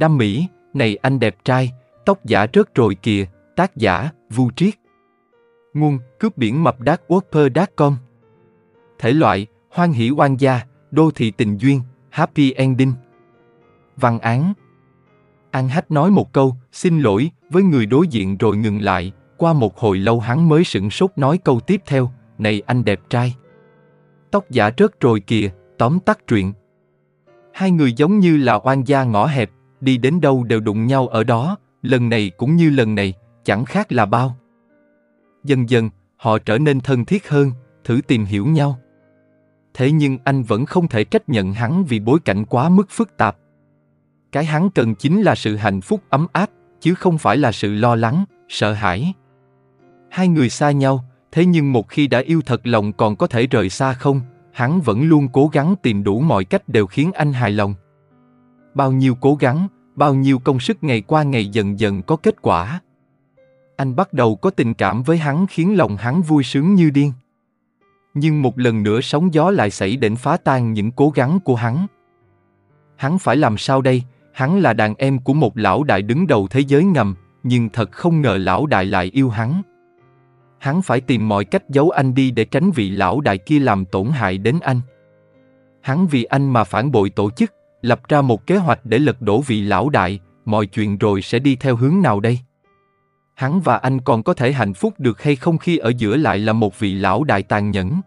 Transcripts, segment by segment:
Đam mỹ, này anh đẹp trai, tóc giả rớt rồi kìa, tác giả, vu triết. Nguồn, cướp biển mập đát com Thể loại, hoan hỷ oan gia, đô thị tình duyên, happy ending. Văn án An Hách nói một câu, xin lỗi, với người đối diện rồi ngừng lại, qua một hồi lâu hắn mới sửng sốt nói câu tiếp theo, này anh đẹp trai. Tóc giả rớt rồi kìa, tóm tắt truyện. Hai người giống như là oan gia ngõ hẹp, đi đến đâu đều đụng nhau ở đó, lần này cũng như lần này, chẳng khác là bao. Dần dần, họ trở nên thân thiết hơn, thử tìm hiểu nhau. Thế nhưng anh vẫn không thể trách nhận hắn vì bối cảnh quá mức phức tạp. Cái hắn cần chính là sự hạnh phúc ấm áp, chứ không phải là sự lo lắng, sợ hãi. Hai người xa nhau, thế nhưng một khi đã yêu thật lòng còn có thể rời xa không, hắn vẫn luôn cố gắng tìm đủ mọi cách đều khiến anh hài lòng bao nhiêu cố gắng, bao nhiêu công sức ngày qua ngày dần dần có kết quả. Anh bắt đầu có tình cảm với hắn khiến lòng hắn vui sướng như điên. Nhưng một lần nữa sóng gió lại xảy đến phá tan những cố gắng của hắn. Hắn phải làm sao đây? Hắn là đàn em của một lão đại đứng đầu thế giới ngầm, nhưng thật không ngờ lão đại lại yêu hắn. Hắn phải tìm mọi cách giấu anh đi để tránh vị lão đại kia làm tổn hại đến anh. Hắn vì anh mà phản bội tổ chức, lập ra một kế hoạch để lật đổ vị lão đại, mọi chuyện rồi sẽ đi theo hướng nào đây? Hắn và anh còn có thể hạnh phúc được hay không khi ở giữa lại là một vị lão đại tàn nhẫn?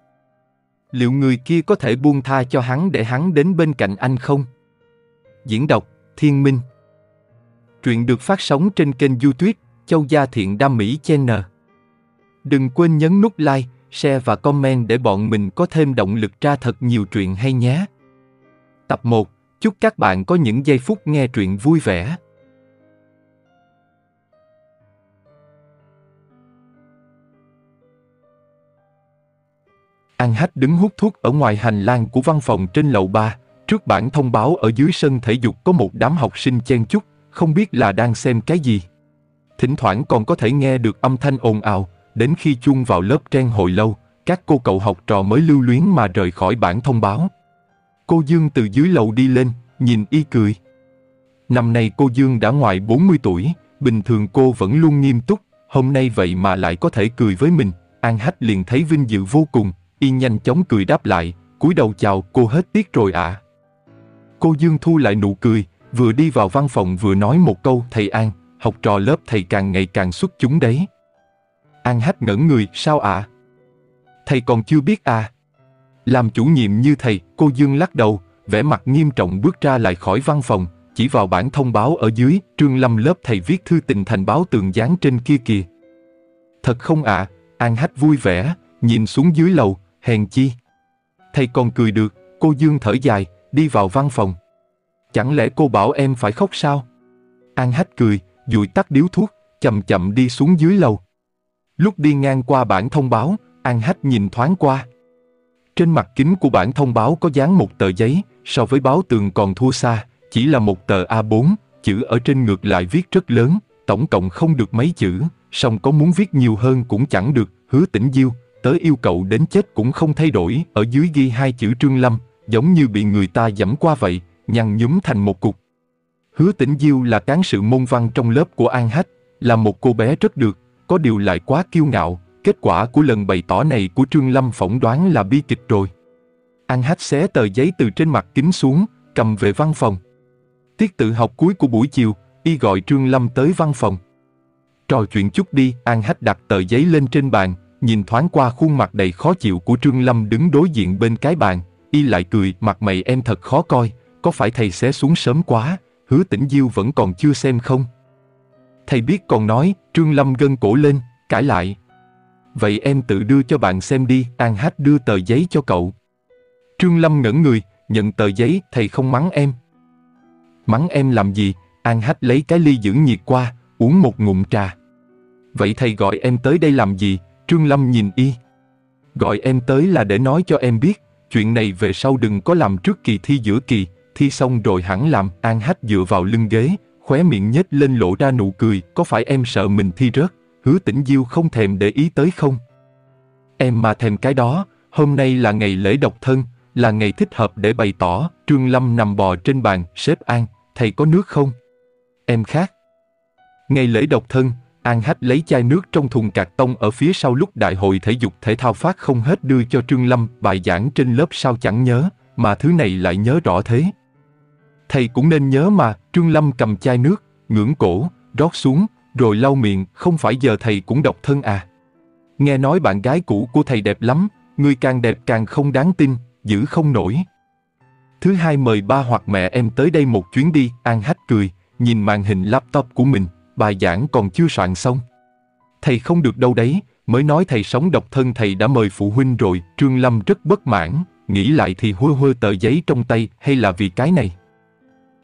Liệu người kia có thể buông tha cho hắn để hắn đến bên cạnh anh không? Diễn đọc Thiên Minh Truyện được phát sóng trên kênh youtube Châu Gia Thiện Đam Mỹ Channel Đừng quên nhấn nút like, share và comment để bọn mình có thêm động lực ra thật nhiều truyện hay nhé. Tập 1 Chúc các bạn có những giây phút nghe truyện vui vẻ. An Hách đứng hút thuốc ở ngoài hành lang của văn phòng trên lầu 3, trước bản thông báo ở dưới sân thể dục có một đám học sinh chen chúc, không biết là đang xem cái gì. Thỉnh thoảng còn có thể nghe được âm thanh ồn ào, đến khi chuông vào lớp trang hồi lâu, các cô cậu học trò mới lưu luyến mà rời khỏi bản thông báo. Cô Dương từ dưới lầu đi lên, nhìn y cười. Năm nay cô Dương đã ngoài 40 tuổi, bình thường cô vẫn luôn nghiêm túc, hôm nay vậy mà lại có thể cười với mình. An Hách liền thấy vinh dự vô cùng, y nhanh chóng cười đáp lại, cúi đầu chào cô hết tiếc rồi ạ. À. Cô Dương thu lại nụ cười, vừa đi vào văn phòng vừa nói một câu thầy An, học trò lớp thầy càng ngày càng xuất chúng đấy. An Hách ngẩn người, sao ạ? À? Thầy còn chưa biết à? Làm chủ nhiệm như thầy, cô Dương lắc đầu, vẻ mặt nghiêm trọng bước ra lại khỏi văn phòng, chỉ vào bản thông báo ở dưới, Trương Lâm lớp thầy viết thư tình thành báo tường dán trên kia kìa. Thật không ạ, à, An Hách vui vẻ, nhìn xuống dưới lầu, hèn chi. Thầy còn cười được, cô Dương thở dài, đi vào văn phòng. Chẳng lẽ cô bảo em phải khóc sao? An Hách cười, dụi tắt điếu thuốc, chậm chậm đi xuống dưới lầu. Lúc đi ngang qua bản thông báo, An Hách nhìn thoáng qua, trên mặt kính của bản thông báo có dán một tờ giấy, so với báo tường còn thua xa, chỉ là một tờ A4, chữ ở trên ngược lại viết rất lớn, tổng cộng không được mấy chữ, song có muốn viết nhiều hơn cũng chẳng được, hứa tỉnh diêu, tớ yêu cậu đến chết cũng không thay đổi, ở dưới ghi hai chữ Trương Lâm, giống như bị người ta dẫm qua vậy, nhăn nhúm thành một cục. Hứa tỉnh diêu là cán sự môn văn trong lớp của An Hách, là một cô bé rất được, có điều lại quá kiêu ngạo, Kết quả của lần bày tỏ này của Trương Lâm phỏng đoán là bi kịch rồi. An Hát xé tờ giấy từ trên mặt kính xuống, cầm về văn phòng. Tiết tự học cuối của buổi chiều, y gọi Trương Lâm tới văn phòng. Trò chuyện chút đi, An Hách đặt tờ giấy lên trên bàn, nhìn thoáng qua khuôn mặt đầy khó chịu của Trương Lâm đứng đối diện bên cái bàn, y lại cười, mặt mày em thật khó coi, có phải thầy xé xuống sớm quá, hứa tỉnh Diêu vẫn còn chưa xem không? Thầy biết còn nói, Trương Lâm gân cổ lên, cãi lại, vậy em tự đưa cho bạn xem đi, An Hách đưa tờ giấy cho cậu. Trương Lâm ngẩn người, nhận tờ giấy, thầy không mắng em. Mắng em làm gì, An Hách lấy cái ly giữ nhiệt qua, uống một ngụm trà. Vậy thầy gọi em tới đây làm gì, Trương Lâm nhìn y. Gọi em tới là để nói cho em biết, chuyện này về sau đừng có làm trước kỳ thi giữa kỳ, thi xong rồi hẳn làm, An Hách dựa vào lưng ghế, khóe miệng nhếch lên lộ ra nụ cười, có phải em sợ mình thi rớt? hứa tĩnh diêu không thèm để ý tới không. Em mà thèm cái đó, hôm nay là ngày lễ độc thân, là ngày thích hợp để bày tỏ. Trương Lâm nằm bò trên bàn, xếp An, thầy có nước không? Em khát. Ngày lễ độc thân, An Hách lấy chai nước trong thùng cạc tông ở phía sau lúc đại hội thể dục thể thao phát không hết đưa cho Trương Lâm bài giảng trên lớp sao chẳng nhớ, mà thứ này lại nhớ rõ thế. Thầy cũng nên nhớ mà, Trương Lâm cầm chai nước, ngưỡng cổ, rót xuống, rồi lau miệng, không phải giờ thầy cũng độc thân à. Nghe nói bạn gái cũ của thầy đẹp lắm, người càng đẹp càng không đáng tin, giữ không nổi. Thứ hai mời ba hoặc mẹ em tới đây một chuyến đi, An Hách cười, nhìn màn hình laptop của mình, bài giảng còn chưa soạn xong. Thầy không được đâu đấy, mới nói thầy sống độc thân thầy đã mời phụ huynh rồi, Trương Lâm rất bất mãn, nghĩ lại thì hôi hôi tờ giấy trong tay hay là vì cái này.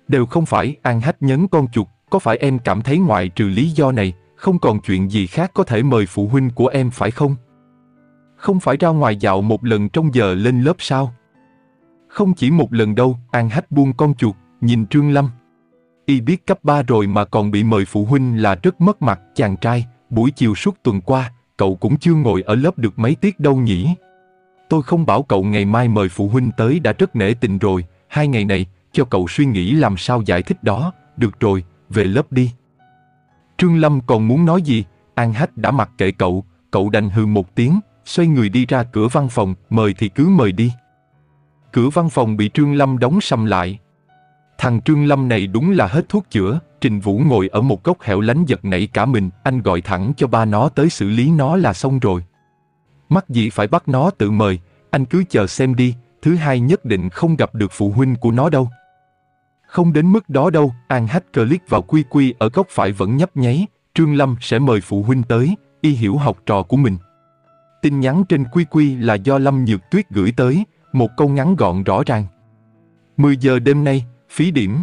Đều không phải, An Hách nhấn con chuột có phải em cảm thấy ngoại trừ lý do này, không còn chuyện gì khác có thể mời phụ huynh của em phải không? Không phải ra ngoài dạo một lần trong giờ lên lớp sao? Không chỉ một lần đâu, An Hách buông con chuột, nhìn Trương Lâm. Y biết cấp 3 rồi mà còn bị mời phụ huynh là rất mất mặt, chàng trai, buổi chiều suốt tuần qua, cậu cũng chưa ngồi ở lớp được mấy tiết đâu nhỉ? Tôi không bảo cậu ngày mai mời phụ huynh tới đã rất nể tình rồi, hai ngày này, cho cậu suy nghĩ làm sao giải thích đó, được rồi, về lớp đi. Trương Lâm còn muốn nói gì, An Hách đã mặc kệ cậu, cậu đành hừ một tiếng, xoay người đi ra cửa văn phòng, mời thì cứ mời đi. Cửa văn phòng bị Trương Lâm đóng sầm lại. Thằng Trương Lâm này đúng là hết thuốc chữa, Trình Vũ ngồi ở một góc hẻo lánh giật nảy cả mình, anh gọi thẳng cho ba nó tới xử lý nó là xong rồi. Mắc gì phải bắt nó tự mời, anh cứ chờ xem đi, thứ hai nhất định không gặp được phụ huynh của nó đâu. Không đến mức đó đâu, An Hách click vào quy quy ở góc phải vẫn nhấp nháy, Trương Lâm sẽ mời phụ huynh tới, y hiểu học trò của mình. Tin nhắn trên quy quy là do Lâm Nhược Tuyết gửi tới, một câu ngắn gọn rõ ràng. 10 giờ đêm nay, phí điểm.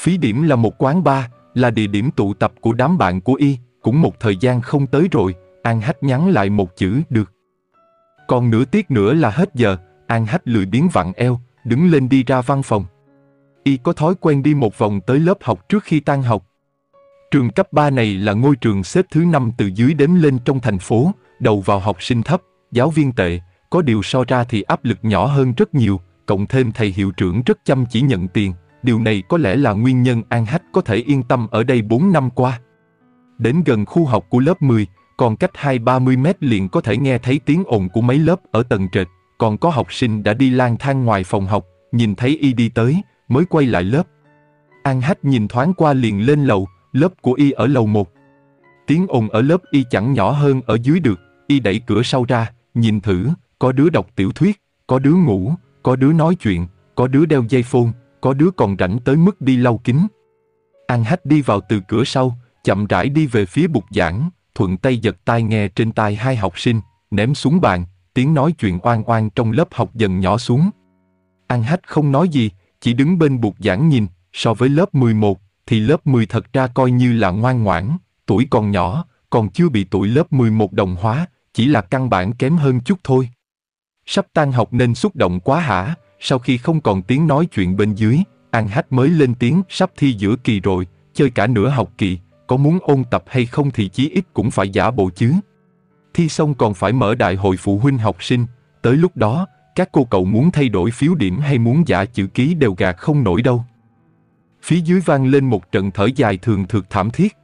Phí điểm là một quán bar, là địa điểm tụ tập của đám bạn của y, cũng một thời gian không tới rồi, An Hách nhắn lại một chữ được. Còn nửa tiết nữa là hết giờ, An Hách lười biến vặn eo, đứng lên đi ra văn phòng y có thói quen đi một vòng tới lớp học trước khi tan học. Trường cấp 3 này là ngôi trường xếp thứ năm từ dưới đến lên trong thành phố, đầu vào học sinh thấp, giáo viên tệ, có điều so ra thì áp lực nhỏ hơn rất nhiều, cộng thêm thầy hiệu trưởng rất chăm chỉ nhận tiền, điều này có lẽ là nguyên nhân An Hách có thể yên tâm ở đây 4 năm qua. Đến gần khu học của lớp 10, còn cách 2-30 mét liền có thể nghe thấy tiếng ồn của mấy lớp ở tầng trệt, còn có học sinh đã đi lang thang ngoài phòng học, nhìn thấy y đi tới, mới quay lại lớp. An Hách nhìn thoáng qua liền lên lầu, lớp của y ở lầu 1. Tiếng ồn ở lớp y chẳng nhỏ hơn ở dưới được, y đẩy cửa sau ra, nhìn thử, có đứa đọc tiểu thuyết, có đứa ngủ, có đứa nói chuyện, có đứa đeo dây phone, có đứa còn rảnh tới mức đi lau kính. An Hách đi vào từ cửa sau, chậm rãi đi về phía bục giảng, thuận tay giật tai nghe trên tai hai học sinh, ném xuống bàn, tiếng nói chuyện oan oan trong lớp học dần nhỏ xuống. An Hách không nói gì, chỉ đứng bên buộc giảng nhìn, so với lớp 11, thì lớp 10 thật ra coi như là ngoan ngoãn, tuổi còn nhỏ, còn chưa bị tuổi lớp 11 đồng hóa, chỉ là căn bản kém hơn chút thôi. Sắp tan học nên xúc động quá hả, sau khi không còn tiếng nói chuyện bên dưới, An Hách mới lên tiếng sắp thi giữa kỳ rồi, chơi cả nửa học kỳ, có muốn ôn tập hay không thì chí ít cũng phải giả bộ chứ. Thi xong còn phải mở đại hội phụ huynh học sinh, tới lúc đó, các cô cậu muốn thay đổi phiếu điểm hay muốn giả chữ ký đều gạt không nổi đâu. Phía dưới vang lên một trận thở dài thường thực thảm thiết.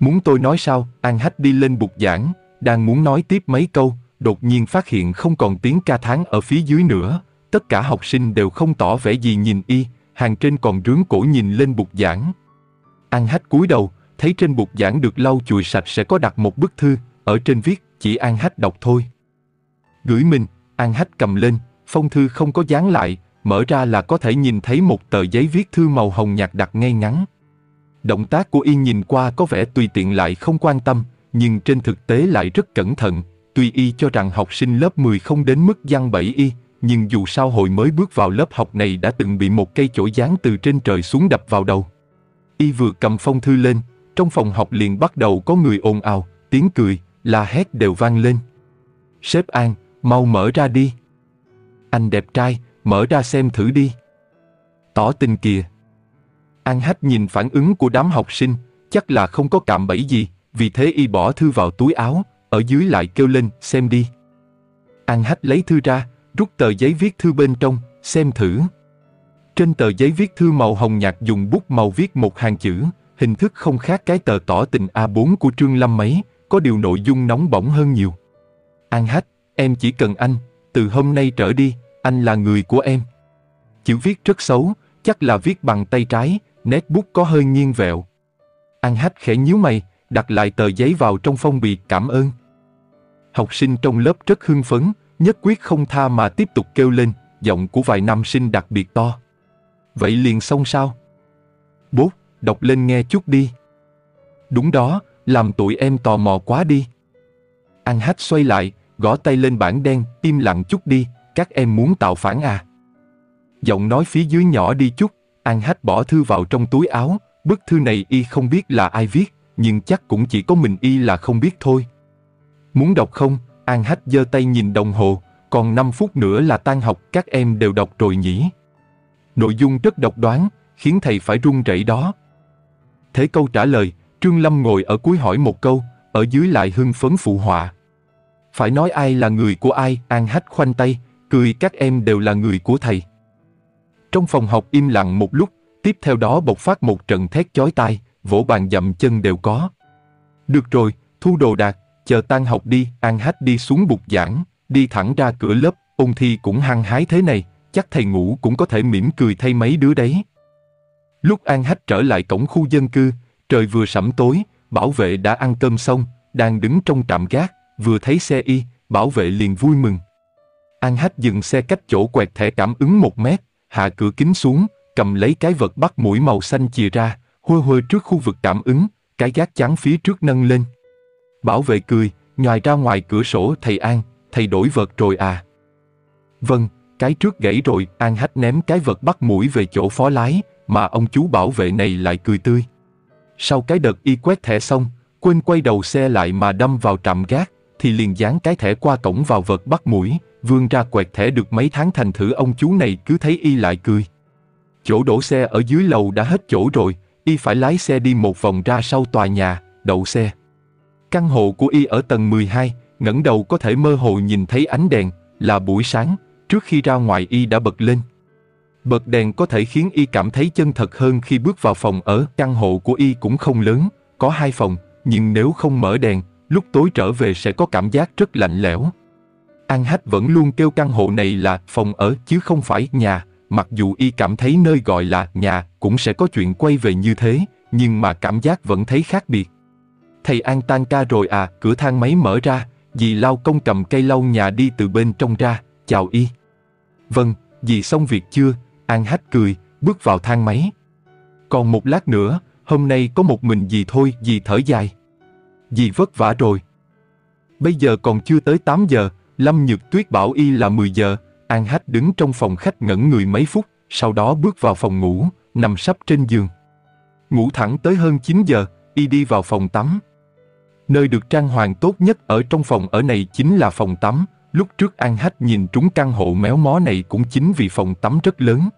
Muốn tôi nói sao, An Hách đi lên bục giảng, đang muốn nói tiếp mấy câu, đột nhiên phát hiện không còn tiếng ca tháng ở phía dưới nữa. Tất cả học sinh đều không tỏ vẻ gì nhìn y, hàng trên còn rướng cổ nhìn lên bục giảng. An Hách cúi đầu, thấy trên bục giảng được lau chùi sạch sẽ có đặt một bức thư, ở trên viết chỉ An Hách đọc thôi. Gửi mình, An Hách cầm lên, phong thư không có dán lại, mở ra là có thể nhìn thấy một tờ giấy viết thư màu hồng nhạt đặt ngay ngắn. Động tác của y nhìn qua có vẻ tùy tiện lại không quan tâm, nhưng trên thực tế lại rất cẩn thận. Tuy y cho rằng học sinh lớp 10 không đến mức giăng bẫy y, nhưng dù sao hồi mới bước vào lớp học này đã từng bị một cây chổi giáng từ trên trời xuống đập vào đầu. Y vừa cầm phong thư lên, trong phòng học liền bắt đầu có người ồn ào, tiếng cười, la hét đều vang lên. Sếp An, Mau mở ra đi. Anh đẹp trai, mở ra xem thử đi. Tỏ tình kìa. An hách nhìn phản ứng của đám học sinh, chắc là không có cạm bẫy gì, vì thế y bỏ thư vào túi áo, ở dưới lại kêu lên, xem đi. An hách lấy thư ra, rút tờ giấy viết thư bên trong, xem thử. Trên tờ giấy viết thư màu hồng nhạt dùng bút màu viết một hàng chữ, hình thức không khác cái tờ tỏ tình A4 của Trương Lâm mấy, có điều nội dung nóng bỏng hơn nhiều. An Hách, Em chỉ cần anh, từ hôm nay trở đi, anh là người của em. Chữ viết rất xấu, chắc là viết bằng tay trái, nét bút có hơi nghiêng vẹo. An hách khẽ nhíu mày, đặt lại tờ giấy vào trong phong bì cảm ơn. Học sinh trong lớp rất hưng phấn, nhất quyết không tha mà tiếp tục kêu lên, giọng của vài nam sinh đặc biệt to. Vậy liền xong sao? Bố, đọc lên nghe chút đi. Đúng đó, làm tụi em tò mò quá đi. An hách xoay lại, gõ tay lên bảng đen, im lặng chút đi, các em muốn tạo phản à. Giọng nói phía dưới nhỏ đi chút, An Hách bỏ thư vào trong túi áo, bức thư này y không biết là ai viết, nhưng chắc cũng chỉ có mình y là không biết thôi. Muốn đọc không? An Hách giơ tay nhìn đồng hồ, còn 5 phút nữa là tan học các em đều đọc rồi nhỉ. Nội dung rất độc đoán, khiến thầy phải run rẩy đó. Thế câu trả lời, Trương Lâm ngồi ở cuối hỏi một câu, ở dưới lại hưng phấn phụ họa. Phải nói ai là người của ai, An Hách khoanh tay, cười các em đều là người của thầy. Trong phòng học im lặng một lúc, tiếp theo đó bộc phát một trận thét chói tai, vỗ bàn dậm chân đều có. Được rồi, thu đồ đạc, chờ tan học đi, An Hách đi xuống bục giảng, đi thẳng ra cửa lớp, ôn thi cũng hăng hái thế này, chắc thầy ngủ cũng có thể mỉm cười thay mấy đứa đấy. Lúc An Hách trở lại cổng khu dân cư, trời vừa sẩm tối, bảo vệ đã ăn cơm xong, đang đứng trong trạm gác, vừa thấy xe y, bảo vệ liền vui mừng. An Hách dừng xe cách chỗ quẹt thẻ cảm ứng một mét, hạ cửa kính xuống, cầm lấy cái vật bắt mũi màu xanh chìa ra, hôi hôi trước khu vực cảm ứng, cái gác chắn phía trước nâng lên. Bảo vệ cười, nhòi ra ngoài cửa sổ thầy An, thầy đổi vật rồi à. Vâng, cái trước gãy rồi, An Hách ném cái vật bắt mũi về chỗ phó lái, mà ông chú bảo vệ này lại cười tươi. Sau cái đợt y quét thẻ xong, quên quay đầu xe lại mà đâm vào trạm gác thì liền dán cái thẻ qua cổng vào vật bắt mũi, vương ra quẹt thẻ được mấy tháng thành thử ông chú này cứ thấy y lại cười. Chỗ đổ xe ở dưới lầu đã hết chỗ rồi, y phải lái xe đi một vòng ra sau tòa nhà, đậu xe. Căn hộ của y ở tầng 12, ngẩng đầu có thể mơ hồ nhìn thấy ánh đèn, là buổi sáng, trước khi ra ngoài y đã bật lên. Bật đèn có thể khiến y cảm thấy chân thật hơn khi bước vào phòng ở. Căn hộ của y cũng không lớn, có hai phòng, nhưng nếu không mở đèn, lúc tối trở về sẽ có cảm giác rất lạnh lẽo. An Hách vẫn luôn kêu căn hộ này là phòng ở chứ không phải nhà, mặc dù y cảm thấy nơi gọi là nhà cũng sẽ có chuyện quay về như thế, nhưng mà cảm giác vẫn thấy khác biệt. Thầy An tan ca rồi à, cửa thang máy mở ra, dì lao công cầm cây lau nhà đi từ bên trong ra, chào y. Vâng, dì xong việc chưa? An Hách cười, bước vào thang máy. Còn một lát nữa, hôm nay có một mình dì thôi, dì thở dài dì vất vả rồi. Bây giờ còn chưa tới 8 giờ, Lâm Nhược Tuyết bảo y là 10 giờ, An Hách đứng trong phòng khách ngẩn người mấy phút, sau đó bước vào phòng ngủ, nằm sắp trên giường. Ngủ thẳng tới hơn 9 giờ, y đi vào phòng tắm. Nơi được trang hoàng tốt nhất ở trong phòng ở này chính là phòng tắm, lúc trước An Hách nhìn trúng căn hộ méo mó này cũng chính vì phòng tắm rất lớn.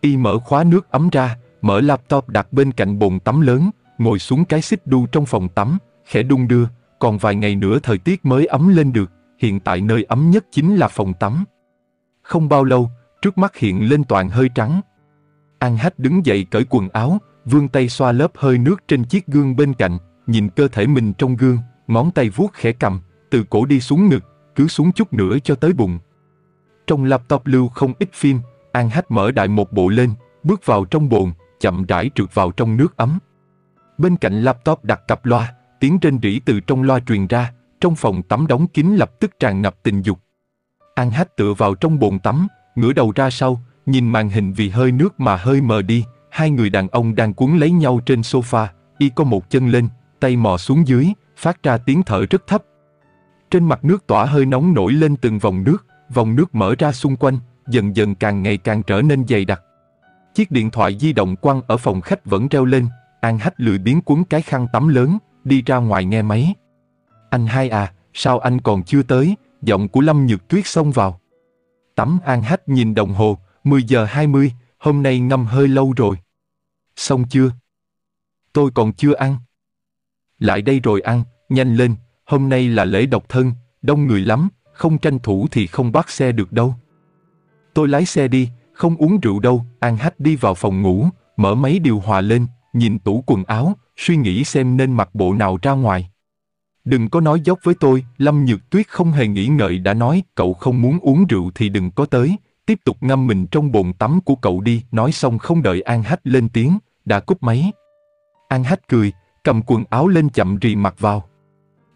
Y mở khóa nước ấm ra, mở laptop đặt bên cạnh bồn tắm lớn, ngồi xuống cái xích đu trong phòng tắm, khẽ đung đưa, còn vài ngày nữa thời tiết mới ấm lên được, hiện tại nơi ấm nhất chính là phòng tắm. Không bao lâu, trước mắt hiện lên toàn hơi trắng. An Hách đứng dậy cởi quần áo, vươn tay xoa lớp hơi nước trên chiếc gương bên cạnh, nhìn cơ thể mình trong gương, ngón tay vuốt khẽ cầm, từ cổ đi xuống ngực, cứ xuống chút nữa cho tới bụng. Trong laptop lưu không ít phim, An Hách mở đại một bộ lên, bước vào trong bồn, chậm rãi trượt vào trong nước ấm. Bên cạnh laptop đặt cặp loa, tiếng rên rỉ từ trong loa truyền ra, trong phòng tắm đóng kín lập tức tràn ngập tình dục. An Hát tựa vào trong bồn tắm, ngửa đầu ra sau, nhìn màn hình vì hơi nước mà hơi mờ đi, hai người đàn ông đang cuốn lấy nhau trên sofa, y có một chân lên, tay mò xuống dưới, phát ra tiếng thở rất thấp. Trên mặt nước tỏa hơi nóng nổi lên từng vòng nước, vòng nước mở ra xung quanh, dần dần càng ngày càng trở nên dày đặc. Chiếc điện thoại di động quăng ở phòng khách vẫn reo lên, An Hách lười biến cuốn cái khăn tắm lớn, đi ra ngoài nghe máy. Anh hai à, sao anh còn chưa tới, giọng của Lâm Nhược Tuyết xông vào. Tắm An Hách nhìn đồng hồ, 10 giờ 20, hôm nay ngâm hơi lâu rồi. Xong chưa? Tôi còn chưa ăn. Lại đây rồi ăn, nhanh lên, hôm nay là lễ độc thân, đông người lắm, không tranh thủ thì không bắt xe được đâu. Tôi lái xe đi, không uống rượu đâu, An Hách đi vào phòng ngủ, mở máy điều hòa lên, nhìn tủ quần áo, suy nghĩ xem nên mặc bộ nào ra ngoài. Đừng có nói dốc với tôi, Lâm Nhược Tuyết không hề nghĩ ngợi đã nói, cậu không muốn uống rượu thì đừng có tới, tiếp tục ngâm mình trong bồn tắm của cậu đi, nói xong không đợi An Hách lên tiếng, đã cúp máy. An Hách cười, cầm quần áo lên chậm rì mặc vào.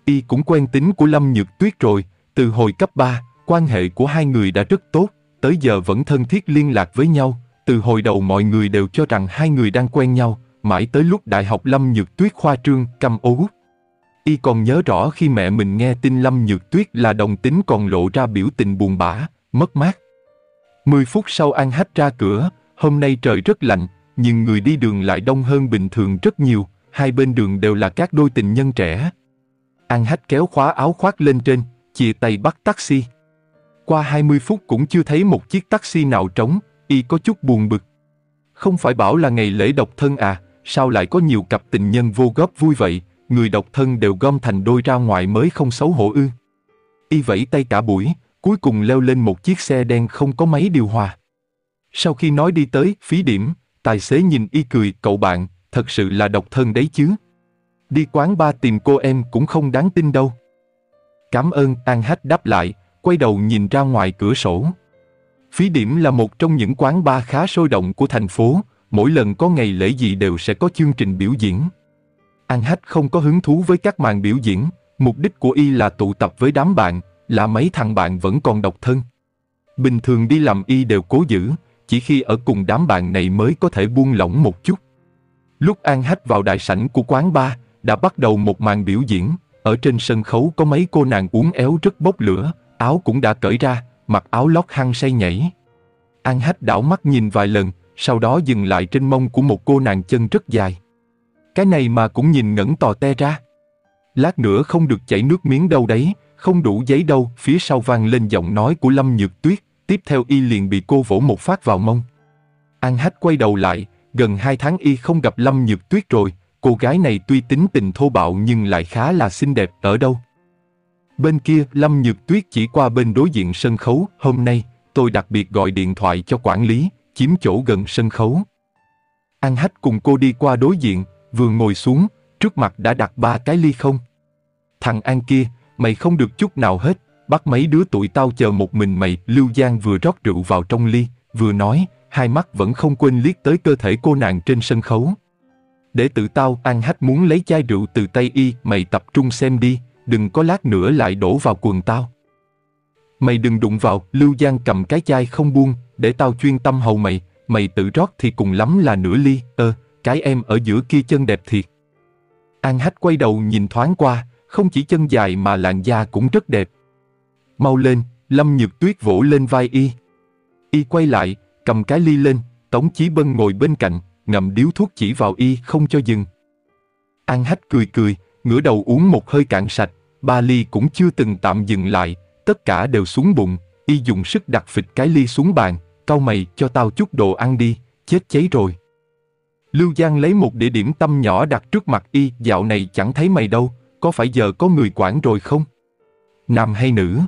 Y cũng quen tính của Lâm Nhược Tuyết rồi, từ hồi cấp 3, quan hệ của hai người đã rất tốt, tới giờ vẫn thân thiết liên lạc với nhau, từ hồi đầu mọi người đều cho rằng hai người đang quen nhau, mãi tới lúc Đại học Lâm Nhược Tuyết khoa trương, căm ố. Y còn nhớ rõ khi mẹ mình nghe tin Lâm Nhược Tuyết là đồng tính còn lộ ra biểu tình buồn bã, mất mát. Mười phút sau An Hách ra cửa, hôm nay trời rất lạnh, nhưng người đi đường lại đông hơn bình thường rất nhiều, hai bên đường đều là các đôi tình nhân trẻ. An Hách kéo khóa áo khoác lên trên, chia tay bắt taxi. Qua 20 phút cũng chưa thấy một chiếc taxi nào trống, y có chút buồn bực. Không phải bảo là ngày lễ độc thân à, sao lại có nhiều cặp tình nhân vô góp vui vậy, người độc thân đều gom thành đôi ra ngoài mới không xấu hổ ư. Y vẫy tay cả buổi, cuối cùng leo lên một chiếc xe đen không có máy điều hòa. Sau khi nói đi tới, phí điểm, tài xế nhìn y cười, cậu bạn, thật sự là độc thân đấy chứ. Đi quán ba tìm cô em cũng không đáng tin đâu. Cảm ơn, An Hách đáp lại, quay đầu nhìn ra ngoài cửa sổ. Phí điểm là một trong những quán ba khá sôi động của thành phố, mỗi lần có ngày lễ gì đều sẽ có chương trình biểu diễn. An Hách không có hứng thú với các màn biểu diễn, mục đích của y là tụ tập với đám bạn, là mấy thằng bạn vẫn còn độc thân. Bình thường đi làm y đều cố giữ, chỉ khi ở cùng đám bạn này mới có thể buông lỏng một chút. Lúc An Hách vào đại sảnh của quán bar, đã bắt đầu một màn biểu diễn, ở trên sân khấu có mấy cô nàng uống éo rất bốc lửa, áo cũng đã cởi ra, mặc áo lót hăng say nhảy. An Hách đảo mắt nhìn vài lần, sau đó dừng lại trên mông của một cô nàng chân rất dài. Cái này mà cũng nhìn ngẩn tò te ra. Lát nữa không được chảy nước miếng đâu đấy, không đủ giấy đâu, phía sau vang lên giọng nói của Lâm Nhược Tuyết, tiếp theo y liền bị cô vỗ một phát vào mông. An Hách quay đầu lại, gần hai tháng y không gặp Lâm Nhược Tuyết rồi, cô gái này tuy tính tình thô bạo nhưng lại khá là xinh đẹp ở đâu. Bên kia, Lâm Nhược Tuyết chỉ qua bên đối diện sân khấu, hôm nay, tôi đặc biệt gọi điện thoại cho quản lý, chiếm chỗ gần sân khấu. An Hách cùng cô đi qua đối diện, vừa ngồi xuống, trước mặt đã đặt ba cái ly không. Thằng An kia, mày không được chút nào hết, bắt mấy đứa tuổi tao chờ một mình mày, Lưu Giang vừa rót rượu vào trong ly, vừa nói, hai mắt vẫn không quên liếc tới cơ thể cô nàng trên sân khấu. Để tự tao, An Hách muốn lấy chai rượu từ tay y, mày tập trung xem đi, đừng có lát nữa lại đổ vào quần tao. Mày đừng đụng vào, Lưu Giang cầm cái chai không buông, để tao chuyên tâm hầu mày, mày tự rót thì cùng lắm là nửa ly, tơ, ờ, cái em ở giữa kia chân đẹp thiệt. An Hách quay đầu nhìn thoáng qua, không chỉ chân dài mà làn da cũng rất đẹp. Mau lên, Lâm Nhược Tuyết vỗ lên vai y. Y quay lại, cầm cái ly lên, Tống Chí Bân ngồi bên cạnh, ngậm điếu thuốc chỉ vào y không cho dừng. An Hách cười cười, ngửa đầu uống một hơi cạn sạch, ba ly cũng chưa từng tạm dừng lại, tất cả đều xuống bụng, y dùng sức đặt phịch cái ly xuống bàn, cau mày cho tao chút đồ ăn đi, chết cháy rồi. Lưu Giang lấy một địa điểm tâm nhỏ đặt trước mặt y, dạo này chẳng thấy mày đâu, có phải giờ có người quản rồi không? Nam hay nữ?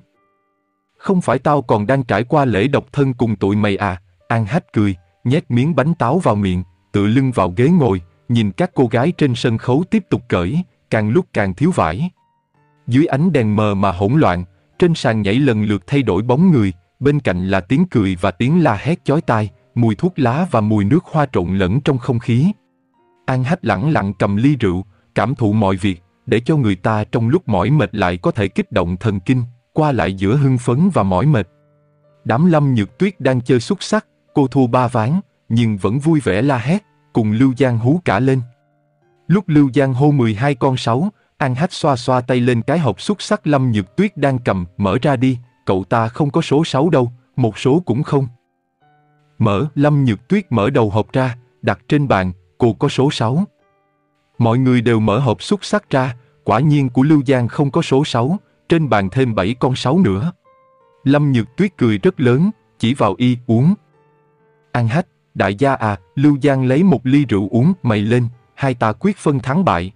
Không phải tao còn đang trải qua lễ độc thân cùng tụi mày à, An hách cười, nhét miếng bánh táo vào miệng, tự lưng vào ghế ngồi, nhìn các cô gái trên sân khấu tiếp tục cởi, càng lúc càng thiếu vải. Dưới ánh đèn mờ mà hỗn loạn, trên sàn nhảy lần lượt thay đổi bóng người, bên cạnh là tiếng cười và tiếng la hét chói tai, mùi thuốc lá và mùi nước hoa trộn lẫn trong không khí. An Hách lẳng lặng cầm ly rượu, cảm thụ mọi việc, để cho người ta trong lúc mỏi mệt lại có thể kích động thần kinh, qua lại giữa hưng phấn và mỏi mệt. Đám lâm nhược tuyết đang chơi xuất sắc, cô thua ba ván, nhưng vẫn vui vẻ la hét, cùng Lưu Giang hú cả lên. Lúc Lưu Giang hô 12 con sáu, An Hách xoa xoa tay lên cái hộp xuất sắc lâm nhược tuyết đang cầm, mở ra đi, cậu ta không có số 6 đâu, một số cũng không. Mở, Lâm Nhược Tuyết mở đầu hộp ra, đặt trên bàn, cô có số 6. Mọi người đều mở hộp xuất sắc ra, quả nhiên của Lưu Giang không có số 6, trên bàn thêm 7 con 6 nữa. Lâm Nhược Tuyết cười rất lớn, chỉ vào y uống. Ăn hách, đại gia à, Lưu Giang lấy một ly rượu uống mày lên, hai ta quyết phân thắng bại.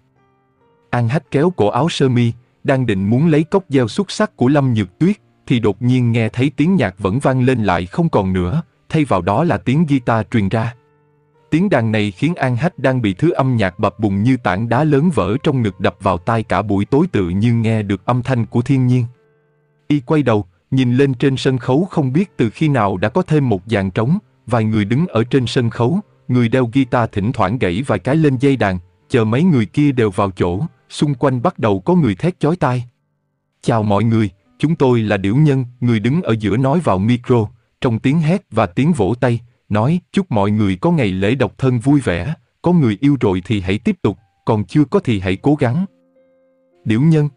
An hách kéo cổ áo sơ mi, đang định muốn lấy cốc gieo xuất sắc của Lâm Nhược Tuyết, thì đột nhiên nghe thấy tiếng nhạc vẫn vang lên lại không còn nữa, thay vào đó là tiếng guitar truyền ra. Tiếng đàn này khiến An Hách đang bị thứ âm nhạc bập bùng như tảng đá lớn vỡ trong ngực đập vào tai cả buổi tối tự như nghe được âm thanh của thiên nhiên. Y quay đầu, nhìn lên trên sân khấu không biết từ khi nào đã có thêm một dàn trống, vài người đứng ở trên sân khấu, người đeo guitar thỉnh thoảng gãy vài cái lên dây đàn, chờ mấy người kia đều vào chỗ, xung quanh bắt đầu có người thét chói tai. Chào mọi người, Chúng tôi là điểu nhân, người đứng ở giữa nói vào micro, trong tiếng hét và tiếng vỗ tay, nói chúc mọi người có ngày lễ độc thân vui vẻ, có người yêu rồi thì hãy tiếp tục, còn chưa có thì hãy cố gắng. Điểu nhân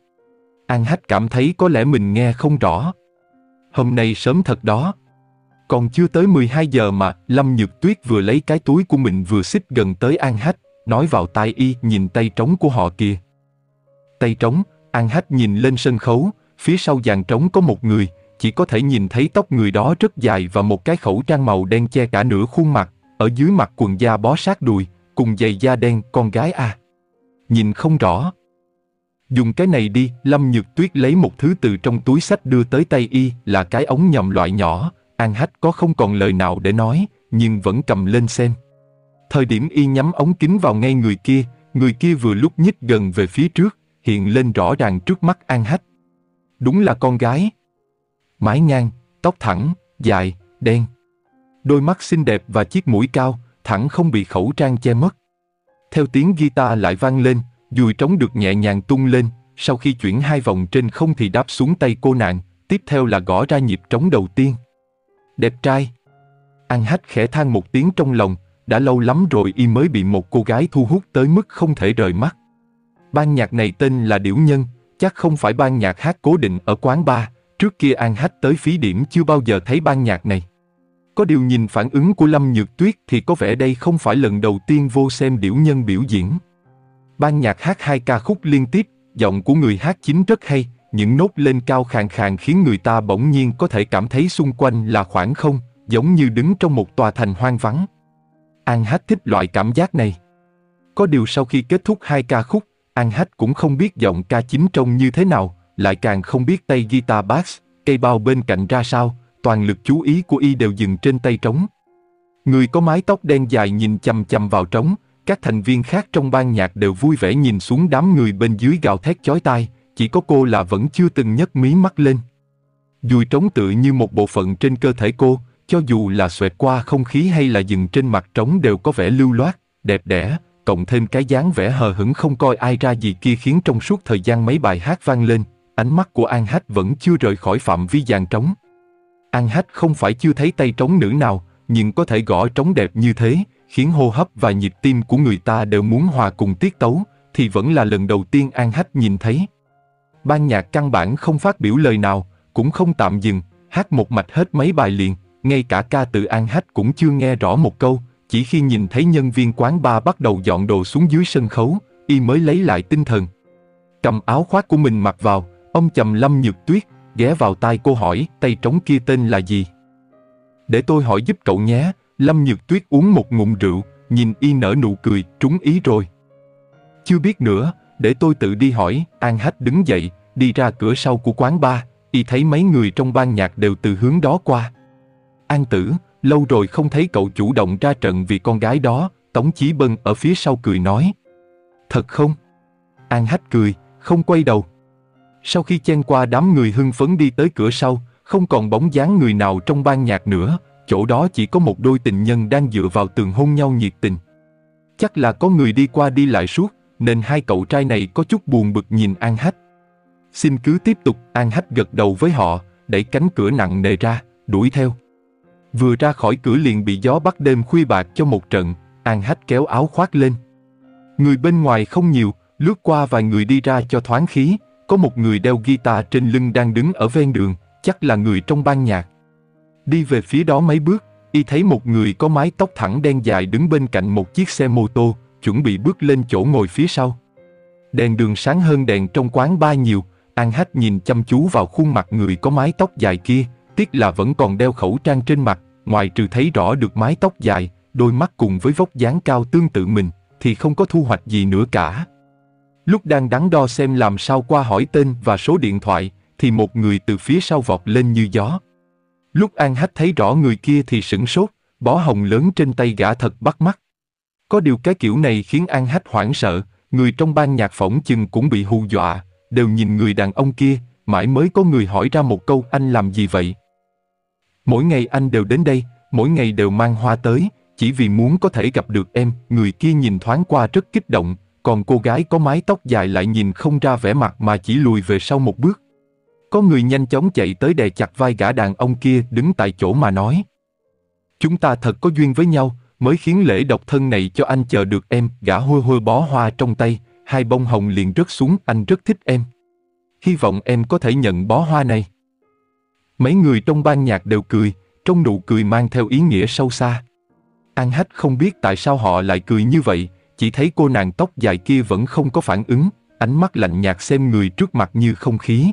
An Hách cảm thấy có lẽ mình nghe không rõ. Hôm nay sớm thật đó. Còn chưa tới 12 giờ mà, Lâm Nhược Tuyết vừa lấy cái túi của mình vừa xích gần tới An Hách, nói vào tai y nhìn tay trống của họ kìa. Tay trống, An Hách nhìn lên sân khấu, phía sau dàn trống có một người, chỉ có thể nhìn thấy tóc người đó rất dài và một cái khẩu trang màu đen che cả nửa khuôn mặt, ở dưới mặt quần da bó sát đùi, cùng giày da đen con gái a Nhìn không rõ. Dùng cái này đi, Lâm Nhược Tuyết lấy một thứ từ trong túi sách đưa tới tay y là cái ống nhầm loại nhỏ, An Hách có không còn lời nào để nói, nhưng vẫn cầm lên xem. Thời điểm y nhắm ống kính vào ngay người kia, người kia vừa lúc nhích gần về phía trước, hiện lên rõ ràng trước mắt An Hách đúng là con gái. Mái ngang, tóc thẳng, dài, đen. Đôi mắt xinh đẹp và chiếc mũi cao, thẳng không bị khẩu trang che mất. Theo tiếng guitar lại vang lên, dùi trống được nhẹ nhàng tung lên, sau khi chuyển hai vòng trên không thì đáp xuống tay cô nàng, tiếp theo là gõ ra nhịp trống đầu tiên. Đẹp trai. An hách khẽ than một tiếng trong lòng, đã lâu lắm rồi y mới bị một cô gái thu hút tới mức không thể rời mắt. Ban nhạc này tên là Điểu Nhân, chắc không phải ban nhạc hát cố định ở quán bar, trước kia An Hách tới phí điểm chưa bao giờ thấy ban nhạc này. Có điều nhìn phản ứng của Lâm Nhược Tuyết thì có vẻ đây không phải lần đầu tiên vô xem điểu nhân biểu diễn. Ban nhạc hát hai ca khúc liên tiếp, giọng của người hát chính rất hay, những nốt lên cao khàn khàn khiến người ta bỗng nhiên có thể cảm thấy xung quanh là khoảng không, giống như đứng trong một tòa thành hoang vắng. An hát thích loại cảm giác này. Có điều sau khi kết thúc hai ca khúc, An Hách cũng không biết giọng ca chính trông như thế nào, lại càng không biết tay guitar bass, cây bao bên cạnh ra sao, toàn lực chú ý của y đều dừng trên tay trống. Người có mái tóc đen dài nhìn chằm chằm vào trống, các thành viên khác trong ban nhạc đều vui vẻ nhìn xuống đám người bên dưới gào thét chói tai, chỉ có cô là vẫn chưa từng nhấc mí mắt lên. Dùi trống tự như một bộ phận trên cơ thể cô, cho dù là xoẹt qua không khí hay là dừng trên mặt trống đều có vẻ lưu loát, đẹp đẽ, cộng thêm cái dáng vẻ hờ hững không coi ai ra gì kia khiến trong suốt thời gian mấy bài hát vang lên, ánh mắt của An Hát vẫn chưa rời khỏi phạm vi dàn trống. An Hát không phải chưa thấy tay trống nữ nào, nhưng có thể gõ trống đẹp như thế, khiến hô hấp và nhịp tim của người ta đều muốn hòa cùng tiết tấu, thì vẫn là lần đầu tiên An Hát nhìn thấy. Ban nhạc căn bản không phát biểu lời nào, cũng không tạm dừng, hát một mạch hết mấy bài liền, ngay cả ca từ An Hát cũng chưa nghe rõ một câu, chỉ khi nhìn thấy nhân viên quán bar bắt đầu dọn đồ xuống dưới sân khấu, y mới lấy lại tinh thần. Cầm áo khoác của mình mặc vào, ông trầm lâm nhược tuyết, ghé vào tai cô hỏi tay trống kia tên là gì. Để tôi hỏi giúp cậu nhé, lâm nhược tuyết uống một ngụm rượu, nhìn y nở nụ cười, trúng ý rồi. Chưa biết nữa, để tôi tự đi hỏi, An Hách đứng dậy, đi ra cửa sau của quán bar, y thấy mấy người trong ban nhạc đều từ hướng đó qua. An tử, lâu rồi không thấy cậu chủ động ra trận vì con gái đó, Tống Chí Bân ở phía sau cười nói. Thật không? An Hách cười, không quay đầu. Sau khi chen qua đám người hưng phấn đi tới cửa sau, không còn bóng dáng người nào trong ban nhạc nữa, chỗ đó chỉ có một đôi tình nhân đang dựa vào tường hôn nhau nhiệt tình. Chắc là có người đi qua đi lại suốt, nên hai cậu trai này có chút buồn bực nhìn An Hách. Xin cứ tiếp tục, An Hách gật đầu với họ, đẩy cánh cửa nặng nề ra, đuổi theo. Vừa ra khỏi cửa liền bị gió bắt đêm khuya bạc cho một trận, An Hách kéo áo khoác lên. Người bên ngoài không nhiều, lướt qua vài người đi ra cho thoáng khí, có một người đeo guitar trên lưng đang đứng ở ven đường, chắc là người trong ban nhạc. Đi về phía đó mấy bước, y thấy một người có mái tóc thẳng đen dài đứng bên cạnh một chiếc xe mô tô, chuẩn bị bước lên chỗ ngồi phía sau. Đèn đường sáng hơn đèn trong quán ba nhiều, An Hách nhìn chăm chú vào khuôn mặt người có mái tóc dài kia, tiếc là vẫn còn đeo khẩu trang trên mặt, Ngoài trừ thấy rõ được mái tóc dài, đôi mắt cùng với vóc dáng cao tương tự mình, thì không có thu hoạch gì nữa cả. Lúc đang đắn đo xem làm sao qua hỏi tên và số điện thoại, thì một người từ phía sau vọt lên như gió. Lúc An Hách thấy rõ người kia thì sửng sốt, bó hồng lớn trên tay gã thật bắt mắt. Có điều cái kiểu này khiến An Hách hoảng sợ, người trong ban nhạc phỏng chừng cũng bị hù dọa, đều nhìn người đàn ông kia, mãi mới có người hỏi ra một câu anh làm gì vậy. Mỗi ngày anh đều đến đây, mỗi ngày đều mang hoa tới, chỉ vì muốn có thể gặp được em, người kia nhìn thoáng qua rất kích động, còn cô gái có mái tóc dài lại nhìn không ra vẻ mặt mà chỉ lùi về sau một bước. Có người nhanh chóng chạy tới đè chặt vai gã đàn ông kia đứng tại chỗ mà nói. Chúng ta thật có duyên với nhau, mới khiến lễ độc thân này cho anh chờ được em, gã hôi hôi bó hoa trong tay, hai bông hồng liền rớt xuống, anh rất thích em. Hy vọng em có thể nhận bó hoa này. Mấy người trong ban nhạc đều cười, trong nụ cười mang theo ý nghĩa sâu xa. An Hách không biết tại sao họ lại cười như vậy, chỉ thấy cô nàng tóc dài kia vẫn không có phản ứng, ánh mắt lạnh nhạt xem người trước mặt như không khí.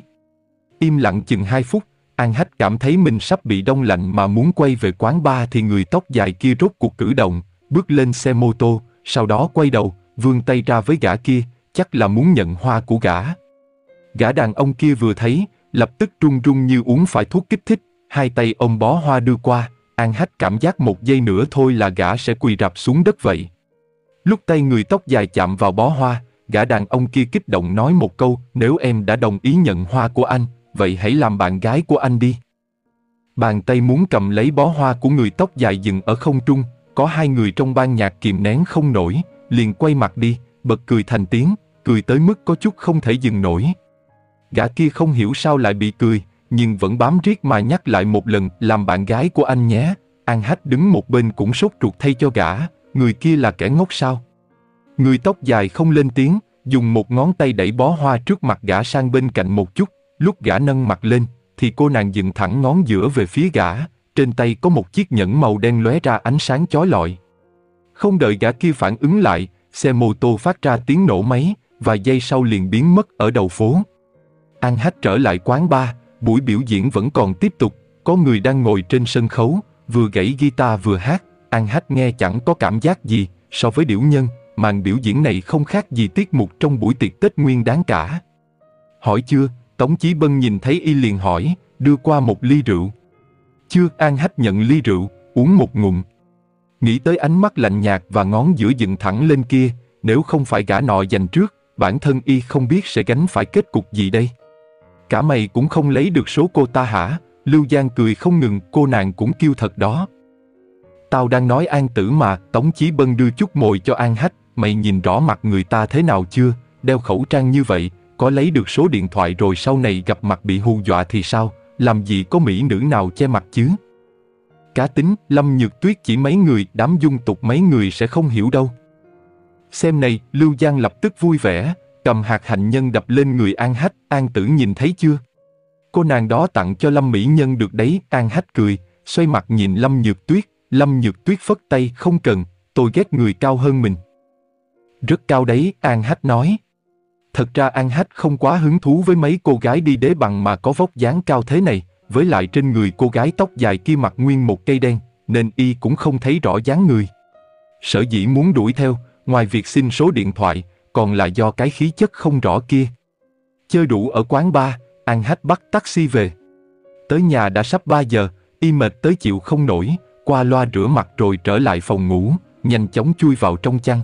Im lặng chừng 2 phút, An Hách cảm thấy mình sắp bị đông lạnh mà muốn quay về quán bar thì người tóc dài kia rốt cuộc cử động, bước lên xe mô tô, sau đó quay đầu, vươn tay ra với gã kia, chắc là muốn nhận hoa của gã. Gã đàn ông kia vừa thấy, lập tức run run như uống phải thuốc kích thích, hai tay ôm bó hoa đưa qua, An Hách cảm giác một giây nữa thôi là gã sẽ quỳ rạp xuống đất vậy. Lúc tay người tóc dài chạm vào bó hoa, gã đàn ông kia kích động nói một câu, nếu em đã đồng ý nhận hoa của anh, vậy hãy làm bạn gái của anh đi. Bàn tay muốn cầm lấy bó hoa của người tóc dài dừng ở không trung, có hai người trong ban nhạc kìm nén không nổi, liền quay mặt đi, bật cười thành tiếng, cười tới mức có chút không thể dừng nổi, gã kia không hiểu sao lại bị cười, nhưng vẫn bám riết mà nhắc lại một lần làm bạn gái của anh nhé. An Hách đứng một bên cũng sốt ruột thay cho gã, người kia là kẻ ngốc sao? Người tóc dài không lên tiếng, dùng một ngón tay đẩy bó hoa trước mặt gã sang bên cạnh một chút, lúc gã nâng mặt lên, thì cô nàng dựng thẳng ngón giữa về phía gã, trên tay có một chiếc nhẫn màu đen lóe ra ánh sáng chói lọi. Không đợi gã kia phản ứng lại, xe mô tô phát ra tiếng nổ máy, vài giây sau liền biến mất ở đầu phố. An Hách trở lại quán bar, buổi biểu diễn vẫn còn tiếp tục, có người đang ngồi trên sân khấu, vừa gãy guitar vừa hát, An Hách nghe chẳng có cảm giác gì, so với điểu nhân, màn biểu diễn này không khác gì tiết mục trong buổi tiệc Tết Nguyên đáng cả. Hỏi chưa, Tống Chí Bân nhìn thấy y liền hỏi, đưa qua một ly rượu. Chưa, An Hách nhận ly rượu, uống một ngụm. Nghĩ tới ánh mắt lạnh nhạt và ngón giữa dựng thẳng lên kia, nếu không phải gã nọ dành trước, bản thân y không biết sẽ gánh phải kết cục gì đây. Cả mày cũng không lấy được số cô ta hả? Lưu Giang cười không ngừng, cô nàng cũng kêu thật đó. Tao đang nói An Tử mà, Tống Chí Bân đưa chút mồi cho An Hách, mày nhìn rõ mặt người ta thế nào chưa? Đeo khẩu trang như vậy, có lấy được số điện thoại rồi sau này gặp mặt bị hù dọa thì sao? Làm gì có mỹ nữ nào che mặt chứ? Cá tính, Lâm Nhược Tuyết chỉ mấy người, đám dung tục mấy người sẽ không hiểu đâu. Xem này, Lưu Giang lập tức vui vẻ, cầm hạt hạnh nhân đập lên người An Hách, An Tử nhìn thấy chưa? Cô nàng đó tặng cho Lâm Mỹ Nhân được đấy, An Hách cười, xoay mặt nhìn Lâm Nhược Tuyết, Lâm Nhược Tuyết phất tay, không cần, tôi ghét người cao hơn mình. Rất cao đấy, An Hách nói. Thật ra An Hách không quá hứng thú với mấy cô gái đi đế bằng mà có vóc dáng cao thế này, với lại trên người cô gái tóc dài kia mặc nguyên một cây đen, nên y cũng không thấy rõ dáng người. Sở dĩ muốn đuổi theo, ngoài việc xin số điện thoại, còn là do cái khí chất không rõ kia. Chơi đủ ở quán bar, ăn hết bắt taxi về. Tới nhà đã sắp 3 giờ, y mệt tới chịu không nổi, qua loa rửa mặt rồi trở lại phòng ngủ, nhanh chóng chui vào trong chăn.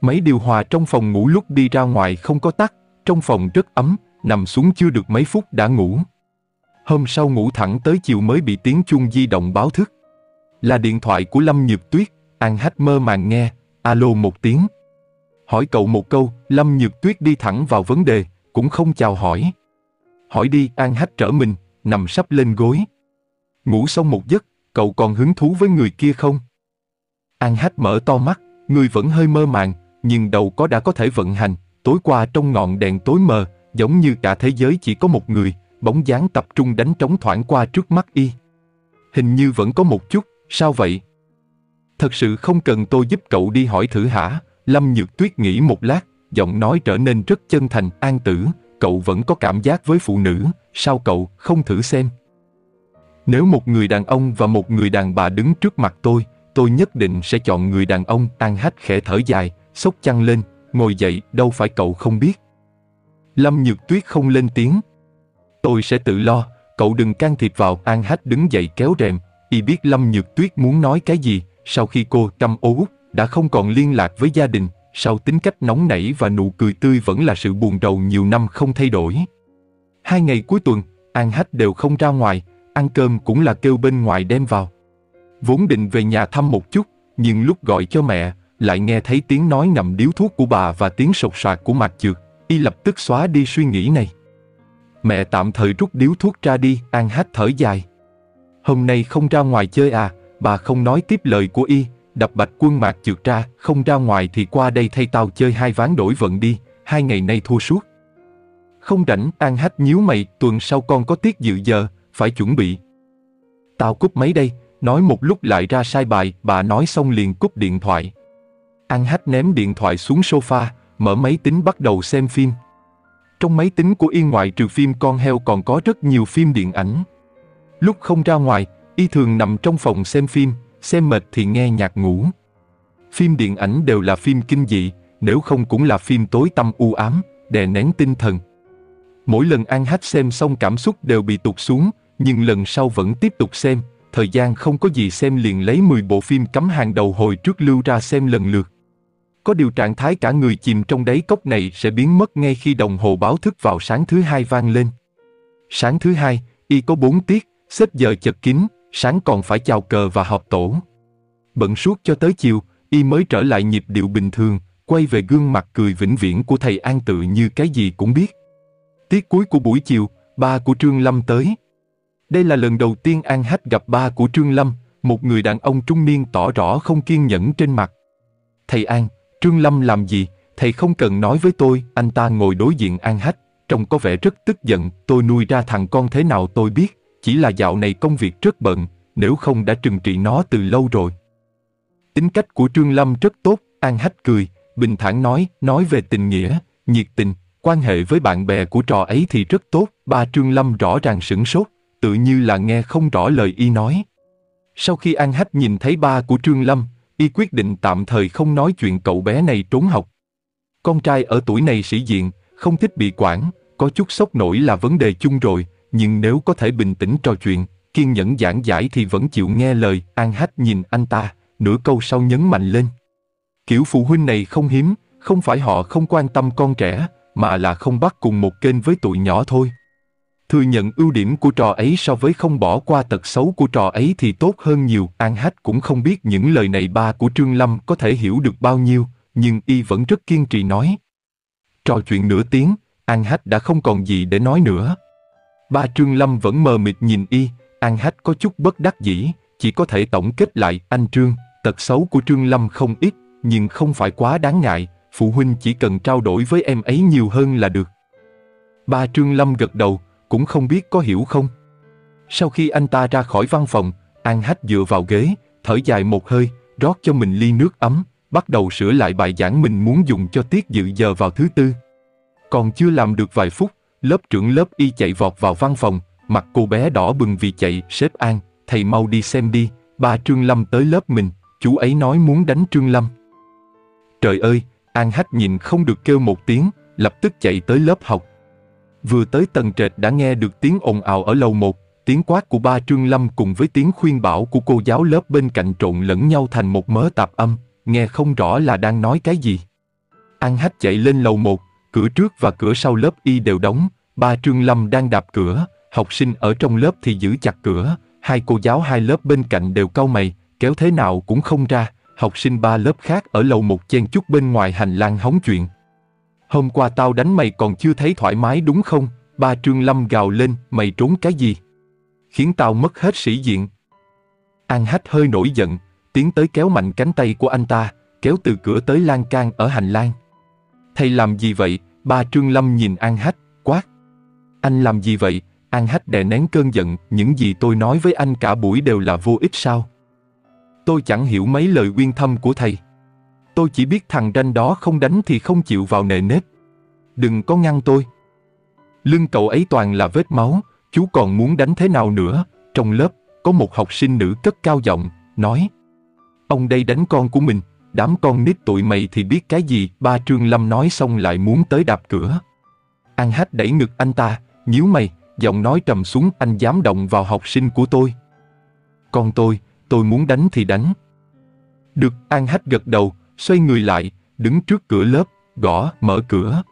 Mấy điều hòa trong phòng ngủ lúc đi ra ngoài không có tắt, trong phòng rất ấm, nằm xuống chưa được mấy phút đã ngủ. Hôm sau ngủ thẳng tới chiều mới bị tiếng chuông di động báo thức. Là điện thoại của Lâm Nhược Tuyết, An Hách mơ màng nghe, alo một tiếng, Hỏi cậu một câu, Lâm Nhược Tuyết đi thẳng vào vấn đề, cũng không chào hỏi. Hỏi đi, An Hách trở mình, nằm sắp lên gối. Ngủ xong một giấc, cậu còn hứng thú với người kia không? An Hách mở to mắt, người vẫn hơi mơ màng, nhưng đầu có đã có thể vận hành, tối qua trong ngọn đèn tối mờ, giống như cả thế giới chỉ có một người, bóng dáng tập trung đánh trống thoảng qua trước mắt y. Hình như vẫn có một chút, sao vậy? Thật sự không cần tôi giúp cậu đi hỏi thử hả? Lâm Nhược Tuyết nghĩ một lát, giọng nói trở nên rất chân thành, an tử, cậu vẫn có cảm giác với phụ nữ, sao cậu không thử xem? Nếu một người đàn ông và một người đàn bà đứng trước mặt tôi, tôi nhất định sẽ chọn người đàn ông tan hách khẽ thở dài, sốc chăn lên, ngồi dậy, đâu phải cậu không biết. Lâm Nhược Tuyết không lên tiếng. Tôi sẽ tự lo, cậu đừng can thiệp vào, An Hách đứng dậy kéo rèm, y biết Lâm Nhược Tuyết muốn nói cái gì, sau khi cô căm ô út đã không còn liên lạc với gia đình, sau tính cách nóng nảy và nụ cười tươi vẫn là sự buồn rầu nhiều năm không thay đổi. Hai ngày cuối tuần, An Hách đều không ra ngoài, ăn cơm cũng là kêu bên ngoài đem vào. Vốn định về nhà thăm một chút, nhưng lúc gọi cho mẹ, lại nghe thấy tiếng nói ngầm điếu thuốc của bà và tiếng sột soạt của mặt trượt, y lập tức xóa đi suy nghĩ này. Mẹ tạm thời rút điếu thuốc ra đi, An Hách thở dài. Hôm nay không ra ngoài chơi à, bà không nói tiếp lời của y, Đập bạch quân mạc trượt ra, không ra ngoài thì qua đây thay tao chơi hai ván đổi vận đi, hai ngày nay thua suốt. Không rảnh, An Hách nhíu mày, tuần sau con có tiết dự giờ, phải chuẩn bị. Tao cúp máy đây, nói một lúc lại ra sai bài, bà nói xong liền cúp điện thoại. An Hách ném điện thoại xuống sofa, mở máy tính bắt đầu xem phim. Trong máy tính của Yên ngoại trừ phim con heo còn có rất nhiều phim điện ảnh. Lúc không ra ngoài, Y thường nằm trong phòng xem phim, xem mệt thì nghe nhạc ngủ. Phim điện ảnh đều là phim kinh dị, nếu không cũng là phim tối tâm u ám, đè nén tinh thần. Mỗi lần An Hát xem xong cảm xúc đều bị tụt xuống, nhưng lần sau vẫn tiếp tục xem, thời gian không có gì xem liền lấy 10 bộ phim cấm hàng đầu hồi trước lưu ra xem lần lượt. Có điều trạng thái cả người chìm trong đáy cốc này sẽ biến mất ngay khi đồng hồ báo thức vào sáng thứ hai vang lên. Sáng thứ hai, y có 4 tiết, xếp giờ chật kín, sáng còn phải chào cờ và họp tổ. Bận suốt cho tới chiều, y mới trở lại nhịp điệu bình thường, quay về gương mặt cười vĩnh viễn của thầy An tự như cái gì cũng biết. Tiết cuối của buổi chiều, ba của Trương Lâm tới. Đây là lần đầu tiên An Hách gặp ba của Trương Lâm, một người đàn ông trung niên tỏ rõ không kiên nhẫn trên mặt. Thầy An, Trương Lâm làm gì, thầy không cần nói với tôi, anh ta ngồi đối diện An Hách, trông có vẻ rất tức giận, tôi nuôi ra thằng con thế nào tôi biết. Chỉ là dạo này công việc rất bận, nếu không đã trừng trị nó từ lâu rồi. Tính cách của Trương Lâm rất tốt, An Hách cười, bình thản nói, nói về tình nghĩa, nhiệt tình, quan hệ với bạn bè của trò ấy thì rất tốt, ba Trương Lâm rõ ràng sửng sốt, tự như là nghe không rõ lời y nói. Sau khi An Hách nhìn thấy ba của Trương Lâm, y quyết định tạm thời không nói chuyện cậu bé này trốn học. Con trai ở tuổi này sĩ diện, không thích bị quản, có chút sốc nổi là vấn đề chung rồi, nhưng nếu có thể bình tĩnh trò chuyện, kiên nhẫn giảng giải thì vẫn chịu nghe lời, An Hách nhìn anh ta, nửa câu sau nhấn mạnh lên. Kiểu phụ huynh này không hiếm, không phải họ không quan tâm con trẻ, mà là không bắt cùng một kênh với tụi nhỏ thôi. Thừa nhận ưu điểm của trò ấy so với không bỏ qua tật xấu của trò ấy thì tốt hơn nhiều. An Hách cũng không biết những lời này ba của Trương Lâm có thể hiểu được bao nhiêu, nhưng y vẫn rất kiên trì nói. Trò chuyện nửa tiếng, An Hách đã không còn gì để nói nữa, Ba Trương Lâm vẫn mờ mịt nhìn y, An Hách có chút bất đắc dĩ, chỉ có thể tổng kết lại anh Trương, tật xấu của Trương Lâm không ít, nhưng không phải quá đáng ngại, phụ huynh chỉ cần trao đổi với em ấy nhiều hơn là được. Ba Trương Lâm gật đầu, cũng không biết có hiểu không. Sau khi anh ta ra khỏi văn phòng, An Hách dựa vào ghế, thở dài một hơi, rót cho mình ly nước ấm, bắt đầu sửa lại bài giảng mình muốn dùng cho tiết dự giờ vào thứ tư. Còn chưa làm được vài phút, Lớp trưởng lớp y chạy vọt vào văn phòng, mặt cô bé đỏ bừng vì chạy, sếp An, thầy mau đi xem đi, ba Trương Lâm tới lớp mình, chú ấy nói muốn đánh Trương Lâm. Trời ơi, An Hách nhìn không được kêu một tiếng, lập tức chạy tới lớp học. Vừa tới tầng trệt đã nghe được tiếng ồn ào ở lầu một, tiếng quát của ba Trương Lâm cùng với tiếng khuyên bảo của cô giáo lớp bên cạnh trộn lẫn nhau thành một mớ tạp âm, nghe không rõ là đang nói cái gì. An Hách chạy lên lầu một, Cửa trước và cửa sau lớp y đều đóng, ba Trương Lâm đang đạp cửa, học sinh ở trong lớp thì giữ chặt cửa, hai cô giáo hai lớp bên cạnh đều cau mày, kéo thế nào cũng không ra, học sinh ba lớp khác ở lầu một chen chút bên ngoài hành lang hóng chuyện. Hôm qua tao đánh mày còn chưa thấy thoải mái đúng không? Ba Trương Lâm gào lên, mày trốn cái gì? Khiến tao mất hết sĩ diện. An Hách hơi nổi giận, tiến tới kéo mạnh cánh tay của anh ta, kéo từ cửa tới lan can ở hành lang. Thầy làm gì vậy? Ba Trương Lâm nhìn An Hách, quát. Anh làm gì vậy? An Hách đè nén cơn giận, những gì tôi nói với anh cả buổi đều là vô ích sao? Tôi chẳng hiểu mấy lời uyên thâm của thầy. Tôi chỉ biết thằng ranh đó không đánh thì không chịu vào nề nếp. Đừng có ngăn tôi. Lưng cậu ấy toàn là vết máu, chú còn muốn đánh thế nào nữa? Trong lớp, có một học sinh nữ cất cao giọng, nói Ông đây đánh con của mình, đám con nít tụi mày thì biết cái gì, ba Trương Lâm nói xong lại muốn tới đạp cửa. An Hát đẩy ngực anh ta, nhíu mày, giọng nói trầm xuống anh dám động vào học sinh của tôi. Con tôi, tôi muốn đánh thì đánh. Được, An Hát gật đầu, xoay người lại, đứng trước cửa lớp, gõ, mở cửa.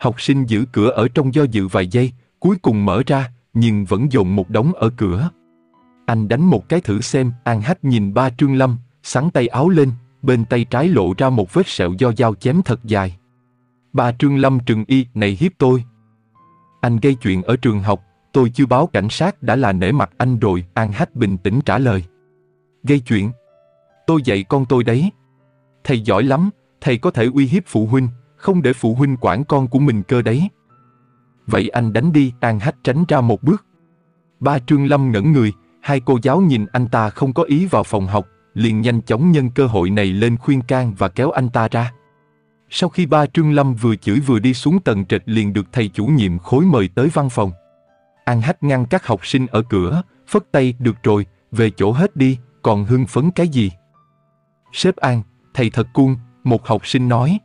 Học sinh giữ cửa ở trong do dự vài giây, cuối cùng mở ra, nhưng vẫn dồn một đống ở cửa. Anh đánh một cái thử xem, An Hát nhìn ba Trương Lâm, sắn tay áo lên, bên tay trái lộ ra một vết sẹo do dao chém thật dài. Bà Trương Lâm Trừng Y này hiếp tôi. Anh gây chuyện ở trường học, tôi chưa báo cảnh sát đã là nể mặt anh rồi, An Hách bình tĩnh trả lời. Gây chuyện? Tôi dạy con tôi đấy. Thầy giỏi lắm, thầy có thể uy hiếp phụ huynh, không để phụ huynh quản con của mình cơ đấy. Vậy anh đánh đi, An Hách tránh ra một bước. Ba Trương Lâm ngẩn người, hai cô giáo nhìn anh ta không có ý vào phòng học, liền nhanh chóng nhân cơ hội này lên khuyên can và kéo anh ta ra. Sau khi ba Trương Lâm vừa chửi vừa đi xuống tầng trệt liền được thầy chủ nhiệm khối mời tới văn phòng. An Hách ngăn các học sinh ở cửa, phất tay được rồi, về chỗ hết đi, còn hưng phấn cái gì? Sếp An, thầy thật cuông, một học sinh nói.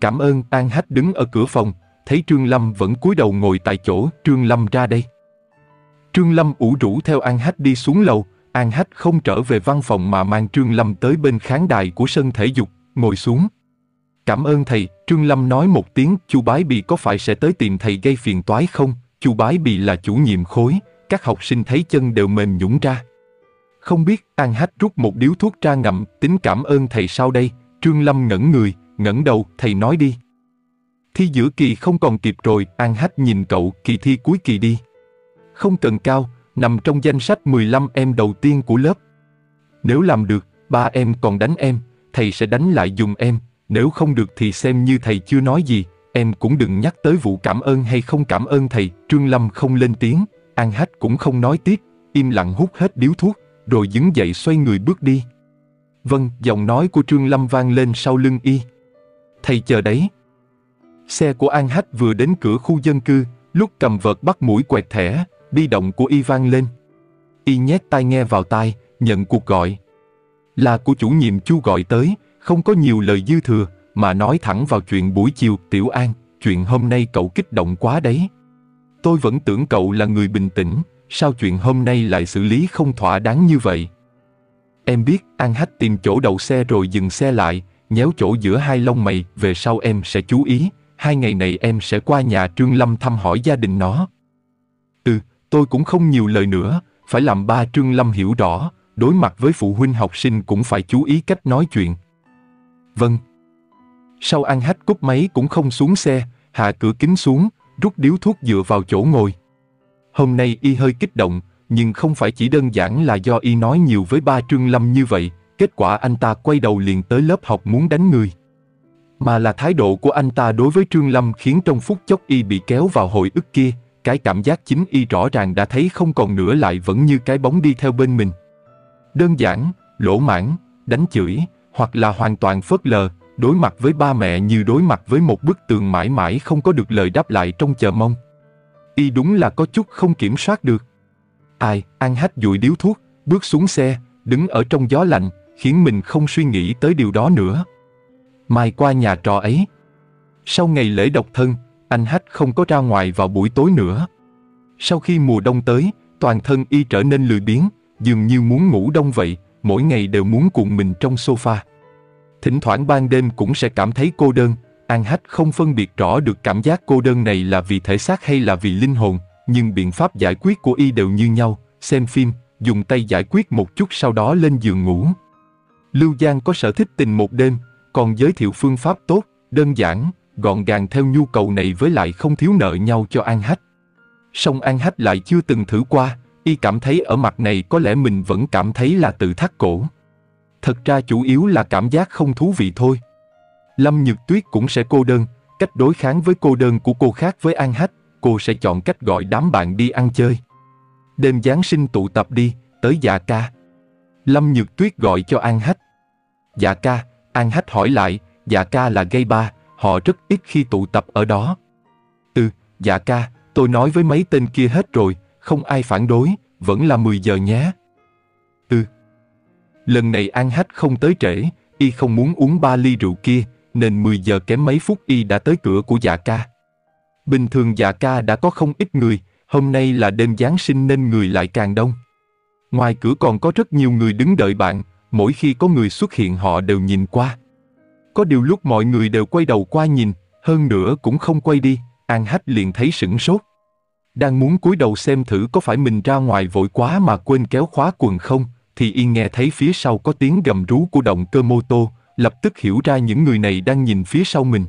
Cảm ơn An Hách đứng ở cửa phòng, thấy Trương Lâm vẫn cúi đầu ngồi tại chỗ, Trương Lâm ra đây. Trương Lâm ủ rũ theo An Hách đi xuống lầu, An Hách không trở về văn phòng mà mang Trương Lâm tới bên khán đài của sân thể dục, ngồi xuống. Cảm ơn thầy, Trương Lâm nói một tiếng, chu Bái Bì có phải sẽ tới tìm thầy gây phiền toái không? chu Bái Bì là chủ nhiệm khối, các học sinh thấy chân đều mềm nhũng ra. Không biết, An Hách rút một điếu thuốc ra ngậm, tính cảm ơn thầy sau đây, Trương Lâm ngẩn người, ngẩng đầu, thầy nói đi. Thi giữa kỳ không còn kịp rồi, An Hách nhìn cậu, kỳ thi cuối kỳ đi. Không cần cao, nằm trong danh sách 15 em đầu tiên của lớp. Nếu làm được, ba em còn đánh em, thầy sẽ đánh lại dùng em, nếu không được thì xem như thầy chưa nói gì, em cũng đừng nhắc tới vụ cảm ơn hay không cảm ơn thầy. Trương Lâm không lên tiếng, An Hách cũng không nói tiếp, im lặng hút hết điếu thuốc, rồi đứng dậy xoay người bước đi. Vâng, giọng nói của Trương Lâm vang lên sau lưng y. Thầy chờ đấy. Xe của An Hách vừa đến cửa khu dân cư, lúc cầm vợt bắt mũi quẹt thẻ, bi động của y vang lên. Y nhét tai nghe vào tai, nhận cuộc gọi. Là của chủ nhiệm chu gọi tới, không có nhiều lời dư thừa, mà nói thẳng vào chuyện buổi chiều, Tiểu An, chuyện hôm nay cậu kích động quá đấy. Tôi vẫn tưởng cậu là người bình tĩnh, sao chuyện hôm nay lại xử lý không thỏa đáng như vậy? Em biết, An Hách tìm chỗ đậu xe rồi dừng xe lại, nhéo chỗ giữa hai lông mày, về sau em sẽ chú ý, hai ngày này em sẽ qua nhà Trương Lâm thăm hỏi gia đình nó tôi cũng không nhiều lời nữa, phải làm ba Trương Lâm hiểu rõ, đối mặt với phụ huynh học sinh cũng phải chú ý cách nói chuyện. Vâng. Sau ăn hách cúp máy cũng không xuống xe, hạ cửa kính xuống, rút điếu thuốc dựa vào chỗ ngồi. Hôm nay y hơi kích động, nhưng không phải chỉ đơn giản là do y nói nhiều với ba Trương Lâm như vậy, kết quả anh ta quay đầu liền tới lớp học muốn đánh người. Mà là thái độ của anh ta đối với Trương Lâm khiến trong phút chốc y bị kéo vào hồi ức kia, cái cảm giác chính y rõ ràng đã thấy không còn nữa lại vẫn như cái bóng đi theo bên mình. Đơn giản, lỗ mãn, đánh chửi, hoặc là hoàn toàn phớt lờ, đối mặt với ba mẹ như đối mặt với một bức tường mãi mãi không có được lời đáp lại trong chờ mong. Y đúng là có chút không kiểm soát được. Ai, An Hách dụi điếu thuốc, bước xuống xe, đứng ở trong gió lạnh, khiến mình không suy nghĩ tới điều đó nữa. Mai qua nhà trò ấy. Sau ngày lễ độc thân, anh Hách không có ra ngoài vào buổi tối nữa. Sau khi mùa đông tới, toàn thân y trở nên lười biếng, dường như muốn ngủ đông vậy, mỗi ngày đều muốn cuộn mình trong sofa. Thỉnh thoảng ban đêm cũng sẽ cảm thấy cô đơn, An Hách không phân biệt rõ được cảm giác cô đơn này là vì thể xác hay là vì linh hồn, nhưng biện pháp giải quyết của y đều như nhau, xem phim, dùng tay giải quyết một chút sau đó lên giường ngủ. Lưu Giang có sở thích tình một đêm, còn giới thiệu phương pháp tốt, đơn giản, gọn gàng theo nhu cầu này với lại không thiếu nợ nhau cho An Hách. Song An Hách lại chưa từng thử qua, y cảm thấy ở mặt này có lẽ mình vẫn cảm thấy là tự thắt cổ. Thật ra chủ yếu là cảm giác không thú vị thôi. Lâm Nhược Tuyết cũng sẽ cô đơn, cách đối kháng với cô đơn của cô khác với An Hách, cô sẽ chọn cách gọi đám bạn đi ăn chơi. Đêm Giáng sinh tụ tập đi, tới dạ ca. Lâm Nhược Tuyết gọi cho An Hách. Dạ ca, An Hách hỏi lại, dạ ca là gây ba, họ rất ít khi tụ tập ở đó. Ừ, dạ ca, tôi nói với mấy tên kia hết rồi, không ai phản đối, vẫn là 10 giờ nhé. Ừ. Lần này An Hách không tới trễ, y không muốn uống ba ly rượu kia, nên 10 giờ kém mấy phút y đã tới cửa của dạ ca. Bình thường dạ ca đã có không ít người, hôm nay là đêm Giáng sinh nên người lại càng đông. Ngoài cửa còn có rất nhiều người đứng đợi bạn, mỗi khi có người xuất hiện họ đều nhìn qua, có điều lúc mọi người đều quay đầu qua nhìn, hơn nữa cũng không quay đi, An Hách liền thấy sửng sốt. Đang muốn cúi đầu xem thử có phải mình ra ngoài vội quá mà quên kéo khóa quần không, thì y nghe thấy phía sau có tiếng gầm rú của động cơ mô tô, lập tức hiểu ra những người này đang nhìn phía sau mình.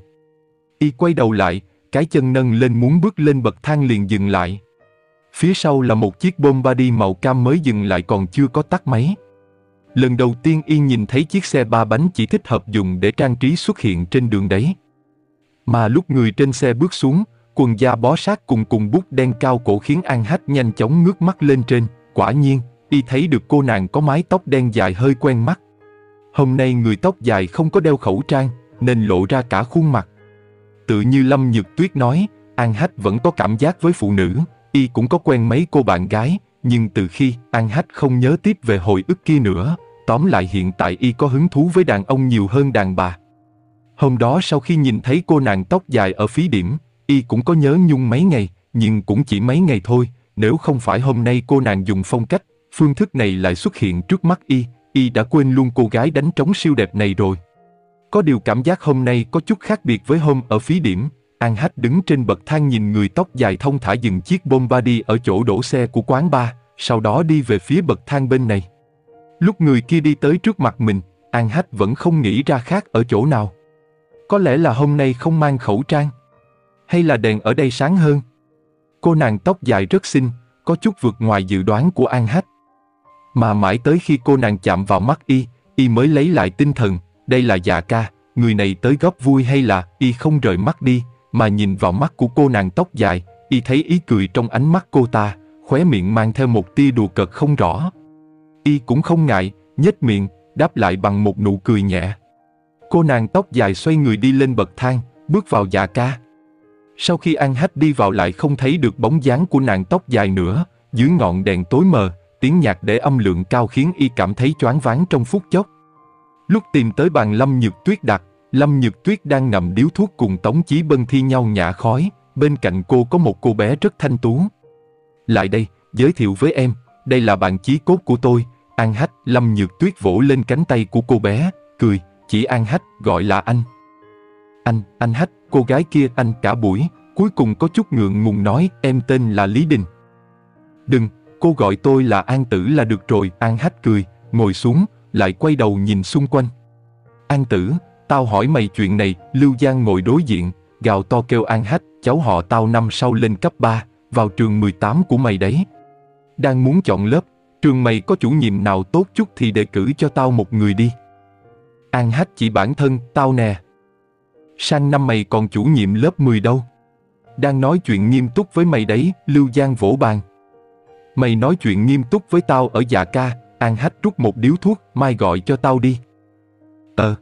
Y quay đầu lại, cái chân nâng lên muốn bước lên bậc thang liền dừng lại. Phía sau là một chiếc bom màu cam mới dừng lại còn chưa có tắt máy. Lần đầu tiên y nhìn thấy chiếc xe ba bánh chỉ thích hợp dùng để trang trí xuất hiện trên đường đấy. Mà lúc người trên xe bước xuống, quần da bó sát cùng cùng bút đen cao cổ khiến An Hách nhanh chóng ngước mắt lên trên. Quả nhiên, y thấy được cô nàng có mái tóc đen dài hơi quen mắt. Hôm nay người tóc dài không có đeo khẩu trang, nên lộ ra cả khuôn mặt. Tự như Lâm Nhược Tuyết nói, An Hách vẫn có cảm giác với phụ nữ, y cũng có quen mấy cô bạn gái, nhưng từ khi An Hách không nhớ tiếp về hồi ức kia nữa, tóm lại hiện tại y có hứng thú với đàn ông nhiều hơn đàn bà. Hôm đó sau khi nhìn thấy cô nàng tóc dài ở phí điểm, y cũng có nhớ nhung mấy ngày, nhưng cũng chỉ mấy ngày thôi, nếu không phải hôm nay cô nàng dùng phong cách, phương thức này lại xuất hiện trước mắt y, y đã quên luôn cô gái đánh trống siêu đẹp này rồi. Có điều cảm giác hôm nay có chút khác biệt với hôm ở phí điểm, An Hách đứng trên bậc thang nhìn người tóc dài thông thả dừng chiếc Bombardier ở chỗ đổ xe của quán bar, sau đó đi về phía bậc thang bên này. Lúc người kia đi tới trước mặt mình, An Hách vẫn không nghĩ ra khác ở chỗ nào. Có lẽ là hôm nay không mang khẩu trang, hay là đèn ở đây sáng hơn. Cô nàng tóc dài rất xinh, có chút vượt ngoài dự đoán của An Hách. Mà mãi tới khi cô nàng chạm vào mắt y, y mới lấy lại tinh thần, đây là già ca, người này tới góp vui hay là y không rời mắt đi, mà nhìn vào mắt của cô nàng tóc dài, y thấy ý cười trong ánh mắt cô ta, khóe miệng mang theo một tia đùa cợt không rõ. Y cũng không ngại, nhếch miệng, đáp lại bằng một nụ cười nhẹ. Cô nàng tóc dài xoay người đi lên bậc thang, bước vào dạ ca. Sau khi ăn Hách đi vào lại không thấy được bóng dáng của nàng tóc dài nữa, dưới ngọn đèn tối mờ, tiếng nhạc để âm lượng cao khiến y cảm thấy choáng váng trong phút chốc. Lúc tìm tới bàn Lâm Nhược Tuyết đặt, Lâm Nhược Tuyết đang nằm điếu thuốc cùng Tống Chí Bân thi nhau nhả khói, bên cạnh cô có một cô bé rất thanh tú. Lại đây, giới thiệu với em, đây là bạn chí cốt của tôi, An Hách, Lâm Nhược Tuyết vỗ lên cánh tay của cô bé, cười, chỉ An Hách, gọi là anh. Anh, anh Hách, cô gái kia anh cả buổi, cuối cùng có chút ngượng ngùng nói, em tên là Lý Đình. Đừng, cô gọi tôi là An Tử là được rồi, An Hách cười, ngồi xuống, lại quay đầu nhìn xung quanh. An Tử, Tao hỏi mày chuyện này, Lưu Giang ngồi đối diện, gào to kêu an hách, cháu họ tao năm sau lên cấp 3, vào trường 18 của mày đấy. Đang muốn chọn lớp, trường mày có chủ nhiệm nào tốt chút thì đề cử cho tao một người đi. An hách chỉ bản thân, tao nè. Sang năm mày còn chủ nhiệm lớp 10 đâu. Đang nói chuyện nghiêm túc với mày đấy, Lưu Giang vỗ bàn. Mày nói chuyện nghiêm túc với tao ở dạ ca, An hách rút một điếu thuốc, mai gọi cho tao đi. Ờ.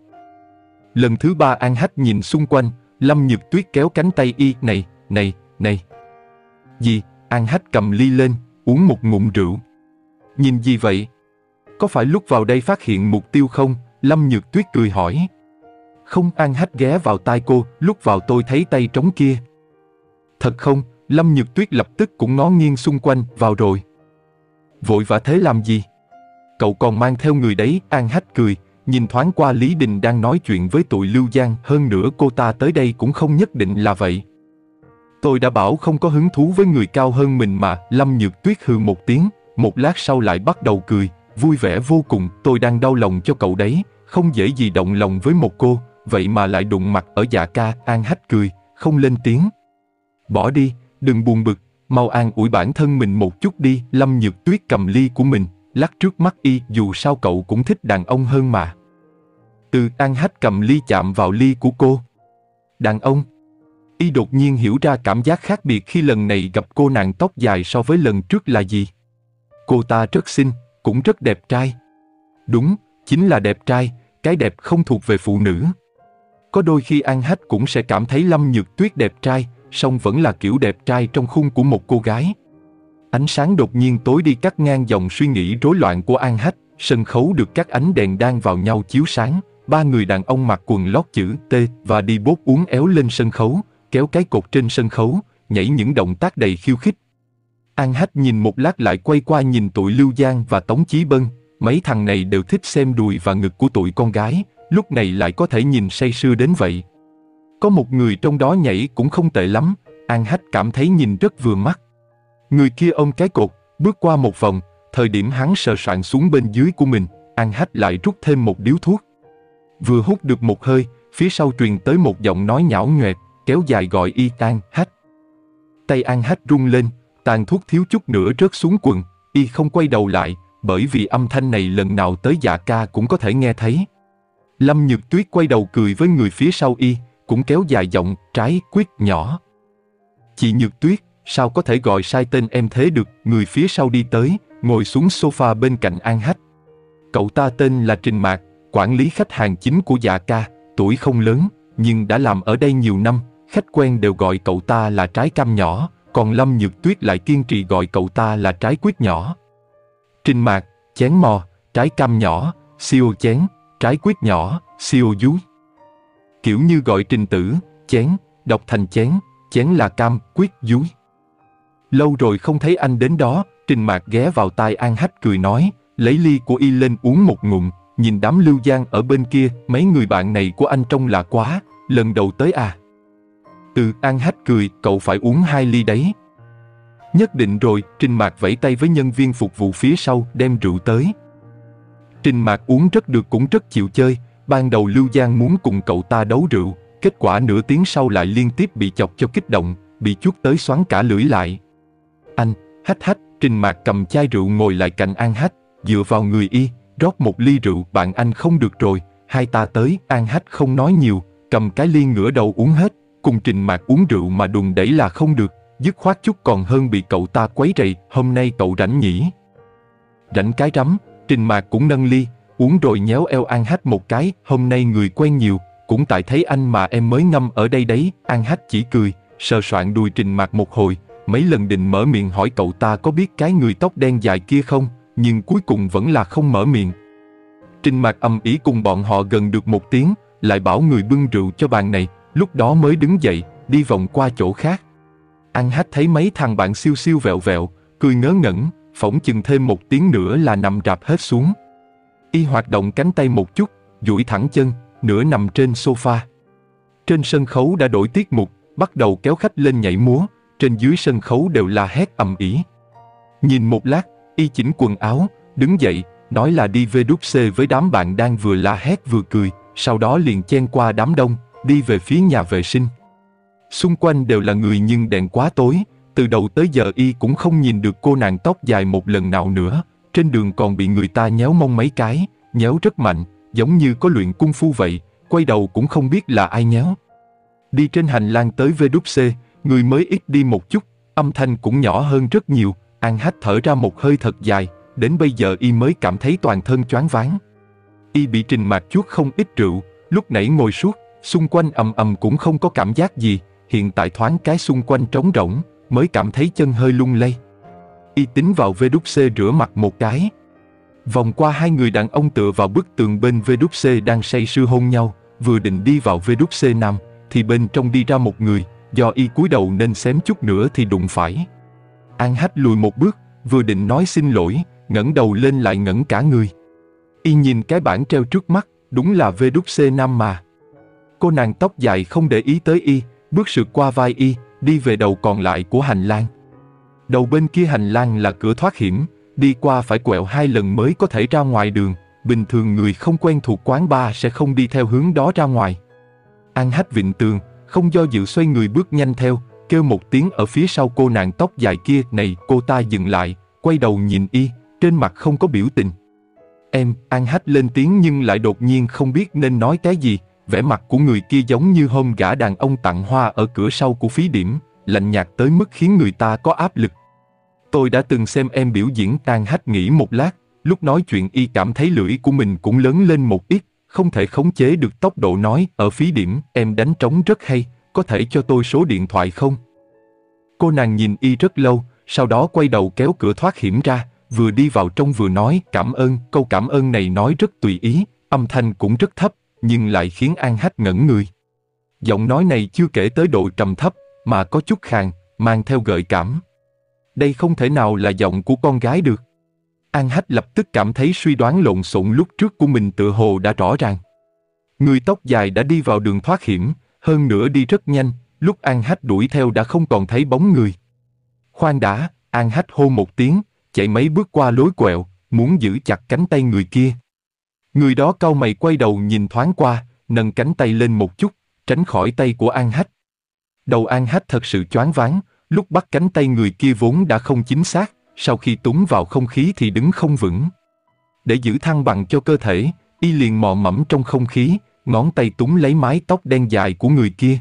Lần thứ ba An Hách nhìn xung quanh, Lâm Nhược Tuyết kéo cánh tay y, này, này, này. Gì, An Hách cầm ly lên, uống một ngụm rượu. Nhìn gì vậy? Có phải lúc vào đây phát hiện mục tiêu không? Lâm Nhược Tuyết cười hỏi. Không An Hách ghé vào tai cô, lúc vào tôi thấy tay trống kia. Thật không, Lâm Nhược Tuyết lập tức cũng ngó nghiêng xung quanh, vào rồi. Vội vã thế làm gì? Cậu còn mang theo người đấy, An Hách cười, nhìn thoáng qua Lý Đình đang nói chuyện với tụi Lưu Giang, hơn nữa cô ta tới đây cũng không nhất định là vậy. Tôi đã bảo không có hứng thú với người cao hơn mình mà, Lâm Nhược Tuyết hừ một tiếng, một lát sau lại bắt đầu cười, vui vẻ vô cùng, tôi đang đau lòng cho cậu đấy, không dễ gì động lòng với một cô, vậy mà lại đụng mặt ở dạ ca, An Hách cười, không lên tiếng. Bỏ đi, đừng buồn bực, mau an ủi bản thân mình một chút đi, Lâm Nhược Tuyết cầm ly của mình, lắc trước mắt y dù sao cậu cũng thích đàn ông hơn mà. Từ An Hách cầm ly chạm vào ly của cô. Đàn ông. Y đột nhiên hiểu ra cảm giác khác biệt khi lần này gặp cô nàng tóc dài so với lần trước là gì. Cô ta rất xinh, cũng rất đẹp trai. Đúng, chính là đẹp trai, cái đẹp không thuộc về phụ nữ. Có đôi khi An Hách cũng sẽ cảm thấy Lâm Nhược Tuyết đẹp trai, song vẫn là kiểu đẹp trai trong khung của một cô gái. Ánh sáng đột nhiên tối đi cắt ngang dòng suy nghĩ rối loạn của An Hách, sân khấu được các ánh đèn đang vào nhau chiếu sáng, ba người đàn ông mặc quần lót chữ T và đi bốt uống éo lên sân khấu, kéo cái cột trên sân khấu, nhảy những động tác đầy khiêu khích. An Hách nhìn một lát lại quay qua nhìn tụi Lưu Giang và Tống Chí Bân, mấy thằng này đều thích xem đùi và ngực của tụi con gái, lúc này lại có thể nhìn say sưa đến vậy. Có một người trong đó nhảy cũng không tệ lắm, An Hách cảm thấy nhìn rất vừa mắt. Người kia ôm cái cột, bước qua một vòng, thời điểm hắn sờ soạn xuống bên dưới của mình, An Hách lại rút thêm một điếu thuốc. Vừa hút được một hơi, phía sau truyền tới một giọng nói nhão nhoẹt, kéo dài gọi y tan hách. Tay An Hách rung lên, tàn thuốc thiếu chút nữa rớt xuống quần, y không quay đầu lại, bởi vì âm thanh này lần nào tới dạ ca cũng có thể nghe thấy. Lâm Nhược Tuyết quay đầu cười với người phía sau y, cũng kéo dài giọng trái quyết nhỏ. Chị Nhược Tuyết, Sao có thể gọi sai tên em thế được, người phía sau đi tới, ngồi xuống sofa bên cạnh An Hách. Cậu ta tên là Trình Mạc, quản lý khách hàng chính của dạ ca, tuổi không lớn, nhưng đã làm ở đây nhiều năm, khách quen đều gọi cậu ta là trái cam nhỏ, còn Lâm Nhược Tuyết lại kiên trì gọi cậu ta là trái quyết nhỏ. Trình Mạc, chén mò, trái cam nhỏ, siêu chén, trái quyết nhỏ, siêu dú. Kiểu như gọi trình tử, chén, đọc thành chén, chén là cam, quyết dúi. Lâu rồi không thấy anh đến đó, Trình Mạc ghé vào tai An Hách cười nói, lấy ly của y lên uống một ngụm, nhìn đám lưu giang ở bên kia, mấy người bạn này của anh trông lạ quá, lần đầu tới à. Từ An Hách cười, cậu phải uống hai ly đấy. Nhất định rồi, Trình Mạc vẫy tay với nhân viên phục vụ phía sau đem rượu tới. Trình Mạc uống rất được cũng rất chịu chơi, ban đầu Lưu Giang muốn cùng cậu ta đấu rượu, kết quả nửa tiếng sau lại liên tiếp bị chọc cho kích động, bị chuốt tới xoắn cả lưỡi lại, anh, hách hách, Trình Mạc cầm chai rượu ngồi lại cạnh An Hách, dựa vào người y, rót một ly rượu bạn anh không được rồi, hai ta tới, An Hách không nói nhiều, cầm cái ly ngửa đầu uống hết, cùng Trình Mạc uống rượu mà đùn đẩy là không được, dứt khoát chút còn hơn bị cậu ta quấy rầy, hôm nay cậu rảnh nhỉ. Rảnh cái rắm, Trình Mạc cũng nâng ly, uống rồi nhéo eo An Hách một cái, hôm nay người quen nhiều, cũng tại thấy anh mà em mới ngâm ở đây đấy, An Hách chỉ cười, sờ soạn đùi Trình Mạc một hồi, mấy lần định mở miệng hỏi cậu ta có biết cái người tóc đen dài kia không, nhưng cuối cùng vẫn là không mở miệng. Trinh Mạc âm ý cùng bọn họ gần được một tiếng, lại bảo người bưng rượu cho bàn này, lúc đó mới đứng dậy, đi vòng qua chỗ khác. Ăn hách thấy mấy thằng bạn siêu siêu vẹo vẹo, cười ngớ ngẩn, phỏng chừng thêm một tiếng nữa là nằm rạp hết xuống. Y hoạt động cánh tay một chút, duỗi thẳng chân, nửa nằm trên sofa. Trên sân khấu đã đổi tiết mục, bắt đầu kéo khách lên nhảy múa, trên dưới sân khấu đều la hét ầm ĩ. Nhìn một lát, y chỉnh quần áo, đứng dậy, nói là đi về đúc xê với đám bạn đang vừa la hét vừa cười, sau đó liền chen qua đám đông, đi về phía nhà vệ sinh. Xung quanh đều là người nhưng đèn quá tối, từ đầu tới giờ y cũng không nhìn được cô nàng tóc dài một lần nào nữa, trên đường còn bị người ta nhéo mông mấy cái, nhéo rất mạnh, giống như có luyện cung phu vậy, quay đầu cũng không biết là ai nhéo. Đi trên hành lang tới đúc VWC, người mới ít đi một chút, âm thanh cũng nhỏ hơn rất nhiều, An Hách thở ra một hơi thật dài, đến bây giờ y mới cảm thấy toàn thân choáng váng. Y bị trình mạc chuốt không ít rượu, lúc nãy ngồi suốt, xung quanh ầm ầm cũng không có cảm giác gì, hiện tại thoáng cái xung quanh trống rỗng, mới cảm thấy chân hơi lung lay. Y tính vào VWC rửa mặt một cái. Vòng qua hai người đàn ông tựa vào bức tường bên VWC đang say sưa hôn nhau, vừa định đi vào VWC Nam, thì bên trong đi ra một người, do y cúi đầu nên xém chút nữa thì đụng phải. An Hách lùi một bước, vừa định nói xin lỗi, ngẩng đầu lên lại ngẩn cả người. Y nhìn cái bảng treo trước mắt, đúng là VWC Nam mà. Cô nàng tóc dài không để ý tới y, bước sượt qua vai y, đi về đầu còn lại của hành lang. Đầu bên kia hành lang là cửa thoát hiểm, đi qua phải quẹo hai lần mới có thể ra ngoài đường, bình thường người không quen thuộc quán bar sẽ không đi theo hướng đó ra ngoài. An hách vịnh tường, không do dự xoay người bước nhanh theo, kêu một tiếng ở phía sau cô nàng tóc dài kia này cô ta dừng lại, quay đầu nhìn y, trên mặt không có biểu tình. Em, An hách lên tiếng nhưng lại đột nhiên không biết nên nói cái gì, vẻ mặt của người kia giống như hôm gã đàn ông tặng hoa ở cửa sau của phí điểm, lạnh nhạt tới mức khiến người ta có áp lực. Tôi đã từng xem em biểu diễn tan hách nghĩ một lát, lúc nói chuyện y cảm thấy lưỡi của mình cũng lớn lên một ít, không thể khống chế được tốc độ nói, ở phí điểm, em đánh trống rất hay, có thể cho tôi số điện thoại không? Cô nàng nhìn y rất lâu, sau đó quay đầu kéo cửa thoát hiểm ra, vừa đi vào trong vừa nói cảm ơn, câu cảm ơn này nói rất tùy ý, âm thanh cũng rất thấp, nhưng lại khiến An Hách ngẩn người. Giọng nói này chưa kể tới độ trầm thấp, mà có chút khàn, mang theo gợi cảm. Đây không thể nào là giọng của con gái được. An Hách lập tức cảm thấy suy đoán lộn xộn lúc trước của mình tựa hồ đã rõ ràng. Người tóc dài đã đi vào đường thoát hiểm, hơn nữa đi rất nhanh, lúc An Hách đuổi theo đã không còn thấy bóng người. Khoan đã, An Hách hô một tiếng, chạy mấy bước qua lối quẹo, muốn giữ chặt cánh tay người kia. Người đó cau mày quay đầu nhìn thoáng qua, nâng cánh tay lên một chút, tránh khỏi tay của An Hách. Đầu An Hách thật sự choáng váng, lúc bắt cánh tay người kia vốn đã không chính xác, sau khi túng vào không khí thì đứng không vững. Để giữ thăng bằng cho cơ thể, y liền mò mẫm trong không khí, ngón tay túng lấy mái tóc đen dài của người kia.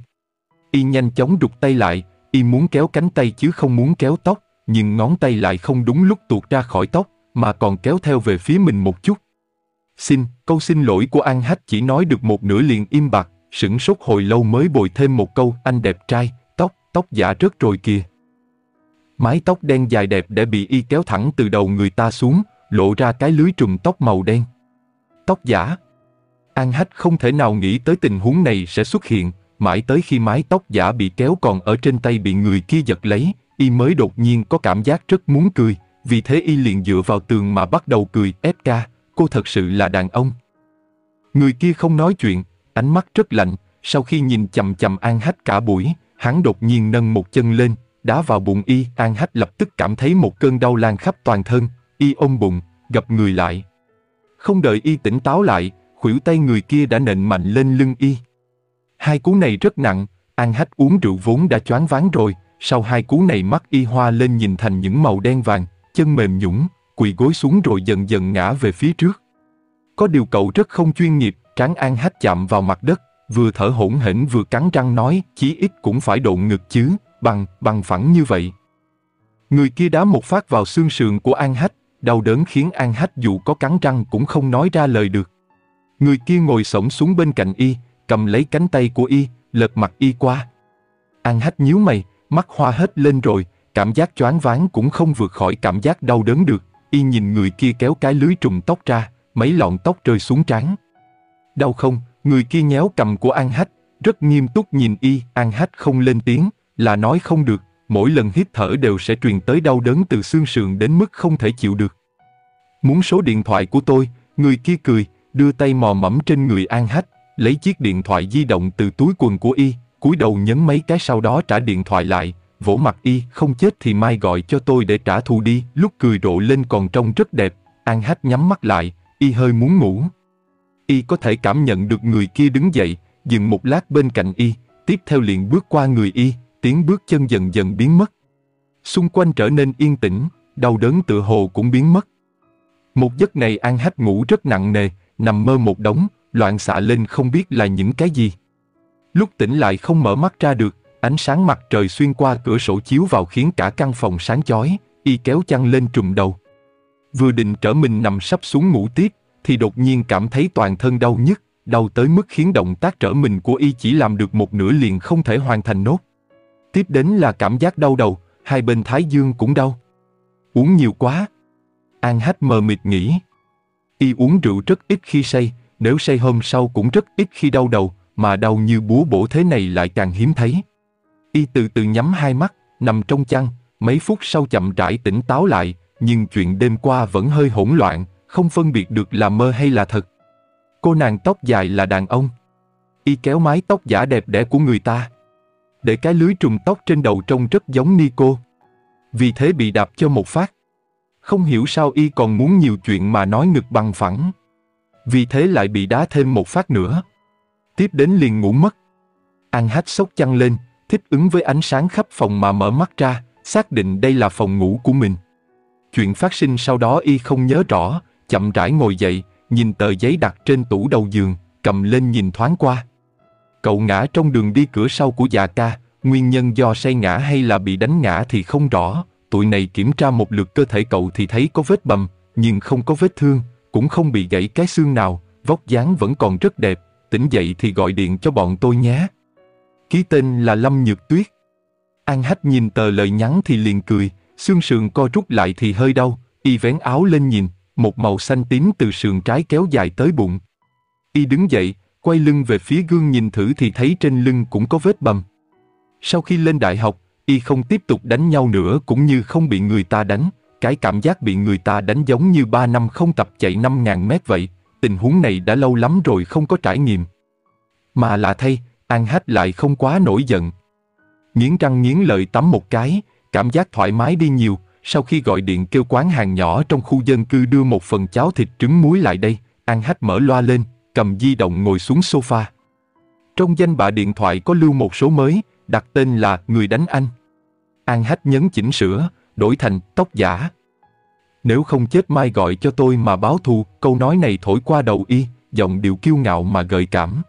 Y nhanh chóng rụt tay lại, y muốn kéo cánh tay chứ không muốn kéo tóc, nhưng ngón tay lại không đúng lúc tuột ra khỏi tóc, mà còn kéo theo về phía mình một chút. Xin, câu xin lỗi của An Hách chỉ nói được một nửa liền im bặt, sửng sốt hồi lâu mới bồi thêm một câu, anh đẹp trai, tóc, tóc giả rớt rồi kìa mái tóc đen dài đẹp để bị y kéo thẳng từ đầu người ta xuống, lộ ra cái lưới trùm tóc màu đen. Tóc giả. An Hách không thể nào nghĩ tới tình huống này sẽ xuất hiện, mãi tới khi mái tóc giả bị kéo còn ở trên tay bị người kia giật lấy, y mới đột nhiên có cảm giác rất muốn cười, vì thế y liền dựa vào tường mà bắt đầu cười, FK, cô thật sự là đàn ông. Người kia không nói chuyện, ánh mắt rất lạnh, sau khi nhìn chầm chầm An Hách cả buổi, hắn đột nhiên nâng một chân lên, đá vào bụng y, An Hách lập tức cảm thấy một cơn đau lan khắp toàn thân, y ôm bụng, gập người lại. Không đợi y tỉnh táo lại, khuỷu tay người kia đã nện mạnh lên lưng y. Hai cú này rất nặng, An Hách uống rượu vốn đã choáng váng rồi, sau hai cú này mắt y hoa lên nhìn thành những màu đen vàng, chân mềm nhũng, quỳ gối xuống rồi dần dần ngã về phía trước. Có điều cậu rất không chuyên nghiệp, tráng An Hách chạm vào mặt đất, vừa thở hổn hển vừa cắn răng nói, chí ít cũng phải độn ngực chứ, bằng, bằng phẳng như vậy. Người kia đá một phát vào xương sườn của An Hách, đau đớn khiến An Hách dù có cắn răng cũng không nói ra lời được. Người kia ngồi sổng xuống bên cạnh y, cầm lấy cánh tay của y, lật mặt y qua. An Hách nhíu mày, mắt hoa hết lên rồi, cảm giác choáng váng cũng không vượt khỏi cảm giác đau đớn được. Y nhìn người kia kéo cái lưới trùng tóc ra, mấy lọn tóc rơi xuống trán. Đau không, người kia nhéo cầm của An Hách, rất nghiêm túc nhìn y, An Hách không lên tiếng, là nói không được, mỗi lần hít thở đều sẽ truyền tới đau đớn từ xương sườn đến mức không thể chịu được. Muốn số điện thoại của tôi, người kia cười, đưa tay mò mẫm trên người An Hách, lấy chiếc điện thoại di động từ túi quần của y, cúi đầu nhấn mấy cái sau đó trả điện thoại lại, vỗ mặt y, không chết thì mai gọi cho tôi để trả thù đi, lúc cười rộ lên còn trông rất đẹp, An Hách nhắm mắt lại, y hơi muốn ngủ. Y có thể cảm nhận được người kia đứng dậy, dừng một lát bên cạnh y, tiếp theo liền bước qua người y, tiếng bước chân dần dần biến mất. Xung quanh trở nên yên tĩnh, đau đớn tựa hồ cũng biến mất. Một giấc này An Hách ngủ rất nặng nề, nằm mơ một đống, loạn xạ lên không biết là những cái gì. Lúc tỉnh lại không mở mắt ra được, ánh sáng mặt trời xuyên qua cửa sổ chiếu vào khiến cả căn phòng sáng chói, y kéo chăn lên trùm đầu. Vừa định trở mình nằm sắp xuống ngủ tiếp, thì đột nhiên cảm thấy toàn thân đau nhức, đau tới mức khiến động tác trở mình của y chỉ làm được một nửa liền không thể hoàn thành nốt. Tiếp đến là cảm giác đau đầu, hai bên thái dương cũng đau. Uống nhiều quá. An Hách mờ mịt nghĩ. Y uống rượu rất ít khi say, nếu say hôm sau cũng rất ít khi đau đầu, mà đau như búa bổ thế này lại càng hiếm thấy. Y từ từ nhắm hai mắt, nằm trong chăn, mấy phút sau chậm rãi tỉnh táo lại, nhưng chuyện đêm qua vẫn hơi hỗn loạn, không phân biệt được là mơ hay là thật. Cô nàng tóc dài là đàn ông. Y kéo mái tóc giả đẹp đẽ của người ta để cái lưới trùm tóc trên đầu trông rất giống Nico. Vì thế bị đạp cho một phát. Không hiểu sao y còn muốn nhiều chuyện mà nói ngực bằng phẳng. Vì thế lại bị đá thêm một phát nữa. Tiếp đến liền ngủ mất. An hách sốc chăn lên, thích ứng với ánh sáng khắp phòng mà mở mắt ra, xác định đây là phòng ngủ của mình. Chuyện phát sinh sau đó y không nhớ rõ, chậm rãi ngồi dậy, nhìn tờ giấy đặt trên tủ đầu giường, cầm lên nhìn thoáng qua. Cậu ngã trong đường đi cửa sau của già ca, nguyên nhân do say ngã hay là bị đánh ngã thì không rõ, tụi này kiểm tra một lượt cơ thể cậu thì thấy có vết bầm, nhưng không có vết thương, cũng không bị gãy cái xương nào, vóc dáng vẫn còn rất đẹp, tỉnh dậy thì gọi điện cho bọn tôi nhé. Ký tên là Lâm Nhược Tuyết. An Hách nhìn tờ lời nhắn thì liền cười, xương sườn co rút lại thì hơi đau, y vén áo lên nhìn, một màu xanh tím từ sườn trái kéo dài tới bụng. Y đứng dậy, quay lưng về phía gương nhìn thử thì thấy trên lưng cũng có vết bầm. Sau khi lên đại học, y không tiếp tục đánh nhau nữa cũng như không bị người ta đánh, cái cảm giác bị người ta đánh giống như 3 năm không tập chạy 5.000 mét vậy, tình huống này đã lâu lắm rồi không có trải nghiệm. Mà lạ thay, An Hát lại không quá nổi giận. Nghiến răng nghiến lợi tắm một cái, cảm giác thoải mái đi nhiều, sau khi gọi điện kêu quán hàng nhỏ trong khu dân cư đưa một phần cháo thịt trứng muối lại đây, An Hát mở loa lên, cầm di động ngồi xuống sofa. Trong danh bạ điện thoại có lưu một số mới, đặt tên là Người đánh anh. An Hách nhấn chỉnh sửa, đổi thành tóc giả. Nếu không chết mai gọi cho tôi mà báo thù, câu nói này thổi qua đầu y, giọng điệu kiêu ngạo mà gợi cảm.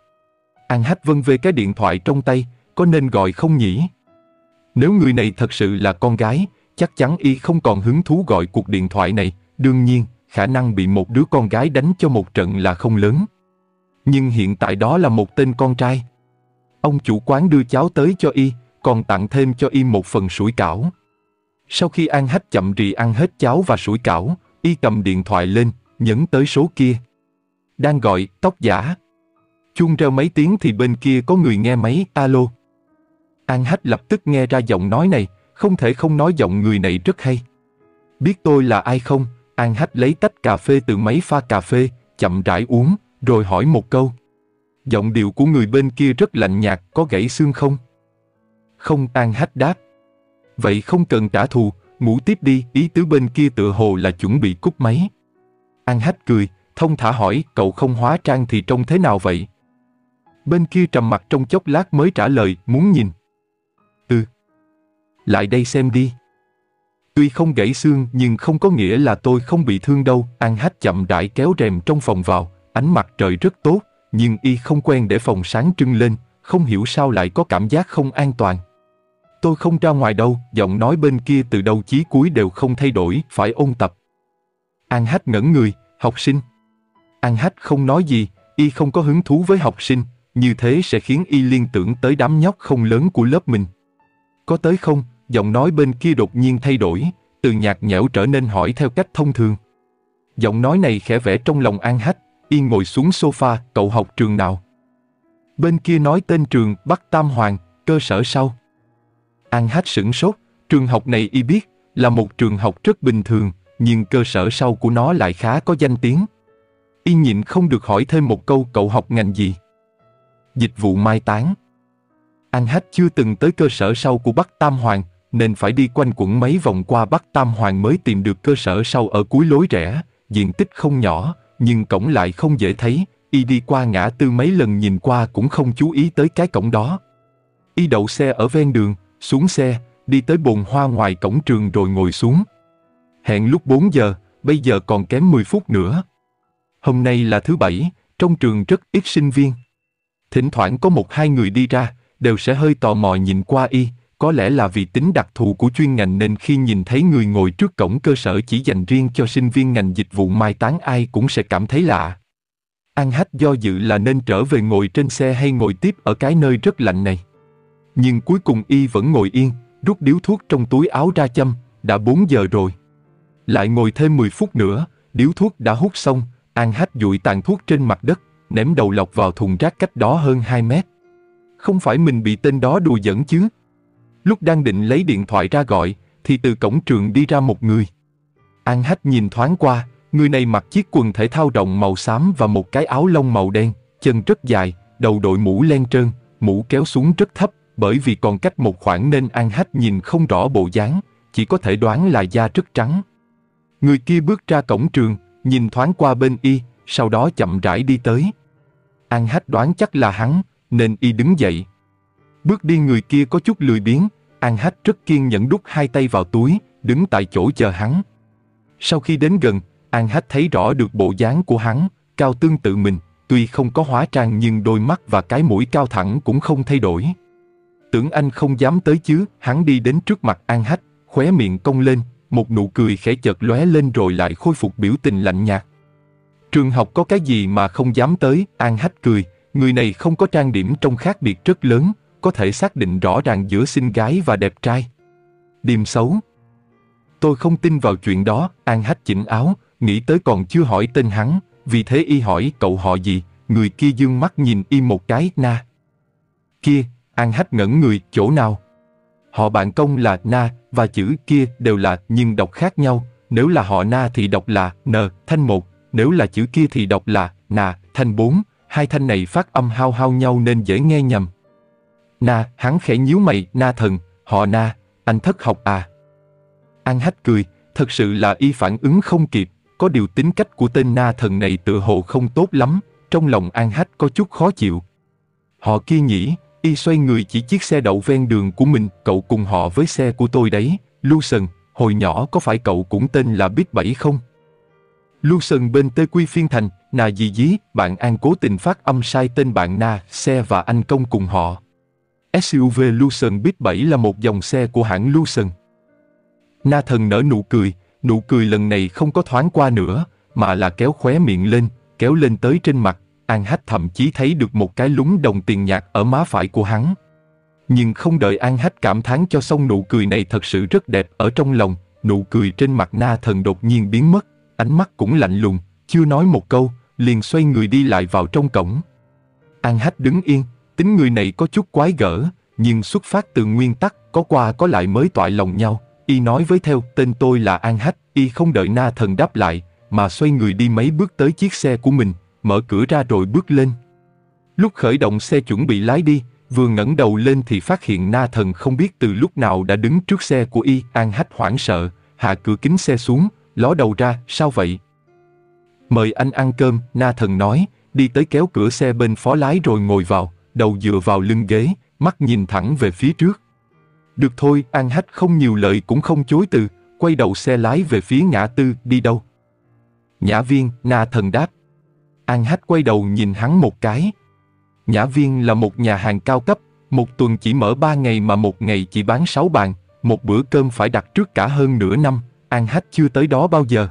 An Hách vân về cái điện thoại trong tay, có nên gọi không nhỉ? Nếu người này thật sự là con gái, chắc chắn y không còn hứng thú gọi cuộc điện thoại này, đương nhiên, khả năng bị một đứa con gái đánh cho một trận là không lớn nhưng hiện tại đó là một tên con trai. Ông chủ quán đưa cháo tới cho y, còn tặng thêm cho y một phần sủi cảo. Sau khi An Hách chậm rì ăn hết cháo và sủi cảo, y cầm điện thoại lên, nhấn tới số kia. Đang gọi, tóc giả. Chuông reo mấy tiếng thì bên kia có người nghe máy, alo. An Hách lập tức nghe ra giọng nói này, không thể không nói giọng người này rất hay. Biết tôi là ai không? An Hách lấy tách cà phê từ máy pha cà phê, chậm rãi uống, rồi hỏi một câu. Giọng điệu của người bên kia rất lạnh nhạt, có gãy xương không? Không an hách đáp. Vậy không cần trả thù, ngủ tiếp đi, ý tứ bên kia tựa hồ là chuẩn bị cúp máy. An hách cười, thông thả hỏi, cậu không hóa trang thì trông thế nào vậy? Bên kia trầm mặt trong chốc lát mới trả lời, muốn nhìn. Ừ. Lại đây xem đi. Tuy không gãy xương nhưng không có nghĩa là tôi không bị thương đâu, An Hách chậm rãi kéo rèm trong phòng vào, Ánh mặt trời rất tốt, nhưng y không quen để phòng sáng trưng lên, không hiểu sao lại có cảm giác không an toàn. Tôi không ra ngoài đâu, giọng nói bên kia từ đầu chí cuối đều không thay đổi, phải ôn tập. An Hách ngẩn người, học sinh. An Hách không nói gì, y không có hứng thú với học sinh, như thế sẽ khiến y liên tưởng tới đám nhóc không lớn của lớp mình. Có tới không, giọng nói bên kia đột nhiên thay đổi, từ nhạt nhẽo trở nên hỏi theo cách thông thường. Giọng nói này khẽ vẽ trong lòng An Hách, Yên ngồi xuống sofa, cậu học trường nào? Bên kia nói tên trường Bắc Tam Hoàng, cơ sở sau. An Hát sửng sốt, trường học này y biết là một trường học rất bình thường, nhưng cơ sở sau của nó lại khá có danh tiếng. Y nhịn không được hỏi thêm một câu cậu học ngành gì. Dịch vụ mai táng. An Hát chưa từng tới cơ sở sau của Bắc Tam Hoàng, nên phải đi quanh quẩn mấy vòng qua Bắc Tam Hoàng mới tìm được cơ sở sau ở cuối lối rẽ, diện tích không nhỏ, nhưng cổng lại không dễ thấy, y đi qua ngã tư mấy lần nhìn qua cũng không chú ý tới cái cổng đó. Y đậu xe ở ven đường, xuống xe, đi tới bồn hoa ngoài cổng trường rồi ngồi xuống. Hẹn lúc 4 giờ, bây giờ còn kém 10 phút nữa. Hôm nay là thứ bảy, trong trường rất ít sinh viên. Thỉnh thoảng có một hai người đi ra, đều sẽ hơi tò mò nhìn qua y, có lẽ là vì tính đặc thù của chuyên ngành nên khi nhìn thấy người ngồi trước cổng cơ sở chỉ dành riêng cho sinh viên ngành dịch vụ mai táng ai cũng sẽ cảm thấy lạ. An Hách do dự là nên trở về ngồi trên xe hay ngồi tiếp ở cái nơi rất lạnh này. Nhưng cuối cùng y vẫn ngồi yên, rút điếu thuốc trong túi áo ra châm, đã 4 giờ rồi. Lại ngồi thêm 10 phút nữa, điếu thuốc đã hút xong, An Hách dụi tàn thuốc trên mặt đất, ném đầu lọc vào thùng rác cách đó hơn 2 mét. Không phải mình bị tên đó đùa giỡn chứ, Lúc đang định lấy điện thoại ra gọi, thì từ cổng trường đi ra một người. An Hách nhìn thoáng qua, người này mặc chiếc quần thể thao rộng màu xám và một cái áo lông màu đen, chân rất dài, đầu đội mũ len trơn, mũ kéo xuống rất thấp, bởi vì còn cách một khoảng nên An Hách nhìn không rõ bộ dáng, chỉ có thể đoán là da rất trắng. Người kia bước ra cổng trường, nhìn thoáng qua bên y, sau đó chậm rãi đi tới. An Hách đoán chắc là hắn, nên y đứng dậy, Bước đi người kia có chút lười biếng, An Hách rất kiên nhẫn đút hai tay vào túi, đứng tại chỗ chờ hắn. Sau khi đến gần, An Hách thấy rõ được bộ dáng của hắn, cao tương tự mình, tuy không có hóa trang nhưng đôi mắt và cái mũi cao thẳng cũng không thay đổi. Tưởng anh không dám tới chứ, hắn đi đến trước mặt An Hách, khóe miệng cong lên, một nụ cười khẽ chợt lóe lên rồi lại khôi phục biểu tình lạnh nhạt. Trường học có cái gì mà không dám tới, An Hách cười, người này không có trang điểm trông khác biệt rất lớn, có thể xác định rõ ràng giữa xinh gái và đẹp trai. Điềm xấu. Tôi không tin vào chuyện đó, An Hách chỉnh áo, nghĩ tới còn chưa hỏi tên hắn, vì thế y hỏi cậu họ gì, người kia dương mắt nhìn y một cái, na. Kia, An Hách ngẩn người, chỗ nào? Họ bạn công là na, và chữ kia đều là nhưng đọc khác nhau, nếu là họ na thì đọc là n, thanh một, nếu là chữ kia thì đọc là nà, thanh bốn, hai thanh này phát âm hao hao nhau nên dễ nghe nhầm. Na, hắn khẽ nhíu mày, na thần, họ na, anh thất học à. An hách cười, thật sự là y phản ứng không kịp, có điều tính cách của tên na thần này tựa hồ không tốt lắm, trong lòng An Hách có chút khó chịu. Họ kia nhỉ, y xoay người chỉ chiếc xe đậu ven đường của mình, cậu cùng họ với xe của tôi đấy, Lucian, hồi nhỏ có phải cậu cũng tên là bít Bảy không? Lucian bên tê quy phiên thành, nà gì dí, bạn An cố tình phát âm sai tên bạn Na, xe và anh công cùng họ. SUV Lucent Beat 7 là một dòng xe của hãng Lucent. Na thần nở nụ cười, nụ cười lần này không có thoáng qua nữa, mà là kéo khóe miệng lên, kéo lên tới trên mặt, An Hách thậm chí thấy được một cái lúng đồng tiền nhạt ở má phải của hắn. Nhưng không đợi An Hách cảm thán cho xong nụ cười này thật sự rất đẹp ở trong lòng, nụ cười trên mặt na thần đột nhiên biến mất, ánh mắt cũng lạnh lùng, chưa nói một câu, liền xoay người đi lại vào trong cổng. An Hách đứng yên, Tính người này có chút quái gở, nhưng xuất phát từ nguyên tắc, có qua có lại mới toại lòng nhau. Y nói với theo, tên tôi là An Hách, Y không đợi na thần đáp lại, mà xoay người đi mấy bước tới chiếc xe của mình, mở cửa ra rồi bước lên. Lúc khởi động xe chuẩn bị lái đi, vừa ngẩng đầu lên thì phát hiện na thần không biết từ lúc nào đã đứng trước xe của Y, An Hách hoảng sợ, hạ cửa kính xe xuống, ló đầu ra, sao vậy? Mời anh ăn cơm, na thần nói, đi tới kéo cửa xe bên phó lái rồi ngồi vào, đầu dựa vào lưng ghế, mắt nhìn thẳng về phía trước. Được thôi, An Hách không nhiều lời cũng không chối từ, quay đầu xe lái về phía ngã tư, đi đâu? Nhã viên, na thần đáp. An Hách quay đầu nhìn hắn một cái. Nhã viên là một nhà hàng cao cấp, một tuần chỉ mở ba ngày mà một ngày chỉ bán sáu bàn, một bữa cơm phải đặt trước cả hơn nửa năm, An Hách chưa tới đó bao giờ.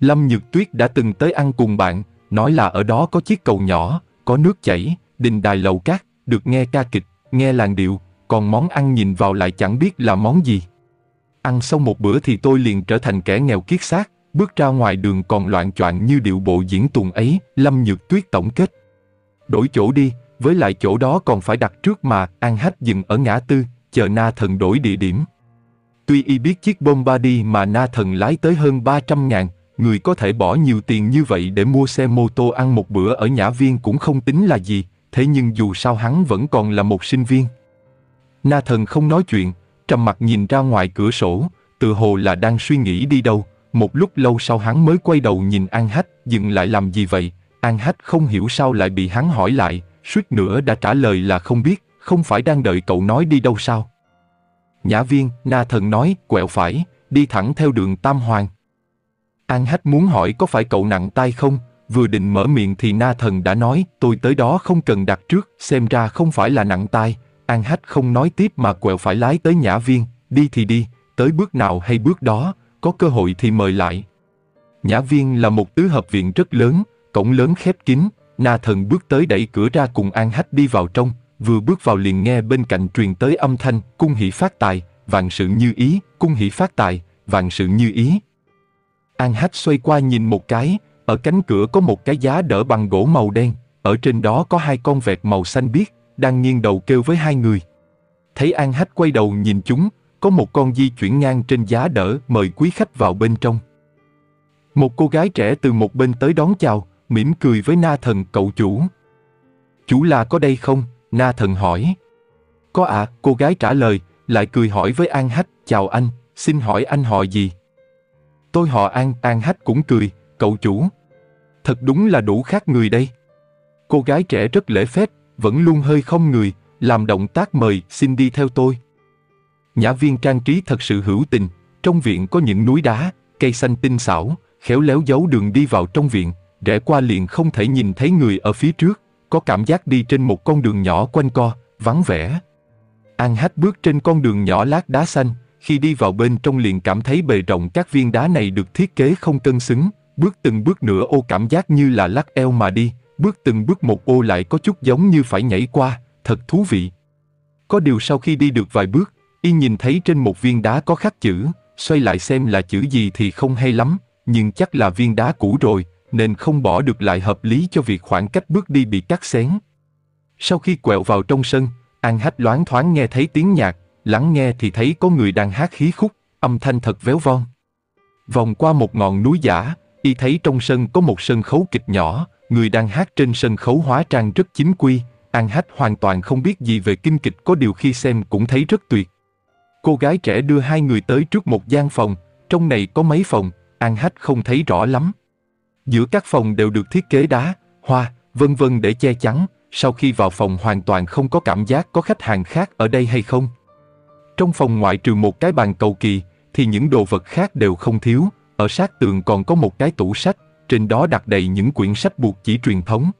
Lâm Nhược Tuyết đã từng tới ăn cùng bạn, nói là ở đó có chiếc cầu nhỏ, có nước chảy, đình đài lầu cát, được nghe ca kịch, nghe làng điệu, còn món ăn nhìn vào lại chẳng biết là món gì. Ăn xong một bữa thì tôi liền trở thành kẻ nghèo kiết xác, bước ra ngoài đường còn loạn choạng như điệu bộ diễn tuần ấy, Lâm Nhược Tuyết tổng kết. Đổi chỗ đi, với lại chỗ đó còn phải đặt trước mà, An Hách dừng ở ngã tư, chờ na thần đổi địa điểm. Tuy y biết chiếc Bombardier mà na thần lái tới hơn 300 ngàn, người có thể bỏ nhiều tiền như vậy để mua xe mô tô ăn một bữa ở nhã viên cũng không tính là gì, thế nhưng dù sao hắn vẫn còn là một sinh viên. Na thần không nói chuyện, trầm mặt nhìn ra ngoài cửa sổ, tự hồ là đang suy nghĩ đi đâu, một lúc lâu sau hắn mới quay đầu nhìn An Hách, dừng lại làm gì vậy, An Hách không hiểu sao lại bị hắn hỏi lại, suýt nữa đã trả lời là không biết, không phải đang đợi cậu nói đi đâu sao. Nhã viên, Na thần nói, quẹo phải, đi thẳng theo đường Tam Hoàng. An Hách muốn hỏi có phải cậu nặng tay không, vừa định mở miệng thì na thần đã nói, tôi tới đó không cần đặt trước, xem ra không phải là nặng tai. An Hách không nói tiếp mà quẹo phải lái tới Nhã Viên, đi thì đi, tới bước nào hay bước đó, có cơ hội thì mời lại. Nhã Viên là một tứ hợp viện rất lớn, cổng lớn khép kín, na thần bước tới đẩy cửa ra cùng An Hách đi vào trong, vừa bước vào liền nghe bên cạnh truyền tới âm thanh, cung hỷ phát tài, vạn sự như ý, cung hỷ phát tài, vạn sự như ý. An Hách xoay qua nhìn một cái, ở cánh cửa có một cái giá đỡ bằng gỗ màu đen, ở trên đó có hai con vẹt màu xanh biếc, đang nghiêng đầu kêu với hai người. Thấy An Hách quay đầu nhìn chúng, có một con di chuyển ngang trên giá đỡ mời quý khách vào bên trong. Một cô gái trẻ từ một bên tới đón chào, mỉm cười với na thần cậu chủ. Chủ là có đây không? Na thần hỏi. Có ạ, à, cô gái trả lời, lại cười hỏi với An Hách, chào anh, xin hỏi anh họ gì? Tôi họ An, An Hách cũng cười, cậu chủ, thật đúng là đủ khác người đây. Cô gái trẻ rất lễ phép, vẫn luôn hơi không người, làm động tác mời xin đi theo tôi. Nhã viên trang trí thật sự hữu tình, trong viện có những núi đá, cây xanh tinh xảo, khéo léo giấu đường đi vào trong viện, rẽ qua liền không thể nhìn thấy người ở phía trước, có cảm giác đi trên một con đường nhỏ quanh co, vắng vẻ. An Hách bước trên con đường nhỏ lát đá xanh, khi đi vào bên trong liền cảm thấy bề rộng các viên đá này được thiết kế không cân xứng, bước từng bước nữa ô cảm giác như là lắc eo mà đi, bước từng bước một ô lại có chút giống như phải nhảy qua, thật thú vị. Có điều sau khi đi được vài bước, y nhìn thấy trên một viên đá có khắc chữ, xoay lại xem là chữ gì thì không hay lắm, nhưng chắc là viên đá cũ rồi, nên không bỏ được lại hợp lý cho việc khoảng cách bước đi bị cắt xén. Sau khi quẹo vào trong sân, An Hách loáng thoáng nghe thấy tiếng nhạc, lắng nghe thì thấy có người đang hát khí khúc, âm thanh thật véo von. Vòng qua một ngọn núi giả, y thấy trong sân có một sân khấu kịch nhỏ, người đang hát trên sân khấu hóa trang rất chính quy, An Hách hoàn toàn không biết gì về kinh kịch có điều khi xem cũng thấy rất tuyệt. Cô gái trẻ đưa hai người tới trước một gian phòng, trong này có mấy phòng, An Hách không thấy rõ lắm. Giữa các phòng đều được thiết kế đá, hoa, vân vân để che chắn, sau khi vào phòng hoàn toàn không có cảm giác có khách hàng khác ở đây hay không. Trong phòng ngoại trừ một cái bàn cầu kỳ, thì những đồ vật khác đều không thiếu, ở sát tường còn có một cái tủ sách, trên đó đặt đầy những quyển sách buộc chỉ truyền thống.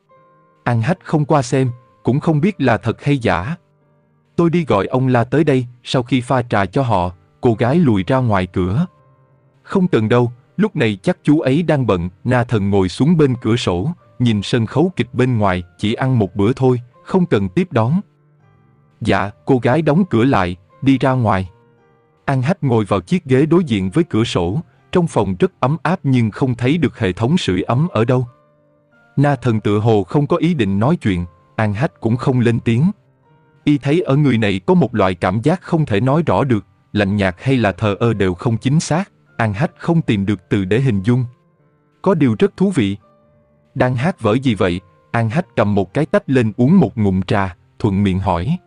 An Hách không qua xem, cũng không biết là thật hay giả. Tôi đi gọi ông La tới đây, sau khi pha trà cho họ, cô gái lùi ra ngoài cửa. Không cần đâu, lúc này chắc chú ấy đang bận, Na Thần ngồi xuống bên cửa sổ, nhìn sân khấu kịch bên ngoài, chỉ ăn một bữa thôi, không cần tiếp đón. Dạ, cô gái đóng cửa lại, đi ra ngoài. An Hách ngồi vào chiếc ghế đối diện với cửa sổ, trong phòng rất ấm áp nhưng không thấy được hệ thống sưởi ấm ở đâu. Na thần tựa hồ không có ý định nói chuyện, An Hách cũng không lên tiếng. Y thấy ở người này có một loại cảm giác không thể nói rõ được, lạnh nhạt hay là thờ ơ đều không chính xác, An Hách không tìm được từ để hình dung. Có điều rất thú vị. Đang hát vở gì vậy? An Hách cầm một cái tách lên uống một ngụm trà, thuận miệng hỏi.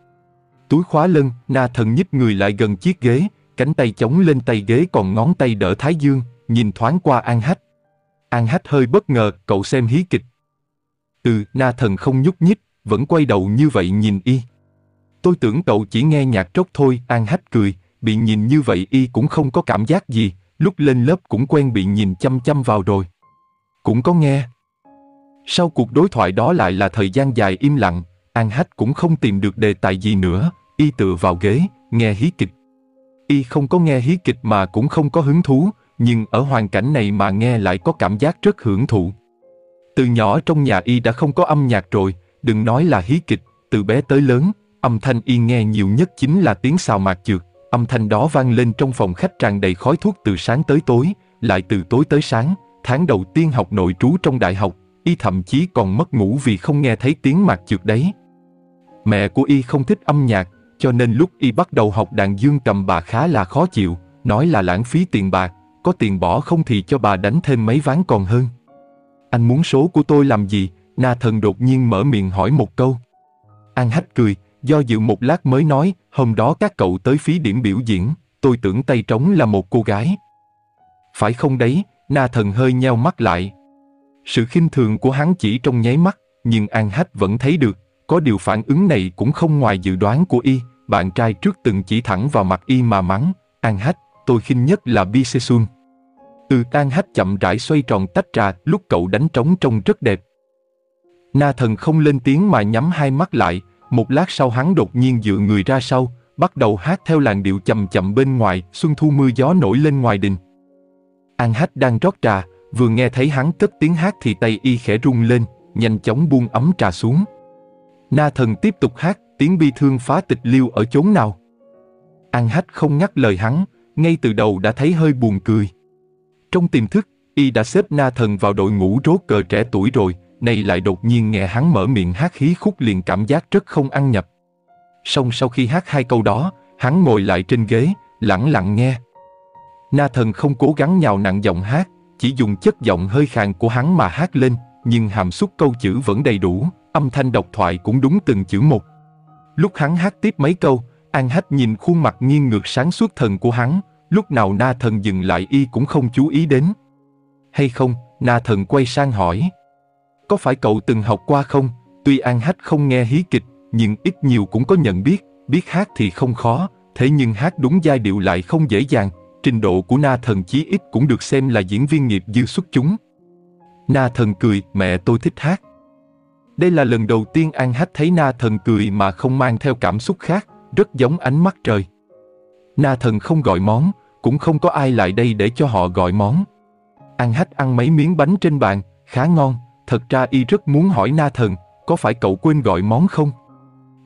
Túi khóa lân, na thần nhích người lại gần chiếc ghế, cánh tay chống lên tay ghế còn ngón tay đỡ Thái Dương, nhìn thoáng qua An Hách. An Hách hơi bất ngờ, cậu xem hí kịch. Từ, na thần không nhúc nhích, vẫn quay đầu như vậy nhìn y. Tôi tưởng cậu chỉ nghe nhạc trốc thôi, An Hách cười, bị nhìn như vậy y cũng không có cảm giác gì, lúc lên lớp cũng quen bị nhìn chăm chăm vào rồi. Cũng có nghe. Sau cuộc đối thoại đó lại là thời gian dài im lặng, An Hách cũng không tìm được đề tài gì nữa, y tựa vào ghế, nghe hí kịch. Y không có nghe hí kịch mà cũng không có hứng thú, nhưng ở hoàn cảnh này mà nghe lại có cảm giác rất hưởng thụ. Từ nhỏ trong nhà Y đã không có âm nhạc rồi, đừng nói là hí kịch, từ bé tới lớn, âm thanh Y nghe nhiều nhất chính là tiếng xào mạc dược. Âm thanh đó vang lên trong phòng khách tràn đầy khói thuốc từ sáng tới tối, lại từ tối tới sáng. Tháng đầu tiên học nội trú trong đại học, Y thậm chí còn mất ngủ vì không nghe thấy tiếng mạc dược đấy. Mẹ của Y không thích âm nhạc, cho nên lúc y bắt đầu học đàn dương cầm bà khá là khó chịu, nói là lãng phí tiền bạc, có tiền bỏ không thì cho bà đánh thêm mấy ván còn hơn. Anh muốn số của tôi làm gì? Na thần đột nhiên mở miệng hỏi một câu. An hách cười, do dự một lát mới nói, hôm đó các cậu tới phí điểm biểu diễn, tôi tưởng tay trống là một cô gái. Phải không đấy, na thần hơi nheo mắt lại. Sự khinh thường của hắn chỉ trong nháy mắt, nhưng An Hách vẫn thấy được, có điều phản ứng này cũng không ngoài dự đoán của y, bạn trai trước từng chỉ thẳng vào mặt y mà mắng, An Hách, tôi khinh nhất là xuân Từ An Hách chậm rãi xoay tròn tách ra lúc cậu đánh trống trông rất đẹp. Na thần không lên tiếng mà nhắm hai mắt lại, một lát sau hắn đột nhiên dựa người ra sau, bắt đầu hát theo làn điệu chậm chậm bên ngoài, xuân thu mưa gió nổi lên ngoài đình. An Hách đang rót trà, vừa nghe thấy hắn cất tiếng hát thì tay y khẽ rung lên, nhanh chóng buông ấm trà xuống. Na thần tiếp tục hát, tiếng bi thương phá tịch liêu ở chốn nào. An hách không ngắt lời hắn, ngay từ đầu đã thấy hơi buồn cười. Trong tiềm thức, y đã xếp na thần vào đội ngũ rốt cờ trẻ tuổi rồi, nay lại đột nhiên nghe hắn mở miệng hát khí khúc liền cảm giác rất không ăn nhập. song sau khi hát hai câu đó, hắn ngồi lại trên ghế, lặng lặng nghe. Na thần không cố gắng nhào nặng giọng hát, chỉ dùng chất giọng hơi khàn của hắn mà hát lên, nhưng hàm xúc câu chữ vẫn đầy đủ, âm thanh độc thoại cũng đúng từng chữ một. Lúc hắn hát tiếp mấy câu, An Hách nhìn khuôn mặt nghiêng ngược sáng suốt thần của hắn, lúc nào na thần dừng lại y cũng không chú ý đến. Hay không, na thần quay sang hỏi. Có phải cậu từng học qua không? Tuy An Hách không nghe hí kịch, nhưng ít nhiều cũng có nhận biết, biết hát thì không khó, thế nhưng hát đúng giai điệu lại không dễ dàng, trình độ của na thần chí ít cũng được xem là diễn viên nghiệp dư xuất chúng. Na thần cười, mẹ tôi thích hát. Đây là lần đầu tiên An Hách thấy Na Thần cười mà không mang theo cảm xúc khác, rất giống ánh mắt trời. Na Thần không gọi món, cũng không có ai lại đây để cho họ gọi món. An Hách ăn mấy miếng bánh trên bàn, khá ngon, thật ra y rất muốn hỏi Na Thần, có phải cậu quên gọi món không?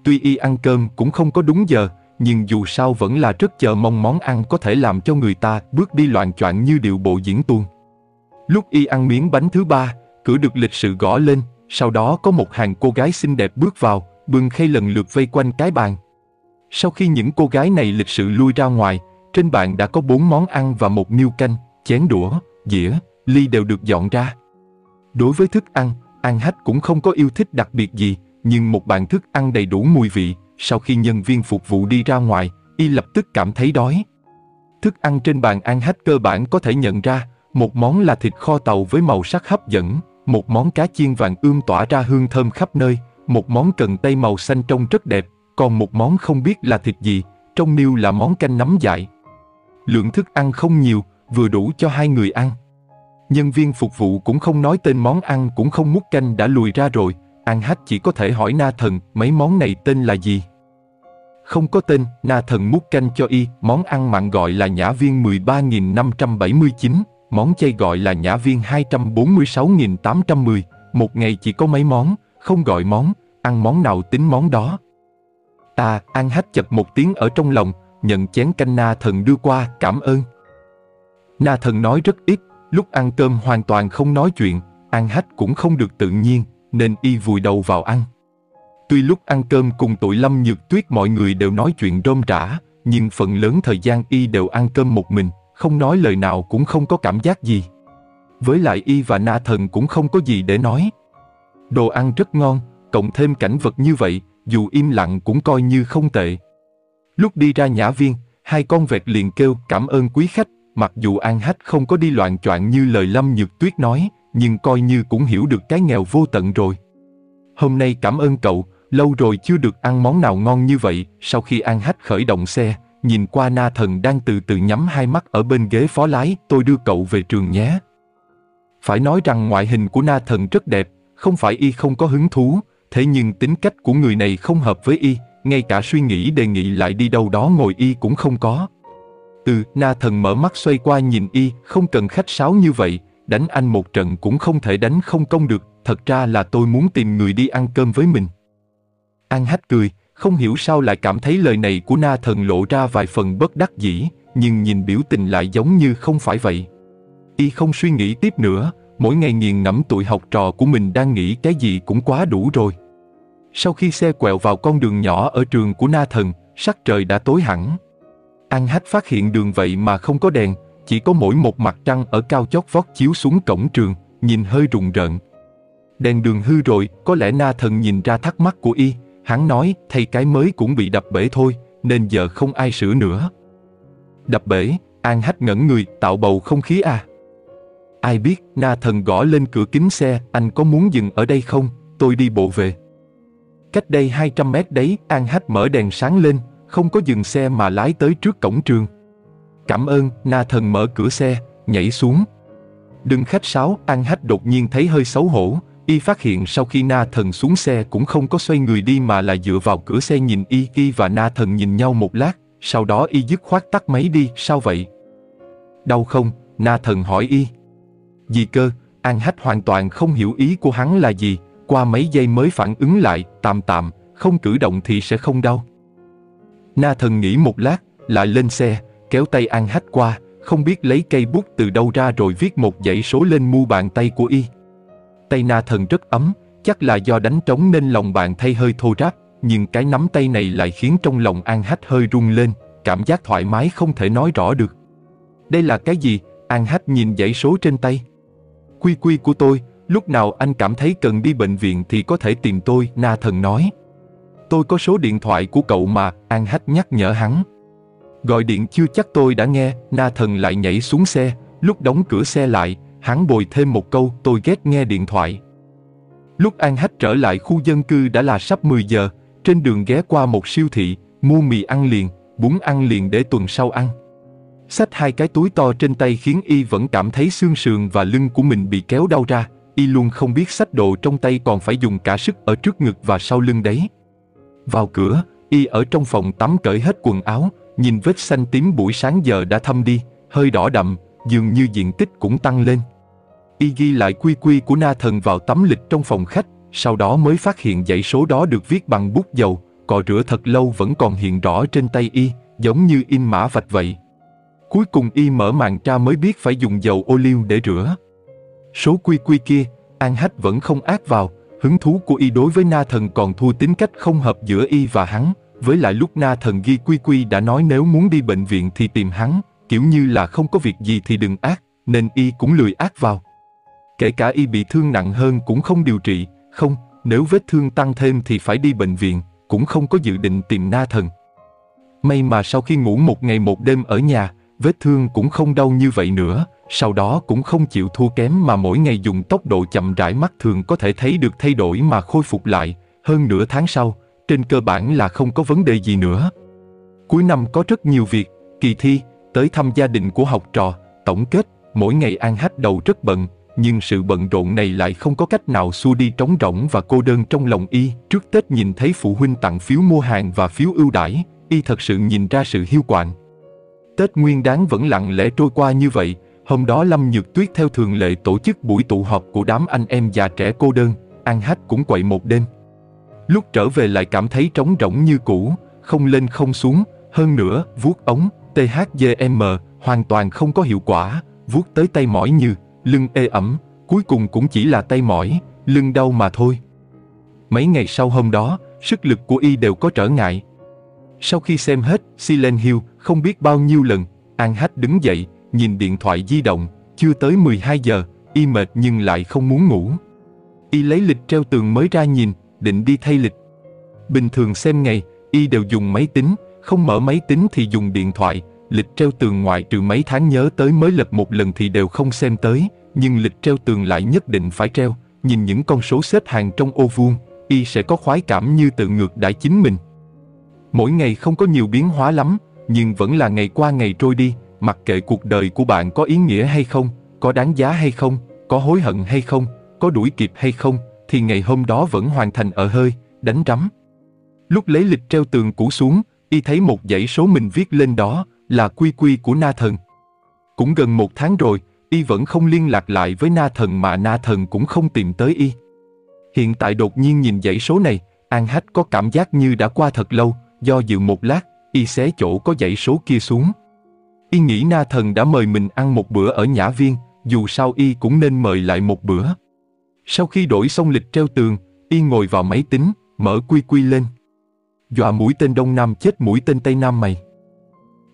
Tuy y ăn cơm cũng không có đúng giờ, nhưng dù sao vẫn là rất chờ mong món ăn có thể làm cho người ta bước đi loạn choạng như điệu bộ diễn tuồng. Lúc y ăn miếng bánh thứ ba, cửa được lịch sự gõ lên, sau đó có một hàng cô gái xinh đẹp bước vào, bừng khay lần lượt vây quanh cái bàn. Sau khi những cô gái này lịch sự lui ra ngoài, trên bàn đã có bốn món ăn và một niêu canh, chén đũa, dĩa, ly đều được dọn ra. Đối với thức ăn, An Hách cũng không có yêu thích đặc biệt gì, nhưng một bàn thức ăn đầy đủ mùi vị, sau khi nhân viên phục vụ đi ra ngoài, y lập tức cảm thấy đói. Thức ăn trên bàn An Hách cơ bản có thể nhận ra, một món là thịt kho tàu với màu sắc hấp dẫn, một món cá chiên vàng ươm tỏa ra hương thơm khắp nơi, một món cần tây màu xanh trông rất đẹp, còn một món không biết là thịt gì, trong niêu là món canh nấm dại. Lượng thức ăn không nhiều, vừa đủ cho hai người ăn. Nhân viên phục vụ cũng không nói tên món ăn cũng không múc canh đã lùi ra rồi, An Hách chỉ có thể hỏi Na Thần mấy món này tên là gì. Không có tên, Na Thần múc canh cho y, món ăn mặn gọi là nhã viên 13.579. Món chay gọi là nhã viên 246.810, một ngày chỉ có mấy món, không gọi món, ăn món nào tính món đó. Ta, ăn hách chật một tiếng ở trong lòng, nhận chén canh na thần đưa qua, cảm ơn. Na thần nói rất ít, lúc ăn cơm hoàn toàn không nói chuyện, ăn hách cũng không được tự nhiên, nên y vùi đầu vào ăn. Tuy lúc ăn cơm cùng tội Lâm Nhược Tuyết mọi người đều nói chuyện rôm rã, nhưng phần lớn thời gian y đều ăn cơm một mình, không nói lời nào cũng không có cảm giác gì. Với lại y và na thần cũng không có gì để nói. Đồ ăn rất ngon, cộng thêm cảnh vật như vậy, dù im lặng cũng coi như không tệ. Lúc đi ra nhã viên, hai con vẹt liền kêu cảm ơn quý khách, mặc dù An Hách không có đi loạn choạng như lời Lâm Nhược Tuyết nói, nhưng coi như cũng hiểu được cái nghèo vô tận rồi. Hôm nay cảm ơn cậu, lâu rồi chưa được ăn món nào ngon như vậy, sau khi An Hách khởi động xe, nhìn qua na thần đang từ từ nhắm hai mắt ở bên ghế phó lái, tôi đưa cậu về trường nhé. Phải nói rằng ngoại hình của na thần rất đẹp, không phải y không có hứng thú, thế nhưng tính cách của người này không hợp với y, ngay cả suy nghĩ đề nghị lại đi đâu đó ngồi y cũng không có. Từ, na thần mở mắt xoay qua nhìn y, không cần khách sáo như vậy, đánh anh một trận cũng không thể đánh không công được, thật ra là tôi muốn tìm người đi ăn cơm với mình. An hách cười, không hiểu sao lại cảm thấy lời này của na thần lộ ra vài phần bất đắc dĩ, nhưng nhìn biểu tình lại giống như không phải vậy. Y không suy nghĩ tiếp nữa, mỗi ngày nghiền ngẫm tụi học trò của mình đang nghĩ cái gì cũng quá đủ rồi. Sau khi xe quẹo vào con đường nhỏ ở trường của na thần, sắc trời đã tối hẳn. An Hách phát hiện đường vậy mà không có đèn, chỉ có mỗi một mặt trăng ở cao chót vót chiếu xuống cổng trường, nhìn hơi rùng rợn. Đèn đường hư rồi, có lẽ na thần nhìn ra thắc mắc của y, Hắn nói, thay cái mới cũng bị đập bể thôi, nên giờ không ai sửa nữa. Đập bể, An Hách ngẩn người, tạo bầu không khí à. Ai biết, na thần gõ lên cửa kính xe, anh có muốn dừng ở đây không, tôi đi bộ về. Cách đây 200 mét đấy, An Hách mở đèn sáng lên, không có dừng xe mà lái tới trước cổng trường. Cảm ơn, na thần mở cửa xe, nhảy xuống. Đừng khách sáo, An Hách đột nhiên thấy hơi xấu hổ, Y phát hiện sau khi na thần xuống xe cũng không có xoay người đi mà là dựa vào cửa xe nhìn Y Y và na thần nhìn nhau một lát, sau đó Y dứt khoát tắt máy đi, sao vậy? Đau không? Na thần hỏi Y. Gì cơ, An Hách hoàn toàn không hiểu ý của hắn là gì, qua mấy giây mới phản ứng lại, tạm tạm, không cử động thì sẽ không đau. Na thần nghĩ một lát, lại lên xe, kéo tay An Hách qua, không biết lấy cây bút từ đâu ra rồi viết một dãy số lên mu bàn tay của Y. Tay na thần rất ấm, chắc là do đánh trống nên lòng bạn thay hơi thô ráp, nhưng cái nắm tay này lại khiến trong lòng An Hách hơi rung lên, cảm giác thoải mái không thể nói rõ được. Đây là cái gì? An Hách nhìn dãy số trên tay. Quy quy của tôi, lúc nào anh cảm thấy cần đi bệnh viện thì có thể tìm tôi, Na Thần nói. Tôi có số điện thoại của cậu mà, An Hách nhắc nhở hắn. Gọi điện chưa chắc tôi đã nghe, Na Thần lại nhảy xuống xe, lúc đóng cửa xe lại, hắn bồi thêm một câu tôi ghét nghe điện thoại. Lúc An Hách trở lại khu dân cư đã là sắp 10 giờ, trên đường ghé qua một siêu thị, mua mì ăn liền, bún ăn liền để tuần sau ăn. Xách hai cái túi to trên tay khiến y vẫn cảm thấy xương sườn và lưng của mình bị kéo đau ra, y luôn không biết sách đồ trong tay còn phải dùng cả sức ở trước ngực và sau lưng đấy. Vào cửa, y ở trong phòng tắm cởi hết quần áo, nhìn vết xanh tím buổi sáng giờ đã thâm đi, hơi đỏ đậm, dường như diện tích cũng tăng lên. Y ghi lại quy quy của na thần vào tấm lịch trong phòng khách, sau đó mới phát hiện dãy số đó được viết bằng bút dầu, cò rửa thật lâu vẫn còn hiện rõ trên tay Y, giống như in mã vạch vậy. Cuối cùng Y mở màn tra mới biết phải dùng dầu ô liu để rửa. Số quy quy kia, An Hách vẫn không ác vào, hứng thú của Y đối với na thần còn thua tính cách không hợp giữa Y và hắn, với lại lúc na thần ghi quy quy đã nói nếu muốn đi bệnh viện thì tìm hắn, kiểu như là không có việc gì thì đừng ác, nên y cũng lười ác vào. Kể cả y bị thương nặng hơn cũng không điều trị, không, nếu vết thương tăng thêm thì phải đi bệnh viện, cũng không có dự định tìm na thần. May mà sau khi ngủ một ngày một đêm ở nhà, vết thương cũng không đau như vậy nữa, sau đó cũng không chịu thua kém mà mỗi ngày dùng tốc độ chậm rãi mắt thường có thể thấy được thay đổi mà khôi phục lại, hơn nửa tháng sau, trên cơ bản là không có vấn đề gì nữa. Cuối năm có rất nhiều việc, kỳ thi, tới thăm gia đình của học trò, tổng kết, mỗi ngày An Hách đầu rất bận, nhưng sự bận rộn này lại không có cách nào xua đi trống rỗng và cô đơn trong lòng y. Trước Tết nhìn thấy phụ huynh tặng phiếu mua hàng và phiếu ưu đãi, y thật sự nhìn ra sự hiu quạnh. Tết nguyên đáng vẫn lặng lẽ trôi qua như vậy, hôm đó Lâm Nhược Tuyết theo thường lệ tổ chức buổi tụ họp của đám anh em già trẻ cô đơn, An Hách cũng quậy một đêm. Lúc trở về lại cảm thấy trống rỗng như cũ, không lên không xuống, hơn nữa, vuốt ống, THGM hoàn toàn không có hiệu quả, vuốt tới tay mỏi như, lưng ê ẩm, cuối cùng cũng chỉ là tay mỏi, lưng đau mà thôi. Mấy ngày sau hôm đó, sức lực của y đều có trở ngại. Sau khi xem hết Silent Hill không biết bao nhiêu lần, An Hách đứng dậy, nhìn điện thoại di động, chưa tới 12 giờ, y mệt nhưng lại không muốn ngủ. Y lấy lịch treo tường mới ra nhìn, định đi thay lịch. Bình thường xem ngày, y đều dùng máy tính, không mở máy tính thì dùng điện thoại, lịch treo tường ngoại trừ mấy tháng nhớ tới mới lật một lần thì đều không xem tới, nhưng lịch treo tường lại nhất định phải treo, nhìn những con số xếp hàng trong ô vuông, y sẽ có khoái cảm như tự ngược đãi chính mình. Mỗi ngày không có nhiều biến hóa lắm, nhưng vẫn là ngày qua ngày trôi đi, mặc kệ cuộc đời của bạn có ý nghĩa hay không, có đáng giá hay không, có hối hận hay không, có đuổi kịp hay không, thì ngày hôm đó vẫn hoàn thành ở hơi, đánh rắm. Lúc lấy lịch treo tường cũ xuống, y thấy một dãy số mình viết lên đó là quy quy của na thần. Cũng gần một tháng rồi, y vẫn không liên lạc lại với na thần mà na thần cũng không tìm tới y. Hiện tại đột nhiên nhìn dãy số này, An Hách có cảm giác như đã qua thật lâu, do dự một lát, y xé chỗ có dãy số kia xuống. Y nghĩ na thần đã mời mình ăn một bữa ở Nhã Viên, dù sao y cũng nên mời lại một bữa. Sau khi đổi xong lịch treo tường, y ngồi vào máy tính, mở quy quy lên. Dọa mũi tên Đông Nam chết mũi tên Tây Nam mày.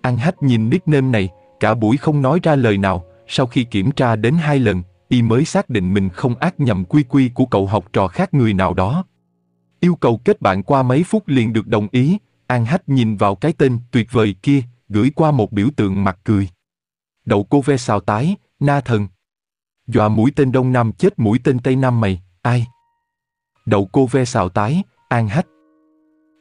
An Hách nhìn nickname này, cả buổi không nói ra lời nào, sau khi kiểm tra đến hai lần, y mới xác định mình không ác nhầm quy quy của cậu học trò khác người nào đó. Yêu cầu kết bạn qua mấy phút liền được đồng ý, An Hách nhìn vào cái tên tuyệt vời kia, gửi qua một biểu tượng mặt cười. Đậu cô ve xào tái, na thần. Dọa mũi tên đông nam chết mũi tên tây nam mày, ai? Đậu cô ve xào tái, An Hách.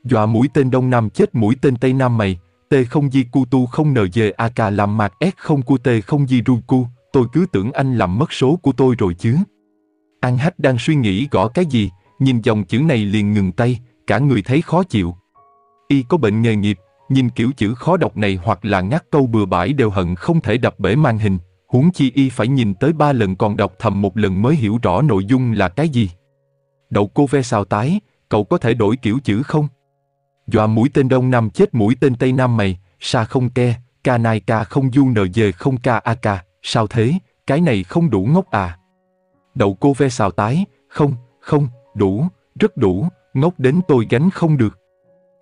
Dọa mũi tên Đông Nam chết mũi tên Tây Nam mày, tê không di cu tu không nờ về a cà làm mạc s không cu tê không di ru cu, tôi cứ tưởng anh làm mất số của tôi rồi chứ. An Hách đang suy nghĩ gõ cái gì, nhìn dòng chữ này liền ngừng tay, cả người thấy khó chịu. Y có bệnh nghề nghiệp, nhìn kiểu chữ khó đọc này hoặc là ngắt câu bừa bãi đều hận không thể đập bể màn hình, huống chi y phải nhìn tới ba lần còn đọc thầm một lần mới hiểu rõ nội dung là cái gì. Đậu cô ve xào tái, cậu có thể đổi kiểu chữ không? Dọa mũi tên đông nam chết mũi tên tây nam mày, sa không ke, ca nai ca không du nờ dề không ca a ca, sao thế, cái này không đủ ngốc à. Đậu cô ve xào tái, không, không, đủ, rất đủ, ngốc đến tôi gánh không được.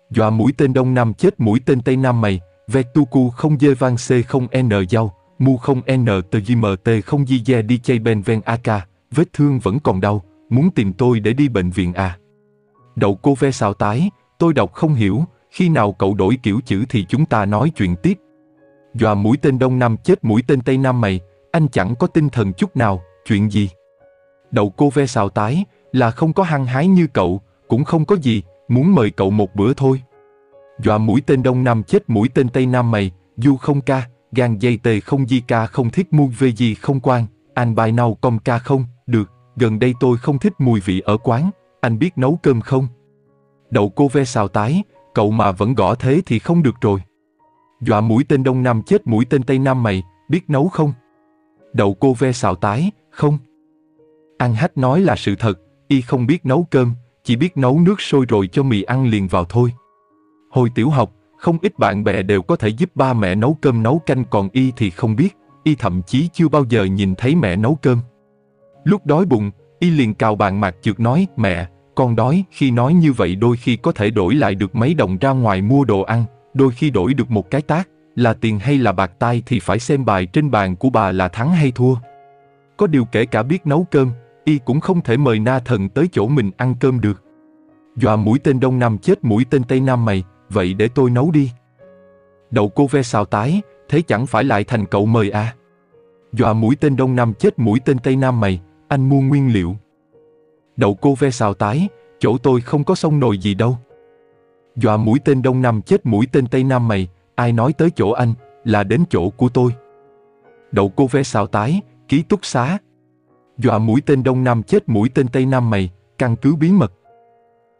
Dọa mũi tên đông nam chết mũi tên tây nam mày, vẹt tu cu không dê vang c không n giao, mu không n tờ t không di dè đi chay ben ven a ca, vết thương vẫn còn đau, muốn tìm tôi để đi bệnh viện à. Đậu cô ve xào tái, tôi đọc không hiểu, khi nào cậu đổi kiểu chữ thì chúng ta nói chuyện tiếp. Dòa mũi tên Đông Nam chết mũi tên Tây Nam mày, anh chẳng có tinh thần chút nào, chuyện gì? đầu cô ve xào tái, là không có hăng hái như cậu, cũng không có gì, muốn mời cậu một bữa thôi. Dọa mũi tên đông nam chết mũi tên tây nam mày, du không ca, gan dây tề không di ca không thích mua về gì không quan, anh bài nào công ca không, được, gần đây tôi không thích mùi vị ở quán, anh biết nấu cơm không? đầu cô ve xào tái, cậu mà vẫn gõ thế thì không được rồi. Dọa mũi tên Đông Nam chết mũi tên Tây Nam mày, biết nấu không? Đậu cô ve xào tái, không. An Hách nói là sự thật, y không biết nấu cơm, chỉ biết nấu nước sôi rồi cho mì ăn liền vào thôi. Hồi tiểu học, không ít bạn bè đều có thể giúp ba mẹ nấu cơm nấu canh còn y thì không biết, y thậm chí chưa bao giờ nhìn thấy mẹ nấu cơm. Lúc đói bụng, y liền cào bàn mặt chược nói, mẹ, con đói, khi nói như vậy đôi khi có thể đổi lại được mấy đồng ra ngoài mua đồ ăn, đôi khi đổi được một cái tác, là tiền hay là bạc tai thì phải xem bài trên bàn của bà là thắng hay thua. Có điều kể cả biết nấu cơm, y cũng không thể mời na thần tới chỗ mình ăn cơm được. Dọa mũi tên Đông Nam chết mũi tên Tây Nam mày, vậy để tôi nấu đi. đầu cô ve xào tái, thế chẳng phải lại thành cậu mời à. Dọa mũi tên Đông Nam chết mũi tên Tây Nam mày, anh mua nguyên liệu, đậu cô ve xào tái, chỗ tôi không có sông nồi gì đâu. Dọa mũi tên đông nam chết mũi tên tây nam mày, ai nói tới chỗ anh, là đến chỗ của tôi. Đậu cô ve xào tái, ký túc xá. Dọa mũi tên đông nam chết mũi tên tây nam mày, căn cứ bí mật.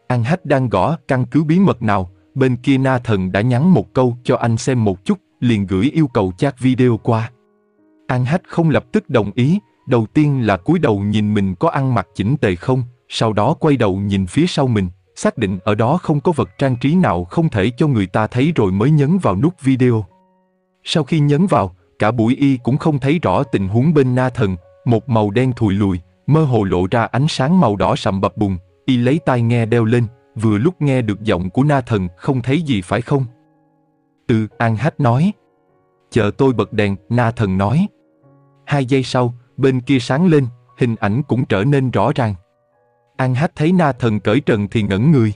An Hách đang gõ căn cứ bí mật nào, bên kia na thần đã nhắn một câu cho anh xem một chút, liền gửi yêu cầu chat video qua. An Hách không lập tức đồng ý, Đầu tiên là cúi đầu nhìn mình có ăn mặc chỉnh tề không, sau đó quay đầu nhìn phía sau mình, xác định ở đó không có vật trang trí nào không thể cho người ta thấy rồi mới nhấn vào nút video. Sau khi nhấn vào, cả buổi y cũng không thấy rõ tình huống bên na thần, một màu đen thùi lùi, mơ hồ lộ ra ánh sáng màu đỏ sậm bập bùng, y lấy tai nghe đeo lên, vừa lúc nghe được giọng của na thần không thấy gì phải không? Từ An Hát nói. Chờ tôi bật đèn, na thần nói. Hai giây sau, bên kia sáng lên, hình ảnh cũng trở nên rõ ràng. An Hát thấy na thần cởi trần thì ngẩn người.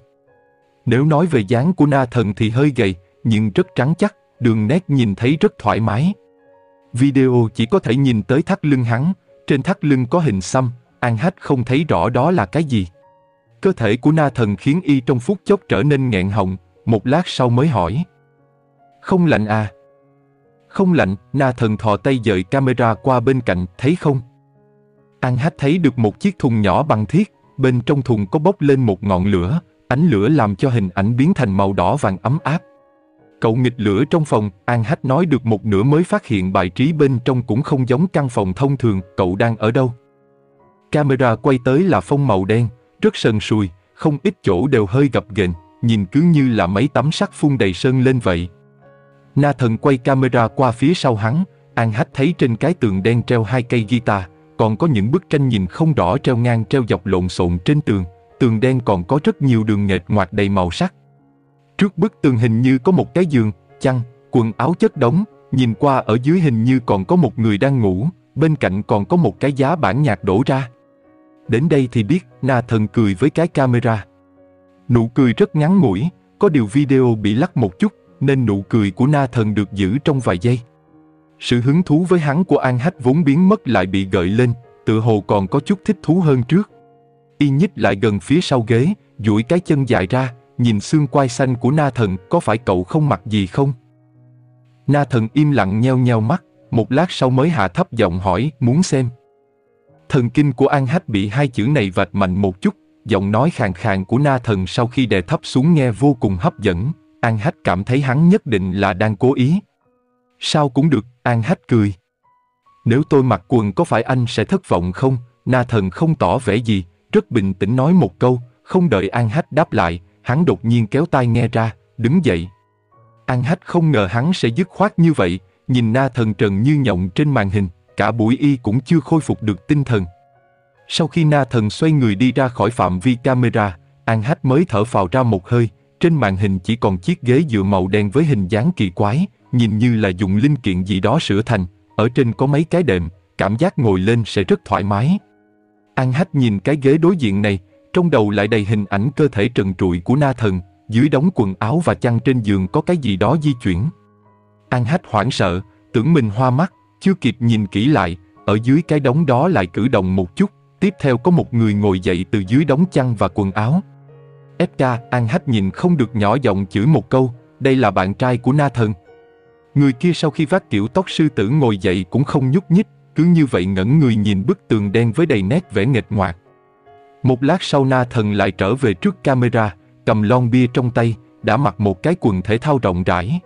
Nếu nói về dáng của na thần thì hơi gầy, nhưng rất trắng chắc, đường nét nhìn thấy rất thoải mái. Video chỉ có thể nhìn tới thắt lưng hắn, trên thắt lưng có hình xăm, An Hát không thấy rõ đó là cái gì. Cơ thể của na thần khiến y trong phút chốc trở nên nghẹn hồng một lát sau mới hỏi. Không lạnh à, không lạnh, na thần thò tay dời camera qua bên cạnh, thấy không? An Hát thấy được một chiếc thùng nhỏ bằng thiết, bên trong thùng có bốc lên một ngọn lửa, ánh lửa làm cho hình ảnh biến thành màu đỏ vàng ấm áp. Cậu nghịch lửa trong phòng, An Hách nói được một nửa mới phát hiện bài trí bên trong cũng không giống căn phòng thông thường, cậu đang ở đâu? Camera quay tới là phông màu đen, rất sần sùi, không ít chỗ đều hơi gập ghềnh, nhìn cứ như là mấy tấm sắt phun đầy sơn lên vậy. Na thần quay camera qua phía sau hắn, An Hách thấy trên cái tường đen treo hai cây guitar, còn có những bức tranh nhìn không rõ treo ngang treo dọc lộn xộn trên tường, tường đen còn có rất nhiều đường nghệt ngoạc đầy màu sắc. Trước bức tường hình như có một cái giường, chăn, quần áo chất đống, nhìn qua ở dưới hình như còn có một người đang ngủ, bên cạnh còn có một cái giá bản nhạc đổ ra. Đến đây thì biết, Na thần cười với cái camera. Nụ cười rất ngắn ngủi, có điều video bị lắc một chút, nên nụ cười của na thần được giữ trong vài giây. Sự hứng thú với hắn của An Hách vốn biến mất lại bị gợi lên, tự hồ còn có chút thích thú hơn trước. Y nhích lại gần phía sau ghế, duỗi cái chân dài ra, nhìn xương quai xanh của na thần có phải cậu không mặc gì không? Na thần im lặng nheo nheo mắt, một lát sau mới hạ thấp giọng hỏi muốn xem. Thần kinh của An Hách bị hai chữ này vạch mạnh một chút, giọng nói khàn khàn của na thần sau khi đè thấp xuống nghe vô cùng hấp dẫn. An Hách cảm thấy hắn nhất định là đang cố ý. Sao cũng được, An Hách cười. Nếu tôi mặc quần có phải anh sẽ thất vọng không? Na thần không tỏ vẻ gì, rất bình tĩnh nói một câu, không đợi An Hách đáp lại, hắn đột nhiên kéo tai nghe ra, đứng dậy. An Hách không ngờ hắn sẽ dứt khoát như vậy, nhìn na thần trần như nhộng trên màn hình, cả buổi y cũng chưa khôi phục được tinh thần. Sau khi na thần xoay người đi ra khỏi phạm vi camera, An Hách mới thở phào ra một hơi, trên màn hình chỉ còn chiếc ghế dựa màu đen với hình dáng kỳ quái, nhìn như là dùng linh kiện gì đó sửa thành, ở trên có mấy cái đệm, cảm giác ngồi lên sẽ rất thoải mái. An Hách nhìn cái ghế đối diện này, trong đầu lại đầy hình ảnh cơ thể trần trụi của na thần, dưới đống quần áo và chăn trên giường có cái gì đó di chuyển. An Hách hoảng sợ, tưởng mình hoa mắt, chưa kịp nhìn kỹ lại, ở dưới cái đống đó lại cử động một chút, tiếp theo có một người ngồi dậy từ dưới đống chăn và quần áo, FK An Hách nhìn không được nhỏ giọng chửi một câu, đây là bạn trai của na thần. Người kia sau khi vác kiểu tóc sư tử ngồi dậy cũng không nhúc nhích, cứ như vậy ngẩn người nhìn bức tường đen với đầy nét vẻ nghịch ngoạc. Một lát sau na thần lại trở về trước camera, cầm lon bia trong tay, đã mặc một cái quần thể thao rộng rãi.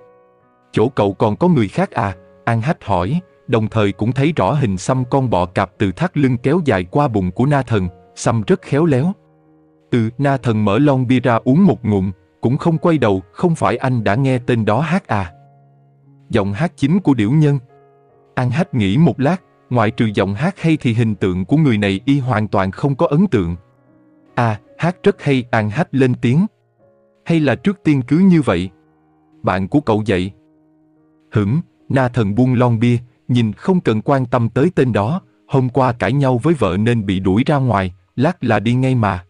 Chỗ cậu còn có người khác à? An Hách hỏi, đồng thời cũng thấy rõ hình xăm con bọ cạp từ thắt lưng kéo dài qua bụng của na thần, xăm rất khéo léo, từ, na thần mở lon bia ra uống một ngụm, cũng không quay đầu, không phải anh đã nghe tên đó hát à. Giọng hát chính của điểu nhân. An hách nghĩ một lát, ngoại trừ giọng hát hay thì hình tượng của người này y hoàn toàn không có ấn tượng. À, hát rất hay, An hách lên tiếng. Hay là trước tiên cứ như vậy? Bạn của cậu dậy. Hửm, na thần buông lon bia, nhìn không cần quan tâm tới tên đó, hôm qua cãi nhau với vợ nên bị đuổi ra ngoài, lát là đi ngay mà.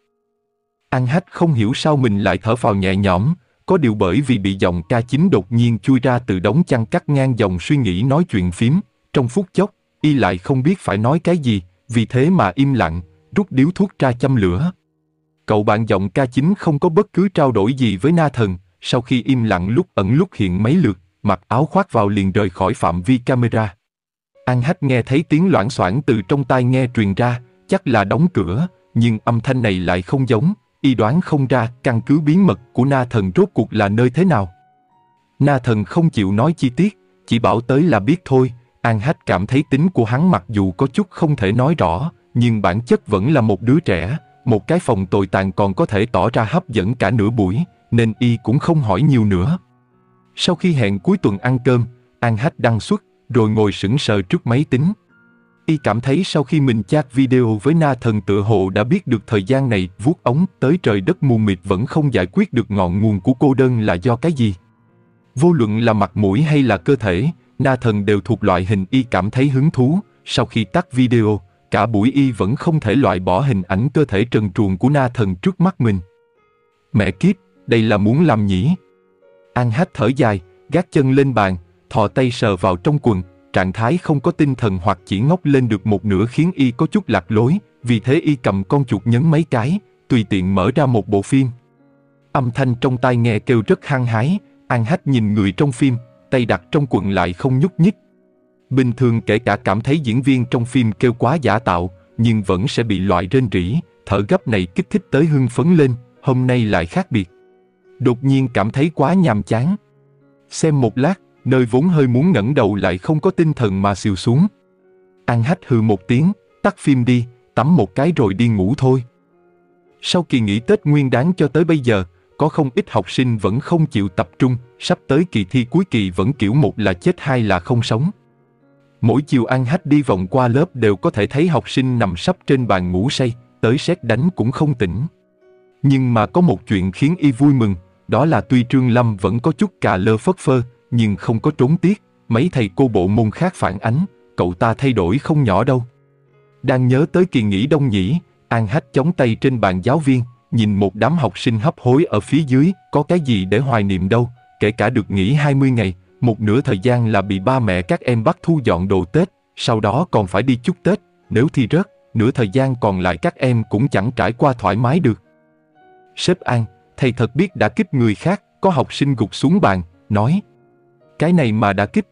An hách không hiểu sao mình lại thở phào nhẹ nhõm, có điều bởi vì bị dòng ca chính đột nhiên chui ra từ đống chăn cắt ngang dòng suy nghĩ nói chuyện phím, trong phút chốc, y lại không biết phải nói cái gì, vì thế mà im lặng, rút điếu thuốc ra châm lửa. Cậu bạn giọng ca chính không có bất cứ trao đổi gì với na thần, sau khi im lặng lúc ẩn lúc hiện mấy lượt, mặc áo khoác vào liền rời khỏi phạm vi camera. An Hách nghe thấy tiếng loảng xoảng từ trong tai nghe truyền ra, chắc là đóng cửa, nhưng âm thanh này lại không giống, y đoán không ra căn cứ bí mật của na thần rốt cuộc là nơi thế nào. Na thần không chịu nói chi tiết, chỉ bảo tới là biết thôi, An Hách cảm thấy tính của hắn mặc dù có chút không thể nói rõ, nhưng bản chất vẫn là một đứa trẻ, một cái phòng tồi tàn còn có thể tỏ ra hấp dẫn cả nửa buổi, nên y cũng không hỏi nhiều nữa. Sau khi hẹn cuối tuần ăn cơm, An Hách đăng xuất, rồi ngồi sững sờ trước máy tính. Y cảm thấy sau khi mình chat video với na thần tựa hộ đã biết được thời gian này vuốt ống tới trời đất mù mịt vẫn không giải quyết được ngọn nguồn của cô đơn là do cái gì. Vô luận là mặt mũi hay là cơ thể, na thần đều thuộc loại hình y cảm thấy hứng thú. Sau khi tắt video, cả buổi y vẫn không thể loại bỏ hình ảnh cơ thể trần truồng của na thần trước mắt mình. Mẹ kiếp, đây là muốn làm nhỉ? An hát thở dài, gác chân lên bàn, thò tay sờ vào trong quần, trạng thái không có tinh thần hoặc chỉ ngốc lên được một nửa khiến y có chút lạc lối, vì thế y cầm con chuột nhấn mấy cái, tùy tiện mở ra một bộ phim. Âm thanh trong tai nghe kêu rất hăng hái, An Hách nhìn người trong phim, tay đặt trong quần lại không nhúc nhích. Bình thường kể cả cảm thấy diễn viên trong phim kêu quá giả tạo, nhưng vẫn sẽ bị loại rên rỉ, thở gấp này kích thích tới hưng phấn lên, hôm nay lại khác biệt. Đột nhiên cảm thấy quá nhàm chán. Xem một lát, nơi vốn hơi muốn ngẩng đầu lại không có tinh thần mà xìu xuống. An hách hừ một tiếng, tắt phim đi, tắm một cái rồi đi ngủ thôi. Sau kỳ nghỉ Tết nguyên đáng cho tới bây giờ, có không ít học sinh vẫn không chịu tập trung, sắp tới kỳ thi cuối kỳ vẫn kiểu một là chết hai là không sống. Mỗi chiều ăn hách đi vòng qua lớp đều có thể thấy học sinh nằm sắp trên bàn ngủ say, tới xét đánh cũng không tỉnh. Nhưng mà có một chuyện khiến y vui mừng, đó là tuy Trương Lâm vẫn có chút cà lơ phất phơ, nhưng không có trốn tiết, mấy thầy cô bộ môn khác phản ánh, cậu ta thay đổi không nhỏ đâu. Đang nhớ tới kỳ nghỉ đông nhỉ, An Hách chống tay trên bàn giáo viên, nhìn một đám học sinh hấp hối ở phía dưới, có cái gì để hoài niệm đâu, kể cả được nghỉ 20 ngày, một nửa thời gian là bị ba mẹ các em bắt thu dọn đồ Tết, sau đó còn phải đi chúc Tết, nếu thi rớt, nửa thời gian còn lại các em cũng chẳng trải qua thoải mái được. Sếp An, thầy thật biết đã kích người khác, có học sinh gục xuống bàn, nói, cái này mà đã kích.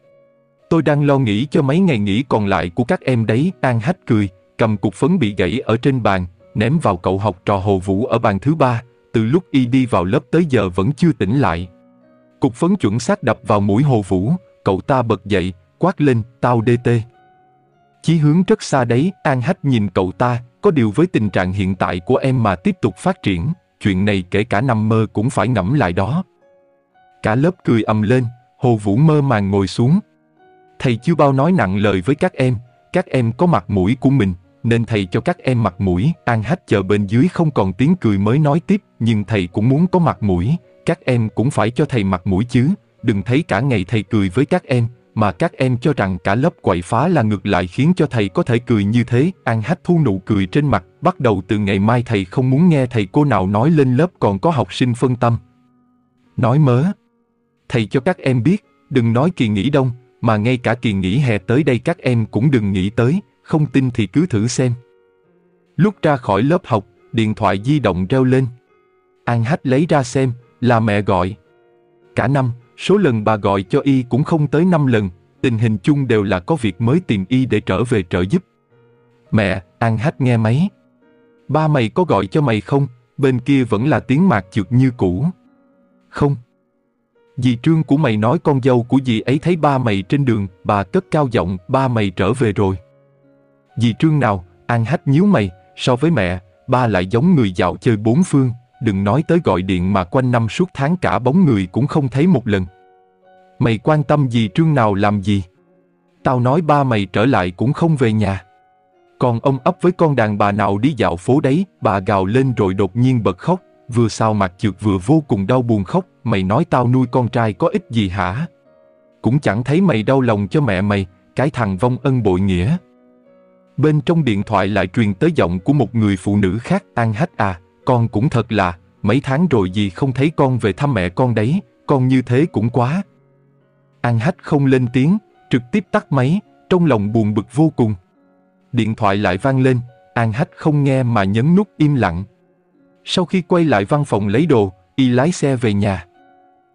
Tôi đang lo nghĩ cho mấy ngày nghỉ còn lại của các em đấy, An hách cười, cầm cục phấn bị gãy ở trên bàn, ném vào cậu học trò Hồ Vũ ở bàn thứ ba, từ lúc y đi vào lớp tới giờ vẫn chưa tỉnh lại. Cục phấn chuẩn xác đập vào mũi Hồ Vũ, cậu ta bật dậy, quát lên, tao đê tê. Chí hướng rất xa đấy, An Hách nhìn cậu ta, có điều với tình trạng hiện tại của em mà tiếp tục phát triển, chuyện này kể cả nằm mơ cũng phải ngẫm lại đó. Cả lớp cười ầm lên, Hồ Vũ mơ màng ngồi xuống. Thầy chưa bao nói nặng lời với các em, các em có mặt mũi của mình, nên thầy cho các em mặt mũi, An Hách chờ bên dưới không còn tiếng cười mới nói tiếp, nhưng thầy cũng muốn có mặt mũi, các em cũng phải cho thầy mặt mũi chứ, đừng thấy cả ngày thầy cười với các em, mà các em cho rằng cả lớp quậy phá là ngược lại khiến cho thầy có thể cười như thế. An Hách thu nụ cười trên mặt, bắt đầu từ ngày mai thầy không muốn nghe thầy cô nào nói lên lớp còn có học sinh phân tâm. Nói mớ thầy cho các em biết, đừng nói kỳ nghỉ đông, mà ngay cả kỳ nghỉ hè tới đây các em cũng đừng nghĩ tới, không tin thì cứ thử xem. Lúc ra khỏi lớp học, điện thoại di động reo lên. An Hách lấy ra xem, là mẹ gọi. Cả năm, số lần bà gọi cho y cũng không tới 5 lần, tình hình chung đều là có việc mới tìm y để trở về trợ giúp. Mẹ, An Hách nghe máy. Ba mày có gọi cho mày không? Bên kia vẫn là tiếng mạc chược như cũ. Không, Dì Trương của mày nói con dâu của dì ấy thấy ba mày trên đường, bà cất cao giọng, ba mày trở về rồi. Dì Trương nào, An Hách nhíu mày, so với mẹ, ba lại giống người dạo chơi bốn phương, đừng nói tới gọi điện mà quanh năm suốt tháng cả bóng người cũng không thấy một lần. Mày quan tâm dì Trương nào làm gì? Tao nói ba mày trở lại cũng không về nhà. Còn ông ấp với con đàn bà nào đi dạo phố đấy, bà gào lên rồi đột nhiên bật khóc, Vừa sao mặt trượt vừa vô cùng đau buồn khóc, mày nói tao nuôi con trai có ích gì hả? Cũng chẳng thấy mày đau lòng cho mẹ mày, cái thằng vong ân bội nghĩa. Bên trong điện thoại lại truyền tới giọng của một người phụ nữ khác An hách à, con cũng thật là, mấy tháng rồi gì không thấy con về thăm mẹ con đấy, con như thế cũng quá. An hách không lên tiếng, trực tiếp tắt máy, trong lòng buồn bực vô cùng. Điện thoại lại vang lên, An hách không nghe mà nhấn nút im lặng. Sau khi quay lại văn phòng lấy đồ, y lái xe về nhà.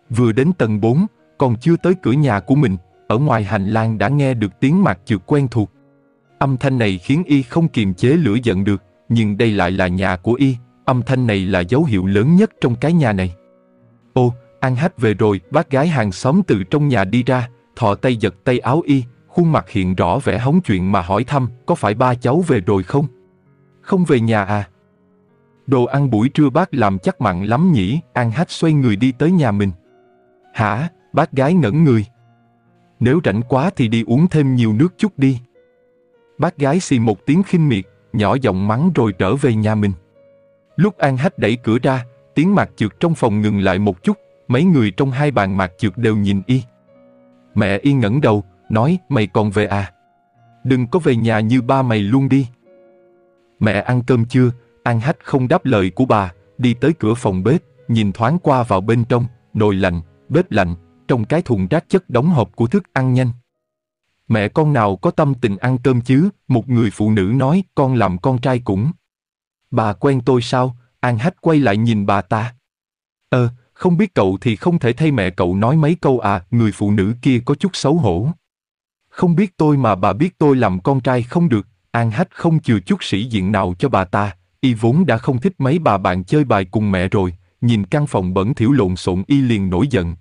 Vừa đến tầng 4, còn chưa tới cửa nhà của mình, ở ngoài hành lang đã nghe được tiếng mặt trượt quen thuộc. Âm thanh này khiến y không kiềm chế lửa giận được, nhưng đây lại là nhà của y, âm thanh này là dấu hiệu lớn nhất trong cái nhà này. Ô, ăn hết về rồi, bác gái hàng xóm từ trong nhà đi ra, thọ tay giật tay áo y, khuôn mặt hiện rõ vẻ hóng chuyện mà hỏi thăm, có phải ba cháu về rồi không? Không về nhà à? đồ ăn buổi trưa bác làm chắc mặn lắm nhỉ, An Hách xoay người đi tới nhà mình. Hả, bác gái ngẩn người. Nếu rảnh quá thì đi uống thêm nhiều nước chút đi. Bác gái xì một tiếng khinh miệt, nhỏ giọng mắng rồi trở về nhà mình. Lúc An Hách đẩy cửa ra, tiếng mạc trượt trong phòng ngừng lại một chút, mấy người trong hai bàn mạc trượt đều nhìn y. Mẹ y ngẩng đầu, nói mày còn về à? Đừng có về nhà như ba mày luôn đi. Mẹ ăn cơm chưa, An Hách không đáp lời của bà, đi tới cửa phòng bếp, nhìn thoáng qua vào bên trong, nồi lạnh, bếp lạnh, trong cái thùng rác chất đóng hộp của thức ăn nhanh. Mẹ con nào có tâm tình ăn cơm chứ, một người phụ nữ nói con làm con trai cũng. Bà quen tôi sao, An Hách quay lại nhìn bà ta. Ờ, không biết cậu thì không thể thay mẹ cậu nói mấy câu à, người phụ nữ kia có chút xấu hổ. Không biết tôi mà bà biết tôi làm con trai không được, An Hách không chừa chút sĩ diện nào cho bà ta, Y vốn đã không thích mấy bà bạn chơi bài cùng mẹ rồi, nhìn căn phòng bẩn thỉu lộn xộn Y liền nổi giận.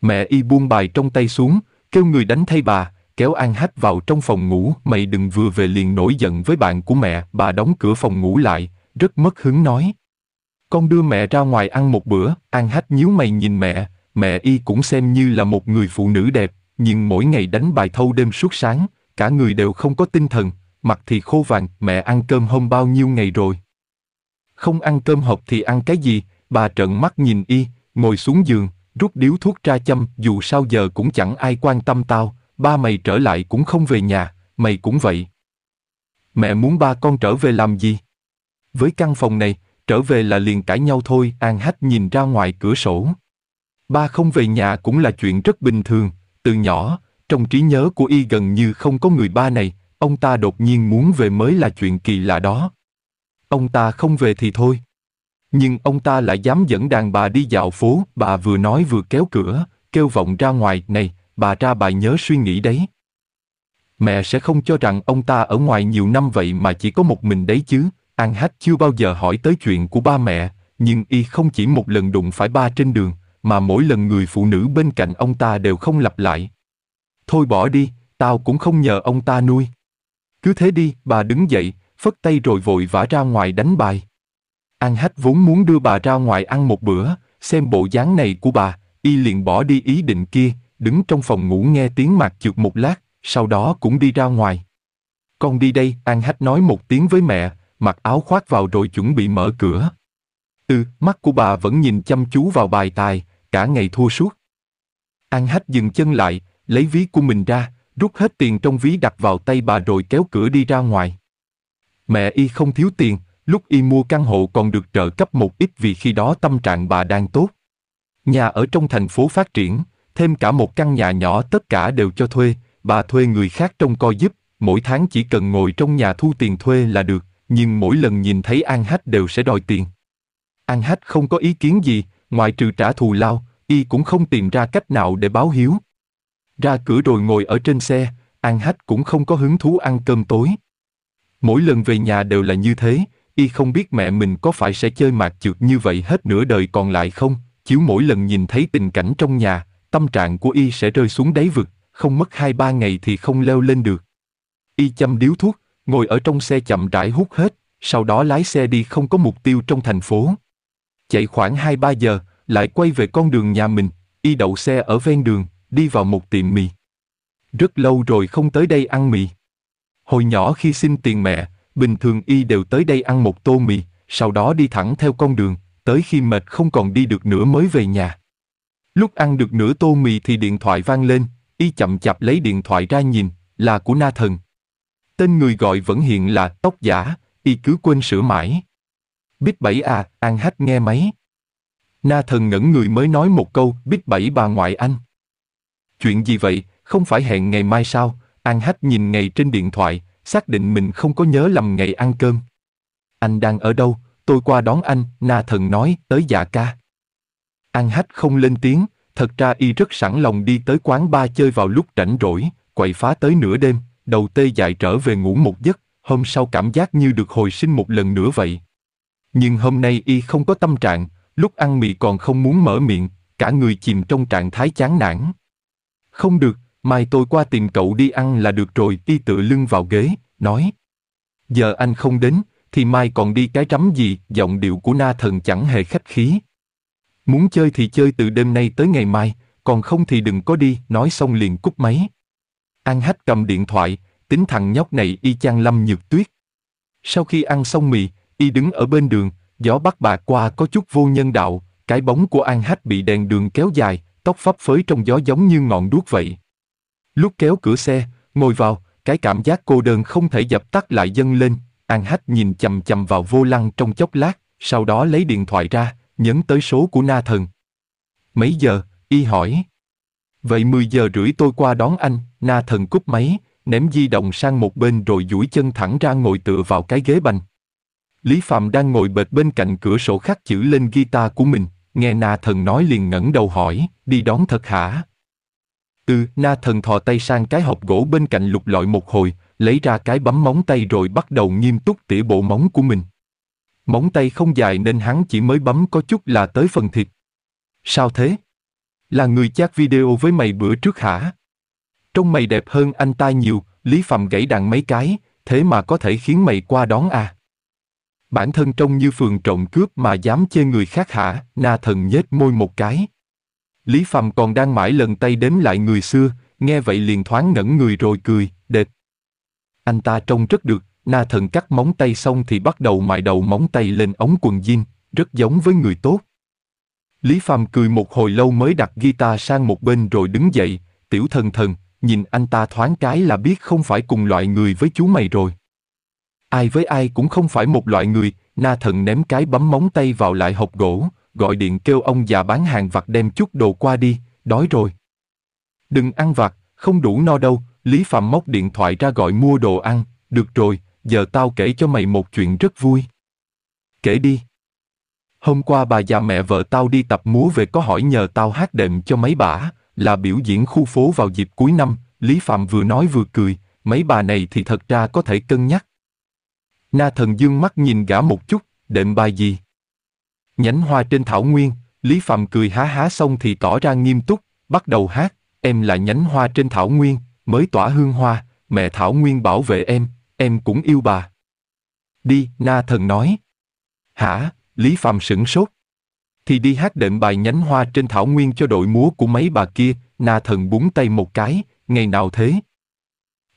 Mẹ Y buông bài trong tay xuống, kêu người đánh thay bà, kéo An Hách vào trong phòng ngủ, mày đừng vừa về liền nổi giận với bạn của mẹ, bà đóng cửa phòng ngủ lại, rất mất hứng nói. Con đưa mẹ ra ngoài ăn một bữa, An Hách nhíu mày nhìn mẹ, mẹ y cũng xem như là một người phụ nữ đẹp, nhưng mỗi ngày đánh bài thâu đêm suốt sáng, cả người đều không có tinh thần, mặt thì khô vàng, mẹ ăn cơm hôm bao nhiêu ngày rồi. Không ăn cơm hộp thì ăn cái gì, bà trợn mắt nhìn y, ngồi xuống giường, rút điếu thuốc ra châm, dù sao giờ cũng chẳng ai quan tâm tao, ba mày trở lại cũng không về nhà, mày cũng vậy. Mẹ muốn ba con trở về làm gì? Với căn phòng này, trở về là liền cãi nhau thôi, An Hách nhìn ra ngoài cửa sổ. Ba không về nhà cũng là chuyện rất bình thường, từ nhỏ, trong trí nhớ của y gần như không có người ba này, Ông ta đột nhiên muốn về mới là chuyện kỳ lạ đó. Ông ta không về thì thôi. Nhưng ông ta lại dám dẫn đàn bà đi dạo phố, bà vừa nói vừa kéo cửa, kêu vọng ra ngoài, này, bà ra bà nhớ suy nghĩ đấy. Mẹ sẽ không cho rằng ông ta ở ngoài nhiều năm vậy mà chỉ có một mình đấy chứ, An Hách chưa bao giờ hỏi tới chuyện của ba mẹ, nhưng y không chỉ một lần đụng phải ba trên đường, mà mỗi lần người phụ nữ bên cạnh ông ta đều không lặp lại. Thôi bỏ đi, tao cũng không nhờ ông ta nuôi. Cứ thế đi, bà đứng dậy, phất tay rồi vội vã ra ngoài đánh bài. An Hách vốn muốn đưa bà ra ngoài ăn một bữa, xem bộ dáng này của bà, y liền bỏ đi ý định kia, đứng trong phòng ngủ nghe tiếng mạc chược một lát, sau đó cũng đi ra ngoài. Con đi đây, An Hách nói một tiếng với mẹ, mặc áo khoác vào rồi chuẩn bị mở cửa. Ừ, mắt của bà vẫn nhìn chăm chú vào bài tài, cả ngày thua suốt. An Hách dừng chân lại, lấy ví của mình ra, rút hết tiền trong ví đặt vào tay bà rồi kéo cửa đi ra ngoài. Mẹ y không thiếu tiền, lúc y mua căn hộ còn được trợ cấp một ít vì khi đó tâm trạng bà đang tốt. Nhà ở trong thành phố phát triển, thêm cả một căn nhà nhỏ tất cả đều cho thuê, bà thuê người khác trông coi giúp, mỗi tháng chỉ cần ngồi trong nhà thu tiền thuê là được, nhưng mỗi lần nhìn thấy An Hách đều sẽ đòi tiền. An Hách không có ý kiến gì, ngoại trừ trả thù lao, y cũng không tìm ra cách nào để báo hiếu. Ra cửa rồi ngồi ở trên xe, An Hách cũng không có hứng thú ăn cơm tối. Mỗi lần về nhà đều là như thế, y không biết mẹ mình có phải sẽ chơi mạt chược như vậy hết nửa đời còn lại không, chiếu mỗi lần nhìn thấy tình cảnh trong nhà, tâm trạng của y sẽ rơi xuống đáy vực, không mất hai ba ngày thì không leo lên được. Y chăm điếu thuốc, ngồi ở trong xe chậm rãi hút hết, sau đó lái xe đi không có mục tiêu trong thành phố. Chạy khoảng hai ba giờ, lại quay về con đường nhà mình, y đậu xe ở ven đường, đi vào một tiệm mì. Rất lâu rồi không tới đây ăn mì. Hồi nhỏ khi xin tiền mẹ, bình thường y đều tới đây ăn một tô mì, sau đó đi thẳng theo con đường, tới khi mệt không còn đi được nữa mới về nhà. Lúc ăn được nửa tô mì thì điện thoại vang lên, y chậm chạp lấy điện thoại ra nhìn, là của na thần. Tên người gọi vẫn hiện là tóc giả, y cứ quên sửa mãi. Bích bảy à, An Hách nghe máy. Na thần ngẩn người mới nói một câu, Bích bảy bà ngoại anh. Chuyện gì vậy, không phải hẹn ngày mai sao? An Hách nhìn ngày trên điện thoại, xác định mình không có nhớ lầm ngày ăn cơm. Anh đang ở đâu, tôi qua đón anh, Na Thần nói, tới dạ ca. An Hách không lên tiếng, thật ra y rất sẵn lòng đi tới quán ba chơi vào lúc rảnh rỗi, quậy phá tới nửa đêm, đầu tê dại trở về ngủ một giấc, hôm sau cảm giác như được hồi sinh một lần nữa vậy. Nhưng hôm nay y không có tâm trạng, lúc ăn mì còn không muốn mở miệng, cả người chìm trong trạng thái chán nản. Không được, mai tôi qua tìm cậu đi ăn là được rồi, y tựa lưng vào ghế, nói. Giờ anh không đến, thì mai còn đi cái rắm gì, giọng điệu của na thần chẳng hề khách khí. Muốn chơi thì chơi từ đêm nay tới ngày mai, còn không thì đừng có đi, nói xong liền cúp máy. An hách cầm điện thoại, tính thằng nhóc này y chang lâm nhược tuyết. Sau khi ăn xong mì, y đứng ở bên đường, gió bắt bạc qua có chút vô nhân đạo, cái bóng của An Hách bị đèn đường kéo dài, tóc phấp phới trong gió giống như ngọn đuốc vậy. Lúc kéo cửa xe, ngồi vào, cái cảm giác cô đơn không thể dập tắt lại dâng lên, An Hách nhìn chầm chầm vào vô lăng trong chốc lát, sau đó lấy điện thoại ra, nhấn tới số của na thần. Mấy giờ, y hỏi. Vậy 10 giờ rưỡi tôi qua đón anh, na thần cúp máy, ném di động sang một bên rồi duỗi chân thẳng ra ngồi tựa vào cái ghế bành. Lý Phạm đang ngồi bệt bên cạnh cửa sổ khắc chữ lên guitar của mình, Nghe na thần nói liền ngẩng đầu hỏi, đi đón thật hả? Ừ, na thần thò tay sang cái hộp gỗ bên cạnh lục lọi một hồi, lấy ra cái bấm móng tay rồi bắt đầu nghiêm túc tỉa bộ móng của mình. Móng tay không dài nên hắn chỉ mới bấm có chút là tới phần thịt. Sao thế? Là người chát video với mày bữa trước hả? Trông mày đẹp hơn anh ta nhiều, Lý Phạm gãy đàn mấy cái, thế mà có thể khiến mày qua đón à? bản thân trông như phường trộm cướp mà dám chê người khác hả, na thần nhếch môi một cái. Lý Phạm còn đang mãi lần tay đếm lại người xưa, nghe vậy liền thoáng ngẩn người rồi cười, đệt. Anh ta trông rất được, na thần cắt móng tay xong thì bắt đầu mài đầu móng tay lên ống quần jean, rất giống với người tốt. Lý Phạm cười một hồi lâu mới đặt guitar sang một bên rồi đứng dậy, tiểu thần thần, nhìn anh ta thoáng cái là biết không phải cùng loại người với chú mày rồi ai với ai cũng không phải một loại người, na thần ném cái bấm móng tay vào lại hộp gỗ, gọi điện kêu ông già bán hàng vặt đem chút đồ qua đi, đói rồi. Đừng ăn vặt, không đủ no đâu, Lý Phạm móc điện thoại ra gọi mua đồ ăn, được rồi, giờ tao kể cho mày một chuyện rất vui. Kể đi. Hôm qua bà già mẹ vợ tao đi tập múa về có hỏi nhờ tao hát đệm cho mấy bà, là biểu diễn khu phố vào dịp cuối năm, Lý Phạm vừa nói vừa cười, mấy bà này thì thật ra có thể cân nhắc. Na thần dương mắt nhìn gã một chút, đệm bài gì? Nhánh hoa trên thảo nguyên, Lý Phạm cười há há xong thì tỏ ra nghiêm túc, bắt đầu hát, em là nhánh hoa trên thảo nguyên, mới tỏa hương hoa, mẹ thảo nguyên bảo vệ em, em cũng yêu bà. Đi, na thần nói. Hả, Lý Phạm sửng sốt. Thì đi hát đệm bài nhánh hoa trên thảo nguyên cho đội múa của mấy bà kia, na thần búng tay một cái, ngày nào thế?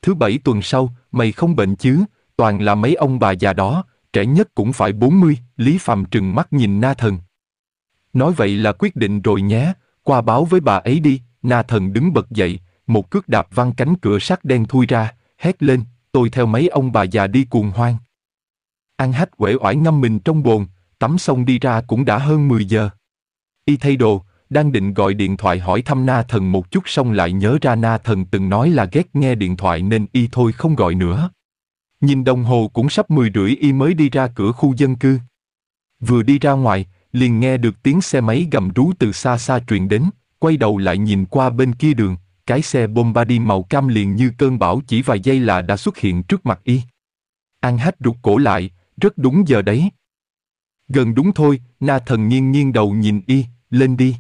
Thứ bảy tuần sau, mày không bệnh chứ, toàn là mấy ông bà già đó, trẻ nhất cũng phải 40, Lý Phạm trừng mắt nhìn Na Thần. Nói vậy là quyết định rồi nhé, qua báo với bà ấy đi, Na Thần đứng bật dậy, một cước đạp văng cánh cửa sắt đen thui ra, hét lên, tôi theo mấy ông bà già đi cuồng hoang. Ăn hách quể oải ngâm mình trong bồn, tắm xong đi ra cũng đã hơn 10 giờ. Y thay đồ, đang định gọi điện thoại hỏi thăm Na Thần một chút xong lại nhớ ra Na Thần từng nói là ghét nghe điện thoại nên y thôi không gọi nữa. Nhìn đồng hồ cũng sắp 10 rưỡi y mới đi ra cửa khu dân cư. Vừa đi ra ngoài, liền nghe được tiếng xe máy gầm rú từ xa xa truyền đến, quay đầu lại nhìn qua bên kia đường, cái xe Bombardier màu cam liền như cơn bão chỉ vài giây là đã xuất hiện trước mặt y. An hát rụt cổ lại, rất đúng giờ đấy. Gần đúng thôi, na thần nghiêng nghiêng đầu nhìn y, lên đi.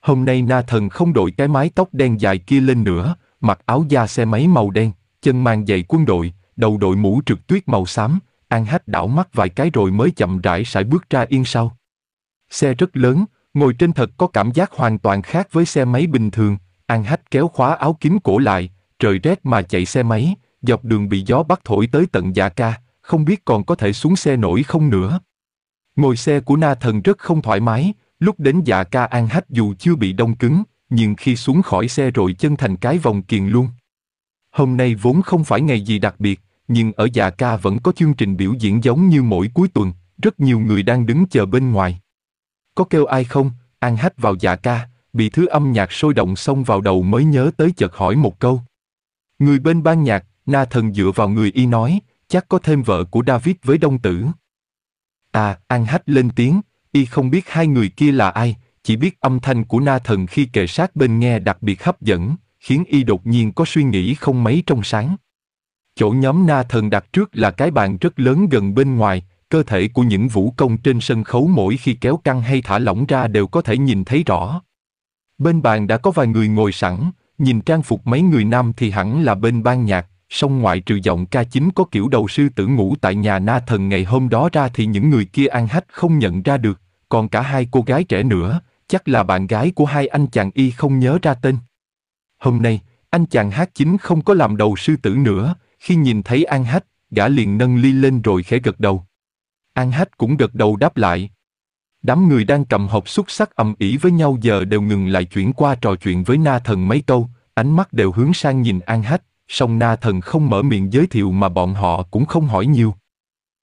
Hôm nay na thần không đội cái mái tóc đen dài kia lên nữa, mặc áo da xe máy màu đen, chân mang giày quân đội, đầu đội mũ trượt tuyết màu xám, An Hách đảo mắt vài cái rồi mới chậm rãi sải bước ra yên sau. Xe rất lớn, ngồi trên thật có cảm giác hoàn toàn khác với xe máy bình thường, An Hách kéo khóa áo kín cổ lại, trời rét mà chạy xe máy, dọc đường bị gió bắt thổi tới tận già dạ ca, không biết còn có thể xuống xe nổi không nữa. Ngồi xe của na thần rất không thoải mái, lúc đến già dạ ca An Hách dù chưa bị đông cứng, nhưng khi xuống khỏi xe rồi chân thành cái vòng kiền luôn. Hôm nay vốn không phải ngày gì đặc biệt, nhưng ở Dạ Ca vẫn có chương trình biểu diễn giống như mỗi cuối tuần, rất nhiều người đang đứng chờ bên ngoài. Có kêu ai không? An hách vào Dạ Ca, bị thứ âm nhạc sôi động xông vào đầu mới nhớ tới chợt hỏi một câu. Người bên ban nhạc, Na Thần dựa vào người y nói, chắc có thêm vợ của David với đông tử. À, An hách lên tiếng, y không biết hai người kia là ai, chỉ biết âm thanh của Na Thần khi kề sát bên nghe đặc biệt hấp dẫn, khiến y đột nhiên có suy nghĩ không mấy trong sáng. Chỗ nhóm na thần đặt trước là cái bàn rất lớn gần bên ngoài, cơ thể của những vũ công trên sân khấu mỗi khi kéo căng hay thả lỏng ra đều có thể nhìn thấy rõ. Bên bàn đã có vài người ngồi sẵn, nhìn trang phục mấy người nam thì hẳn là bên ban nhạc, song ngoại trừ giọng ca chính có kiểu đầu sư tử ngủ tại nhà na thần ngày hôm đó ra thì những người kia ăn hách không nhận ra được, còn cả hai cô gái trẻ nữa, chắc là bạn gái của hai anh chàng y không nhớ ra tên. Hôm nay, anh chàng hát chính không có làm đầu sư tử nữa, khi nhìn thấy An Hách, gã liền nâng ly lên rồi khẽ gật đầu. An Hách cũng gật đầu đáp lại. Đám người đang cầm hộp xúc sắc ầm ĩ với nhau giờ đều ngừng lại chuyển qua trò chuyện với na thần mấy câu, ánh mắt đều hướng sang nhìn An Hách, song na thần không mở miệng giới thiệu mà bọn họ cũng không hỏi nhiều.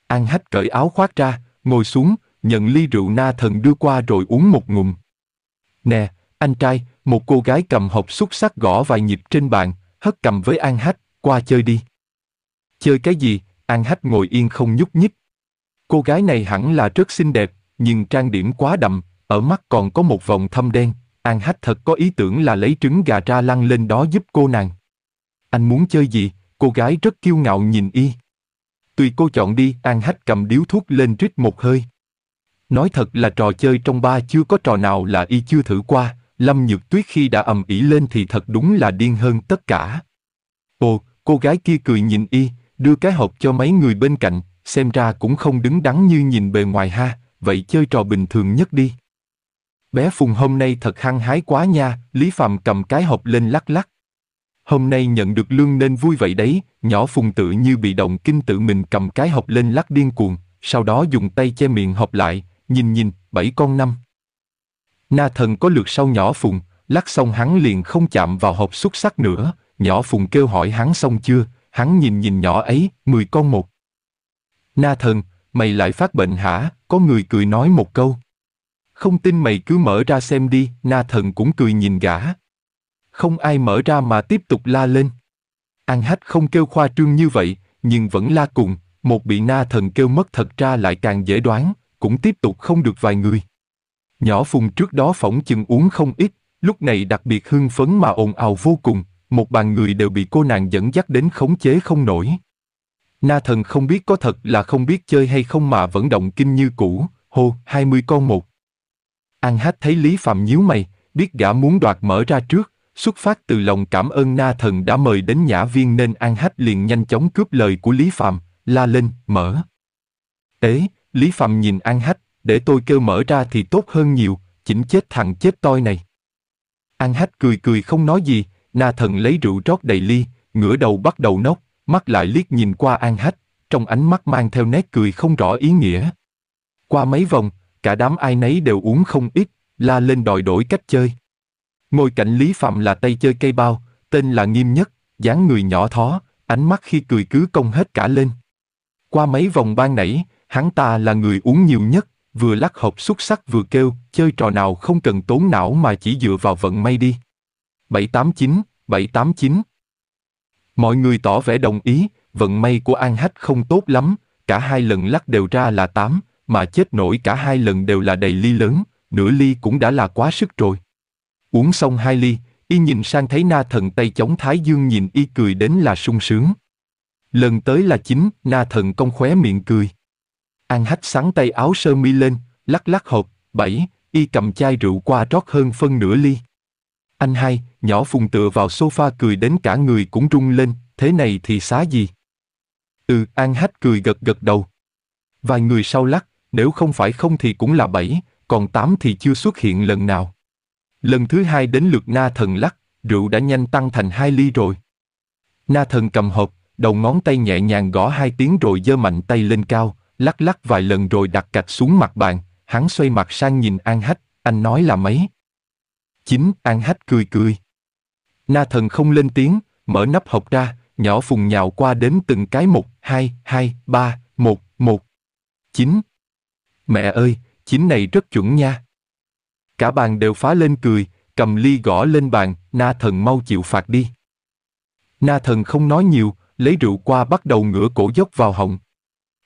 An Hách cởi áo khoác ra, ngồi xuống, nhận ly rượu na thần đưa qua rồi uống một ngụm. Nè, anh trai, một cô gái cầm hộp xúc sắc gõ vài nhịp trên bàn, hất cầm với An Hách, qua chơi đi. Chơi cái gì, An Hách ngồi yên không nhúc nhích. Cô gái này hẳn là rất xinh đẹp, nhưng trang điểm quá đậm, ở mắt còn có một vòng thâm đen. An Hách thật có ý tưởng là lấy trứng gà ra lăn lên đó giúp cô nàng. Anh muốn chơi gì? Cô gái rất kiêu ngạo nhìn y. Tùy cô chọn đi, An Hách cầm điếu thuốc lên rít một hơi. Nói thật là trò chơi trong ba chưa có trò nào là y chưa thử qua, Lâm Nhược Tuyết khi đã ầm ĩ lên thì thật đúng là điên hơn tất cả. Ồ, cô gái kia cười nhìn y, đưa cái hộp cho mấy người bên cạnh, xem ra cũng không đứng đắn như nhìn bề ngoài ha, vậy chơi trò bình thường nhất đi. Bé Phùng hôm nay thật hăng hái quá nha, Lý Phạm cầm cái hộp lên lắc lắc. Hôm nay nhận được lương nên vui vậy đấy, nhỏ Phùng tự như bị động kinh tự mình cầm cái hộp lên lắc điên cuồng, sau đó dùng tay che miệng hộp lại, nhìn nhìn, bảy con năm. Na thần có lượt sau nhỏ Phùng, lắc xong hắn liền không chạm vào hộp xuất sắc nữa, nhỏ Phùng kêu hỏi hắn xong chưa, hắn nhìn nhìn nhỏ ấy, mười con một. Na thần, mày lại phát bệnh hả, có người cười nói một câu. Không tin mày cứ mở ra xem đi, na thần cũng cười nhìn gã. Không ai mở ra mà tiếp tục la lên. An hách không kêu khoa trương như vậy, nhưng vẫn la cùng, một bị na thần kêu mất thật ra lại càng dễ đoán, cũng tiếp tục không được vài người. Nhỏ phùng trước đó phỏng chừng uống không ít, lúc này đặc biệt hưng phấn mà ồn ào vô cùng, một bàn người đều bị cô nàng dẫn dắt đến khống chế không nổi. Na thần không biết có thật là không biết chơi hay không mà vẫn động kinh như cũ, hô, hai mươi con một. An hát thấy Lý Phạm nhíu mày, biết gã muốn đoạt mở ra trước, xuất phát từ lòng cảm ơn Na thần đã mời đến nhã viên nên An hát liền nhanh chóng cướp lời của Lý Phạm, la lên, mở. Ế, Lý Phạm nhìn An hát, để tôi kêu mở ra thì tốt hơn nhiều, chỉnh chết thằng chết toi này. An hát cười cười không nói gì, Na thần lấy rượu rót đầy ly, ngửa đầu bắt đầu nốc, mắt lại liếc nhìn qua An Hách, trong ánh mắt mang theo nét cười không rõ ý nghĩa. Qua mấy vòng, cả đám ai nấy đều uống không ít, la lên đòi đổi cách chơi. Ngồi cạnh Lý Phạm là tay chơi cây bao, tên là Nghiêm Nhất, dáng người nhỏ thó, ánh mắt khi cười cứ cong hết cả lên. Qua mấy vòng ban nãy, hắn ta là người uống nhiều nhất, vừa lắc hộp xuất sắc vừa kêu, chơi trò nào không cần tốn não mà chỉ dựa vào vận may đi. 789, 789. Mọi người tỏ vẻ đồng ý, vận may của An Hách không tốt lắm, cả hai lần lắc đều ra là 8, mà chết nổi cả hai lần đều là đầy ly lớn, nửa ly cũng đã là quá sức rồi. Uống xong hai ly, y nhìn sang thấy na thần tay chống Thái Dương nhìn y cười đến là sung sướng. Lần tới là chín na thần công khóe miệng cười. An hách sáng tay áo sơ mi lên, lắc lắc hộp, bảy, y cầm chai rượu qua rót hơn phân nửa ly. Anh hai, nhỏ phùng tựa vào sofa cười đến cả người cũng rung lên, thế này thì xá gì? Ừ, An Hách cười gật gật đầu. Vài người sau lắc, nếu không phải không thì cũng là bảy, còn tám thì chưa xuất hiện lần nào. Lần thứ hai đến lượt na thần lắc, rượu đã nhanh tăng thành hai ly rồi. Na thần cầm hộp, đầu ngón tay nhẹ nhàng gõ hai tiếng rồi giơ mạnh tay lên cao, lắc lắc vài lần rồi đặt cạch xuống mặt bàn, hắn xoay mặt sang nhìn An Hách, anh nói là mấy. Chín, An Hách cười cười. Na thần không lên tiếng, mở nắp hộp ra, nhỏ phùng nhạo qua đếm từng cái một, hai, hai, ba, một, một. Chín. Mẹ ơi, chín này rất chuẩn nha. Cả bàn đều phá lên cười, cầm ly gõ lên bàn, na thần mau chịu phạt đi. Na thần không nói nhiều, lấy rượu qua bắt đầu ngửa cổ dốc vào họng.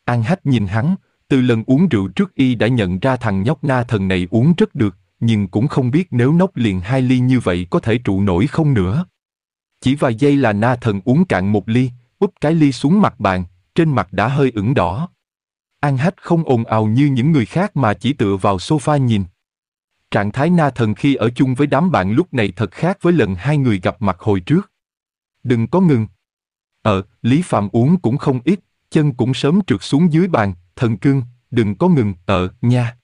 An hách nhìn hắn, từ lần uống rượu trước y đã nhận ra thằng nhóc na thần này uống rất được, nhưng cũng không biết nếu nốc liền hai ly như vậy có thể trụ nổi không nữa. Chỉ vài giây là na thần uống cạn một ly, úp cái ly xuống mặt bàn, trên mặt đã hơi ửng đỏ. An hách không ồn ào như những người khác mà chỉ tựa vào sofa nhìn. Trạng thái na thần khi ở chung với đám bạn lúc này thật khác với lần hai người gặp mặt hồi trước. Đừng có ngừng. Ờ, Lý Phạm uống cũng không ít, chân cũng sớm trượt xuống dưới bàn, thần cương đừng có ngừng, ờ, nha.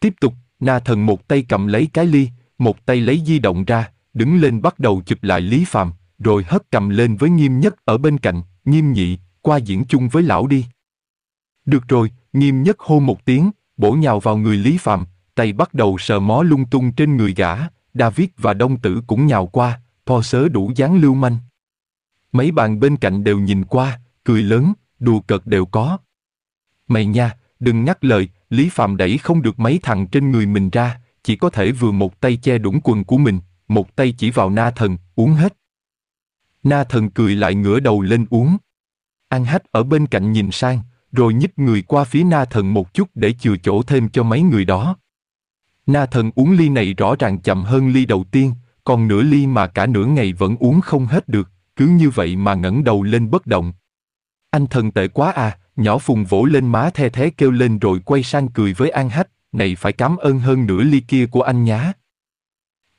Tiếp tục, Na thần một tay cầm lấy cái ly, một tay lấy di động ra, đứng lên bắt đầu chụp lại Lý Phạm, rồi hất cầm lên với nghiêm nhất ở bên cạnh, nghiêm nhị, qua diễn chung với lão đi. Được rồi, nghiêm nhất hô một tiếng, bổ nhào vào người Lý Phạm, tay bắt đầu sờ mó lung tung trên người gã, David và đông tử cũng nhào qua, po sớ đủ dáng lưu manh. Mấy bạn bên cạnh đều nhìn qua, cười lớn, đùa cợt đều có. Mày nha, đừng ngắt lời, Lý Phạm đẩy không được mấy thằng trên người mình ra, chỉ có thể vừa một tay che đũng quần của mình, một tay chỉ vào na thần, uống hết. Na thần cười lại ngửa đầu lên uống. An hách ở bên cạnh nhìn sang, rồi nhích người qua phía na thần một chút để chừa chỗ thêm cho mấy người đó. Na thần uống ly này rõ ràng chậm hơn ly đầu tiên, còn nửa ly mà cả nửa ngày vẫn uống không hết được, cứ như vậy mà ngẩng đầu lên bất động. Anh thần tệ quá à, Nhỏ Phùng vỗ lên má the thế kêu lên rồi quay sang cười với An Hách, này phải cảm ơn hơn nửa ly kia của anh nhá.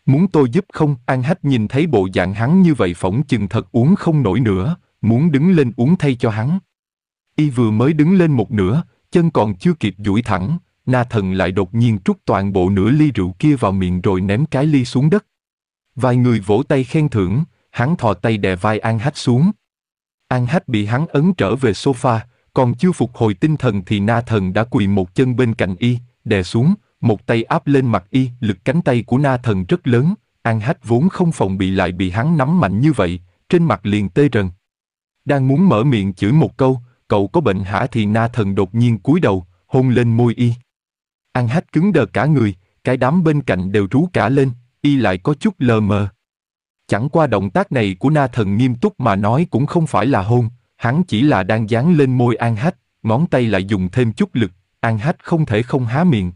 Muốn tôi giúp không? An Hách nhìn thấy bộ dạng hắn như vậy phỏng chừng thật uống không nổi nữa, muốn đứng lên uống thay cho hắn. Y vừa mới đứng lên một nửa, chân còn chưa kịp duỗi thẳng, Na Thần lại đột nhiên trút toàn bộ nửa ly rượu kia vào miệng rồi ném cái ly xuống đất. Vài người vỗ tay khen thưởng, hắn thò tay đè vai An Hách xuống. An Hách bị hắn ấn trở về sofa, còn chưa phục hồi tinh thần thì na thần đã quỳ một chân bên cạnh y, đè xuống, một tay áp lên mặt y, lực cánh tay của na thần rất lớn, An Hách vốn không phòng bị lại bị hắn nắm mạnh như vậy, trên mặt liền tê rần. Đang muốn mở miệng chửi một câu, cậu có bệnh hả thì na thần đột nhiên cúi đầu, hôn lên môi y. An Hách cứng đờ cả người, cái đám bên cạnh đều rú cả lên, y lại có chút lờ mờ. Chẳng qua động tác này của na thần nghiêm túc mà nói cũng không phải là hôn, Hắn chỉ là đang dán lên môi An Hách, ngón tay lại dùng thêm chút lực, An Hách không thể không há miệng.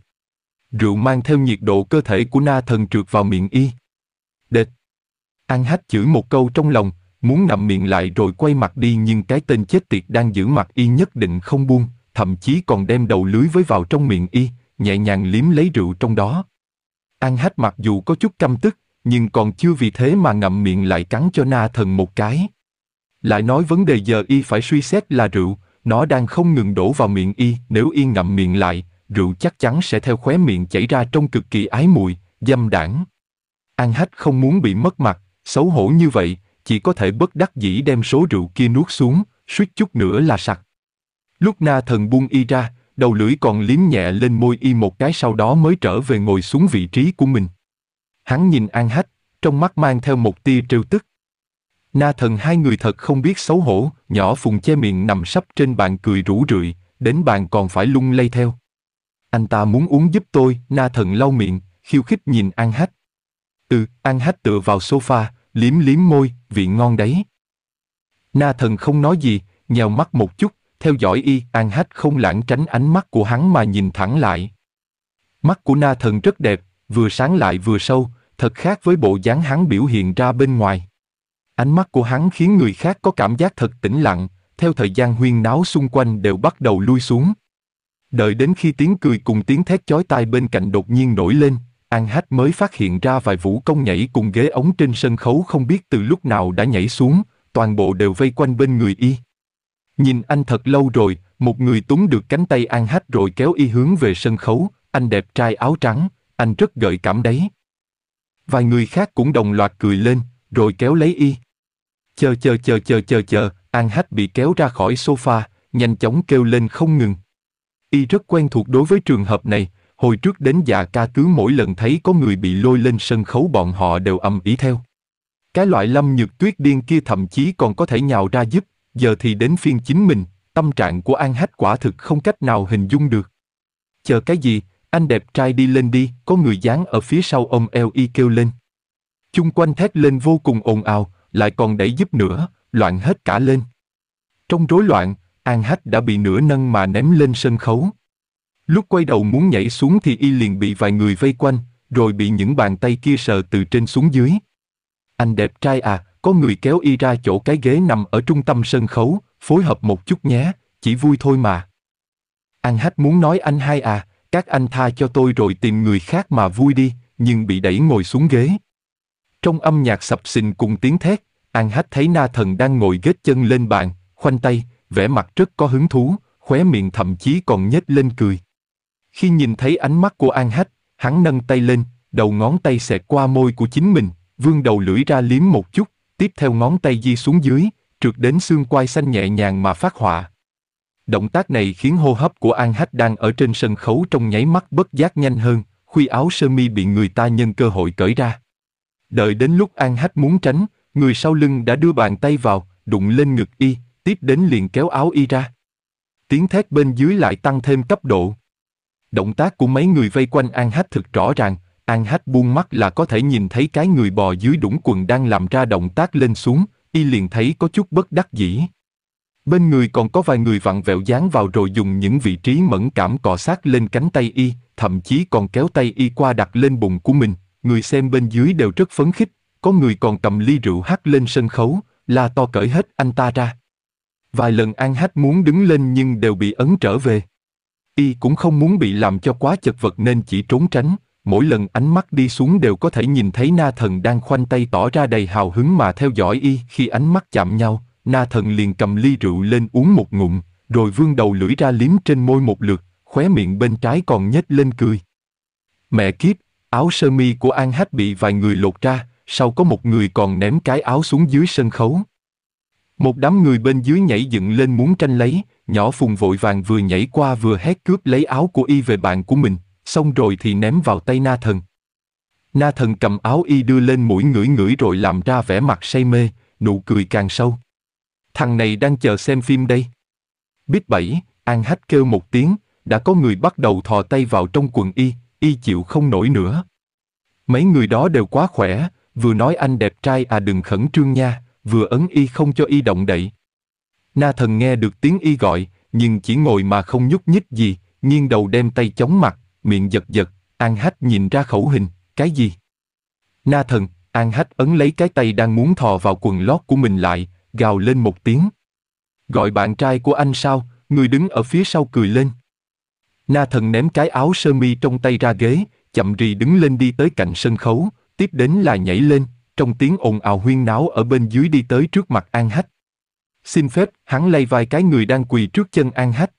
Rượu mang theo nhiệt độ cơ thể của na thần trượt vào miệng y. Đệt. An Hách chửi một câu trong lòng, muốn nằm miệng lại rồi quay mặt đi nhưng cái tên chết tiệt đang giữ mặt y nhất định không buông, thậm chí còn đem đầu lưới với vào trong miệng y, nhẹ nhàng liếm lấy rượu trong đó. An Hách mặc dù có chút căm tức, nhưng còn chưa vì thế mà ngậm miệng lại cắn cho na thần một cái. Lại nói vấn đề giờ y phải suy xét là rượu, nó đang không ngừng đổ vào miệng y, nếu y ngậm miệng lại, rượu chắc chắn sẽ theo khóe miệng chảy ra trong cực kỳ ái mùi, dâm đảng. An hách không muốn bị mất mặt, xấu hổ như vậy, chỉ có thể bất đắc dĩ đem số rượu kia nuốt xuống, suýt chút nữa là sặc. Lúc na thần buông y ra, đầu lưỡi còn liếm nhẹ lên môi y một cái sau đó mới trở về ngồi xuống vị trí của mình. Hắn nhìn An Hách, trong mắt mang theo một tia trêu tức. Na thần hai người thật không biết xấu hổ, nhỏ phùng che miệng nằm sắp trên bàn cười rủ rượi, đến bàn còn phải lung lay theo. Anh ta muốn uống giúp tôi, na thần lau miệng, khiêu khích nhìn An Hách. Ừ, An Hách tựa vào sofa, liếm liếm môi, vị ngon đấy. Na thần không nói gì, nhèo mắt một chút, theo dõi y, An Hách không lãng tránh ánh mắt của hắn mà nhìn thẳng lại. Mắt của na thần rất đẹp, vừa sáng lại vừa sâu, thật khác với bộ dáng hắn biểu hiện ra bên ngoài. Ánh mắt của hắn khiến người khác có cảm giác thật tĩnh lặng, theo thời gian huyên náo xung quanh đều bắt đầu lui xuống. Đợi đến khi tiếng cười cùng tiếng thét chói tai bên cạnh đột nhiên nổi lên, An Hách mới phát hiện ra vài vũ công nhảy cùng ghế ống trên sân khấu không biết từ lúc nào đã nhảy xuống, toàn bộ đều vây quanh bên người y. Nhìn anh thật lâu rồi, một người túng được cánh tay An Hách rồi kéo y hướng về sân khấu, anh đẹp trai áo trắng, anh rất gợi cảm đấy. Vài người khác cũng đồng loạt cười lên, rồi kéo lấy y. Chờ chờ chờ chờ chờ chờ, An Hách bị kéo ra khỏi sofa, nhanh chóng kêu lên không ngừng. Y rất quen thuộc đối với trường hợp này, hồi trước đến già ca cứ mỗi lần thấy có người bị lôi lên sân khấu bọn họ đều âm ý theo. Cái loại lâm nhược tuyết điên kia thậm chí còn có thể nhào ra giúp, giờ thì đến phiên chính mình, tâm trạng của An Hách quả thực không cách nào hình dung được. Chờ cái gì, anh đẹp trai đi lên đi, có người dán ở phía sau ông l Y kêu lên. Chung quanh thét lên vô cùng ồn ào, lại còn đẩy giúp nữa, loạn hết cả lên. Trong rối loạn, An Hách đã bị nửa nâng mà ném lên sân khấu. Lúc quay đầu muốn nhảy xuống thì y liền bị vài người vây quanh, rồi bị những bàn tay kia sờ từ trên xuống dưới. Anh đẹp trai à, có người kéo y ra chỗ cái ghế nằm ở trung tâm sân khấu, phối hợp một chút nhé, chỉ vui thôi mà. An Hách muốn nói anh hai à, các anh tha cho tôi rồi tìm người khác mà vui đi, nhưng bị đẩy ngồi xuống ghế. Trong âm nhạc sập sình cùng tiếng thét, An Hách thấy na thần đang ngồi ghét chân lên bàn, khoanh tay, vẻ mặt rất có hứng thú, khóe miệng thậm chí còn nhếch lên cười. Khi nhìn thấy ánh mắt của An Hách, hắn nâng tay lên, đầu ngón tay xẹt qua môi của chính mình, vươn đầu lưỡi ra liếm một chút, tiếp theo ngón tay di xuống dưới, trượt đến xương quai xanh nhẹ nhàng mà phát họa. Động tác này khiến hô hấp của An Hách đang ở trên sân khấu trong nháy mắt bất giác nhanh hơn, khuy áo sơ mi bị người ta nhân cơ hội cởi ra đợi đến lúc An Hách muốn tránh, người sau lưng đã đưa bàn tay vào, đụng lên ngực y, tiếp đến liền kéo áo y ra. Tiếng thét bên dưới lại tăng thêm cấp độ. Động tác của mấy người vây quanh An Hách thực rõ ràng, An Hách buông mắt là có thể nhìn thấy cái người bò dưới đũng quần đang làm ra động tác lên xuống, y liền thấy có chút bất đắc dĩ. Bên người còn có vài người vặn vẹo dán vào rồi dùng những vị trí mẫn cảm cọ sát lên cánh tay y, thậm chí còn kéo tay y qua đặt lên bụng của mình, người xem bên dưới đều rất phấn khích, có người còn cầm ly rượu hát lên sân khấu, la to cởi hết anh ta ra. Vài lần An Hát muốn đứng lên nhưng đều bị ấn trở về. Y cũng không muốn bị làm cho quá chật vật nên chỉ trốn tránh, mỗi lần ánh mắt đi xuống đều có thể nhìn thấy na thần đang khoanh tay tỏ ra đầy hào hứng mà theo dõi y khi ánh mắt chạm nhau na thần liền cầm ly rượu lên uống một ngụm rồi vươn đầu lưỡi ra liếm trên môi một lượt khóe miệng bên trái còn nhếch lên cười mẹ kiếp Áo sơ mi của An Hát bị vài người lột ra, sau có một người còn ném cái áo xuống dưới sân khấu. Một đám người bên dưới nhảy dựng lên muốn tranh lấy, nhỏ phùng vội vàng vừa nhảy qua vừa hét cướp lấy áo của y về bạn của mình, xong rồi thì ném vào tay na thần. Na thần cầm áo y đưa lên mũi ngửi ngửi rồi làm ra vẻ mặt say mê, nụ cười càng sâu. Thằng này đang chờ xem phim đây. Biết bảy, An Hách kêu một tiếng, đã có người bắt đầu thò tay vào trong quần y, y chịu không nổi nữa. Mấy người đó đều quá khỏe, vừa nói anh đẹp trai à đừng khẩn trương nha, vừa ấn y không cho y động đậy. Na thần nghe được tiếng y gọi, nhưng chỉ ngồi mà không nhúc nhích gì, nghiêng đầu đem tay chống mặt, miệng giật giật, An Hách nhìn ra khẩu hình, cái gì? Na thần, An Hách ấn lấy cái tay đang muốn thò vào quần lót của mình lại, gào lên một tiếng. Gọi bạn trai của anh sao, người đứng ở phía sau cười lên. Na thần ném cái áo sơ mi trong tay ra ghế, chậm rì đứng lên đi tới cạnh sân khấu, tiếp đến là nhảy lên, trong tiếng ồn ào huyên náo ở bên dưới đi tới trước mặt An Hách. Xin phép, hắn lay vai cái người đang quỳ trước chân An Hách.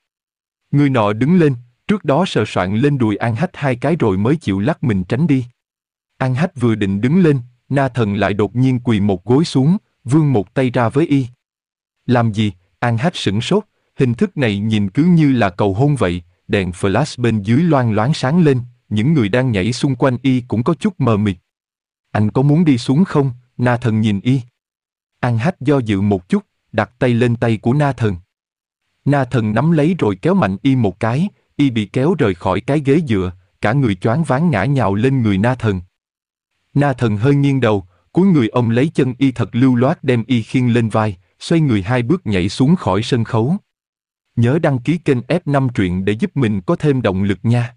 Người nọ đứng lên, trước đó sờ soạn lên đùi An Hách hai cái rồi mới chịu lắc mình tránh đi. An Hách vừa định đứng lên, na thần lại đột nhiên quỳ một gối xuống, vươn một tay ra với y. Làm gì? An Hách sửng sốt, hình thức này nhìn cứ như là cầu hôn vậy, đèn flash bên dưới loan loáng sáng lên, những người đang nhảy xung quanh y cũng có chút mờ mịt. Anh có muốn đi xuống không? Na thần nhìn y. An hách do dự một chút, đặt tay lên tay của na thần. Na thần nắm lấy rồi kéo mạnh y một cái, y bị kéo rời khỏi cái ghế dựa, cả người choáng váng ngã nhào lên người na thần. Na thần hơi nghiêng đầu, cuối người ông lấy chân y thật lưu loát đem y khiêng lên vai, xoay người hai bước nhảy xuống khỏi sân khấu. Nhớ đăng ký kênh F5 truyện để giúp mình có thêm động lực nha.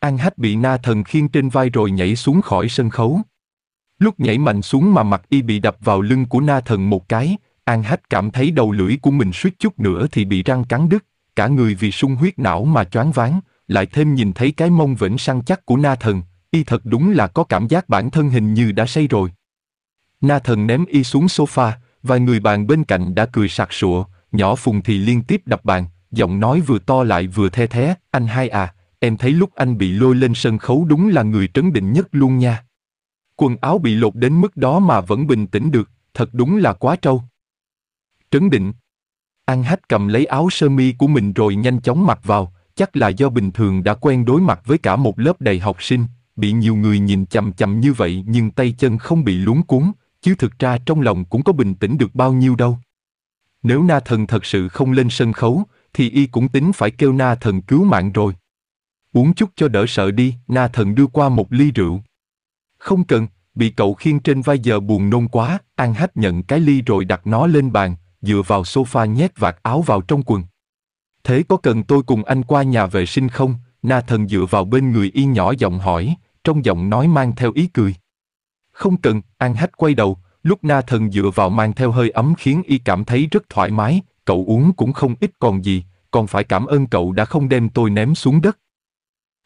An Hách bị na thần khiên trên vai rồi nhảy xuống khỏi sân khấu. Lúc nhảy mạnh xuống mà mặt y bị đập vào lưng của na thần một cái, An Hách cảm thấy đầu lưỡi của mình suýt chút nữa thì bị răng cắn đứt, cả người vì sung huyết não mà choáng váng, lại thêm nhìn thấy cái mông vẫn săn chắc của na thần, y thật đúng là có cảm giác bản thân hình như đã say rồi. Na thần ném y xuống sofa, vài người bạn bên cạnh đã cười sặc sụa, Nhỏ Phùng thì liên tiếp đập bàn, giọng nói vừa to lại vừa the thé, anh hai à, em thấy lúc anh bị lôi lên sân khấu đúng là người trấn định nhất luôn nha. Quần áo bị lột đến mức đó mà vẫn bình tĩnh được, thật đúng là quá trâu. Trấn định. An hách cầm lấy áo sơ mi của mình rồi nhanh chóng mặc vào, chắc là do bình thường đã quen đối mặt với cả một lớp đầy học sinh, bị nhiều người nhìn chằm chằm như vậy nhưng tay chân không bị luống cuốn, chứ thực ra trong lòng cũng có bình tĩnh được bao nhiêu đâu nếu na thần thật sự không lên sân khấu, thì y cũng tính phải kêu na thần cứu mạng rồi. Uống chút cho đỡ sợ đi, na thần đưa qua một ly rượu. Không cần, bị cậu khiêng trên vai giờ buồn nôn quá, An Hách nhận cái ly rồi đặt nó lên bàn, dựa vào sofa nhét vạt áo vào trong quần. Thế có cần tôi cùng anh qua nhà vệ sinh không? Na thần dựa vào bên người y nhỏ giọng hỏi, trong giọng nói mang theo ý cười. Không cần, An Hách quay đầu, Lúc na thần dựa vào mang theo hơi ấm khiến y cảm thấy rất thoải mái, cậu uống cũng không ít còn gì, còn phải cảm ơn cậu đã không đem tôi ném xuống đất.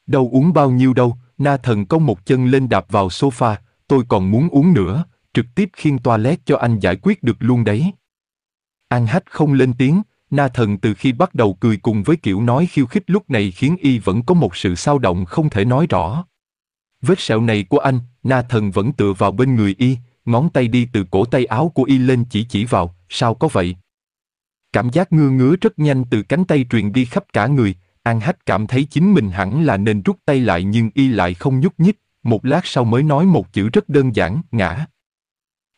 Đâu uống bao nhiêu đâu, na thần có một chân lên đạp vào sofa, tôi còn muốn uống nữa, trực tiếp khiên toilet cho anh giải quyết được luôn đấy. An hách không lên tiếng, na thần từ khi bắt đầu cười cùng với kiểu nói khiêu khích lúc này khiến y vẫn có một sự sao động không thể nói rõ. Vết sẹo này của anh, na thần vẫn tựa vào bên người y, ngón tay đi từ cổ tay áo của y lên chỉ chỉ vào, sao có vậy? Cảm giác ngứa ngứa rất nhanh từ cánh tay truyền đi khắp cả người, An Hách cảm thấy chính mình hẳn là nên rút tay lại nhưng y lại không nhúc nhích, một lát sau mới nói một chữ rất đơn giản, ngã.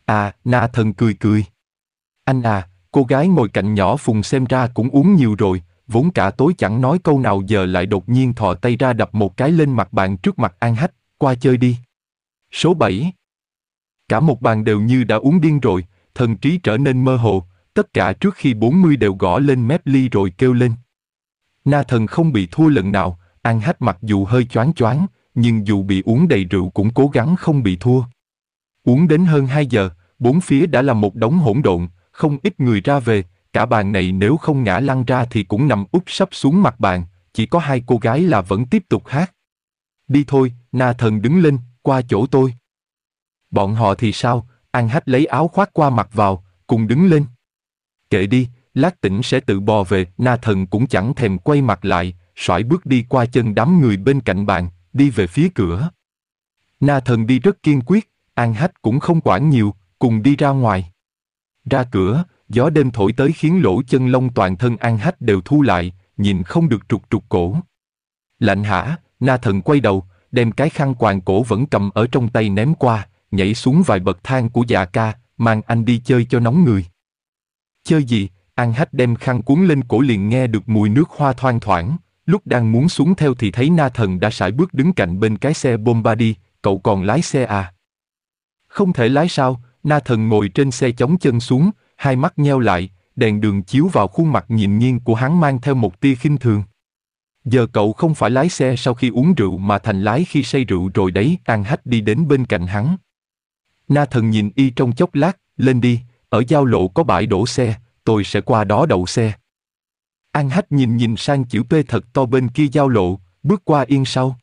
À, na thần cười cười. Anh à, cô gái ngồi cạnh nhỏ phùng xem ra cũng uống nhiều rồi, vốn cả tối chẳng nói câu nào giờ lại đột nhiên thò tay ra đập một cái lên mặt bạn trước mặt An Hách, qua chơi đi. Số 7 Cả một bàn đều như đã uống điên rồi, thần trí trở nên mơ hồ, tất cả trước khi 40 đều gõ lên mép ly rồi kêu lên. Na thần không bị thua lần nào, An Hách mặc dù hơi choáng choáng, nhưng dù bị uống đầy rượu cũng cố gắng không bị thua. Uống đến hơn 2 giờ, bốn phía đã là một đống hỗn độn, không ít người ra về, cả bàn này nếu không ngã lăn ra thì cũng nằm úp sấp xuống mặt bàn, chỉ có hai cô gái là vẫn tiếp tục hát. Đi thôi, Na thần đứng lên, qua chỗ tôi. Bọn họ thì sao? An Hách lấy áo khoác qua mặt vào, cùng đứng lên. Kệ đi, lát tỉnh sẽ tự bò về, na thần cũng chẳng thèm quay mặt lại, sỏi bước đi qua chân đám người bên cạnh bạn, đi về phía cửa. Na thần đi rất kiên quyết, An Hách cũng không quản nhiều, cùng đi ra ngoài. Ra cửa, gió đêm thổi tới khiến lỗ chân lông toàn thân An Hách đều thu lại, nhìn không được trục trục cổ. Lạnh hả, Na thần quay đầu, đem cái khăn quàng cổ vẫn cầm ở trong tay ném qua, nhảy xuống vài bậc thang của già ca, mang anh đi chơi cho nóng người. Chơi gì? An hách đem khăn cuốn lên cổ liền nghe được mùi nước hoa thoang thoảng, lúc đang muốn xuống theo thì thấy na thần đã sải bước đứng cạnh bên cái xe Bombardi, cậu còn lái xe à? Không thể lái sao, na thần ngồi trên xe chống chân xuống, hai mắt nheo lại, đèn đường chiếu vào khuôn mặt nhìn nghiêng của hắn mang theo một tia khinh thường. Giờ cậu không phải lái xe sau khi uống rượu mà thành lái khi say rượu rồi đấy, An Hách đi đến bên cạnh hắn. Na thần nhìn y trong chốc lát, lên đi, ở giao lộ có bãi đổ xe, tôi sẽ qua đó đậu xe. An hách nhìn nhìn sang chữ P thật to bên kia giao lộ, bước qua yên sau.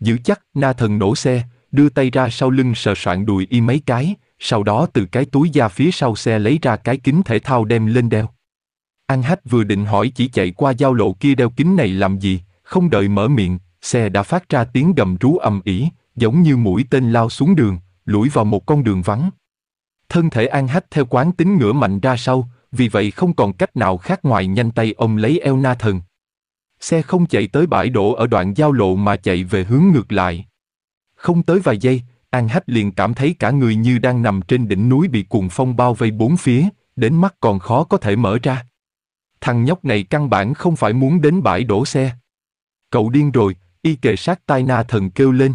Giữ chắc, na thần nổ xe, đưa tay ra sau lưng sờ soạn đùi y mấy cái, sau đó từ cái túi da phía sau xe lấy ra cái kính thể thao đem lên đeo. An hách vừa định hỏi chỉ chạy qua giao lộ kia đeo kính này làm gì, không đợi mở miệng, xe đã phát ra tiếng gầm rú ầm ĩ, giống như mũi tên lao xuống đường, lủi vào một con đường vắng. Thân thể An Hách theo quán tính ngửa mạnh ra sau, vì vậy không còn cách nào khác ngoài nhanh tay ôm lấy eo na thần. Xe không chạy tới bãi đổ ở đoạn giao lộ mà chạy về hướng ngược lại. Không tới vài giây, An Hách liền cảm thấy cả người như đang nằm trên đỉnh núi bị cuồng phong bao vây bốn phía, đến mắt còn khó có thể mở ra. Thằng nhóc này căn bản không phải muốn đến bãi đổ xe. Cậu điên rồi, y kề sát tai na thần kêu lên.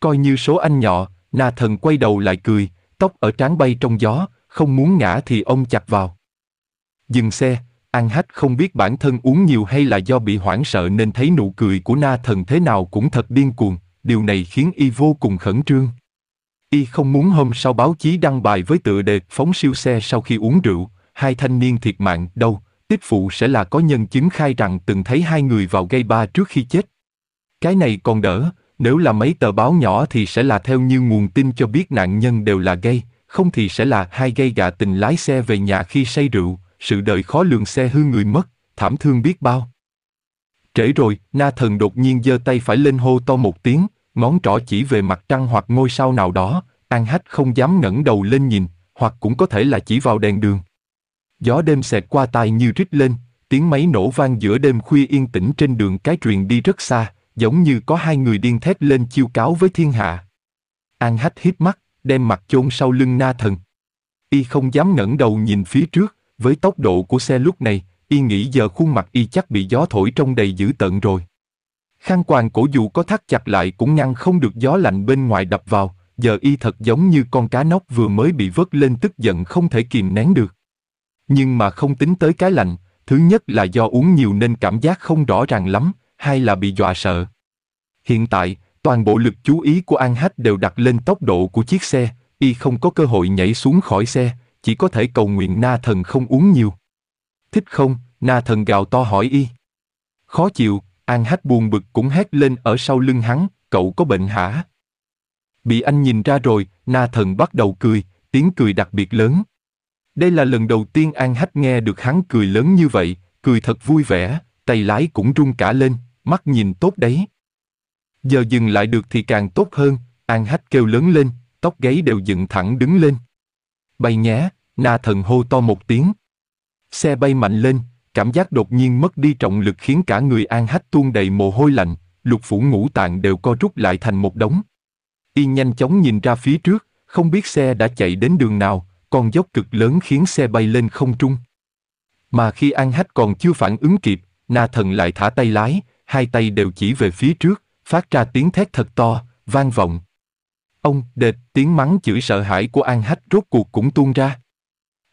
Coi như số anh nhỏ, Na thần quay đầu lại cười, tóc ở trán bay trong gió, không muốn ngã thì ông chặt vào. Dừng xe, An Hách không biết bản thân uống nhiều hay là do bị hoảng sợ nên thấy nụ cười của na thần thế nào cũng thật điên cuồng, điều này khiến y vô cùng khẩn trương. Y không muốn hôm sau báo chí đăng bài với tựa đề phóng siêu xe sau khi uống rượu, hai thanh niên thiệt mạng đâu, tích phụ sẽ là có nhân chứng khai rằng từng thấy hai người vào gây ba trước khi chết. Cái này còn đỡ, nếu là mấy tờ báo nhỏ thì sẽ là theo như nguồn tin cho biết nạn nhân đều là gay, không thì sẽ là hai gây gạ tình lái xe về nhà khi say rượu, sự đời khó lường xe hư người mất, thảm thương biết bao. Trễ rồi, na thần đột nhiên giơ tay phải lên hô to một tiếng, ngón trỏ chỉ về mặt trăng hoặc ngôi sao nào đó, An Hách không dám ngẩng đầu lên nhìn, hoặc cũng có thể là chỉ vào đèn đường. Gió đêm xẹt qua tai như rít lên, tiếng máy nổ vang giữa đêm khuya yên tĩnh trên đường cái truyền đi rất xa, giống như có hai người điên thét lên chiêu cáo với thiên hạ. An hách hít mắt, đem mặt chôn sau lưng na thần. Y không dám ngẩng đầu nhìn phía trước, với tốc độ của xe lúc này, y nghĩ giờ khuôn mặt y chắc bị gió thổi trong đầy dữ tợn rồi. Khăn quàng cổ dù có thắt chặt lại cũng ngăn không được gió lạnh bên ngoài đập vào, giờ y thật giống như con cá nóc vừa mới bị vớt lên tức giận không thể kìm nén được. Nhưng mà không tính tới cái lạnh, thứ nhất là do uống nhiều nên cảm giác không rõ ràng lắm, hay là bị dọa sợ. Hiện tại, toàn bộ lực chú ý của An Hách đều đặt lên tốc độ của chiếc xe, y không có cơ hội nhảy xuống khỏi xe, chỉ có thể cầu nguyện na thần không uống nhiều. Thích không, na thần gào to hỏi y. Khó chịu, An Hách buồn bực cũng hét lên ở sau lưng hắn, cậu có bệnh hả? Bị anh nhìn ra rồi, na thần bắt đầu cười, tiếng cười đặc biệt lớn. Đây là lần đầu tiên An Hách nghe được hắn cười lớn như vậy, cười thật vui vẻ, tay lái cũng rung cả lên, mắt nhìn tốt đấy. Giờ dừng lại được thì càng tốt hơn, An Hách kêu lớn lên, tóc gáy đều dựng thẳng đứng lên. Bay nhé, na thần hô to một tiếng. Xe bay mạnh lên, cảm giác đột nhiên mất đi trọng lực khiến cả người An Hách tuôn đầy mồ hôi lạnh, lục phủ ngũ tạng đều co rút lại thành một đống. Y nhanh chóng nhìn ra phía trước, không biết xe đã chạy đến đường nào, con dốc cực lớn khiến xe bay lên không trung. Mà khi An Hách còn chưa phản ứng kịp, Na Thần lại thả tay lái, hai tay đều chỉ về phía trước, phát ra tiếng thét thật to, vang vọng. Ông, đệt, tiếng mắng chửi sợ hãi của An Hách rốt cuộc cũng tuôn ra.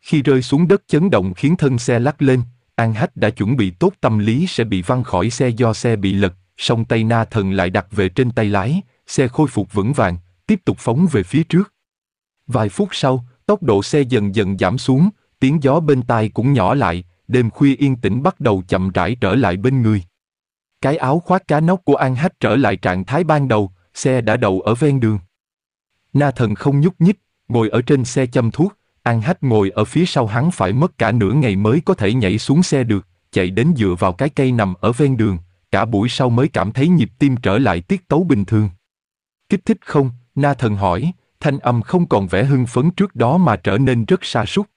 Khi rơi xuống đất chấn động khiến thân xe lắc lên, An Hách đã chuẩn bị tốt tâm lý sẽ bị văng khỏi xe do xe bị lật, song tay na thần lại đặt về trên tay lái, xe khôi phục vững vàng, tiếp tục phóng về phía trước. Vài phút sau, tốc độ xe dần dần giảm xuống, tiếng gió bên tai cũng nhỏ lại, đêm khuya yên tĩnh bắt đầu chậm rãi trở lại bên người. Cái áo khoác cá nóc của An Hách trở lại trạng thái ban đầu, xe đã đậu ở ven đường. Na thần không nhúc nhích, ngồi ở trên xe châm thuốc, An Hách ngồi ở phía sau hắn phải mất cả nửa ngày mới có thể nhảy xuống xe được, chạy đến dựa vào cái cây nằm ở ven đường, cả buổi sau mới cảm thấy nhịp tim trở lại tiết tấu bình thường. Kích thích không? Na thần hỏi, thanh âm không còn vẻ hưng phấn trước đó mà trở nên rất xa sút.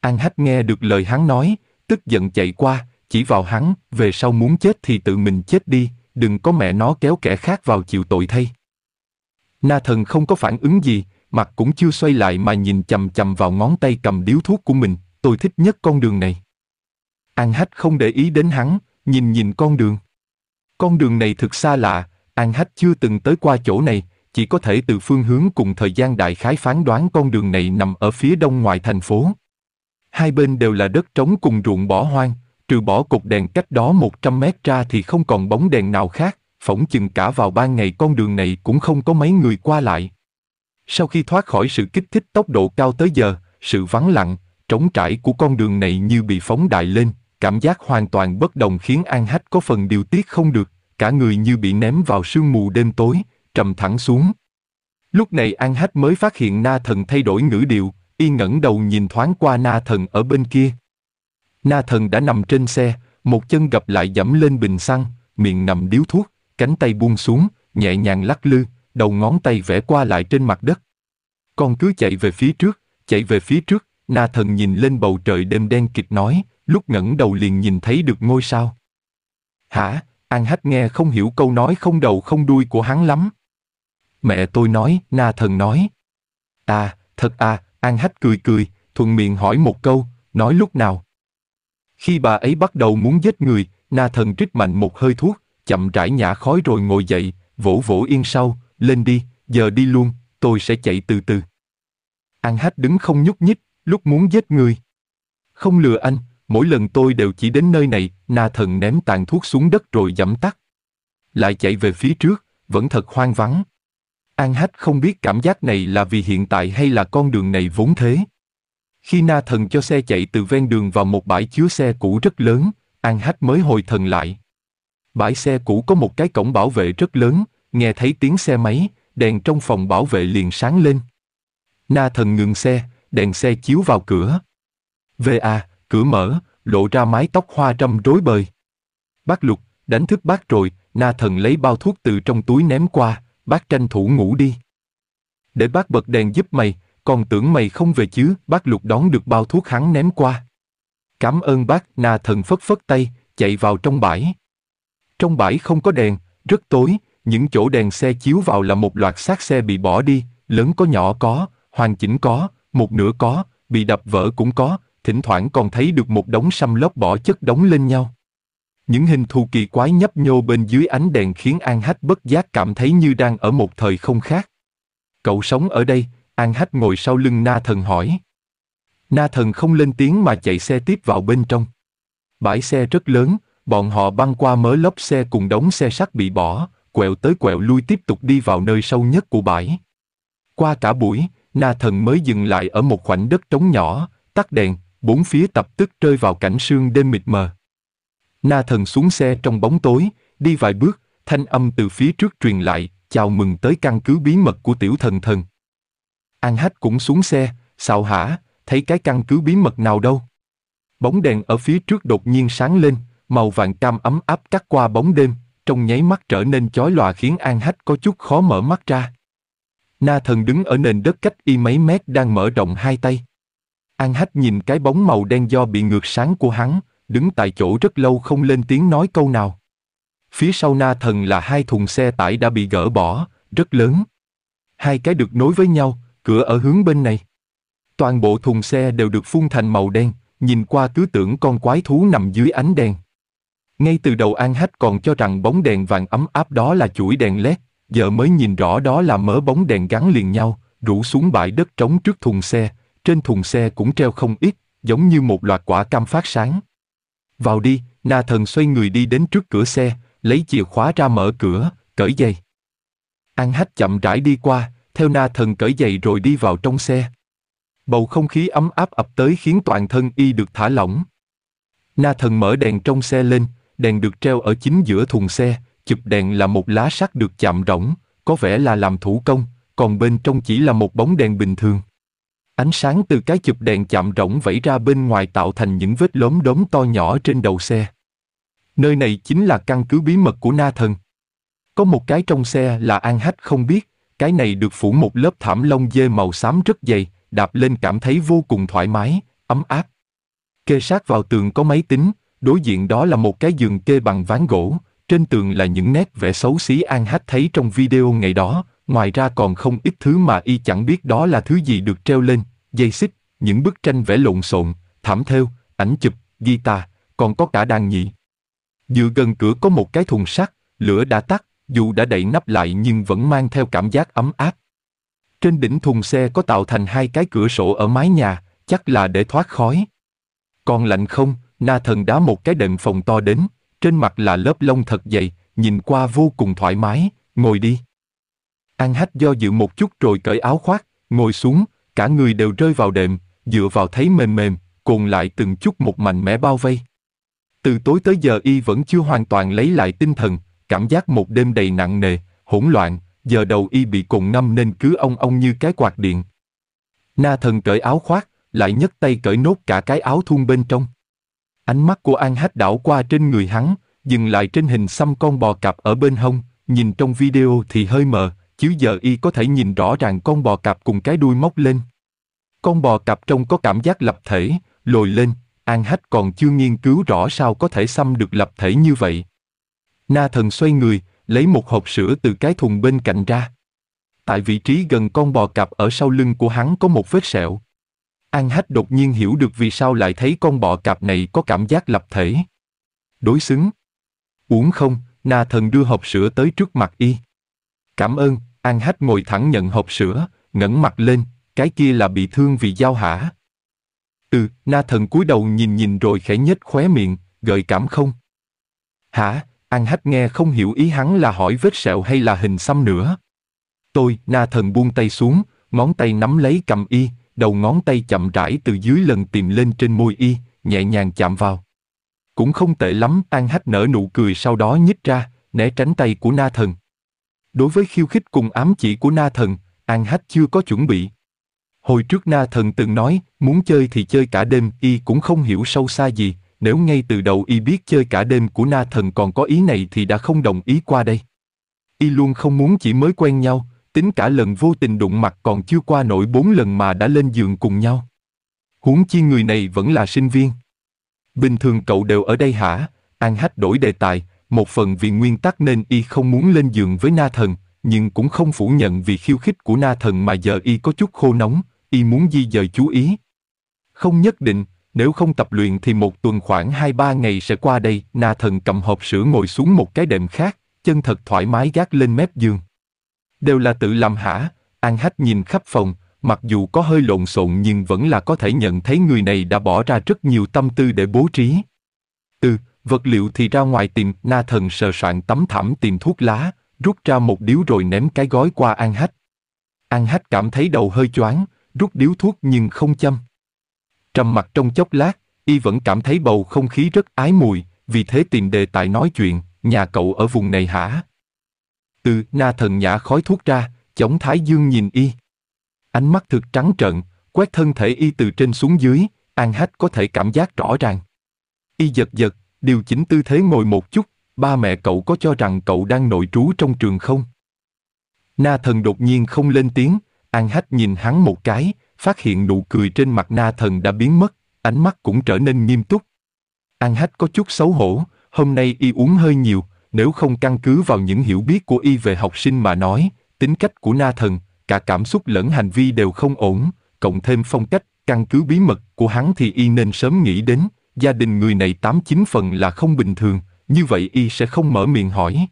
An Hách nghe được lời hắn nói, tức giận chạy qua, chỉ vào hắn, về sau muốn chết thì tự mình chết đi, đừng có mẹ nó kéo kẻ khác vào chịu tội thay. Na thần không có phản ứng gì, mặt cũng chưa xoay lại mà nhìn chầm chầm vào ngón tay cầm điếu thuốc của mình, tôi thích nhất con đường này. An Hách không để ý đến hắn, nhìn nhìn con đường. Con đường này thực xa lạ, An Hách chưa từng tới qua chỗ này, chỉ có thể từ phương hướng cùng thời gian đại khái phán đoán con đường này nằm ở phía đông ngoài thành phố. Hai bên đều là đất trống cùng ruộng bỏ hoang, trừ bỏ cột đèn cách đó 100 mét ra thì không còn bóng đèn nào khác, phỏng chừng cả vào ban ngày con đường này cũng không có mấy người qua lại. Sau khi thoát khỏi sự kích thích tốc độ cao tới giờ, sự vắng lặng, trống trải của con đường này như bị phóng đại lên, cảm giác hoàn toàn bất đồng khiến An Hách có phần điều tiết không được, cả người như bị ném vào sương mù đêm tối, trầm thẳng xuống. Lúc này An Hách mới phát hiện Na Thần thay đổi ngữ điệu, y ngẩng đầu nhìn thoáng qua Na Thần ở bên kia. Na thần đã nằm trên xe, một chân gập lại dẫm lên bình xăng, miệng nằm điếu thuốc, cánh tay buông xuống, nhẹ nhàng lắc lư, đầu ngón tay vẽ qua lại trên mặt đất. Con cứ chạy về phía trước, chạy về phía trước, na thần nhìn lên bầu trời đêm đen kịch nói, lúc ngẩng đầu liền nhìn thấy được ngôi sao. Hả, An Hách nghe không hiểu câu nói không đầu không đuôi của hắn lắm. Mẹ tôi nói, na thần nói. À, thật à, An Hách cười cười, thuận miệng hỏi một câu, nói lúc nào, khi bà ấy bắt đầu muốn giết người, na thần trích mạnh một hơi thuốc, chậm rãi nhả khói rồi ngồi dậy, vỗ vỗ yên sau, lên đi, giờ đi luôn, tôi sẽ chạy từ từ. An Hách đứng không nhúc nhích, lúc muốn giết người. Không lừa anh, mỗi lần tôi đều chỉ đến nơi này, na thần ném tàn thuốc xuống đất rồi dẫm tắt. Lại chạy về phía trước, vẫn thật hoang vắng. An Hách không biết cảm giác này là vì hiện tại hay là con đường này vốn thế. Khi na thần cho xe chạy từ ven đường vào một bãi chứa xe cũ rất lớn, An Hách mới hồi thần lại. Bãi xe cũ có một cái cổng bảo vệ rất lớn, nghe thấy tiếng xe máy, đèn trong phòng bảo vệ liền sáng lên. Na thần ngừng xe, đèn xe chiếu vào cửa. VA, cửa mở, lộ ra mái tóc hoa râm rối bời. Bác Lục, đánh thức bác rồi, na thần lấy bao thuốc từ trong túi ném qua, bác tranh thủ ngủ đi. Để bác bật đèn giúp mày, còn tưởng mày không về chứ, bác lục đón được bao thuốc hắn ném qua. Cảm ơn bác, na thần phất phất tay, chạy vào trong bãi. Trong bãi không có đèn, rất tối, những chỗ đèn xe chiếu vào là một loạt xác xe bị bỏ đi, lớn có nhỏ có, hoàn chỉnh có, một nửa có, bị đập vỡ cũng có, thỉnh thoảng còn thấy được một đống xăm lót bỏ chất đống lên nhau. Những hình thù kỳ quái nhấp nhô bên dưới ánh đèn khiến An Hách bất giác cảm thấy như đang ở một thời không khác. Cậu sống ở đây, An Hách ngồi sau lưng Na Thần hỏi. Na Thần không lên tiếng mà chạy xe tiếp vào bên trong. Bãi xe rất lớn, bọn họ băng qua mớ lốp xe cùng đống xe sắt bị bỏ, quẹo tới quẹo lui tiếp tục đi vào nơi sâu nhất của bãi. Qua cả buổi, Na Thần mới dừng lại ở một khoảnh đất trống nhỏ, tắt đèn, bốn phía tập tức rơi vào cảnh sương đêm mịt mờ. Na Thần xuống xe trong bóng tối, đi vài bước, thanh âm từ phía trước truyền lại, chào mừng tới căn cứ bí mật của tiểu thần thần. An Hách cũng xuống xe, xào hả, thấy cái căn cứ bí mật nào đâu. Bóng đèn ở phía trước đột nhiên sáng lên, màu vàng cam ấm áp cắt qua bóng đêm, trong nháy mắt trở nên chói lòa khiến An Hách có chút khó mở mắt ra. Na thần đứng ở nền đất cách y mấy mét đang mở rộng hai tay. An Hách nhìn cái bóng màu đen do bị ngược sáng của hắn, đứng tại chỗ rất lâu không lên tiếng nói câu nào. Phía sau na thần là hai thùng xe tải đã bị gỡ bỏ, rất lớn. Hai cái được nối với nhau, cửa ở hướng bên này. Toàn bộ thùng xe đều được phun thành màu đen, nhìn qua cứ tưởng con quái thú nằm dưới ánh đèn. Ngay từ đầu An Hách còn cho rằng bóng đèn vàng ấm áp đó là chuỗi đèn led, giờ mới nhìn rõ đó là mớ bóng đèn gắn liền nhau, rủ xuống bãi đất trống trước thùng xe, trên thùng xe cũng treo không ít, giống như một loạt quả cam phát sáng. Vào đi, Na Thần xoay người đi đến trước cửa xe, lấy chìa khóa ra mở cửa, cởi dây. An Hách chậm rãi đi qua, theo na thần cởi giày rồi đi vào trong xe. Bầu không khí ấm áp ập tới khiến toàn thân y được thả lỏng. Na thần mở đèn trong xe lên, đèn được treo ở chính giữa thùng xe, chụp đèn là một lá sắt được chạm rỗng, có vẻ là làm thủ công, còn bên trong chỉ là một bóng đèn bình thường. Ánh sáng từ cái chụp đèn chạm rỗng vẫy ra bên ngoài tạo thành những vết lốm đốm to nhỏ trên đầu xe. Nơi này chính là căn cứ bí mật của Na Thần. Có một cái trong xe là An Hách không biết, cái này được phủ một lớp thảm lông dê màu xám rất dày, đạp lên cảm thấy vô cùng thoải mái, ấm áp. Kê sát vào tường có máy tính, đối diện đó là một cái giường kê bằng ván gỗ, trên tường là những nét vẽ xấu xí An Hách thấy trong video ngày đó, ngoài ra còn không ít thứ mà y chẳng biết đó là thứ gì được treo lên, dây xích, những bức tranh vẽ lộn xộn, thảm thêu, ảnh chụp, guitar, còn có cả đàn nhị. Dựa gần cửa có một cái thùng sắt, lửa đã tắt, dù đã đậy nắp lại nhưng vẫn mang theo cảm giác ấm áp. Trên đỉnh thùng xe có tạo thành hai cái cửa sổ ở mái nhà, chắc là để thoát khói. Còn lạnh không, na thần đá một cái đệm phòng to đến, trên mặt là lớp lông thật dày, nhìn qua vô cùng thoải mái, ngồi đi. An hách do dự một chút rồi cởi áo khoác, ngồi xuống, cả người đều rơi vào đệm, dựa vào thấy mềm mềm, cuồn lại từng chút một mạnh mẽ bao vây. Từ tối tới giờ y vẫn chưa hoàn toàn lấy lại tinh thần, cảm giác một đêm đầy nặng nề, hỗn loạn, giờ đầu y bị cùng năm nên cứ ông ông như cái quạt điện. Na thần cởi áo khoác, lại nhấc tay cởi nốt cả cái áo thun bên trong. Ánh mắt của An Hách đảo qua trên người hắn, dừng lại trên hình xăm con bò cặp ở bên hông, nhìn trong video thì hơi mờ, chứ giờ y có thể nhìn rõ ràng con bò cặp cùng cái đuôi móc lên. Con bò cặp trông có cảm giác lập thể, lồi lên, An Hách còn chưa nghiên cứu rõ sao có thể xăm được lập thể như vậy. Na thần xoay người, lấy một hộp sữa từ cái thùng bên cạnh ra. Tại vị trí gần con bò cặp ở sau lưng của hắn có một vết sẹo. An Hách đột nhiên hiểu được vì sao lại thấy con bò cặp này có cảm giác lập thể. Đối xứng. Uống không, Na thần đưa hộp sữa tới trước mặt y. Cảm ơn, An Hách ngồi thẳng nhận hộp sữa, ngẩng mặt lên, cái kia là bị thương vì dao hả? Ừ, Na thần cúi đầu nhìn nhìn rồi khẽ nhếch khóe miệng, gợi cảm không? Hả, An Hách nghe không hiểu ý hắn là hỏi vết sẹo hay là hình xăm nữa. Tôi, na thần buông tay xuống, ngón tay nắm lấy cầm y, đầu ngón tay chậm rãi từ dưới lần tìm lên trên môi y, nhẹ nhàng chạm vào. Cũng không tệ lắm, An Hách nở nụ cười sau đó nhích ra, né tránh tay của na thần. Đối với khiêu khích cùng ám chỉ của na thần, An Hách chưa có chuẩn bị. Hồi trước na thần từng nói, muốn chơi thì chơi cả đêm, y cũng không hiểu sâu xa gì, nếu ngay từ đầu y biết chơi cả đêm của na thần còn có ý này thì đã không đồng ý qua đây. Y luôn không muốn chỉ mới quen nhau, tính cả lần vô tình đụng mặt còn chưa qua nổi bốn lần mà đã lên giường cùng nhau. Huống chi người này vẫn là sinh viên. Bình thường cậu đều ở đây hả? An Hách đổi đề tài, một phần vì nguyên tắc nên y không muốn lên giường với na thần, nhưng cũng không phủ nhận vì khiêu khích của na thần mà giờ y có chút khô nóng, y muốn di dời chú ý. Không nhất định, nếu không tập luyện thì một tuần khoảng hai ba ngày sẽ qua đây. Na thần cầm hộp sữa ngồi xuống một cái đệm khác, chân thật thoải mái gác lên mép giường. Đều là tự làm hả? An hách nhìn khắp phòng, mặc dù có hơi lộn xộn nhưng vẫn là có thể nhận thấy người này đã bỏ ra rất nhiều tâm tư để bố trí. Ừ, vật liệu thì ra ngoài tìm, na thần sờ soạn tấm thảm tìm thuốc lá, rút ra một điếu rồi ném cái gói qua An hách. An hách cảm thấy đầu hơi choáng, rút điếu thuốc nhưng không châm. Trầm mặt trong chốc lát, y vẫn cảm thấy bầu không khí rất ái mùi, vì thế tìm đề tài nói chuyện, nhà cậu ở vùng này hả? Từ na thần nhả khói thuốc ra, chống Thái Dương nhìn y. Ánh mắt thực trắng trợn, quét thân thể y từ trên xuống dưới, An Hách có thể cảm giác rõ ràng. Y giật giật, điều chỉnh tư thế ngồi một chút, ba mẹ cậu có cho rằng cậu đang nội trú trong trường không? Na thần đột nhiên không lên tiếng, An Hách nhìn hắn một cái, phát hiện nụ cười trên mặt na thần đã biến mất, ánh mắt cũng trở nên nghiêm túc. An Hách có chút xấu hổ, hôm nay y uống hơi nhiều, nếu không căn cứ vào những hiểu biết của y về học sinh mà nói, tính cách của na thần, cả cảm xúc lẫn hành vi đều không ổn, cộng thêm phong cách, căn cứ bí mật của hắn thì y nên sớm nghĩ đến, gia đình người này tám chín phần là không bình thường, như vậy y sẽ không mở miệng hỏi.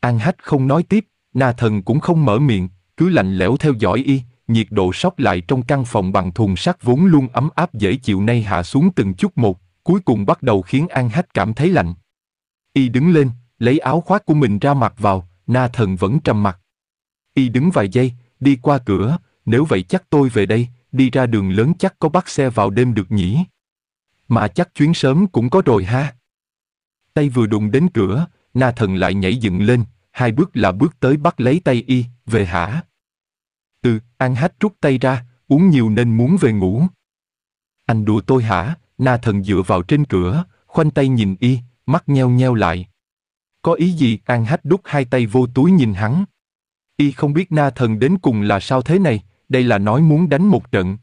An Hách không nói tiếp, na thần cũng không mở miệng, cứ lạnh lẽo theo dõi y, nhiệt độ sóc lại trong căn phòng bằng thùng sắt vốn luôn ấm áp dễ chịu nay hạ xuống từng chút một, cuối cùng bắt đầu khiến An Hách cảm thấy lạnh. Y đứng lên, lấy áo khoác của mình ra mặc vào, na thần vẫn trầm mặt. Y đứng vài giây, đi qua cửa, nếu vậy chắc tôi về đây, đi ra đường lớn chắc có bắt xe vào đêm được nhỉ. Mà chắc chuyến sớm cũng có rồi ha. Tay vừa đụng đến cửa, na thần lại nhảy dựng lên, hai bước là bước tới bắt lấy tay y, về hả? Ừ, An Hách rút tay ra, uống nhiều nên muốn về ngủ. Anh đùa tôi hả? Na thần dựa vào trên cửa, khoanh tay nhìn y, mắt nheo nheo lại. Có ý gì? An Hách đút hai tay vô túi nhìn hắn. Y không biết na thần đến cùng là sao thế này, đây là nói muốn đánh một trận.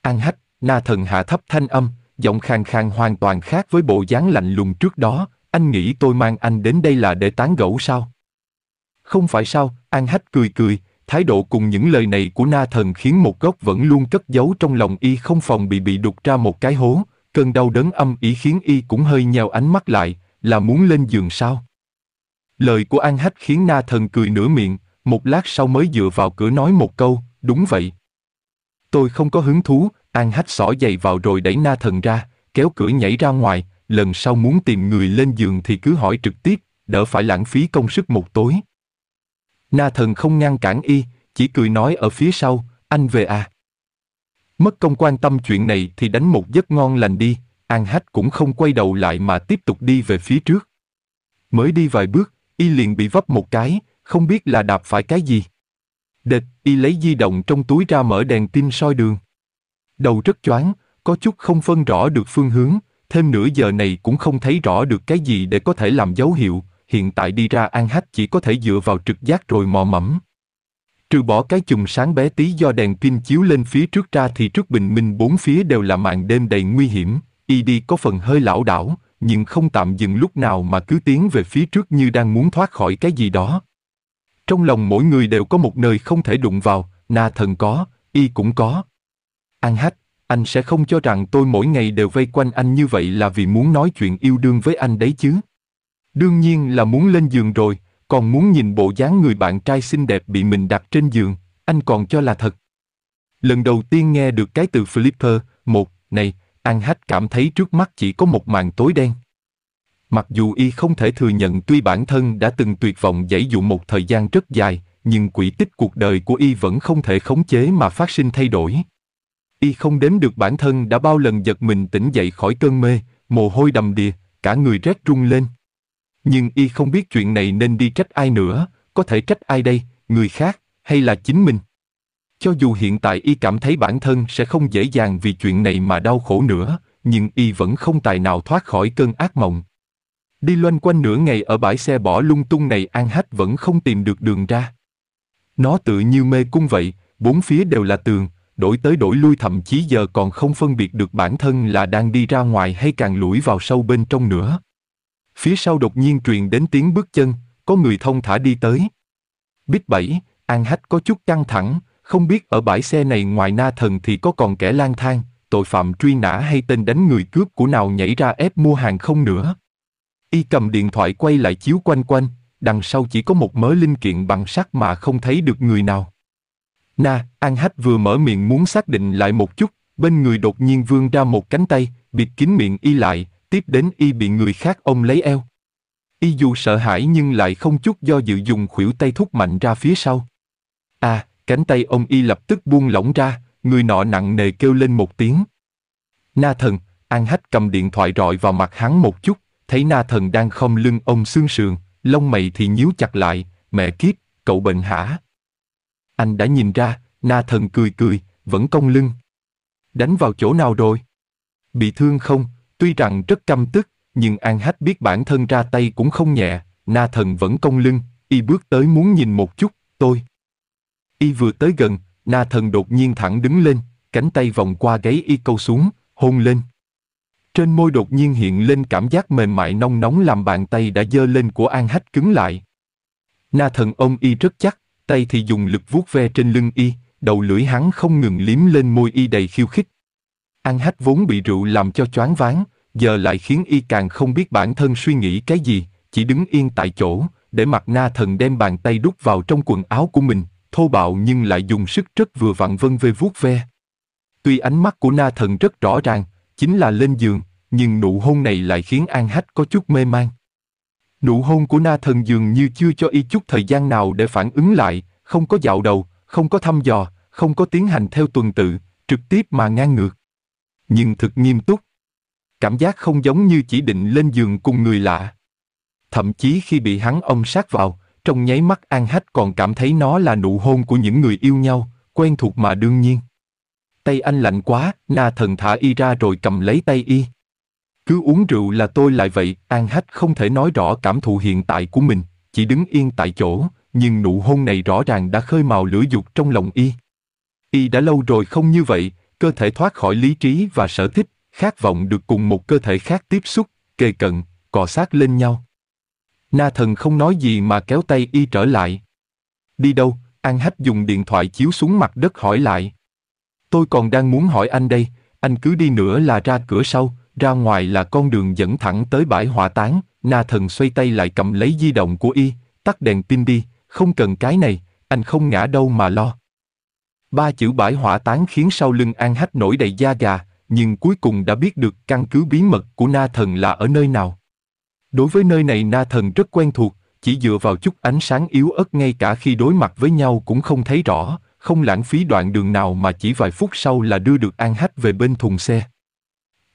An Hách, na thần hạ thấp thanh âm, giọng khang khang hoàn toàn khác với bộ dáng lạnh lùng trước đó, anh nghĩ tôi mang anh đến đây là để tán gẫu sao? Không phải sao, An Hách cười cười, Thái độ cùng những lời này của na thần khiến một góc vẫn luôn cất giấu trong lòng y không phòng bị bị đục ra một cái hố, cơn đau đớn âm ý khiến y cũng hơi nheo ánh mắt lại, là muốn lên giường sao. Lời của An Hách khiến na thần cười nửa miệng, một lát sau mới dựa vào cửa nói một câu, đúng vậy. Tôi không có hứng thú, An Hách xỏ giày vào rồi đẩy na thần ra, kéo cửa nhảy ra ngoài, lần sau muốn tìm người lên giường thì cứ hỏi trực tiếp, đỡ phải lãng phí công sức một tối. Na thần không ngăn cản y, chỉ cười nói ở phía sau, anh về à. Mất công quan tâm chuyện này thì đánh một giấc ngon lành đi, An Hách cũng không quay đầu lại mà tiếp tục đi về phía trước. Mới đi vài bước, y liền bị vấp một cái, không biết là đạp phải cái gì. Địch, y lấy di động trong túi ra mở đèn tin soi đường. Đầu rất choáng, có chút không phân rõ được phương hướng, thêm nửa giờ này cũng không thấy rõ được cái gì để có thể làm dấu hiệu, hiện tại đi ra An Hách chỉ có thể dựa vào trực giác rồi mò mẫm. Trừ bỏ cái chùm sáng bé tí do đèn pin chiếu lên phía trước ra thì trước bình minh bốn phía đều là màn đêm đầy nguy hiểm, y đi có phần hơi lão đảo, nhưng không tạm dừng lúc nào mà cứ tiến về phía trước như đang muốn thoát khỏi cái gì đó. Trong lòng mỗi người đều có một nơi không thể đụng vào, na thần có, y cũng có. An hách, anh sẽ không cho rằng tôi mỗi ngày đều vây quanh anh như vậy là vì muốn nói chuyện yêu đương với anh đấy chứ. Đương nhiên là muốn lên giường rồi, còn muốn nhìn bộ dáng người bạn trai xinh đẹp bị mình đặt trên giường, anh còn cho là thật. Lần đầu tiên nghe được cái từ Flipper, một, này, An Hách cảm thấy trước mắt chỉ có một màn tối đen. Mặc dù y không thể thừa nhận tuy bản thân đã từng tuyệt vọng dãy dụ một thời gian rất dài, nhưng quỹ tích cuộc đời của y vẫn không thể khống chế mà phát sinh thay đổi. Y không đếm được bản thân đã bao lần giật mình tỉnh dậy khỏi cơn mê, mồ hôi đầm đìa, cả người rét run lên nhưng y không biết chuyện này nên đi trách ai nữa, có thể trách ai đây, người khác, hay là chính mình. Cho dù hiện tại y cảm thấy bản thân sẽ không dễ dàng vì chuyện này mà đau khổ nữa, nhưng y vẫn không tài nào thoát khỏi cơn ác mộng. Đi loanh quanh nửa ngày ở bãi xe bỏ lung tung này An Hách vẫn không tìm được đường ra. Nó tự như mê cung vậy, bốn phía đều là tường, đổi tới đổi lui thậm chí giờ còn không phân biệt được bản thân là đang đi ra ngoài hay càng lũi vào sâu bên trong nữa. Phía sau đột nhiên truyền đến tiếng bước chân, có người thông thả đi tới. Bích Bảy, An Hách có chút căng thẳng, không biết ở bãi xe này ngoài na thần thì có còn kẻ lang thang, tội phạm truy nã hay tên đánh người cướp của nào nhảy ra ép mua hàng không nữa. Y cầm điện thoại quay lại chiếu quanh quanh, đằng sau chỉ có một mớ linh kiện bằng sắt mà không thấy được người nào. Na, An Hách vừa mở miệng muốn xác định lại một chút, bên người đột nhiên vươn ra một cánh tay, bịt kín miệng y lại, tiếp đến y bị người khác ôm lấy eo. Y dù sợ hãi nhưng lại không chút do dự dùng khuỷu tay thúc mạnh ra phía sau. À, cánh tay ông y lập tức buông lỏng ra, người nọ nặng nề kêu lên một tiếng. Na thần, An Hách cầm điện thoại rọi vào mặt hắn một chút, thấy na thần đang không lưng ông xương sườn, lông mày thì nhíu chặt lại, mẹ kiếp, cậu bệnh hả? Anh đã nhìn ra, na thần cười cười, vẫn cong lưng. Đánh vào chỗ nào rồi? Bị thương không, Tuy rằng rất căm tức, nhưng An Hách biết bản thân ra tay cũng không nhẹ, na thần vẫn cong lưng, y bước tới muốn nhìn một chút, tôi. Y vừa tới gần, na thần đột nhiên thẳng đứng lên, cánh tay vòng qua gáy y câu xuống, hôn lên. Trên môi đột nhiên hiện lên cảm giác mềm mại nong nóng làm bàn tay đã dơ lên của An Hách cứng lại. Na thần ôm y rất chắc, tay thì dùng lực vuốt ve trên lưng y, đầu lưỡi hắn không ngừng liếm lên môi y đầy khiêu khích. An Hách vốn bị rượu làm cho choáng váng, giờ lại khiến y càng không biết bản thân suy nghĩ cái gì, chỉ đứng yên tại chỗ, để mặt na thần đem bàn tay đút vào trong quần áo của mình, thô bạo nhưng lại dùng sức rất vừa vặn vân về vuốt ve. Tuy ánh mắt của na thần rất rõ ràng, chính là lên giường, nhưng nụ hôn này lại khiến An Hách có chút mê man. Nụ hôn của na thần dường như chưa cho y chút thời gian nào để phản ứng lại, không có dạo đầu, không có thăm dò, không có tiến hành theo tuần tự, trực tiếp mà ngang ngược. Nhưng thực nghiêm túc, cảm giác không giống như chỉ định lên giường cùng người lạ. Thậm chí khi bị hắn ôm sát vào, trong nháy mắt An Hách còn cảm thấy nó là nụ hôn của những người yêu nhau, quen thuộc mà đương nhiên. Tay anh lạnh quá, na thần thả y ra rồi cầm lấy tay y. Cứ uống rượu là tôi lại vậy, An Hách không thể nói rõ cảm thụ hiện tại của mình, chỉ đứng yên tại chỗ, nhưng nụ hôn này rõ ràng đã khơi mào lửa dục trong lòng y. Y đã lâu rồi không như vậy, cơ thể thoát khỏi lý trí và sở thích, khát vọng được cùng một cơ thể khác tiếp xúc, kề cận, cọ sát lên nhau. Na thần không nói gì mà kéo tay y trở lại. Đi đâu? An Hách dùng điện thoại chiếu xuống mặt đất hỏi lại. Tôi còn đang muốn hỏi anh đây, anh cứ đi nữa là ra cửa sau, ra ngoài là con đường dẫn thẳng tới bãi hỏa táng. Na thần xoay tay lại cầm lấy di động của y, tắt đèn pin đi, không cần cái này, anh không ngã đâu mà lo. Ba chữ bãi hỏa táng khiến sau lưng An Hách nổi đầy da gà, nhưng cuối cùng đã biết được căn cứ bí mật của na thần là ở nơi nào. Đối với nơi này na thần rất quen thuộc, chỉ dựa vào chút ánh sáng yếu ớt ngay cả khi đối mặt với nhau cũng không thấy rõ, không lãng phí đoạn đường nào mà chỉ vài phút sau là đưa được An Hách về bên thùng xe.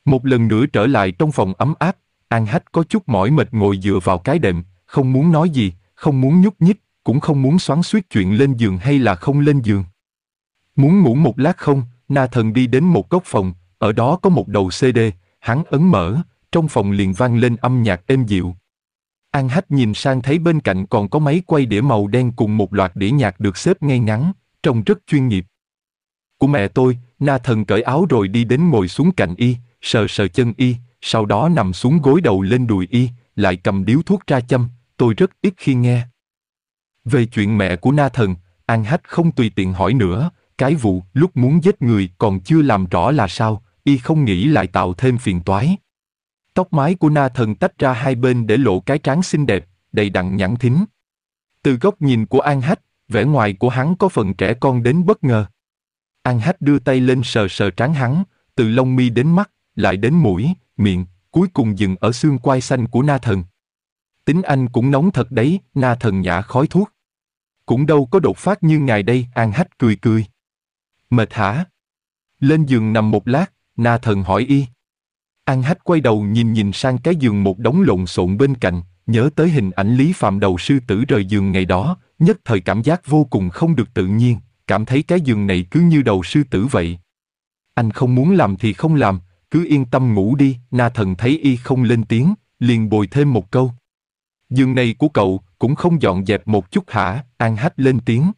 Một lần nữa trở lại trong phòng ấm áp, An Hách có chút mỏi mệt ngồi dựa vào cái đệm, không muốn nói gì, không muốn nhúc nhích, cũng không muốn xoắn suýt chuyện lên giường hay là không lên giường. Muốn ngủ một lát không, na thần đi đến một góc phòng, ở đó có một đầu CD, hắn ấn mở, trong phòng liền vang lên âm nhạc êm dịu. An Hách nhìn sang thấy bên cạnh còn có máy quay đĩa màu đen cùng một loạt đĩa nhạc được xếp ngay ngắn, trông rất chuyên nghiệp. Của mẹ tôi, Na Thần cởi áo rồi đi đến ngồi xuống cạnh y, sờ sờ chân y, sau đó nằm xuống gối đầu lên đùi y, lại cầm điếu thuốc ra châm, tôi rất ít khi nghe. Về chuyện mẹ của Na Thần, An Hách không tùy tiện hỏi nữa, cái vụ lúc muốn giết người còn chưa làm rõ là sao, y không nghĩ lại tạo thêm phiền toái. Tóc mái của na thần tách ra hai bên để lộ cái trán xinh đẹp, đầy đặn nhẵn thính. Từ góc nhìn của An Hách, vẻ ngoài của hắn có phần trẻ con đến bất ngờ. An Hách đưa tay lên sờ sờ trán hắn, từ lông mi đến mắt, lại đến mũi, miệng, cuối cùng dừng ở xương quai xanh của na thần. Tính anh cũng nóng thật đấy, na thần nhả khói thuốc. Cũng đâu có đột phát như ngài đây, An Hách cười cười. Mệt hả? Lên giường nằm một lát, Na thần hỏi y. An hách quay đầu nhìn nhìn sang cái giường một đống lộn xộn bên cạnh, nhớ tới hình ảnh Lý Phạm đầu sư tử rời giường ngày đó, nhất thời cảm giác vô cùng không được tự nhiên, cảm thấy cái giường này cứ như đầu sư tử vậy. Anh không muốn làm thì không làm, cứ yên tâm ngủ đi, na thần thấy y không lên tiếng, liền bồi thêm một câu. Giường này của cậu cũng không dọn dẹp một chút hả, an hách lên tiếng.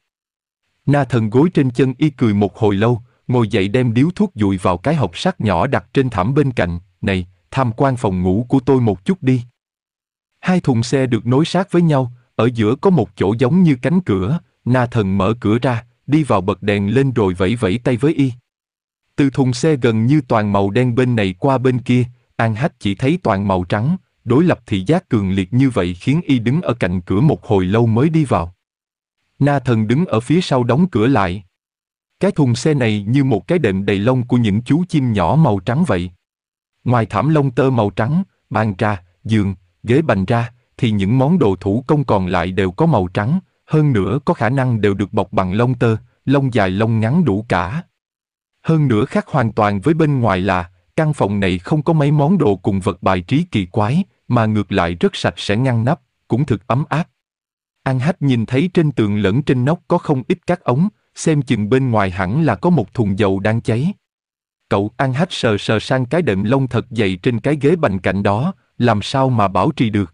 Na thần gối trên chân y cười một hồi lâu, ngồi dậy đem điếu thuốc dụi vào cái hộp sắt nhỏ đặt trên thảm bên cạnh, này, tham quan phòng ngủ của tôi một chút đi. Hai thùng xe được nối sát với nhau, ở giữa có một chỗ giống như cánh cửa, na thần mở cửa ra, đi vào bật đèn lên rồi vẫy vẫy tay với y. Từ thùng xe gần như toàn màu đen bên này qua bên kia, An Hách chỉ thấy toàn màu trắng, đối lập thị giác cường liệt như vậy khiến y đứng ở cạnh cửa một hồi lâu mới đi vào. Na thần đứng ở phía sau đóng cửa lại, cái thùng xe này như một cái đệm đầy lông của những chú chim nhỏ màu trắng vậy. Ngoài thảm lông tơ màu trắng, bàn trà, giường, ghế bành ra, thì những món đồ thủ công còn lại đều có màu trắng, hơn nữa có khả năng đều được bọc bằng lông tơ, lông dài lông ngắn đủ cả. Hơn nữa khác hoàn toàn với bên ngoài là, căn phòng này không có mấy món đồ cùng vật bài trí kỳ quái, mà ngược lại rất sạch sẽ ngăn nắp, cũng thực ấm áp. An Hách nhìn thấy trên tường lẫn trên nóc có không ít các ống, xem chừng bên ngoài hẳn là có một thùng dầu đang cháy. Cậu ăn hách sờ sờ sang cái đệm lông thật dày trên cái ghế bành cạnh đó, làm sao mà bảo trì được.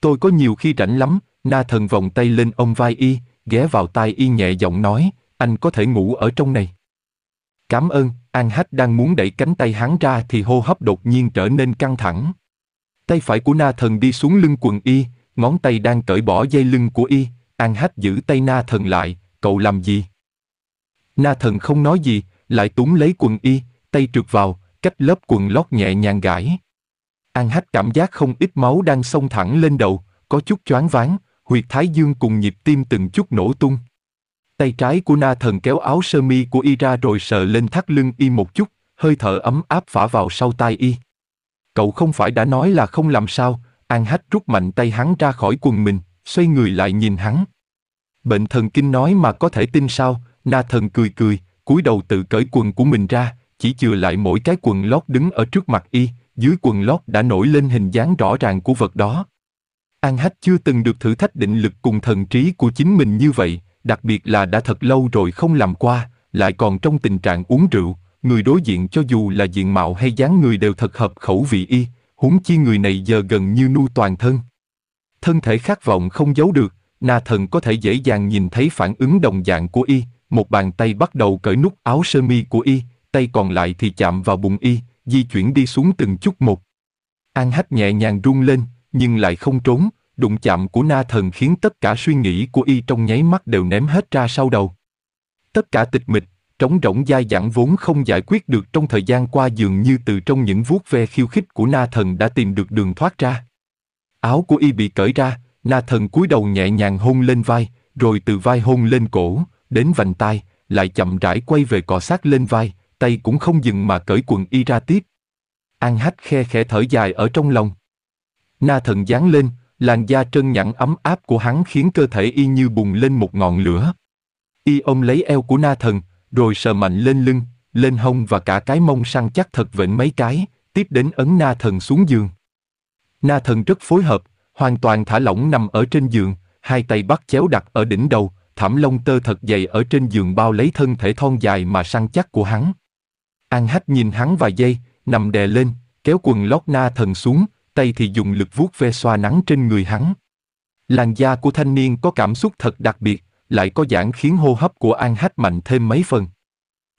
Tôi có nhiều khi rảnh lắm, na thần vòng tay lên ông vai y, ghé vào tai y nhẹ giọng nói, anh có thể ngủ ở trong này. Cảm ơn, An Hách đang muốn đẩy cánh tay hắn ra thì hô hấp đột nhiên trở nên căng thẳng. Tay phải của na thần đi xuống lưng quần y, ngón tay đang cởi bỏ dây lưng của y, An Hách giữ tay na thần lại, cậu làm gì? Na thần không nói gì, lại túm lấy quần y, tay trượt vào, cách lớp quần lót nhẹ nhàng gãi. An hách cảm giác không ít máu đang xông thẳng lên đầu, có chút choáng váng, huyệt thái dương cùng nhịp tim từng chút nổ tung. Tay trái của na thần kéo áo sơ mi của y ra rồi sờ lên thắt lưng y một chút, hơi thở ấm áp phả vào sau tai y. Cậu không phải đã nói là không làm sao, An Hách rút mạnh tay hắn ra khỏi quần mình, xoay người lại nhìn hắn. Bệnh thần kinh nói mà có thể tin sao, na thần cười cười, cúi đầu tự cởi quần của mình ra, chỉ chừa lại mỗi cái quần lót đứng ở trước mặt y, dưới quần lót đã nổi lên hình dáng rõ ràng của vật đó. An Hách chưa từng được thử thách định lực cùng thần trí của chính mình như vậy, đặc biệt là đã thật lâu rồi không làm qua, lại còn trong tình trạng uống rượu, người đối diện cho dù là diện mạo hay dáng người đều thật hợp khẩu vị y, huống chi người này giờ gần như nu toàn thân. Thân thể khát vọng không giấu được, Na thần có thể dễ dàng nhìn thấy phản ứng đồng dạng của y, một bàn tay bắt đầu cởi nút áo sơ mi của y, tay còn lại thì chạm vào bụng y, di chuyển đi xuống từng chút một. An hách nhẹ nhàng rung lên, nhưng lại không trốn, đụng chạm của na thần khiến tất cả suy nghĩ của y trong nháy mắt đều ném hết ra sau đầu. Tất cả tịch mịch, trống rỗng dai dẳng vốn không giải quyết được trong thời gian qua dường như từ trong những vuốt ve khiêu khích của na thần đã tìm được đường thoát ra. Áo của y bị cởi ra, Na thần cúi đầu nhẹ nhàng hôn lên vai, rồi từ vai hôn lên cổ, đến vành tai, lại chậm rãi quay về cọ sát lên vai, tay cũng không dừng mà cởi quần y ra tiếp. An hách khe khẽ thở dài ở trong lòng. Na thần dán lên, làn da trơn nhẵn ấm áp của hắn khiến cơ thể y như bùng lên một ngọn lửa. Y ôm lấy eo của na thần, rồi sờ mạnh lên lưng, lên hông và cả cái mông săn chắc thật vệnh mấy cái, tiếp đến ấn na thần xuống giường. Na thần rất phối hợp, hoàn toàn thả lỏng nằm ở trên giường, hai tay bắt chéo đặt ở đỉnh đầu, thảm lông tơ thật dày ở trên giường bao lấy thân thể thon dài mà săn chắc của hắn. An Hách nhìn hắn vài giây, nằm đè lên, kéo quần lót na thần xuống, tay thì dùng lực vuốt ve xoa nắng trên người hắn. Làn da của thanh niên có cảm xúc thật đặc biệt, lại có giãn khiến hô hấp của An Hách mạnh thêm mấy phần.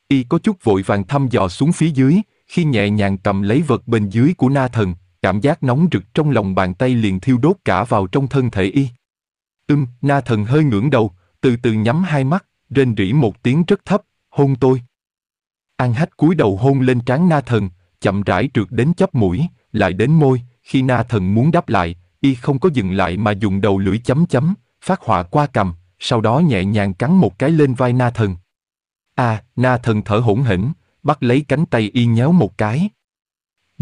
Y có chút vội vàng thăm dò xuống phía dưới, khi nhẹ nhàng cầm lấy vật bên dưới của na thần, cảm giác nóng rực trong lòng bàn tay liền thiêu đốt cả vào trong thân thể y. Ưm, na thần hơi ngưỡng đầu, từ từ nhắm hai mắt, rên rỉ một tiếng rất thấp, hôn tôi. An hách cúi đầu hôn lên trán na thần, chậm rãi trượt đến chóp mũi, lại đến môi, khi na thần muốn đáp lại, y không có dừng lại mà dùng đầu lưỡi chấm chấm, phát họa qua cầm, sau đó nhẹ nhàng cắn một cái lên vai na thần. a, na thần thở hổn hển, bắt lấy cánh tay y nhéo một cái.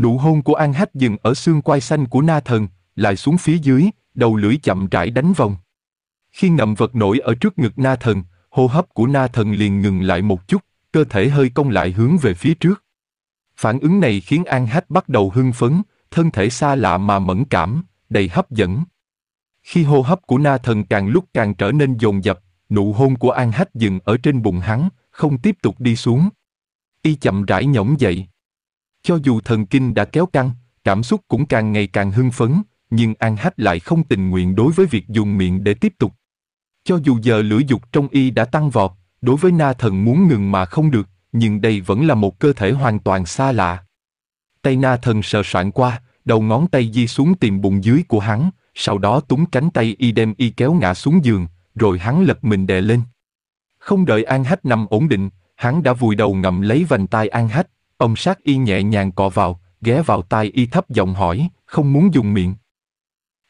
Nụ hôn của An Hách dừng ở xương quai xanh của na thần, lại xuống phía dưới, đầu lưỡi chậm rãi đánh vòng. Khi ngậm vật nổi ở trước ngực na thần, hô hấp của na thần liền ngừng lại một chút, cơ thể hơi cong lại hướng về phía trước. Phản ứng này khiến An Hách bắt đầu hưng phấn, thân thể xa lạ mà mẫn cảm, đầy hấp dẫn. Khi hô hấp của na thần càng lúc càng trở nên dồn dập, nụ hôn của An Hách dừng ở trên bụng hắn, không tiếp tục đi xuống. Y chậm rãi nhõng dậy. Cho dù thần kinh đã kéo căng, cảm xúc cũng càng ngày càng hưng phấn, nhưng An Hách lại không tình nguyện đối với việc dùng miệng để tiếp tục. Cho dù giờ lửa dục trong y đã tăng vọt, đối với na thần muốn ngừng mà không được, nhưng đây vẫn là một cơ thể hoàn toàn xa lạ. Tay na thần sờ soạn qua, đầu ngón tay di xuống tìm bụng dưới của hắn, sau đó túng cánh tay y đem y kéo ngã xuống giường, rồi hắn lật mình đè lên. Không đợi An Hách nằm ổn định, hắn đã vùi đầu ngậm lấy vành tai An Hách, Ông sát y nhẹ nhàng cọ vào, ghé vào tai y thấp giọng hỏi, không muốn dùng miệng.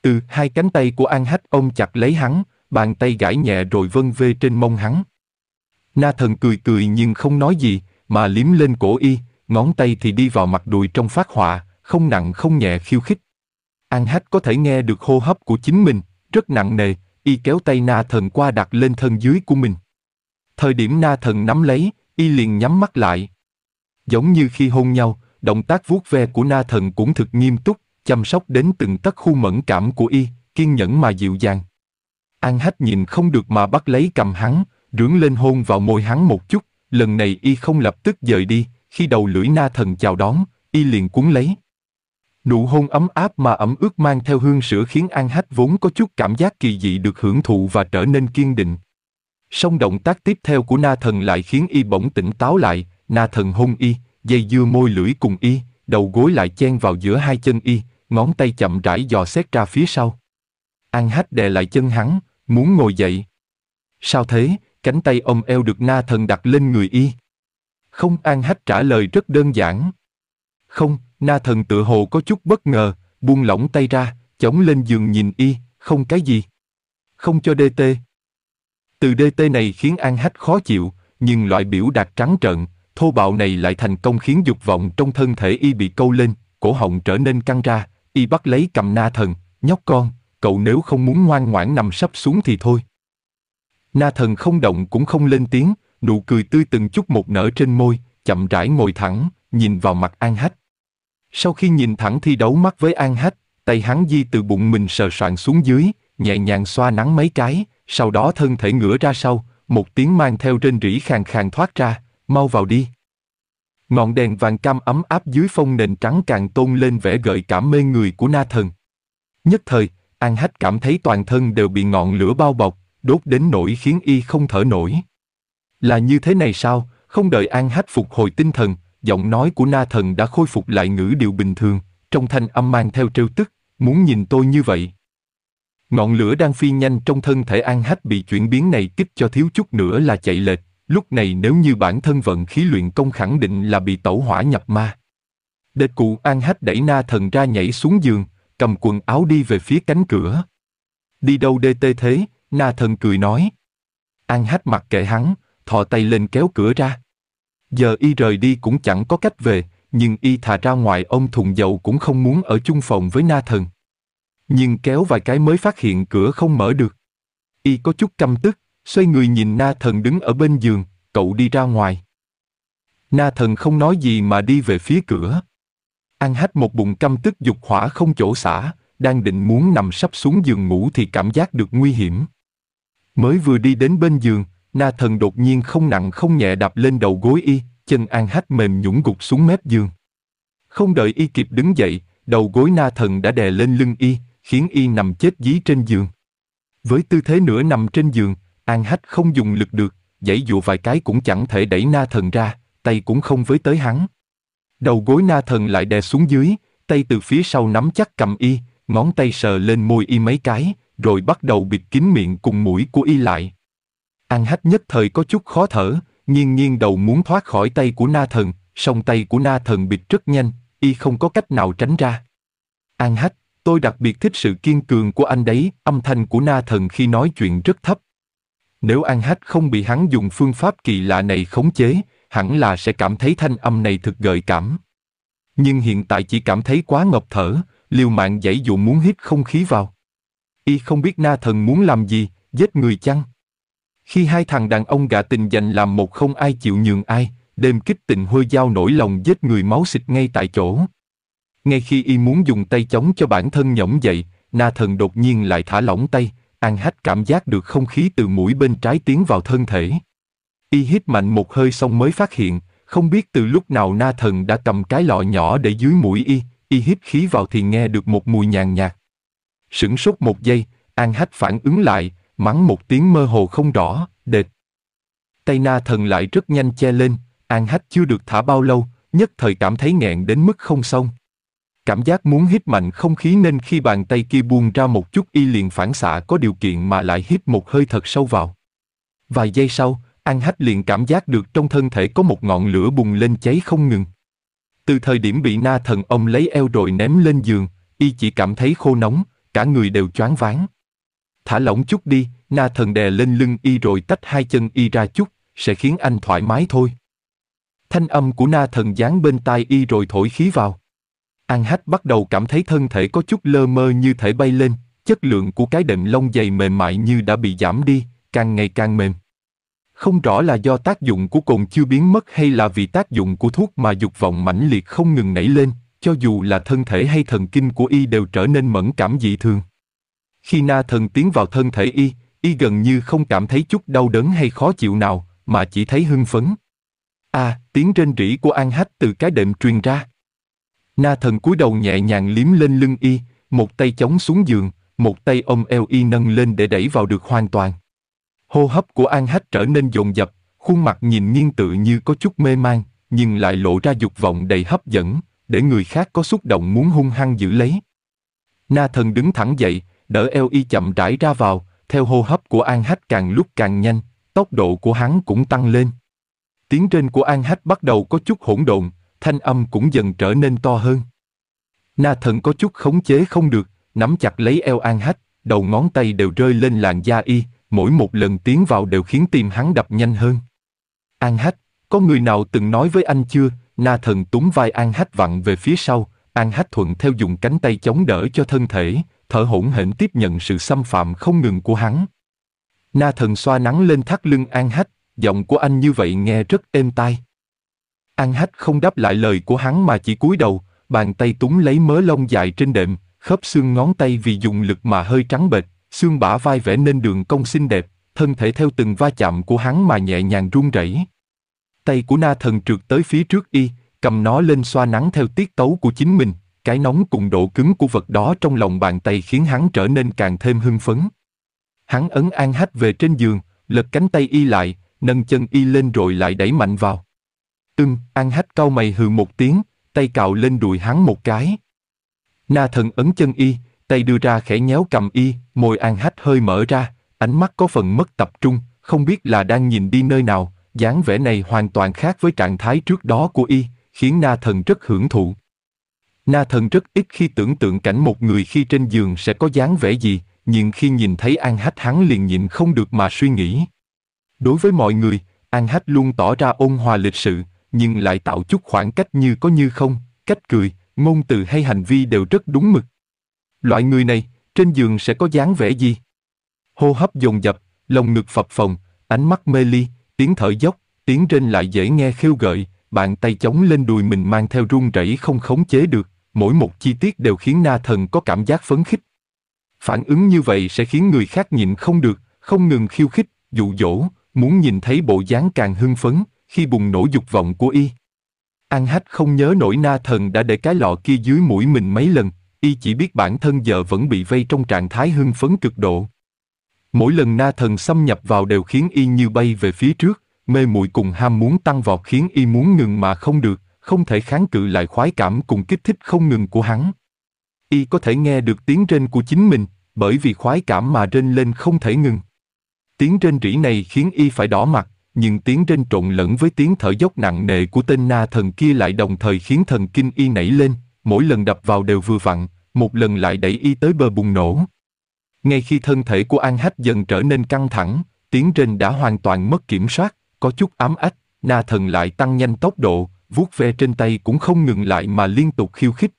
Từ hai cánh tay của An Hách ông chặt lấy hắn, bàn tay gãi nhẹ rồi vân vê trên mông hắn. Na thần cười cười nhưng không nói gì, mà liếm lên cổ y, ngón tay thì đi vào mặt đùi trong phát họa, không nặng không nhẹ khiêu khích. An Hách có thể nghe được hô hấp của chính mình, rất nặng nề, y kéo tay na thần qua đặt lên thân dưới của mình. Thời điểm na thần nắm lấy, y liền nhắm mắt lại. Giống như khi hôn nhau, động tác vuốt ve của na thần cũng thực nghiêm túc, chăm sóc đến từng tấc khu mẫn cảm của y, kiên nhẫn mà dịu dàng. An hách nhìn không được mà bắt lấy cầm hắn, rưỡng lên hôn vào môi hắn một chút, lần này y không lập tức rời đi, khi đầu lưỡi na thần chào đón, y liền cuốn lấy. Nụ hôn ấm áp mà ẩm ướt mang theo hương sữa khiến An Hách vốn có chút cảm giác kỳ dị được hưởng thụ và trở nên kiên định. Song động tác tiếp theo của na thần lại khiến y bỗng tỉnh táo lại, Na thần hôn y, dây dưa môi lưỡi cùng y, đầu gối lại chen vào giữa hai chân y, ngón tay chậm rãi dò xét ra phía sau. An hách đè lại chân hắn, muốn ngồi dậy. Sao thế, cánh tay ông eo được na thần đặt lên người y. Không an hách trả lời rất đơn giản. Không, na thần tự hồ có chút bất ngờ, buông lỏng tay ra, chống lên giường nhìn y, không cái gì. Không cho DT. Từ DT này khiến an hách khó chịu, nhưng loại biểu đạt trắng trợn, thô bạo này lại thành công khiến dục vọng trong thân thể y bị câu lên, cổ họng trở nên căng ra, y bắt lấy cầm na thần, nhóc con, cậu nếu không muốn ngoan ngoãn nằm sắp xuống thì thôi. Na thần không động cũng không lên tiếng, nụ cười tươi từng chút một nở trên môi, chậm rãi ngồi thẳng, nhìn vào mặt An Hách. Sau khi nhìn thẳng thi đấu mắt với An Hách, tay hắn di từ bụng mình sờ soạn xuống dưới, nhẹ nhàng xoa nắng mấy cái, sau đó thân thể ngửa ra sau, một tiếng mang theo trên rỉ khàn khàn thoát ra, mau vào đi. Ngọn đèn vàng cam ấm áp dưới phong nền trắng càng tôn lên vẻ gợi cảm mê người của na thần. Nhất thời, An Hách cảm thấy toàn thân đều bị ngọn lửa bao bọc, đốt đến nỗi khiến y không thở nổi. Là như thế này sao, không đợi An Hách phục hồi tinh thần, giọng nói của na thần đã khôi phục lại ngữ điệu bình thường, trong thanh âm mang theo trêu tức, muốn nhìn tôi như vậy. Ngọn lửa đang phi nhanh trong thân thể An Hách bị chuyển biến này kích cho thiếu chút nữa là chạy lệch, Lúc này nếu như bản thân vận khí luyện công khẳng định là bị tẩu hỏa nhập ma. Địch cụ An Hách đẩy na thần ra nhảy xuống giường, cầm quần áo đi về phía cánh cửa. Đi đâu đê tê thế, na thần cười nói. An Hách mặc kệ hắn, thò tay lên kéo cửa ra. Giờ y rời đi cũng chẳng có cách về, nhưng y thà ra ngoài ông thùng dầu cũng không muốn ở chung phòng với na thần. Nhưng kéo vài cái mới phát hiện cửa không mở được. Y có chút căm tức, xoay người nhìn na thần đứng ở bên giường, cậu đi ra ngoài. Na thần không nói gì mà đi về phía cửa. An hách một bụng căm tức dục hỏa không chỗ xả, đang định muốn nằm sắp xuống giường ngủ thì cảm giác được nguy hiểm. Mới vừa đi đến bên giường, na thần đột nhiên không nặng không nhẹ đạp lên đầu gối y, chân an hách mềm nhũng gục xuống mép giường. Không đợi y kịp đứng dậy, đầu gối na thần đã đè lên lưng y, khiến y nằm chết dí trên giường. Với tư thế nửa nằm trên giường, An hách không dùng lực được, dãy dụ vài cái cũng chẳng thể đẩy na thần ra, tay cũng không với tới hắn. Đầu gối na thần lại đè xuống dưới, tay từ phía sau nắm chắc cầm y, ngón tay sờ lên môi y mấy cái, rồi bắt đầu bịt kín miệng cùng mũi của y lại. An hách nhất thời có chút khó thở, nghiêng nghiêng đầu muốn thoát khỏi tay của na thần, song tay của na thần bịt rất nhanh, y không có cách nào tránh ra. An hách, tôi đặc biệt thích sự kiên cường của anh đấy, âm thanh của na thần khi nói chuyện rất thấp, nếu An Hách không bị hắn dùng phương pháp kỳ lạ này khống chế, hẳn là sẽ cảm thấy thanh âm này thực gợi cảm. Nhưng hiện tại chỉ cảm thấy quá ngọc thở, liều mạng dãy dụ muốn hít không khí vào. Y không biết na thần muốn làm gì, giết người chăng? Khi hai thằng đàn ông gạ tình dành làm một không ai chịu nhường ai, đêm kích tình hôi dao nổi lòng giết người máu xịt ngay tại chỗ. Ngay khi y muốn dùng tay chống cho bản thân nhõng dậy, na thần đột nhiên lại thả lỏng tay, An hách cảm giác được không khí từ mũi bên trái tiến vào thân thể. Y hít mạnh một hơi xong mới phát hiện, không biết từ lúc nào na thần đã cầm cái lọ nhỏ để dưới mũi y, y hít khí vào thì nghe được một mùi nhàn nhạt. Sửng sốt một giây, An Hách phản ứng lại, mắng một tiếng mơ hồ không rõ, đệt. Tay na thần lại rất nhanh che lên, An Hách chưa được thả bao lâu, nhất thời cảm thấy nghẹn đến mức không xong cảm giác muốn hít mạnh không khí nên khi bàn tay kia buông ra một chút y liền phản xạ có điều kiện mà lại hít một hơi thật sâu vào. Vài giây sau, An Hách liền cảm giác được trong thân thể có một ngọn lửa bùng lên cháy không ngừng. Từ thời điểm bị na thần ông lấy eo rồi ném lên giường, y chỉ cảm thấy khô nóng, cả người đều choáng váng. Thả lỏng chút đi, na thần đè lên lưng y rồi tách hai chân y ra chút, sẽ khiến anh thoải mái thôi. Thanh âm của na thần dán bên tai y rồi thổi khí vào. An Hách bắt đầu cảm thấy thân thể có chút lơ mơ như thể bay lên, chất lượng của cái đệm lông dày mềm mại như đã bị giảm đi, càng ngày càng mềm. Không rõ là do tác dụng của cồn chưa biến mất hay là vì tác dụng của thuốc mà dục vọng mãnh liệt không ngừng nảy lên, cho dù là thân thể hay thần kinh của y đều trở nên mẫn cảm dị thường. Khi na thần tiến vào thân thể y, y gần như không cảm thấy chút đau đớn hay khó chịu nào, mà chỉ thấy hưng phấn. À, tiếng rên rỉ của An Hách từ cái đệm truyền ra. Na thần cúi đầu nhẹ nhàng liếm lên lưng y, một tay chống xuống giường, một tay ôm eo y nâng lên để đẩy vào được hoàn toàn. Hô hấp của An Hách trở nên dồn dập, khuôn mặt nhìn nghiêng tự như có chút mê man, nhưng lại lộ ra dục vọng đầy hấp dẫn, để người khác có xúc động muốn hung hăng giữ lấy. Na thần đứng thẳng dậy, đỡ eo y chậm rãi ra vào, theo hô hấp của An Hách càng lúc càng nhanh, tốc độ của hắn cũng tăng lên. Tiếng trên của An Hách bắt đầu có chút hỗn độn, thanh âm cũng dần trở nên to hơn. Na thần có chút khống chế không được, nắm chặt lấy eo An Hách, đầu ngón tay đều rơi lên làn da y, mỗi một lần tiến vào đều khiến tim hắn đập nhanh hơn. An Hách, có người nào từng nói với anh chưa? Na thần túm vai An Hách vặn về phía sau, An Hách thuận theo dùng cánh tay chống đỡ cho thân thể, thở hổn hển tiếp nhận sự xâm phạm không ngừng của hắn. Na thần xoa nắng lên thắt lưng An Hách, giọng của anh như vậy nghe rất êm tai. An hách không đáp lại lời của hắn mà chỉ cúi đầu, bàn tay túng lấy mớ lông dài trên đệm, khớp xương ngón tay vì dùng lực mà hơi trắng bệch, xương bả vai vẽ nên đường cong xinh đẹp, thân thể theo từng va chạm của hắn mà nhẹ nhàng run rẩy. Tay của na thần trượt tới phía trước y, cầm nó lên xoa nắng theo tiết tấu của chính mình, cái nóng cùng độ cứng của vật đó trong lòng bàn tay khiến hắn trở nên càng thêm hưng phấn. Hắn ấn an hách về trên giường, lật cánh tay y lại, nâng chân y lên rồi lại đẩy mạnh vào ưng, ăn hách cau mày hừ một tiếng, tay cạo lên đùi hắn một cái. Na thần ấn chân y, tay đưa ra khẽ nhéo cầm y, môi an hách hơi mở ra, ánh mắt có phần mất tập trung, không biết là đang nhìn đi nơi nào, dáng vẻ này hoàn toàn khác với trạng thái trước đó của y, khiến na thần rất hưởng thụ. Na thần rất ít khi tưởng tượng cảnh một người khi trên giường sẽ có dáng vẻ gì, nhưng khi nhìn thấy An Hách hắn liền nhịn không được mà suy nghĩ. Đối với mọi người, An Hách luôn tỏ ra ôn hòa lịch sự, nhưng lại tạo chút khoảng cách như có như không, cách cười, ngôn từ hay hành vi đều rất đúng mực. Loại người này, trên giường sẽ có dáng vẻ gì? Hô hấp dồn dập, lồng ngực phập phồng, ánh mắt mê ly, tiếng thở dốc, tiếng trên lại dễ nghe khiêu gợi, bàn tay chống lên đùi mình mang theo run rẩy không khống chế được, mỗi một chi tiết đều khiến na thần có cảm giác phấn khích. Phản ứng như vậy sẽ khiến người khác nhịn không được, không ngừng khiêu khích, dụ dỗ, muốn nhìn thấy bộ dáng càng hưng phấn, khi bùng nổ dục vọng của y. An hách không nhớ nổi na thần đã để cái lọ kia dưới mũi mình mấy lần, y chỉ biết bản thân giờ vẫn bị vây trong trạng thái hưng phấn cực độ. Mỗi lần na thần xâm nhập vào đều khiến y như bay về phía trước, mê muội cùng ham muốn tăng vọt khiến y muốn ngừng mà không được, không thể kháng cự lại khoái cảm cùng kích thích không ngừng của hắn. Y có thể nghe được tiếng rên của chính mình, bởi vì khoái cảm mà rên lên không thể ngừng. Tiếng rên rỉ này khiến y phải đỏ mặt, nhưng tiếng trên trộn lẫn với tiếng thở dốc nặng nề của tên na thần kia lại đồng thời khiến thần kinh y nảy lên, mỗi lần đập vào đều vừa vặn, một lần lại đẩy y tới bờ bùng nổ. Ngay khi thân thể của An Hách dần trở nên căng thẳng, tiếng trên đã hoàn toàn mất kiểm soát, có chút ám ách, na thần lại tăng nhanh tốc độ, vuốt ve trên tay cũng không ngừng lại mà liên tục khiêu khích.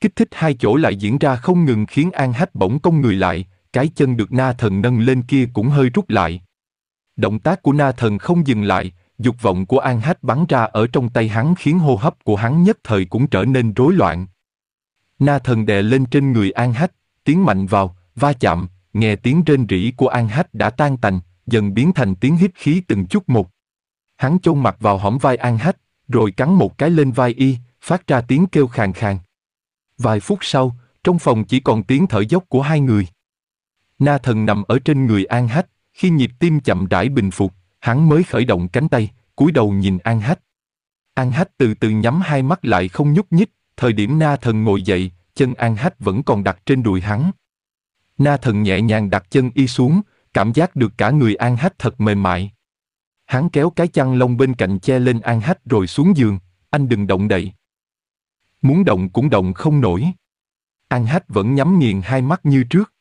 Kích thích hai chỗ lại diễn ra không ngừng khiến An Hách bỗng cong người lại, cái chân được na thần nâng lên kia cũng hơi rút lại. Động tác của na thần không dừng lại, dục vọng của An Hách bắn ra ở trong tay hắn khiến hô hấp của hắn nhất thời cũng trở nên rối loạn. Na thần đè lên trên người An Hách, tiến mạnh vào, va chạm, nghe tiếng rên rỉ của An Hách đã tan tành, dần biến thành tiếng hít khí từng chút một. Hắn chôn mặt vào hõm vai An Hách, rồi cắn một cái lên vai y, phát ra tiếng kêu khàn khàn. Vài phút sau, trong phòng chỉ còn tiếng thở dốc của hai người. Na thần nằm ở trên người An Hách, khi nhịp tim chậm rãi bình phục, hắn mới khởi động cánh tay, cúi đầu nhìn An Hách. An Hách từ từ nhắm hai mắt lại không nhúc nhích, thời điểm na thần ngồi dậy, chân An Hách vẫn còn đặt trên đùi hắn. Na thần nhẹ nhàng đặt chân y xuống, cảm giác được cả người An Hách thật mềm mại. Hắn kéo cái chăn lông bên cạnh che lên An Hách rồi xuống giường, anh đừng động đậy. Muốn động cũng động không nổi. An Hách vẫn nhắm nghiền hai mắt như trước.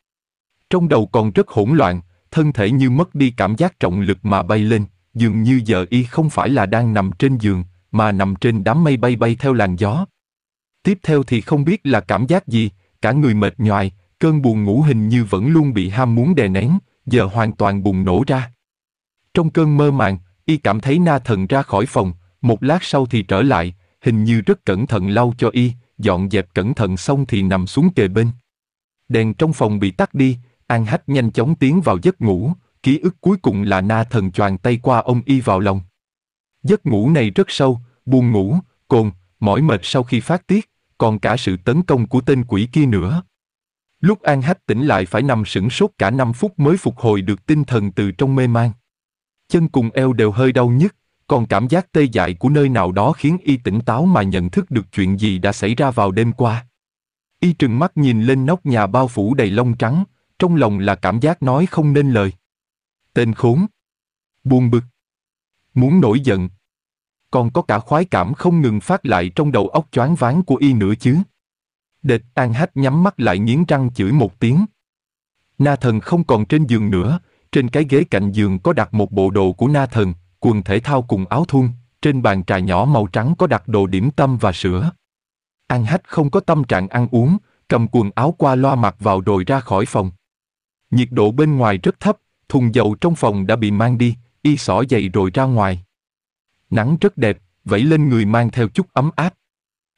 Trong đầu còn rất hỗn loạn, thân thể như mất đi cảm giác trọng lực mà bay lên, dường như giờ y không phải là đang nằm trên giường, mà nằm trên đám mây bay bay theo làn gió. Tiếp theo thì không biết là cảm giác gì, cả người mệt nhoài, cơn buồn ngủ hình như vẫn luôn bị ham muốn đè nén, giờ hoàn toàn bùng nổ ra. Trong cơn mơ màng, y cảm thấy na thần ra khỏi phòng, một lát sau thì trở lại, hình như rất cẩn thận lau cho y, dọn dẹp cẩn thận xong thì nằm xuống kề bên. Đèn trong phòng bị tắt đi, An Hách nhanh chóng tiến vào giấc ngủ, ký ức cuối cùng là na thần choàng tay qua ông y vào lòng. Giấc ngủ này rất sâu, buồn ngủ, cồn, mỏi mệt sau khi phát tiết, còn cả sự tấn công của tên quỷ kia nữa. Lúc An Hách tỉnh lại phải nằm sững sốt cả 5 phút mới phục hồi được tinh thần từ trong mê man. Chân cùng eo đều hơi đau nhức, còn cảm giác tê dại của nơi nào đó khiến y tỉnh táo mà nhận thức được chuyện gì đã xảy ra vào đêm qua. Y trừng mắt nhìn lên nóc nhà bao phủ đầy lông trắng, trong lòng là cảm giác nói không nên lời. Tên khốn. Buồn bực. Muốn nổi giận. Còn có cả khoái cảm không ngừng phát lại trong đầu óc choáng váng của y nữa chứ. Địch An Hách nhắm mắt lại nghiến răng chửi một tiếng. Na thần không còn trên giường nữa, trên cái ghế cạnh giường có đặt một bộ đồ của na thần, quần thể thao cùng áo thun, trên bàn trà nhỏ màu trắng có đặt đồ điểm tâm và sữa. An Hách không có tâm trạng ăn uống, cầm quần áo qua loa mặc vào rồi ra khỏi phòng. Nhiệt độ bên ngoài rất thấp, thùng dầu trong phòng đã bị mang đi, y xỏ giày rồi ra ngoài. Nắng rất đẹp, vẫy lên người mang theo chút ấm áp.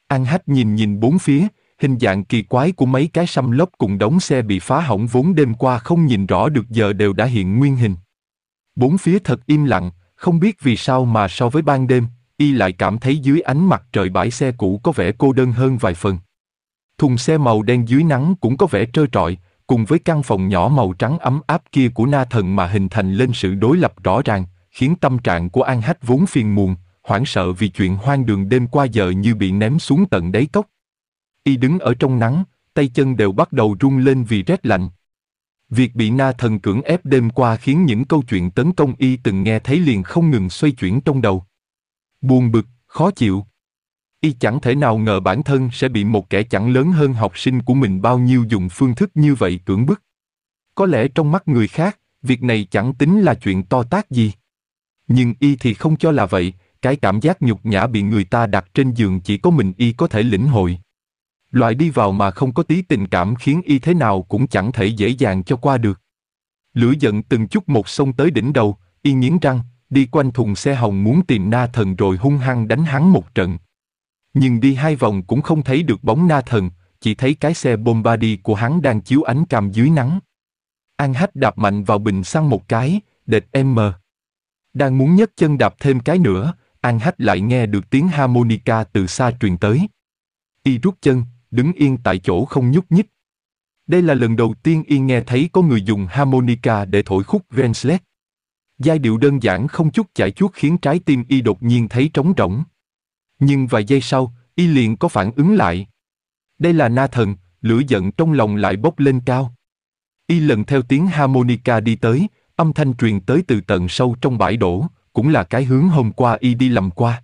An hách nhìn nhìn bốn phía, hình dạng kỳ quái của mấy cái xăm lốc cùng đống xe bị phá hỏng vốn đêm qua không nhìn rõ được giờ đều đã hiện nguyên hình. Bốn phía thật im lặng, không biết vì sao mà so với ban đêm, y lại cảm thấy dưới ánh mặt trời bãi xe cũ có vẻ cô đơn hơn vài phần. Thùng xe màu đen dưới nắng cũng có vẻ trơ trọi, cùng với căn phòng nhỏ màu trắng ấm áp kia của na thần mà hình thành lên sự đối lập rõ ràng, khiến tâm trạng của An Hách vốn phiền muộn, hoảng sợ vì chuyện hoang đường đêm qua giờ như bị ném xuống tận đáy cốc. Y đứng ở trong nắng, tay chân đều bắt đầu run lên vì rét lạnh. Việc bị na thần cưỡng ép đêm qua khiến những câu chuyện tấn công y từng nghe thấy liền không ngừng xoay chuyển trong đầu. Buồn bực, khó chịu. Y chẳng thể nào ngờ bản thân sẽ bị một kẻ chẳng lớn hơn học sinh của mình bao nhiêu dùng phương thức như vậy cưỡng bức. Có lẽ trong mắt người khác, việc này chẳng tính là chuyện to tác gì. Nhưng Y thì không cho là vậy, cái cảm giác nhục nhã bị người ta đặt trên giường chỉ có mình Y có thể lĩnh hội. Loại đi vào mà không có tí tình cảm khiến Y thế nào cũng chẳng thể dễ dàng cho qua được. Lửa giận từng chút một xông tới đỉnh đầu, Y nghiến răng, đi quanh thùng xe hồng muốn tìm na thần rồi hung hăng đánh hắn một trận, nhưng đi hai vòng cũng không thấy được bóng na thần, chỉ thấy cái xe Bombardier của hắn đang chiếu ánh cam dưới nắng. An Hách đạp mạnh vào bình xăng một cái, đệt em mờ. Đang muốn nhấc chân đạp thêm cái nữa, An Hách lại nghe được tiếng harmonica từ xa truyền tới. Y rút chân, đứng yên tại chỗ không nhúc nhích. Đây là lần đầu tiên Y nghe thấy có người dùng harmonica để thổi khúc Renslet. Giai điệu đơn giản không chút chải chuốt khiến trái tim Y đột nhiên thấy trống rỗng. Nhưng vài giây sau, y liền có phản ứng lại. Đây là na thần, lửa giận trong lòng lại bốc lên cao. Y lần theo tiếng harmonica đi tới, âm thanh truyền tới từ tận sâu trong bãi đổ, cũng là cái hướng hôm qua y đi lầm qua.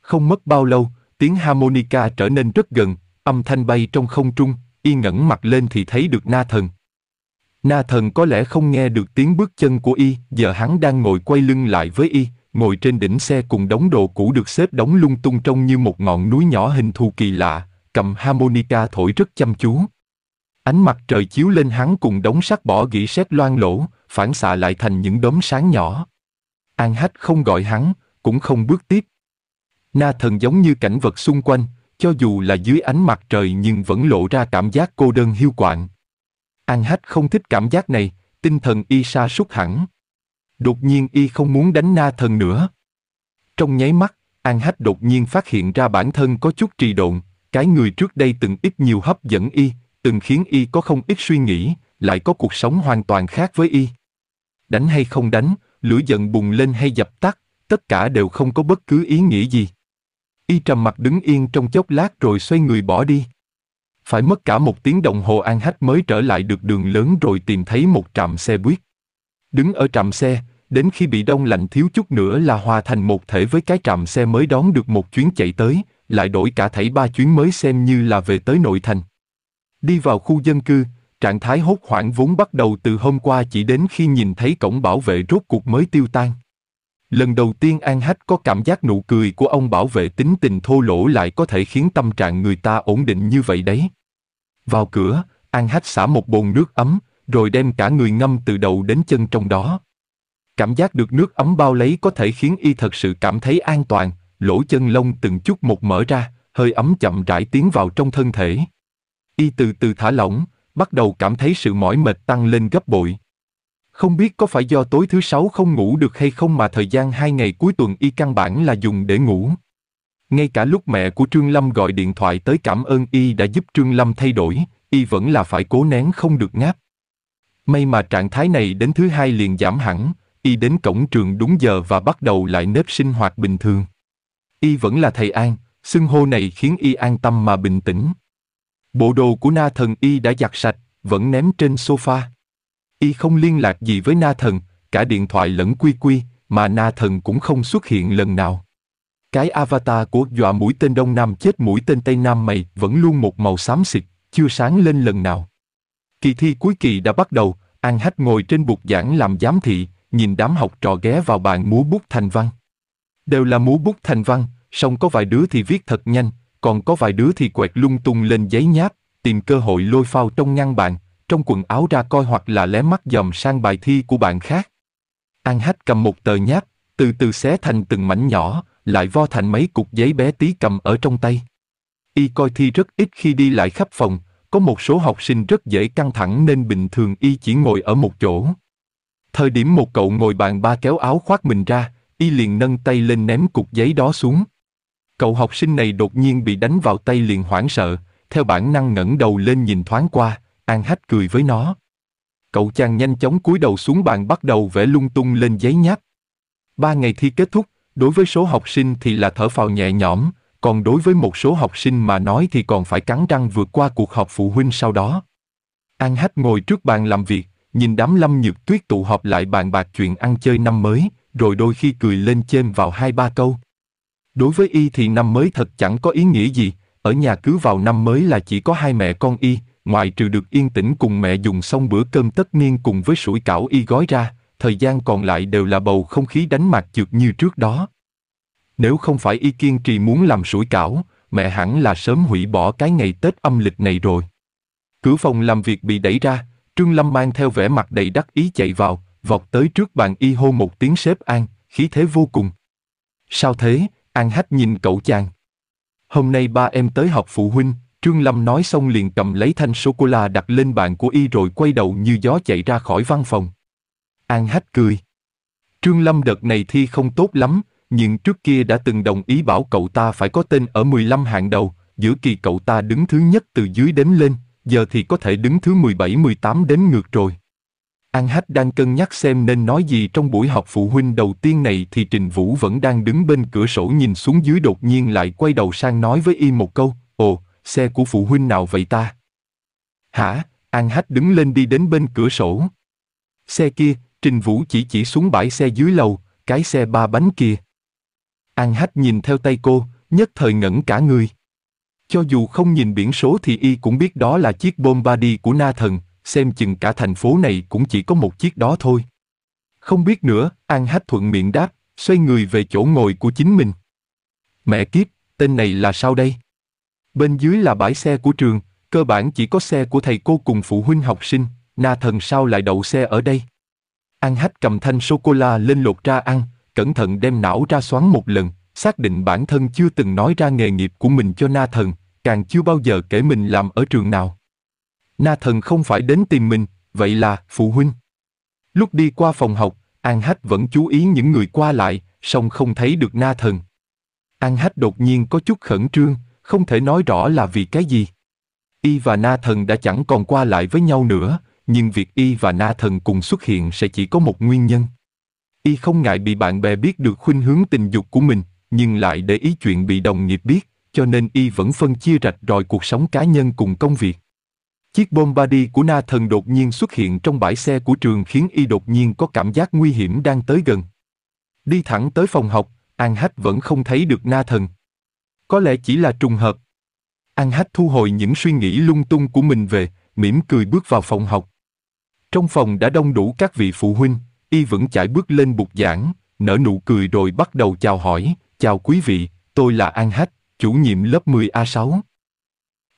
Không mất bao lâu, tiếng harmonica trở nên rất gần, âm thanh bay trong không trung, y ngẩng mặt lên thì thấy được na thần. Na thần có lẽ không nghe được tiếng bước chân của y, giờ hắn đang ngồi quay lưng lại với y, ngồi trên đỉnh xe cùng đống đồ cũ được xếp đóng lung tung trông như một ngọn núi nhỏ hình thù kỳ lạ, cầm harmonica thổi rất chăm chú. Ánh mặt trời chiếu lên hắn cùng đống sắt bỏ gỉ sét loang lỗ, phản xạ lại thành những đốm sáng nhỏ. An Hách không gọi hắn, cũng không bước tiếp. Na thần giống như cảnh vật xung quanh, cho dù là dưới ánh mặt trời nhưng vẫn lộ ra cảm giác cô đơn hiu quạnh. An Hách không thích cảm giác này, tinh thần y sa sút hẳn. Đột nhiên y không muốn đánh na thần nữa. Trong nháy mắt, An Hách đột nhiên phát hiện ra bản thân có chút trì độn, cái người trước đây từng ít nhiều hấp dẫn y, từng khiến y có không ít suy nghĩ, lại có cuộc sống hoàn toàn khác với y. Đánh hay không đánh, lửa giận bùng lên hay dập tắt, tất cả đều không có bất cứ ý nghĩa gì. Y trầm mặt đứng yên trong chốc lát rồi xoay người bỏ đi. Phải mất cả một tiếng đồng hồ An Hách mới trở lại được đường lớn rồi tìm thấy một trạm xe buýt. Đứng ở trạm xe, đến khi bị đông lạnh thiếu chút nữa là hòa thành một thể với cái trạm xe mới đón được một chuyến chạy tới, lại đổi cả thảy ba chuyến mới xem như là về tới nội thành. Đi vào khu dân cư, trạng thái hốt hoảng vốn bắt đầu từ hôm qua chỉ đến khi nhìn thấy cổng bảo vệ rốt cuộc mới tiêu tan. Lần đầu tiên An Hách có cảm giác nụ cười của ông bảo vệ tính tình thô lỗ lại có thể khiến tâm trạng người ta ổn định như vậy đấy. Vào cửa, An Hách xả một bồn nước ấm, rồi đem cả người ngâm từ đầu đến chân trong đó. Cảm giác được nước ấm bao lấy có thể khiến y thật sự cảm thấy an toàn, lỗ chân lông từng chút một mở ra, hơi ấm chậm rãi tiến vào trong thân thể. Y từ từ thả lỏng, bắt đầu cảm thấy sự mỏi mệt tăng lên gấp bội. Không biết có phải do tối thứ sáu không ngủ được hay không mà thời gian hai ngày cuối tuần y căn bản là dùng để ngủ. Ngay cả lúc mẹ của Trương Lâm gọi điện thoại tới cảm ơn y đã giúp Trương Lâm thay đổi, y vẫn là phải cố nén không được ngáp. May mà trạng thái này đến thứ hai liền giảm hẳn, y đến cổng trường đúng giờ và bắt đầu lại nếp sinh hoạt bình thường. Y vẫn là thầy An, xưng hô này khiến y an tâm mà bình tĩnh. Bộ đồ của na thần y đã giặt sạch, vẫn ném trên sofa. Y không liên lạc gì với na thần, cả điện thoại lẫn quy quy, mà na thần cũng không xuất hiện lần nào. Cái avatar của dọa mũi tên đông nam chết mũi tên tây nam mày vẫn luôn một màu xám xịt, chưa sáng lên lần nào. Kỳ thi cuối kỳ đã bắt đầu, An Hách ngồi trên bục giảng làm giám thị, nhìn đám học trò ghé vào bàn múa bút thành văn. Đều là múa bút thành văn, song có vài đứa thì viết thật nhanh, còn có vài đứa thì quẹt lung tung lên giấy nháp, tìm cơ hội lôi phao trong ngăn bàn, trong quần áo ra coi hoặc là lé mắt dòm sang bài thi của bạn khác. An Hách cầm một tờ nháp, từ từ xé thành từng mảnh nhỏ, lại vo thành mấy cục giấy bé tí cầm ở trong tay. Y coi thi rất ít khi đi lại khắp phòng, có một số học sinh rất dễ căng thẳng nên bình thường y chỉ ngồi ở một chỗ. Thời điểm một cậu ngồi bàn ba kéo áo khoác mình ra, y liền nâng tay lên ném cục giấy đó xuống. Cậu học sinh này đột nhiên bị đánh vào tay liền hoảng sợ, theo bản năng ngẩng đầu lên nhìn thoáng qua, An Hách cười với nó. Cậu chàng nhanh chóng cúi đầu xuống bàn bắt đầu vẽ lung tung lên giấy nháp. Ba ngày thi kết thúc, đối với số học sinh thì là thở phào nhẹ nhõm, còn đối với một số học sinh mà nói thì còn phải cắn răng vượt qua cuộc họp phụ huynh sau đó. An Hách ngồi trước bàn làm việc, nhìn đám lâm nhược tuyết tụ họp lại bàn bạc chuyện ăn chơi năm mới, rồi đôi khi cười lên chêm vào hai ba câu. Đối với y thì năm mới thật chẳng có ý nghĩa gì, ở nhà cứ vào năm mới là chỉ có hai mẹ con y, ngoài trừ được yên tĩnh cùng mẹ dùng xong bữa cơm tất niên cùng với sủi cảo y gói ra, thời gian còn lại đều là bầu không khí đánh mặt trượt như trước đó. Nếu không phải y kiên trì muốn làm sủi cảo, mẹ hẳn là sớm hủy bỏ cái ngày Tết âm lịch này rồi. Cửa phòng làm việc bị đẩy ra, Trương Lâm mang theo vẻ mặt đầy đắc ý chạy vào, vọt tới trước bàn y hô một tiếng xếp An, khí thế vô cùng. Sao thế, An Hách nhìn cậu chàng. Hôm nay ba em tới học phụ huynh, Trương Lâm nói xong liền cầm lấy thanh sô-cô-la đặt lên bàn của y rồi quay đầu như gió chạy ra khỏi văn phòng. An Hách cười. Trương Lâm đợt này thi không tốt lắm, nhưng trước kia đã từng đồng ý bảo cậu ta phải có tên ở 15 hạng đầu, giữa kỳ cậu ta đứng thứ nhất từ dưới đến lên, giờ thì có thể đứng thứ 17-18 đến ngược rồi. An Hách đang cân nhắc xem nên nói gì trong buổi họp phụ huynh đầu tiên này thì Trình Vũ vẫn đang đứng bên cửa sổ nhìn xuống dưới đột nhiên lại quay đầu sang nói với y một câu, Ồ, xe của phụ huynh nào vậy ta? Hả? An Hách đứng lên đi đến bên cửa sổ. Xe kia, Trình Vũ chỉ chỉ xuống bãi xe dưới lầu, cái xe ba bánh kia. An Hách nhìn theo tay cô, nhất thời ngẩn cả người. Cho dù không nhìn biển số thì y cũng biết đó là chiếc Bombardier của na thần, xem chừng cả thành phố này cũng chỉ có một chiếc đó thôi. Không biết nữa, An Hách thuận miệng đáp, xoay người về chỗ ngồi của chính mình. Mẹ kiếp, tên này là sao đây? Bên dưới là bãi xe của trường, cơ bản chỉ có xe của thầy cô cùng phụ huynh học sinh, na thần sao lại đậu xe ở đây? An Hách cầm thanh sô-cô-la lên lột ra ăn, cẩn thận đem não ra xoắn một lần, xác định bản thân chưa từng nói ra nghề nghiệp của mình cho na thần, càng chưa bao giờ kể mình làm ở trường nào. Na thần không phải đến tìm mình, vậy là phụ huynh. Lúc đi qua phòng học, An Hách vẫn chú ý những người qua lại, song không thấy được na thần. An Hách đột nhiên có chút khẩn trương, không thể nói rõ là vì cái gì. Y và na thần đã chẳng còn qua lại với nhau nữa, nhưng việc Y và na thần cùng xuất hiện sẽ chỉ có một nguyên nhân. Y không ngại bị bạn bè biết được khuynh hướng tình dục của mình, nhưng lại để ý chuyện bị đồng nghiệp biết, cho nên Y vẫn phân chia rạch ròi cuộc sống cá nhân cùng công việc. Chiếc bom body của na thần đột nhiên xuất hiện trong bãi xe của trường khiến Y đột nhiên có cảm giác nguy hiểm đang tới gần. Đi thẳng tới phòng học, An Hách vẫn không thấy được na thần. Có lẽ chỉ là trùng hợp. An Hách thu hồi những suy nghĩ lung tung của mình về, mỉm cười bước vào phòng học. Trong phòng đã đông đủ các vị phụ huynh, y vẫn chải bước lên bục giảng, nở nụ cười rồi bắt đầu chào hỏi, chào quý vị, tôi là An Hách, chủ nhiệm lớp 10A6.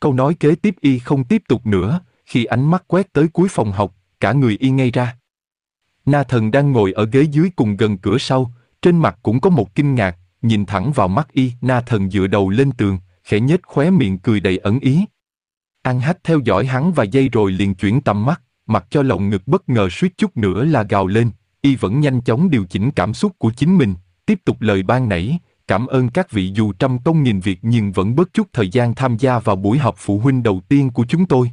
Câu nói kế tiếp y không tiếp tục nữa, khi ánh mắt quét tới cuối phòng học, cả người y ngay ra. Na thần đang ngồi ở ghế dưới cùng gần cửa sau, trên mặt cũng có một kinh ngạc, nhìn thẳng vào mắt y, na thần dựa đầu lên tường, khẽ nhếch khóe miệng cười đầy ẩn ý. An hách theo dõi hắn và dây rồi liền chuyển tầm mắt, mặc cho lồng ngực bất ngờ suýt chút nữa là gào lên, y vẫn nhanh chóng điều chỉnh cảm xúc của chính mình, tiếp tục lời ban nãy, cảm ơn các vị dù trăm công nghìn việc nhưng vẫn bớt chút thời gian tham gia vào buổi học phụ huynh đầu tiên của chúng tôi.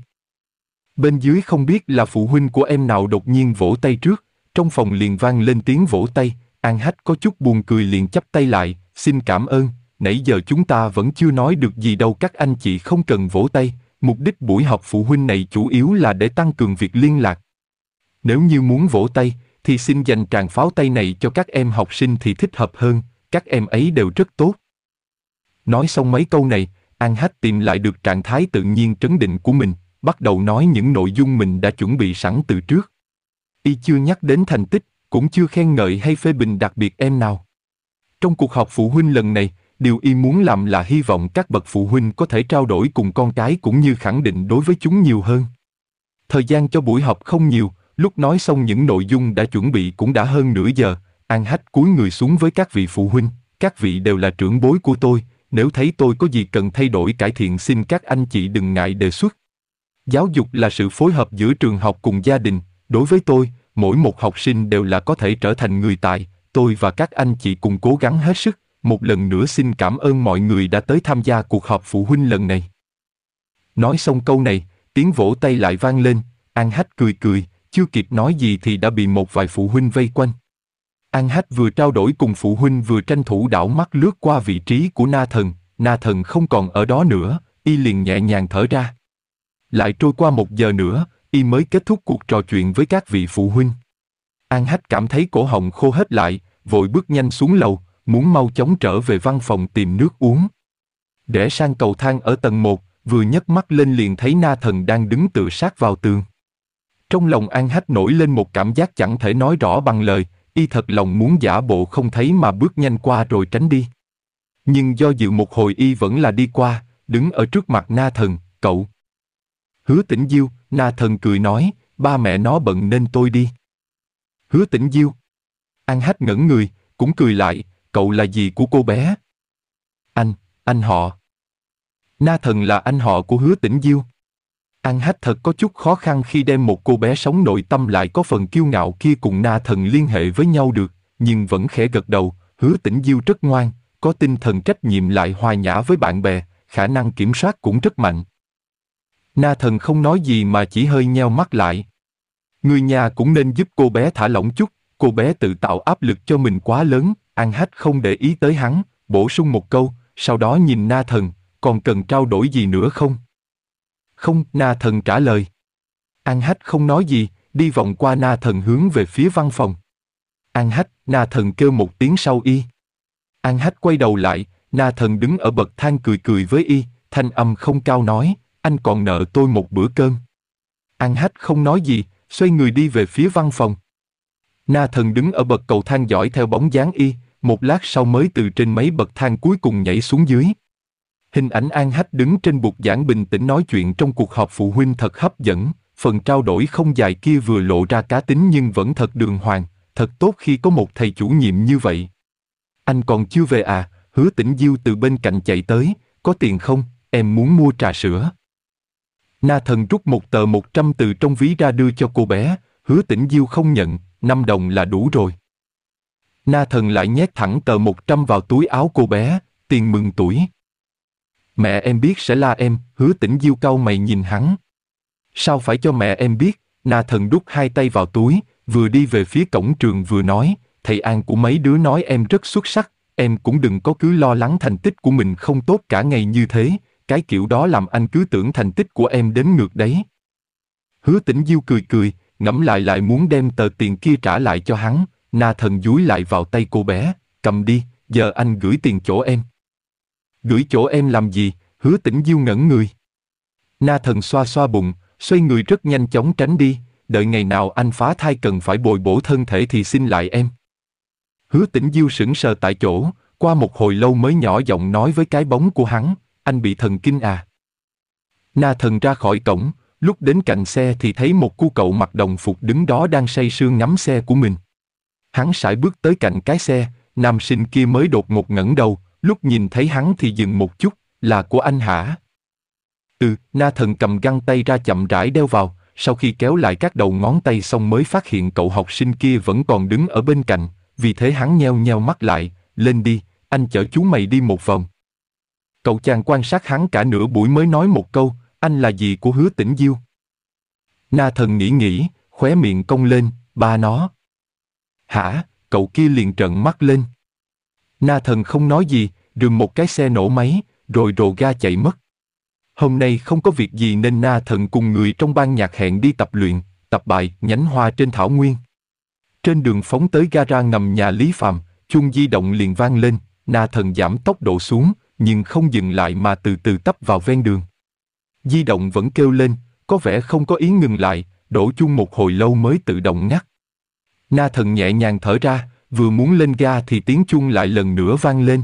Bên dưới không biết là phụ huynh của em nào đột nhiên vỗ tay trước, trong phòng liền vang lên tiếng vỗ tay, An Hách có chút buồn cười liền chắp tay lại, xin cảm ơn, nãy giờ chúng ta vẫn chưa nói được gì đâu các anh chị không cần vỗ tay, mục đích buổi học phụ huynh này chủ yếu là để tăng cường việc liên lạc. Nếu như muốn vỗ tay, thì xin dành tràng pháo tay này cho các em học sinh thì thích hợp hơn, các em ấy đều rất tốt. Nói xong mấy câu này, An Hách tìm lại được trạng thái tự nhiên trấn định của mình, bắt đầu nói những nội dung mình đã chuẩn bị sẵn từ trước. Y chưa nhắc đến thành tích, cũng chưa khen ngợi hay phê bình đặc biệt em nào. Trong cuộc họp phụ huynh lần này, điều y muốn làm là hy vọng các bậc phụ huynh có thể trao đổi cùng con cái cũng như khẳng định đối với chúng nhiều hơn. Thời gian cho buổi họp không nhiều, Lúc nói xong những nội dung đã chuẩn bị cũng đã hơn nửa giờ, An Hách cúi người xuống với các vị phụ huynh, các vị đều là trưởng bối của tôi, nếu thấy tôi có gì cần thay đổi cải thiện xin các anh chị đừng ngại đề xuất. Giáo dục là sự phối hợp giữa trường học cùng gia đình, đối với tôi, mỗi một học sinh đều là có thể trở thành người tài, tôi và các anh chị cùng cố gắng hết sức, một lần nữa xin cảm ơn mọi người đã tới tham gia cuộc họp phụ huynh lần này. Nói xong câu này, tiếng vỗ tay lại vang lên, An Hách cười cười, chưa kịp nói gì thì đã bị một vài phụ huynh vây quanh. An Hách vừa trao đổi cùng phụ huynh vừa tranh thủ đảo mắt lướt qua vị trí của Na Thần, Na Thần không còn ở đó nữa, y liền nhẹ nhàng thở ra. Lại trôi qua một giờ nữa, y mới kết thúc cuộc trò chuyện với các vị phụ huynh. An Hách cảm thấy cổ họng khô hết lại, vội bước nhanh xuống lầu, muốn mau chóng trở về văn phòng tìm nước uống. Để sang cầu thang ở tầng 1, vừa nhấc mắt lên liền thấy Na Thần đang đứng tựa sát vào tường. Trong lòng An Hách nổi lên một cảm giác chẳng thể nói rõ bằng lời, y thật lòng muốn giả bộ không thấy mà bước nhanh qua rồi tránh đi. Nhưng do dự một hồi y vẫn là đi qua, đứng ở trước mặt na thần, cậu. Hứa tỉnh diêu, na thần cười nói, ba mẹ nó bận nên tôi đi. Hứa tỉnh diêu. An hách ngẩn người, cũng cười lại, cậu là gì của cô bé? Anh, anh họ. Na thần là anh họ của hứa tỉnh diêu. An Hách thật có chút khó khăn khi đem một cô bé sống nội tâm lại có phần kiêu ngạo kia cùng na thần liên hệ với nhau được, nhưng vẫn khẽ gật đầu, hứa tỉnh diêu rất ngoan, có tinh thần trách nhiệm lại hòa nhã với bạn bè, khả năng kiểm soát cũng rất mạnh. Na thần không nói gì mà chỉ hơi nheo mắt lại. Người nhà cũng nên giúp cô bé thả lỏng chút, cô bé tự tạo áp lực cho mình quá lớn, An Hách không để ý tới hắn, bổ sung một câu, sau đó nhìn Na thần, còn cần trao đổi gì nữa không? Không, Na Thần trả lời. An Hách không nói gì, đi vòng qua Na Thần hướng về phía văn phòng. An Hách, Na Thần kêu một tiếng sau y. An Hách quay đầu lại, Na Thần đứng ở bậc thang cười cười với y, thanh âm không cao nói, anh còn nợ tôi một bữa cơm. An Hách không nói gì, xoay người đi về phía văn phòng. Na Thần đứng ở bậc cầu thang dõi theo bóng dáng y, một lát sau mới từ trên mấy bậc thang cuối cùng nhảy xuống dưới. Hình ảnh An Hách đứng trên bục giảng bình tĩnh nói chuyện trong cuộc họp phụ huynh thật hấp dẫn, phần trao đổi không dài kia vừa lộ ra cá tính nhưng vẫn thật đường hoàng, thật tốt khi có một thầy chủ nhiệm như vậy. Anh còn chưa về à, hứa tỉnh diêu từ bên cạnh chạy tới, có tiền không, em muốn mua trà sữa. Na thần rút một tờ 100 từ trong ví ra đưa cho cô bé, hứa tỉnh diêu không nhận, 5 đồng là đủ rồi. Na thần lại nhét thẳng tờ 100 vào túi áo cô bé, tiền mừng tuổi. Mẹ em biết sẽ la em, hứa tỉnh diêu cau mày nhìn hắn. Sao phải cho mẹ em biết, na thần đút hai tay vào túi, vừa đi về phía cổng trường vừa nói, thầy An của mấy đứa nói em rất xuất sắc, em cũng đừng có cứ lo lắng thành tích của mình không tốt cả ngày như thế, cái kiểu đó làm anh cứ tưởng thành tích của em đến ngược đấy. Hứa tỉnh diêu cười cười, ngẫm lại lại muốn đem tờ tiền kia trả lại cho hắn, na thần dúi lại vào tay cô bé, cầm đi, giờ anh gửi tiền chỗ em gửi chỗ em làm gì, hứa tỉnh diêu ngẩn người. Na thần xoa xoa bụng, xoay người rất nhanh chóng tránh đi, đợi ngày nào anh phá thai cần phải bồi bổ thân thể thì xin lại em. Hứa tỉnh diêu sững sờ tại chỗ, qua một hồi lâu mới nhỏ giọng nói với cái bóng của hắn, anh bị thần kinh à. Na thần ra khỏi cổng, lúc đến cạnh xe thì thấy một cu cậu mặc đồng phục đứng đó đang say sương ngắm xe của mình. Hắn sải bước tới cạnh cái xe, nam sinh kia mới đột ngột ngẩng đầu, Lúc nhìn thấy hắn thì dừng một chút, là của anh hả? Ừ, na thần cầm găng tay ra chậm rãi đeo vào, sau khi kéo lại các đầu ngón tay xong mới phát hiện cậu học sinh kia vẫn còn đứng ở bên cạnh, vì thế hắn nheo nheo mắt lại, lên đi, anh chở chú mày đi một vòng. Cậu chàng quan sát hắn cả nửa buổi mới nói một câu, anh là gì của hứa tỉnh diêu? Na thần nghĩ nghĩ, khóe miệng cong lên, ba nó. Hả, cậu kia liền trợn mắt lên. Na thần không nói gì, rườm một cái xe nổ máy, rồi rồ ga chạy mất. Hôm nay không có việc gì nên Na Thần cùng người trong ban nhạc hẹn đi tập luyện, tập bài, nhánh hoa trên thảo nguyên. Trên đường phóng tới gara ngầm nhà Lý Phạm, chuông di động liền vang lên, Na Thần giảm tốc độ xuống, nhưng không dừng lại mà từ từ tấp vào ven đường. Di động vẫn kêu lên, có vẻ không có ý ngừng lại, đổ chung một hồi lâu mới tự động ngắt. Na Thần nhẹ nhàng thở ra, vừa muốn lên ga thì tiếng chuông lại lần nữa vang lên.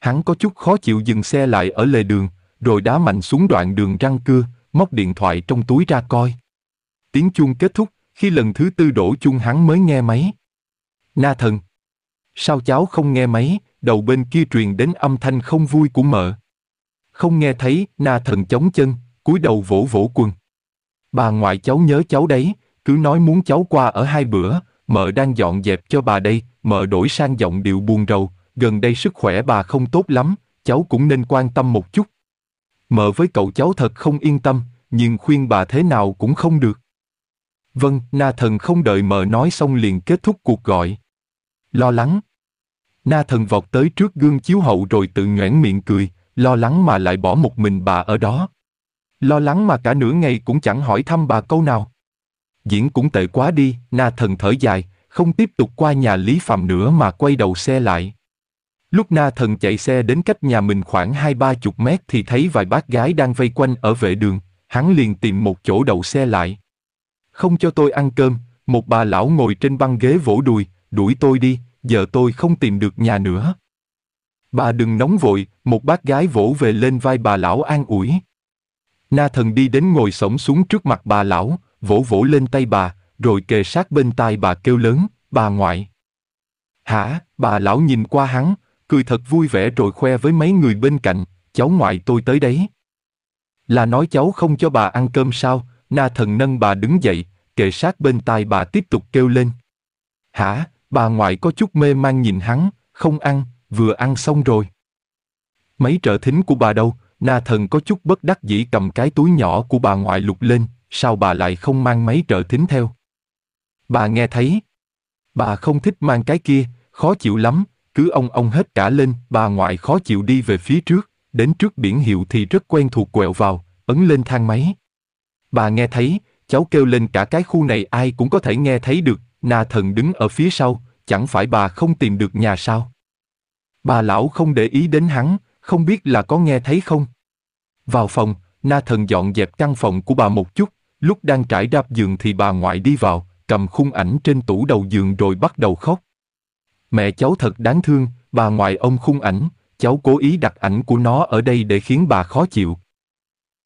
Hắn có chút khó chịu dừng xe lại ở lề đường, rồi đá mạnh xuống đoạn đường răng cưa, móc điện thoại trong túi ra coi. Tiếng chuông kết thúc, khi lần thứ tư đổ chuông hắn mới nghe máy. Na thần! Sao cháu không nghe máy, đầu bên kia truyền đến âm thanh không vui của mợ. Không nghe thấy, na thần chống chân, cúi đầu vỗ vỗ quần. Bà ngoại cháu nhớ cháu đấy, cứ nói muốn cháu qua ở hai bữa, mợ đang dọn dẹp cho bà đây, mợ đổi sang giọng điệu buồn rầu, gần đây sức khỏe bà không tốt lắm, cháu cũng nên quan tâm một chút. Mợ với cậu cháu thật không yên tâm, nhưng khuyên bà thế nào cũng không được. Vâng, Na Thần không đợi mợ nói xong liền kết thúc cuộc gọi. Lo lắng. Na Thần vọt tới trước gương chiếu hậu rồi tự nhoẻn miệng cười, lo lắng mà lại bỏ một mình bà ở đó. Lo lắng mà cả nửa ngày cũng chẳng hỏi thăm bà câu nào. Diễn cũng tệ quá đi, Na Thần thở dài, không tiếp tục qua nhà Lý Phạm nữa mà quay đầu xe lại. Lúc na thần chạy xe đến cách nhà mình khoảng hai ba chục mét thì thấy vài bác gái đang vây quanh ở vệ đường, hắn liền tìm một chỗ đậu xe lại. Không cho tôi ăn cơm, một bà lão ngồi trên băng ghế vỗ đùi, đuổi tôi đi, giờ tôi không tìm được nhà nữa. Bà đừng nóng vội, một bác gái vỗ về lên vai bà lão an ủi. Na thần đi đến ngồi sổng xuống trước mặt bà lão, vỗ vỗ lên tay bà, rồi kề sát bên tai bà kêu lớn, bà ngoại. Hả, bà lão nhìn qua hắn, cười thật vui vẻ rồi khoe với mấy người bên cạnh, cháu ngoại tôi tới đấy. Là nói cháu không cho bà ăn cơm sao, na thần nâng bà đứng dậy, kệ sát bên tai bà tiếp tục kêu lên. Hả, bà ngoại có chút mê man nhìn hắn, không ăn, vừa ăn xong rồi. Mấy trợ thính của bà đâu, na thần có chút bất đắc dĩ cầm cái túi nhỏ của bà ngoại lục lên, sao bà lại không mang mấy trợ thính theo. Bà nghe thấy. Bà không thích mang cái kia, khó chịu lắm, cứ ông ông hết cả lên, bà ngoại khó chịu đi về phía trước, đến trước biển hiệu thì rất quen thuộc quẹo vào, ấn lên thang máy. Bà nghe thấy, cháu kêu lên cả cái khu này ai cũng có thể nghe thấy được, na thần đứng ở phía sau, chẳng phải bà không tìm được nhà sao. Bà lão không để ý đến hắn, không biết là có nghe thấy không. Vào phòng, na thần dọn dẹp căn phòng của bà một chút, lúc đang trải đáp giường thì bà ngoại đi vào, cầm khung ảnh trên tủ đầu giường rồi bắt đầu khóc. Mẹ cháu thật đáng thương, bà ngoại ông khung ảnh, cháu cố ý đặt ảnh của nó ở đây để khiến bà khó chịu.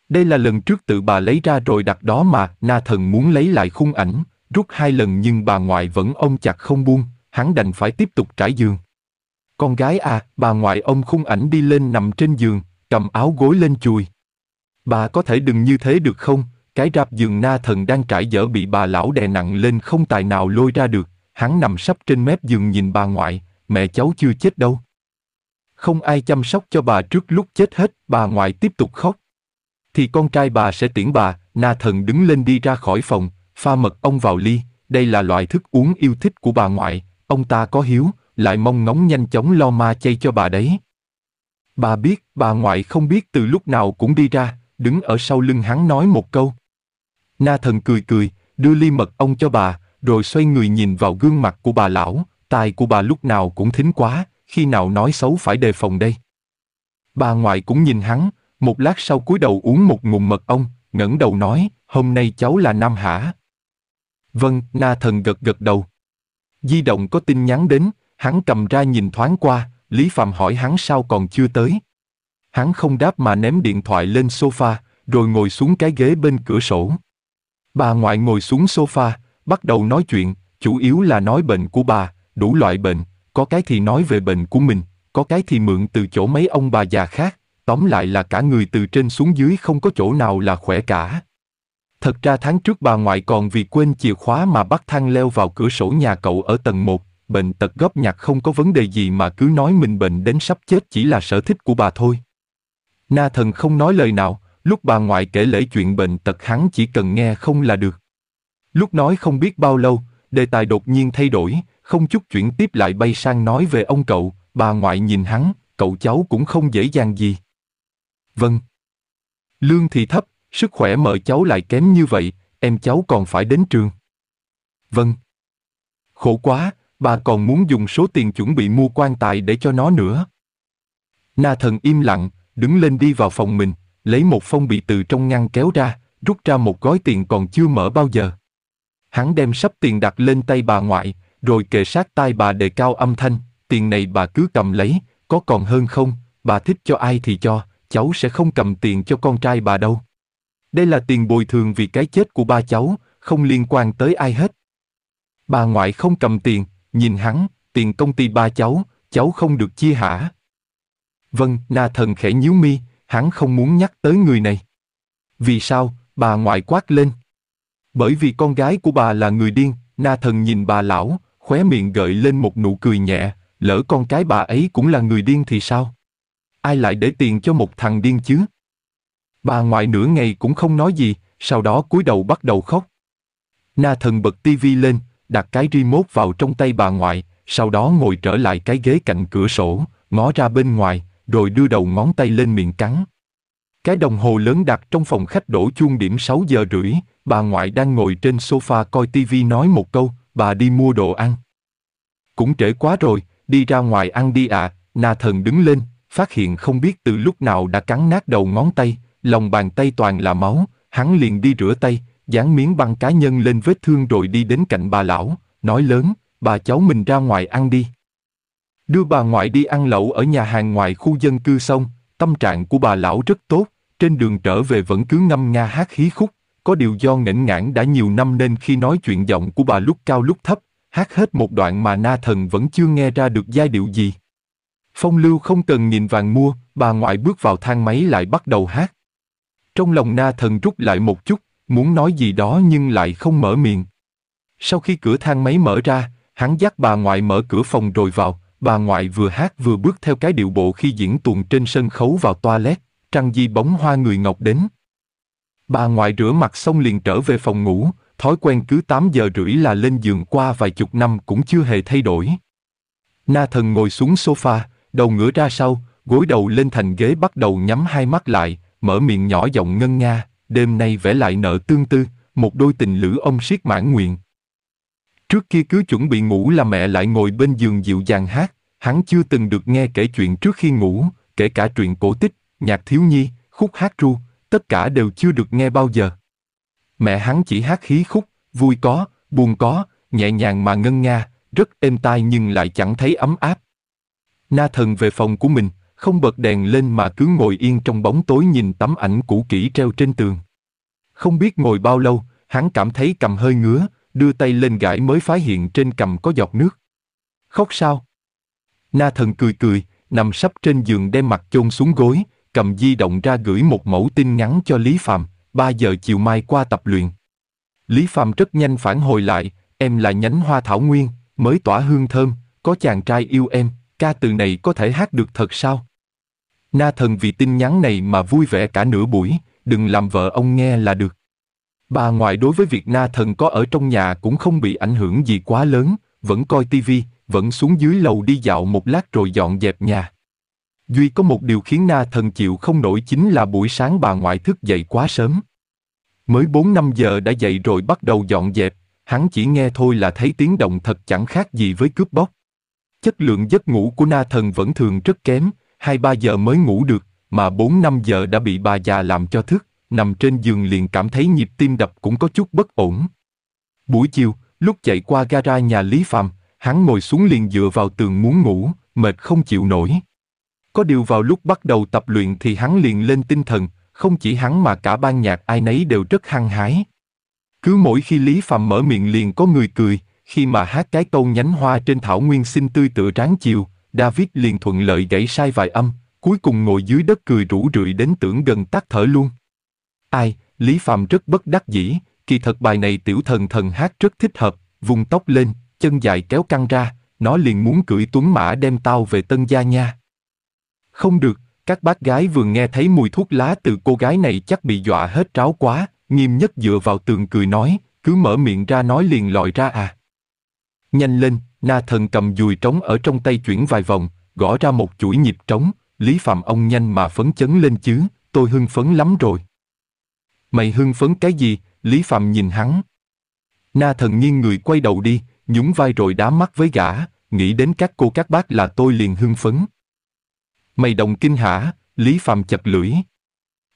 Đây là lần trước tự bà lấy ra rồi đặt đó mà, na thần muốn lấy lại khung ảnh, rút hai lần nhưng bà ngoại vẫn ông chặt không buông, hắn đành phải tiếp tục trải giường. Con gái à, bà ngoại ông khung ảnh đi lên nằm trên giường, cầm áo gối lên chùi. Bà có thể đừng như thế được không? Cái rạp giường na thần đang trải dở bị bà lão đè nặng lên không tài nào lôi ra được, Hắn nằm sắp trên mép giường nhìn bà ngoại, mẹ cháu chưa chết đâu. Không ai chăm sóc cho bà trước lúc chết hết, bà ngoại tiếp tục khóc. Thì con trai bà sẽ tiễn bà, na thần đứng lên đi ra khỏi phòng, pha mật ong vào ly, đây là loại thức uống yêu thích của bà ngoại, ông ta có hiếu, lại mong ngóng nhanh chóng lo ma chay cho bà đấy. Bà biết, bà ngoại không biết từ lúc nào cũng đi ra, đứng ở sau lưng hắn nói một câu. Na thần cười cười, đưa ly mật ong cho bà, rồi xoay người nhìn vào gương mặt của bà lão, tai của bà lúc nào cũng thính quá, khi nào nói xấu phải đề phòng đây. Bà ngoại cũng nhìn hắn, một lát sau cúi đầu uống một ngụm mật ong, ngẩng đầu nói, hôm nay cháu là Nam Hả. Vâng, Na Thần gật gật đầu. Di động có tin nhắn đến, hắn cầm ra nhìn thoáng qua, Lý Phạm hỏi hắn sao còn chưa tới. Hắn không đáp mà ném điện thoại lên sofa, rồi ngồi xuống cái ghế bên cửa sổ. Bà ngoại ngồi xuống sofa, bắt đầu nói chuyện, chủ yếu là nói bệnh của bà, đủ loại bệnh, có cái thì nói về bệnh của mình, có cái thì mượn từ chỗ mấy ông bà già khác, tóm lại là cả người từ trên xuống dưới không có chỗ nào là khỏe cả. Thật ra tháng trước bà ngoại còn vì quên chìa khóa mà bắt thang leo vào cửa sổ nhà cậu ở tầng 1, bệnh tật góp nhặt không có vấn đề gì mà cứ nói mình bệnh đến sắp chết chỉ là sở thích của bà thôi. Na thần không nói lời nào, lúc bà ngoại kể lễ chuyện bệnh tật hắn chỉ cần nghe không là được. Lúc nói không biết bao lâu, đề tài đột nhiên thay đổi, không chút chuyển tiếp lại bay sang nói về ông cậu, bà ngoại nhìn hắn, cậu cháu cũng không dễ dàng gì. Vâng. Lương thì thấp, sức khỏe mợ cháu lại kém như vậy, em cháu còn phải đến trường. Vâng. Khổ quá, bà còn muốn dùng số tiền chuẩn bị mua quan tài để cho nó nữa. Na thần im lặng, đứng lên đi vào phòng mình, lấy một phong bì từ trong ngăn kéo ra, rút ra một gói tiền còn chưa mở bao giờ. Hắn đem sắp tiền đặt lên tay bà ngoại, rồi kề sát tai bà đề cao âm thanh, tiền này bà cứ cầm lấy, có còn hơn không, bà thích cho ai thì cho, cháu sẽ không cầm tiền cho con trai bà đâu. Đây là tiền bồi thường vì cái chết của ba cháu, không liên quan tới ai hết. Bà ngoại không cầm tiền, nhìn hắn, tiền công ty ba cháu, cháu không được chia hả? Vâng, na thần khẽ nhíu mi, hắn không muốn nhắc tới người này. Vì sao, bà ngoại quát lên. Bởi vì con gái của bà là người điên, na thần nhìn bà lão, khóe miệng gợi lên một nụ cười nhẹ, lỡ con cái bà ấy cũng là người điên thì sao? Ai lại để tiền cho một thằng điên chứ? Bà ngoại nửa ngày cũng không nói gì, sau đó cúi đầu bắt đầu khóc. Na thần bật tivi lên, đặt cái remote vào trong tay bà ngoại, sau đó ngồi trở lại cái ghế cạnh cửa sổ, ngó ra bên ngoài, rồi đưa đầu ngón tay lên miệng cắn. Cái đồng hồ lớn đặt trong phòng khách đổ chuông điểm 6 giờ rưỡi, bà ngoại đang ngồi trên sofa coi tivi nói một câu, bà đi mua đồ ăn. Cũng trễ quá rồi, đi ra ngoài ăn đi ạ, à. na thần đứng lên, phát hiện không biết từ lúc nào đã cắn nát đầu ngón tay, lòng bàn tay toàn là máu, hắn liền đi rửa tay, dán miếng băng cá nhân lên vết thương rồi đi đến cạnh bà lão, nói lớn, bà cháu mình ra ngoài ăn đi. Đưa bà ngoại đi ăn lẩu ở nhà hàng ngoài khu dân cư xong, Tâm trạng của bà lão rất tốt, trên đường trở về vẫn cứ ngâm nga hát hí khúc, có điều do nghển ngãn đã nhiều năm nên khi nói chuyện giọng của bà lúc cao lúc thấp, hát hết một đoạn mà na thần vẫn chưa nghe ra được giai điệu gì. Phong lưu không cần nhìn vàng mua, bà ngoại bước vào thang máy lại bắt đầu hát. Trong lòng na thần rút lại một chút, muốn nói gì đó nhưng lại không mở miệng. Sau khi cửa thang máy mở ra, hắn dắt bà ngoại mở cửa phòng rồi vào, Bà ngoại vừa hát vừa bước theo cái điệu bộ khi diễn tuồng trên sân khấu vào toilet, trăng di bóng hoa người ngọc đến. Bà ngoại rửa mặt xong liền trở về phòng ngủ, thói quen cứ 8 giờ rưỡi là lên giường qua vài chục năm cũng chưa hề thay đổi. Na thần ngồi xuống sofa, đầu ngửa ra sau, gối đầu lên thành ghế bắt đầu nhắm hai mắt lại, mở miệng nhỏ giọng ngân nga, đêm nay vẽ lại nợ tương tư, một đôi tình lữ ông siết mãn nguyện. Trước kia cứ chuẩn bị ngủ là mẹ lại ngồi bên giường dịu dàng hát, hắn chưa từng được nghe kể chuyện trước khi ngủ, kể cả truyện cổ tích, nhạc thiếu nhi, khúc hát ru, tất cả đều chưa được nghe bao giờ. Mẹ hắn chỉ hát khí khúc, vui có, buồn có, nhẹ nhàng mà ngân nga, rất êm tai nhưng lại chẳng thấy ấm áp. Na thần về phòng của mình, không bật đèn lên mà cứ ngồi yên trong bóng tối nhìn tấm ảnh cũ kỹ treo trên tường. Không biết ngồi bao lâu, hắn cảm thấy cầm hơi ngứa, đưa tay lên gãi mới phát hiện trên cầm có giọt nước. Khóc sao? Na thần cười cười, nằm sắp trên giường đem mặt chôn xuống gối, cầm di động ra gửi một mẫu tin ngắn cho Lý Phạm, 3 giờ chiều mai qua tập luyện. Lý Phạm rất nhanh phản hồi lại, em là nhánh hoa thảo nguyên, mới tỏa hương thơm, có chàng trai yêu em, ca từ này có thể hát được thật sao? Na thần vì tin nhắn này mà vui vẻ cả nửa buổi, đừng làm vợ ông nghe là được. Bà ngoại đối với việc na thần có ở trong nhà cũng không bị ảnh hưởng gì quá lớn, vẫn coi tivi, vẫn xuống dưới lầu đi dạo một lát rồi dọn dẹp nhà. Duy có một điều khiến na thần chịu không nổi chính là buổi sáng bà ngoại thức dậy quá sớm. Mới 4-5 giờ đã dậy rồi bắt đầu dọn dẹp, hắn chỉ nghe thôi là thấy tiếng động thật chẳng khác gì với cướp bóc. Chất lượng giấc ngủ của na thần vẫn thường rất kém, 2-3 giờ mới ngủ được, mà 4-5 giờ đã bị bà già làm cho thức nằm trên giường liền cảm thấy nhịp tim đập cũng có chút bất ổn. Buổi chiều, lúc chạy qua gara nhà Lý Phạm, hắn ngồi xuống liền dựa vào tường muốn ngủ, mệt không chịu nổi. Có điều vào lúc bắt đầu tập luyện thì hắn liền lên tinh thần, không chỉ hắn mà cả ban nhạc ai nấy đều rất hăng hái. Cứ mỗi khi Lý Phạm mở miệng liền có người cười, khi mà hát cái câu nhánh hoa trên thảo nguyên xinh tươi tựa ráng chiều, David liền thuận lợi gãy sai vài âm, cuối cùng ngồi dưới đất cười rủ rượi đến tưởng gần tắt thở luôn. Ai, Lý Phạm rất bất đắc dĩ, kỳ thật bài này tiểu thần thần hát rất thích hợp, vùng tóc lên, chân dài kéo căng ra, nó liền muốn cưỡi tuấn mã đem tao về tân gia nha. Không được, các bác gái vừa nghe thấy mùi thuốc lá từ cô gái này chắc bị dọa hết tráo quá, nghiêm nhất dựa vào tường cười nói, cứ mở miệng ra nói liền lòi ra à. Nhanh lên, na thần cầm dùi trống ở trong tay chuyển vài vòng, gõ ra một chuỗi nhịp trống, Lý Phạm ông nhanh mà phấn chấn lên chứ, tôi hưng phấn lắm rồi. Mày hưng phấn cái gì? Lý Phạm nhìn hắn. Na thần nghiêng người quay đầu đi, nhún vai rồi đá mắt với gã, nghĩ đến các cô các bác là tôi liền hưng phấn. Mày đồng kinh hả? Lý Phạm chật lưỡi.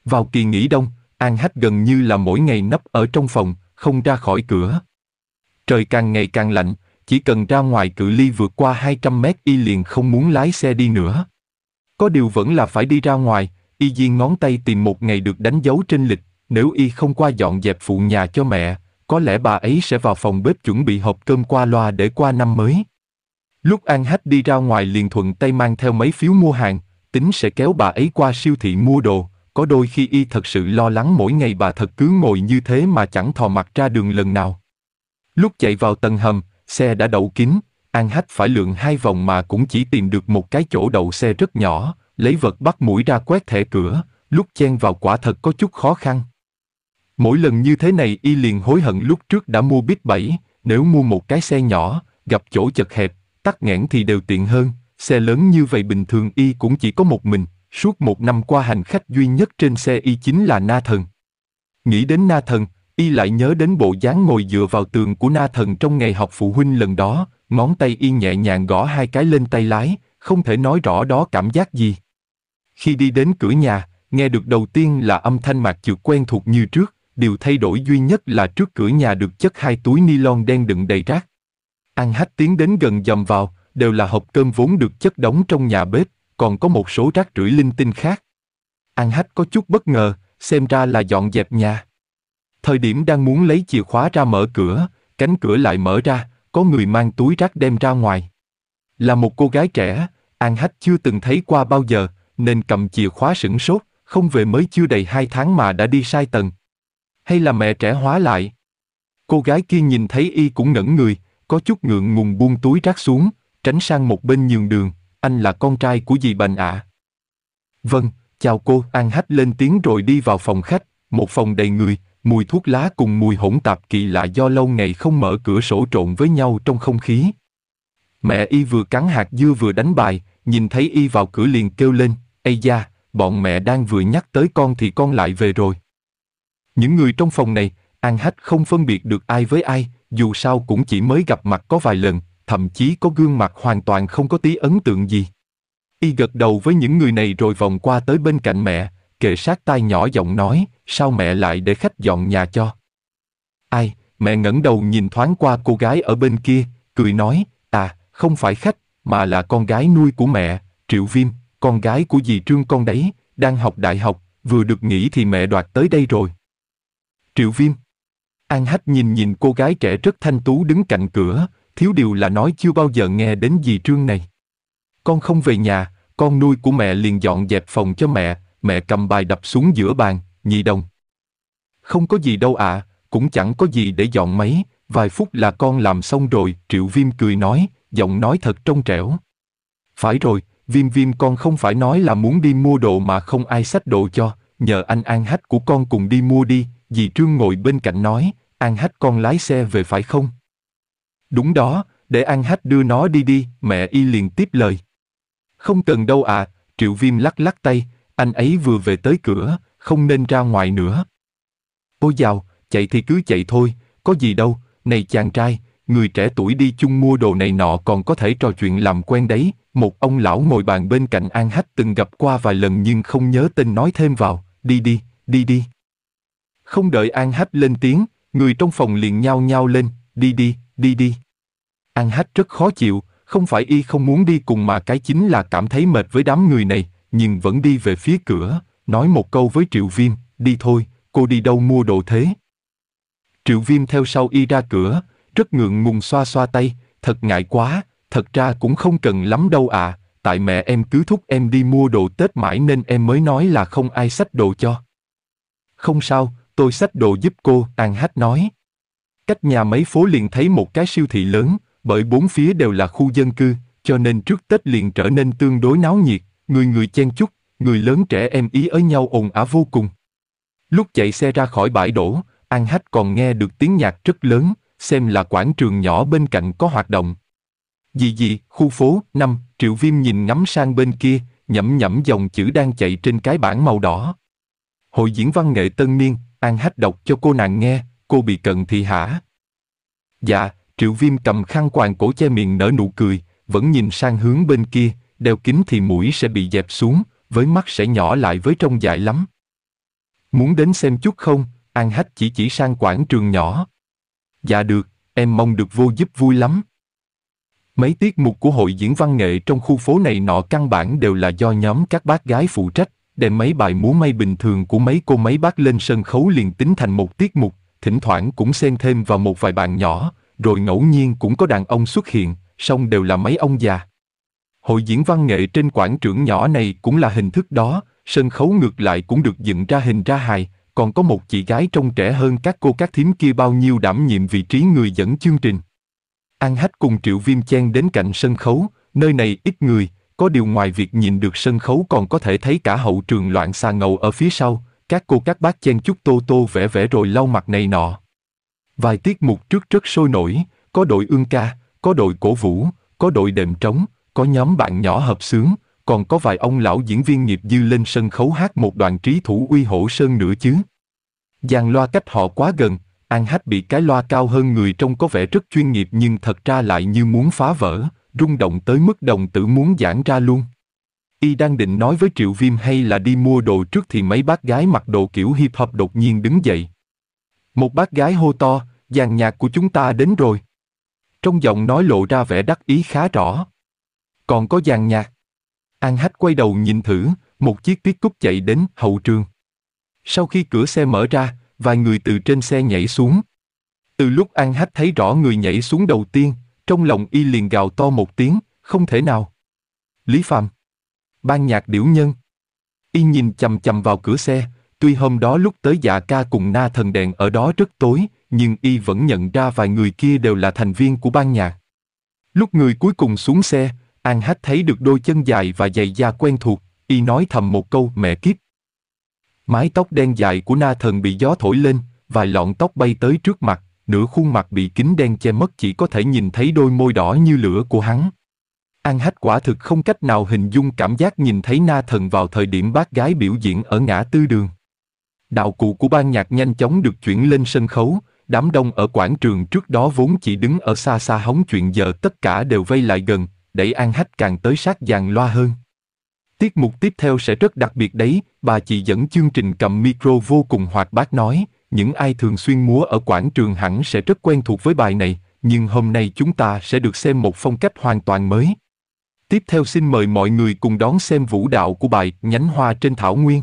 Vào kỳ nghỉ đông, An Hách gần như là mỗi ngày nấp ở trong phòng, không ra khỏi cửa. Trời càng ngày càng lạnh, chỉ cần ra ngoài cự ly vượt qua 200 mét y liền không muốn lái xe đi nữa. Có điều vẫn là phải đi ra ngoài, y di ngón tay tìm một ngày được đánh dấu trên lịch, nếu y không qua dọn dẹp phụ nhà cho mẹ, có lẽ bà ấy sẽ vào phòng bếp chuẩn bị hộp cơm qua loa để qua năm mới. Lúc An Hách đi ra ngoài liền thuận tay mang theo mấy phiếu mua hàng, tính sẽ kéo bà ấy qua siêu thị mua đồ, có đôi khi y thật sự lo lắng mỗi ngày bà thật cứ ngồi như thế mà chẳng thò mặt ra đường lần nào. Lúc chạy vào tầng hầm, xe đã đậu kín, An Hách phải lượn hai vòng mà cũng chỉ tìm được một cái chỗ đậu xe rất nhỏ, lấy vật bắt mũi ra quét thẻ cửa, lúc chen vào quả thật có chút khó khăn. Mỗi lần như thế này y liền hối hận lúc trước đã mua bít 7, nếu mua một cái xe nhỏ, gặp chỗ chật hẹp, tắc nghẽn thì đều tiện hơn, xe lớn như vậy bình thường y cũng chỉ có một mình, suốt một năm qua hành khách duy nhất trên xe y chính là Na Thần. Nghĩ đến Na Thần, y lại nhớ đến bộ dáng ngồi dựa vào tường của Na Thần trong ngày học phụ huynh lần đó, ngón tay y nhẹ nhàng gõ hai cái lên tay lái, không thể nói rõ đó cảm giác gì. Khi đi đến cửa nhà, nghe được đầu tiên là âm thanh mạc chược quen thuộc như trước, điều thay đổi duy nhất là trước cửa nhà được chất hai túi ni lông đen đựng đầy rác. An Hách tiến đến gần dầm vào, đều là hộp cơm vốn được chất đóng trong nhà bếp, còn có một số rác rưởi linh tinh khác. An Hách có chút bất ngờ, xem ra là dọn dẹp nhà. Thời điểm đang muốn lấy chìa khóa ra mở cửa, cánh cửa lại mở ra, có người mang túi rác đem ra ngoài. Là một cô gái trẻ, An Hách chưa từng thấy qua bao giờ, nên cầm chìa khóa sửng sốt, không về mới chưa đầy hai tháng mà đã đi sai tầng hay là mẹ trẻ hóa lại? Cô gái kia nhìn thấy y cũng ngẩn người, có chút ngượng ngùng buông túi rác xuống, tránh sang một bên nhường đường, anh là con trai của dì Bành ạ. À. Vâng, chào cô, An hách lên tiếng rồi đi vào phòng khách, một phòng đầy người, mùi thuốc lá cùng mùi hỗn tạp kỳ lạ do lâu ngày không mở cửa sổ trộn với nhau trong không khí. Mẹ y vừa cắn hạt dưa vừa đánh bài, nhìn thấy y vào cửa liền kêu lên, Ây da, bọn mẹ đang vừa nhắc tới con thì con lại về rồi. Những người trong phòng này, An Hách không phân biệt được ai với ai, dù sao cũng chỉ mới gặp mặt có vài lần, thậm chí có gương mặt hoàn toàn không có tí ấn tượng gì. Y gật đầu với những người này rồi vòng qua tới bên cạnh mẹ, kệ sát tai nhỏ giọng nói, sao mẹ lại để khách dọn nhà cho? Ai, mẹ ngẩng đầu nhìn thoáng qua cô gái ở bên kia, cười nói, à, không phải khách, mà là con gái nuôi của mẹ, Triệu Viêm, con gái của dì Trương con đấy, đang học đại học, vừa được nghỉ thì mẹ đoạt tới đây rồi. Triệu Viêm. An Hách nhìn nhìn cô gái trẻ rất thanh tú đứng cạnh cửa, thiếu điều là nói chưa bao giờ nghe đến dì Trương này. Con không về nhà, con nuôi của mẹ liền dọn dẹp phòng cho mẹ, mẹ cầm bài đập xuống giữa bàn, nhị đồng. Không có gì đâu ạ, cũng chẳng có gì để dọn mấy, vài phút là con làm xong rồi, Triệu Viêm cười nói, giọng nói thật trong trẻo. Phải rồi, Viêm Viêm con không phải nói là muốn đi mua đồ mà không ai xách đồ cho, nhờ anh An Hách của con cùng đi mua đi, Dì Trương ngồi bên cạnh nói, An Hách con lái xe về phải không? Đúng đó, để An Hách đưa nó đi đi, mẹ y liền tiếp lời. Không cần đâu à, Triệu Viêm lắc lắc tay, anh ấy vừa về tới cửa, không nên ra ngoài nữa. Ôi dào, chạy thì cứ chạy thôi, có gì đâu, này chàng trai, người trẻ tuổi đi chung mua đồ này nọ còn có thể trò chuyện làm quen đấy. Một ông lão ngồi bàn bên cạnh An Hách từng gặp qua vài lần nhưng không nhớ tên nói thêm vào, đi đi, đi đi. Không đợi An Hách lên tiếng, người trong phòng liền nhao nhao lên, đi đi, đi đi. An Hách rất khó chịu, không phải y không muốn đi cùng mà cái chính là cảm thấy mệt với đám người này, nhưng vẫn đi về phía cửa, nói một câu với Triệu Viêm, đi thôi, cô đi đâu mua đồ thế. Triệu Viêm theo sau y ra cửa, rất ngượng ngùng xoa xoa tay, thật ngại quá, thật ra cũng không cần lắm đâu à, tại mẹ em cứ thúc em đi mua đồ Tết mãi nên em mới nói là không ai xách đồ cho. Không sao, tôi xách đồ giúp cô, An Hát nói. Cách nhà mấy phố liền thấy một cái siêu thị lớn, bởi bốn phía đều là khu dân cư, cho nên trước Tết liền trở nên tương đối náo nhiệt, người người chen chúc, người lớn trẻ em ý ở nhau ồn ả vô cùng. Lúc chạy xe ra khỏi bãi đổ, An Hách còn nghe được tiếng nhạc rất lớn, xem là quảng trường nhỏ bên cạnh có hoạt động. Dì dì, khu phố, năm, Triệu Viêm nhìn ngắm sang bên kia, nhẩm nhẩm dòng chữ đang chạy trên cái bảng màu đỏ. Hội diễn văn nghệ tân niên, An hách độc cho cô nàng nghe, cô bị cận thì hả? Dạ, Triệu Viêm cầm khăn quàng cổ che miệng nở nụ cười, vẫn nhìn sang hướng bên kia, đeo kính thì mũi sẽ bị dẹp xuống, với mắt sẽ nhỏ lại với trông dài lắm. Muốn đến xem chút không? An Hách chỉ chỉ sang quảng trường nhỏ. Dạ được, em mong được vô giúp vui lắm. Mấy tiết mục của hội diễn văn nghệ trong khu phố này nọ căn bản đều là do nhóm các bác gái phụ trách, đem mấy bài múa may bình thường của mấy cô mấy bác lên sân khấu liền tính thành một tiết mục, thỉnh thoảng cũng xen thêm vào một vài bàn nhỏ, rồi ngẫu nhiên cũng có đàn ông xuất hiện, song đều là mấy ông già. Hội diễn văn nghệ trên quảng trưởng nhỏ này cũng là hình thức đó, sân khấu ngược lại cũng được dựng ra hình ra hài, còn có một chị gái trông trẻ hơn các cô các thím kia bao nhiêu đảm nhiệm vị trí người dẫn chương trình. An Hách cùng Triệu Viêm chen đến cạnh sân khấu, nơi này ít người, có điều ngoài việc nhìn được sân khấu còn có thể thấy cả hậu trường loạn xà ngầu ở phía sau, các cô các bác chen chúc tô tô vẽ vẽ rồi lau mặt này nọ. Vài tiết mục trước rất sôi nổi, có đội ương ca, có đội cổ vũ, có đội đệm trống, có nhóm bạn nhỏ hợp sướng, còn có vài ông lão diễn viên nghiệp dư lên sân khấu hát một đoạn trí thủ uy hổ sơn nữa chứ. Giàn loa cách họ quá gần, An Hách bị cái loa cao hơn người trông có vẻ rất chuyên nghiệp nhưng thật ra lại như muốn phá vỡ, rung động tới mức đồng tử muốn giãn ra luôn. Y đang định nói với Triệu Viêm hay là đi mua đồ trước thì mấy bác gái mặc đồ kiểu hip hop đột nhiên đứng dậy. Một bác gái hô to, dàn nhạc của chúng ta đến rồi. Trong giọng nói lộ ra vẻ đắc ý khá rõ. Còn có dàn nhạc. An Hách quay đầu nhìn thử, một chiếc tiết cúc chạy đến hậu trường. Sau khi cửa xe mở ra, vài người từ trên xe nhảy xuống. Từ lúc An Hách thấy rõ người nhảy xuống đầu tiên, trong lòng y liền gào to một tiếng, không thể nào. Lý phàm Ban nhạc điểu nhân. Y nhìn chầm chầm vào cửa xe, tuy hôm đó lúc tới dạ ca cùng na thần đèn ở đó rất tối, nhưng y vẫn nhận ra vài người kia đều là thành viên của ban nhạc. Lúc người cuối cùng xuống xe, An Hách thấy được đôi chân dài và giày da quen thuộc, y nói thầm một câu mẹ kiếp. Mái tóc đen dài của na thần bị gió thổi lên, vài lọn tóc bay tới trước mặt, nửa khuôn mặt bị kính đen che mất chỉ có thể nhìn thấy đôi môi đỏ như lửa của hắn. An Hách quả thực không cách nào hình dung cảm giác nhìn thấy na thần vào thời điểm bác gái biểu diễn ở ngã tư đường. Đạo cụ của ban nhạc nhanh chóng được chuyển lên sân khấu, đám đông ở quảng trường trước đó vốn chỉ đứng ở xa xa hóng chuyện giờ tất cả đều vây lại gần, đẩy An Hách càng tới sát dàn loa hơn. Tiết mục tiếp theo sẽ rất đặc biệt đấy, bà chị dẫn chương trình cầm micro vô cùng hoạt bát nói, những ai thường xuyên múa ở quảng trường hẳn sẽ rất quen thuộc với bài này, nhưng hôm nay chúng ta sẽ được xem một phong cách hoàn toàn mới. Tiếp theo xin mời mọi người cùng đón xem vũ đạo của bài Nhánh hoa trên thảo nguyên.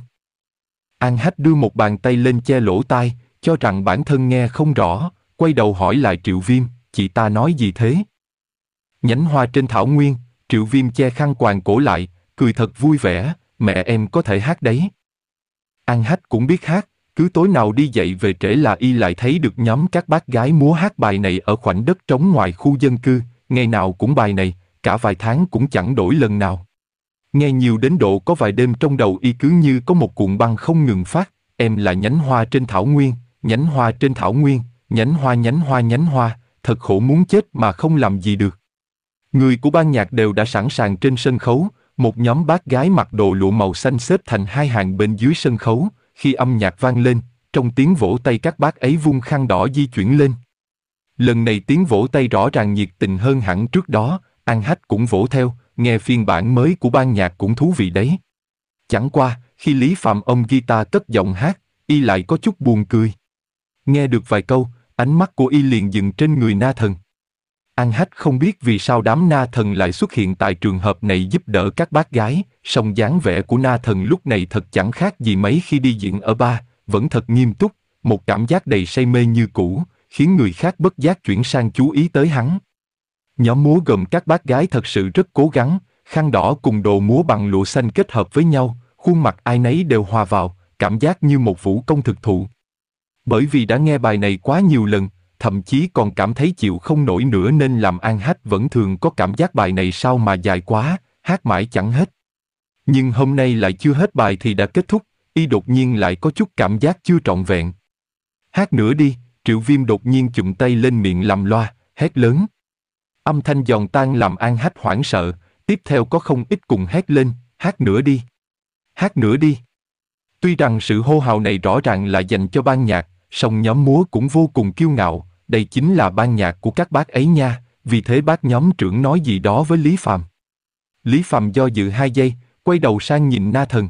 An Hách đưa một bàn tay lên che lỗ tai, cho rằng bản thân nghe không rõ, quay đầu hỏi lại Triệu Viêm, chị ta nói gì thế? Nhánh hoa trên thảo nguyên, Triệu Viêm che khăn quàng cổ lại, cười thật vui vẻ, mẹ em có thể hát đấy. An Hách cũng biết hát, cứ tối nào đi dậy về trễ là y lại thấy được nhóm các bác gái múa hát bài này ở khoảnh đất trống ngoài khu dân cư, ngày nào cũng bài này, cả vài tháng cũng chẳng đổi lần nào. Nghe nhiều đến độ có vài đêm trong đầu y cứ như có một cuộn băng không ngừng phát, em là nhánh hoa trên thảo nguyên, nhánh hoa trên thảo nguyên, nhánh hoa nhánh hoa nhánh hoa, thật khổ muốn chết mà không làm gì được. Người của ban nhạc đều đã sẵn sàng trên sân khấu, một nhóm bác gái mặc đồ lụa màu xanh xếp thành hai hàng bên dưới sân khấu, khi âm nhạc vang lên, trong tiếng vỗ tay các bác ấy vung khăn đỏ di chuyển lên. Lần này tiếng vỗ tay rõ ràng nhiệt tình hơn hẳn trước đó, An Hách cũng vỗ theo, nghe phiên bản mới của ban nhạc cũng thú vị đấy. Chẳng qua, khi Lý Phạm ông guitar cất giọng hát, y lại có chút buồn cười. Nghe được vài câu, ánh mắt của y liền dừng trên người na thần. An Hách không biết vì sao đám na thần lại xuất hiện tại trường hợp này giúp đỡ các bác gái, song dáng vẻ của na thần lúc này thật chẳng khác gì mấy khi đi diễn ở ba, vẫn thật nghiêm túc, một cảm giác đầy say mê như cũ, khiến người khác bất giác chuyển sang chú ý tới hắn. Nhóm múa gồm các bác gái thật sự rất cố gắng, khăn đỏ cùng đồ múa bằng lụa xanh kết hợp với nhau, khuôn mặt ai nấy đều hòa vào, cảm giác như một vũ công thực thụ. Bởi vì đã nghe bài này quá nhiều lần, thậm chí còn cảm thấy chịu không nổi nữa nên làm An Hát vẫn thường có cảm giác bài này sao mà dài quá, hát mãi chẳng hết. Nhưng hôm nay lại chưa hết bài thì đã kết thúc, y đột nhiên lại có chút cảm giác chưa trọn vẹn. Hát nữa đi, Triệu Viêm đột nhiên chụm tay lên miệng làm loa, hét lớn. Âm thanh giòn tan làm An Hát hoảng sợ, tiếp theo có không ít cùng hét lên, hát nữa đi. Hát nữa đi. Tuy rằng sự hô hào này rõ ràng là dành cho ban nhạc, song nhóm múa cũng vô cùng kiêu ngạo, đây chính là ban nhạc của các bác ấy nha, vì thế bác nhóm trưởng nói gì đó với Lý Phạm. Lý Phạm do dự hai giây, quay đầu sang nhìn Na Thần.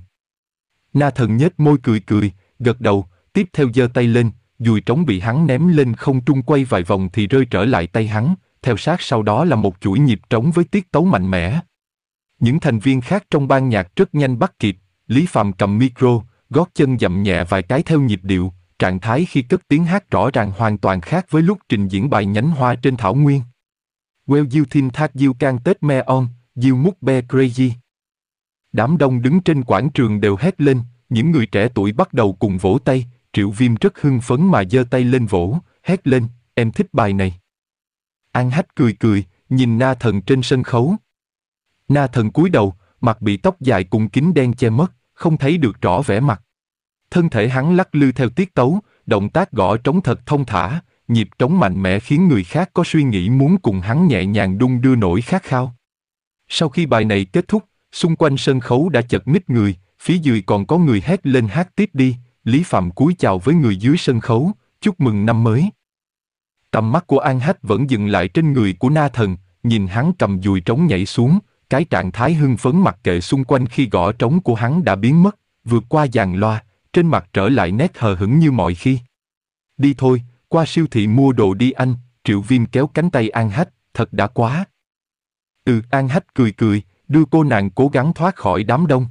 Na Thần nhếch môi cười cười, gật đầu, tiếp theo giơ tay lên, dùi trống bị hắn ném lên không trung quay vài vòng thì rơi trở lại tay hắn, theo sát sau đó là một chuỗi nhịp trống với tiết tấu mạnh mẽ. Những thành viên khác trong ban nhạc rất nhanh bắt kịp, Lý Phạm cầm micro, gót chân dậm nhẹ vài cái theo nhịp điệu, trạng thái khi cất tiếng hát rõ ràng hoàn toàn khác với lúc trình diễn bài nhánh hoa trên thảo nguyên. Well you thin thác you can tết me on, you must be crazy. Đám đông đứng trên quảng trường đều hét lên, những người trẻ tuổi bắt đầu cùng vỗ tay, Triệu Viêm rất hưng phấn mà giơ tay lên vỗ, hét lên, em thích bài này. An Hách cười cười, nhìn Na Thần trên sân khấu. Na Thần cúi đầu, mặt bị tóc dài cùng kính đen che mất, không thấy được rõ vẻ mặt thân thể hắn lắc lư theo tiết tấu, động tác gõ trống thật thông thả, nhịp trống mạnh mẽ khiến người khác có suy nghĩ muốn cùng hắn nhẹ nhàng đung đưa nổi khát khao. Sau khi bài này kết thúc, xung quanh sân khấu đã chật ních người, phía dưới còn có người hét lên hát tiếp đi, Lý Phạm cúi chào với người dưới sân khấu, chúc mừng năm mới. Tầm mắt của An Hách vẫn dừng lại trên người của na thần, nhìn hắn cầm dùi trống nhảy xuống, cái trạng thái hưng phấn mặc kệ xung quanh khi gõ trống của hắn đã biến mất, vượt qua dàn loa, trên mặt trở lại nét hờ hững như mọi khi. Đi thôi, qua siêu thị mua đồ đi anh, Triệu Viêm kéo cánh tay An Hách, thật đã quá. Ừ, An Hách cười cười, đưa cô nàng cố gắng thoát khỏi đám đông.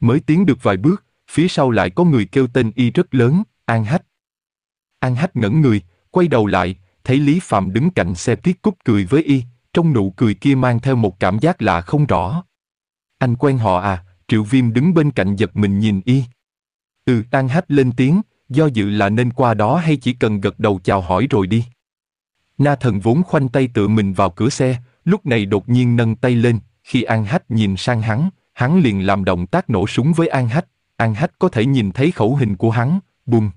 Mới tiến được vài bước, phía sau lại có người kêu tên y rất lớn, An Hách. An Hách ngẩn người, quay đầu lại, thấy Lý Phạm đứng cạnh xe tiết cúc cười với y, trong nụ cười kia mang theo một cảm giác lạ không rõ. Anh quen họ à, Triệu Viêm đứng bên cạnh giật mình nhìn y. Ừ An Hách lên tiếng, do dự là nên qua đó hay chỉ cần gật đầu chào hỏi rồi đi. Na thần vốn khoanh tay tựa mình vào cửa xe, lúc này đột nhiên nâng tay lên, khi An Hách nhìn sang hắn, hắn liền làm động tác nổ súng với An Hách, An Hách có thể nhìn thấy khẩu hình của hắn, bùng.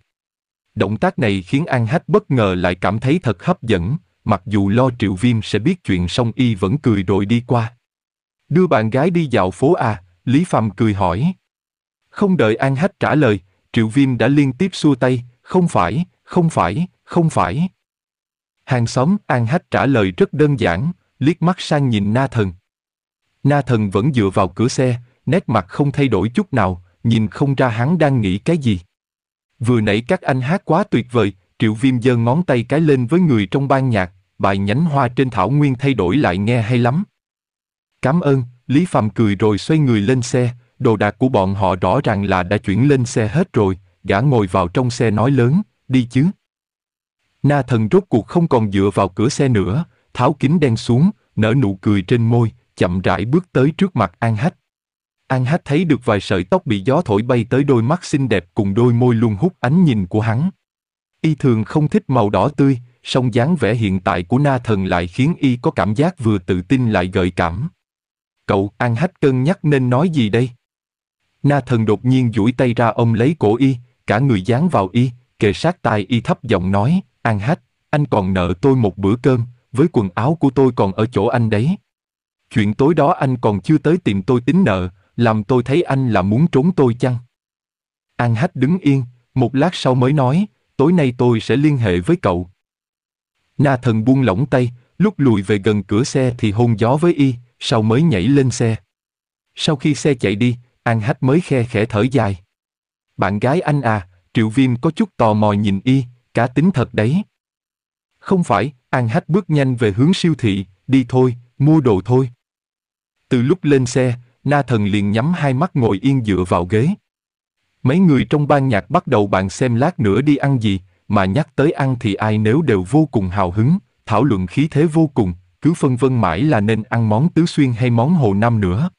Động tác này khiến An Hách bất ngờ lại cảm thấy thật hấp dẫn, mặc dù lo triệu viêm sẽ biết chuyện song y vẫn cười rồi đi qua. Đưa bạn gái đi dạo phố à, Lý Phạm cười hỏi. Không đợi An Hách trả lời, Triệu Viêm đã liên tiếp xua tay, không phải, không phải, không phải. Hàng xóm An Hách trả lời rất đơn giản, liếc mắt sang nhìn Na Thần. Na Thần vẫn dựa vào cửa xe, nét mặt không thay đổi chút nào, nhìn không ra hắn đang nghĩ cái gì. Vừa nãy các anh hát quá tuyệt vời, Triệu Viêm giơ ngón tay cái lên với người trong ban nhạc, bài nhánh hoa trên thảo nguyên thay đổi lại nghe hay lắm. Cảm ơn, Lý Phạm cười rồi xoay người lên xe, Đồ đạc của bọn họ rõ ràng là đã chuyển lên xe hết rồi, gã ngồi vào trong xe nói lớn, đi chứ. Na thần rốt cuộc không còn dựa vào cửa xe nữa, tháo kính đen xuống, nở nụ cười trên môi, chậm rãi bước tới trước mặt An Hách. An Hách thấy được vài sợi tóc bị gió thổi bay tới đôi mắt xinh đẹp cùng đôi môi luôn hút ánh nhìn của hắn. Y thường không thích màu đỏ tươi, song dáng vẻ hiện tại của na thần lại khiến y có cảm giác vừa tự tin lại gợi cảm. Cậu An Hách cân nhắc nên nói gì đây? Na thần đột nhiên duỗi tay ra ông lấy cổ y, cả người dán vào y, kề sát tai y thấp giọng nói, An Hách, anh còn nợ tôi một bữa cơm, với quần áo của tôi còn ở chỗ anh đấy. Chuyện tối đó anh còn chưa tới tìm tôi tính nợ, làm tôi thấy anh là muốn trốn tôi chăng? An Hách đứng yên, một lát sau mới nói, tối nay tôi sẽ liên hệ với cậu. Na thần buông lỏng tay, lúc lùi về gần cửa xe thì hôn gió với y, sau mới nhảy lên xe. Sau khi xe chạy đi, An Hách mới khe khẽ thở dài. Bạn gái anh à, Triệu Viêm có chút tò mò nhìn y, cá tính thật đấy. Không phải, An Hách bước nhanh về hướng siêu thị, đi thôi, mua đồ thôi. Từ lúc lên xe, Na Thần liền nhắm hai mắt ngồi yên dựa vào ghế. Mấy người trong ban nhạc bắt đầu bàn xem lát nữa đi ăn gì, mà nhắc tới ăn thì ai nếu đều vô cùng hào hứng, thảo luận khí thế vô cùng, cứ phân vân mãi là nên ăn món tứ xuyên hay món hồ nam nữa.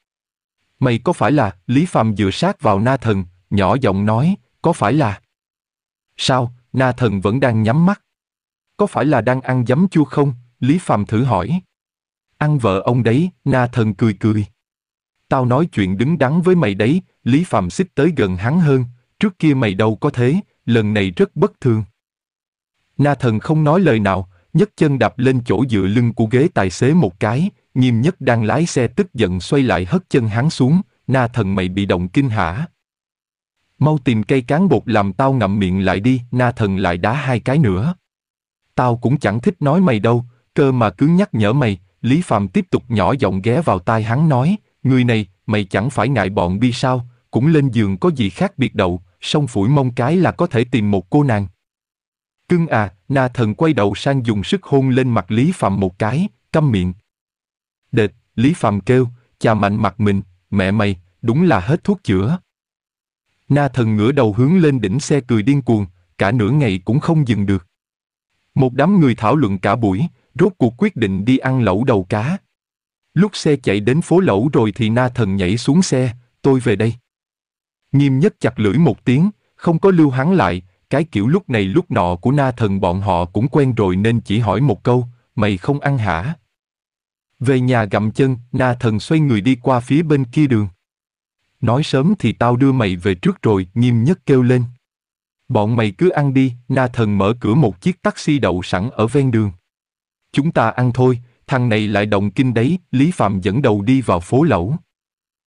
Mày có phải là, Lý Phàm dựa sát vào na thần, nhỏ giọng nói, có phải là... Sao, na thần vẫn đang nhắm mắt. Có phải là đang ăn giấm chua không? Lý Phàm thử hỏi. Ăn vợ ông đấy, na thần cười cười. Tao nói chuyện đứng đắn với mày đấy, Lý Phàm xích tới gần hắn hơn, trước kia mày đâu có thế, lần này rất bất thường. Na thần không nói lời nào, nhấc chân đạp lên chỗ dựa lưng của ghế tài xế một cái, Nghiêm nhất đang lái xe tức giận xoay lại hất chân hắn xuống, na thần mày bị động kinh hả. Mau tìm cây cán bột làm tao ngậm miệng lại đi, na thần lại đá hai cái nữa. Tao cũng chẳng thích nói mày đâu, cơ mà cứ nhắc nhở mày, Lý Phạm tiếp tục nhỏ giọng ghé vào tai hắn nói, người này, mày chẳng phải ngại bọn bi sao, cũng lên giường có gì khác biệt đậu, song phủi mong cái là có thể tìm một cô nàng. Cưng à, na thần quay đầu sang dùng sức hôn lên mặt Lý Phạm một cái, câm miệng. Đệt, Lý phàm kêu, cha mạnh mặt mình, mẹ mày, đúng là hết thuốc chữa. Na thần ngửa đầu hướng lên đỉnh xe cười điên cuồng, cả nửa ngày cũng không dừng được. Một đám người thảo luận cả buổi, rốt cuộc quyết định đi ăn lẩu đầu cá. Lúc xe chạy đến phố lẩu rồi thì na thần nhảy xuống xe, tôi về đây. Nghiêm nhất chặt lưỡi một tiếng, không có lưu hắn lại, cái kiểu lúc này lúc nọ của na thần bọn họ cũng quen rồi nên chỉ hỏi một câu, mày không ăn hả? Về nhà gặm chân, na thần xoay người đi qua phía bên kia đường. Nói sớm thì tao đưa mày về trước rồi, nghiêm nhất kêu lên. Bọn mày cứ ăn đi, na thần mở cửa một chiếc taxi đậu sẵn ở ven đường. Chúng ta ăn thôi, thằng này lại động kinh đấy, Lý Phạm dẫn đầu đi vào phố lẩu.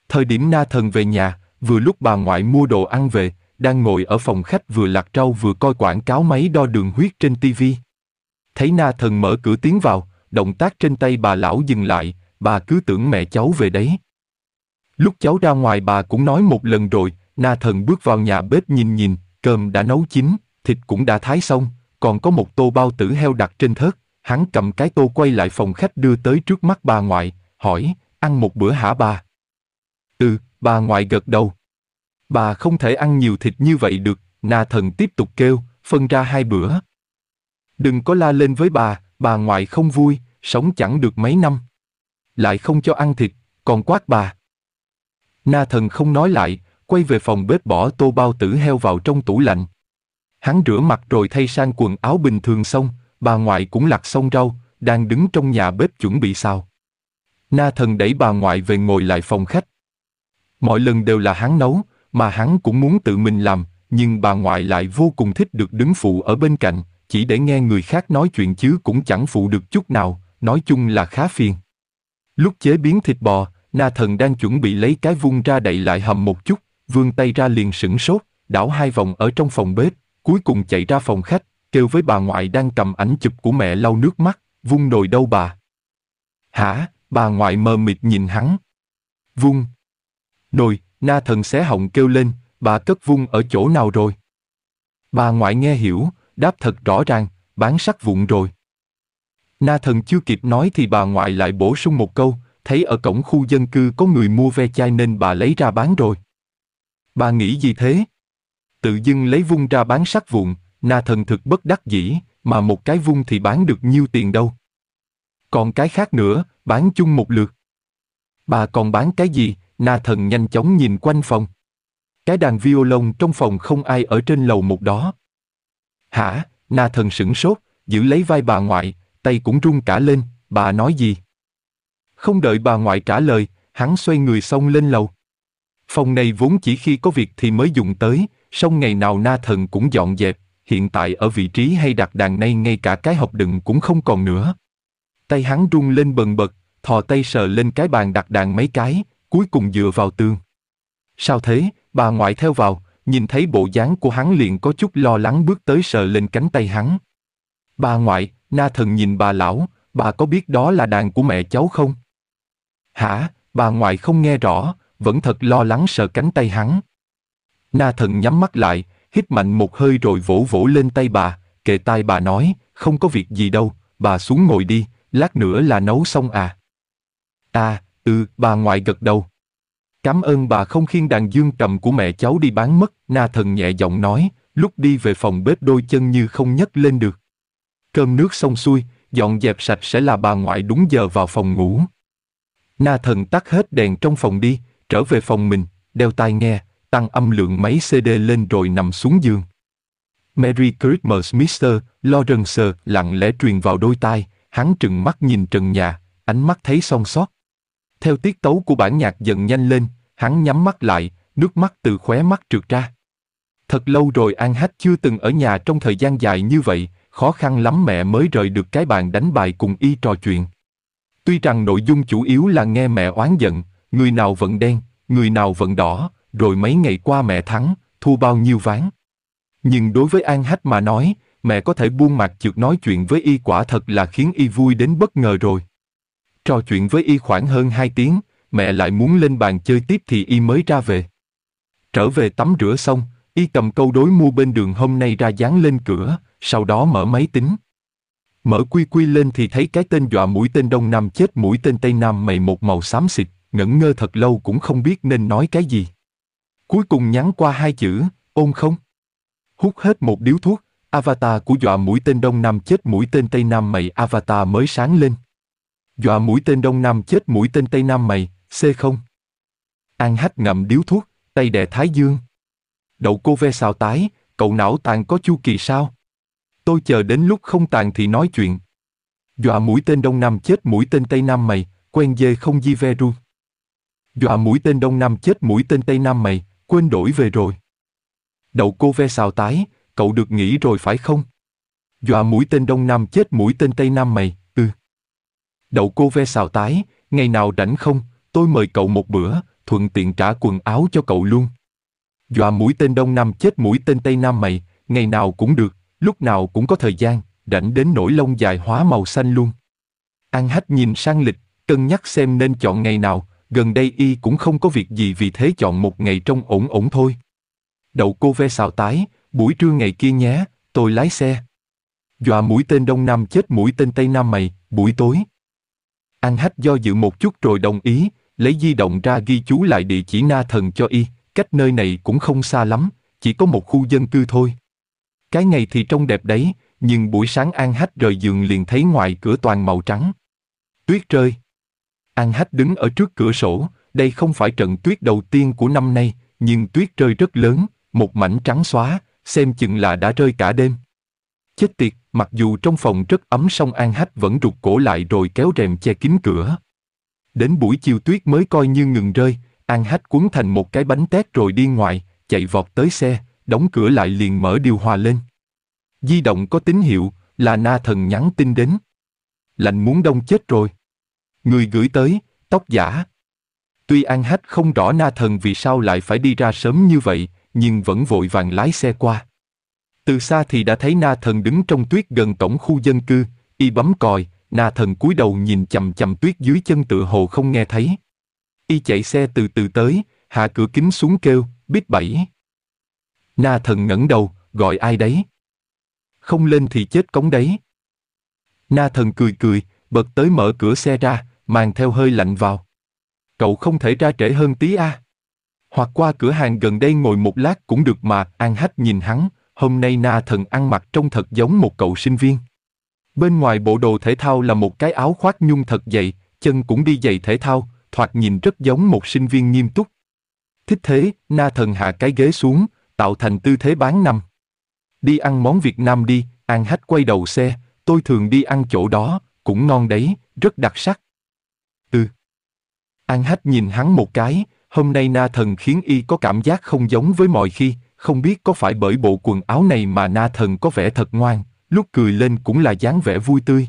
Thời điểm na thần về nhà, vừa lúc bà ngoại mua đồ ăn về, đang ngồi ở phòng khách vừa lạc rau vừa coi quảng cáo máy đo đường huyết trên tivi. Thấy na thần mở cửa tiến vào, động tác trên tay bà lão dừng lại, bà cứ tưởng mẹ cháu về đấy. Lúc cháu ra ngoài bà cũng nói một lần rồi, na thần bước vào nhà bếp nhìn nhìn, cơm đã nấu chín, thịt cũng đã thái xong, còn có một tô bao tử heo đặt trên thớt, hắn cầm cái tô quay lại phòng khách đưa tới trước mắt bà ngoại, hỏi, ăn một bữa hả bà? Ừ, bà ngoại gật đầu. Bà không thể ăn nhiều thịt như vậy được, na thần tiếp tục kêu, phân ra hai bữa. Đừng có la lên với bà, bà ngoại không vui, sống chẳng được mấy năm. Lại không cho ăn thịt, còn quát bà. Na thần không nói lại, quay về phòng bếp bỏ tô bao tử heo vào trong tủ lạnh. Hắn rửa mặt rồi thay sang quần áo bình thường xong, bà ngoại cũng lặt xong rau, đang đứng trong nhà bếp chuẩn bị xào. Na thần đẩy bà ngoại về ngồi lại phòng khách. Mọi lần đều là hắn nấu, mà hắn cũng muốn tự mình làm, nhưng bà ngoại lại vô cùng thích được đứng phụ ở bên cạnh, chỉ để nghe người khác nói chuyện chứ cũng chẳng phụ được chút nào, nói chung là khá phiền. Lúc chế biến thịt bò, Na Thần đang chuẩn bị lấy cái vung ra đậy lại hầm một chút, vươn tay ra liền sửng sốt, đảo hai vòng ở trong phòng bếp, cuối cùng chạy ra phòng khách, kêu với bà ngoại đang cầm ảnh chụp của mẹ lau nước mắt, vung nồi đâu bà. Hả, bà ngoại mờ mịt nhìn hắn. Vung. Nồi, Na Thần xé họng kêu lên, bà cất vung ở chỗ nào rồi? Bà ngoại nghe hiểu, đáp thật rõ ràng, bán sắt vụn rồi. Na thần chưa kịp nói thì bà ngoại lại bổ sung một câu, thấy ở cổng khu dân cư có người mua ve chai nên bà lấy ra bán rồi. Bà nghĩ gì thế? Tự dưng lấy vung ra bán sắt vụn, na thần thực bất đắc dĩ, mà một cái vung thì bán được nhiêu tiền đâu. Còn cái khác nữa, bán chung một lượt. Bà còn bán cái gì? Na thần nhanh chóng nhìn quanh phòng. Cái đàn violon trong phòng không ai ở trên lầu một đó. Hả? Na thần sửng sốt, giữ lấy vai bà ngoại, tay cũng run cả lên, bà nói gì? Không đợi bà ngoại trả lời, hắn xoay người xông lên lầu. Phòng này vốn chỉ khi có việc thì mới dùng tới, song ngày nào na thần cũng dọn dẹp, hiện tại ở vị trí hay đặt đàn này ngay cả cái hộp đựng cũng không còn nữa. Tay hắn rung lên bần bật, thò tay sờ lên cái bàn đặt đàn mấy cái, cuối cùng dựa vào tường. Sao thế, bà ngoại theo vào, nhìn thấy bộ dáng của hắn liền có chút lo lắng bước tới sờ lên cánh tay hắn. Bà ngoại, na thần nhìn bà lão, bà có biết đó là đàn của mẹ cháu không? Hả, bà ngoại không nghe rõ, vẫn thật lo lắng sờ cánh tay hắn. Na thần nhắm mắt lại, hít mạnh một hơi rồi vỗ vỗ lên tay bà, kề tai bà nói, không có việc gì đâu, bà xuống ngồi đi, lát nữa là nấu xong à. À, ừ, bà ngoại gật đầu. Cảm ơn bà không khiên đàn dương trầm của mẹ cháu đi bán mất, na thần nhẹ giọng nói, lúc đi về phòng bếp đôi chân như không nhấc lên được. Cơm nước xong xuôi, dọn dẹp sạch sẽ là bà ngoại đúng giờ vào phòng ngủ. Na thần tắt hết đèn trong phòng đi, trở về phòng mình, đeo tai nghe, tăng âm lượng máy CD lên rồi nằm xuống giường. Merry Christmas Mr. Lawrence lặng lẽ truyền vào đôi tai, hắn trừng mắt nhìn trần nhà, ánh mắt thấy son sót. Theo tiết tấu của bản nhạc dần nhanh lên, hắn nhắm mắt lại, nước mắt từ khóe mắt trượt ra. Thật lâu rồi An Hách chưa từng ở nhà trong thời gian dài như vậy, khó khăn lắm mẹ mới rời được cái bàn đánh bài cùng y trò chuyện. Tuy rằng nội dung chủ yếu là nghe mẹ oán giận, người nào vẫn đen, người nào vẫn đỏ, rồi mấy ngày qua mẹ thắng, thu bao nhiêu ván. Nhưng đối với An Hách mà nói, mẹ có thể buông mặt chược nói chuyện với y quả thật là khiến y vui đến bất ngờ rồi. Trò chuyện với y khoảng hơn 2 tiếng, mẹ lại muốn lên bàn chơi tiếp thì y mới ra về. Trở về tắm rửa xong, y cầm câu đối mua bên đường hôm nay ra dán lên cửa, sau đó mở máy tính. Mở quy quy lên thì thấy cái tên dọa mũi tên đông nam chết mũi tên tây nam mày một màu xám xịt, ngẩn ngơ thật lâu cũng không biết nên nói cái gì. Cuối cùng nhắn qua hai chữ, ôm không. Hút hết một điếu thuốc, avatar của dọa mũi tên đông nam chết mũi tên tây nam mày avatar mới sáng lên. Dọa mũi tên đông nam chết mũi tên tây nam mày, c không. An hách ngậm điếu thuốc, tay đè thái dương. Đậu cô ve xào tái, cậu não tàn có chu kỳ sao? Tôi chờ đến lúc không tàn thì nói chuyện. Dọa mũi tên đông nam chết mũi tên tây nam mày, quen dê không di ve ru. Dọa mũi tên đông nam chết mũi tên tây nam mày, quên đổi về rồi. Đậu cô ve xào tái, cậu được nghỉ rồi phải không? Dọa mũi tên đông nam chết mũi tên tây nam mày, Đậu cô ve xào tái, ngày nào rảnh không, tôi mời cậu một bữa, thuận tiện trả quần áo cho cậu luôn. Dọa mũi tên Đông Nam chết mũi tên Tây Nam mày, ngày nào cũng được, lúc nào cũng có thời gian, rảnh đến nỗi lông dài hóa màu xanh luôn. An Hách nhìn sang lịch, cân nhắc xem nên chọn ngày nào, gần đây y cũng không có việc gì vì thế chọn một ngày trong ổn ổn thôi. Đậu cô ve xào tái, buổi trưa ngày kia nhé, tôi lái xe. Dọa mũi tên Đông Nam chết mũi tên Tây Nam mày, buổi tối, An Hách do dự một chút rồi đồng ý, lấy di động ra ghi chú lại địa chỉ na thần cho y, cách nơi này cũng không xa lắm, chỉ có một khu dân cư thôi. Cái ngày thì trông đẹp đấy, nhưng buổi sáng An Hách rời giường liền thấy ngoài cửa toàn màu trắng. Tuyết rơi. An Hách đứng ở trước cửa sổ, đây không phải trận tuyết đầu tiên của năm nay, nhưng tuyết rơi rất lớn, một mảnh trắng xóa, xem chừng là đã rơi cả đêm. Chết tiệt, mặc dù trong phòng rất ấm song An Hách vẫn rụt cổ lại rồi kéo rèm che kín cửa. Đến buổi chiều tuyết mới coi như ngừng rơi, An Hách cuốn thành một cái bánh tét rồi đi ngoài, chạy vọt tới xe, đóng cửa lại liền mở điều hòa lên. Di động có tín hiệu, là na thần nhắn tin đến. Lạnh muốn đông chết rồi. Người gửi tới, tóc giả. Tuy An Hách không rõ na thần vì sao lại phải đi ra sớm như vậy, nhưng vẫn vội vàng lái xe qua. Từ xa thì đã thấy na thần đứng trong tuyết gần cổng khu dân cư, y bấm còi, na thần cúi đầu nhìn chầm chầm tuyết dưới chân tựa hồ không nghe thấy. Y chạy xe từ từ tới, hạ cửa kính xuống kêu, biết bảy. Na thần ngẩng đầu, gọi ai đấy? Không lên thì chết cống đấy. Na thần cười cười, bật tới mở cửa xe ra, mang theo hơi lạnh vào. Cậu không thể ra trễ hơn tí a. À? Hoặc qua cửa hàng gần đây ngồi một lát cũng được mà, An Hách nhìn hắn, Hôm nay Na Thần ăn mặc trông thật giống một cậu sinh viên. Bên ngoài bộ đồ thể thao là một cái áo khoác nhung thật dày, chân cũng đi giày thể thao, thoạt nhìn rất giống một sinh viên nghiêm túc. Thích thế, Na Thần hạ cái ghế xuống, tạo thành tư thế bán nằm Đi ăn món Việt Nam đi, An Hách quay đầu xe, tôi thường đi ăn chỗ đó, cũng ngon đấy, rất đặc sắc. Ừ. An Hách nhìn hắn một cái, hôm nay Na Thần khiến y có cảm giác không giống với mọi khi, không biết có phải bởi bộ quần áo này mà na thần có vẻ thật ngoan, lúc cười lên cũng là dáng vẻ vui tươi.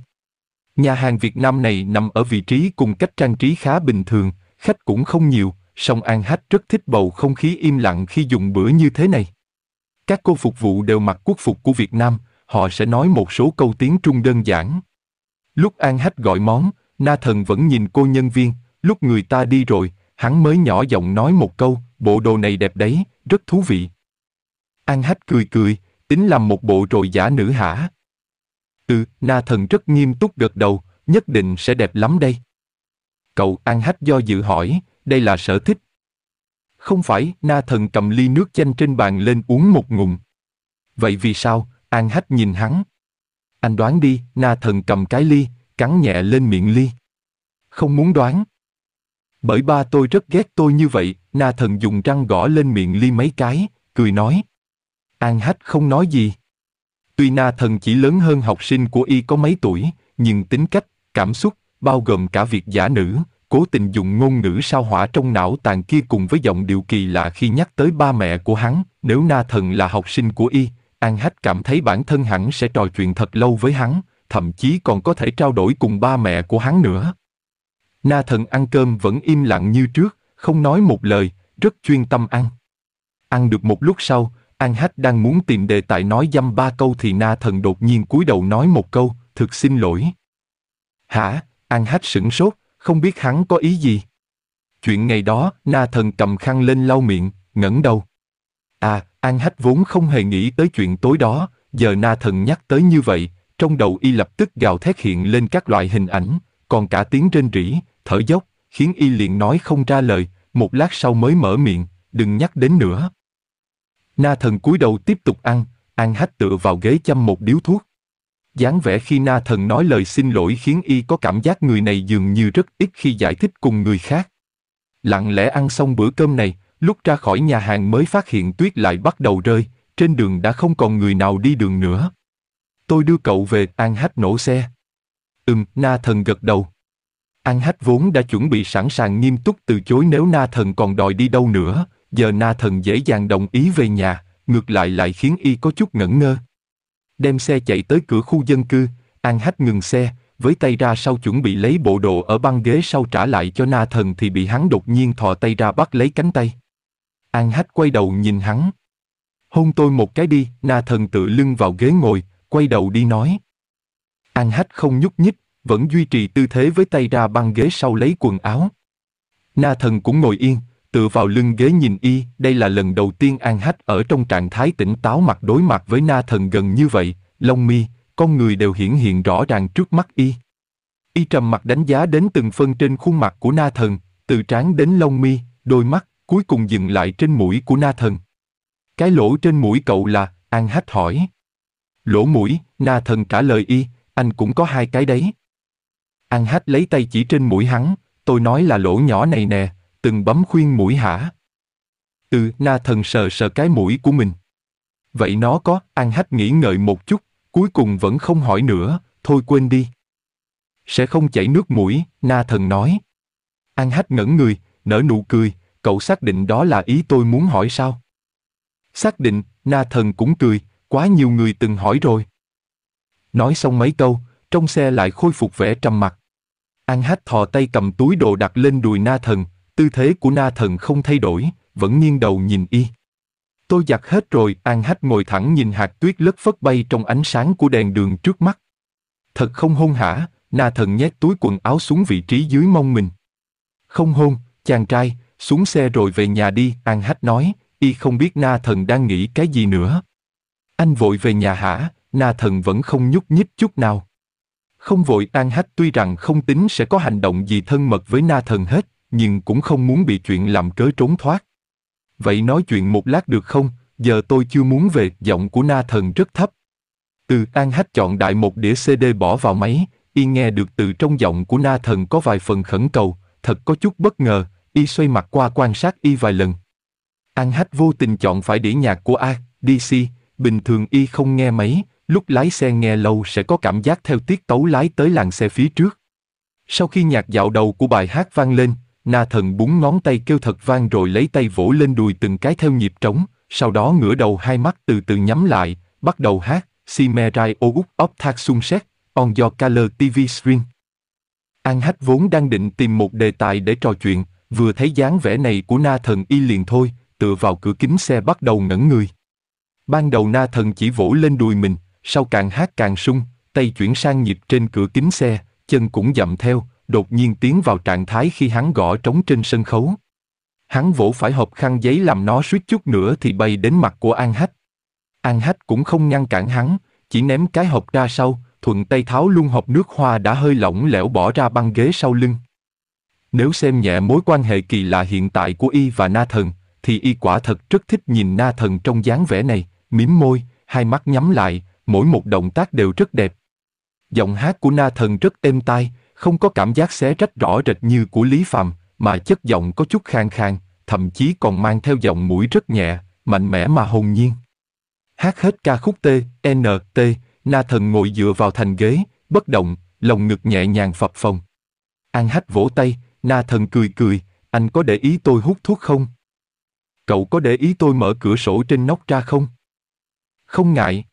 Nhà hàng Việt Nam này nằm ở vị trí cùng cách trang trí khá bình thường, khách cũng không nhiều, song An Hách rất thích bầu không khí im lặng khi dùng bữa như thế này. Các cô phục vụ đều mặc quốc phục của Việt Nam, họ sẽ nói một số câu tiếng Trung đơn giản. Lúc An Hách gọi món, Na Thần vẫn nhìn cô nhân viên, lúc người ta đi rồi, hắn mới nhỏ giọng nói một câu, bộ đồ này đẹp đấy, rất thú vị, An hách cười cười, tính làm một bộ rồi giả nữ hả? Ừ, na thần rất nghiêm túc gật đầu, nhất định sẽ đẹp lắm đây. Cậu An hách do dự hỏi, đây là sở thích. Không phải, na thần cầm ly nước chanh trên bàn lên uống một ngụm. Vậy vì sao? An hách nhìn hắn. Anh đoán đi, na thần cầm cái ly, cắn nhẹ lên miệng ly. Không muốn đoán. Bởi ba tôi rất ghét tôi như vậy, na thần dùng răng gõ lên miệng ly mấy cái, cười nói. An Hách không nói gì. Tuy Na Thần chỉ lớn hơn học sinh của y có mấy tuổi, nhưng tính cách, cảm xúc, bao gồm cả việc giả nữ, cố tình dùng ngôn ngữ sao hỏa trong não tàn kia cùng với giọng điệu kỳ lạ khi nhắc tới ba mẹ của hắn, nếu Na Thần là học sinh của y, An Hách cảm thấy bản thân hẳn sẽ trò chuyện thật lâu với hắn, thậm chí còn có thể trao đổi cùng ba mẹ của hắn nữa. Na Thần ăn cơm vẫn im lặng như trước, không nói một lời, rất chuyên tâm ăn. Ăn được một lúc sau, An Hách đang muốn tìm đề tài nói dăm ba câu thì na thần đột nhiên cúi đầu nói một câu, thực xin lỗi. Hả? An Hách sửng sốt, không biết hắn có ý gì. Chuyện ngày đó, na thần cầm khăn lên lau miệng, ngẩng đầu. À, An Hách vốn không hề nghĩ tới chuyện tối đó, giờ na thần nhắc tới như vậy, trong đầu y lập tức gào thét hiện lên các loại hình ảnh, còn cả tiếng rên rỉ, thở dốc, khiến y liền nói không ra lời, một lát sau mới mở miệng, đừng nhắc đến nữa. Na thần cúi đầu tiếp tục ăn, An Hách tựa vào ghế chăm một điếu thuốc. dáng vẻ khi Na thần nói lời xin lỗi khiến y có cảm giác người này dường như rất ít khi giải thích cùng người khác. Lặng lẽ ăn xong bữa cơm này, lúc ra khỏi nhà hàng mới phát hiện tuyết lại bắt đầu rơi, trên đường đã không còn người nào đi đường nữa. Tôi đưa cậu về, An Hách nổ xe. Ừm, Na thần gật đầu. An Hách vốn đã chuẩn bị sẵn sàng nghiêm túc từ chối nếu Na thần còn đòi đi đâu nữa, giờ na thần dễ dàng đồng ý về nhà, ngược lại lại khiến y có chút ngẩn ngơ. Đem xe chạy tới cửa khu dân cư, An Hách ngừng xe, với tay ra sau chuẩn bị lấy bộ đồ ở băng ghế sau trả lại cho na thần thì bị hắn đột nhiên thò tay ra bắt lấy cánh tay. An Hách quay đầu nhìn hắn. Hôn tôi một cái đi, na thần tự lưng vào ghế ngồi, quay đầu đi nói. An Hách không nhúc nhích, vẫn duy trì tư thế với tay ra băng ghế sau lấy quần áo. Na thần cũng ngồi yên, tựa vào lưng ghế nhìn y, đây là lần đầu tiên An Hách ở trong trạng thái tỉnh táo mặt đối mặt với na thần gần như vậy, lông mi, con người đều hiển hiện rõ ràng trước mắt y. Y trầm mặt đánh giá đến từng phân trên khuôn mặt của na thần, từ trán đến lông mi, đôi mắt, cuối cùng dừng lại trên mũi của na thần. Cái lỗ trên mũi cậu là, An Hách hỏi. Lỗ mũi, na thần trả lời y, anh cũng có hai cái đấy. An Hách lấy tay chỉ trên mũi hắn, tôi nói là lỗ nhỏ này nè, từng bấm khuyên mũi hả? từ na thần sờ sờ cái mũi của mình. Vậy nó có, an hách nghĩ ngợi một chút, cuối cùng vẫn không hỏi nữa, thôi quên đi. Sẽ không chảy nước mũi, na thần nói. An hách ngẩn người, nở nụ cười, cậu xác định đó là ý tôi muốn hỏi sao? Xác định, na thần cũng cười, quá nhiều người từng hỏi rồi. Nói xong mấy câu, trong xe lại khôi phục vẻ trầm mặc. An hách thò tay cầm túi đồ đặt lên đùi na thần, Tư thế của na thần không thay đổi, vẫn nghiêng đầu nhìn y. Tôi giặt hết rồi, An Hách ngồi thẳng nhìn hạt tuyết lất phất bay trong ánh sáng của đèn đường trước mắt. Thật không hôn hả, na thần nhét túi quần áo xuống vị trí dưới mông mình. Không hôn, chàng trai, xuống xe rồi về nhà đi, An Hách nói, y không biết na thần đang nghĩ cái gì nữa. Anh vội về nhà hả, na thần vẫn không nhúc nhích chút nào. Không vội An Hách tuy rằng không tính sẽ có hành động gì thân mật với na thần hết, nhưng cũng không muốn bị chuyện làm trớ trốn thoát. Vậy nói chuyện một lát được không, giờ tôi chưa muốn về, giọng của na thần rất thấp. Từ An Hách chọn đại một đĩa CD bỏ vào máy, y nghe được từ trong giọng của na thần có vài phần khẩn cầu, thật có chút bất ngờ, y xoay mặt qua quan sát y vài lần. An Hách vô tình chọn phải đĩa nhạc của A, DC, bình thường y không nghe mấy lúc lái xe nghe lâu sẽ có cảm giác theo tiết tấu lái tới làng xe phía trước. Sau khi nhạc dạo đầu của bài hát vang lên, Na thần búng ngón tay kêu thật vang rồi lấy tay vỗ lên đùi từng cái theo nhịp trống, sau đó ngửa đầu hai mắt từ từ nhắm lại, bắt đầu hát, Simerai Ogup Optak Sunset, On Your Color TV Screen. An Hách vốn đang định tìm một đề tài để trò chuyện, vừa thấy dáng vẻ này của na thần y liền thôi, tựa vào cửa kính xe bắt đầu ngẩn người. Ban đầu na thần chỉ vỗ lên đùi mình, sau càng hát càng sung, tay chuyển sang nhịp trên cửa kính xe, chân cũng dậm theo, đột nhiên tiến vào trạng thái khi hắn gõ trống trên sân khấu. Hắn vỗ phải hộp khăn giấy làm nó suýt chút nữa thì bay đến mặt của An Hách. An Hách cũng không ngăn cản hắn, chỉ ném cái hộp ra sau, thuận tay tháo luôn hộp nước hoa đã hơi lỏng lẻo bỏ ra băng ghế sau lưng. Nếu xem nhẹ mối quan hệ kỳ lạ hiện tại của y và na thần, thì y quả thật rất thích nhìn na thần trong dáng vẻ này, mím môi, hai mắt nhắm lại, mỗi một động tác đều rất đẹp. Giọng hát của na thần rất êm tai, không có cảm giác xé rách rõ rệt như của Lý Phàm, mà chất giọng có chút khang khang, thậm chí còn mang theo giọng mũi rất nhẹ, mạnh mẽ mà hồn nhiên. Hát hết ca khúc T, N, T, Na Thần ngồi dựa vào thành ghế, bất động, lòng ngực nhẹ nhàng phập phồng. An hách vỗ tay, Na Thần cười cười, anh có để ý tôi hút thuốc không? Cậu có để ý tôi mở cửa sổ trên nóc ra không? Không ngại.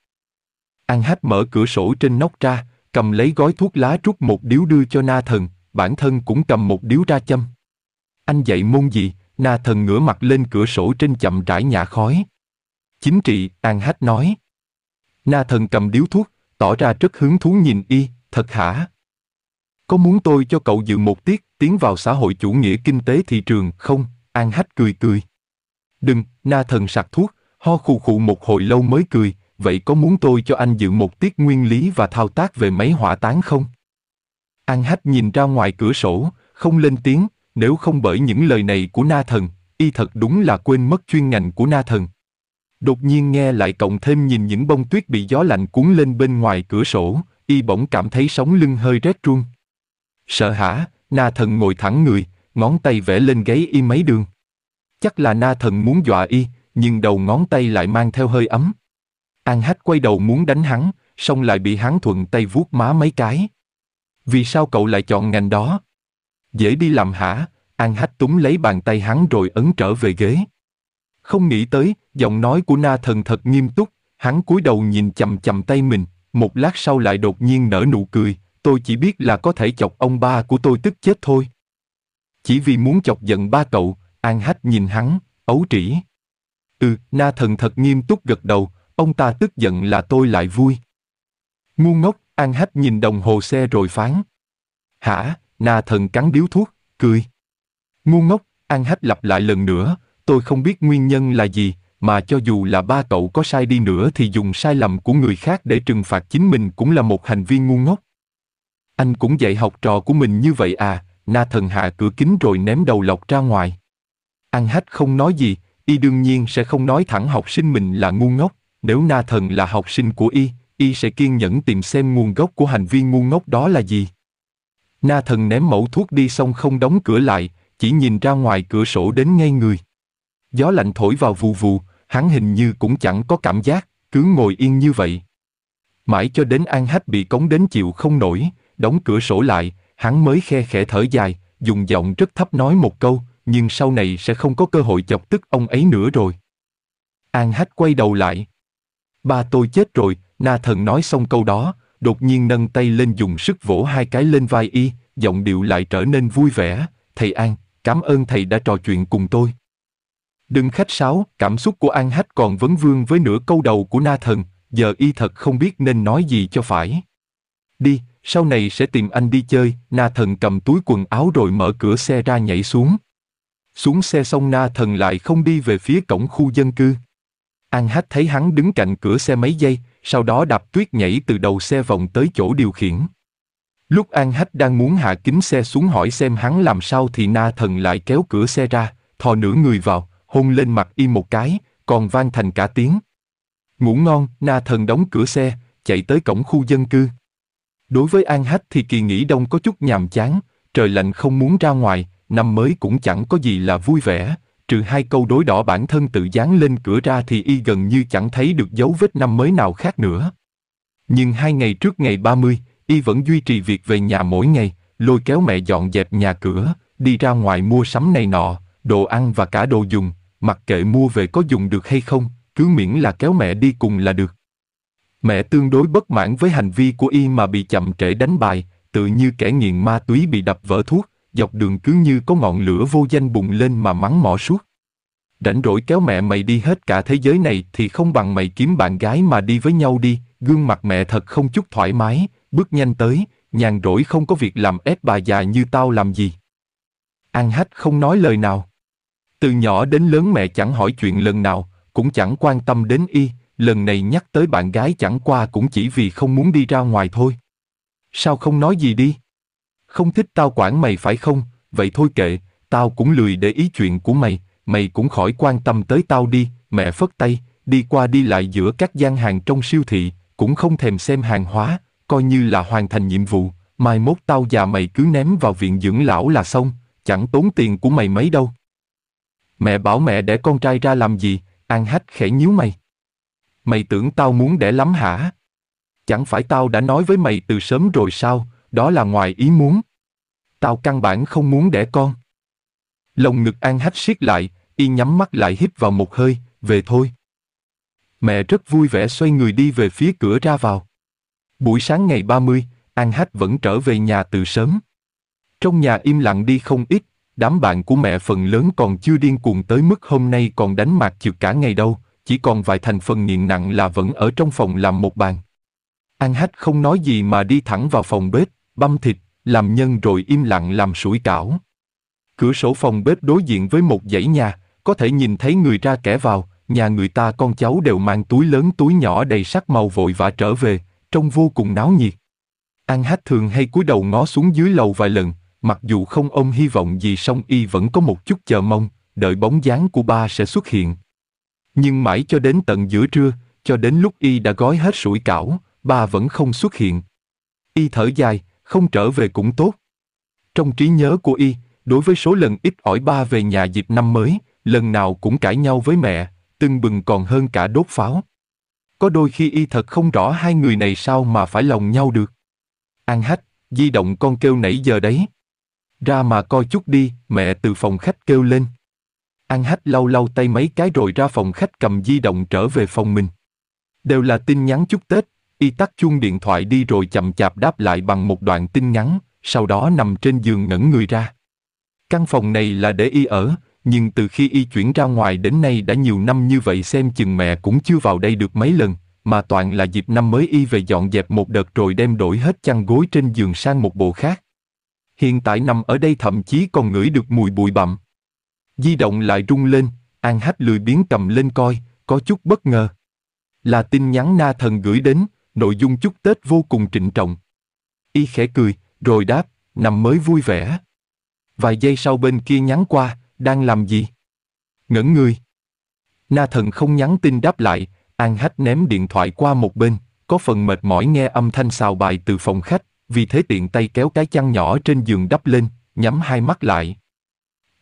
An hách mở cửa sổ trên nóc ra, cầm lấy gói thuốc lá rút một điếu đưa cho na thần, bản thân cũng cầm một điếu ra châm. Anh dạy môn gì? Na thần ngửa mặt lên cửa sổ trên chậm rãi nhả khói. Chính trị, An Hách nói. Na thần cầm điếu thuốc, tỏ ra rất hứng thú nhìn y, thật hả? Có muốn tôi cho cậu dự một tiết tiến vào xã hội chủ nghĩa kinh tế thị trường không? An Hách cười cười. Đừng, na thần sạc thuốc, ho khù khụ một hồi lâu mới cười, vậy có muốn tôi cho anh dự một tiết nguyên lý và thao tác về máy hỏa táng không? An Hách nhìn ra ngoài cửa sổ, không lên tiếng, nếu không bởi những lời này của na thần, y thật đúng là quên mất chuyên ngành của na thần. Đột nhiên nghe lại cộng thêm nhìn những bông tuyết bị gió lạnh cuốn lên bên ngoài cửa sổ, y bỗng cảm thấy sống lưng hơi rét run. Sợ hả, na thần ngồi thẳng người, ngón tay vẽ lên gáy y mấy đường. Chắc là na thần muốn dọa y, nhưng đầu ngón tay lại mang theo hơi ấm, An Hách quay đầu muốn đánh hắn, xong lại bị hắn thuận tay vuốt má mấy cái. Vì sao cậu lại chọn ngành đó? Dễ đi làm hả? An Hách túm lấy bàn tay hắn rồi ấn trở về ghế. Không nghĩ tới, giọng nói của na thần thật nghiêm túc, hắn cúi đầu nhìn chầm chầm tay mình, một lát sau lại đột nhiên nở nụ cười, tôi chỉ biết là có thể chọc ông ba của tôi tức chết thôi. Chỉ vì muốn chọc giận ba cậu, An Hách nhìn hắn, ấu trĩ. Ừ, na thần thật nghiêm túc gật đầu, ông ta tức giận là tôi lại vui. Ngu ngốc, An Hách nhìn đồng hồ xe rồi phán. Hả, na thần cắn điếu thuốc, cười. Ngu ngốc, An Hách lặp lại lần nữa, tôi không biết nguyên nhân là gì, mà cho dù là ba cậu có sai đi nữa thì dùng sai lầm của người khác để trừng phạt chính mình cũng là một hành vi ngu ngốc. Anh cũng dạy học trò của mình như vậy à, na thần hạ cửa kính rồi ném đầu lọc ra ngoài. An Hách không nói gì, y đương nhiên sẽ không nói thẳng học sinh mình là ngu ngốc. Nếu na thần là học sinh của y, y sẽ kiên nhẫn tìm xem nguồn gốc của hành vi ngu ngốc đó là gì. Na thần ném mẫu thuốc đi xong không đóng cửa lại, chỉ nhìn ra ngoài cửa sổ đến ngay người. Gió lạnh thổi vào vù vù, hắn hình như cũng chẳng có cảm giác, cứ ngồi yên như vậy. Mãi cho đến An Hách bị cống đến chịu không nổi, đóng cửa sổ lại, hắn mới khe khẽ thở dài, dùng giọng rất thấp nói một câu, nhưng sau này sẽ không có cơ hội chọc tức ông ấy nữa rồi. An Hách quay đầu lại, Ba tôi chết rồi, na thần nói xong câu đó, đột nhiên nâng tay lên dùng sức vỗ hai cái lên vai y, giọng điệu lại trở nên vui vẻ, thầy An, cảm ơn thầy đã trò chuyện cùng tôi. Đừng khách sáo, cảm xúc của An Hách còn vấn vương với nửa câu đầu của na thần, giờ y thật không biết nên nói gì cho phải. Đi, sau này sẽ tìm anh đi chơi, na thần cầm túi quần áo rồi mở cửa xe ra nhảy xuống. Xuống xe xong na thần lại không đi về phía cổng khu dân cư. An Hách thấy hắn đứng cạnh cửa xe mấy giây, sau đó đạp tuyết nhảy từ đầu xe vòng tới chỗ điều khiển. Lúc An Hách đang muốn hạ kính xe xuống hỏi xem hắn làm sao thì na thần lại kéo cửa xe ra, thò nửa người vào, hôn lên mặt y một cái, còn vang thành cả tiếng. Ngủ ngon, na thần đóng cửa xe, chạy tới cổng khu dân cư. Đối với An Hách thì kỳ nghỉ đông có chút nhàm chán, trời lạnh không muốn ra ngoài, năm mới cũng chẳng có gì là vui vẻ, trừ hai câu đối đỏ bản thân tự dán lên cửa ra thì y gần như chẳng thấy được dấu vết năm mới nào khác nữa. Nhưng hai ngày trước ngày 30, y vẫn duy trì việc về nhà mỗi ngày, lôi kéo mẹ dọn dẹp nhà cửa, đi ra ngoài mua sắm này nọ, đồ ăn và cả đồ dùng, mặc kệ mua về có dùng được hay không, cứ miễn là kéo mẹ đi cùng là được. Mẹ tương đối bất mãn với hành vi của y mà bị chậm trễ đánh bài, tự như kẻ nghiện ma túy bị đập vỡ thuốc, dọc đường cứ như có ngọn lửa vô danh bùng lên mà mắng mỏ suốt. Rảnh rỗi kéo mẹ mày đi hết cả thế giới này thì không bằng mày kiếm bạn gái mà đi với nhau đi, gương mặt mẹ thật không chút thoải mái, bước nhanh tới, nhàn rỗi không có việc làm ép bà già như tao làm gì. An hách không nói lời nào. Từ nhỏ đến lớn mẹ chẳng hỏi chuyện lần nào, cũng chẳng quan tâm đến y, lần này nhắc tới bạn gái chẳng qua cũng chỉ vì không muốn đi ra ngoài thôi. Sao không nói gì đi? không thích tao quản mày phải không, vậy thôi kệ, tao cũng lười để ý chuyện của mày, mày cũng khỏi quan tâm tới tao đi, mẹ phất tay, đi qua đi lại giữa các gian hàng trong siêu thị, cũng không thèm xem hàng hóa, coi như là hoàn thành nhiệm vụ, mai mốt tao già mày cứ ném vào viện dưỡng lão là xong, chẳng tốn tiền của mày mấy đâu. Mẹ bảo mẹ để con trai ra làm gì, An Hách khẽ nhíu mày. Mày tưởng tao muốn để lắm hả? Chẳng phải tao đã nói với mày từ sớm rồi sao, đó là ngoài ý muốn. Tao căn bản không muốn đẻ con. Lồng ngực An Hách siết lại, y nhắm mắt lại hít vào một hơi, về thôi. Mẹ rất vui vẻ xoay người đi về phía cửa ra vào. Buổi sáng ngày 30, An Hách vẫn trở về nhà từ sớm. Trong nhà im lặng đi không ít, đám bạn của mẹ phần lớn còn chưa điên cuồng tới mức hôm nay còn đánh mạc chược cả ngày đâu, chỉ còn vài thành phần nghiện nặng là vẫn ở trong phòng làm một bàn. An Hách không nói gì mà đi thẳng vào phòng bếp, băm thịt, làm nhân rồi im lặng làm sủi cảo. Cửa sổ phòng bếp đối diện với một dãy nhà, có thể nhìn thấy người ra kẻ vào, nhà người ta con cháu đều mang túi lớn túi nhỏ đầy sắc màu vội vã trở về, trông vô cùng náo nhiệt. An Hát thường hay cúi đầu ngó xuống dưới lầu vài lần, mặc dù không ôm hy vọng gì song y vẫn có một chút chờ mong, đợi bóng dáng của ba sẽ xuất hiện. Nhưng mãi cho đến tận giữa trưa, cho đến lúc y đã gói hết sủi cảo, ba vẫn không xuất hiện. Y thở dài, không trở về cũng tốt. Trong trí nhớ của y, đối với số lần ít ỏi ba về nhà dịp năm mới, lần nào cũng cãi nhau với mẹ, từng bừng còn hơn cả đốt pháo. Có đôi khi y thật không rõ hai người này sao mà phải lòng nhau được. An hách, di động con kêu nãy giờ đấy. Ra mà coi chút đi, mẹ từ phòng khách kêu lên. An hách lau lau tay mấy cái rồi ra phòng khách cầm di động trở về phòng mình. Đều là tin nhắn chúc Tết, Y tắt chuông điện thoại đi rồi chậm chạp đáp lại bằng một đoạn tin ngắn, sau đó nằm trên giường ngẩn người ra. Căn phòng này là để Y ở, nhưng từ khi Y chuyển ra ngoài đến nay đã nhiều năm như vậy xem chừng mẹ cũng chưa vào đây được mấy lần, mà toàn là dịp năm mới Y về dọn dẹp một đợt rồi đem đổi hết chăn gối trên giường sang một bộ khác. Hiện tại nằm ở đây thậm chí còn ngửi được mùi bụi bặm. Di động lại rung lên, An Hách lười biến cầm lên coi, có chút bất ngờ. Là tin nhắn na thần gửi đến, nội dung chúc Tết vô cùng trịnh trọng. Y khẽ cười, rồi đáp, năm mới vui vẻ. Vài giây sau bên kia nhắn qua, đang làm gì? Ngẩn người. Na thần không nhắn tin đáp lại, An Hách ném điện thoại qua một bên, có phần mệt mỏi nghe âm thanh xào bài từ phòng khách, vì thế tiện tay kéo cái chăn nhỏ trên giường đắp lên, nhắm hai mắt lại.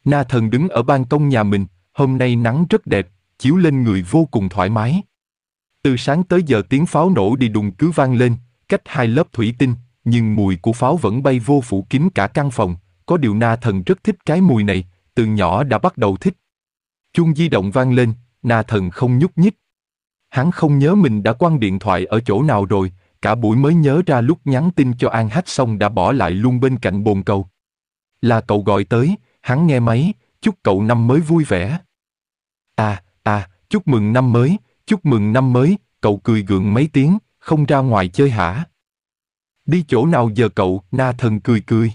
Na thần đứng ở ban công nhà mình, hôm nay nắng rất đẹp, chiếu lên người vô cùng thoải mái. Từ sáng tới giờ tiếng pháo nổ đi đùng cứ vang lên, cách hai lớp thủy tinh, nhưng mùi của pháo vẫn bay vô phủ kín cả căn phòng, có điều na thần rất thích cái mùi này, từ nhỏ đã bắt đầu thích. Chuông di động vang lên, na thần không nhúc nhích. Hắn không nhớ mình đã quăng điện thoại ở chỗ nào rồi, cả buổi mới nhớ ra lúc nhắn tin cho An Hát xong đã bỏ lại luôn bên cạnh bồn cầu. Là cậu gọi tới, hắn nghe máy, chúc cậu năm mới vui vẻ. À, à, chúc mừng năm mới, Chúc mừng năm mới, cậu cười gượng mấy tiếng, không ra ngoài chơi hả? Đi chỗ nào giờ cậu, na thần cười cười.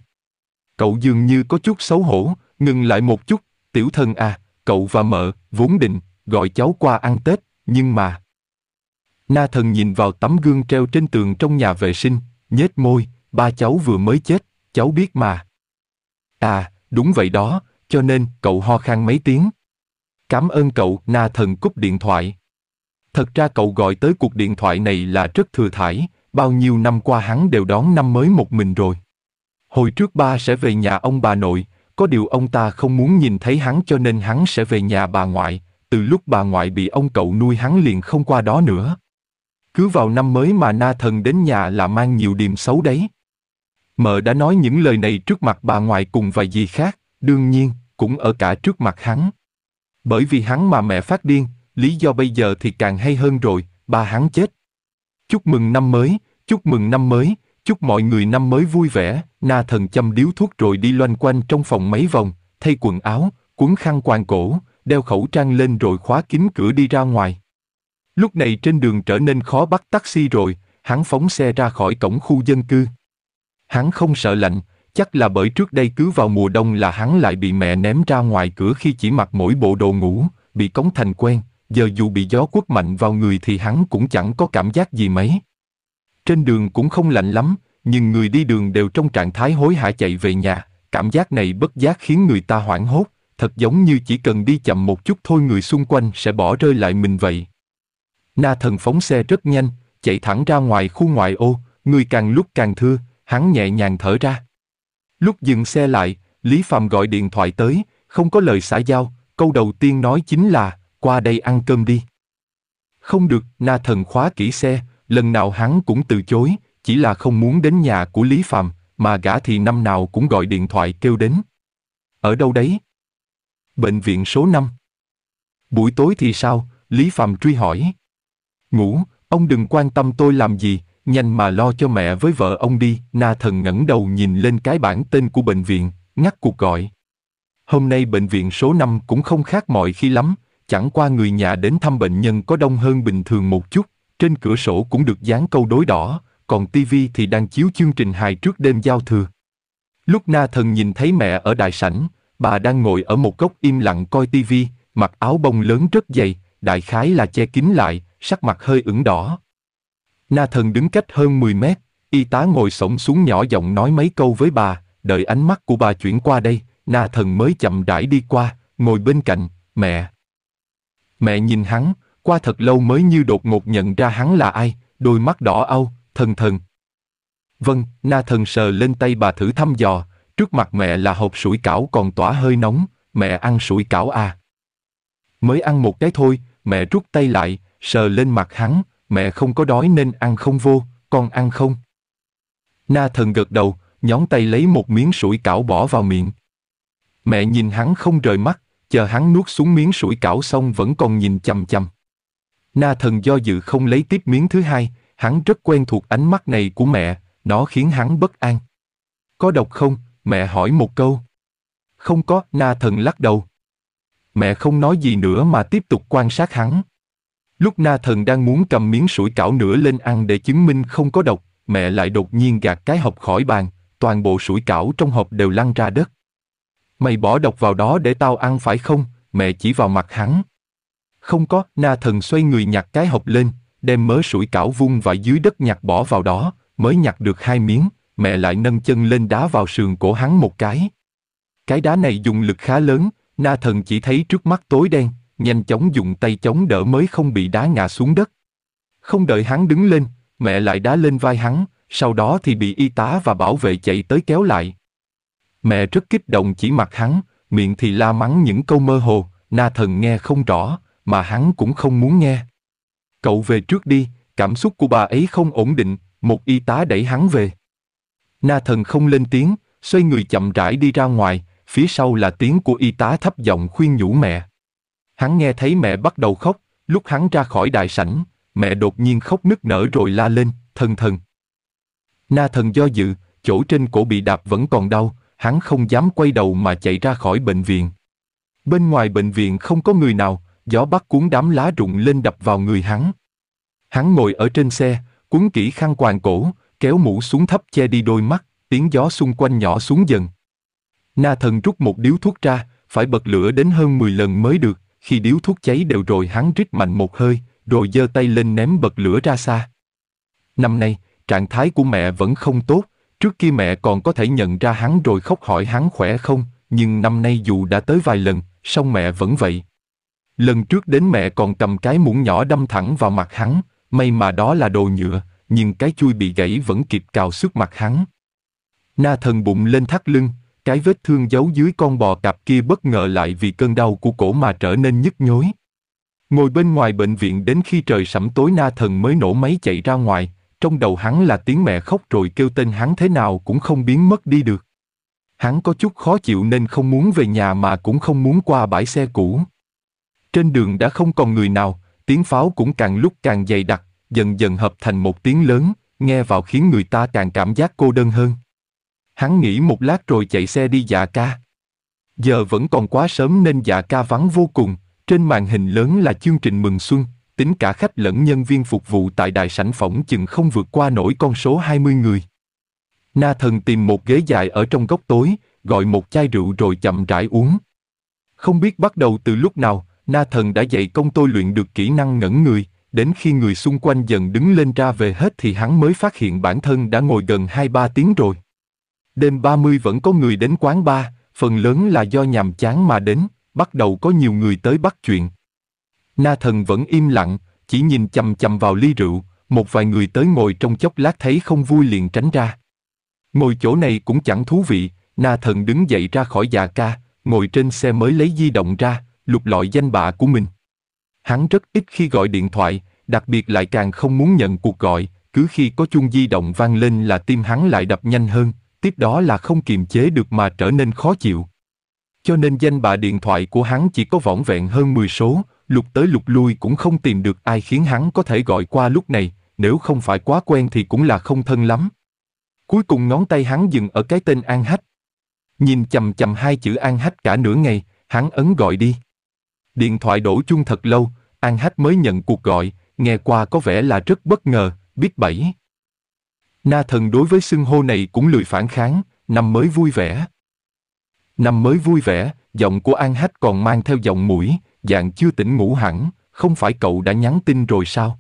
Cậu dường như có chút xấu hổ, ngừng lại một chút, tiểu thần à, cậu và mợ, vốn định, gọi cháu qua ăn Tết, nhưng mà... Na thần nhìn vào tấm gương treo trên tường trong nhà vệ sinh, nhếch môi, ba cháu vừa mới chết, cháu biết mà. À, đúng vậy đó, cho nên cậu ho khan mấy tiếng. Cảm ơn cậu, na thần cúp điện thoại. Thật ra cậu gọi tới cuộc điện thoại này là rất thừa thải, bao nhiêu năm qua hắn đều đón năm mới một mình rồi. Hồi trước ba sẽ về nhà ông bà nội, có điều ông ta không muốn nhìn thấy hắn cho nên hắn sẽ về nhà bà ngoại, từ lúc bà ngoại bị ông cậu nuôi hắn liền không qua đó nữa. Cứ vào năm mới mà na thần đến nhà là mang nhiều điểm xấu đấy. Mợ đã nói những lời này trước mặt bà ngoại cùng vài gì khác, đương nhiên, cũng ở cả trước mặt hắn. Bởi vì hắn mà mẹ phát điên, lý do bây giờ thì càng hay hơn rồi, ba hắn chết. Chúc mừng năm mới, chúc mừng năm mới, chúc mọi người năm mới vui vẻ, na thần châm điếu thuốc rồi đi loanh quanh trong phòng mấy vòng, thay quần áo, cuốn khăn quàng cổ, đeo khẩu trang lên rồi khóa kín cửa đi ra ngoài. Lúc này trên đường trở nên khó bắt taxi rồi, hắn phóng xe ra khỏi cổng khu dân cư. Hắn không sợ lạnh, chắc là bởi trước đây cứ vào mùa đông là hắn lại bị mẹ ném ra ngoài cửa khi chỉ mặc mỗi bộ đồ ngủ, bị cống thành quen, giờ dù bị gió quất mạnh vào người thì hắn cũng chẳng có cảm giác gì mấy. Trên đường cũng không lạnh lắm, nhưng người đi đường đều trong trạng thái hối hả chạy về nhà, cảm giác này bất giác khiến người ta hoảng hốt, thật giống như chỉ cần đi chậm một chút thôi người xung quanh sẽ bỏ rơi lại mình vậy. Na thần phóng xe rất nhanh, chạy thẳng ra ngoài khu ngoại ô, người càng lúc càng thưa, hắn nhẹ nhàng thở ra. Lúc dừng xe lại, Lý Phạm gọi điện thoại tới, không có lời xã giao, câu đầu tiên nói chính là qua đây ăn cơm đi. Không được, na thần khóa kỹ xe, lần nào hắn cũng từ chối, chỉ là không muốn đến nhà của Lý Phạm, mà gã thì năm nào cũng gọi điện thoại kêu đến. Ở đâu đấy? Bệnh viện số 5. Buổi tối thì sao? Lý Phạm truy hỏi. Ngủ, ông đừng quan tâm tôi làm gì, nhanh mà lo cho mẹ với vợ ông đi. Na thần ngẩng đầu nhìn lên cái bảng tên của bệnh viện, ngắt cuộc gọi. Hôm nay bệnh viện số 5 cũng không khác mọi khi lắm, chẳng qua người nhà đến thăm bệnh nhân có đông hơn bình thường một chút, trên cửa sổ cũng được dán câu đối đỏ, còn tivi thì đang chiếu chương trình hài trước đêm giao thừa. Lúc Na Thần nhìn thấy mẹ ở đại sảnh, bà đang ngồi ở một góc im lặng coi tivi, mặc áo bông lớn rất dày, đại khái là che kín lại, sắc mặt hơi ửng đỏ. Na Thần đứng cách hơn 10 mét, y tá ngồi sổng xuống nhỏ giọng nói mấy câu với bà, đợi ánh mắt của bà chuyển qua đây, Na Thần mới chậm rãi đi qua, ngồi bên cạnh, mẹ, Mẹ nhìn hắn, qua thật lâu mới như đột ngột nhận ra hắn là ai, đôi mắt đỏ âu, thần thần. Vâng, na thần sờ lên tay bà thử thăm dò, trước mặt mẹ là hộp sủi cảo còn tỏa hơi nóng, mẹ ăn sủi cảo à. Mới ăn một cái thôi, mẹ rút tay lại, sờ lên mặt hắn, mẹ không có đói nên ăn không vô, con ăn không? Na thần gật đầu, nhón tay lấy một miếng sủi cảo bỏ vào miệng. Mẹ nhìn hắn không rời mắt, chờ hắn nuốt xuống miếng sủi cảo xong vẫn còn nhìn chằm chằm. Na thần do dự không lấy tiếp miếng thứ hai, hắn rất quen thuộc ánh mắt này của mẹ, nó khiến hắn bất an. Có độc không? Mẹ hỏi một câu. Không có, na thần lắc đầu. Mẹ không nói gì nữa mà tiếp tục quan sát hắn. Lúc na thần đang muốn cầm miếng sủi cảo nữa lên ăn để chứng minh không có độc, mẹ lại đột nhiên gạt cái hộp khỏi bàn, toàn bộ sủi cảo trong hộp đều lăn ra đất. Mày bỏ độc vào đó để tao ăn phải không? Mẹ chỉ vào mặt hắn. Không có, na thần xoay người nhặt cái hộp lên, đem mớ sủi cảo vung và dưới đất nhặt bỏ vào đó, mới nhặt được hai miếng, mẹ lại nâng chân lên đá vào sườn cổ hắn một cái. Cái đá này dùng lực khá lớn, na thần chỉ thấy trước mắt tối đen, nhanh chóng dùng tay chống đỡ mới không bị đá ngã xuống đất. Không đợi hắn đứng lên, mẹ lại đá lên vai hắn, sau đó thì bị y tá và bảo vệ chạy tới kéo lại. Mẹ rất kích động chỉ mặt hắn, miệng thì la mắng những câu mơ hồ, na thần nghe không rõ, mà hắn cũng không muốn nghe. Cậu về trước đi, cảm xúc của bà ấy không ổn định, một y tá đẩy hắn về. Na thần không lên tiếng, xoay người chậm rãi đi ra ngoài, phía sau là tiếng của y tá thấp giọng khuyên nhủ mẹ. Hắn nghe thấy mẹ bắt đầu khóc, lúc hắn ra khỏi đại sảnh, mẹ đột nhiên khóc nức nở rồi la lên, thần thần. Na thần do dự, chỗ trên cổ bị đạp vẫn còn đau, hắn không dám quay đầu mà chạy ra khỏi bệnh viện. Bên ngoài bệnh viện không có người nào, gió bắt cuốn đám lá rụng lên đập vào người hắn. Hắn ngồi ở trên xe, cuốn kỹ khăn quàng cổ, kéo mũ xuống thấp che đi đôi mắt, tiếng gió xung quanh nhỏ xuống dần. Na thần rút một điếu thuốc ra, phải bật lửa đến hơn 10 lần mới được, khi điếu thuốc cháy đều rồi hắn rít mạnh một hơi, rồi giơ tay lên ném bật lửa ra xa. Năm nay, trạng thái của mẹ vẫn không tốt, Trước kia mẹ còn có thể nhận ra hắn rồi khóc hỏi hắn khỏe không, nhưng năm nay dù đã tới vài lần, song mẹ vẫn vậy. Lần trước đến mẹ còn cầm cái muỗng nhỏ đâm thẳng vào mặt hắn, may mà đó là đồ nhựa, nhưng cái chui bị gãy vẫn kịp cào sức mặt hắn. Na thần bụng lên thắt lưng, cái vết thương giấu dưới con bò cạp kia bất ngờ lại vì cơn đau của cổ mà trở nên nhức nhối. Ngồi bên ngoài bệnh viện đến khi trời sẩm tối na thần mới nổ máy chạy ra ngoài, trong đầu hắn là tiếng mẹ khóc rồi kêu tên hắn thế nào cũng không biến mất đi được. Hắn có chút khó chịu nên không muốn về nhà mà cũng không muốn qua bãi xe cũ. Trên đường đã không còn người nào, tiếng pháo cũng càng lúc càng dày đặc, dần dần hợp thành một tiếng lớn, nghe vào khiến người ta càng cảm giác cô đơn hơn. Hắn nghĩ một lát rồi chạy xe đi dạ ca. Giờ vẫn còn quá sớm nên dạ ca vắng vô cùng, trên màn hình lớn là chương trình mừng xuân, tính cả khách lẫn nhân viên phục vụ tại đại sảnh phỏng chừng không vượt qua nổi con số 20 người. Na thần tìm một ghế dài ở trong góc tối, gọi một chai rượu rồi chậm rãi uống. Không biết bắt đầu từ lúc nào, Na thần đã dạy công tôi luyện được kỹ năng ngẩn người, đến khi người xung quanh dần đứng lên ra về hết thì hắn mới phát hiện bản thân đã ngồi gần 2-3 tiếng rồi. Đêm 30 vẫn có người đến quán bar, phần lớn là do nhàm chán mà đến, bắt đầu có nhiều người tới bắt chuyện. Na thần vẫn im lặng, chỉ nhìn chầm chầm vào ly rượu, một vài người tới ngồi trong chốc lát thấy không vui liền tránh ra. Ngồi chỗ này cũng chẳng thú vị, na thần đứng dậy ra khỏi già ca, ngồi trên xe mới lấy di động ra, lục lọi danh bạ của mình. Hắn rất ít khi gọi điện thoại, đặc biệt lại càng không muốn nhận cuộc gọi, cứ khi có chuông di động vang lên là tim hắn lại đập nhanh hơn, tiếp đó là không kiềm chế được mà trở nên khó chịu. Cho nên danh bạ điện thoại của hắn chỉ có vỏn vẹn hơn 10 số, lục tới lục lui cũng không tìm được ai khiến hắn có thể gọi qua lúc này, nếu không phải quá quen thì cũng là không thân lắm. Cuối cùng ngón tay hắn dừng ở cái tên An Hách. Nhìn chầm chầm hai chữ An Hách cả nửa ngày, hắn ấn gọi đi. Điện thoại đổ chuông thật lâu, An Hách mới nhận cuộc gọi, nghe qua có vẻ là rất bất ngờ, biết bảy. Na thần đối với xưng hô này cũng lười phản kháng, năm mới vui vẻ. Năm mới vui vẻ, giọng của An Hách còn mang theo giọng mũi, dạng chưa tỉnh ngủ hẳn, không phải cậu đã nhắn tin rồi sao?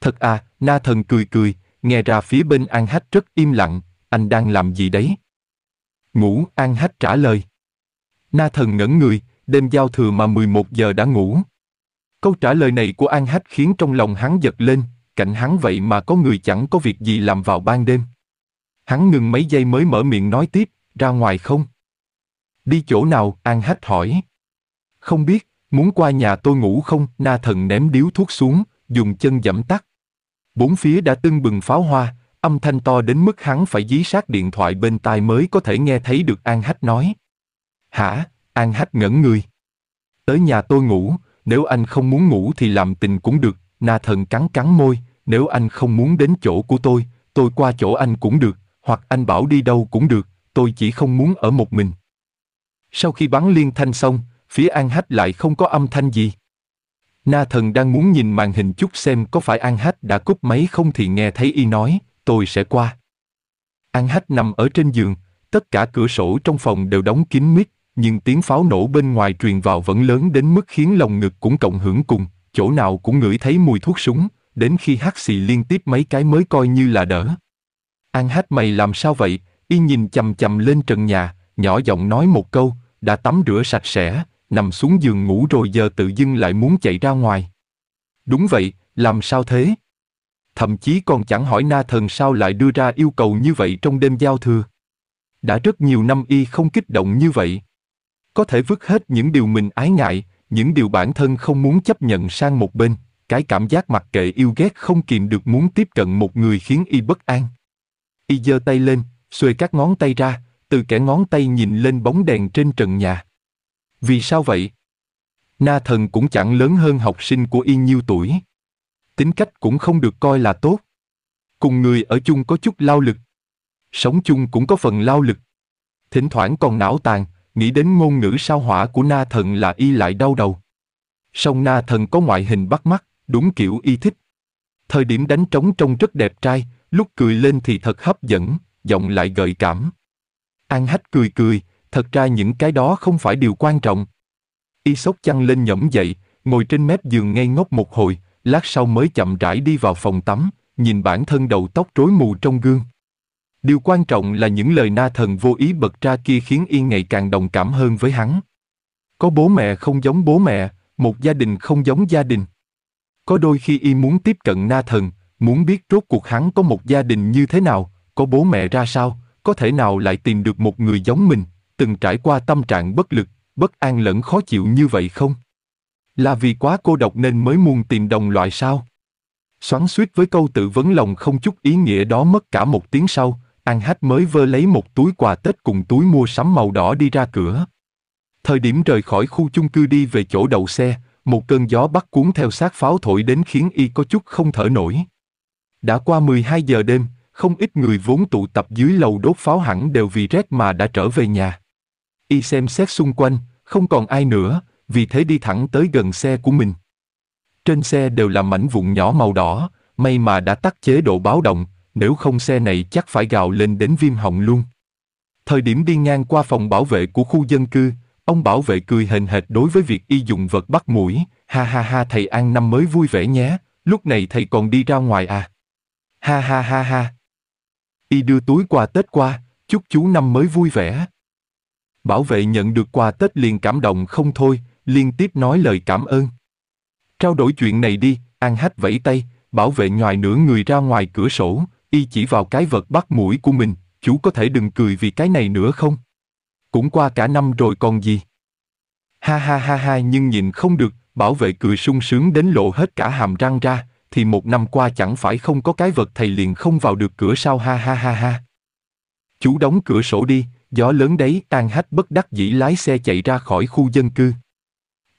Thật à, na thần cười cười, nghe ra phía bên An Hách rất im lặng, anh đang làm gì đấy? Ngủ, An Hách trả lời. Na thần ngẩn người, đêm giao thừa mà 11 giờ đã ngủ. Câu trả lời này của An Hách khiến trong lòng hắn giật lên, cạnh hắn vậy mà có người chẳng có việc gì làm vào ban đêm. Hắn ngừng mấy giây mới mở miệng nói tiếp, ra ngoài không? Đi chỗ nào, An Hách hỏi. Không biết, Muốn qua nhà tôi ngủ không? Na thần ném điếu thuốc xuống, dùng chân dẫm tắt. Bốn phía đã tưng bừng pháo hoa, âm thanh to đến mức hắn phải dí sát điện thoại bên tai mới có thể nghe thấy được An Hách nói. Hả? An Hách ngẩn người. Tới nhà tôi ngủ, nếu anh không muốn ngủ thì làm tình cũng được, Na thần cắn cắn môi, nếu anh không muốn đến chỗ của tôi, tôi qua chỗ anh cũng được, hoặc anh bảo đi đâu cũng được, tôi chỉ không muốn ở một mình. Sau khi bắn liên thanh xong, phía An Hách lại không có âm thanh gì. Na thần đang muốn nhìn màn hình chút xem có phải An Hách đã cúp máy không thì nghe thấy y nói, tôi sẽ qua. An Hách nằm ở trên giường, tất cả cửa sổ trong phòng đều đóng kín mít, nhưng tiếng pháo nổ bên ngoài truyền vào vẫn lớn đến mức khiến lồng ngực cũng cộng hưởng cùng, chỗ nào cũng ngửi thấy mùi thuốc súng, đến khi hắt xì liên tiếp mấy cái mới coi như là đỡ. An hát mày làm sao vậy, y nhìn chầm chầm lên trần nhà, nhỏ giọng nói một câu, đã tắm rửa sạch sẽ, nằm xuống giường ngủ rồi giờ tự dưng lại muốn chạy ra ngoài. Đúng vậy, làm sao thế? Thậm chí còn chẳng hỏi na thần sao lại đưa ra yêu cầu như vậy trong đêm giao thừa. Đã rất nhiều năm y không kích động như vậy. Có thể vứt hết những điều mình ái ngại, những điều bản thân không muốn chấp nhận sang một bên, cái cảm giác mặc kệ yêu ghét không kìm được muốn tiếp cận một người khiến y bất an. Y giơ tay lên, xuề các ngón tay ra, từ kẻ ngón tay nhìn lên bóng đèn trên trần nhà. Vì sao vậy? Na thần cũng chẳng lớn hơn học sinh của y nhiêu tuổi. Tính cách cũng không được coi là tốt. Cùng người ở chung có chút lao lực. Sống chung cũng có phần lao lực. Thỉnh thoảng còn não tàn, nghĩ đến ngôn ngữ sao hỏa của na thần là y lại đau đầu. Song na thần có ngoại hình bắt mắt, đúng kiểu y thích. Thời điểm đánh trống trông rất đẹp trai, lúc cười lên thì thật hấp dẫn, giọng lại gợi cảm. An hách cười cười, thật ra những cái đó không phải điều quan trọng. Y sốc chăn lên nhẫm dậy, ngồi trên mép giường ngây ngốc một hồi, lát sau mới chậm rãi đi vào phòng tắm, nhìn bản thân đầu tóc rối mù trong gương. Điều quan trọng là những lời na thần vô ý bật ra kia khiến y ngày càng đồng cảm hơn với hắn. Có bố mẹ không giống bố mẹ, một gia đình không giống gia đình. Có đôi khi y muốn tiếp cận na thần, muốn biết rốt cuộc hắn có một gia đình như thế nào, có bố mẹ ra sao, có thể nào lại tìm được một người giống mình, từng trải qua tâm trạng bất lực, bất an lẫn khó chịu như vậy không? Là vì quá cô độc nên mới muốn tìm đồng loại sao? Xoắn suýt với câu tự vấn lòng không chút ý nghĩa đó mất cả một tiếng sau, An Hách mới vơ lấy một túi quà Tết cùng túi mua sắm màu đỏ đi ra cửa. Thời điểm rời khỏi khu chung cư đi về chỗ đậu xe, một cơn gió bắt cuốn theo sát pháo thổi đến khiến y có chút không thở nổi. Đã qua 12 giờ đêm, không ít người vốn tụ tập dưới lầu đốt pháo hẳn đều vì rét mà đã trở về nhà. Y xem xét xung quanh, không còn ai nữa, vì thế đi thẳng tới gần xe của mình. Trên xe đều là mảnh vụn nhỏ màu đỏ, may mà đã tắt chế độ báo động, nếu không xe này chắc phải gào lên đến viêm họng luôn. Thời điểm đi ngang qua phòng bảo vệ của khu dân cư, ông bảo vệ cười hền hệt đối với việc y dùng vật bắt mũi, ha ha ha thầy ăn năm mới vui vẻ nhé, lúc này thầy còn đi ra ngoài à. Ha ha ha ha. Y đưa túi quà Tết qua, chúc chú năm mới vui vẻ. Bảo vệ nhận được quà Tết liền cảm động không thôi, liên tiếp nói lời cảm ơn. Trao đổi chuyện này đi, An Hách vẫy tay, bảo vệ ngoài nửa người ra ngoài cửa sổ, y chỉ vào cái vật bắt mũi của mình, chú có thể đừng cười vì cái này nữa không? Cũng qua cả năm rồi còn gì? Ha ha ha ha nhưng nhìn không được, bảo vệ cười sung sướng đến lộ hết cả hàm răng ra, thì một năm qua chẳng phải không có cái vật thầy liền không vào được cửa sao ha ha ha ha. Chú đóng cửa sổ đi, Gió lớn đấy, An Hách bất đắc dĩ lái xe chạy ra khỏi khu dân cư.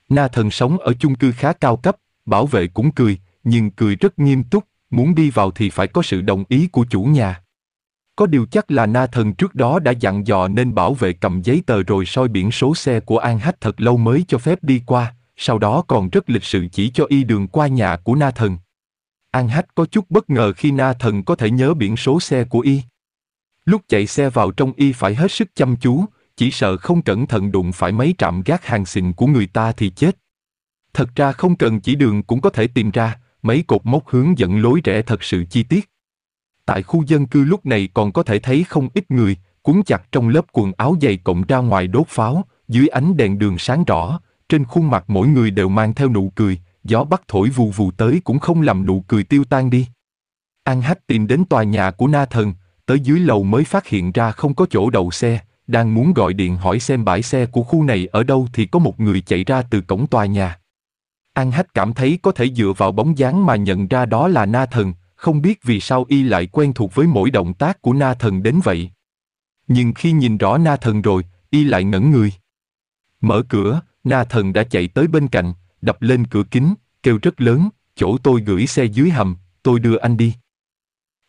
Na thần sống ở chung cư khá cao cấp, bảo vệ cũng cười, nhưng cười rất nghiêm túc, muốn đi vào thì phải có sự đồng ý của chủ nhà. Có điều chắc là na thần trước đó đã dặn dò nên bảo vệ cầm giấy tờ rồi soi biển số xe của An Hách thật lâu mới cho phép đi qua, sau đó còn rất lịch sự chỉ cho y đường qua nhà của na thần. An Hách có chút bất ngờ khi na thần có thể nhớ biển số xe của y. Lúc chạy xe vào trong y phải hết sức chăm chú, chỉ sợ không cẩn thận đụng phải mấy trạm gác hàng xịn của người ta thì chết. Thật ra không cần chỉ đường cũng có thể tìm ra, mấy cột mốc hướng dẫn lối rẽ thật sự chi tiết. Tại khu dân cư lúc này còn có thể thấy không ít người, cuốn chặt trong lớp quần áo dày cộng ra ngoài đốt pháo, dưới ánh đèn đường sáng rõ, trên khuôn mặt mỗi người đều mang theo nụ cười, gió bắt thổi vù vù tới cũng không làm nụ cười tiêu tan đi. An Hách tìm đến tòa nhà của Na Thần, tới dưới lầu mới phát hiện ra không có chỗ đậu xe, đang muốn gọi điện hỏi xem bãi xe của khu này ở đâu thì có một người chạy ra từ cổng tòa nhà. An Hách cảm thấy có thể dựa vào bóng dáng mà nhận ra đó là na thần, không biết vì sao y lại quen thuộc với mỗi động tác của na thần đến vậy. Nhưng khi nhìn rõ na thần rồi, y lại ngẩn người. Mở cửa, na thần đã chạy tới bên cạnh, đập lên cửa kính, kêu rất lớn, chỗ tôi gửi xe dưới hầm, tôi đưa anh đi.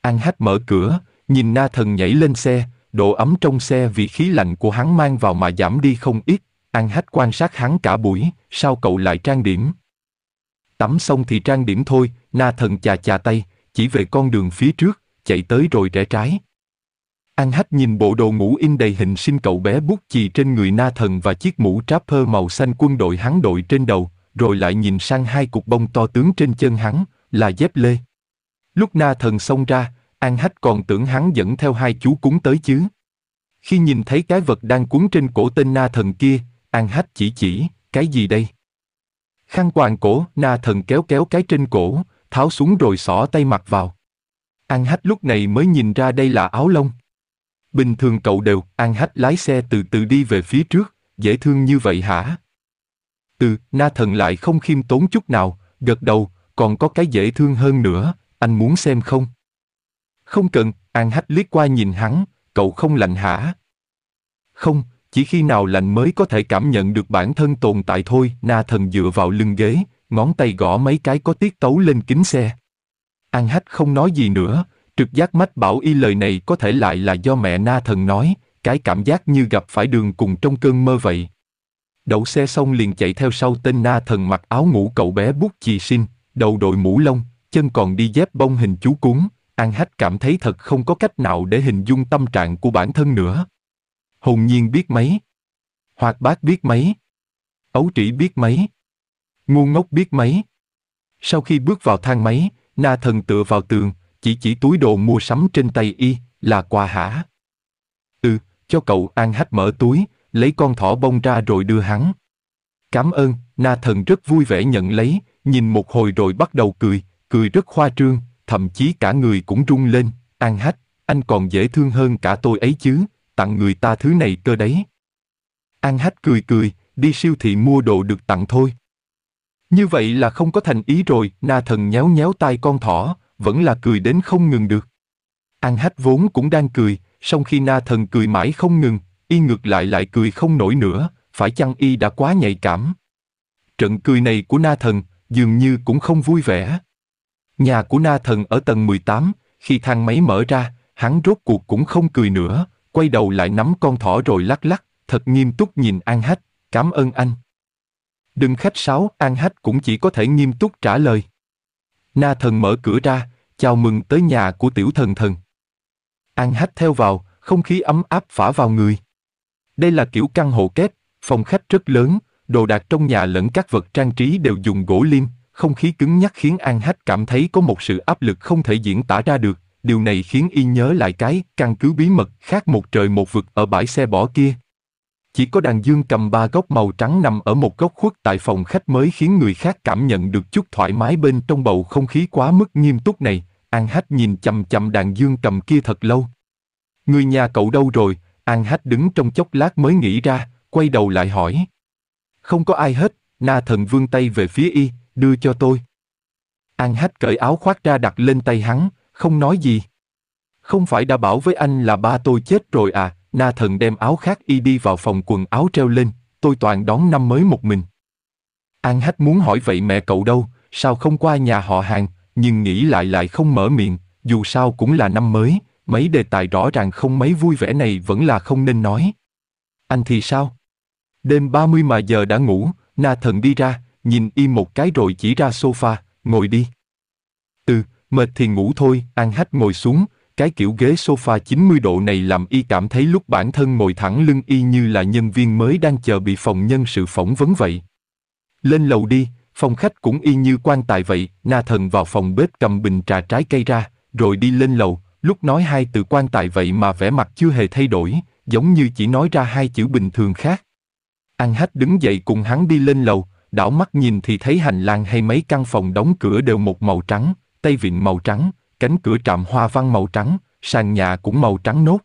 An Hách mở cửa, Nhìn na thần nhảy lên xe, độ ấm trong xe vì khí lạnh của hắn mang vào mà giảm đi không ít, An Hách quan sát hắn cả buổi, sao cậu lại trang điểm? Tắm xong thì trang điểm thôi, na thần chà chà tay, chỉ về con đường phía trước, chạy tới rồi rẽ trái. An Hách nhìn bộ đồ ngủ in đầy hình sinh cậu bé bút chì trên người na thần và chiếc mũ trapper màu xanh quân đội hắn đội trên đầu, rồi lại nhìn sang hai cục bông to tướng trên chân hắn, là dép lê. Lúc na thần xông ra, An Hách còn tưởng hắn dẫn theo hai chú cúng tới chứ. Khi nhìn thấy cái vật đang cuốn trên cổ tên na thần kia, An Hách chỉ chỉ, cái gì đây? Khăn quàng cổ, na thần kéo kéo cái trên cổ, tháo xuống rồi xỏ tay mặc vào. An Hách lúc này mới nhìn ra đây là áo lông. Bình thường cậu đều, An Hách lái xe từ từ đi về phía trước, dễ thương như vậy hả? Từ na thần lại không khiêm tốn chút nào, gật đầu, còn có cái dễ thương hơn nữa, anh muốn xem không? Không cần, An Hách liếc qua nhìn hắn, cậu không lạnh hả? Không, chỉ khi nào lạnh mới có thể cảm nhận được bản thân tồn tại thôi, na thần dựa vào lưng ghế, ngón tay gõ mấy cái có tiết tấu lên kính xe. An Hách không nói gì nữa, trực giác mách bảo y lời này có thể lại là do mẹ na thần nói, cái cảm giác như gặp phải đường cùng trong cơn mơ vậy. Đậu xe xong liền chạy theo sau tên na thần mặc áo ngủ cậu bé bút chì xin đầu đội mũ lông, chân còn đi dép bông hình chú cuốn, An Hách cảm thấy thật không có cách nào để hình dung tâm trạng của bản thân nữa. Hồn nhiên biết mấy. Hoạt bát biết mấy. Ấu trĩ biết mấy. Ngu ngốc biết mấy. Sau khi bước vào thang máy, na thần tựa vào tường, chỉ chỉ túi đồ mua sắm trên tay y, là quà hả? Ừ, cho cậu An Hách mở túi, lấy con thỏ bông ra rồi đưa hắn. Cảm ơn, na thần rất vui vẻ nhận lấy, nhìn một hồi rồi bắt đầu cười, cười rất khoa trương, thậm chí cả người cũng run lên, an hách, anh còn dễ thương hơn cả tôi ấy chứ, tặng người ta thứ này cơ đấy. An hách cười cười, đi siêu thị mua đồ được tặng thôi. Như vậy là không có thành ý rồi, na thần nhéo nhéo tai con thỏ, vẫn là cười đến không ngừng được. An hách vốn cũng đang cười, song khi na thần cười mãi không ngừng, y ngược lại lại cười không nổi nữa, phải chăng y đã quá nhạy cảm. Trận cười này của na thần dường như cũng không vui vẻ. Nhà của na thần ở tầng 18, khi thang máy mở ra, hắn rốt cuộc cũng không cười nữa, quay đầu lại nắm con thỏ rồi lắc lắc, thật nghiêm túc nhìn An Hách, cảm ơn anh. Đừng khách sáo, An Hách cũng chỉ có thể nghiêm túc trả lời. Na thần mở cửa ra, chào mừng tới nhà của tiểu thần thần. An Hách theo vào, không khí ấm áp phả vào người. Đây là kiểu căn hộ kép, phòng khách rất lớn, đồ đạc trong nhà lẫn các vật trang trí đều dùng gỗ lim, không khí cứng nhắc khiến An Hách cảm thấy có một sự áp lực không thể diễn tả ra được, điều này khiến y nhớ lại cái căn cứ bí mật khác một trời một vực ở bãi xe bỏ kia. Chỉ có đàn dương cầm ba góc màu trắng nằm ở một góc khuất tại phòng khách mới khiến người khác cảm nhận được chút thoải mái bên trong bầu không khí quá mức nghiêm túc này, An Hách nhìn chầm chầm đàn dương cầm kia thật lâu. Người nhà cậu đâu rồi? An Hách đứng trong chốc lát mới nghĩ ra, quay đầu lại hỏi. Không có ai hết, Na Thần vươn tay về phía y, đưa cho tôi. An Hách cởi áo khoác ra đặt lên tay hắn, không nói gì. Không phải đã bảo với anh là ba tôi chết rồi à, na thần đem áo khác y đi vào phòng quần áo treo lên, tôi toàn đón năm mới một mình. An Hách muốn hỏi vậy mẹ cậu đâu, sao không qua nhà họ hàng, nhưng nghĩ lại lại không mở miệng, dù sao cũng là năm mới, mấy đề tài rõ ràng không mấy vui vẻ này vẫn là không nên nói. Anh thì sao? Đêm 30 mà giờ đã ngủ, na thần đi ra, nhìn y một cái rồi chỉ ra sofa, ngồi đi. từ mệt thì ngủ thôi, An Hách ngồi xuống, cái kiểu ghế sofa 90 độ này làm y cảm thấy lúc bản thân ngồi thẳng lưng y như là nhân viên mới đang chờ bị phòng nhân sự phỏng vấn vậy. Lên lầu đi, phòng khách cũng y như quan tài vậy, na thần vào phòng bếp cầm bình trà trái cây ra, rồi đi lên lầu, lúc nói hai từ quan tài vậy mà vẻ mặt chưa hề thay đổi, giống như chỉ nói ra hai chữ bình thường khác. An Hách đứng dậy cùng hắn đi lên lầu, đảo mắt nhìn thì thấy hành lang hay mấy căn phòng đóng cửa đều một màu trắng, tay vịn màu trắng, cánh cửa trạm hoa văn màu trắng, sàn nhà cũng màu trắng nốt.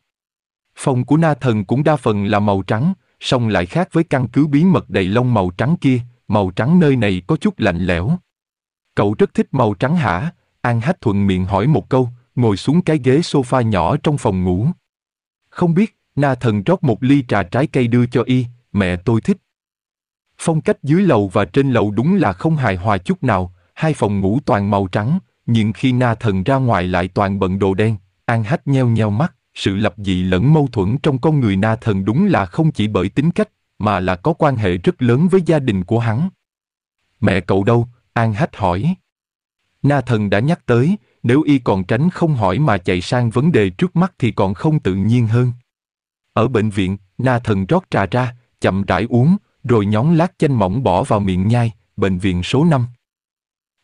Phòng của na thần cũng đa phần là màu trắng, song lại khác với căn cứ bí mật đầy lông màu trắng kia, màu trắng nơi này có chút lạnh lẽo. Cậu rất thích màu trắng hả? An Hách thuận miệng hỏi một câu, ngồi xuống cái ghế sofa nhỏ trong phòng ngủ. Không biết, na thần rót một ly trà trái cây đưa cho y, mẹ tôi thích. Phong cách dưới lầu và trên lầu đúng là không hài hòa chút nào, hai phòng ngủ toàn màu trắng, nhưng khi na thần ra ngoài lại toàn bận đồ đen, An Hách nheo nheo mắt, sự lập dị lẫn mâu thuẫn trong con người na thần đúng là không chỉ bởi tính cách, mà là có quan hệ rất lớn với gia đình của hắn. Mẹ cậu đâu? An Hách hỏi. Na thần đã nhắc tới, nếu y còn tránh không hỏi mà chạy sang vấn đề trước mắt thì còn không tự nhiên hơn. Ở bệnh viện, na thần rót trà ra, chậm rãi uống, rồi nhón lát chanh mỏng bỏ vào miệng nhai, bệnh viện số 5.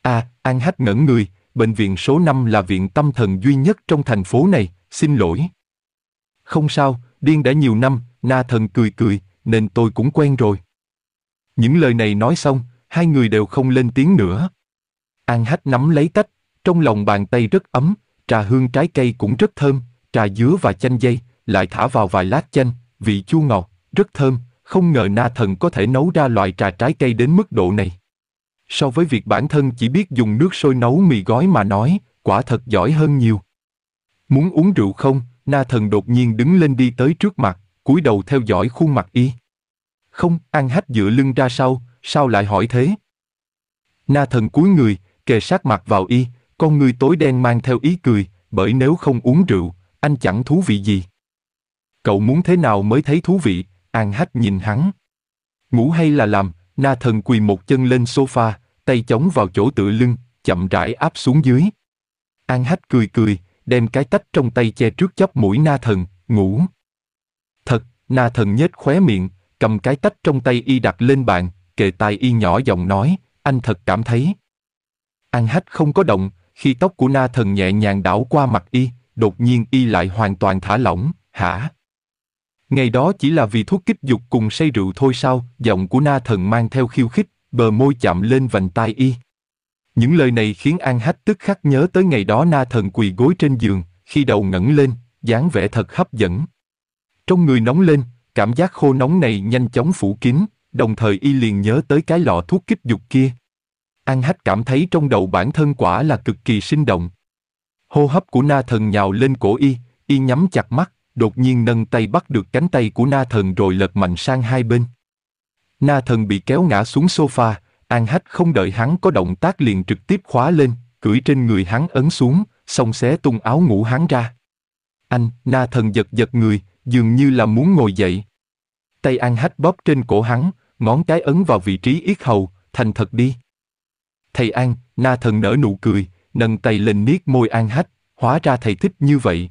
À, An Hách ngẩn người, bệnh viện số 5 là viện tâm thần duy nhất trong thành phố này, xin lỗi. Không sao, điên đã nhiều năm, na thần cười cười, nên tôi cũng quen rồi. Những lời này nói xong, hai người đều không lên tiếng nữa. An Hách nắm lấy tách, trong lòng bàn tay rất ấm, trà hương trái cây cũng rất thơm, trà dứa và chanh dây, lại thả vào vài lát chanh, vị chua ngọt, rất thơm, không ngờ na thần có thể nấu ra loại trà trái cây đến mức độ này. So với việc bản thân chỉ biết dùng nước sôi nấu mì gói mà nói, quả thật giỏi hơn nhiều. Muốn uống rượu không? Na thần đột nhiên đứng lên đi tới trước mặt, cúi đầu theo dõi khuôn mặt y. Không, ăn hách dựa lưng ra sau, sao lại hỏi thế? Na thần cúi người, kề sát mặt vào y, con người tối đen mang theo ý cười, bởi nếu không uống rượu, anh chẳng thú vị gì. Cậu muốn thế nào mới thấy thú vị, An Hách nhìn hắn. Ngủ hay là làm, na thần quỳ một chân lên sofa, tay chống vào chỗ tựa lưng, chậm rãi áp xuống dưới. An Hách cười cười, đem cái tách trong tay che trước chóp mũi na thần, ngủ. Thật, na thần nhếch khóe miệng, cầm cái tách trong tay y đặt lên bàn, kề tai y nhỏ giọng nói, anh thật cảm thấy. An Hách không có động, khi tóc của na thần nhẹ nhàng đảo qua mặt y, đột nhiên y lại hoàn toàn thả lỏng, hả? ngày đó chỉ là vì thuốc kích dục cùng say rượu thôi sao, giọng của na thần mang theo khiêu khích, bờ môi chạm lên vành tai y. Những lời này khiến An Hách tức khắc nhớ tới ngày đó na thần quỳ gối trên giường, khi đầu ngẩng lên, dáng vẻ thật hấp dẫn. Trong người nóng lên, cảm giác khô nóng này nhanh chóng phủ kín, đồng thời y liền nhớ tới cái lọ thuốc kích dục kia. An Hách cảm thấy trong đầu bản thân quả là cực kỳ sinh động. Hô hấp của na thần nhào lên cổ y, y nhắm chặt mắt, đột nhiên nâng tay bắt được cánh tay của na thần rồi lật mạnh sang hai bên. Na thần bị kéo ngã xuống sofa, An Hách không đợi hắn có động tác liền trực tiếp khóa lên, cưỡi trên người hắn ấn xuống, xong xé tung áo ngủ hắn ra. Anh, na thần giật giật người, dường như là muốn ngồi dậy. Tay An Hách bóp trên cổ hắn, ngón cái ấn vào vị trí yết hầu, thành thật đi. Thầy An, na thần nở nụ cười, nâng tay lên niết môi An Hách, hóa ra thầy thích như vậy,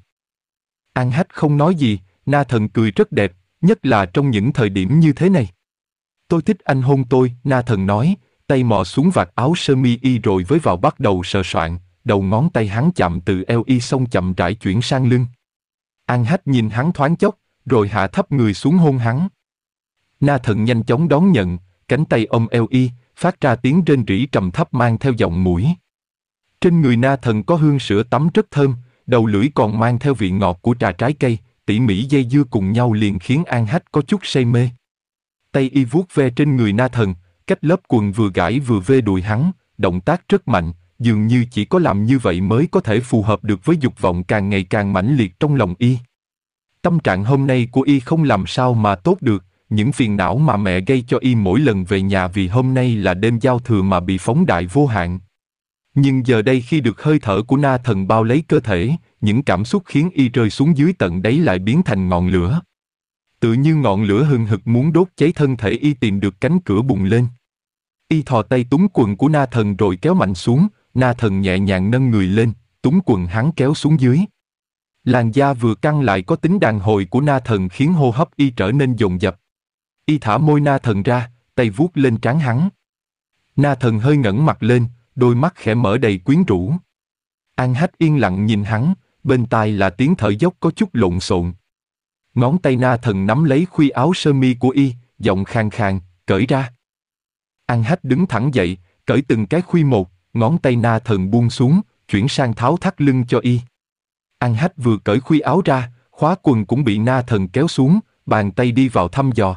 An Hách không nói gì, Na Thần cười rất đẹp, nhất là trong những thời điểm như thế này. Tôi thích anh hôn tôi, Na Thần nói, tay mò xuống vạt áo sơ mi y rồi với vào bắt đầu sờ soạn, đầu ngón tay hắn chậm từ eo y xong chậm rãi chuyển sang lưng. An Hách nhìn hắn thoáng chốc, rồi hạ thấp người xuống hôn hắn. Na Thần nhanh chóng đón nhận, cánh tay ôm eo y, phát ra tiếng rên rỉ trầm thấp mang theo giọng mũi. Trên người Na Thần có hương sữa tắm rất thơm, đầu lưỡi còn mang theo vị ngọt của trà trái cây, tỉ mỉ dây dưa cùng nhau liền khiến An Hách có chút say mê. Tay y vuốt ve trên người na thần, cách lớp quần vừa gãi vừa vê đùi hắn, động tác rất mạnh, dường như chỉ có làm như vậy mới có thể phù hợp được với dục vọng càng ngày càng mãnh liệt trong lòng y. Tâm trạng hôm nay của y không làm sao mà tốt được, những phiền não mà mẹ gây cho y mỗi lần về nhà vì hôm nay là đêm giao thừa mà bị phóng đại vô hạn, nhưng giờ đây khi được hơi thở của na thần bao lấy cơ thể, những cảm xúc khiến y rơi xuống dưới tận đáy lại biến thành ngọn lửa. Tự như ngọn lửa hừng hực muốn đốt cháy thân thể y tìm được cánh cửa bùng lên. Y thò tay túm quần của na thần rồi kéo mạnh xuống, na thần nhẹ nhàng nâng người lên, túm quần hắn kéo xuống dưới. Làn da vừa căng lại có tính đàn hồi của na thần khiến hô hấp y trở nên dồn dập. Y thả môi na thần ra, tay vuốt lên trán hắn. Na thần hơi ngẩng mặt lên, đôi mắt khẽ mở đầy quyến rũ. An Hách yên lặng nhìn hắn, bên tai là tiếng thở dốc có chút lộn xộn. Ngón tay na thần nắm lấy khuy áo sơ mi của y, giọng khang khang, cởi ra. An Hách đứng thẳng dậy, cởi từng cái khuy một, ngón tay na thần buông xuống, chuyển sang tháo thắt lưng cho y. An Hách vừa cởi khuy áo ra, khóa quần cũng bị na thần kéo xuống, bàn tay đi vào thăm dò.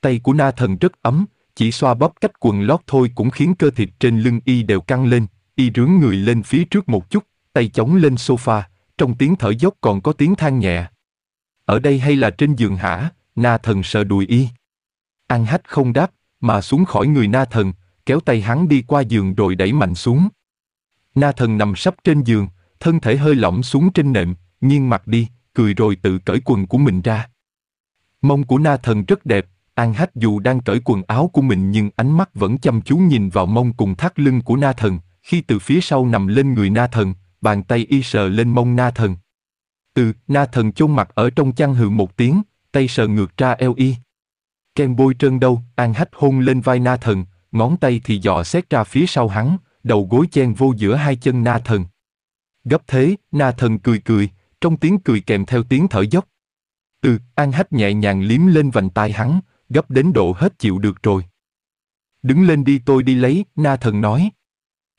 Tay của na thần rất ấm, chỉ xoa bóp cách quần lót thôi cũng khiến cơ thịt trên lưng y đều căng lên, y rướng người lên phía trước một chút, tay chống lên sofa, trong tiếng thở dốc còn có tiếng than nhẹ. Ở đây hay là trên giường hả, na thần sợ đùi y. An hách không đáp, mà xuống khỏi người na thần, kéo tay hắn đi qua giường rồi đẩy mạnh xuống. Na thần nằm sắp trên giường, thân thể hơi lỏng xuống trên nệm, nghiêng mặt đi, cười rồi tự cởi quần của mình ra. Mông của na thần rất đẹp, An Hách dù đang cởi quần áo của mình nhưng ánh mắt vẫn chăm chú nhìn vào mông cùng thắt lưng của na thần, khi từ phía sau nằm lên người na thần, bàn tay y sờ lên mông na thần. Từ, na thần chôn mặt ở trong chăn hừ một tiếng, tay sờ ngược ra eo y. Kem bôi trơn đâu, An Hách hôn lên vai na thần, ngón tay thì dò xét ra phía sau hắn, đầu gối chen vô giữa hai chân na thần. Gấp thế, na thần cười cười, trong tiếng cười kèm theo tiếng thở dốc. Từ, An Hách nhẹ nhàng liếm lên vành tai hắn, gấp đến độ hết chịu được rồi. Đứng lên đi tôi đi lấy, na thần nói.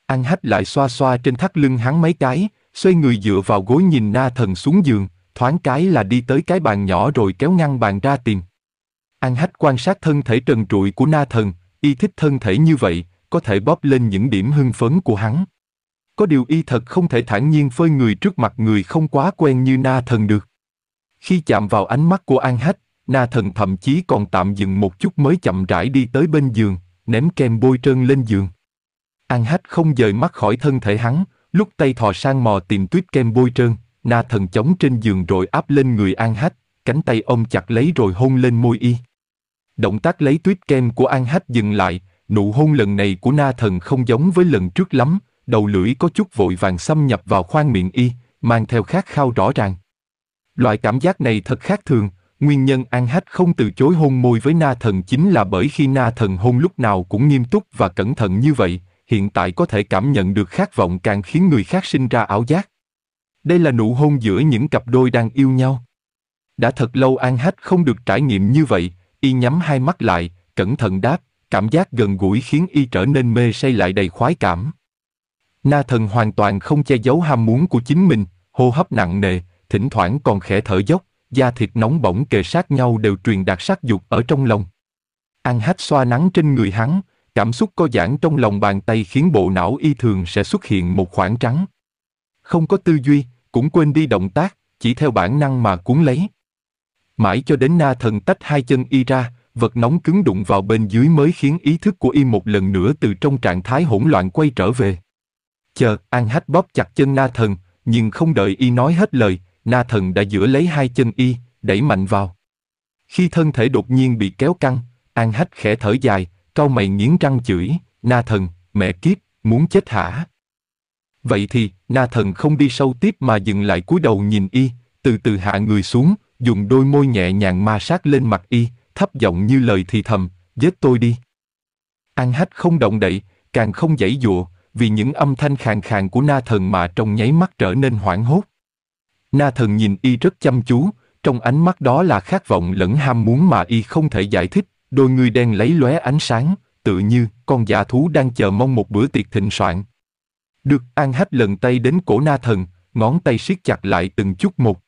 An hách lại xoa xoa trên thắt lưng hắn mấy cái, xoay người dựa vào gối nhìn na thần xuống giường, thoáng cái là đi tới cái bàn nhỏ rồi kéo ngăn bàn ra tìm. An hách quan sát thân thể trần trụi của na thần, y thích thân thể như vậy, có thể bóp lên những điểm hưng phấn của hắn. Có điều y thật không thể thản nhiên phơi người trước mặt người không quá quen như na thần được. Khi chạm vào ánh mắt của An Hách, Na thần thậm chí còn tạm dừng một chút mới chậm rãi đi tới bên giường, ném kem bôi trơn lên giường. An hách không rời mắt khỏi thân thể hắn, lúc tay thò sang mò tìm tuyết kem bôi trơn, na thần chống trên giường rồi áp lên người An hách, cánh tay ông chặt lấy rồi hôn lên môi y. Động tác lấy tuyết kem của An hách dừng lại, nụ hôn lần này của na thần không giống với lần trước lắm, đầu lưỡi có chút vội vàng xâm nhập vào khoang miệng y, mang theo khát khao rõ ràng. Loại cảm giác này thật khác thường, Nguyên nhân An Hách không từ chối hôn môi với Na Thần chính là bởi khi Na Thần hôn lúc nào cũng nghiêm túc và cẩn thận như vậy, hiện tại có thể cảm nhận được khát vọng càng khiến người khác sinh ra ảo giác. Đây là nụ hôn giữa những cặp đôi đang yêu nhau. Đã thật lâu An Hách không được trải nghiệm như vậy, y nhắm hai mắt lại, cẩn thận đáp, cảm giác gần gũi khiến y trở nên mê say lại đầy khoái cảm. Na thần hoàn toàn không che giấu ham muốn của chính mình, hô hấp nặng nề, thỉnh thoảng còn khẽ thở dốc, da thịt nóng bỏng kề sát nhau đều truyền đạt sắc dục ở trong lòng. An hát xoa nắng trên người hắn, cảm xúc co giãn trong lòng bàn tay khiến bộ não y thường sẽ xuất hiện một khoảng trắng. Không có tư duy, cũng quên đi động tác, chỉ theo bản năng mà cuốn lấy. Mãi cho đến na thần tách hai chân y ra, vật nóng cứng đụng vào bên dưới mới khiến ý thức của y một lần nữa từ trong trạng thái hỗn loạn quay trở về. Chờ, An Hách bóp chặt chân na thần, nhưng không đợi y nói hết lời, Na thần đã giữa lấy hai chân y, đẩy mạnh vào. Khi thân thể đột nhiên bị kéo căng, An Hách khẽ thở dài, cau mày nghiến răng chửi, Na thần, mẹ kiếp, muốn chết hả? Vậy thì, Na thần không đi sâu tiếp mà dừng lại cúi đầu nhìn y, từ từ hạ người xuống, dùng đôi môi nhẹ nhàng ma sát lên mặt y, thấp giọng như lời thì thầm, giết tôi đi. An hách không động đậy, càng không dãy dụa, vì những âm thanh khàn khàn của na thần mà trong nháy mắt trở nên hoảng hốt. Na thần nhìn y rất chăm chú, trong ánh mắt đó là khát vọng lẫn ham muốn mà y không thể giải thích, đôi người đen lấy lóe ánh sáng, tự như con giả thú đang chờ mong một bữa tiệc thịnh soạn. Được An Hách lần tay đến cổ na thần, ngón tay siết chặt lại từng chút một.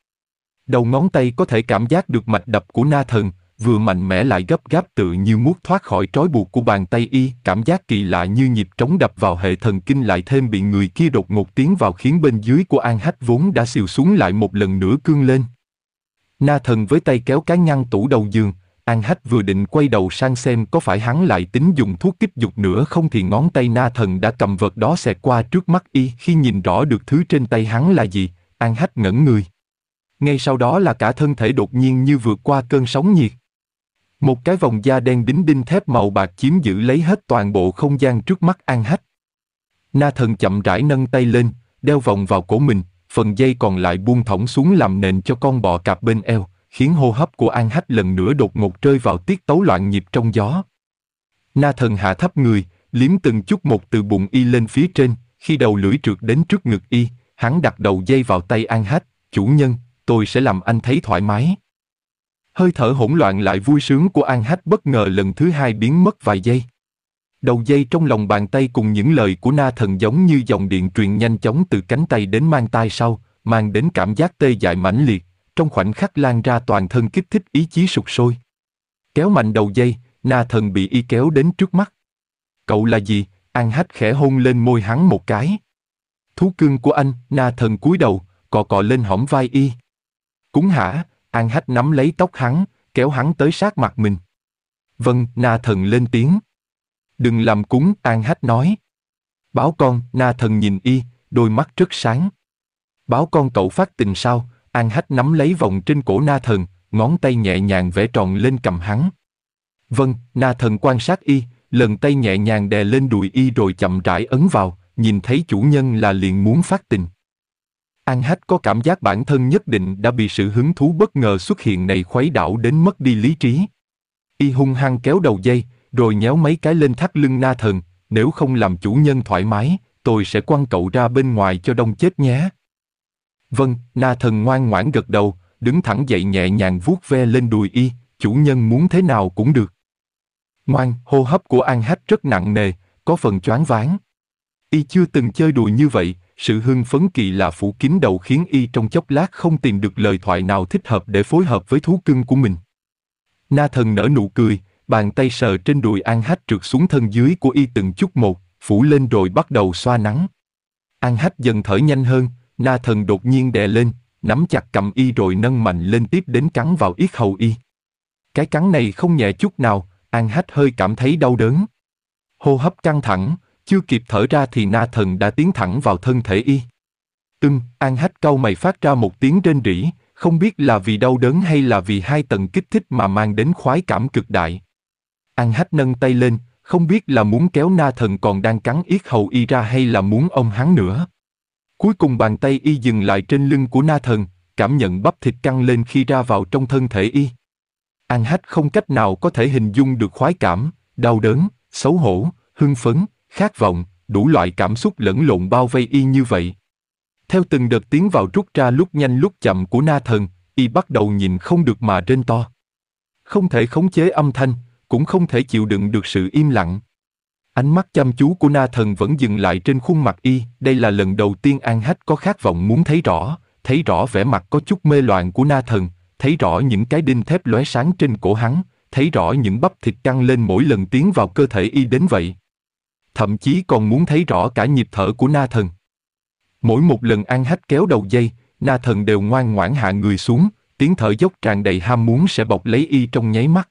Đầu ngón tay có thể cảm giác được mạch đập của na thần, vừa mạnh mẽ lại gấp gáp tự như muốn thoát khỏi trói buộc của bàn tay y, cảm giác kỳ lạ như nhịp trống đập vào hệ thần kinh lại thêm bị người kia đột ngột tiến vào khiến bên dưới của An Hách vốn đã xìu xuống lại một lần nữa cương lên. Na thần với tay kéo cái ngăn tủ đầu giường, An Hách vừa định quay đầu sang xem có phải hắn lại tính dùng thuốc kích dục nữa không thì ngón tay na thần đã cầm vật đó xẹt qua trước mắt y khi nhìn rõ được thứ trên tay hắn là gì, An Hách ngẩn người. Ngay sau đó là cả thân thể đột nhiên như vượt qua cơn sóng nhiệt, một cái vòng da đen đính đinh thép màu bạc chiếm giữ lấy hết toàn bộ không gian trước mắt An Hách. Na thần chậm rãi nâng tay lên, đeo vòng vào cổ mình, phần dây còn lại buông thõng xuống làm nền cho con bò cạp bên eo, khiến hô hấp của An Hách lần nữa đột ngột rơi vào tiết tấu loạn nhịp trong gió. Na thần hạ thấp người, liếm từng chút một từ bụng y lên phía trên, khi đầu lưỡi trượt đến trước ngực y, hắn đặt đầu dây vào tay An Hách, chủ nhân, tôi sẽ làm anh thấy thoải mái hơi thở hỗn loạn lại vui sướng của An Hách bất ngờ lần thứ hai biến mất vài giây. Đầu dây trong lòng bàn tay cùng những lời của na thần giống như dòng điện truyền nhanh chóng từ cánh tay đến mang tay sau, mang đến cảm giác tê dại mãnh liệt, trong khoảnh khắc lan ra toàn thân kích thích ý chí sụt sôi. Kéo mạnh đầu dây, na thần bị y kéo đến trước mắt. Cậu là gì? An hách khẽ hôn lên môi hắn một cái. Thú cưng của anh, na thần cúi đầu, cọ cọ lên hõm vai y. Cúng hả, An Hách nắm lấy tóc hắn, kéo hắn tới sát mặt mình. Vâng, na thần lên tiếng. Đừng làm cúng, An Hách nói. Báo con, na thần nhìn y, đôi mắt rất sáng. Báo con cậu phát tình sao, An Hách nắm lấy vòng trên cổ na thần, ngón tay nhẹ nhàng vẽ tròn lên cầm hắn. Vâng, na thần quan sát y, lần tay nhẹ nhàng đè lên đùi y rồi chậm rãi ấn vào, nhìn thấy chủ nhân là liền muốn phát tình. An Hách có cảm giác bản thân nhất định đã bị sự hứng thú bất ngờ xuất hiện này khuấy đảo đến mất đi lý trí. Y hung hăng kéo đầu dây, rồi nhéo mấy cái lên thắt lưng na thần, nếu không làm chủ nhân thoải mái, tôi sẽ quăng cậu ra bên ngoài cho đông chết nhé. Vâng, na thần ngoan ngoãn gật đầu, đứng thẳng dậy nhẹ nhàng vuốt ve lên đùi y, chủ nhân muốn thế nào cũng được. Ngoan, hô hấp của An Hách rất nặng nề, có phần choáng váng. Y chưa từng chơi đùi như vậy, sự hưng phấn kỳ lạ phủ kín đầu khiến y trong chốc lát không tìm được lời thoại nào thích hợp để phối hợp với thú cưng của mình. Na thần nở nụ cười, bàn tay sờ trên đùi An Hách trượt xuống thân dưới của y từng chút một, phủ lên rồi bắt đầu xoa nắng. An Hách dần thở nhanh hơn, Na thần đột nhiên đè lên, nắm chặt cầm y rồi nâng mạnh lên tiếp đến cắn vào yết hầu y. Cái cắn này không nhẹ chút nào, An Hách hơi cảm thấy đau đớn. Hô hấp căng thẳng, chưa kịp thở ra thì na thần đã tiến thẳng vào thân thể y. Tưng, An Hách cau mày phát ra một tiếng rên rỉ, không biết là vì đau đớn hay là vì hai tầng kích thích mà mang đến khoái cảm cực đại. An Hách nâng tay lên, không biết là muốn kéo na thần còn đang cắn yết hầu y ra hay là muốn ông hắn nữa. Cuối cùng bàn tay y dừng lại trên lưng của na thần, cảm nhận bắp thịt căng lên khi ra vào trong thân thể y. An Hách không cách nào có thể hình dung được khoái cảm, đau đớn, xấu hổ, hưng phấn, khát vọng, đủ loại cảm xúc lẫn lộn bao vây y như vậy. Theo từng đợt tiến vào rút ra lúc nhanh lúc chậm của na thần, y bắt đầu nhìn không được mà rên to. Không thể khống chế âm thanh, cũng không thể chịu đựng được sự im lặng. Ánh mắt chăm chú của na thần vẫn dừng lại trên khuôn mặt y, đây là lần đầu tiên An Hách có khát vọng muốn thấy rõ, thấy rõ vẻ mặt có chút mê loạn của na thần, thấy rõ những cái đinh thép lóe sáng trên cổ hắn, thấy rõ những bắp thịt căng lên mỗi lần tiến vào cơ thể y đến vậy thậm chí còn muốn thấy rõ cả nhịp thở của na thần. Mỗi một lần An hách kéo đầu dây, na thần đều ngoan ngoãn hạ người xuống, tiếng thở dốc tràn đầy ham muốn sẽ bọc lấy y trong nháy mắt.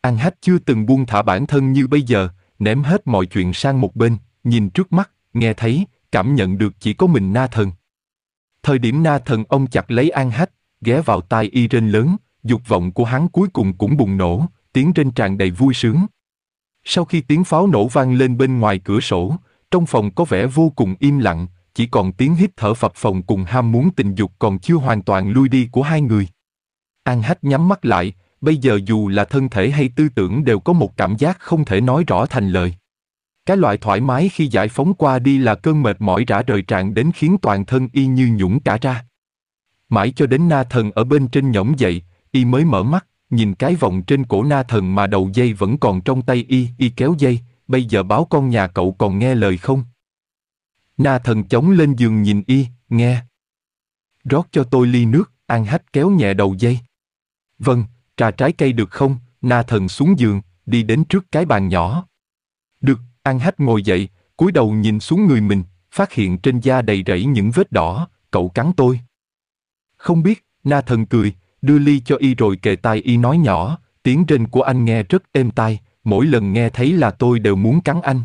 An Hách chưa từng buông thả bản thân như bây giờ, ném hết mọi chuyện sang một bên, nhìn trước mắt, nghe thấy, cảm nhận được chỉ có mình na thần. Thời điểm na thần ông chặt lấy An Hách, ghé vào tai y rên lớn, dục vọng của hắn cuối cùng cũng bùng nổ, tiếng rên tràn đầy vui sướng. Sau khi tiếng pháo nổ vang lên bên ngoài cửa sổ, trong phòng có vẻ vô cùng im lặng, chỉ còn tiếng hít thở phập phồng cùng ham muốn tình dục còn chưa hoàn toàn lui đi của hai người. An Hách nhắm mắt lại, bây giờ dù là thân thể hay tư tưởng đều có một cảm giác không thể nói rõ thành lời. Cái loại thoải mái khi giải phóng qua đi là cơn mệt mỏi rã rời tràn đến khiến toàn thân y như nhũng cả ra. Mãi cho đến na thần ở bên trên nhõm dậy, y mới mở mắt nhìn cái vòng trên cổ na thần mà đầu dây vẫn còn trong tay y, y kéo dây, bây giờ báo con nhà cậu còn nghe lời không? Na thần chống lên giường nhìn y, nghe. Rót cho tôi ly nước, An Hách kéo nhẹ đầu dây. Vâng, trà trái cây được không? Na thần xuống giường, đi đến trước cái bàn nhỏ. Được, An Hách ngồi dậy, cúi đầu nhìn xuống người mình, phát hiện trên da đầy rẫy những vết đỏ, cậu cắn tôi. Không biết, Na thần cười, đưa ly cho y rồi kề tai y nói nhỏ, tiếng rên của anh nghe rất êm tai, mỗi lần nghe thấy là tôi đều muốn cắn anh.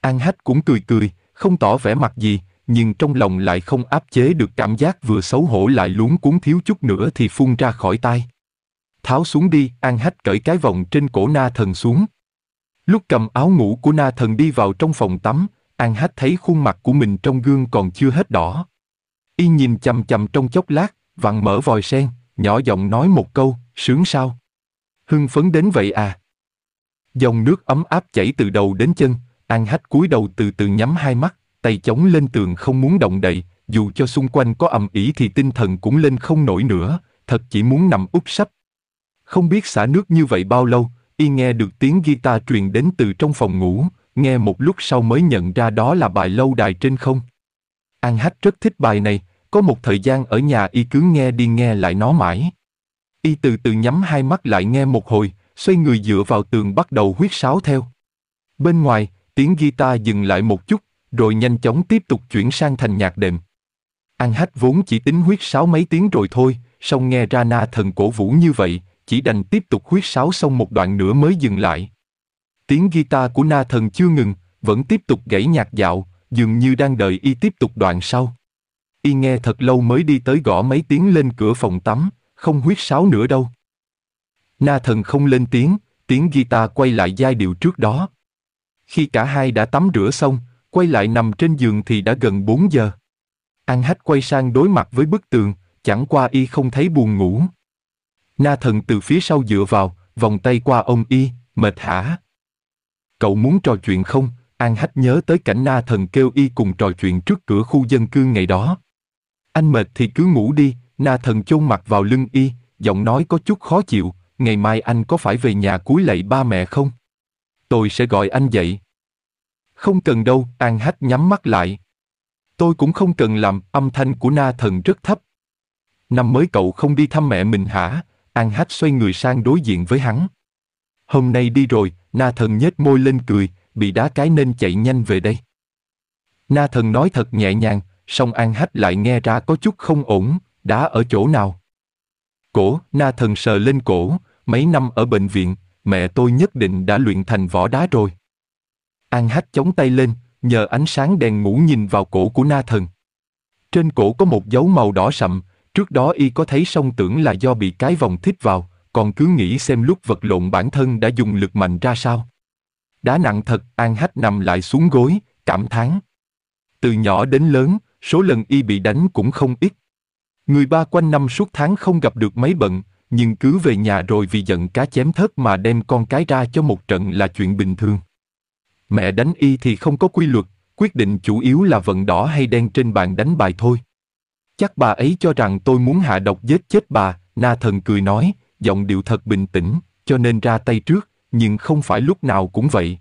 An Hách cũng cười cười, không tỏ vẻ mặt gì, nhưng trong lòng lại không áp chế được cảm giác vừa xấu hổ lại luống cuốn thiếu chút nữa thì phun ra khỏi tai. Tháo xuống đi, An Hách cởi cái vòng trên cổ na thần xuống. Lúc cầm áo ngủ của na thần đi vào trong phòng tắm, An Hách thấy khuôn mặt của mình trong gương còn chưa hết đỏ. Y nhìn chằm chằm trong chốc lát, vặn mở vòi sen nhỏ giọng nói một câu, sướng sao? Hưng phấn đến vậy à? Dòng nước ấm áp chảy từ đầu đến chân, An Hách cúi đầu từ từ nhắm hai mắt, tay chống lên tường không muốn động đậy, dù cho xung quanh có ầm ĩ thì tinh thần cũng lên không nổi nữa, thật chỉ muốn nằm úp sấp. Không biết xả nước như vậy bao lâu, y nghe được tiếng guitar truyền đến từ trong phòng ngủ, nghe một lúc sau mới nhận ra đó là bài lâu đài trên không. An Hách rất thích bài này, có một thời gian ở nhà y cứ nghe đi nghe lại nó mãi. Y từ từ nhắm hai mắt lại nghe một hồi, xoay người dựa vào tường bắt đầu huyết sáo theo. Bên ngoài, tiếng guitar dừng lại một chút, rồi nhanh chóng tiếp tục chuyển sang thành nhạc đệm. An Hách vốn chỉ tính huyết sáo mấy tiếng rồi thôi, xong nghe ra na thần cổ vũ như vậy, chỉ đành tiếp tục huyết sáo xong một đoạn nữa mới dừng lại. Tiếng guitar của na thần chưa ngừng, vẫn tiếp tục gãy nhạc dạo, dường như đang đợi y tiếp tục đoạn sau y nghe thật lâu mới đi tới gõ mấy tiếng lên cửa phòng tắm, không huyết sáo nữa đâu. Na thần không lên tiếng, tiếng guitar quay lại giai điệu trước đó. Khi cả hai đã tắm rửa xong, quay lại nằm trên giường thì đã gần 4 giờ. An hách quay sang đối mặt với bức tường, chẳng qua y không thấy buồn ngủ. Na thần từ phía sau dựa vào, vòng tay qua ông y, mệt hả? Cậu muốn trò chuyện không? An hách nhớ tới cảnh na thần kêu y cùng trò chuyện trước cửa khu dân cư ngày đó. Anh mệt thì cứ ngủ đi, na thần chôn mặt vào lưng y, giọng nói có chút khó chịu, ngày mai anh có phải về nhà cúi lạy ba mẹ không? Tôi sẽ gọi anh dậy. Không cần đâu, An Hách nhắm mắt lại. Tôi cũng không cần làm, âm thanh của na thần rất thấp. Năm mới cậu không đi thăm mẹ mình hả? An Hách xoay người sang đối diện với hắn. Hôm nay đi rồi, na thần nhếch môi lên cười, bị đá cái nên chạy nhanh về đây. Na thần nói thật nhẹ nhàng, song An Hách lại nghe ra có chút không ổn, đá ở chỗ nào. Cổ, na thần sờ lên cổ, mấy năm ở bệnh viện, mẹ tôi nhất định đã luyện thành võ đá rồi. An Hách chống tay lên, nhờ ánh sáng đèn ngủ nhìn vào cổ của na thần. Trên cổ có một dấu màu đỏ sậm, trước đó y có thấy song tưởng là do bị cái vòng thích vào, còn cứ nghĩ xem lúc vật lộn bản thân đã dùng lực mạnh ra sao. Đá nặng thật, An Hách nằm lại xuống gối, cảm thán. Từ nhỏ đến lớn, số lần y bị đánh cũng không ít. Người ba quanh năm suốt tháng không gặp được mấy bận, nhưng cứ về nhà rồi vì giận cá chém thớt mà đem con cái ra cho một trận là chuyện bình thường. Mẹ đánh y thì không có quy luật, quyết định chủ yếu là vận đỏ hay đen trên bàn đánh bài thôi. Chắc bà ấy cho rằng tôi muốn hạ độc giết chết bà, na thần cười nói, giọng điệu thật bình tĩnh, cho nên ra tay trước, nhưng không phải lúc nào cũng vậy.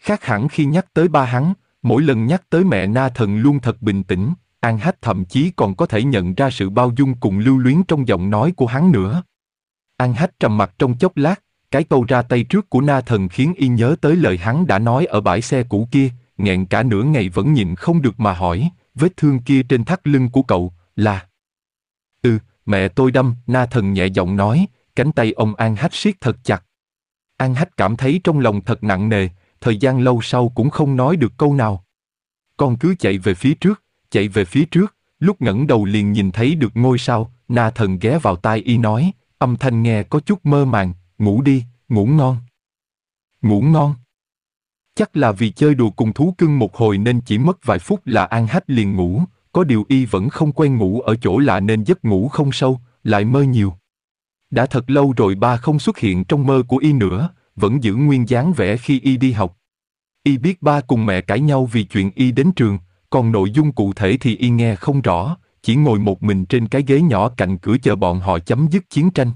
Khác hẳn khi nhắc tới ba hắn, Mỗi lần nhắc tới mẹ Na Thần luôn thật bình tĩnh, An Hách thậm chí còn có thể nhận ra sự bao dung cùng lưu luyến trong giọng nói của hắn nữa. An Hách trầm mặt trong chốc lát, cái câu ra tay trước của Na Thần khiến y nhớ tới lời hắn đã nói ở bãi xe cũ kia, nghẹn cả nửa ngày vẫn nhịn không được mà hỏi, vết thương kia trên thắt lưng của cậu là... Ừ, mẹ tôi đâm, Na Thần nhẹ giọng nói, cánh tay ông An Hách siết thật chặt. An Hách cảm thấy trong lòng thật nặng nề, thời gian lâu sau cũng không nói được câu nào. Con cứ chạy về phía trước, chạy về phía trước, lúc ngẩng đầu liền nhìn thấy được ngôi sao, na thần ghé vào tai y nói, âm thanh nghe có chút mơ màng, ngủ đi, ngủ ngon. Ngủ ngon. Chắc là vì chơi đùa cùng thú cưng một hồi nên chỉ mất vài phút là An Hách liền ngủ, có điều y vẫn không quen ngủ ở chỗ lạ nên giấc ngủ không sâu, lại mơ nhiều. Đã thật lâu rồi ba không xuất hiện trong mơ của y nữa, vẫn giữ nguyên dáng vẻ khi y đi học. Y biết ba cùng mẹ cãi nhau vì chuyện y đến trường, còn nội dung cụ thể thì y nghe không rõ, chỉ ngồi một mình trên cái ghế nhỏ cạnh cửa chờ bọn họ chấm dứt chiến tranh.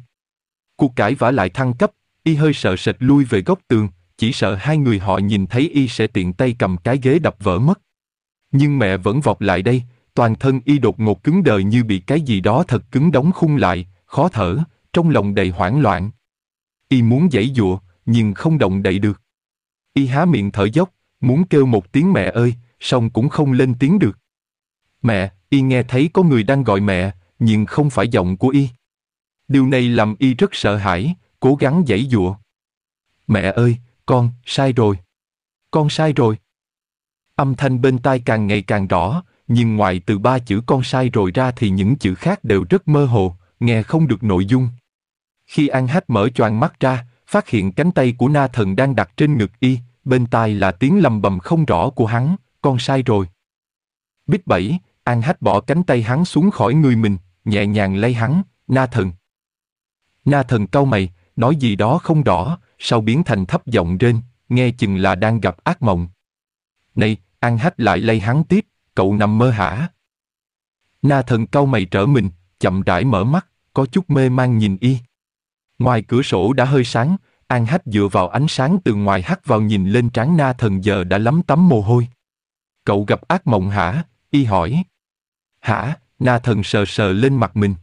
Cuộc cãi vã lại thăng cấp, y hơi sợ sệt lui về góc tường, chỉ sợ hai người họ nhìn thấy y sẽ tiện tay cầm cái ghế đập vỡ mất. Nhưng mẹ vẫn vọt lại đây, toàn thân y đột ngột cứng đờ như bị cái gì đó thật cứng đóng khung lại, khó thở, trong lòng đầy hoảng loạn. Y muốn giãy dụa, nhưng không động đậy được. Y há miệng thở dốc, muốn kêu một tiếng mẹ ơi, song cũng không lên tiếng được. Mẹ, y nghe thấy có người đang gọi mẹ, nhưng không phải giọng của y. Điều này làm y rất sợ hãi, cố gắng giãy dụa. Mẹ ơi, con, sai rồi. Con sai rồi. Âm thanh bên tai càng ngày càng rõ, nhưng ngoài từ ba chữ con sai rồi ra thì những chữ khác đều rất mơ hồ, nghe không được nội dung. Khi An Hát mở choàng mắt ra, phát hiện cánh tay của na thần đang đặt trên ngực y, bên tai là tiếng lầm bầm không rõ của hắn, con sai rồi. Bích bảy, An Hách bỏ cánh tay hắn xuống khỏi người mình, nhẹ nhàng lay hắn, na thần. Na thần cau mày, nói gì đó không rõ, sau biến thành thấp giọng rên, nghe chừng là đang gặp ác mộng. Này, An Hách lại lay hắn tiếp, cậu nằm mơ hả? Na thần cau mày trở mình, chậm rãi mở mắt, có chút mê man nhìn y. Ngoài cửa sổ đã hơi sáng, An Hách dựa vào ánh sáng từ ngoài hắt vào nhìn lên trán na thần giờ đã lắm tắm mồ hôi. Cậu gặp ác mộng hả? Y hỏi. Hả? Na thần sờ sờ lên mặt mình.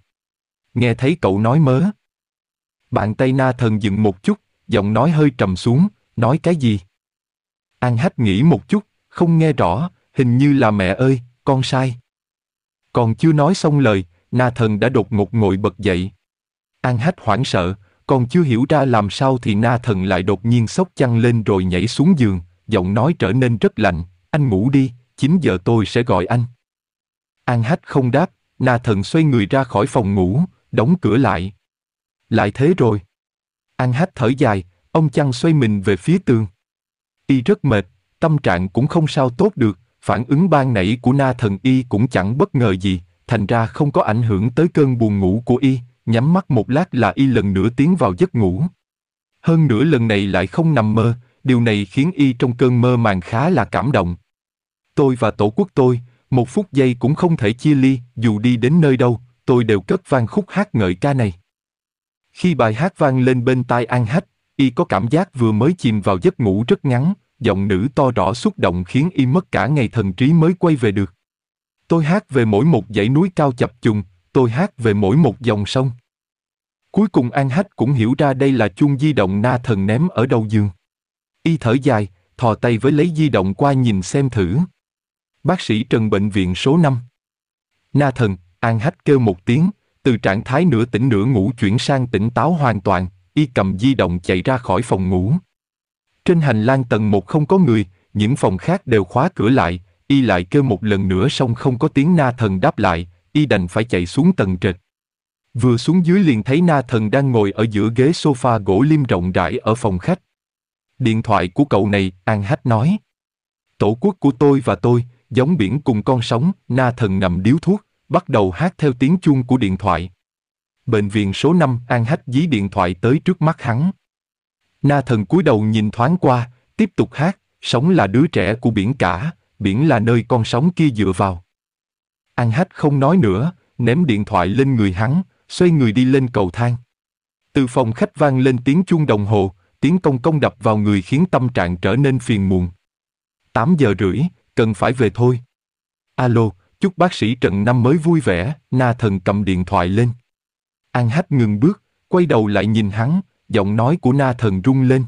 Nghe thấy cậu nói mớ. Bàn tay na thần dừng một chút, giọng nói hơi trầm xuống, nói cái gì? An Hách nghĩ một chút, không nghe rõ, hình như là mẹ ơi, con sai. Còn chưa nói xong lời, na thần đã đột ngột ngồi bật dậy. An Hách hoảng sợ, còn chưa hiểu ra làm sao thì na thần lại đột nhiên sốc chăn lên rồi nhảy xuống giường, giọng nói trở nên rất lạnh, anh ngủ đi, 9 giờ tôi sẽ gọi anh. An hách không đáp, na thần xoay người ra khỏi phòng ngủ, đóng cửa lại. Lại thế rồi. An hách thở dài, ông chăn xoay mình về phía tường. Y rất mệt, tâm trạng cũng không sao tốt được, phản ứng ban nãy của na thần Y cũng chẳng bất ngờ gì, thành ra không có ảnh hưởng tới cơn buồn ngủ của Y, nhắm mắt một lát là y lần nữa tiến vào giấc ngủ. Hơn nữa lần này lại không nằm mơ, điều này khiến y trong cơn mơ màng khá là cảm động. Tôi và tổ quốc tôi, một phút giây cũng không thể chia ly, dù đi đến nơi đâu, tôi đều cất vang khúc hát ngợi ca này. Khi bài hát vang lên bên tai An Hách, y có cảm giác vừa mới chìm vào giấc ngủ rất ngắn, giọng nữ to rõ xúc động khiến y mất cả ngày thần trí mới quay về được. Tôi hát về mỗi một dãy núi cao chập trùng, tôi hát về mỗi một dòng sông. Cuối cùng An Hách cũng hiểu ra đây là chuông di động na thần ném ở đầu giường. Y thở dài, thò tay với lấy di động qua nhìn xem thử. Bác sĩ Trần Bệnh viện số 5. Na thần, An Hách kêu một tiếng, từ trạng thái nửa tỉnh nửa ngủ chuyển sang tỉnh táo hoàn toàn, y cầm di động chạy ra khỏi phòng ngủ. Trên hành lang tầng một không có người, những phòng khác đều khóa cửa lại, y lại kêu một lần nữa xong không có tiếng na thần đáp lại, y đành phải chạy xuống tầng trệt. Vừa xuống dưới liền thấy na thần đang ngồi ở giữa ghế sofa gỗ lim rộng rãi ở phòng khách. Điện thoại của cậu này, An Hách nói. Tổ quốc của tôi và tôi, giống biển cùng con sóng, na thần nằm điếu thuốc, bắt đầu hát theo tiếng chuông của điện thoại. Bệnh viện số 5 An Hách dí điện thoại tới trước mắt hắn. Na thần cúi đầu nhìn thoáng qua, tiếp tục hát, sống là đứa trẻ của biển cả, biển là nơi con sóng kia dựa vào. An hách không nói nữa, ném điện thoại lên người hắn, xoay người đi lên cầu thang. Từ phòng khách vang lên tiếng chuông đồng hồ, tiếng công công đập vào người khiến tâm trạng trở nên phiền muộn. 8 giờ rưỡi, cần phải về thôi. Alo, chúc bác sĩ Trần Năm mới vui vẻ, na thần cầm điện thoại lên. An hách ngừng bước, quay đầu lại nhìn hắn, giọng nói của na thần rung lên.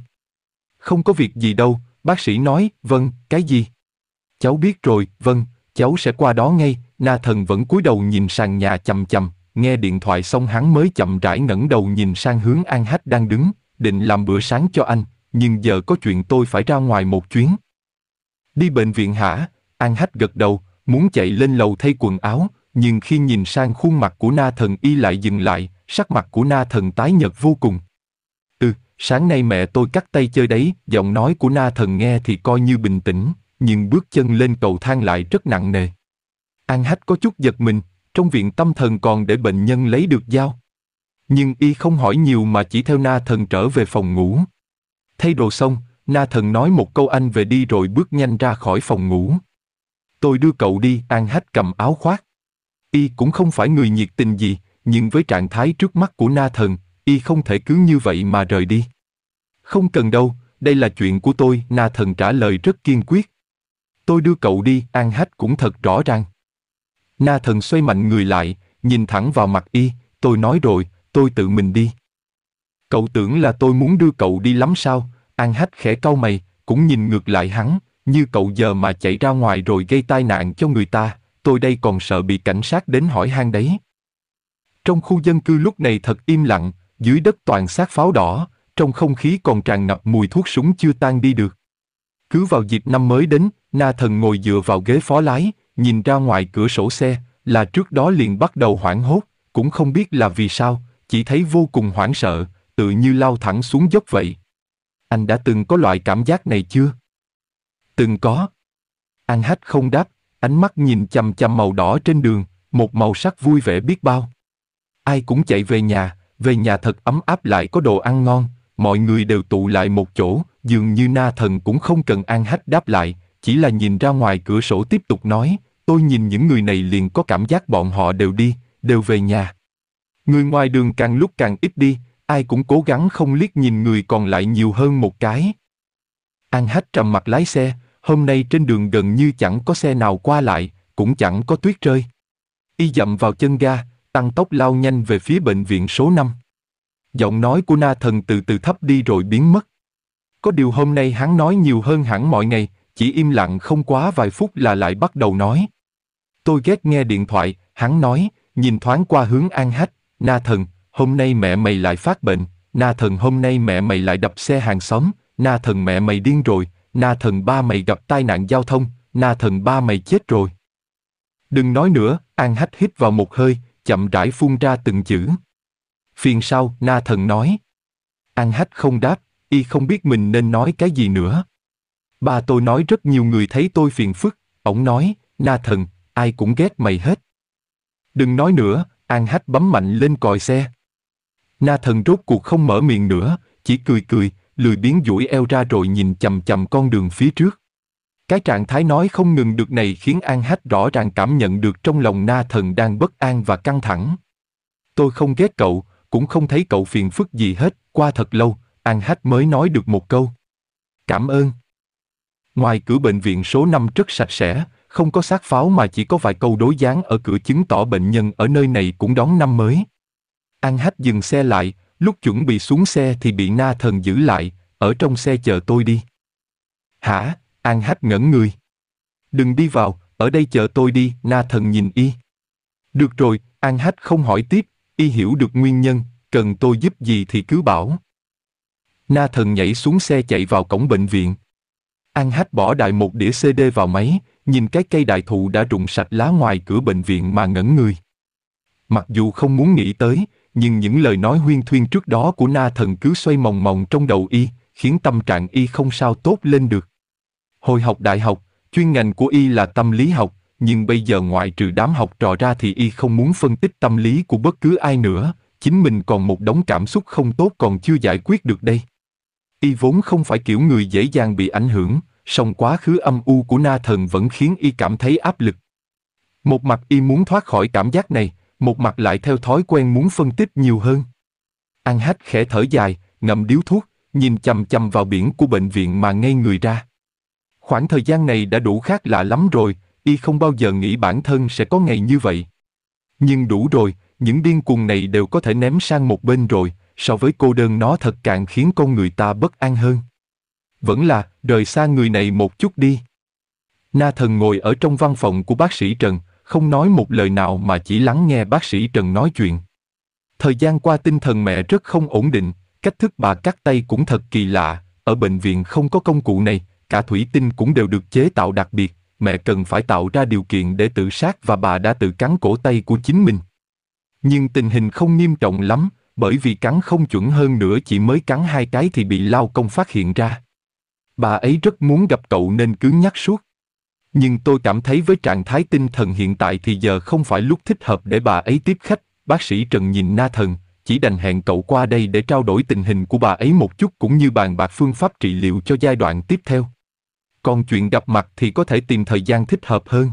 Không có việc gì đâu, bác sĩ nói, vâng, cái gì? Cháu biết rồi, vâng, cháu sẽ qua đó ngay, Na thần vẫn cúi đầu nhìn sàn nhà chầm chầm, nghe điện thoại xong hắn mới chậm rãi ngẩng đầu nhìn sang hướng An Hách đang đứng, định làm bữa sáng cho anh, nhưng giờ có chuyện tôi phải ra ngoài một chuyến. Đi bệnh viện hả? An Hách gật đầu, muốn chạy lên lầu thay quần áo, nhưng khi nhìn sang khuôn mặt của na thần y lại dừng lại, sắc mặt của na thần tái nhợt vô cùng. Ừ, sáng nay mẹ tôi cắt tay chơi đấy, giọng nói của na thần nghe thì coi như bình tĩnh, nhưng bước chân lên cầu thang lại rất nặng nề. An Hách có chút giật mình, trong viện tâm thần còn để bệnh nhân lấy được dao. Nhưng y không hỏi nhiều mà chỉ theo na thần trở về phòng ngủ. Thay đồ xong, na thần nói một câu anh về đi rồi bước nhanh ra khỏi phòng ngủ. Tôi đưa cậu đi, An Hách cầm áo khoác. Y cũng không phải người nhiệt tình gì, nhưng với trạng thái trước mắt của na thần, y không thể cứ như vậy mà rời đi. Không cần đâu, đây là chuyện của tôi, na thần trả lời rất kiên quyết. Tôi đưa cậu đi, An Hách cũng thật rõ ràng. Na thần xoay mạnh người lại, nhìn thẳng vào mặt y, tôi nói rồi, tôi tự mình đi. Cậu tưởng là tôi muốn đưa cậu đi lắm sao, An Hách khẽ cau mày, cũng nhìn ngược lại hắn, như cậu giờ mà chạy ra ngoài rồi gây tai nạn cho người ta, tôi đây còn sợ bị cảnh sát đến hỏi han đấy. Trong khu dân cư lúc này thật im lặng, dưới đất toàn xác pháo đỏ, trong không khí còn tràn ngập mùi thuốc súng chưa tan đi được. Cứ vào dịp năm mới đến, Na Thần ngồi dựa vào ghế phó lái, nhìn ra ngoài cửa sổ xe, là trước đó liền bắt đầu hoảng hốt, cũng không biết là vì sao, chỉ thấy vô cùng hoảng sợ, tự như lao thẳng xuống dốc vậy. Anh đã từng có loại cảm giác này chưa? Từng có. An hách không đáp, ánh mắt nhìn chằm chằm màu đỏ trên đường, một màu sắc vui vẻ biết bao. Ai cũng chạy về nhà, về nhà thật ấm áp lại có đồ ăn ngon, mọi người đều tụ lại một chỗ, dường như na thần cũng không cần an hách đáp lại, chỉ là nhìn ra ngoài cửa sổ tiếp tục nói, Tôi nhìn những người này liền có cảm giác bọn họ đều đi, đều về nhà. Người ngoài đường càng lúc càng ít đi, ai cũng cố gắng không liếc nhìn người còn lại nhiều hơn một cái. An Hách trầm mặt lái xe, hôm nay trên đường gần như chẳng có xe nào qua lại, cũng chẳng có tuyết rơi. Y dậm vào chân ga, tăng tốc lao nhanh về phía bệnh viện số 5. Giọng nói của na thần từ từ thấp đi rồi biến mất. Có điều hôm nay hắn nói nhiều hơn hẳn mọi ngày, chỉ im lặng không quá vài phút là lại bắt đầu nói. Tôi ghét nghe điện thoại, hắn nói, nhìn thoáng qua hướng An Hách, Na Thần, hôm nay mẹ mày lại phát bệnh, Na Thần hôm nay mẹ mày lại đập xe hàng xóm, Na Thần mẹ mày điên rồi, Na Thần ba mày gặp tai nạn giao thông, Na Thần ba mày chết rồi. Đừng nói nữa, An Hách hít vào một hơi, chậm rãi phun ra từng chữ. Phiền sau, Na Thần nói. An Hách không đáp, y không biết mình nên nói cái gì nữa. Bà tôi nói rất nhiều người thấy tôi phiền phức, ổng nói, Na Thần, ai cũng ghét mày hết. Đừng nói nữa, An Hách bấm mạnh lên còi xe. Na thần rốt cuộc không mở miệng nữa, chỉ cười cười, lười biến duỗi eo ra rồi nhìn chầm chầm con đường phía trước. Cái trạng thái nói không ngừng được này khiến An Hách rõ ràng cảm nhận được trong lòng na thần đang bất an và căng thẳng. Tôi không ghét cậu, cũng không thấy cậu phiền phức gì hết, qua thật lâu, An Hách mới nói được một câu. Cảm ơn. Ngoài cửa bệnh viện số 5 rất sạch sẽ, không có sát pháo mà chỉ có vài câu đối dáng ở cửa chứng tỏ bệnh nhân ở nơi này cũng đón năm mới. An Hách dừng xe lại, lúc chuẩn bị xuống xe thì bị na thần giữ lại, ở trong xe chờ tôi đi. Hả? An Hách ngẩn người. Đừng đi vào, ở đây chờ tôi đi, na thần nhìn y. Được rồi, An Hách không hỏi tiếp, y hiểu được nguyên nhân, cần tôi giúp gì thì cứ bảo. Na thần nhảy xuống xe chạy vào cổng bệnh viện. An Hách bỏ đại một đĩa CD vào máy, nhìn cái cây đại thụ đã rụng sạch lá ngoài cửa bệnh viện mà ngẩn người. Mặc dù không muốn nghĩ tới, nhưng những lời nói huyên thuyên trước đó của na thần cứ xoay mòng mòng trong đầu y, khiến tâm trạng y không sao tốt lên được. Hồi học đại học, chuyên ngành của y là tâm lý học, nhưng bây giờ ngoại trừ đám học trò ra thì y không muốn phân tích tâm lý của bất cứ ai nữa, chính mình còn một đống cảm xúc không tốt còn chưa giải quyết được đây. Y vốn không phải kiểu người dễ dàng bị ảnh hưởng, song quá khứ âm u của na thần vẫn khiến y cảm thấy áp lực. Một mặt y muốn thoát khỏi cảm giác này, một mặt lại theo thói quen muốn phân tích nhiều hơn. An hách khẽ thở dài, ngậm điếu thuốc, nhìn chầm chầm vào biển của bệnh viện mà ngây người ra. Khoảng thời gian này đã đủ khác lạ lắm rồi, y không bao giờ nghĩ bản thân sẽ có ngày như vậy. Nhưng đủ rồi, những điên cuồng này đều có thể ném sang một bên rồi, so với cô đơn nó thật càng khiến con người ta bất an hơn vẫn là rời xa người này một chút đi. Na thần ngồi ở trong văn phòng của bác sĩ Trần, không nói một lời nào mà chỉ lắng nghe bác sĩ Trần nói chuyện. Thời gian qua tinh thần mẹ rất không ổn định, cách thức bà cắt tay cũng thật kỳ lạ, ở bệnh viện không có công cụ này, cả thủy tinh cũng đều được chế tạo đặc biệt, mẹ cần phải tạo ra điều kiện để tự sát và bà đã tự cắn cổ tay của chính mình. Nhưng tình hình không nghiêm trọng lắm, bởi vì cắn không chuẩn hơn nữa chỉ mới cắn hai cái thì bị lao công phát hiện ra bà ấy rất muốn gặp cậu nên cứ nhắc suốt. Nhưng tôi cảm thấy với trạng thái tinh thần hiện tại thì giờ không phải lúc thích hợp để bà ấy tiếp khách, bác sĩ Trần nhìn na thần, chỉ đành hẹn cậu qua đây để trao đổi tình hình của bà ấy một chút cũng như bàn bạc phương pháp trị liệu cho giai đoạn tiếp theo. Còn chuyện gặp mặt thì có thể tìm thời gian thích hợp hơn.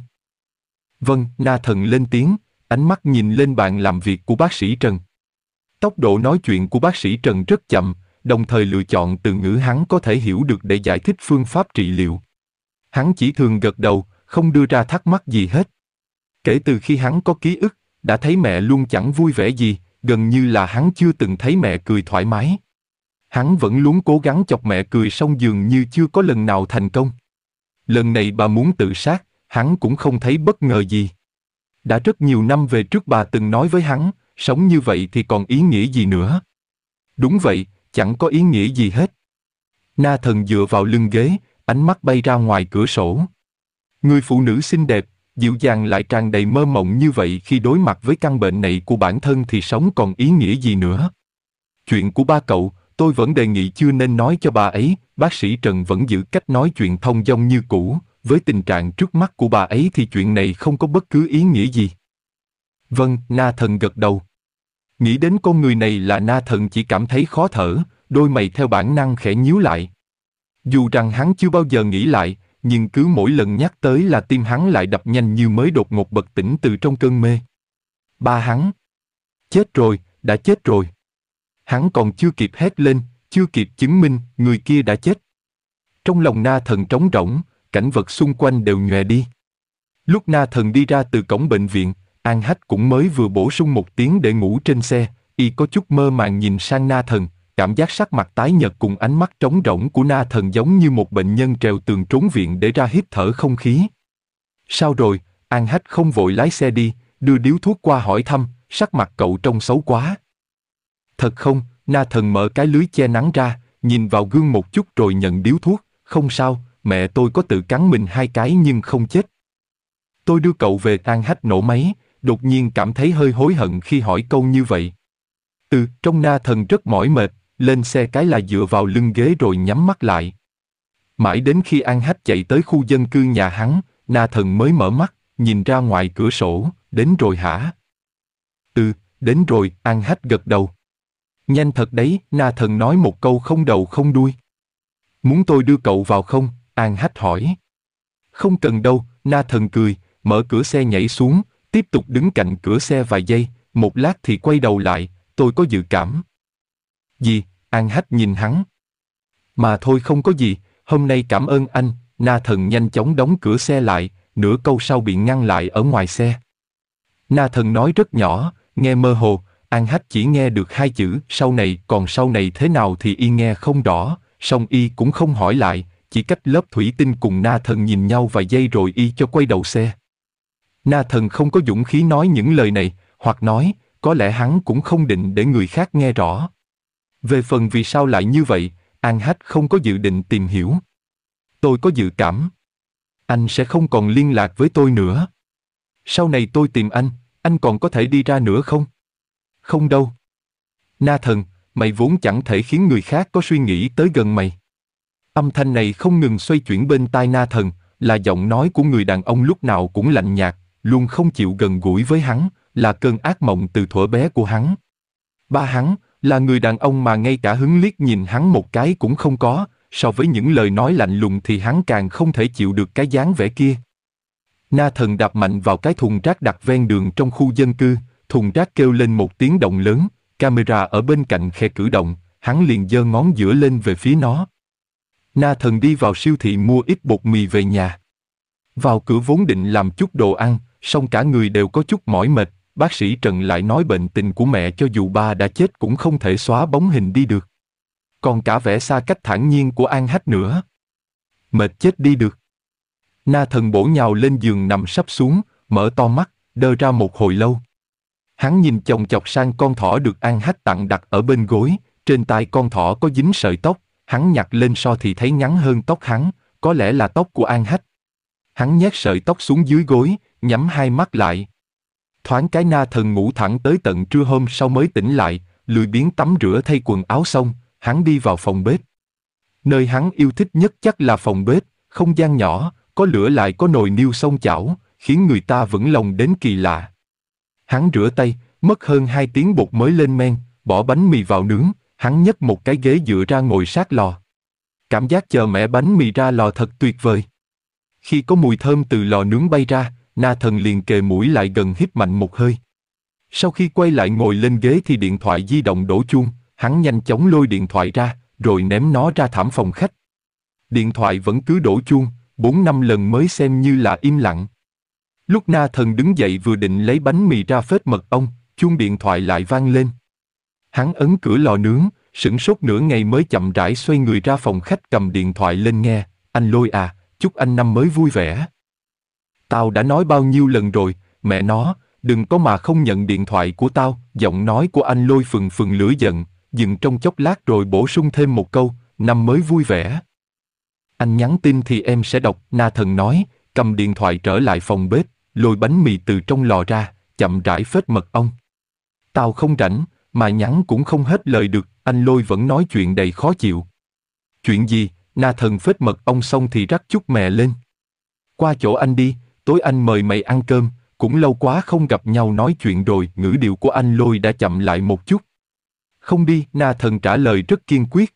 Vâng, na thần lên tiếng, ánh mắt nhìn lên bàn làm việc của bác sĩ Trần. Tốc độ nói chuyện của bác sĩ Trần rất chậm, đồng thời lựa chọn từ ngữ hắn có thể hiểu được để giải thích phương pháp trị liệu. Hắn chỉ thường gật đầu, không đưa ra thắc mắc gì hết. Kể từ khi hắn có ký ức, đã thấy mẹ luôn chẳng vui vẻ gì, gần như là hắn chưa từng thấy mẹ cười thoải mái. Hắn vẫn luôn cố gắng chọc mẹ cười xong dường như chưa có lần nào thành công. Lần này bà muốn tự sát, hắn cũng không thấy bất ngờ gì. Đã rất nhiều năm về trước bà từng nói với hắn, sống như vậy thì còn ý nghĩa gì nữa. Đúng vậy, chẳng có ý nghĩa gì hết. Na thần dựa vào lưng ghế, ánh mắt bay ra ngoài cửa sổ. Người phụ nữ xinh đẹp, dịu dàng lại tràn đầy mơ mộng như vậy khi đối mặt với căn bệnh này của bản thân thì sống còn ý nghĩa gì nữa. Chuyện của ba cậu, tôi vẫn đề nghị chưa nên nói cho bà ấy, bác sĩ Trần vẫn giữ cách nói chuyện thông dong như cũ, với tình trạng trước mắt của bà ấy thì chuyện này không có bất cứ ý nghĩa gì. Vâng, Na Thần gật đầu, Nghĩ đến con người này là na thần chỉ cảm thấy khó thở, đôi mày theo bản năng khẽ nhíu lại. Dù rằng hắn chưa bao giờ nghĩ lại, nhưng cứ mỗi lần nhắc tới là tim hắn lại đập nhanh như mới đột ngột bật tỉnh từ trong cơn mê. Ba hắn. Chết rồi, đã chết rồi. Hắn còn chưa kịp hét lên, chưa kịp chứng minh người kia đã chết. Trong lòng na thần trống rỗng, cảnh vật xung quanh đều nhòe đi. Lúc na thần đi ra từ cổng bệnh viện, An Hách cũng mới vừa bổ sung một tiếng để ngủ trên xe, y có chút mơ màng nhìn sang na thần, cảm giác sắc mặt tái nhợt cùng ánh mắt trống rỗng của na thần giống như một bệnh nhân trèo tường trốn viện để ra hít thở không khí. Sao rồi, An Hách không vội lái xe đi, đưa điếu thuốc qua hỏi thăm, sắc mặt cậu trông xấu quá. Thật không, na thần mở cái lưới che nắng ra, nhìn vào gương một chút rồi nhận điếu thuốc, không sao, mẹ tôi có tự cắn mình hai cái nhưng không chết. Tôi đưa cậu về An Hách nổ máy, đột nhiên cảm thấy hơi hối hận khi hỏi câu như vậy. Từ trong na thần rất mỏi mệt, lên xe cái là dựa vào lưng ghế rồi nhắm mắt lại. Mãi đến khi An Hách chạy tới khu dân cư nhà hắn, na thần mới mở mắt, nhìn ra ngoài cửa sổ, đến rồi hả? Ừ, đến rồi, An Hách gật đầu. Nhanh thật đấy, na thần nói một câu không đầu không đuôi. Muốn tôi đưa cậu vào không? An Hách hỏi. Không cần đâu, na thần cười, mở cửa xe nhảy xuống, tiếp tục đứng cạnh cửa xe vài giây, một lát thì quay đầu lại, tôi có dự cảm. Gì, An Hách nhìn hắn. Mà thôi không có gì, hôm nay cảm ơn anh, Na Thần nhanh chóng đóng cửa xe lại, nửa câu sau bị ngăn lại ở ngoài xe. Na Thần nói rất nhỏ, nghe mơ hồ, An Hách chỉ nghe được hai chữ sau này còn sau này thế nào thì y nghe không rõ, song y cũng không hỏi lại, chỉ cách lớp thủy tinh cùng Na Thần nhìn nhau vài giây rồi y cho quay đầu xe. Na thần không có dũng khí nói những lời này, hoặc nói, có lẽ hắn cũng không định để người khác nghe rõ. Về phần vì sao lại như vậy, An Hách không có dự định tìm hiểu. Tôi có dự cảm. Anh sẽ không còn liên lạc với tôi nữa. Sau này tôi tìm anh, anh còn có thể đi ra nữa không? Không đâu. Na thần, mày vốn chẳng thể khiến người khác có suy nghĩ tới gần mày. Âm thanh này không ngừng xoay chuyển bên tai na thần, là giọng nói của người đàn ông lúc nào cũng lạnh nhạt, luôn không chịu gần gũi với hắn, là cơn ác mộng từ thuở bé của hắn. Ba hắn, là người đàn ông mà ngay cả hứng liếc nhìn hắn một cái cũng không có, so với những lời nói lạnh lùng thì hắn càng không thể chịu được cái dáng vẻ kia. Na thần đạp mạnh vào cái thùng rác đặt ven đường trong khu dân cư, thùng rác kêu lên một tiếng động lớn, camera ở bên cạnh khe cử động, hắn liền giơ ngón giữa lên về phía nó. Na thần đi vào siêu thị mua ít bột mì về nhà. Vào cửa vốn định làm chút đồ ăn, xong cả người đều có chút mỏi mệt, bác sĩ Trần lại nói bệnh tình của mẹ cho dù ba đã chết cũng không thể xóa bóng hình đi được. Còn cả vẻ xa cách thản nhiên của An Hách nữa. Mệt chết đi được. Na thần bổ nhào lên giường nằm sắp xuống, mở to mắt, đơ ra một hồi lâu. Hắn nhìn chồng chọc sang con thỏ được An Hách tặng đặt ở bên gối, trên tay con thỏ có dính sợi tóc, hắn nhặt lên so thì thấy ngắn hơn tóc hắn, có lẽ là tóc của An Hách. Hắn nhét sợi tóc xuống dưới gối, nhắm hai mắt lại. Thoáng cái na thần ngủ thẳng tới tận trưa hôm sau mới tỉnh lại, lười biếng tắm rửa thay quần áo xong, hắn đi vào phòng bếp. Nơi hắn yêu thích nhất chắc là phòng bếp, không gian nhỏ, có lửa lại có nồi niêu sông chảo, khiến người ta vẫn lòng đến kỳ lạ. Hắn rửa tay, mất hơn hai tiếng bột mới lên men, bỏ bánh mì vào nướng, hắn nhấc một cái ghế dựa ra ngồi sát lò. Cảm giác chờ mẹ bánh mì ra lò thật tuyệt vời. Khi có mùi thơm từ lò nướng bay ra, Na thần liền kề mũi lại gần hít mạnh một hơi. Sau khi quay lại ngồi lên ghế thì điện thoại di động đổ chuông, hắn nhanh chóng lôi điện thoại ra, rồi ném nó ra thảm phòng khách. Điện thoại vẫn cứ đổ chuông, bốn năm lần mới xem như là im lặng. Lúc na thần đứng dậy vừa định lấy bánh mì ra phết mật ong, chuông điện thoại lại vang lên. Hắn ấn cửa lò nướng, sửng sốt nửa ngày mới chậm rãi xoay người ra phòng khách cầm điện thoại lên nghe, anh lôi à, chúc anh năm mới vui vẻ. Tao đã nói bao nhiêu lần rồi, mẹ nó, đừng có mà không nhận điện thoại của tao, giọng nói của anh lôi phừng phừng lửa giận, dừng trong chốc lát rồi bổ sung thêm một câu, năm mới vui vẻ. Anh nhắn tin thì em sẽ đọc, Na Thần nói, cầm điện thoại trở lại phòng bếp, lôi bánh mì từ trong lò ra, chậm rãi phết mật ong. Tao không rảnh, mà nhắn cũng không hết lời được, anh lôi vẫn nói chuyện đầy khó chịu. Chuyện gì, Na Thần phết mật ong xong thì rắc chút mè lên. Qua chỗ anh đi, tối anh mời mày ăn cơm, cũng lâu quá không gặp nhau nói chuyện rồi, ngữ điệu của anh lôi đã chậm lại một chút. Không đi, na thần trả lời rất kiên quyết.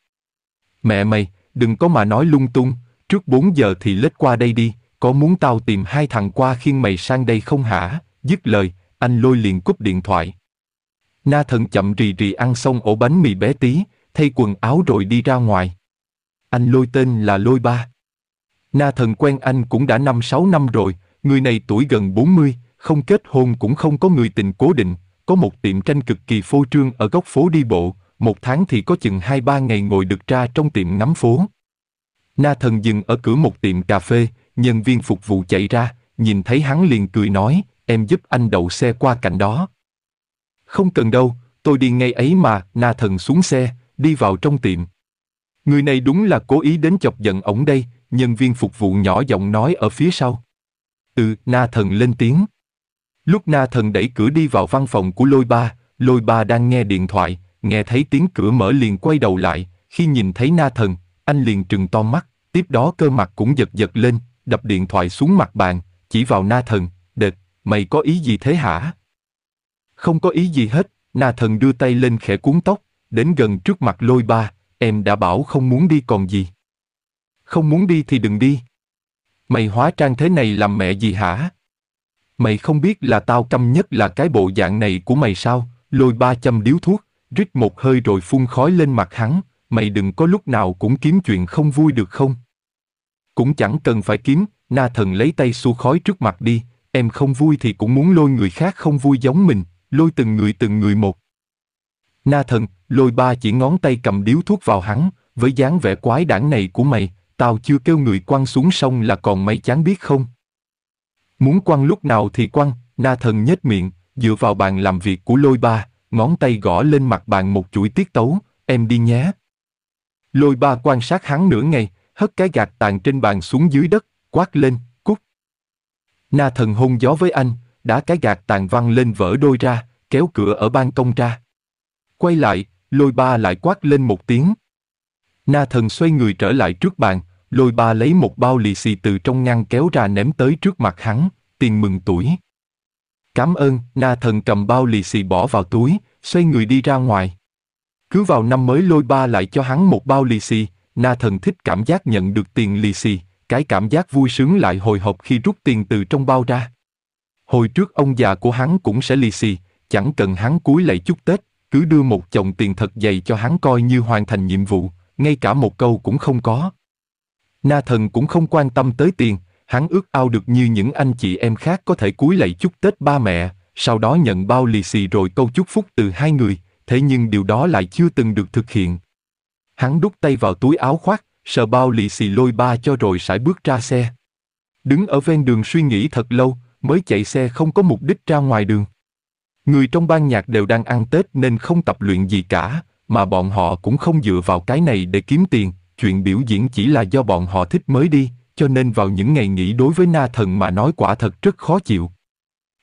Mẹ mày, đừng có mà nói lung tung, trước 4 giờ thì lết qua đây đi, có muốn tao tìm hai thằng qua khiêng mày sang đây không hả? Dứt lời, anh lôi liền cúp điện thoại. Na thần chậm rì rì ăn xong ổ bánh mì bé tí, thay quần áo rồi đi ra ngoài. Anh lôi tên là Lôi Ba. Na thần quen anh cũng đã 5-6 năm rồi, Người này tuổi gần 40, không kết hôn cũng không có người tình cố định, có một tiệm tranh cực kỳ phô trương ở góc phố đi bộ, một tháng thì có chừng 2-3 ngày ngồi được ra trong tiệm ngắm phố. Na thần dừng ở cửa một tiệm cà phê, nhân viên phục vụ chạy ra, nhìn thấy hắn liền cười nói, em giúp anh đậu xe qua cạnh đó. Không cần đâu, tôi đi ngay ấy mà, na thần xuống xe, đi vào trong tiệm. Người này đúng là cố ý đến chọc giận ổng đây, nhân viên phục vụ nhỏ giọng nói ở phía sau. Ừ, na thần lên tiếng. Lúc na thần đẩy cửa đi vào văn phòng của lôi ba, lôi ba đang nghe điện thoại, nghe thấy tiếng cửa mở liền quay đầu lại, khi nhìn thấy na thần, anh liền trừng to mắt, tiếp đó cơ mặt cũng giật giật lên, đập điện thoại xuống mặt bàn, chỉ vào na thần, đệt, mày có ý gì thế hả? Không có ý gì hết, na thần đưa tay lên khẽ cuốn tóc, đến gần trước mặt lôi ba, em đã bảo không muốn đi còn gì. Không muốn đi thì đừng đi. Mày hóa trang thế này làm mẹ gì hả? Mày không biết là tao căm nhất là cái bộ dạng này của mày sao? Lôi ba châm điếu thuốc, rít một hơi rồi phun khói lên mặt hắn. Mày đừng có lúc nào cũng kiếm chuyện không vui được không? Cũng chẳng cần phải kiếm, na thần lấy tay xua khói trước mặt đi. Em không vui thì cũng muốn lôi người khác không vui giống mình, lôi từng người từng người một. Na thần, lôi ba chỉ ngón tay cầm điếu thuốc vào hắn, với dáng vẻ quái đản này của mày, tao chưa kêu người quăng xuống sông là còn mấy chán biết không? Muốn quăng lúc nào thì quăng, na thần nhếch miệng, dựa vào bàn làm việc của lôi ba, ngón tay gõ lên mặt bàn một chuỗi tiết tấu, em đi nhé. Lôi ba quan sát hắn nửa ngày, hất cái gạt tàn trên bàn xuống dưới đất, quát lên, cút. Na thần hôn gió với anh, đã cái gạt tàn văng lên vỡ đôi ra, kéo cửa ở ban công ra. Quay lại, lôi ba lại quát lên một tiếng. Na thần xoay người trở lại trước bàn, Lôi ba lấy một bao lì xì từ trong ngăn kéo ra ném tới trước mặt hắn, tiền mừng tuổi. Cảm ơn, na thần cầm bao lì xì bỏ vào túi, xoay người đi ra ngoài. Cứ vào năm mới lôi ba lại cho hắn một bao lì xì, na thần thích cảm giác nhận được tiền lì xì, cái cảm giác vui sướng lại hồi hộp khi rút tiền từ trong bao ra. Hồi trước ông già của hắn cũng sẽ lì xì, chẳng cần hắn cúi lạy chúc Tết, cứ đưa một chồng tiền thật dày cho hắn coi như hoàn thành nhiệm vụ, ngay cả một câu cũng không có. Na thần cũng không quan tâm tới tiền, hắn ước ao được như những anh chị em khác có thể cúi lạy chúc Tết ba mẹ, sau đó nhận bao lì xì rồi câu chúc phúc từ hai người, thế nhưng điều đó lại chưa từng được thực hiện. Hắn đút tay vào túi áo khoác, sờ bao lì xì lôi ba cho rồi sải bước ra xe. Đứng ở ven đường suy nghĩ thật lâu, mới chạy xe không có mục đích ra ngoài đường. Người trong ban nhạc đều đang ăn Tết nên không tập luyện gì cả, mà bọn họ cũng không dựa vào cái này để kiếm tiền, chuyện biểu diễn chỉ là do bọn họ thích mới đi, cho nên vào những ngày nghỉ đối với na thần mà nói quả thật rất khó chịu.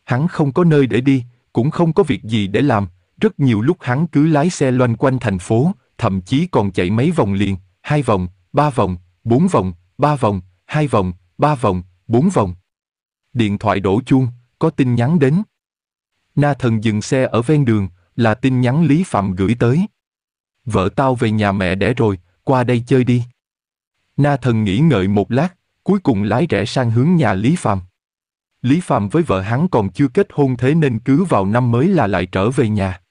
Hắn không có nơi để đi, cũng không có việc gì để làm, rất nhiều lúc hắn cứ lái xe loanh quanh thành phố, thậm chí còn chạy mấy vòng liền, hai vòng, ba vòng, bốn vòng, ba vòng, hai vòng, ba vòng, bốn vòng. Điện thoại đổ chuông, có tin nhắn đến. Na thần dừng xe ở ven đường, là tin nhắn Lý Phạm gửi tới. Vợ tao về nhà mẹ đẻ rồi, qua đây chơi đi. Na thần nghĩ ngợi một lát, cuối cùng lái rẽ sang hướng nhà Lý Phạm. Lý Phạm với vợ hắn còn chưa kết hôn thế nên cứ vào năm mới là lại trở về nhà.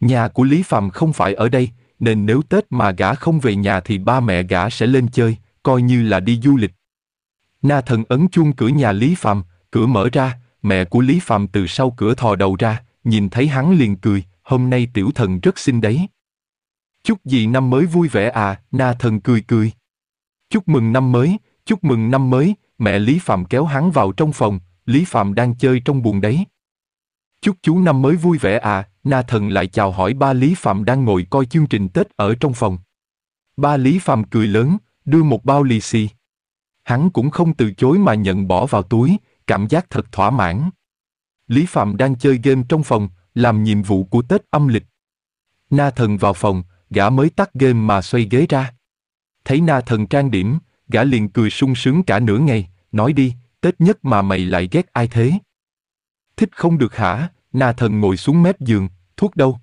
Nhà của Lý Phạm không phải ở đây, nên nếu Tết mà gã không về nhà thì ba mẹ gã sẽ lên chơi, coi như là đi du lịch. Na thần ấn chuông cửa nhà Lý Phạm, cửa mở ra, mẹ của Lý Phạm từ sau cửa thò đầu ra, nhìn thấy hắn liền cười, hôm nay tiểu thần rất xinh đấy. Chúc gì năm mới vui vẻ à, na thần cười cười. Chúc mừng năm mới, chúc mừng năm mới, mẹ Lý Phạm kéo hắn vào trong phòng, Lý Phạm đang chơi trong buồn đấy. Chúc chú năm mới vui vẻ à, na thần lại chào hỏi ba Lý Phạm đang ngồi coi chương trình Tết ở trong phòng. Ba Lý Phạm cười lớn, đưa một bao lì xì. Hắn cũng không từ chối mà nhận bỏ vào túi, cảm giác thật thỏa mãn. Lý Phạm đang chơi game trong phòng, làm nhiệm vụ của Tết âm lịch. Na thần vào phòng, gã mới tắt game mà xoay ghế ra. Thấy na thần trang điểm, gã liền cười sung sướng cả nửa ngày, nói đi, Tết nhất mà mày lại ghét ai thế? Thích không được hả? Na thần ngồi xuống mép giường, thuốc đâu?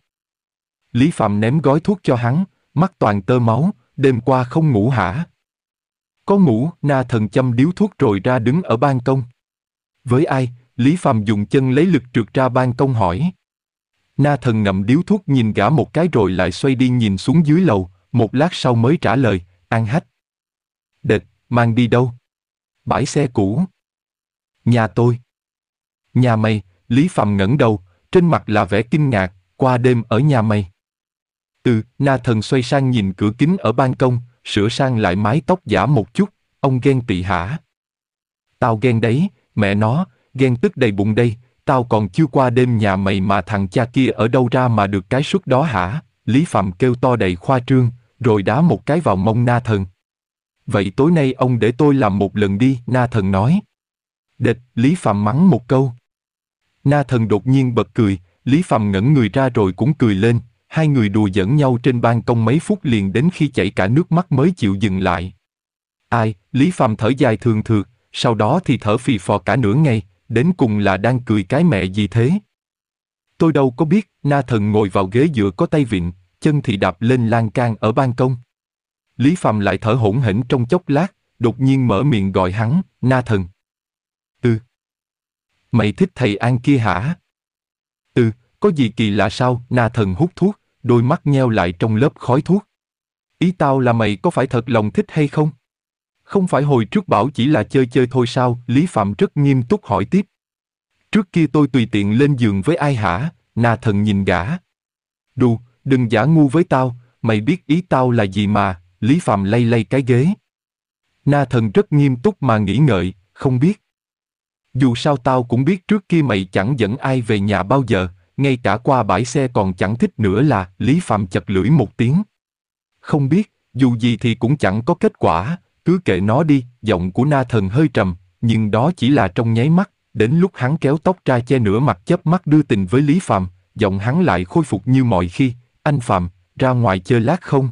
Lý Phạm ném gói thuốc cho hắn, mắt toàn tơ máu, đêm qua không ngủ hả? Có ngủ, na thần chăm điếu thuốc rồi ra đứng ở ban công. Với ai, Lý Phạm dùng chân lấy lực trượt ra ban công hỏi. Na thần ngậm điếu thuốc nhìn gã một cái rồi lại xoay đi nhìn xuống dưới lầu, một lát sau mới trả lời, ăn hách. Địch, mang đi đâu? Bãi xe cũ. Nhà tôi. Nhà mày, Lý Phạm ngẩng đầu, trên mặt là vẻ kinh ngạc, qua đêm ở nhà mày. Từ, na thần xoay sang nhìn cửa kính ở ban công, sửa sang lại mái tóc giả một chút, ông ghen tị hả? Tao ghen đấy, mẹ nó, ghen tức đầy bụng đây, tao còn chưa qua đêm nhà mày mà thằng cha kia ở đâu ra mà được cái suất đó hả? Lý Phạm kêu to đầy khoa trương, rồi đá một cái vào mông na thần. Vậy tối nay ông để tôi làm một lần đi, na thần nói. Địch, Lý Phạm mắng một câu. Na thần đột nhiên bật cười, Lý Phạm ngẩn người ra rồi cũng cười lên, hai người đùa giỡn nhau trên ban công mấy phút liền đến khi chảy cả nước mắt mới chịu dừng lại. Ai, Lý Phạm thở dài thường thường sau đó thì thở phì phò cả nửa ngày, đến cùng là đang cười cái mẹ gì thế? Tôi đâu có biết, na thần ngồi vào ghế dựa có tay vịn, chân thì đạp lên lan can ở ban công. Lý Phạm lại thở hổn hển trong chốc lát, đột nhiên mở miệng gọi hắn, na thần. Ừ. Mày thích thầy An kia hả? Ừ, có gì kỳ lạ sao, na thần hút thuốc, đôi mắt nheo lại trong lớp khói thuốc. Ý tao là mày có phải thật lòng thích hay không? Không phải hồi trước bảo chỉ là chơi chơi thôi sao? Lý Phạm rất nghiêm túc hỏi tiếp. Trước kia tôi tùy tiện lên giường với ai hả? Na thần nhìn gã. Đù, đừng giả ngu với tao, mày biết ý tao là gì mà, Lý Phạm lay lay cái ghế. Na thần rất nghiêm túc mà nghĩ ngợi, không biết. Dù sao tao cũng biết trước kia mày chẳng dẫn ai về nhà bao giờ, ngay cả qua bãi xe còn chẳng thích nữa là Lý Phạm chật lưỡi một tiếng. Không biết, dù gì thì cũng chẳng có kết quả, cứ kệ nó đi, giọng của na thần hơi trầm, nhưng đó chỉ là trong nháy mắt, đến lúc hắn kéo tóc ra che nửa mặt chớp mắt đưa tình với Lý Phạm, giọng hắn lại khôi phục như mọi khi, anh Phạm, ra ngoài chơi lát không?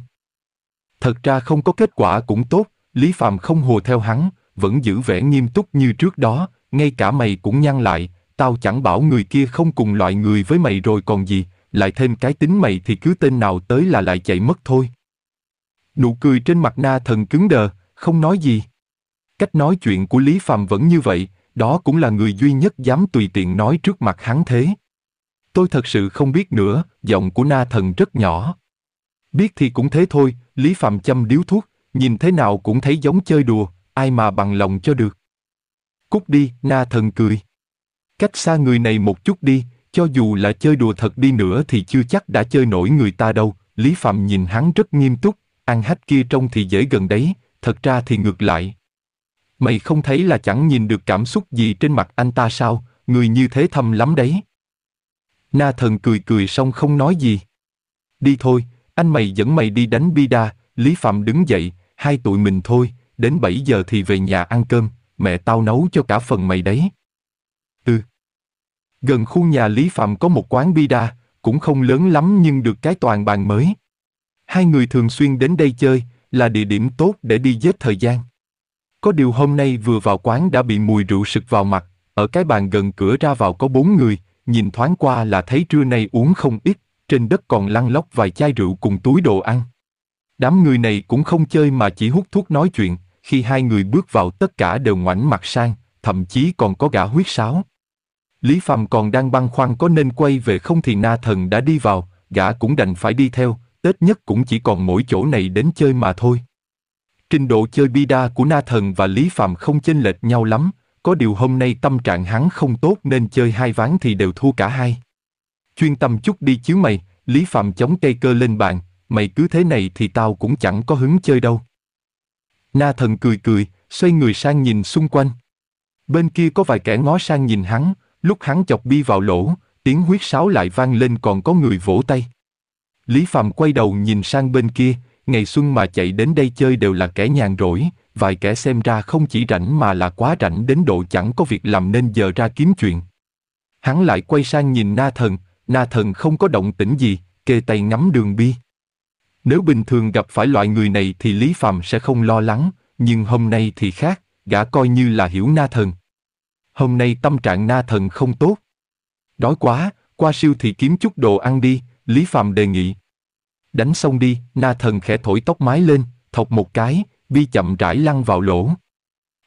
Thật ra không có kết quả cũng tốt, Lý Phạm không hồ theo hắn, vẫn giữ vẻ nghiêm túc như trước đó, ngay cả mày cũng nhăn lại, tao chẳng bảo người kia không cùng loại người với mày rồi còn gì, lại thêm cái tính mày thì cứ tên nào tới là lại chạy mất thôi. Nụ cười trên mặt na thần cứng đờ, không nói gì. Cách nói chuyện của Lý Phạm vẫn như vậy, đó cũng là người duy nhất dám tùy tiện nói trước mặt hắn thế. Tôi thật sự không biết nữa, giọng của na thần rất nhỏ. Biết thì cũng thế thôi, Lý Phạm châm điếu thuốc, nhìn thế nào cũng thấy giống chơi đùa, ai mà bằng lòng cho được. Cút đi, na thần cười. Cách xa người này một chút đi, cho dù là chơi đùa thật đi nữa thì chưa chắc đã chơi nổi người ta đâu. Lý Phạm nhìn hắn rất nghiêm túc, ăn hách kia trông thì dễ gần đấy, thật ra thì ngược lại. Mày không thấy là chẳng nhìn được cảm xúc gì trên mặt anh ta sao, người như thế thâm lắm đấy. Na thần cười cười xong không nói gì. Đi thôi, anh mày dẫn mày đi đánh bida, Lý Phạm đứng dậy, hai tụi mình thôi, đến 7 giờ thì về nhà ăn cơm, mẹ tao nấu cho cả phần mày đấy. Ừ. Gần khu nhà Lý Phạm có một quán bida, cũng không lớn lắm nhưng được cái toàn bàn mới. Hai người thường xuyên đến đây chơi, là địa điểm tốt để đi giết thời gian. Có điều hôm nay vừa vào quán đã bị mùi rượu sực vào mặt, ở cái bàn gần cửa ra vào có bốn người, nhìn thoáng qua là thấy trưa nay uống không ít, trên đất còn lăn lóc vài chai rượu cùng túi đồ ăn. Đám người này cũng không chơi mà chỉ hút thuốc nói chuyện, khi hai người bước vào tất cả đều ngoảnh mặt sang, thậm chí còn có gã huyết sáo. Lý Phàm còn đang băn khoăn có nên quay về không thì na thần đã đi vào, gã cũng đành phải đi theo, Tết nhất cũng chỉ còn mỗi chỗ này đến chơi mà thôi. Trình độ chơi bida của Na Thần và Lý Phạm không chênh lệch nhau lắm, có điều hôm nay tâm trạng hắn không tốt nên chơi hai ván thì đều thua cả hai. Chuyên tâm chút đi chứ mày, Lý Phạm chống cây cơ lên bàn, mày cứ thế này thì tao cũng chẳng có hứng chơi đâu. Na Thần cười cười, xoay người sang nhìn xung quanh. Bên kia có vài kẻ ngó sang nhìn hắn, lúc hắn chọc bi vào lỗ, tiếng huyết sáo lại vang lên còn có người vỗ tay. Lý Phạm quay đầu nhìn sang bên kia, ngày xuân mà chạy đến đây chơi đều là kẻ nhàn rỗi, vài kẻ xem ra không chỉ rảnh mà là quá rảnh đến độ chẳng có việc làm nên giờ ra kiếm chuyện. Hắn lại quay sang nhìn Na Thần, Na Thần không có động tĩnh gì, kê tay ngắm đường bi. Nếu bình thường gặp phải loại người này thì Lý Phạm sẽ không lo lắng, nhưng hôm nay thì khác, gã coi như là hiểu Na Thần. Hôm nay tâm trạng Na Thần không tốt. Đói quá, qua siêu thị kiếm chút đồ ăn đi, Lý Phạm đề nghị. Đánh xong đi, na thần khẽ thổi tóc mái lên, thọc một cái, bi chậm rãi lăn vào lỗ.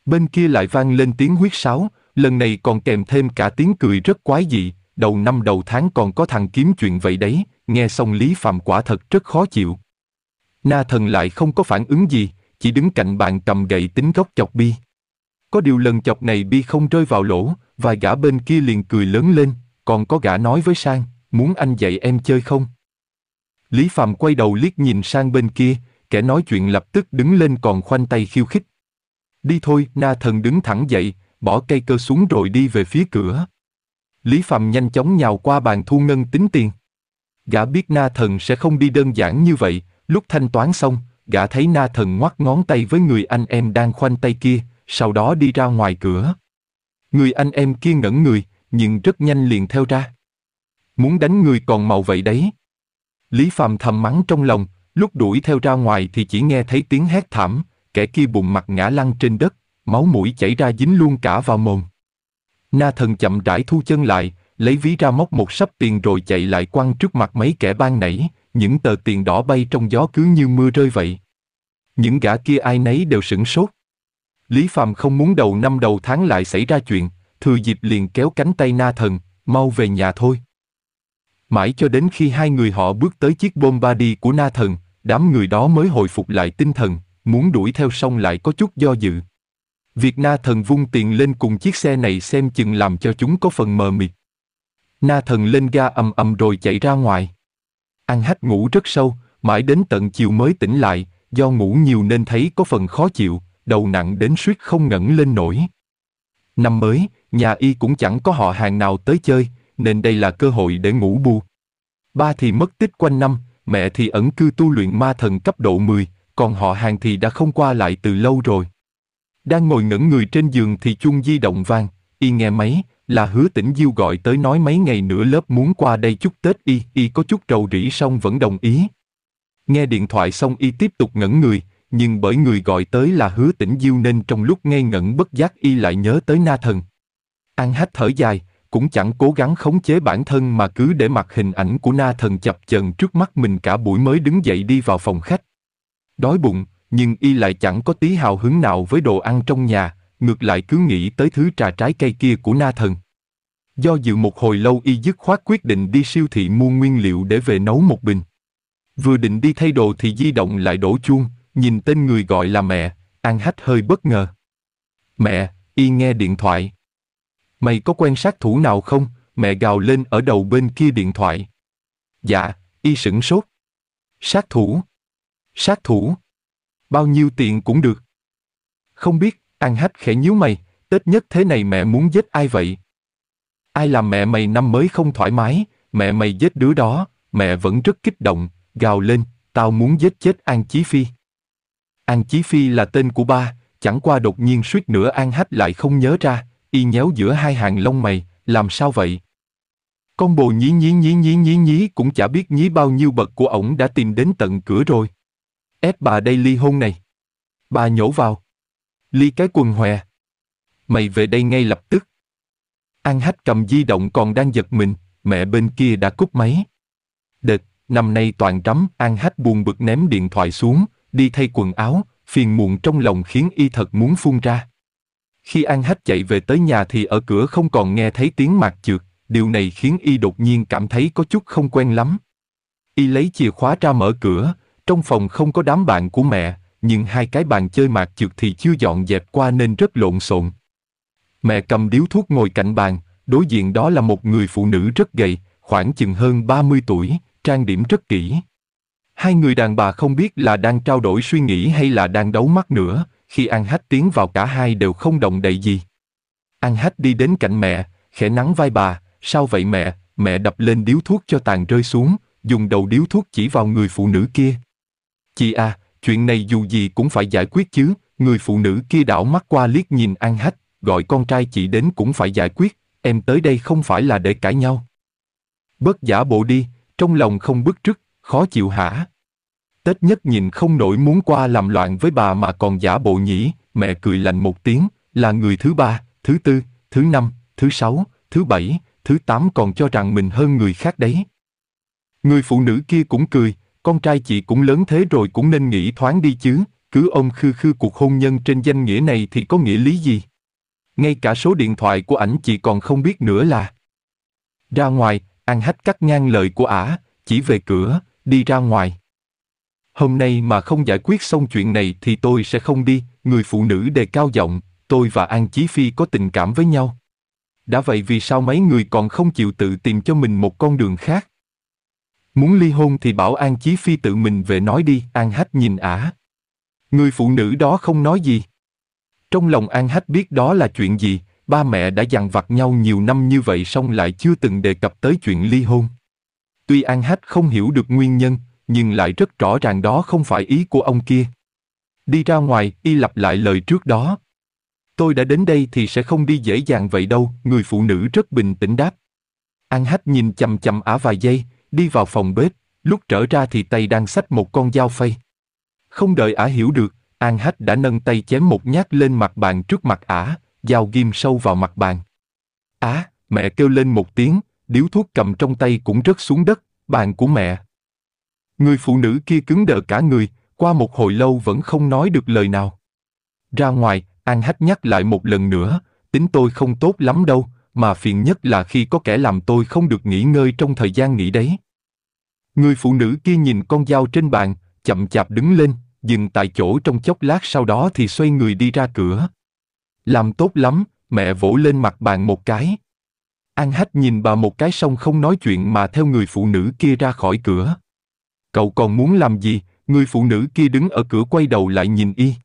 Bên kia lại vang lên tiếng huyết sáo, lần này còn kèm thêm cả tiếng cười rất quái dị, đầu năm đầu tháng còn có thằng kiếm chuyện vậy đấy, nghe xong Lý Phạm quả thật rất khó chịu. Na thần lại không có phản ứng gì, chỉ đứng cạnh bạn cầm gậy tính góc chọc bi. Có điều lần chọc này bi không rơi vào lỗ, vài gã bên kia liền cười lớn lên, còn có gã nói với sang, muốn anh dạy em chơi không? Lý Phạm quay đầu liếc nhìn sang bên kia, kẻ nói chuyện lập tức đứng lên còn khoanh tay khiêu khích. Đi thôi, na thần đứng thẳng dậy, bỏ cây cơ xuống rồi đi về phía cửa. Lý Phạm nhanh chóng nhào qua bàn thu ngân tính tiền. Gã biết na thần sẽ không đi đơn giản như vậy, lúc thanh toán xong, gã thấy na thần ngoắt ngón tay với người anh em đang khoanh tay kia, sau đó đi ra ngoài cửa. Người anh em kia ngẩn người, nhưng rất nhanh liền theo ra muốn đánh người còn màu vậy đấy. Lý Phạm thầm mắng trong lòng, lúc đuổi theo ra ngoài thì chỉ nghe thấy tiếng hét thảm, kẻ kia bụng mặt ngã lăn trên đất, máu mũi chảy ra dính luôn cả vào mồm. Na thần chậm rãi thu chân lại, lấy ví ra móc một sắp tiền rồi chạy lại quăng trước mặt mấy kẻ ban nảy, những tờ tiền đỏ bay trong gió cứ như mưa rơi vậy. Những gã kia ai nấy đều sửng sốt. Lý Phạm không muốn đầu năm đầu tháng lại xảy ra chuyện, thừa dịp liền kéo cánh tay na thần, mau về nhà thôi mãi cho đến khi hai người họ bước tới chiếc Bombardier của na thần, đám người đó mới hồi phục lại tinh thần, muốn đuổi theo xong lại có chút do dự. Việc na thần vung tiền lên cùng chiếc xe này xem chừng làm cho chúng có phần mờ mịt. Na thần lên ga ầm ầm rồi chạy ra ngoài. Ăn hách ngủ rất sâu, mãi đến tận chiều mới tỉnh lại, do ngủ nhiều nên thấy có phần khó chịu, đầu nặng đến suýt không ngẩng lên nổi. Năm mới, nhà y cũng chẳng có họ hàng nào tới chơi, nên đây là cơ hội để ngủ bù. Ba thì mất tích quanh năm, mẹ thì ẩn cư tu luyện ma thần cấp độ 10, còn họ hàng thì đã không qua lại từ lâu rồi. Đang ngồi ngẩn người trên giường thì chuông di động vang, y nghe máy, là hứa tỉnh diêu gọi tới nói mấy ngày nữa lớp muốn qua đây chúc Tết y, y có chút rầu rĩ xong vẫn đồng ý. Nghe điện thoại xong y tiếp tục ngẩn người, nhưng bởi người gọi tới là hứa tỉnh diêu nên trong lúc ngây ngẩn bất giác y lại nhớ tới na thần. An hách thở dài, cũng chẳng cố gắng khống chế bản thân mà cứ để mặc hình ảnh của na thần chập chờn trước mắt mình cả buổi mới đứng dậy đi vào phòng khách. Đói bụng, nhưng y lại chẳng có tí hào hứng nào với đồ ăn trong nhà, ngược lại cứ nghĩ tới thứ trà trái cây kia của na thần. Do dự một hồi lâu y dứt khoát quyết định đi siêu thị mua nguyên liệu để về nấu một bình. Vừa định đi thay đồ thì di động lại đổ chuông, nhìn tên người gọi là mẹ, An Hách hơi bất ngờ. Mẹ, y nghe điện thoại, Mày có quen sát thủ nào không? Mẹ gào lên ở đầu bên kia điện thoại. Dạ, y sửng sốt. Sát thủ. Sát thủ. Bao nhiêu tiền cũng được. Không biết, ăn hách khẽ nhíu mày, Tết nhất thế này mẹ muốn giết ai vậy? Ai làm mẹ mày năm mới không thoải mái, mẹ mày giết đứa đó, mẹ vẫn rất kích động, gào lên, tao muốn giết chết An Chí Phi. An Chí Phi là tên của ba, chẳng qua đột nhiên suýt nữa An Hách lại không nhớ ra, y nhéo giữa hai hàng lông mày, làm sao vậy? Con bồ nhí nhí nhí nhí nhí nhí cũng chả biết nhí bao nhiêu bậc của ổng đã tìm đến tận cửa rồi. Ép bà đây ly hôn này. Bà nhổ vào. Ly cái quần hòe. Mày về đây ngay lập tức. An hách cầm di động còn đang giật mình, mẹ bên kia đã cúp máy. Đệt, năm nay toàn trắm. An hách buồn bực ném điện thoại xuống, đi thay quần áo, phiền muộn trong lòng khiến y thật muốn phun ra. Khi An Hách chạy về tới nhà thì ở cửa không còn nghe thấy tiếng mạc trượt, điều này khiến y đột nhiên cảm thấy có chút không quen lắm. Y lấy chìa khóa ra mở cửa, trong phòng không có đám bạn của mẹ, nhưng hai cái bàn chơi mạc trượt thì chưa dọn dẹp qua nên rất lộn xộn. Mẹ cầm điếu thuốc ngồi cạnh bàn, đối diện đó là một người phụ nữ rất gầy, khoảng chừng hơn 30 tuổi, trang điểm rất kỹ. Hai người đàn bà không biết là đang trao đổi suy nghĩ hay là đang đấu mắt nữa, khi An Hách tiến vào cả hai đều không động đậy gì. An Hách đi đến cạnh mẹ, khẽ nắng vai bà, sao vậy mẹ, mẹ đập lên điếu thuốc cho tàn rơi xuống, dùng đầu điếu thuốc chỉ vào người phụ nữ kia. Chị à, chuyện này dù gì cũng phải giải quyết chứ, người phụ nữ kia đảo mắt qua liếc nhìn An Hách, gọi con trai chị đến cũng phải giải quyết, em tới đây không phải là để cãi nhau. Bớt giả bộ đi, trong lòng không bức rứt, khó chịu hả? Tết nhất nhìn không nổi muốn qua làm loạn với bà mà còn giả bộ nhỉ, mẹ cười lạnh một tiếng, là người thứ ba, thứ tư, thứ năm, thứ sáu, thứ bảy, thứ tám còn cho rằng mình hơn người khác đấy. Người phụ nữ kia cũng cười, con trai chị cũng lớn thế rồi cũng nên nghĩ thoáng đi chứ, cứ ông khư khư cuộc hôn nhân trên danh nghĩa này thì có nghĩa lý gì? Ngay cả số điện thoại của ảnh chị còn không biết nữa là. Ra ngoài, ăn hách cắt ngang lời của ả, chỉ về cửa, đi ra ngoài. Hôm nay mà không giải quyết xong chuyện này thì tôi sẽ không đi, người phụ nữ đề cao giọng, tôi và An Chí Phi có tình cảm với nhau. Đã vậy vì sao mấy người còn không chịu tự tìm cho mình một con đường khác? Muốn ly hôn thì bảo An Chí Phi tự mình về nói đi, An Hách nhìn ả. Người phụ nữ đó không nói gì. Trong lòng An Hách biết đó là chuyện gì, ba mẹ đã dằn vặt nhau nhiều năm như vậy xong lại chưa từng đề cập tới chuyện ly hôn. Tuy An Hách không hiểu được nguyên nhân, nhưng lại rất rõ ràng đó không phải ý của ông kia. Đi ra ngoài, y lặp lại lời trước đó. Tôi đã đến đây thì sẽ không đi dễ dàng vậy đâu, người phụ nữ rất bình tĩnh đáp. An hách nhìn chầm chầm ả vài giây, đi vào phòng bếp, lúc trở ra thì tay đang xách một con dao phay. Không đợi ả hiểu được, An hách đã nâng tay chém một nhát lên mặt bàn trước mặt ả, dao ghim sâu vào mặt bàn. Á, mẹ kêu lên một tiếng, điếu thuốc cầm trong tay cũng rớt xuống đất, bàn của mẹ. Người phụ nữ kia cứng đờ cả người, qua một hồi lâu vẫn không nói được lời nào. Ra ngoài, An Hách nhắc lại một lần nữa, tính tôi không tốt lắm đâu, mà phiền nhất là khi có kẻ làm tôi không được nghỉ ngơi trong thời gian nghỉ đấy. Người phụ nữ kia nhìn con dao trên bàn, chậm chạp đứng lên, dừng tại chỗ trong chốc lát sau đó thì xoay người đi ra cửa. Làm tốt lắm, mẹ vỗ lên mặt bàn một cái. An Hách nhìn bà một cái xong không nói chuyện mà theo người phụ nữ kia ra khỏi cửa. Cậu còn muốn làm gì? Người phụ nữ kia đứng ở cửa quay đầu lại nhìn y.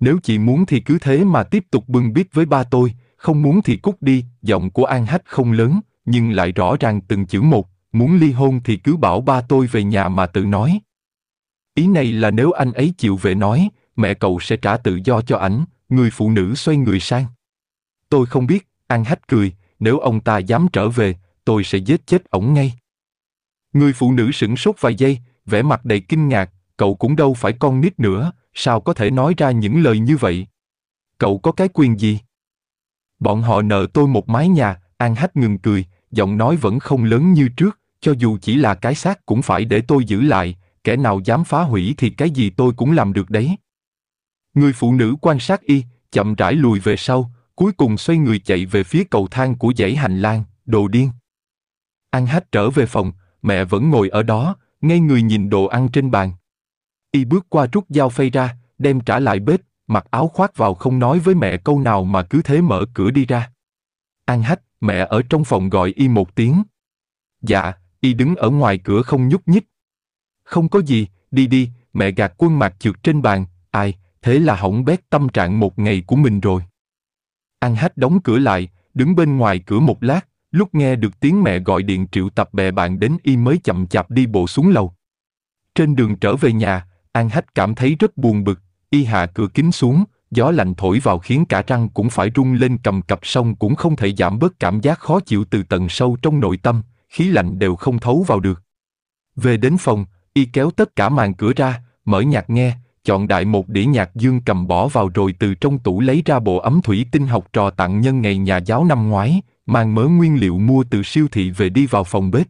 Nếu chị muốn thì cứ thế mà tiếp tục bưng bít với ba tôi, không muốn thì cút đi, giọng của An Hách không lớn, nhưng lại rõ ràng từng chữ một, muốn ly hôn thì cứ bảo ba tôi về nhà mà tự nói. Ý này là nếu anh ấy chịu về nói, mẹ cậu sẽ trả tự do cho ảnh, người phụ nữ xoay người sang. Tôi không biết, An Hách cười, nếu ông ta dám trở về, tôi sẽ giết chết ổng ngay. Người phụ nữ sửng sốt vài giây, vẻ mặt đầy kinh ngạc, cậu cũng đâu phải con nít nữa, sao có thể nói ra những lời như vậy? Cậu có cái quyền gì? Bọn họ nợ tôi một mái nhà, An Hách ngừng cười, giọng nói vẫn không lớn như trước, cho dù chỉ là cái xác cũng phải để tôi giữ lại, kẻ nào dám phá hủy thì cái gì tôi cũng làm được đấy. Người phụ nữ quan sát y, chậm rãi lùi về sau, cuối cùng xoay người chạy về phía cầu thang của dãy hành lang, đồ điên. An Hách trở về phòng, mẹ vẫn ngồi ở đó, ngay người nhìn đồ ăn trên bàn. Y bước qua rút dao phay ra, đem trả lại bếp, mặc áo khoác vào không nói với mẹ câu nào mà cứ thế mở cửa đi ra. An hách, mẹ ở trong phòng gọi Y một tiếng. Dạ, Y đứng ở ngoài cửa không nhúc nhích. Không có gì, đi đi, mẹ gạt quân mặt trượt trên bàn, ai, thế là hỏng bét tâm trạng một ngày của mình rồi. An hách đóng cửa lại, đứng bên ngoài cửa một lát, Lúc nghe được tiếng mẹ gọi điện triệu tập bè bạn đến y mới chậm chạp đi bộ xuống lầu. Trên đường trở về nhà, An Hách cảm thấy rất buồn bực, y hạ cửa kính xuống, gió lạnh thổi vào khiến cả răng cũng phải rung lên cầm cập xong cũng không thể giảm bớt cảm giác khó chịu từ tận sâu trong nội tâm, khí lạnh đều không thấu vào được. Về đến phòng, y kéo tất cả màn cửa ra, mở nhạc nghe, chọn đại một đĩa nhạc dương cầm bỏ vào rồi từ trong tủ lấy ra bộ ấm thủy tinh học trò tặng nhân ngày nhà giáo năm ngoái, mang mớ nguyên liệu mua từ siêu thị về đi vào phòng bếp.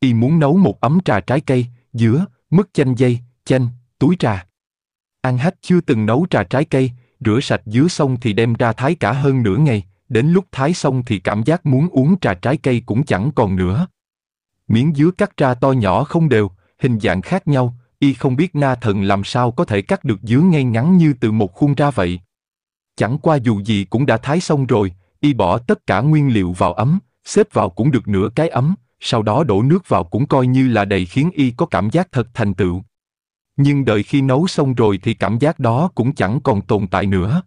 Y muốn nấu một ấm trà trái cây, dứa, mứt chanh dây, chanh, túi trà. An Hách chưa từng nấu trà trái cây, rửa sạch dứa xong thì đem ra thái cả hơn nửa ngày, đến lúc thái xong thì cảm giác muốn uống trà trái cây cũng chẳng còn nữa. Miếng dứa cắt ra to nhỏ không đều, hình dạng khác nhau, y không biết na thần làm sao có thể cắt được dứa ngay ngắn như từ một khuôn ra vậy. Chẳng qua dù gì cũng đã thái xong rồi, Y bỏ tất cả nguyên liệu vào ấm, xếp vào cũng được nửa cái ấm, sau đó đổ nước vào cũng coi như là đầy khiến Y có cảm giác thật thành tựu. Nhưng đợi khi nấu xong rồi thì cảm giác đó cũng chẳng còn tồn tại nữa.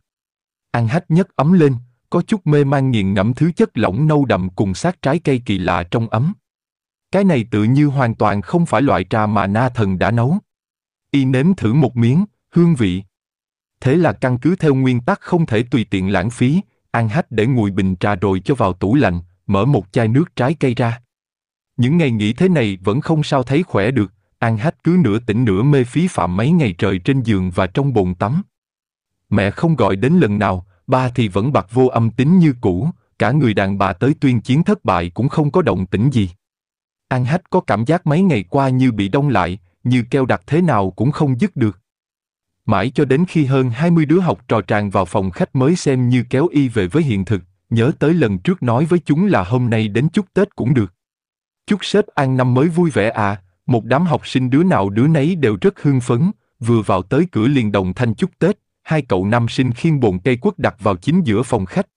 Ăn hách nhất ấm lên, có chút mê man nghiền ngẫm thứ chất lỏng nâu đậm cùng sát trái cây kỳ lạ trong ấm. Cái này tự như hoàn toàn không phải loại trà mà na thần đã nấu. Y nếm thử một miếng, hương vị. Thế là căn cứ theo nguyên tắc không thể tùy tiện lãng phí, An Hách để nguội bình trà rồi cho vào tủ lạnh, mở một chai nước trái cây ra. Những ngày nghỉ thế này vẫn không sao thấy khỏe được, An Hách cứ nửa tỉnh nửa mê phí phạm mấy ngày trời trên giường và trong bồn tắm. Mẹ không gọi đến lần nào, ba thì vẫn bạc vô âm tính như cũ, cả người đàn bà tới tuyên chiến thất bại cũng không có động tĩnh gì. An Hách có cảm giác mấy ngày qua như bị đông lại, như keo đặt thế nào cũng không dứt được. Mãi cho đến khi hơn 20 đứa học trò tràn vào phòng khách mới xem như kéo y về với hiện thực, nhớ tới lần trước nói với chúng là hôm nay đến chúc Tết cũng được. Chúc sếp ăn năm mới vui vẻ à, một đám học sinh đứa nào đứa nấy đều rất hưng phấn, vừa vào tới cửa liền đồng thanh chúc Tết, hai cậu nam sinh khiên bồn cây quất đặt vào chính giữa phòng khách.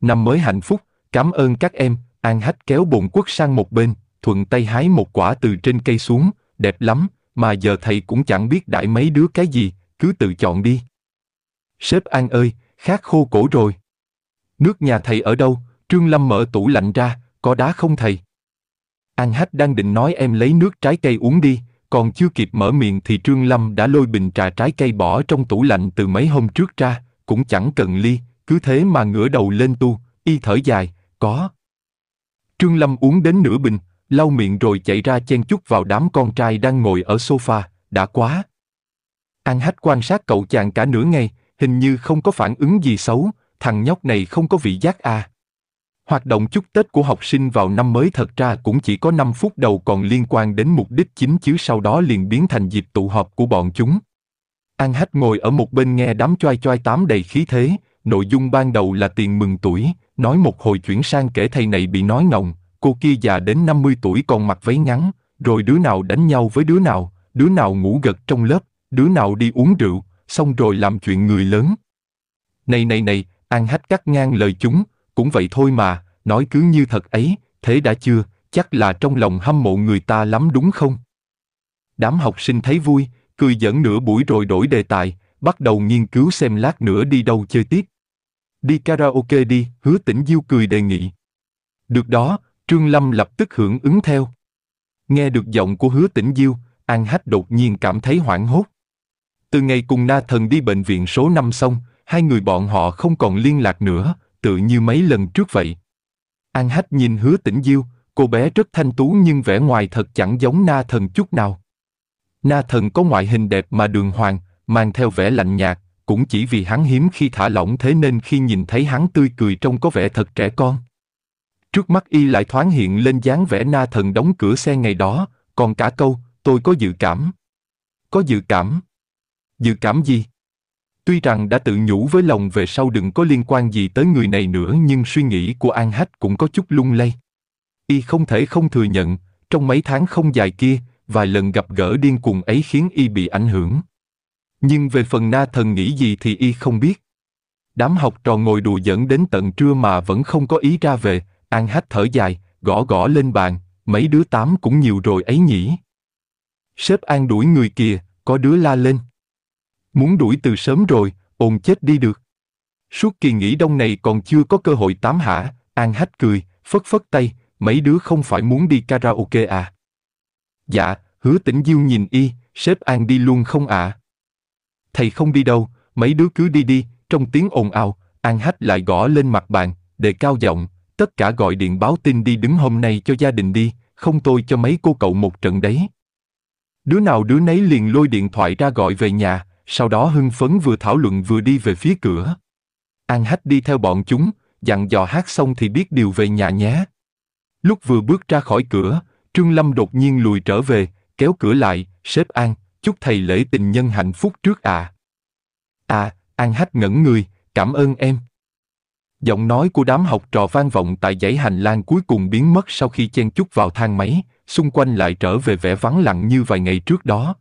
Năm mới hạnh phúc, cảm ơn các em, An Hách kéo bồn quất sang một bên, thuận tay hái một quả từ trên cây xuống, đẹp lắm, mà giờ thầy cũng chẳng biết đãi mấy đứa cái gì, cứ tự chọn đi. Sếp An ơi, khát khô cổ rồi. Nước nhà thầy ở đâu? Trương Lâm mở tủ lạnh ra, có đá không thầy? An Hách đang định nói em lấy nước trái cây uống đi, còn chưa kịp mở miệng thì Trương Lâm đã lôi bình trà trái cây bỏ trong tủ lạnh từ mấy hôm trước ra, cũng chẳng cần ly, cứ thế mà ngửa đầu lên tu, y thở dài, có. Trương Lâm uống đến nửa bình, lau miệng rồi chạy ra chen chút vào đám con trai đang ngồi ở sofa, đã quá, An Hách quan sát cậu chàng cả nửa ngày, hình như không có phản ứng gì xấu, thằng nhóc này không có vị giác à. Hoạt động chúc Tết của học sinh vào năm mới thật ra cũng chỉ có 5 phút đầu còn liên quan đến mục đích chính chứ sau đó liền biến thành dịp tụ họp của bọn chúng. An Hách ngồi ở một bên nghe đám choai choai tám đầy khí thế, nội dung ban đầu là tiền mừng tuổi, nói một hồi chuyển sang kể thầy này bị nói ngọng, cô kia già đến 50 tuổi còn mặc váy ngắn, rồi đứa nào đánh nhau với đứa nào, đứa nào ngủ gật trong lớp, đứa nào đi uống rượu, xong rồi làm chuyện người lớn. Này này này, An Hách cắt ngang lời chúng, cũng vậy thôi mà, nói cứ như thật ấy, thế đã chưa, chắc là trong lòng hâm mộ người ta lắm đúng không? Đám học sinh thấy vui, cười giỡn nửa buổi rồi đổi đề tài, bắt đầu nghiên cứu xem lát nữa đi đâu chơi tiếp. Đi karaoke đi, hứa tỉnh diêu cười đề nghị. Được đó, Trương Lâm lập tức hưởng ứng theo. Nghe được giọng của hứa tỉnh diêu, An Hách đột nhiên cảm thấy hoảng hốt. Từ ngày cùng na thần đi bệnh viện số 5 xong, hai người bọn họ không còn liên lạc nữa, tự như mấy lần trước vậy. An Hách nhìn hứa tỉnh Diêu, cô bé rất thanh tú nhưng vẻ ngoài thật chẳng giống na thần chút nào. Na thần có ngoại hình đẹp mà đường hoàng, mang theo vẻ lạnh nhạt, cũng chỉ vì hắn hiếm khi thả lỏng thế nên khi nhìn thấy hắn tươi cười trông có vẻ thật trẻ con. Trước mắt y lại thoáng hiện lên dáng vẻ na thần đóng cửa xe ngày đó, còn cả câu, tôi có dự cảm. Có dự cảm dự cảm gì? Tuy rằng đã tự nhủ với lòng về sau đừng có liên quan gì tới người này nữa nhưng suy nghĩ của An Hách cũng có chút lung lay. Y không thể không thừa nhận, trong mấy tháng không dài kia, vài lần gặp gỡ điên cuồng ấy khiến Y bị ảnh hưởng. Nhưng về phần na thần nghĩ gì thì Y không biết. Đám học trò ngồi đùa dẫn đến tận trưa mà vẫn không có ý ra về, An Hách thở dài, gõ gõ lên bàn, mấy đứa tám cũng nhiều rồi ấy nhỉ. Sếp An đuổi người kìa, có đứa la lên. Muốn đuổi từ sớm rồi, ồn chết đi được. Suốt kỳ nghỉ đông này còn chưa có cơ hội tám hả, An Hách cười, phất phất tay, mấy đứa không phải muốn đi karaoke à. Dạ, hứa tỉnh Diêu nhìn y, sếp An đi luôn không ạ? À? Thầy không đi đâu, mấy đứa cứ đi đi, trong tiếng ồn ào, An Hách lại gõ lên mặt bàn, đề cao giọng, tất cả gọi điện báo tin đi đứng hôm nay cho gia đình đi, không tôi cho mấy cô cậu một trận đấy. Đứa nào đứa nấy liền lôi điện thoại ra gọi về nhà, sau đó hưng phấn vừa thảo luận vừa đi về phía cửa. An Hách đi theo bọn chúng, dặn dò hát xong thì biết điều về nhà nhé. Lúc vừa bước ra khỏi cửa, Trương Lâm đột nhiên lùi trở về, kéo cửa lại, xếp An, chúc thầy lễ tình nhân hạnh phúc trước ạ. À. À, An Hách ngẩn người, cảm ơn em. Giọng nói của đám học trò vang vọng tại dãy hành lang cuối cùng biến mất sau khi chen chút vào thang máy, xung quanh lại trở về vẻ vắng lặng như vài ngày trước đó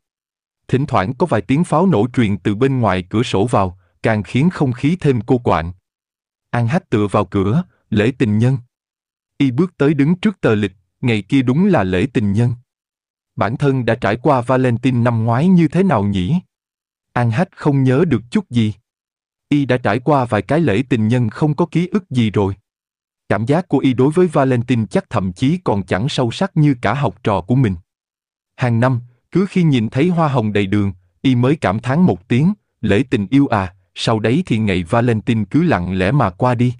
thỉnh thoảng có vài tiếng pháo nổ truyền từ bên ngoài cửa sổ vào, càng khiến không khí thêm cô quạnh. An Hát tựa vào cửa, lễ tình nhân. Y bước tới đứng trước tờ lịch, ngày kia đúng là lễ tình nhân. Bản thân đã trải qua Valentine năm ngoái như thế nào nhỉ? An Hát không nhớ được chút gì. Y đã trải qua vài cái lễ tình nhân không có ký ức gì rồi. Cảm giác của Y đối với Valentine chắc thậm chí còn chẳng sâu sắc như cả học trò của mình. Hàng năm, cứ khi nhìn thấy hoa hồng đầy đường, y mới cảm thán một tiếng, lễ tình yêu à, sau đấy thì ngày Valentine cứ lặng lẽ mà qua đi.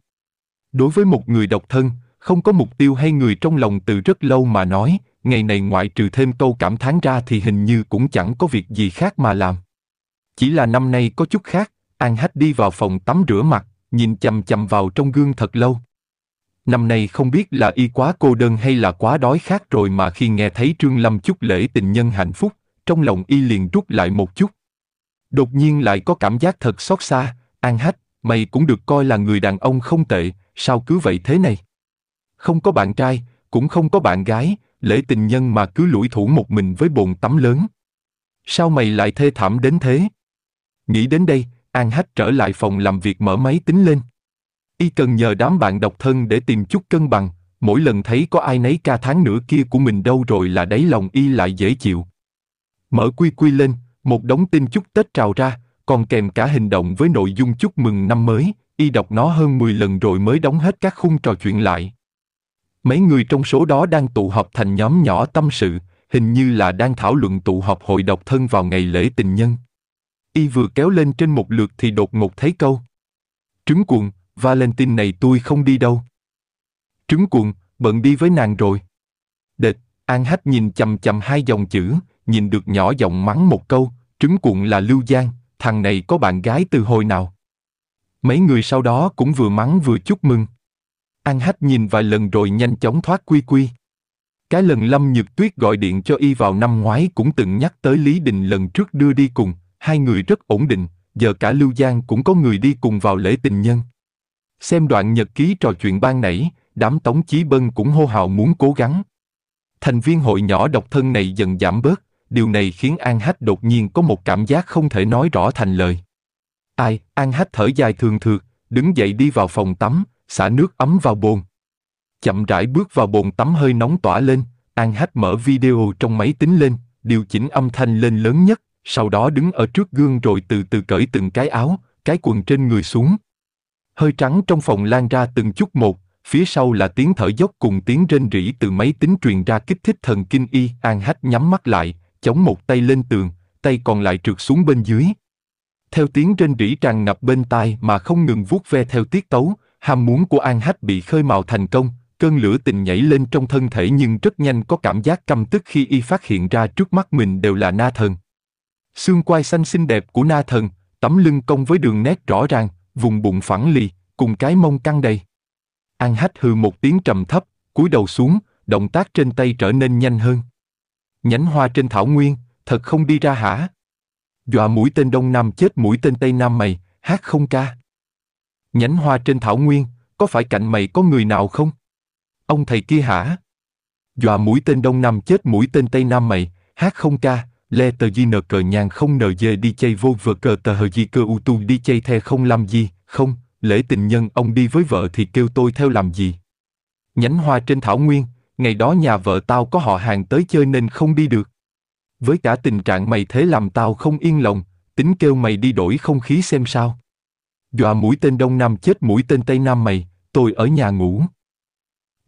Đối với một người độc thân, không có mục tiêu hay người trong lòng từ rất lâu mà nói, ngày này ngoại trừ thêm câu cảm thán ra thì hình như cũng chẳng có việc gì khác mà làm. Chỉ là năm nay có chút khác, An Hách đi vào phòng tắm rửa mặt, nhìn chầm chầm vào trong gương thật lâu. Năm nay không biết là y quá cô đơn hay là quá đói khát rồi mà khi nghe thấy Trương Lâm chúc lễ tình nhân hạnh phúc, trong lòng y liền rút lại một chút. Đột nhiên lại có cảm giác thật xót xa, An Hách, mày cũng được coi là người đàn ông không tệ, sao cứ vậy thế này? Không có bạn trai, cũng không có bạn gái, lễ tình nhân mà cứ lủi thủ một mình với bồn tắm lớn. Sao mày lại thê thảm đến thế? Nghĩ đến đây, An Hách trở lại phòng làm việc mở máy tính lên. Y cần nhờ đám bạn độc thân để tìm chút cân bằng, mỗi lần thấy có ai nấy ca tháng nửa kia của mình đâu rồi là đáy lòng Y lại dễ chịu. Mở quy quy lên, một đống tin chúc Tết trào ra, còn kèm cả hình động với nội dung chúc mừng năm mới, Y đọc nó hơn 10 lần rồi mới đóng hết các khung trò chuyện lại. Mấy người trong số đó đang tụ họp thành nhóm nhỏ tâm sự, hình như là đang thảo luận tụ họp hội độc thân vào ngày lễ tình nhân. Y vừa kéo lên trên một lượt thì đột ngột thấy câu. Trứng cuồng, Valentine này tôi không đi đâu. Trứng cuồng, bận đi với nàng rồi. Địch, An Hách nhìn chầm chầm hai dòng chữ, nhìn được nhỏ giọng mắng một câu, trứng cuộn là Lưu Giang, thằng này có bạn gái từ hồi nào. Mấy người sau đó cũng vừa mắng vừa chúc mừng. An Hách nhìn vài lần rồi nhanh chóng thoát quy quy. Cái lần Lâm Nhược Tuyết gọi điện cho y vào năm ngoái cũng từng nhắc tới Lý Đình lần trước đưa đi cùng, hai người rất ổn định, giờ cả Lưu Giang cũng có người đi cùng vào lễ tình nhân. Xem đoạn nhật ký trò chuyện ban nãy, đám Tống Chí Bân cũng hô hào muốn cố gắng. Thành viên hội nhỏ độc thân này dần giảm bớt, điều này khiến An Hách đột nhiên có một cảm giác không thể nói rõ thành lời. Ai, An Hách thở dài thường thượt, đứng dậy đi vào phòng tắm, xả nước ấm vào bồn. Chậm rãi bước vào bồn tắm hơi nóng tỏa lên, An Hách mở video trong máy tính lên, điều chỉnh âm thanh lên lớn nhất, sau đó đứng ở trước gương rồi từ từ cởi từng cái áo, cái quần trên người xuống. Hơi trắng trong phòng lan ra từng chút một, phía sau là tiếng thở dốc cùng tiếng rên rỉ từ máy tính truyền ra kích thích thần kinh y. An hách nhắm mắt lại, chống một tay lên tường, tay còn lại trượt xuống bên dưới. Theo tiếng rên rỉ tràn ngập bên tai mà không ngừng vuốt ve theo tiết tấu, ham muốn của An Hách bị khơi mào thành công, cơn lửa tình nhảy lên trong thân thể nhưng rất nhanh có cảm giác căm tức khi y phát hiện ra trước mắt mình đều là na thần. Xương quai xanh xinh đẹp của na thần, tấm lưng cong với đường nét rõ ràng, vùng bụng phẳng lì, cùng cái mông căng đầy. An hách hừ một tiếng trầm thấp, cúi đầu xuống, động tác trên tay trở nên nhanh hơn. Nhánh hoa trên thảo nguyên, thật không đi ra hả? Dọa mũi tên đông nam chết mũi tên tây nam mày, hát không ca. Nhánh hoa trên thảo nguyên, có phải cạnh mày có người nào không? Ông thầy kia hả? Dọa mũi tên đông nam chết mũi tên tây nam mày, hát không ca, Lê tờ di nờ cờ nhàng không nờ dê đi chơi vô vợ cờ tờ hờ di cơ u tu đi chơi the không làm gì, không, lễ tình nhân ông đi với vợ thì kêu tôi theo làm gì. Nhánh hoa trên thảo nguyên, ngày đó nhà vợ tao có họ hàng tới chơi nên không đi được. Với cả tình trạng mày thế làm tao không yên lòng, tính kêu mày đi đổi không khí xem sao. Dọa mũi tên Đông Nam chết mũi tên Tây Nam mày, tôi ở nhà ngủ.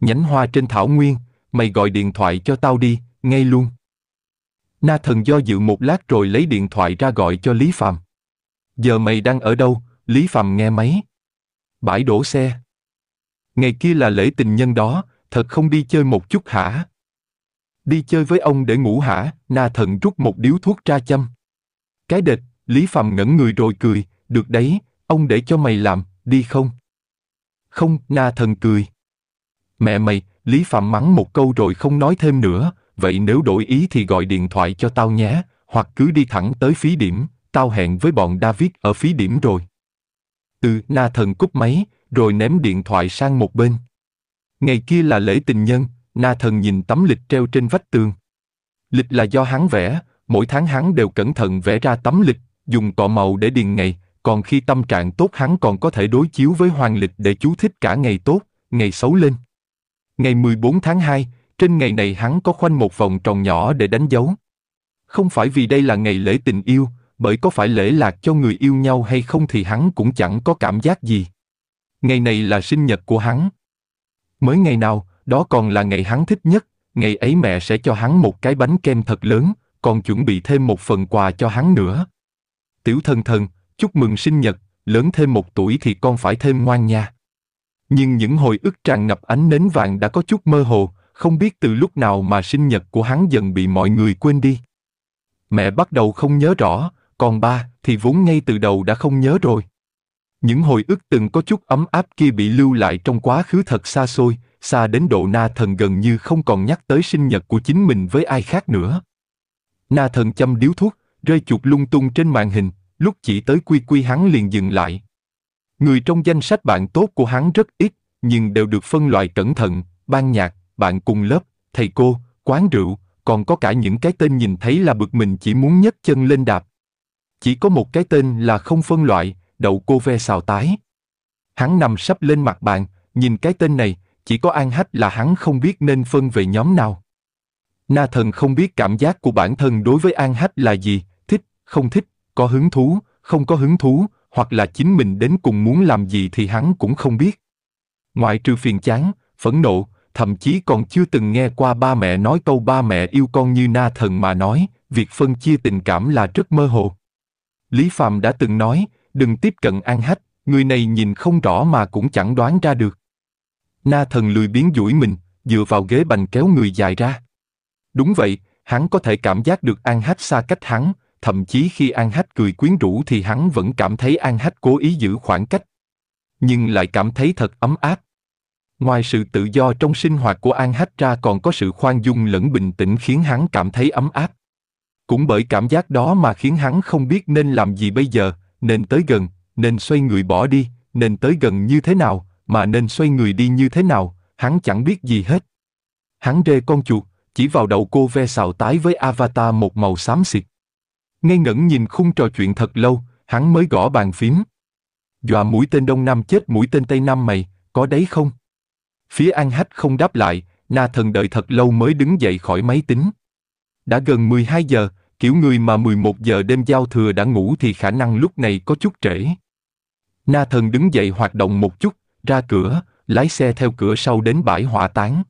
Nhánh hoa trên thảo nguyên, mày gọi điện thoại cho tao đi, ngay luôn. Na thần do dự một lát rồi lấy điện thoại ra gọi cho Lý Phạm. Giờ mày đang ở đâu? Lý Phạm nghe máy. Bãi đổ xe. Ngày kia là lễ tình nhân đó, thật không đi chơi một chút hả? Đi chơi với ông để ngủ hả? Na thần rút một điếu thuốc ra châm. Cái địch, Lý Phạm ngẩn người rồi cười, được đấy, ông để cho mày làm, đi không? Không, na thần cười. Mẹ mày, Lý Phạm mắng một câu rồi không nói thêm nữa, vậy nếu đổi ý thì gọi điện thoại cho tao nhé, hoặc cứ đi thẳng tới phí điểm, tao hẹn với bọn David ở phí điểm rồi. Ừ, na thần cúp máy, rồi ném điện thoại sang một bên. Ngày kia là lễ tình nhân, na thần nhìn tấm lịch treo trên vách tường. Lịch là do hắn vẽ, mỗi tháng hắn đều cẩn thận vẽ ra tấm lịch, dùng cọ màu để điền ngày, còn khi tâm trạng tốt hắn còn có thể đối chiếu với hoàng lịch để chú thích cả ngày tốt, ngày xấu lên. Ngày 14 tháng 2, trên ngày này hắn có khoanh một vòng tròn nhỏ để đánh dấu. Không phải vì đây là ngày lễ tình yêu, bởi có phải lễ lạc cho người yêu nhau hay không thì hắn cũng chẳng có cảm giác gì. Ngày này là sinh nhật của hắn. Mới ngày nào, đó còn là ngày hắn thích nhất, ngày ấy mẹ sẽ cho hắn một cái bánh kem thật lớn, còn chuẩn bị thêm một phần quà cho hắn nữa. Tiểu thần thần, chúc mừng sinh nhật, lớn thêm một tuổi thì con phải thêm ngoan nha. Nhưng những hồi ức tràn ngập ánh nến vàng đã có chút mơ hồ, không biết từ lúc nào mà sinh nhật của hắn dần bị mọi người quên đi. Mẹ bắt đầu không nhớ rõ, còn ba thì vốn ngay từ đầu đã không nhớ rồi. Những hồi ức từng có chút ấm áp kia bị lưu lại trong quá khứ thật xa xôi, xa đến độ na thần gần như không còn nhắc tới sinh nhật của chính mình với ai khác nữa. Na thần châm điếu thuốc, rơi chuột lung tung trên màn hình, lúc chỉ tới quy quy hắn liền dừng lại. Người trong danh sách bạn tốt của hắn rất ít, nhưng đều được phân loại cẩn thận, ban nhạc, bạn cùng lớp, thầy cô, quán rượu, còn có cả những cái tên nhìn thấy là bực mình chỉ muốn nhấc chân lên đạp. Chỉ có một cái tên là không phân loại, đậu cô ve xào tái. Hắn nằm sắp lên mặt bạn, nhìn cái tên này, chỉ có An Hách là hắn không biết nên phân về nhóm nào. Na thần không biết cảm giác của bản thân đối với An Hách là gì, thích, không thích, có hứng thú, không có hứng thú, hoặc là chính mình đến cùng muốn làm gì thì hắn cũng không biết. Ngoại trừ phiền chán, phẫn nộ, thậm chí còn chưa từng nghe qua ba mẹ nói câu ba mẹ yêu con như na thần mà nói, việc phân chia tình cảm là rất mơ hồ. Lý Phạm đã từng nói, đừng tiếp cận An Hách, người này nhìn không rõ mà cũng chẳng đoán ra được. Na thần lười biến duỗi mình, dựa vào ghế bành kéo người dài ra. Đúng vậy, hắn có thể cảm giác được An Hách xa cách hắn, thậm chí khi An Hách cười quyến rũ thì hắn vẫn cảm thấy An Hách cố ý giữ khoảng cách. Nhưng lại cảm thấy thật ấm áp, Ngoài sự tự do trong sinh hoạt của An Hách ra còn có sự khoan dung lẫn bình tĩnh khiến hắn cảm thấy ấm áp. Cũng bởi cảm giác đó mà khiến hắn không biết nên làm gì bây giờ, nên tới gần, nên xoay người bỏ đi, nên tới gần như thế nào, mà nên xoay người đi như thế nào, hắn chẳng biết gì hết. Hắn rê con chuột, chỉ vào đầu cô ve xào tái với avatar một màu xám xịt. ngây ngẩn nhìn khung trò chuyện thật lâu, hắn mới gõ bàn phím. Dọa mũi tên Đông Nam chết mũi tên Tây Nam mày, có đấy không? Phía An Hách không đáp lại, Na Thần đợi thật lâu mới đứng dậy khỏi máy tính. Đã gần 12 giờ, kiểu người mà 11 giờ đêm giao thừa đã ngủ thì khả năng lúc này có chút trễ. Na Thần đứng dậy hoạt động một chút, ra cửa, lái xe theo cửa sau đến bãi hỏa táng.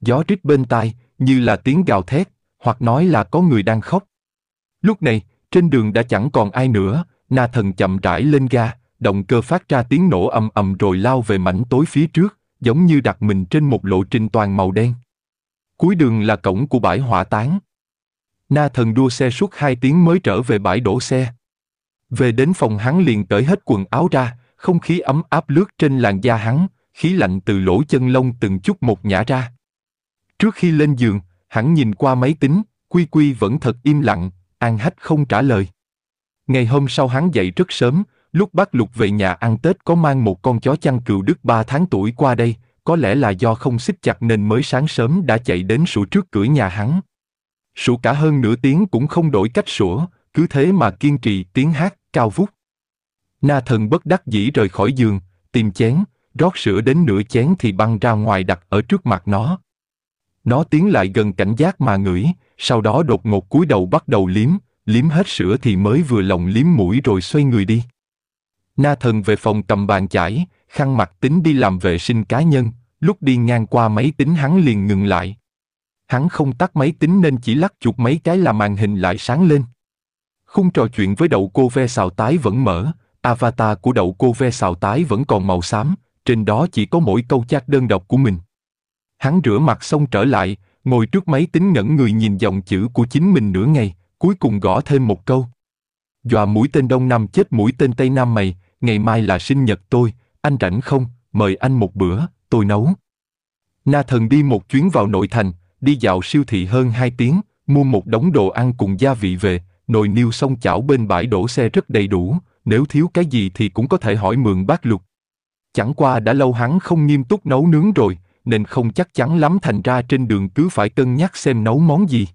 Gió rít bên tai, như là tiếng gào thét, hoặc nói là có người đang khóc. Lúc này, trên đường đã chẳng còn ai nữa, Na Thần chậm rãi lên ga, động cơ phát ra tiếng nổ ầm ầm rồi lao về mảnh tối phía trước giống như đặt mình trên một lộ trình toàn màu đen. Cuối đường là cổng của bãi hỏa táng. Na thần đua xe suốt 2 tiếng mới trở về bãi đổ xe. Về đến phòng hắn liền cởi hết quần áo ra, không khí ấm áp lướt trên làn da hắn, khí lạnh từ lỗ chân lông từng chút một nhả ra. Trước khi lên giường, hắn nhìn qua máy tính, Quy Quy vẫn thật im lặng, An Hách không trả lời. Ngày hôm sau hắn dậy rất sớm, Lúc bác Lục về nhà ăn Tết có mang một con chó chăn cừu Đức 3 tháng tuổi qua đây, có lẽ là do không xích chặt nên mới sáng sớm đã chạy đến sủa trước cửa nhà hắn. Sủa cả hơn nửa tiếng cũng không đổi cách sủa, cứ thế mà kiên trì tiếng hát cao vút. Na thần bất đắc dĩ rời khỏi giường, tìm chén, rót sữa đến nửa chén thì băng ra ngoài đặt ở trước mặt nó. Nó tiến lại gần cảnh giác mà ngửi, sau đó đột ngột cúi đầu bắt đầu liếm, liếm hết sữa thì mới vừa lòng liếm mũi rồi xoay người đi. Na thần về phòng cầm bàn chải, khăn mặt tính đi làm vệ sinh cá nhân, lúc đi ngang qua máy tính hắn liền ngừng lại. Hắn không tắt máy tính nên chỉ lắc chuột mấy cái là màn hình lại sáng lên. Khung trò chuyện với đậu cô ve xào tái vẫn mở, avatar của đậu cô ve xào tái vẫn còn màu xám, trên đó chỉ có mỗi câu chat đơn độc của mình. Hắn rửa mặt xong trở lại, ngồi trước máy tính ngẩn người nhìn dòng chữ của chính mình nửa ngày, cuối cùng gõ thêm một câu. Dọa mũi tên đông nam chết mũi tên tây nam mày, ngày mai là sinh nhật tôi, anh rảnh không, mời anh một bữa, tôi nấu. Na thần đi một chuyến vào nội thành, đi dạo siêu thị hơn 2 tiếng, mua một đống đồ ăn cùng gia vị về, nồi niêu xong chảo bên bãi đổ xe rất đầy đủ, nếu thiếu cái gì thì cũng có thể hỏi mượn bác Lục. Chẳng qua đã lâu hắn không nghiêm túc nấu nướng rồi, nên không chắc chắn lắm thành ra trên đường cứ phải cân nhắc xem nấu món gì.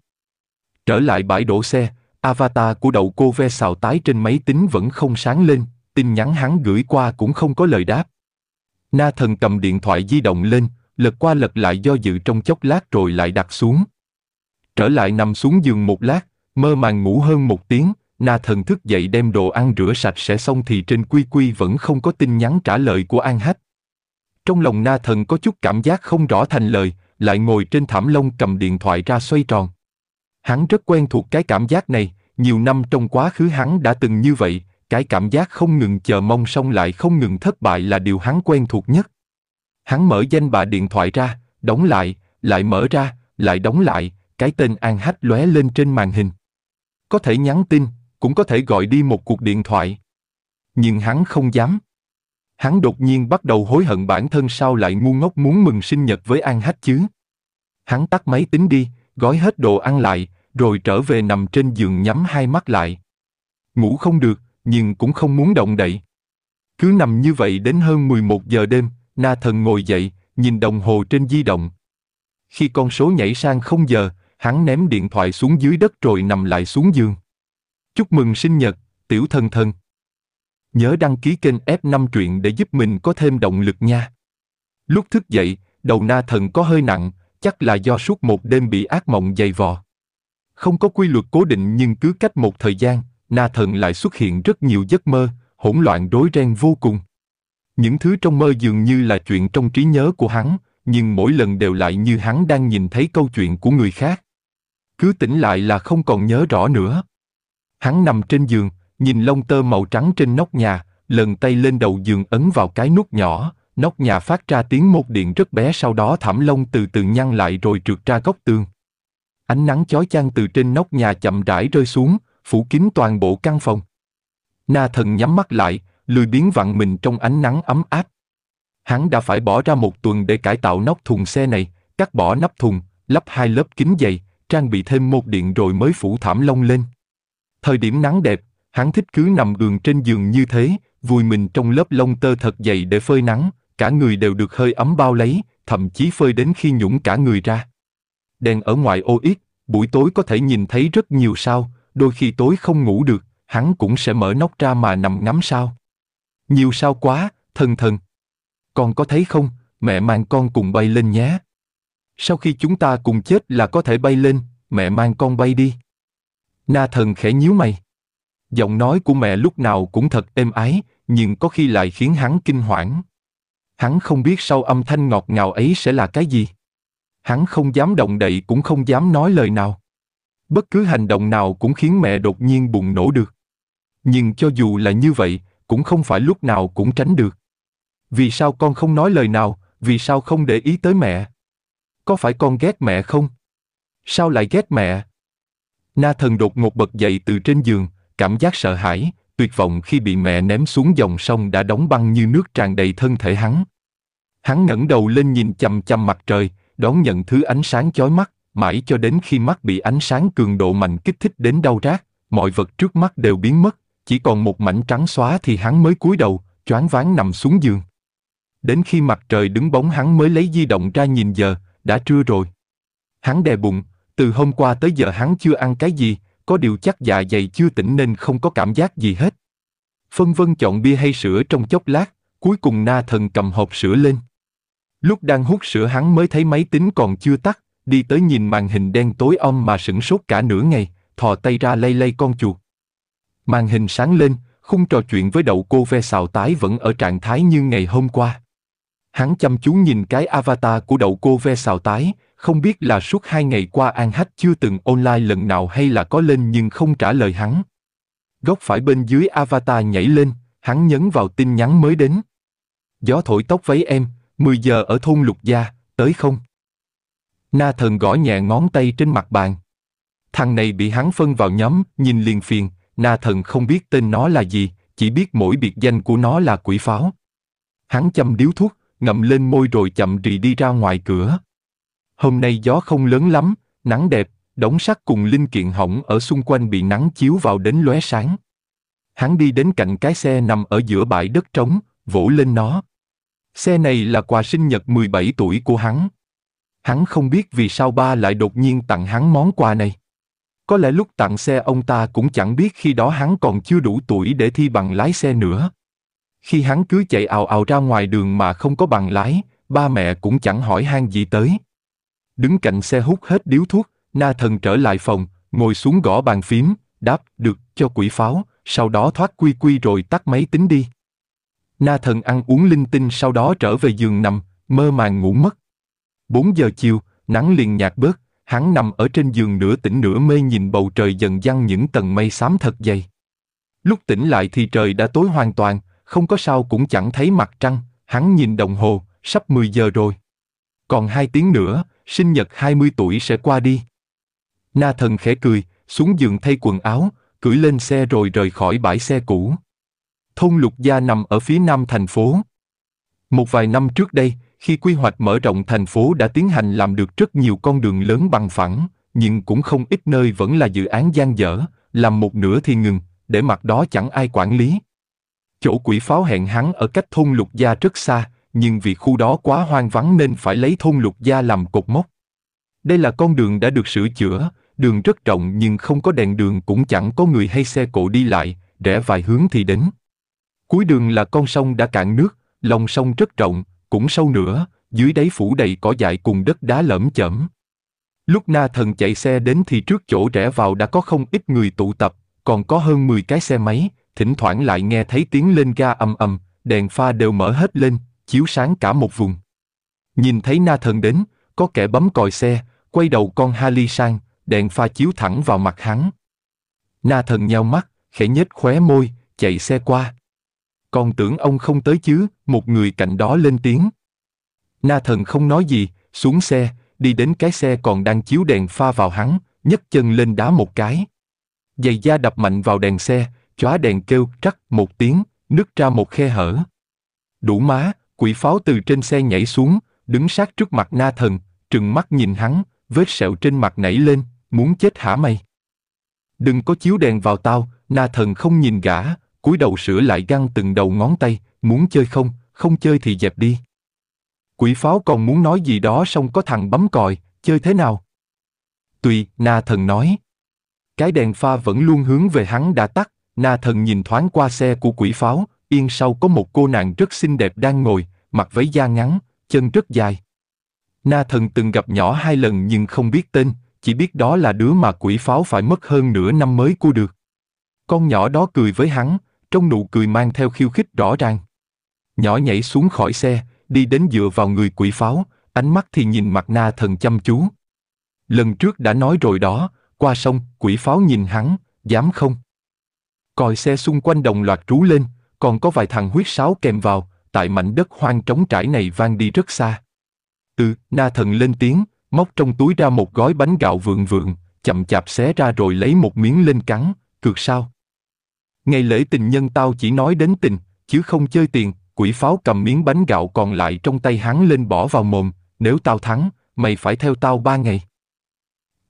Trở lại bãi đổ xe, avatar của đậu cô ve xào tái trên máy tính vẫn không sáng lên, tin nhắn hắn gửi qua cũng không có lời đáp. Na thần cầm điện thoại di động lên, lật qua lật lại do dự trong chốc lát rồi lại đặt xuống. Trở lại nằm xuống giường một lát, mơ màng ngủ hơn một tiếng, Na thần thức dậy đem đồ ăn rửa sạch sẽ xong thì trên quy quy vẫn không có tin nhắn trả lời của An Hách. Trong lòng Na thần có chút cảm giác không rõ thành lời, lại ngồi trên thảm lông cầm điện thoại ra xoay tròn. Hắn rất quen thuộc cái cảm giác này, nhiều năm trong quá khứ hắn đã từng như vậy, cái cảm giác không ngừng chờ mong xong lại không ngừng thất bại là điều hắn quen thuộc nhất. Hắn mở danh bạ điện thoại ra, đóng lại, lại mở ra, lại đóng lại, cái tên An Hách lóe lên trên màn hình. Có thể nhắn tin, cũng có thể gọi đi một cuộc điện thoại. Nhưng hắn không dám. Hắn đột nhiên bắt đầu hối hận bản thân sao lại ngu ngốc muốn mừng sinh nhật với An Hách chứ. Hắn tắt máy tính đi, gói hết đồ ăn lại, rồi trở về nằm trên giường nhắm hai mắt lại. Ngủ không được, nhưng cũng không muốn động đậy. Cứ nằm như vậy đến hơn 11 giờ đêm, Na Thần ngồi dậy, nhìn đồng hồ trên di động. Khi con số nhảy sang không giờ, hắn ném điện thoại xuống dưới đất rồi nằm lại xuống giường. Chúc mừng sinh nhật, tiểu thần thần. Nhớ đăng ký kênh F5 truyện để giúp mình có thêm động lực nha. Lúc thức dậy, đầu na thần có hơi nặng, chắc là do suốt một đêm bị ác mộng dày vò. Không có quy luật cố định nhưng cứ cách một thời gian, na thần lại xuất hiện rất nhiều giấc mơ, hỗn loạn rối ren vô cùng. Những thứ trong mơ dường như là chuyện trong trí nhớ của hắn, nhưng mỗi lần đều lại như hắn đang nhìn thấy câu chuyện của người khác. Cứ tỉnh lại là không còn nhớ rõ nữa. Hắn nằm trên giường, nhìn lông tơ màu trắng trên nóc nhà, lần tay lên đầu giường ấn vào cái nút nhỏ, nóc nhà phát ra tiếng một điện rất bé sau đó thảm lông từ từ nhăn lại rồi trượt ra góc tường. Ánh nắng chói chang từ trên nóc nhà chậm rãi rơi xuống, phủ kín toàn bộ căn phòng. Na thần nhắm mắt lại, lười biến vặn mình trong ánh nắng ấm áp. Hắn đã phải bỏ ra một tuần để cải tạo nóc thùng xe này, cắt bỏ nắp thùng, lắp hai lớp kính dày, trang bị thêm một điện rồi mới phủ thảm lông lên. Thời điểm nắng đẹp, hắn thích cứ nằm gường trên giường như thế, vùi mình trong lớp lông tơ thật dày để phơi nắng, cả người đều được hơi ấm bao lấy, thậm chí phơi đến khi nhũng cả người ra. Đèn ở ngoài ô ít, buổi tối có thể nhìn thấy rất nhiều sao, đôi khi tối không ngủ được, hắn cũng sẽ mở nóc ra mà nằm ngắm sao. Nhiều sao quá, thần thần. Con có thấy không, mẹ mang con cùng bay lên nhé. Sau khi chúng ta cùng chết là có thể bay lên, mẹ mang con bay đi. Na thần khẽ nhíu mày. Giọng nói của mẹ lúc nào cũng thật êm ái, nhưng có khi lại khiến hắn kinh hoảng. Hắn không biết sau âm thanh ngọt ngào ấy sẽ là cái gì. Hắn không dám động đậy cũng không dám nói lời nào bất cứ hành động nào cũng khiến mẹ đột nhiên bùng nổ được. Nhưng cho dù là như vậy, cũng không phải lúc nào cũng tránh được. Vì sao con không nói lời nào, vì sao không để ý tới mẹ? Có phải con ghét mẹ không? Sao lại ghét mẹ? Na thần đột ngột bật dậy từ trên giường, cảm giác sợ hãi, tuyệt vọng khi bị mẹ ném xuống dòng sông đã đóng băng như nước tràn đầy thân thể hắn. Hắn ngẩng đầu lên nhìn chầm chầm mặt trời, đón nhận thứ ánh sáng chói mắt mãi cho đến khi mắt bị ánh sáng cường độ mạnh kích thích đến đau rát, mọi vật trước mắt đều biến mất, chỉ còn một mảnh trắng xóa thì hắn mới cúi đầu, choáng váng nằm xuống giường. Đến khi mặt trời đứng bóng hắn mới lấy di động ra nhìn giờ, đã trưa rồi. Hắn đè bụng, từ hôm qua tới giờ hắn chưa ăn cái gì, có điều chắc dạ dày chưa tỉnh nên không có cảm giác gì hết. Phân vân chọn bia hay sữa trong chốc lát, cuối cùng na thần cầm hộp sữa lên. Lúc đang hút sữa hắn mới thấy máy tính còn chưa tắt, đi tới nhìn màn hình đen tối om mà sửng sốt cả nửa ngày, thò tay ra lay lay con chuột. Màn hình sáng lên, khung trò chuyện với đậu cô ve xào tái vẫn ở trạng thái như ngày hôm qua. Hắn chăm chú nhìn cái avatar của đậu cô ve xào tái, không biết là suốt hai ngày qua An Hách chưa từng online lần nào hay là có lên nhưng không trả lời hắn. Góc phải bên dưới avatar nhảy lên, hắn nhấn vào tin nhắn mới đến. Gió thổi tóc váy em, 10 giờ ở thôn Lục Gia, tới không? Na thần gõ nhẹ ngón tay trên mặt bàn. Thằng này bị hắn phân vào nhóm, nhìn liền phiền, Na thần không biết tên nó là gì, chỉ biết mỗi biệt danh của nó là quỷ pháo. Hắn châm điếu thuốc, ngậm lên môi rồi chậm rì đi ra ngoài cửa. Hôm nay gió không lớn lắm, nắng đẹp, đống sắt cùng linh kiện hỏng ở xung quanh bị nắng chiếu vào đến lóe sáng. Hắn đi đến cạnh cái xe nằm ở giữa bãi đất trống, vỗ lên nó. Xe này là quà sinh nhật 17 tuổi của hắn. Hắn không biết vì sao ba lại đột nhiên tặng hắn món quà này. Có lẽ lúc tặng xe ông ta cũng chẳng biết khi đó hắn còn chưa đủ tuổi để thi bằng lái xe nữa. Khi hắn cứ chạy ào ào ra ngoài đường mà không có bằng lái, ba mẹ cũng chẳng hỏi han gì tới. Đứng cạnh xe hút hết điếu thuốc, na thần trở lại phòng, ngồi xuống gõ bàn phím, đáp, được, cho quỷ pháo, sau đó thoát quy quy rồi tắt máy tính đi. Na thần ăn uống linh tinh sau đó trở về giường nằm, mơ màng ngủ mất. 4 giờ chiều, nắng liền nhạt bớt, hắn nằm ở trên giường nửa tỉnh nửa mê nhìn bầu trời dần giăng những tầng mây xám thật dày. Lúc tỉnh lại thì trời đã tối hoàn toàn, không có sao cũng chẳng thấy mặt trăng, hắn nhìn đồng hồ, sắp 10 giờ rồi. Còn hai tiếng nữa, sinh nhật 20 tuổi sẽ qua đi. Na thần khẽ cười, xuống giường thay quần áo, cưỡi lên xe rồi rời khỏi bãi xe cũ. Thôn Lục Gia nằm ở phía nam thành phố. Một vài năm trước đây, khi quy hoạch mở rộng thành phố đã tiến hành làm được rất nhiều con đường lớn bằng phẳng, nhưng cũng không ít nơi vẫn là dự án gian dở, làm một nửa thì ngừng, để mặt đó chẳng ai quản lý. Chỗ quỷ pháo hẹn hắn ở cách thôn lục gia rất xa, nhưng vì khu đó quá hoang vắng nên phải lấy thôn lục gia làm cột mốc. Đây là con đường đã được sửa chữa, đường rất rộng nhưng không có đèn đường cũng chẳng có người hay xe cộ đi lại, rẽ vài hướng thì đến. Cuối đường là con sông đã cạn nước, lòng sông rất rộng, cũng sâu nữa, dưới đáy phủ đầy cỏ dại cùng đất đá lởm chởm. Lúc na thần chạy xe đến thì trước chỗ rẽ vào đã có không ít người tụ tập, còn có hơn 10 cái xe máy, thỉnh thoảng lại nghe thấy tiếng lên ga ầm ầm, đèn pha đều mở hết lên, chiếu sáng cả một vùng. Nhìn thấy na thần đến, có kẻ bấm còi xe, quay đầu con Harley sang, đèn pha chiếu thẳng vào mặt hắn. Na thần nheo mắt, khẽ nhếch khóe môi, chạy xe qua, con tưởng ông không tới chứ, một người cạnh đó lên tiếng. Na thần không nói gì, xuống xe, đi đến cái xe còn đang chiếu đèn pha vào hắn, nhấc chân lên đá một cái. Giày da đập mạnh vào đèn xe, chóa đèn kêu rắc một tiếng, nứt ra một khe hở. Đủ má, quỷ pháo từ trên xe nhảy xuống, đứng sát trước mặt na thần, trừng mắt nhìn hắn, vết sẹo trên mặt nảy lên, muốn chết hả mày? Đừng có chiếu đèn vào tao, na thần không nhìn gã, cúi đầu sửa lại găng từng đầu ngón tay, muốn chơi không, không chơi thì dẹp đi. Quỷ pháo còn muốn nói gì đó xong có thằng bấm còi, chơi thế nào? Tùy, na thần nói. Cái đèn pha vẫn luôn hướng về hắn đã tắt, na thần nhìn thoáng qua xe của quỷ pháo, yên sau có một cô nàng rất xinh đẹp đang ngồi, mặc váy da ngắn, chân rất dài. Na thần từng gặp nhỏ hai lần nhưng không biết tên, chỉ biết đó là đứa mà quỷ pháo phải mất hơn nửa năm mới cua được. Con nhỏ đó cười với hắn, trong nụ cười mang theo khiêu khích rõ ràng. Nhỏ nhảy xuống khỏi xe, đi đến dựa vào người quỷ pháo, ánh mắt thì nhìn mặt na thần chăm chú. Lần trước đã nói rồi đó, qua sông, quỷ pháo nhìn hắn, dám không? Còi xe xung quanh đồng loạt trú lên, còn có vài thằng huyết sáo kèm vào, tại mảnh đất hoang trống trải này vang đi rất xa. Ừ, na thần lên tiếng, móc trong túi ra một gói bánh gạo vượng vượng, chậm chạp xé ra rồi lấy một miếng lên cắn, cực sao? Ngày lễ tình nhân tao chỉ nói đến tình, chứ không chơi tiền, quỷ pháo cầm miếng bánh gạo còn lại trong tay hắn lên bỏ vào mồm, nếu tao thắng, mày phải theo tao ba ngày.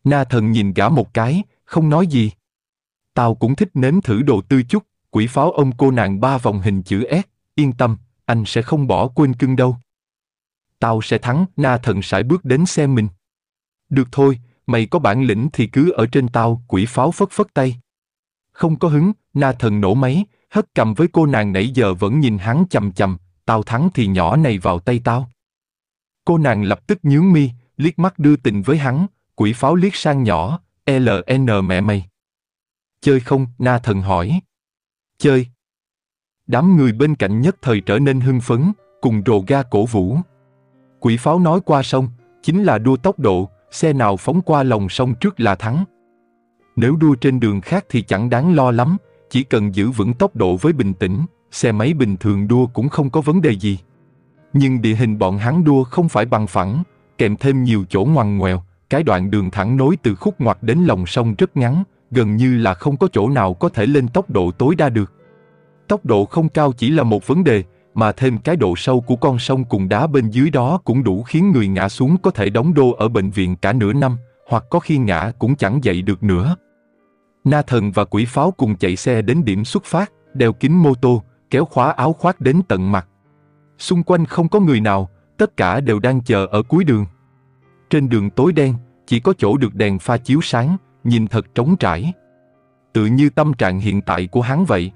Na thần nhìn gã một cái, không nói gì. Tao cũng thích nếm thử đồ tươi chút, quỷ pháo ông cô nàng ba vòng hình chữ S, yên tâm, anh sẽ không bỏ quên cưng đâu. Tao sẽ thắng, na thần sải bước đến xem mình. Được thôi, mày có bản lĩnh thì cứ ở trên tao, quỷ pháo phất phất tay không có hứng, na thần nổ máy, hất cầm với cô nàng nãy giờ vẫn nhìn hắn chầm chầm, tao thắng thì nhỏ này vào tay tao. Cô nàng lập tức nhướng mi, liếc mắt đưa tình với hắn, quỷ pháo liếc sang nhỏ, LN mẹ mày. Chơi không, na thần hỏi. Chơi. Đám người bên cạnh nhất thời trở nên hưng phấn, cùng rồ ga cổ vũ. Quỷ pháo nói qua sông, chính là đua tốc độ, xe nào phóng qua lòng sông trước là thắng. Nếu đua trên đường khác thì chẳng đáng lo lắm, chỉ cần giữ vững tốc độ với bình tĩnh, xe máy bình thường đua cũng không có vấn đề gì. Nhưng địa hình bọn hắn đua không phải bằng phẳng, kèm thêm nhiều chỗ ngoằn ngoèo, cái đoạn đường thẳng nối từ khúc ngoặt đến lòng sông rất ngắn, gần như là không có chỗ nào có thể lên tốc độ tối đa được. Tốc độ không cao chỉ là một vấn đề, mà thêm cái độ sâu của con sông cùng đá bên dưới đó cũng đủ khiến người ngã xuống có thể đóng đô ở bệnh viện cả nửa năm, hoặc có khi ngã cũng chẳng dậy được nữa. Na thần và quỷ pháo cùng chạy xe đến điểm xuất phát, đeo kính mô tô, kéo khóa áo khoác đến tận mặt. Xung quanh không có người nào, tất cả đều đang chờ ở cuối đường. Trên đường tối đen, chỉ có chỗ được đèn pha chiếu sáng, nhìn thật trống trải. Tự như tâm trạng hiện tại của hắn vậy.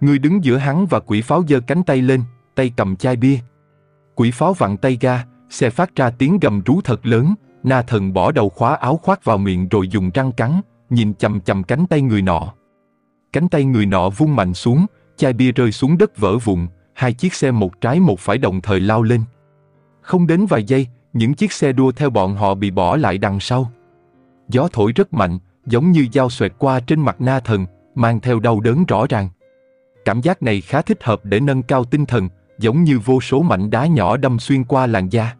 Người đứng giữa hắn và quỷ pháo giơ cánh tay lên, tay cầm chai bia. Quỷ pháo vặn tay ga, xe phát ra tiếng gầm rú thật lớn, na thần bỏ đầu khóa áo khoác vào miệng rồi dùng răng cắn, nhìn chầm chầm cánh tay người nọ. Cánh tay người nọ vung mạnh xuống, chai bia rơi xuống đất vỡ vụn, hai chiếc xe một trái một phải đồng thời lao lên. Không đến vài giây, những chiếc xe đua theo bọn họ bị bỏ lại đằng sau. Gió thổi rất mạnh, giống như dao xoẹt qua trên mặt na thần, mang theo đau đớn rõ ràng. Cảm giác này khá thích hợp để nâng cao tinh thần, giống như vô số mảnh đá nhỏ đâm xuyên qua làn da.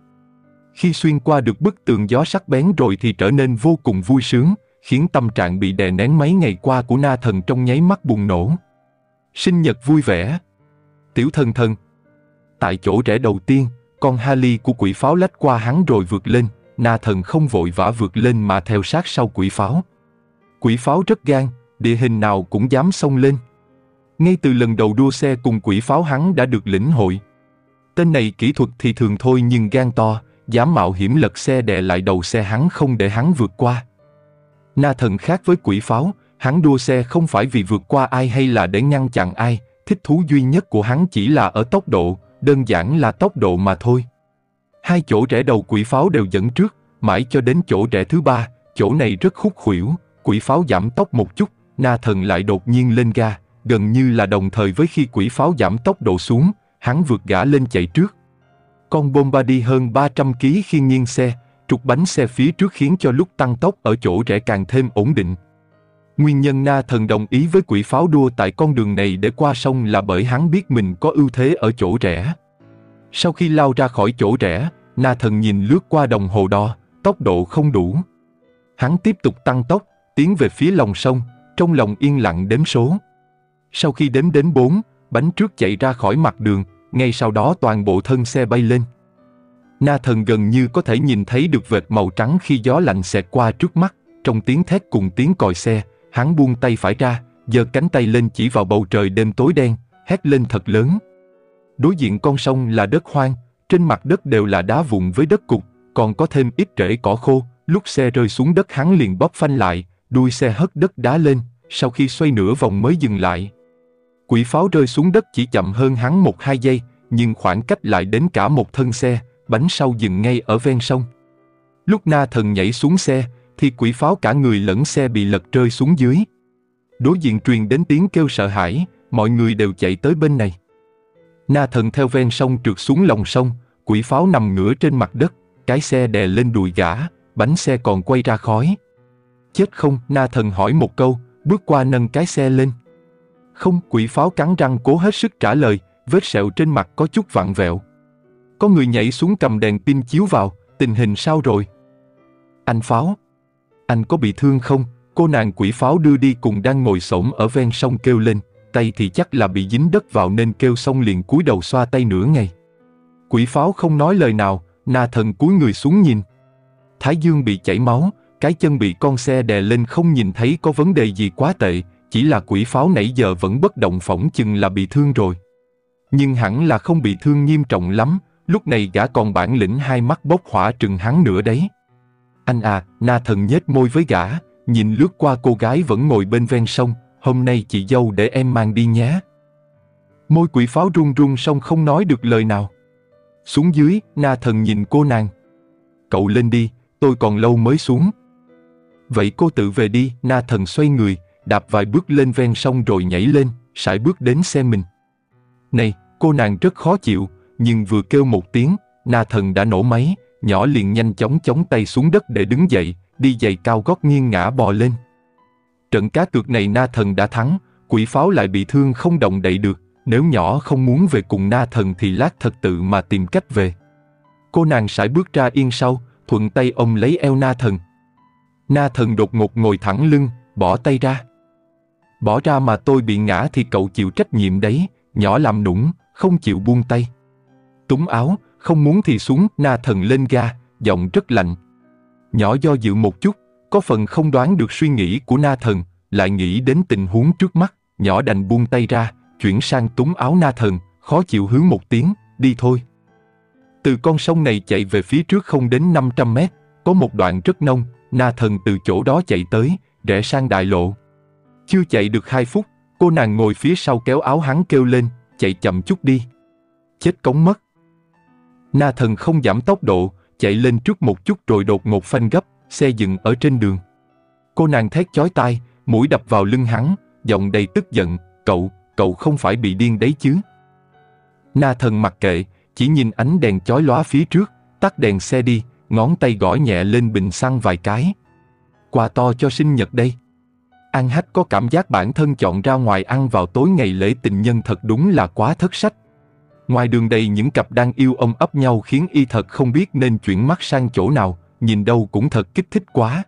Khi xuyên qua được bức tường gió sắc bén rồi thì trở nên vô cùng vui sướng, khiến tâm trạng bị đè nén mấy ngày qua của na thần trong nháy mắt bùng nổ. Sinh nhật vui vẻ. Tiểu thần thần. Tại chỗ rẽ đầu tiên, con Hali của quỷ pháo lách qua hắn rồi vượt lên, na thần không vội vã vượt lên mà theo sát sau quỷ pháo. Quỷ pháo rất gan, địa hình nào cũng dám xông lên. Ngay từ lần đầu đua xe cùng quỷ pháo hắn đã được lĩnh hội. Tên này kỹ thuật thì thường thôi nhưng gan to, dám mạo hiểm lật xe đè lại đầu xe hắn không để hắn vượt qua. Na thần khác với quỷ pháo, hắn đua xe không phải vì vượt qua ai hay là để ngăn chặn ai, thích thú duy nhất của hắn chỉ là ở tốc độ, đơn giản là tốc độ mà thôi. Hai chỗ rẽ đầu quỷ pháo đều dẫn trước, mãi cho đến chỗ rẽ thứ ba, chỗ này rất khúc khuỷu, quỷ pháo giảm tốc một chút, na thần lại đột nhiên lên ga, gần như là đồng thời với khi quỷ pháo giảm tốc độ xuống, hắn vượt gã lên chạy trước. Con Bomba đi hơn 300 kg khi nghiêng xe, trục bánh xe phía trước khiến cho lúc tăng tốc ở chỗ rẽ càng thêm ổn định. Nguyên nhân Na Thần đồng ý với quỷ pháo đua tại con đường này để qua sông là bởi hắn biết mình có ưu thế ở chỗ rẽ. Sau khi lao ra khỏi chỗ rẽ, Na Thần nhìn lướt qua đồng hồ đo, tốc độ không đủ. Hắn tiếp tục tăng tốc, tiến về phía lòng sông, trong lòng yên lặng đếm số. Sau khi đếm đến 4, bánh trước chạy ra khỏi mặt đường, ngay sau đó toàn bộ thân xe bay lên. Na thần gần như có thể nhìn thấy được vệt màu trắng khi gió lạnh xẹt qua trước mắt, trong tiếng thét cùng tiếng còi xe, hắn buông tay phải ra, giơ cánh tay lên chỉ vào bầu trời đêm tối đen, hét lên thật lớn. Đối diện con sông là đất hoang, trên mặt đất đều là đá vụn với đất cục, còn có thêm ít rễ cỏ khô, lúc xe rơi xuống đất hắn liền bóp phanh lại, đuôi xe hất đất đá lên, sau khi xoay nửa vòng mới dừng lại. Quỷ pháo rơi xuống đất chỉ chậm hơn hắn một hai giây, nhưng khoảng cách lại đến cả một thân xe, bánh sau dừng ngay ở ven sông. Lúc na thần nhảy xuống xe, thì quỷ pháo cả người lẫn xe bị lật rơi xuống dưới. Đối diện truyền đến tiếng kêu sợ hãi, mọi người đều chạy tới bên này. Na thần theo ven sông trượt xuống lòng sông, quỷ pháo nằm ngửa trên mặt đất, cái xe đè lên đùi gã, bánh xe còn quay ra khói. Chết không, na thần hỏi một câu, bước qua nâng cái xe lên. Không, quỷ pháo cắn răng cố hết sức trả lời, vết sẹo trên mặt có chút vặn vẹo, có người nhảy xuống cầm đèn pin chiếu vào, tình hình sao rồi? Anh Pháo, anh có bị thương không? Cô nàng quỷ pháo đưa đi cùng đang ngồi xổm ở ven sông kêu lên, tay thì chắc là bị dính đất vào nên kêu xong liền cúi đầu xoa tay nửa ngày. Quỷ pháo không nói lời nào, na thần cúi người xuống nhìn. Thái Dương bị chảy máu, cái chân bị con xe đè lên không nhìn thấy có vấn đề gì quá tệ, chỉ là quỷ pháo nãy giờ vẫn bất động phỏng chừng là bị thương rồi. Nhưng hẳn là không bị thương nghiêm trọng lắm, Lúc này gã còn bản lĩnh hai mắt bốc hỏa trừng hắn nữa đấy. Anh à, na thần nhếch môi với gã, nhìn lướt qua cô gái vẫn ngồi bên ven sông, hôm nay chị dâu để em mang đi nhé. Môi quỷ pháo run run xong không nói được lời nào. Xuống dưới, na thần nhìn cô nàng. Cậu lên đi, tôi còn lâu mới xuống. Vậy cô tự về đi, na thần xoay người, đạp vài bước lên ven sông rồi nhảy lên, sải bước đến xe mình. Này, cô nàng rất khó chịu, nhưng vừa kêu một tiếng, na thần đã nổ máy, nhỏ liền nhanh chóng chống tay xuống đất để đứng dậy, đi giày cao gót nghiêng ngã bò lên. Trận cá cược này na thần đã thắng, quỷ pháo lại bị thương không động đậy được, nếu nhỏ không muốn về cùng na thần thì lát thật tự mà tìm cách về. Cô nàng sải bước ra yên sau, thuận tay ông lấy eo na thần. Na thần đột ngột ngồi thẳng lưng, bỏ tay ra. Bỏ ra mà tôi bị ngã thì cậu chịu trách nhiệm đấy, nhỏ làm nũng, không chịu buông tay túm áo, không muốn thì xuống, na thần lên ga, giọng rất lạnh. Nhỏ do dự một chút, có phần không đoán được suy nghĩ của na thần, lại nghĩ đến tình huống trước mắt, nhỏ đành buông tay ra, chuyển sang túm áo na thần, khó chịu hướng một tiếng, đi thôi. Từ con sông này chạy về phía trước không đến 500 mét, có một đoạn rất nông, na thần từ chỗ đó chạy tới, rẽ sang đại lộ. Chưa chạy được 2 phút, cô nàng ngồi phía sau kéo áo hắn kêu lên, chạy chậm chút đi. Chết cống mất. Na thần không giảm tốc độ, chạy lên trước một chút rồi đột ngột phanh gấp, xe dừng ở trên đường. Cô nàng thét chói tai, mũi đập vào lưng hắn, giọng đầy tức giận, cậu, cậu không phải bị điên đấy chứ. Na thần mặc kệ, chỉ nhìn ánh đèn chói lóa phía trước, tắt đèn xe đi, ngón tay gõ nhẹ lên bình xăng vài cái. Quà to cho sinh nhật đây. An Hách có cảm giác bản thân chọn ra ngoài ăn vào tối ngày lễ tình nhân thật đúng là quá thất sách. Ngoài đường đầy những cặp đang yêu ông ấp nhau khiến y thật không biết nên chuyển mắt sang chỗ nào, nhìn đâu cũng thật kích thích quá.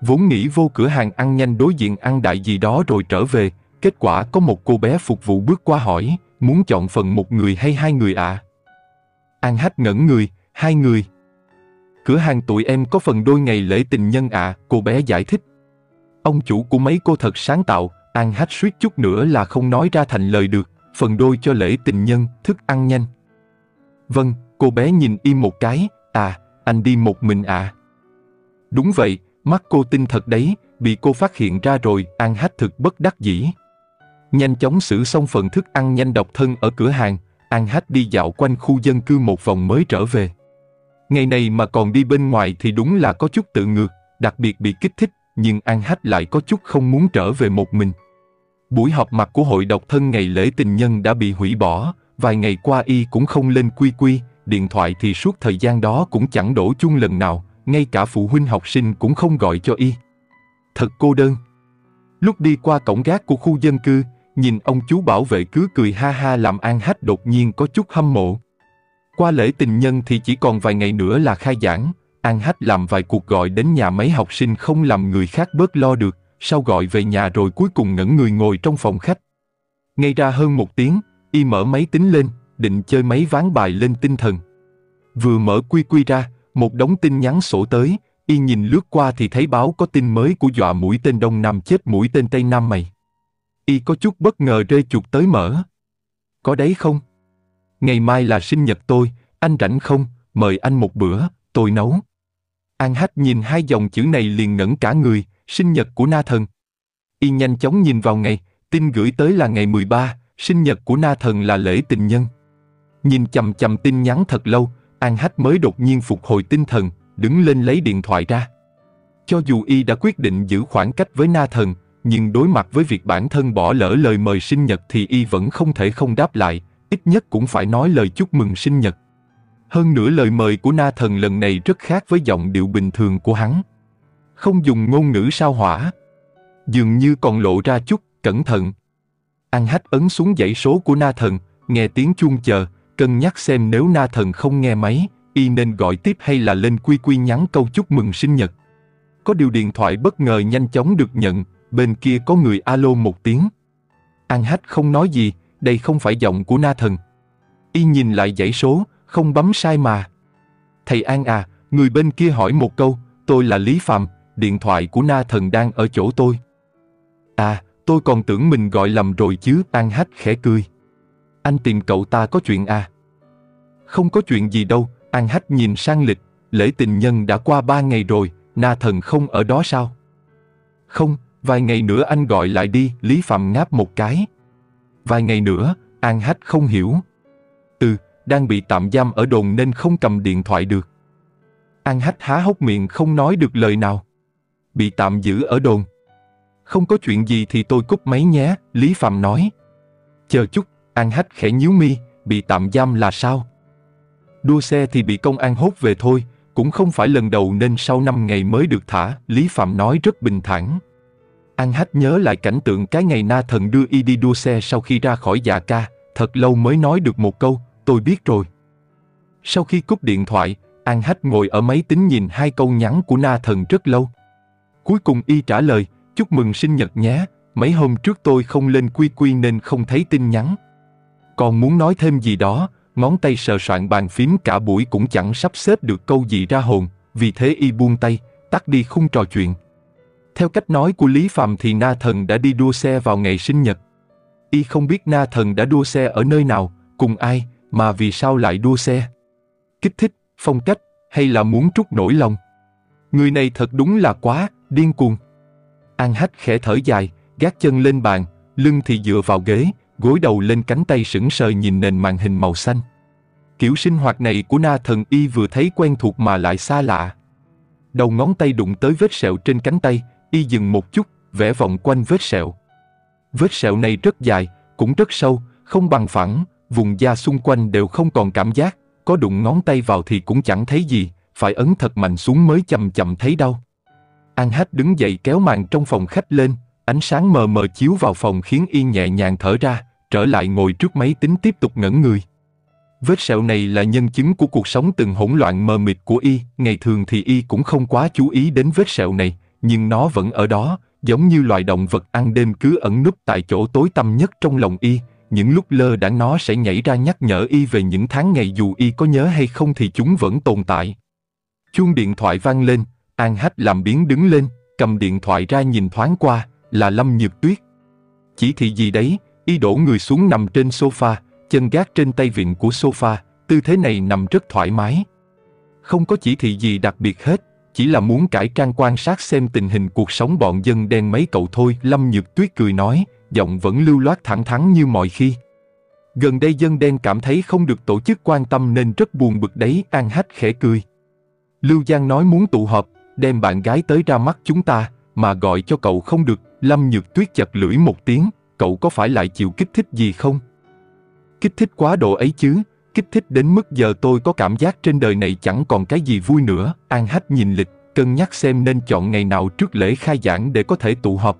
Vốn nghĩ vô cửa hàng ăn nhanh đối diện ăn đại gì đó rồi trở về, kết quả có một cô bé phục vụ bước qua hỏi, muốn chọn phần một người hay hai người ạ? À? An hách ngẩn người, hai người. Cửa hàng tụi em có phần đôi ngày lễ tình nhân ạ, à, cô bé giải thích. Ông chủ của mấy cô thật sáng tạo, An hách suýt chút nữa là không nói ra thành lời được phần đôi cho lễ tình nhân, thức ăn nhanh. Vâng, cô bé nhìn im một cái, à, anh đi một mình à. Đúng vậy, mắt cô tin thật đấy, bị cô phát hiện ra rồi, An Hách thực bất đắc dĩ. Nhanh chóng xử xong phần thức ăn nhanh độc thân ở cửa hàng, An Hách đi dạo quanh khu dân cư một vòng mới trở về. Ngày này mà còn đi bên ngoài thì đúng là có chút tự ngược, đặc biệt bị kích thích, nhưng An Hách lại có chút không muốn trở về một mình. Buổi họp mặt của hội độc thân ngày lễ tình nhân đã bị hủy bỏ, vài ngày qua y cũng không lên quy quy, điện thoại thì suốt thời gian đó cũng chẳng đổ chung lần nào, ngay cả phụ huynh học sinh cũng không gọi cho y. Thật cô đơn. Lúc đi qua cổng gác của khu dân cư, nhìn ông chú bảo vệ cứ cười ha ha làm An Hách đột nhiên có chút hâm mộ. Qua lễ tình nhân thì chỉ còn vài ngày nữa là khai giảng, An Hách làm vài cuộc gọi đến nhà mấy học sinh không làm người khác bớt lo được, sau gọi về nhà rồi cuối cùng ngẩn người ngồi trong phòng khách. Ngay ra hơn một tiếng, y mở máy tính lên, định chơi mấy ván bài lên tinh thần. Vừa mở quy quy ra, một đống tin nhắn sổ tới, y nhìn lướt qua thì thấy báo có tin mới của dọa mũi tên Đông Nam chết mũi tên Tây Nam mày. Y có chút bất ngờ rơi chuột tới mở. Có đấy không? Ngày mai là sinh nhật tôi, anh rảnh không, mời anh một bữa, tôi nấu. An Hách nhìn hai dòng chữ này liền ngẩn cả người, sinh nhật của na thần. Y nhanh chóng nhìn vào ngày, tin gửi tới là ngày 13, sinh nhật của na thần là lễ tình nhân. Nhìn chầm chầm tin nhắn thật lâu, An Hách mới đột nhiên phục hồi tinh thần, đứng lên lấy điện thoại ra. Cho dù y đã quyết định giữ khoảng cách với na thần, nhưng đối mặt với việc bản thân bỏ lỡ lời mời sinh nhật thì y vẫn không thể không đáp lại, ít nhất cũng phải nói lời chúc mừng sinh nhật. Hơn nữa lời mời của na thần lần này rất khác với giọng điệu bình thường của hắn không dùng ngôn ngữ sao hỏa. Dường như còn lộ ra chút, cẩn thận. Ăn hách ấn xuống dãy số của na thần, nghe tiếng chuông chờ, cân nhắc xem nếu na thần không nghe máy, y nên gọi tiếp hay là lên quy quy nhắn câu chúc mừng sinh nhật. Có điều điện thoại bất ngờ nhanh chóng được nhận, bên kia có người alo một tiếng. An hách không nói gì, đây không phải giọng của na thần. Y nhìn lại dãy số, không bấm sai mà. Thầy An à, người bên kia hỏi một câu, tôi là Lý Phạm, điện thoại của na thần đang ở chỗ tôi. À, tôi còn tưởng mình gọi lầm rồi chứ, An Hách khẽ cười. Anh tìm cậu ta có chuyện à? Không có chuyện gì đâu, An Hách nhìn sang lịch, lễ tình nhân đã qua ba ngày rồi, na thần không ở đó sao? Không, vài ngày nữa anh gọi lại đi, Lý Phạm ngáp một cái. Vài ngày nữa, An Hách không hiểu. Từ đang bị tạm giam ở đồn nên không cầm điện thoại được. An Hách há hốc miệng không nói được lời nào bị tạm giữ ở đồn. Không có chuyện gì thì tôi cúp máy nhé, Lý Phạm nói. Chờ chút, An Hách khẽ nhíu mi, bị tạm giam là sao? Đua xe thì bị công an hốt về thôi, cũng không phải lần đầu nên sau 5 ngày mới được thả, Lý Phạm nói rất bình thản. An Hách nhớ lại cảnh tượng cái ngày na thần đưa y đi đua xe sau khi ra khỏi già dạ ca, thật lâu mới nói được một câu, tôi biết rồi. Sau khi cúp điện thoại, An Hách ngồi ở máy tính nhìn hai câu nhắn của na thần rất lâu, Cuối cùng y trả lời, chúc mừng sinh nhật nhé, mấy hôm trước tôi không lên quy quy nên không thấy tin nhắn. Còn muốn nói thêm gì đó, ngón tay sờ soạn bàn phím cả buổi cũng chẳng sắp xếp được câu gì ra hồn, vì thế y buông tay, tắt đi khung trò chuyện. Theo cách nói của Lý Phạm thì Na Thần đã đi đua xe vào ngày sinh nhật. Y không biết Na Thần đã đua xe ở nơi nào, cùng ai, mà vì sao lại đua xe. Kích thích, phong cách, hay là muốn trút nổi lòng. Người này thật đúng là quá, điên cuồng. An hách khẽ thở dài, gác chân lên bàn, lưng thì dựa vào ghế, gối đầu lên cánh tay sững sờ nhìn nền màn hình màu xanh. Kiểu sinh hoạt này của na thần y vừa thấy quen thuộc mà lại xa lạ. Đầu ngón tay đụng tới vết sẹo trên cánh tay, y dừng một chút, vẽ vòng quanh vết sẹo. Vết sẹo này rất dài, cũng rất sâu, không bằng phẳng, vùng da xung quanh đều không còn cảm giác, có đụng ngón tay vào thì cũng chẳng thấy gì, phải ấn thật mạnh xuống mới chậm chậm thấy đau. An Hát đứng dậy kéo màn trong phòng khách lên, ánh sáng mờ mờ chiếu vào phòng khiến Y nhẹ nhàng thở ra, trở lại ngồi trước máy tính tiếp tục ngẩn người. Vết sẹo này là nhân chứng của cuộc sống từng hỗn loạn mờ mịt của y, ngày thường thì y cũng không quá chú ý đến vết sẹo này, nhưng nó vẫn ở đó, giống như loài động vật ăn đêm cứ ẩn núp tại chỗ tối tăm nhất trong lòng y, những lúc lơ đãng nó sẽ nhảy ra nhắc nhở y về những tháng ngày dù y có nhớ hay không thì chúng vẫn tồn tại. Chuông điện thoại vang lên, An Hách làm biến đứng lên, cầm điện thoại ra nhìn thoáng qua, là Lâm Nhược Tuyết. Chỉ thị gì đấy, y đổ người xuống nằm trên sofa, chân gác trên tay vịn của sofa, tư thế này nằm rất thoải mái. Không có chỉ thị gì đặc biệt hết, chỉ là muốn cải trang quan sát xem tình hình cuộc sống bọn dân đen mấy cậu thôi. Lâm Nhược Tuyết cười nói, giọng vẫn lưu loát thẳng thắn như mọi khi. Gần đây dân đen cảm thấy không được tổ chức quan tâm nên rất buồn bực đấy, An Hách khẽ cười. Lưu Giang nói muốn tụ họp, đem bạn gái tới ra mắt chúng ta, mà gọi cho cậu không được, Lâm Nhược Tuyết chật lưỡi một tiếng, cậu có phải lại chịu kích thích gì không? Kích thích quá độ ấy chứ, kích thích đến mức giờ tôi có cảm giác trên đời này chẳng còn cái gì vui nữa, An Hách nhìn lịch, cân nhắc xem nên chọn ngày nào trước lễ khai giảng để có thể tụ họp.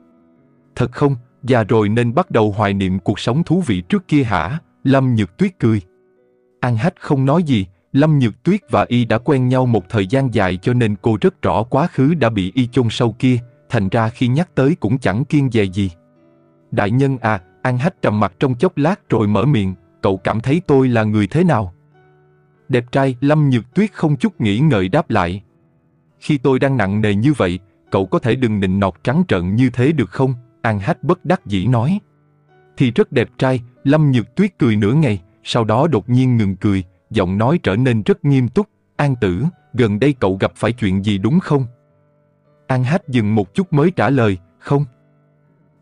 Thật không, già rồi nên bắt đầu hoài niệm cuộc sống thú vị trước kia hả? Lâm Nhược Tuyết cười. An Hách không nói gì, Lâm Nhược Tuyết và y đã quen nhau một thời gian dài cho nên cô rất rõ quá khứ đã bị y chôn sâu kia, thành ra khi nhắc tới cũng chẳng kiên dè gì. Đại nhân à, An Hách trầm mặt trong chốc lát rồi mở miệng, cậu cảm thấy tôi là người thế nào? Đẹp trai, Lâm Nhược Tuyết không chút nghĩ ngợi đáp lại. Khi tôi đang nặng nề như vậy, cậu có thể đừng nịnh nọt trắng trợn như thế được không? An Hách bất đắc dĩ nói. Thì rất đẹp trai, Lâm Nhược Tuyết cười nửa ngày, sau đó đột nhiên ngừng cười, giọng nói trở nên rất nghiêm túc. An tử, gần đây cậu gặp phải chuyện gì đúng không? An Hách dừng một chút mới trả lời, không.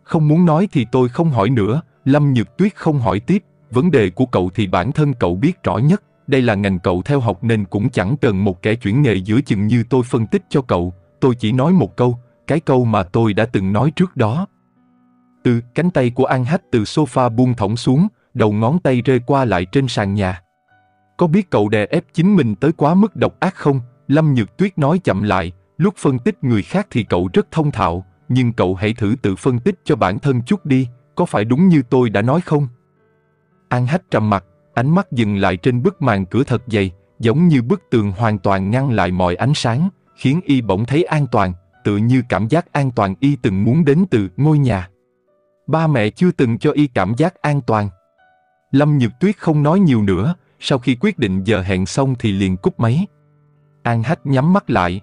Không muốn nói thì tôi không hỏi nữa, Lâm Nhược Tuyết không hỏi tiếp, vấn đề của cậu thì bản thân cậu biết rõ nhất, đây là ngành cậu theo học nên cũng chẳng cần một kẻ chuyển nghề giữa chừng như tôi phân tích cho cậu, tôi chỉ nói một câu, cái câu mà tôi đã từng nói trước đó. Từ cánh tay của An Hách từ sofa buông thõng xuống, đầu ngón tay rơi qua lại trên sàn nhà. Có biết cậu đè ép chính mình tới quá mức độc ác không? Lâm Nhược Tuyết nói chậm lại, lúc phân tích người khác thì cậu rất thông thạo, nhưng cậu hãy thử tự phân tích cho bản thân chút đi, có phải đúng như tôi đã nói không? An Hách trầm mặt, ánh mắt dừng lại trên bức màn cửa thật dày, giống như bức tường hoàn toàn ngăn lại mọi ánh sáng, khiến y bỗng thấy an toàn, tự như cảm giác an toàn y từng muốn đến từ ngôi nhà. Ba mẹ chưa từng cho y cảm giác an toàn. Lâm Nhược Tuyết không nói nhiều nữa, sau khi quyết định giờ hẹn xong thì liền cúp máy. An Hách nhắm mắt lại.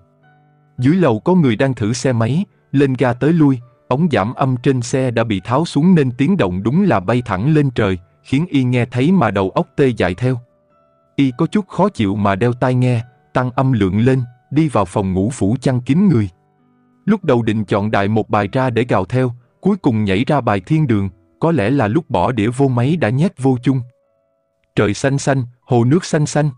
Dưới lầu có người đang thử xe máy, lên ga tới lui, ống giảm âm trên xe đã bị tháo xuống nên tiếng động đúng là bay thẳng lên trời, khiến y nghe thấy mà đầu óc tê dại theo. Y có chút khó chịu mà đeo tai nghe, tăng âm lượng lên, đi vào phòng ngủ phủ chăn kín người. Lúc đầu định chọn đại một bài ra để gào theo, cuối cùng nhảy ra bài thiên đường, có lẽ là lúc bỏ đĩa vô máy đã nhét vô chung trời xanh xanh, hồ nước xanh xanh.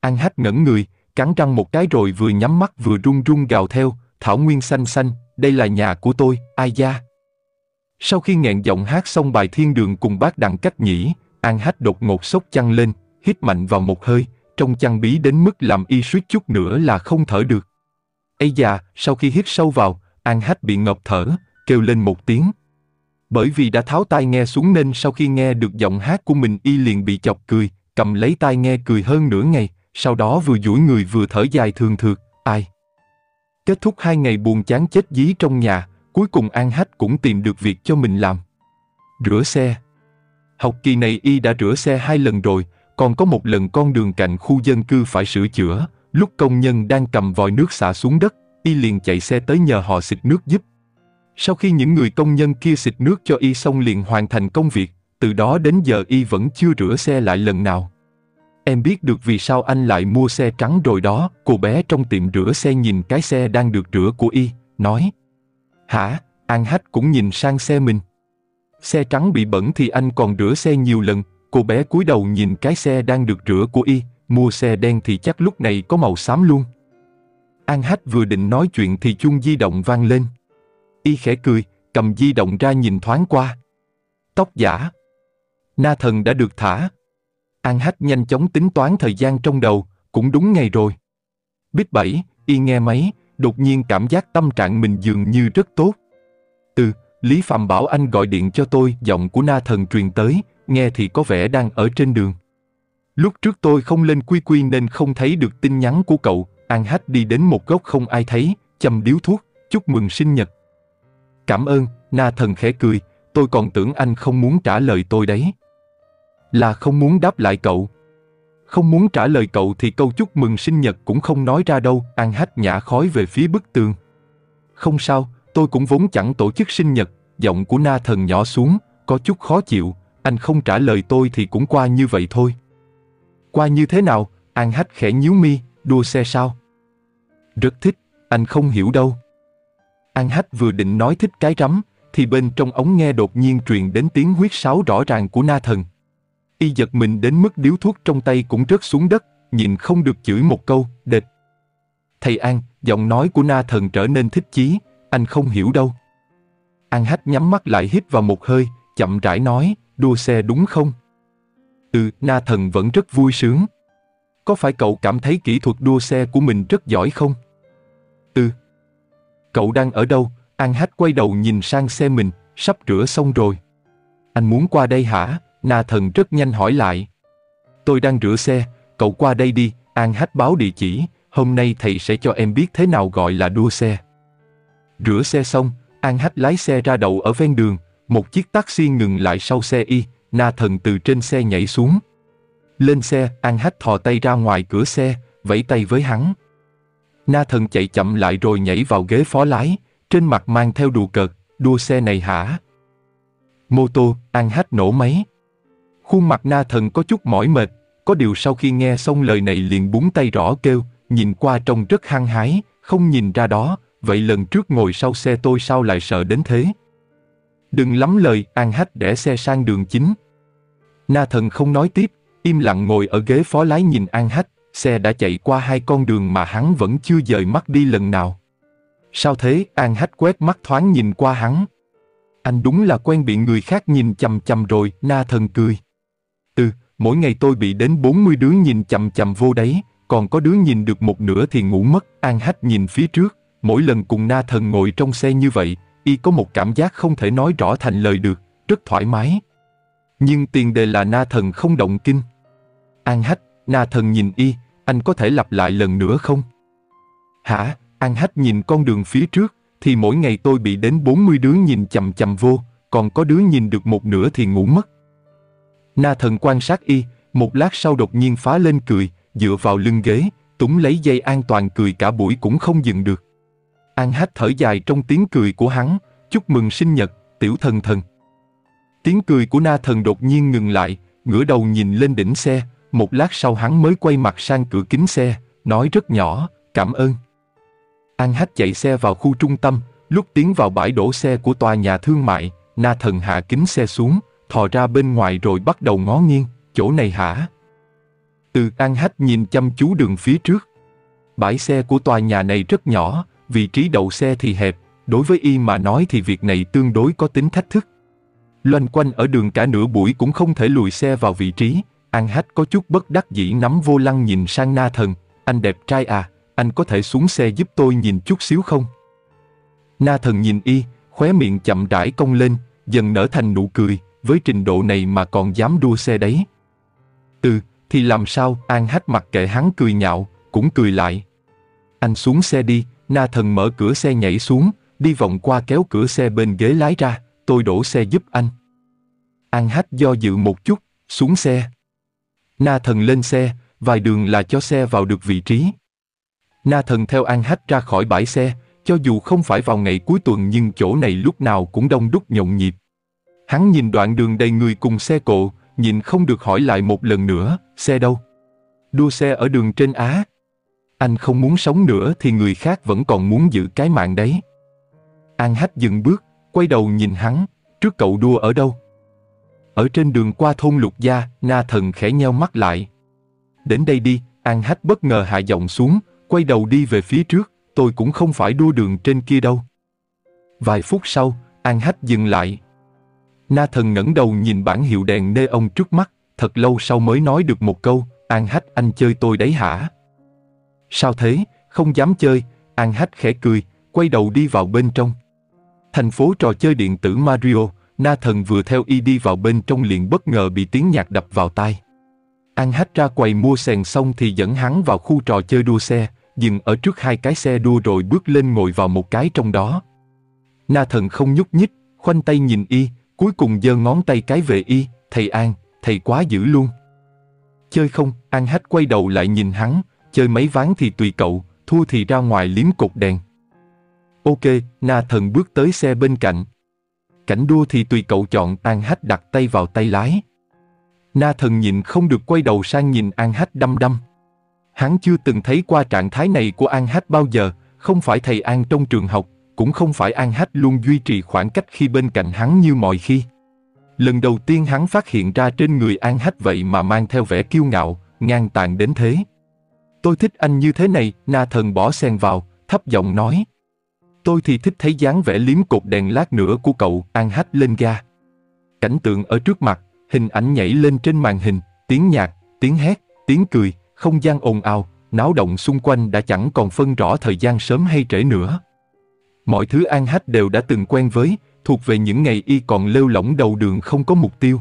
An Hách ngẩn người, cắn răng một cái rồi vừa nhắm mắt vừa run run gào theo, thảo nguyên xanh xanh, đây là nhà của tôi, ai da. Sau khi nghẹn giọng hát xong bài thiên đường cùng bác đặng cách nhĩ, An Hách đột ngột sốc chăn lên, hít mạnh vào một hơi, trong chăn bí đến mức làm y suýt chút nữa là không thở được. Ây già, sau khi hít sâu vào, An Hách bị ngọc thở, kêu lên một tiếng, bởi vì đã tháo tai nghe xuống nên sau khi nghe được giọng hát của mình y liền bị chọc cười, cầm lấy tai nghe cười hơn nửa ngày, sau đó vừa duỗi người vừa thở dài thường thượt, ai. Kết thúc hai ngày buồn chán chết dí trong nhà, cuối cùng An Hách cũng tìm được việc cho mình làm. Rửa xe Học kỳ này y đã rửa xe hai lần rồi, còn có một lần con đường cạnh khu dân cư phải sửa chữa, lúc công nhân đang cầm vòi nước xả xuống đất, y liền chạy xe tới nhờ họ xịt nước giúp sau khi những người công nhân kia xịt nước cho y xong liền hoàn thành công việc, từ đó đến giờ y vẫn chưa rửa xe lại lần nào. Em biết được vì sao anh lại mua xe trắng rồi đó, cô bé trong tiệm rửa xe nhìn cái xe đang được rửa của y, nói. Hả, An Hách cũng nhìn sang xe mình. Xe trắng bị bẩn thì anh còn rửa xe nhiều lần, cô bé cúi đầu nhìn cái xe đang được rửa của y, mua xe đen thì chắc lúc này có màu xám luôn. An Hách vừa định nói chuyện thì chuông di động vang lên. Y khẽ cười, cầm di động ra nhìn thoáng qua. Tóc giả. Na thần đã được thả. An Hách nhanh chóng tính toán thời gian trong đầu, cũng đúng ngày rồi. Bích bảy, y nghe máy, đột nhiên cảm giác tâm trạng mình dường như rất tốt. Từ, Lý Phạm bảo anh gọi điện cho tôi, giọng của na thần truyền tới, nghe thì có vẻ đang ở trên đường. Lúc trước tôi không lên quy quy nên không thấy được tin nhắn của cậu, An Hách đi đến một góc không ai thấy, châm điếu thuốc, chúc mừng sinh nhật, Cảm ơn, na thần khẽ cười, tôi còn tưởng anh không muốn trả lời tôi đấy. Là không muốn đáp lại cậu. Không muốn trả lời cậu thì câu chúc mừng sinh nhật cũng không nói ra đâu, An hách nhả khói về phía bức tường. Không sao, tôi cũng vốn chẳng tổ chức sinh nhật, giọng của na thần nhỏ xuống, có chút khó chịu, anh không trả lời tôi thì cũng qua như vậy thôi. Qua như thế nào, An hách khẽ nhíu mi, đua xe sao? Rất thích, anh không hiểu đâu. An Hách vừa định nói thích cái rắm, thì bên trong ống nghe đột nhiên truyền đến tiếng huyết sáo rõ ràng của na thần. Y giật mình đến mức điếu thuốc trong tay cũng rớt xuống đất, nhìn không được chửi một câu, Địch. Thầy An, giọng nói của na thần trở nên thích chí, anh không hiểu đâu. An Hách nhắm mắt lại hít vào một hơi, chậm rãi nói, đua xe đúng không? Ừ, na thần vẫn rất vui sướng. Có phải cậu cảm thấy kỹ thuật đua xe của mình rất giỏi không? cậu đang ở đâu? An Hách quay đầu nhìn sang xe mình, sắp rửa xong rồi. Anh muốn qua đây hả? Na thần rất nhanh hỏi lại. Tôi đang rửa xe, cậu qua đây đi, An Hách báo địa chỉ, hôm nay thầy sẽ cho em biết thế nào gọi là đua xe. Rửa xe xong, An Hách lái xe ra đậu ở ven đường, một chiếc taxi ngừng lại sau xe y, Na thần từ trên xe nhảy xuống. Lên xe, An Hách thò tay ra ngoài cửa xe, vẫy tay với hắn, Na thần chạy chậm lại rồi nhảy vào ghế phó lái, trên mặt mang theo đùa cợt, đua xe này hả? Mô tô, ăn hách nổ máy. Khuôn mặt na thần có chút mỏi mệt, có điều sau khi nghe xong lời này liền búng tay rõ kêu, nhìn qua trông rất hăng hái, không nhìn ra đó, vậy lần trước ngồi sau xe tôi sao lại sợ đến thế? Đừng lắm lời, An Hách để xe sang đường chính. Na thần không nói tiếp, im lặng ngồi ở ghế phó lái nhìn An Hách, Xe đã chạy qua hai con đường mà hắn vẫn chưa rời mắt đi lần nào. Sao thế? An Hách quét mắt thoáng nhìn qua hắn. Anh đúng là quen bị người khác nhìn chằm chằm rồi, na thần cười. Từ mỗi ngày tôi bị đến 40 đứa nhìn chằm chằm vô đấy, còn có đứa nhìn được một nửa thì ngủ mất. An Hách nhìn phía trước, mỗi lần cùng na thần ngồi trong xe như vậy, y có một cảm giác không thể nói rõ thành lời được, rất thoải mái. Nhưng tiền đề là na thần không động kinh. An Hách Na thần nhìn y, anh có thể lặp lại lần nữa không? Hả? An hách nhìn con đường phía trước, thì mỗi ngày tôi bị đến 40 đứa nhìn chầm chầm vô, còn có đứa nhìn được một nửa thì ngủ mất. Na thần quan sát y, một lát sau đột nhiên phá lên cười, dựa vào lưng ghế, túng lấy dây an toàn cười cả buổi cũng không dừng được. An hách thở dài trong tiếng cười của hắn, chúc mừng sinh nhật, tiểu thần thần. Tiếng cười của na thần đột nhiên ngừng lại, ngửa đầu nhìn lên đỉnh xe, một lát sau hắn mới quay mặt sang cửa kính xe, nói rất nhỏ, cảm ơn. An Hách chạy xe vào khu trung tâm, lúc tiến vào bãi đổ xe của tòa nhà thương mại, Na Thần hạ kính xe xuống, thò ra bên ngoài rồi bắt đầu ngó nghiêng, chỗ này hả? Từ An Hách nhìn chăm chú đường phía trước. Bãi xe của tòa nhà này rất nhỏ, vị trí đậu xe thì hẹp, đối với y mà nói thì việc này tương đối có tính thách thức. Loanh quanh ở đường cả nửa buổi cũng không thể lùi xe vào vị trí, An Hách có chút bất đắc dĩ nắm vô lăng nhìn sang na thần, anh đẹp trai à, anh có thể xuống xe giúp tôi nhìn chút xíu không? Na thần nhìn y, khóe miệng chậm rãi cong lên, dần nở thành nụ cười, với trình độ này mà còn dám đua xe đấy. Từ, thì làm sao, An Hách mặc kệ hắn cười nhạo, cũng cười lại. Anh xuống xe đi, Na thần mở cửa xe nhảy xuống, đi vòng qua kéo cửa xe bên ghế lái ra, tôi đổ xe giúp anh. An Hách do dự một chút, xuống xe. Na thần lên xe, vài đường là cho xe vào được vị trí. Na thần theo An Hách ra khỏi bãi xe, cho dù không phải vào ngày cuối tuần nhưng chỗ này lúc nào cũng đông đúc nhộn nhịp. Hắn nhìn đoạn đường đầy người cùng xe cộ, nhìn không được hỏi lại một lần nữa, xe đâu? Đua xe ở đường trên Á. Anh không muốn sống nữa thì người khác vẫn còn muốn giữ cái mạng đấy. An Hách dừng bước, quay đầu nhìn hắn, trước cậu đua ở đâu? Ở trên đường qua thôn lục gia, na thần khẽ nheo mắt lại. Đến đây đi, An Hách bất ngờ hạ giọng xuống, quay đầu đi về phía trước, tôi cũng không phải đua đường trên kia đâu. Vài phút sau, An Hách dừng lại. Na thần ngẩng đầu nhìn bản hiệu đèn nê ông trước mắt, thật lâu sau mới nói được một câu, An Hách anh chơi tôi đấy hả? Sao thế, không dám chơi, An Hách khẽ cười, quay đầu đi vào bên trong. Thành phố trò chơi điện tử Mario, Na thần vừa theo y đi vào bên trong liền bất ngờ bị tiếng nhạc đập vào tai. An hách ra quầy mua sèn xong thì dẫn hắn vào khu trò chơi đua xe, dừng ở trước hai cái xe đua rồi bước lên ngồi vào một cái trong đó. Na thần không nhúc nhích, khoanh tay nhìn y, cuối cùng giơ ngón tay cái về y, thầy An, thầy quá dữ luôn. Chơi không, An hách quay đầu lại nhìn hắn, chơi mấy ván thì tùy cậu, thua thì ra ngoài liếm cột đèn. Ok, Na thần bước tới xe bên cạnh, cảnh đua thì tùy cậu chọn An Hách đặt tay vào tay lái. Na thần nhìn không được quay đầu sang nhìn An Hách đăm đăm. Hắn chưa từng thấy qua trạng thái này của An Hách bao giờ, không phải thầy An trong trường học, cũng không phải An Hách luôn duy trì khoảng cách khi bên cạnh hắn như mọi khi. Lần đầu tiên hắn phát hiện ra trên người An Hách vậy mà mang theo vẻ kiêu ngạo, ngang tàn đến thế. Tôi thích anh như thế này, Na thần bỏ xen vào, thấp giọng nói. Tôi thì thích thấy dáng vẻ liếm cột đèn lát nữa của cậu an hách lên ga. Cảnh tượng ở trước mặt, hình ảnh nhảy lên trên màn hình, tiếng nhạc, tiếng hét, tiếng cười, không gian ồn ào, náo động xung quanh đã chẳng còn phân rõ thời gian sớm hay trễ nữa. Mọi thứ An Hách đều đã từng quen với, thuộc về những ngày y còn lêu lỏng đầu đường không có mục tiêu.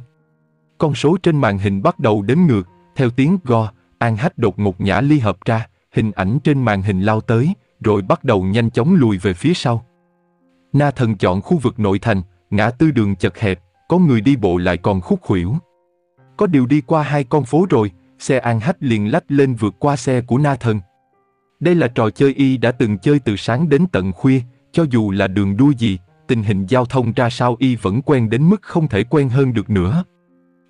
Con số trên màn hình bắt đầu đếm ngược, theo tiếng go, An Hách đột ngột nhả ly hợp ra, hình ảnh trên màn hình lao tới, rồi bắt đầu nhanh chóng lùi về phía sau. Na thần chọn khu vực nội thành, ngã tư đường chật hẹp, có người đi bộ lại còn khúc khuỷu. Có điều đi qua hai con phố rồi, xe An Hách liền lách lên vượt qua xe của Na thần. Đây là trò chơi y đã từng chơi từ sáng đến tận khuya, cho dù là đường đua gì, tình hình giao thông ra sao y vẫn quen đến mức không thể quen hơn được nữa.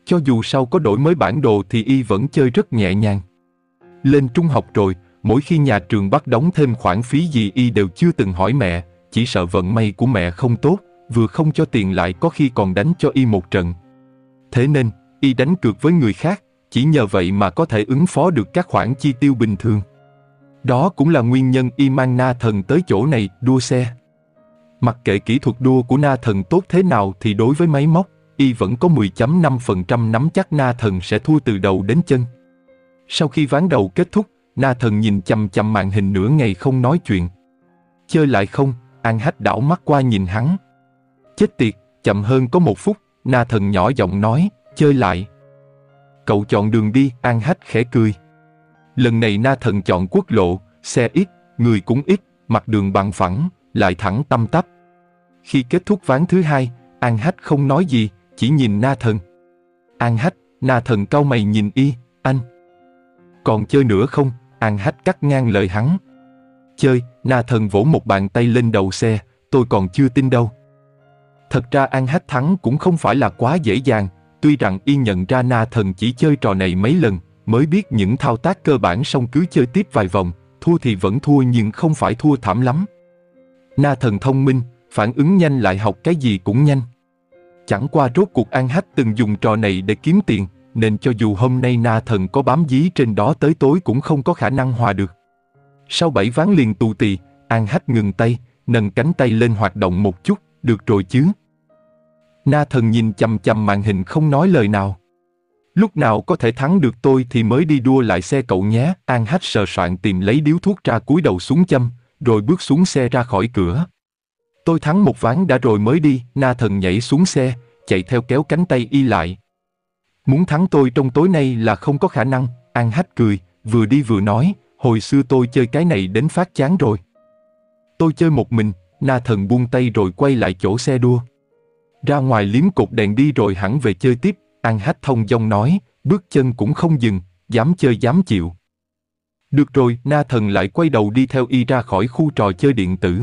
Cho dù sau có đổi mới bản đồ thì y vẫn chơi rất nhẹ nhàng. Lên trung học rồi, Mỗi khi nhà trường bắt đóng thêm khoản phí gì y đều chưa từng hỏi mẹ, chỉ sợ vận may của mẹ không tốt, vừa không cho tiền lại có khi còn đánh cho y một trận. Thế nên, y đánh cược với người khác, chỉ nhờ vậy mà có thể ứng phó được các khoản chi tiêu bình thường. Đó cũng là nguyên nhân y mang na thần tới chỗ này đua xe. Mặc kệ kỹ thuật đua của na thần tốt thế nào thì đối với máy móc, y vẫn có 10.5% nắm chắc na thần sẽ thua từ đầu đến chân. Sau khi ván đầu kết thúc, Na thần nhìn chầm chầm màn hình nửa ngày không nói chuyện. Chơi lại không, An Hách đảo mắt qua nhìn hắn. Chết tiệt, chậm hơn có một phút, Na thần nhỏ giọng nói, chơi lại. Cậu chọn đường đi, An Hách khẽ cười. Lần này Na thần chọn quốc lộ, xe ít, người cũng ít, mặt đường bằng phẳng, lại thẳng tâm tắp. Khi kết thúc ván thứ hai, An Hách không nói gì, chỉ nhìn Na thần. An Hách, Na thần cau mày nhìn y, anh. Còn chơi nữa không? An Hách cắt ngang lời hắn. Chơi, na thần vỗ một bàn tay lên đầu xe, tôi còn chưa tin đâu. Thật ra An Hách thắng cũng không phải là quá dễ dàng, tuy rằng y nhận ra na thần chỉ chơi trò này mấy lần, mới biết những thao tác cơ bản xong cứ chơi tiếp vài vòng, thua thì vẫn thua nhưng không phải thua thảm lắm. Na thần thông minh, phản ứng nhanh lại học cái gì cũng nhanh. Chẳng qua rốt cuộc An Hách từng dùng trò này để kiếm tiền, nên cho dù hôm nay na thần có bám dí trên đó tới tối cũng không có khả năng hòa được. Sau bảy ván liền tù tì, An Hách ngừng tay, nâng cánh tay lên hoạt động một chút, được rồi chứ. Na thần nhìn chầm chầm màn hình không nói lời nào. Lúc nào có thể thắng được tôi thì mới đi đua lại xe cậu nhé, An Hách sờ soạn tìm lấy điếu thuốc ra cúi đầu xuống châm, rồi bước xuống xe ra khỏi cửa. Tôi thắng một ván đã rồi mới đi, Na thần nhảy xuống xe, chạy theo kéo cánh tay y lại, Muốn thắng tôi trong tối nay là không có khả năng, An Hách cười, vừa đi vừa nói, hồi xưa tôi chơi cái này đến phát chán rồi. Tôi chơi một mình, na thần buông tay rồi quay lại chỗ xe đua. Ra ngoài liếm cột đèn đi rồi hẳn về chơi tiếp, An Hách thông dong nói, bước chân cũng không dừng, dám chơi dám chịu. Được rồi, na thần lại quay đầu đi theo y ra khỏi khu trò chơi điện tử.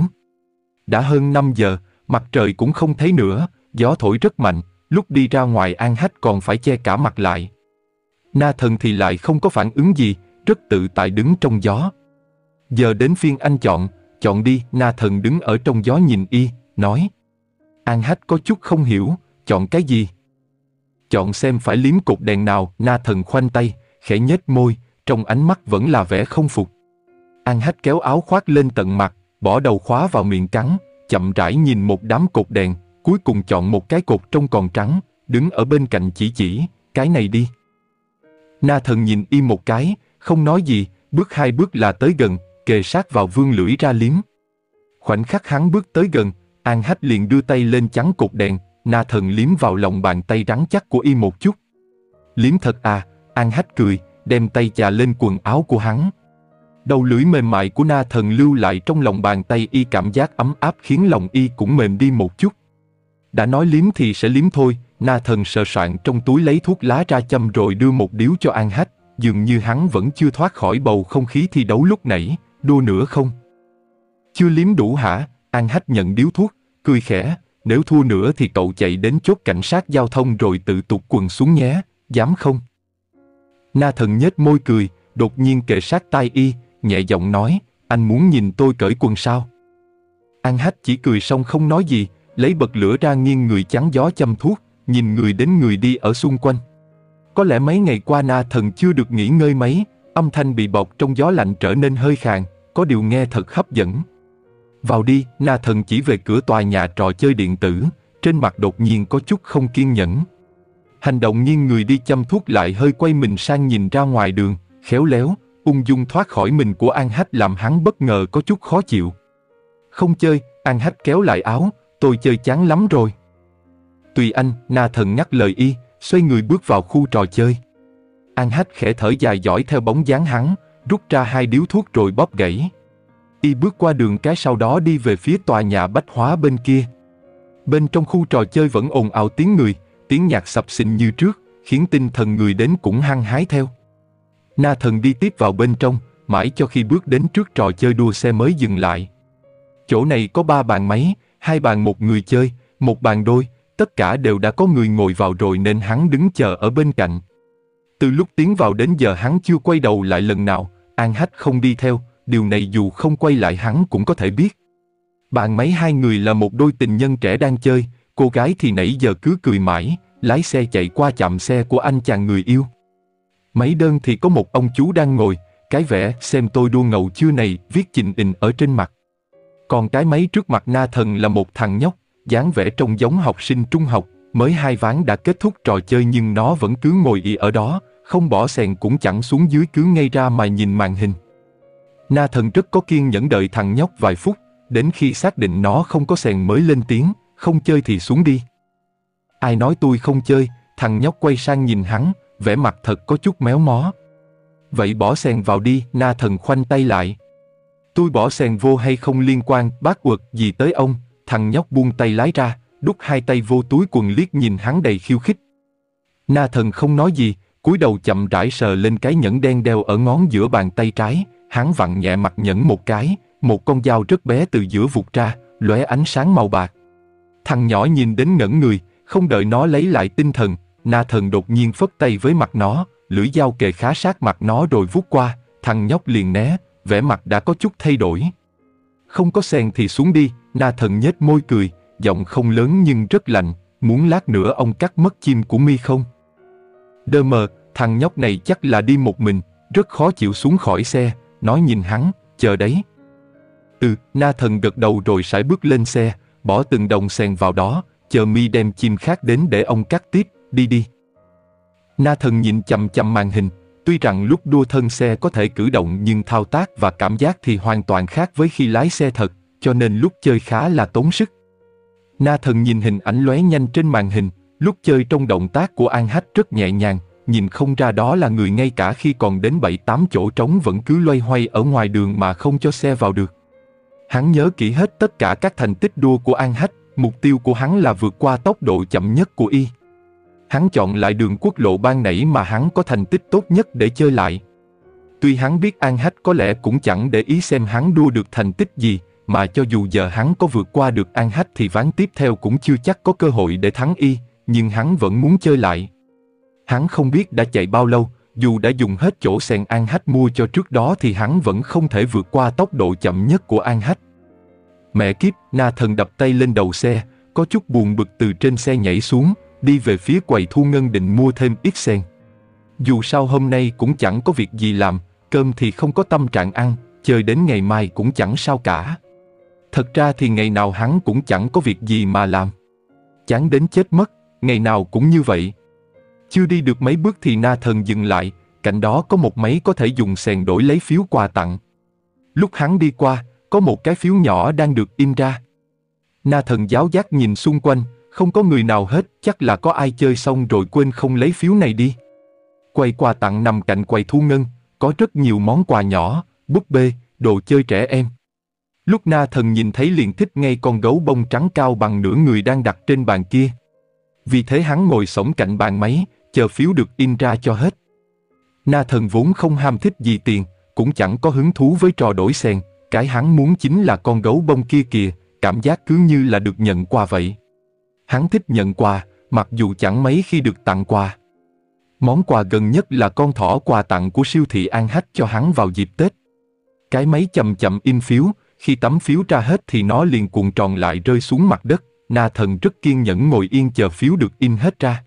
Đã hơn 5 giờ, mặt trời cũng không thấy nữa, gió thổi rất mạnh, lúc đi ra ngoài An Hách còn phải che cả mặt lại. Na thần thì lại không có phản ứng gì, rất tự tại đứng trong gió. Giờ đến phiên anh chọn, chọn đi, Na thần đứng ở trong gió nhìn y, nói. An Hách có chút không hiểu, chọn cái gì? Chọn xem phải liếm cục đèn nào, Na thần khoanh tay, khẽ nhếch môi, trong ánh mắt vẫn là vẻ không phục. An Hách kéo áo khoác lên tận mặt, bỏ đầu khóa vào miệng cắn, chậm rãi nhìn một đám cột đèn, cuối cùng chọn một cái cột trông còn trắng, đứng ở bên cạnh chỉ chỉ, cái này đi. Na thần nhìn y một cái, không nói gì, bước hai bước là tới gần, kề sát vào vương lưỡi ra liếm. Khoảnh khắc hắn bước tới gần, An Hách liền đưa tay lên chắn cột đèn, Na thần liếm vào lòng bàn tay rắn chắc của y một chút. Liếm thật à, An Hách cười, đem tay chà lên quần áo của hắn. Đầu lưỡi mềm mại của na thần lưu lại trong lòng bàn tay y cảm giác ấm áp khiến lòng y cũng mềm đi một chút. Đã nói liếm thì sẽ liếm thôi, na thần sờ soạn trong túi lấy thuốc lá ra châm rồi đưa một điếu cho An Hách, dường như hắn vẫn chưa thoát khỏi bầu không khí thi đấu lúc nãy, đua nữa không? Chưa liếm đủ hả? An Hách nhận điếu thuốc, cười khẽ, nếu thua nữa thì cậu chạy đến chốt cảnh sát giao thông rồi tự tụt quần xuống nhé, dám không? Na thần nhếch môi cười, đột nhiên kệ sát tai y, nhẹ giọng nói, anh muốn nhìn tôi cởi quần sao? An Hách chỉ cười xong không nói gì, lấy bật lửa ra nghiêng người chắn gió chăm thuốc, nhìn người đến người đi ở xung quanh. Có lẽ mấy ngày qua na thần chưa được nghỉ ngơi mấy, âm thanh bị bọc trong gió lạnh trở nên hơi khàn, có điều nghe thật hấp dẫn. Vào đi, na thần chỉ về cửa tòa nhà trò chơi điện tử, trên mặt đột nhiên có chút không kiên nhẫn. Hành động nghiêng người đi chăm thuốc lại hơi quay mình sang nhìn ra ngoài đường, khéo léo, ung dung thoát khỏi mình của An Hách làm hắn bất ngờ có chút khó chịu. Không chơi, An Hách kéo lại áo, tôi chơi chán lắm rồi. Tùy anh, na thần ngắt lời y, xoay người bước vào khu trò chơi. An hách khẽ thở dài dõi theo bóng dáng hắn, rút ra hai điếu thuốc rồi bóp gãy. Y bước qua đường cái sau đó đi về phía tòa nhà bách hóa bên kia. Bên trong khu trò chơi vẫn ồn ào tiếng người, tiếng nhạc sập xình như trước, khiến tinh thần người đến cũng hăng hái theo. Na thần đi tiếp vào bên trong, mãi cho khi bước đến trước trò chơi đua xe mới dừng lại. Chỗ này có ba bàn máy, hai bàn một người chơi, một bàn đôi, tất cả đều đã có người ngồi vào rồi nên hắn đứng chờ ở bên cạnh. Từ lúc tiến vào đến giờ hắn chưa quay đầu lại lần nào, An Hách không đi theo, điều này dù không quay lại hắn cũng có thể biết. Bạn mấy hai người là một đôi tình nhân trẻ đang chơi, cô gái thì nãy giờ cứ cười mãi, lái xe chạy qua chạm xe của anh chàng người yêu. Mấy đơn thì có một ông chú đang ngồi, cái vẻ xem tôi đua ngầu chưa này viết chình đình ở trên mặt. Còn cái máy trước mặt na thần là một thằng nhóc, dáng vẻ trông giống học sinh trung học, mới hai ván đã kết thúc trò chơi nhưng nó vẫn cứ ngồi y ở đó, không bỏ sèn cũng chẳng xuống dưới cứ ngay ra mà nhìn màn hình. Na thần rất có kiên nhẫn đợi thằng nhóc vài phút, đến khi xác định nó không có sèn mới lên tiếng, không chơi thì xuống đi. Ai nói tôi không chơi, thằng nhóc quay sang nhìn hắn, vẻ mặt thật có chút méo mó. Vậy bỏ sèn vào đi, na thần khoanh tay lại, Tôi bỏ sen vô hay không liên quan, bác quật gì tới ông, thằng nhóc buông tay lái ra, đút hai tay vô túi quần liếc nhìn hắn đầy khiêu khích. Na thần không nói gì, cúi đầu chậm rãi sờ lên cái nhẫn đen đeo ở ngón giữa bàn tay trái, hắn vặn nhẹ mặt nhẫn một cái, một con dao rất bé từ giữa vụt ra, lóe ánh sáng màu bạc. Thằng nhỏ nhìn đến ngẩn người, không đợi nó lấy lại tinh thần, na thần đột nhiên phất tay với mặt nó, lưỡi dao kề khá sát mặt nó rồi vút qua, thằng nhóc liền né, vẻ mặt đã có chút thay đổi. Không có sen thì xuống đi, na thần nhếch môi cười, giọng không lớn nhưng rất lạnh, muốn lát nữa ông cắt mất chim của mi không? Đơ mờ, thằng nhóc này chắc là đi một mình, rất khó chịu xuống khỏi xe, nói nhìn hắn, chờ đấy. Ừ, na thần gật đầu rồi sải bước lên xe, bỏ từng đồng sen vào đó, chờ mi đem chim khác đến để ông cắt tiếp, đi đi. Na thần nhìn chầm chầm màn hình, Tuy rằng lúc đua thân xe có thể cử động nhưng thao tác và cảm giác thì hoàn toàn khác với khi lái xe thật, cho nên lúc chơi khá là tốn sức. Na thần nhìn hình ảnh lóe nhanh trên màn hình, lúc chơi trong động tác của An Hách rất nhẹ nhàng, nhìn không ra đó là người ngay cả khi còn đến 7-8 chỗ trống vẫn cứ loay hoay ở ngoài đường mà không cho xe vào được. Hắn nhớ kỹ hết tất cả các thành tích đua của An Hách, mục tiêu của hắn là vượt qua tốc độ chậm nhất của y hắn chọn lại đường quốc lộ ban nãy mà hắn có thành tích tốt nhất để chơi lại. Tuy hắn biết An Hách có lẽ cũng chẳng để ý xem hắn đua được thành tích gì, mà cho dù giờ hắn có vượt qua được An Hách thì ván tiếp theo cũng chưa chắc có cơ hội để thắng y, nhưng hắn vẫn muốn chơi lại. Hắn không biết đã chạy bao lâu, dù đã dùng hết chỗ sen An Hách mua cho trước đó thì hắn vẫn không thể vượt qua tốc độ chậm nhất của An Hách. Mẹ kiếp, Na Thần đập tay lên đầu xe, có chút buồn bực từ trên xe nhảy xuống, đi về phía quầy thu ngân định mua thêm ít sen. Dù sao hôm nay cũng chẳng có việc gì làm, cơm thì không có tâm trạng ăn, chờ đến ngày mai cũng chẳng sao cả. Thật ra thì ngày nào hắn cũng chẳng có việc gì mà làm. Chán đến chết mất, ngày nào cũng như vậy. Chưa đi được mấy bước thì na thần dừng lại, cạnh đó có một máy có thể dùng sèn đổi lấy phiếu quà tặng. Lúc hắn đi qua, có một cái phiếu nhỏ đang được in ra. Na thần giáo giác nhìn xung quanh, không có người nào hết, chắc là có ai chơi xong rồi quên không lấy phiếu này đi. Quầy quà tặng nằm cạnh quầy thu ngân, có rất nhiều món quà nhỏ, búp bê, đồ chơi trẻ em. Lúc na thần nhìn thấy liền thích ngay con gấu bông trắng cao bằng nửa người đang đặt trên bàn kia. Vì thế hắn ngồi sổng cạnh bàn máy, chờ phiếu được in ra cho hết. Na thần vốn không ham thích gì tiền, cũng chẳng có hứng thú với trò đổi sen, cái hắn muốn chính là con gấu bông kia kìa, cảm giác cứ như là được nhận quà vậy. Hắn thích nhận quà, mặc dù chẳng mấy khi được tặng quà. Món quà gần nhất là con thỏ quà tặng của siêu thị An Hách cho hắn vào dịp Tết. Cái máy chậm chậm in phiếu, khi tấm phiếu ra hết thì nó liền cuộn tròn lại rơi xuống mặt đất, Na thần rất kiên nhẫn ngồi yên chờ phiếu được in hết ra.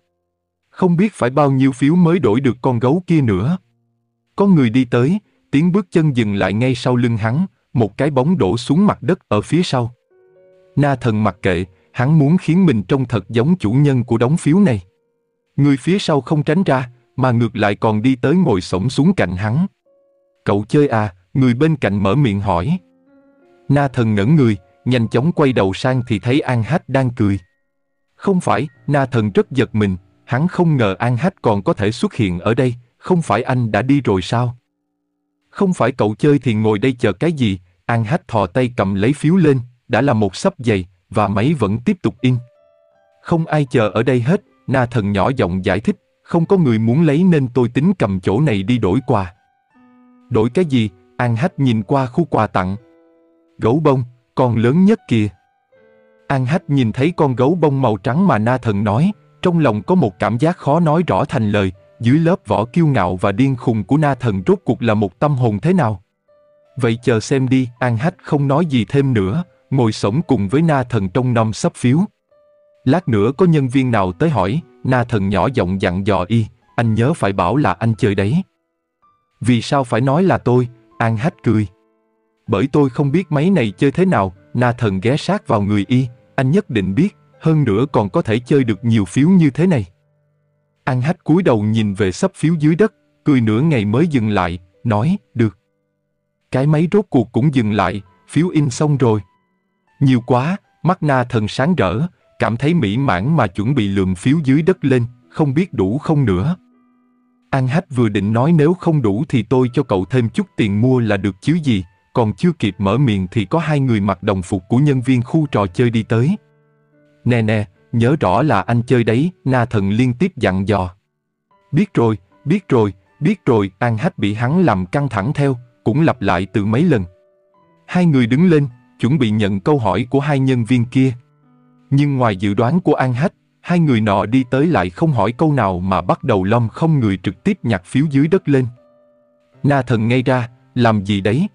Không biết phải bao nhiêu phiếu mới đổi được con gấu kia nữa. Có người đi tới, tiếng bước chân dừng lại ngay sau lưng hắn, một cái bóng đổ xuống mặt đất ở phía sau. Na thần mặc kệ, hắn muốn khiến mình trông thật giống chủ nhân của đống phiếu này. Người phía sau không tránh ra, mà ngược lại còn đi tới ngồi sổng xuống cạnh hắn. Cậu chơi à, người bên cạnh mở miệng hỏi. Na thần ngẩn người, nhanh chóng quay đầu sang thì thấy An Hách đang cười. Không phải, Na thần rất giật mình, hắn không ngờ An Hách còn có thể xuất hiện ở đây, không phải anh đã đi rồi sao? Không phải cậu chơi thì ngồi đây chờ cái gì, An Hách thò tay cầm lấy phiếu lên, đã là một sấp dày, và máy vẫn tiếp tục in. Không ai chờ ở đây hết, na thần nhỏ giọng giải thích, không có người muốn lấy nên tôi tính cầm chỗ này đi đổi quà. Đổi cái gì? An Hách nhìn qua khu quà tặng. Gấu bông, con lớn nhất kìa. An Hách nhìn thấy con gấu bông màu trắng mà na thần nói, trong lòng có một cảm giác khó nói rõ thành lời, dưới lớp vỏ kiêu ngạo và điên khùng của na thần rốt cuộc là một tâm hồn thế nào. Vậy chờ xem đi, An Hách không nói gì thêm nữa, ngồi sống cùng với na thần trong năm sắp phiếu. Lát nữa có nhân viên nào tới hỏi, na thần nhỏ giọng dặn dò y, anh nhớ phải bảo là anh chơi đấy. Vì sao phải nói là tôi, An Hách cười. Bởi tôi không biết máy này chơi thế nào, na thần ghé sát vào người y, anh nhất định biết, hơn nữa còn có thể chơi được nhiều phiếu như thế này. An Hách cúi đầu nhìn về sắp phiếu dưới đất, cười nửa ngày mới dừng lại, nói, được. Cái máy rốt cuộc cũng dừng lại, phiếu in xong rồi. Nhiều quá, mắt na thần sáng rỡ, cảm thấy mỹ mãn mà chuẩn bị lượm phiếu dưới đất lên, không biết đủ không nữa. An Hách vừa định nói nếu không đủ thì tôi cho cậu thêm chút tiền mua là được chứ gì, còn chưa kịp mở miệng thì có hai người mặc đồng phục của nhân viên khu trò chơi đi tới. Nè nè, nhớ rõ là anh chơi đấy, na thần liên tiếp dặn dò. Biết rồi, biết rồi, biết rồi, An Hách bị hắn làm căng thẳng theo, cũng lặp lại từ mấy lần. Hai người đứng lên, chuẩn bị nhận câu hỏi của hai nhân viên kia. Nhưng ngoài dự đoán của An Hách, hai người nọ đi tới lại không hỏi câu nào mà bắt đầu lom không người trực tiếp nhặt phiếu dưới đất lên. Na thần ngay ra, làm gì đấy?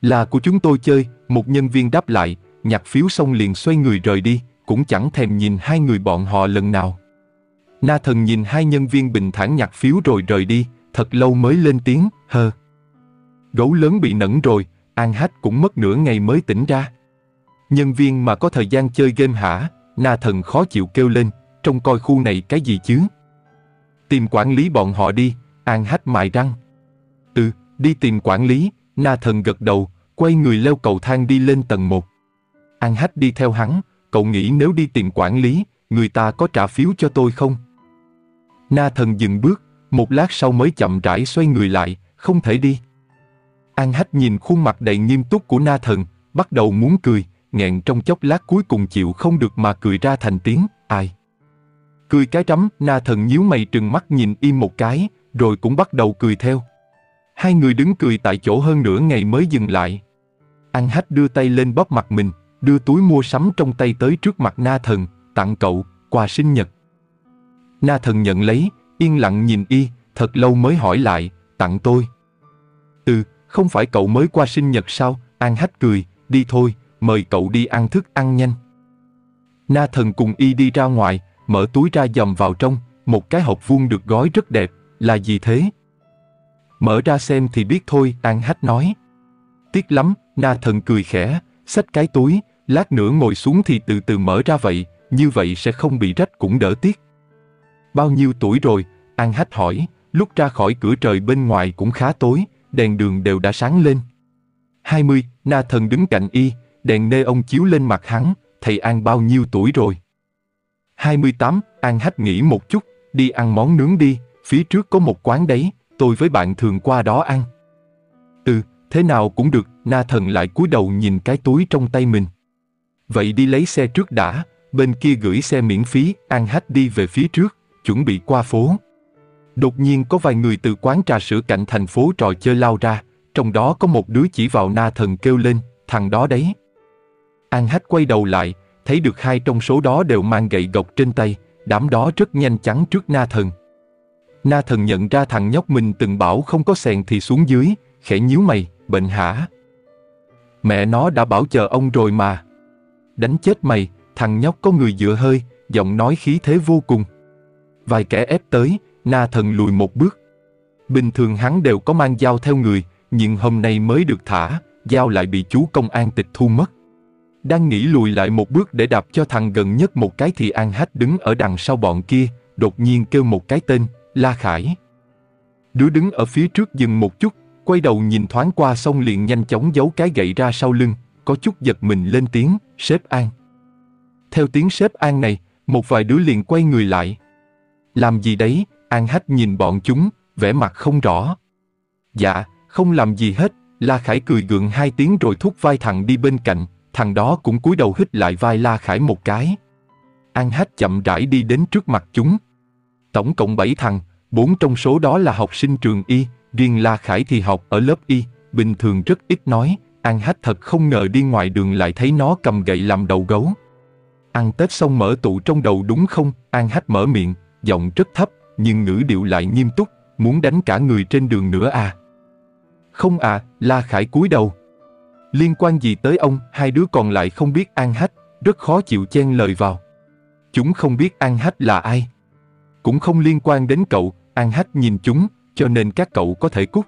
Là của chúng tôi chơi, một nhân viên đáp lại, nhặt phiếu xong liền xoay người rời đi, cũng chẳng thèm nhìn hai người bọn họ lần nào. Na thần nhìn hai nhân viên bình thản nhặt phiếu rồi rời đi, thật lâu mới lên tiếng, hơ. Gấu lớn bị nẫn rồi, An Hách cũng mất nửa ngày mới tỉnh ra. Nhân viên mà có thời gian chơi game hả? Na thần khó chịu kêu lên, trông coi khu này cái gì chứ? Tìm quản lý bọn họ đi, An Hách mài răng. Ừ, đi tìm quản lý, Na thần gật đầu, quay người leo cầu thang đi lên tầng 1. An Hách đi theo hắn, cậu nghĩ nếu đi tìm quản lý, người ta có trả phiếu cho tôi không? Na thần dừng bước, một lát sau mới chậm rãi xoay người lại, không thể đi. An Hách nhìn khuôn mặt đầy nghiêm túc của na thần, bắt đầu muốn cười, nghẹn trong chốc lát cuối cùng chịu không được mà cười ra thành tiếng, ai. Cười cái rắm, na thần nhíu mày trừng mắt nhìn im một cái, rồi cũng bắt đầu cười theo. Hai người đứng cười tại chỗ hơn nửa ngày mới dừng lại. An Hách đưa tay lên bóp mặt mình, đưa túi mua sắm trong tay tới trước mặt na thần, tặng cậu, quà sinh nhật. Na thần nhận lấy, yên lặng nhìn y, thật lâu mới hỏi lại, tặng tôi. Ừ, không phải cậu mới qua sinh nhật sao? An hách cười, đi thôi, mời cậu đi ăn thức ăn nhanh. Na thần cùng y đi ra ngoài, mở túi ra dầm vào trong, một cái hộp vuông được gói rất đẹp, là gì thế? Mở ra xem thì biết thôi, An hách nói. Tiếc lắm, na thần cười khẽ, xách cái túi, lát nữa ngồi xuống thì từ từ mở ra vậy, như vậy sẽ không bị rách cũng đỡ tiếc. Bao nhiêu tuổi rồi? An hách hỏi, lúc ra khỏi cửa trời bên ngoài cũng khá tối, đèn đường đều đã sáng lên. 20, na thần đứng cạnh y, đèn nê ông chiếu lên mặt hắn, thầy An bao nhiêu tuổi rồi? 28, An hách nghĩ một chút, đi ăn món nướng đi, phía trước có một quán đấy, tôi với bạn thường qua đó ăn. Ừ, thế nào cũng được, na thần lại cúi đầu nhìn cái túi trong tay mình. Vậy đi lấy xe trước đã, bên kia gửi xe miễn phí, An hách đi về phía trước, chuẩn bị qua phố. Đột nhiên có vài người từ quán trà sữa cạnh thành phố trò chơi lao ra, trong đó có một đứa chỉ vào na thần kêu lên, thằng đó đấy. An Hách quay đầu lại, thấy được hai trong số đó đều mang gậy gộc trên tay, đám đó rất nhanh chắn trước na thần. Na thần nhận ra thằng nhóc mình từng bảo không có sèn thì xuống dưới, khẽ nhíu mày, bệnh hả? Mẹ nó đã bảo chờ ông rồi mà. Đánh chết mày, thằng nhóc có người dựa hơi, giọng nói khí thế vô cùng. Vài kẻ ép tới, Na thần lùi một bước. Bình thường hắn đều có mang dao theo người, nhưng hôm nay mới được thả, dao lại bị chú công an tịch thu mất. Đang nghĩ lùi lại một bước để đạp cho thằng gần nhất một cái thì An Hách đứng ở đằng sau bọn kia, đột nhiên kêu một cái tên, La Khải. Đứa đứng ở phía trước dừng một chút, quay đầu nhìn thoáng qua xong liền nhanh chóng giấu cái gậy ra sau lưng, có chút giật mình lên tiếng, xếp An. Theo tiếng xếp An này, một vài đứa liền quay người lại. Làm gì đấy, An Hách nhìn bọn chúng, vẻ mặt không rõ. Dạ, không làm gì hết, La Khải cười gượng hai tiếng rồi thúc vai thằng đi bên cạnh, thằng đó cũng cúi đầu hít lại vai La Khải một cái. An Hách chậm rãi đi đến trước mặt chúng. Tổng cộng bảy thằng, bốn trong số đó là học sinh trường Y, riêng La Khải thì học ở lớp Y, bình thường rất ít nói, An Hách thật không ngờ đi ngoài đường lại thấy nó cầm gậy làm đầu gấu. Ăn Tết xong mở tụ trong đầu đúng không? An Hách mở miệng, giọng rất thấp, nhưng ngữ điệu lại nghiêm túc, muốn đánh cả người trên đường nữa à. Không à, La Khải cúi đầu. Liên quan gì tới ông, hai đứa còn lại không biết An Hách, rất khó chịu chen lời vào. Chúng không biết An Hách là ai. Cũng không liên quan đến cậu, An Hách nhìn chúng, cho nên các cậu có thể cút.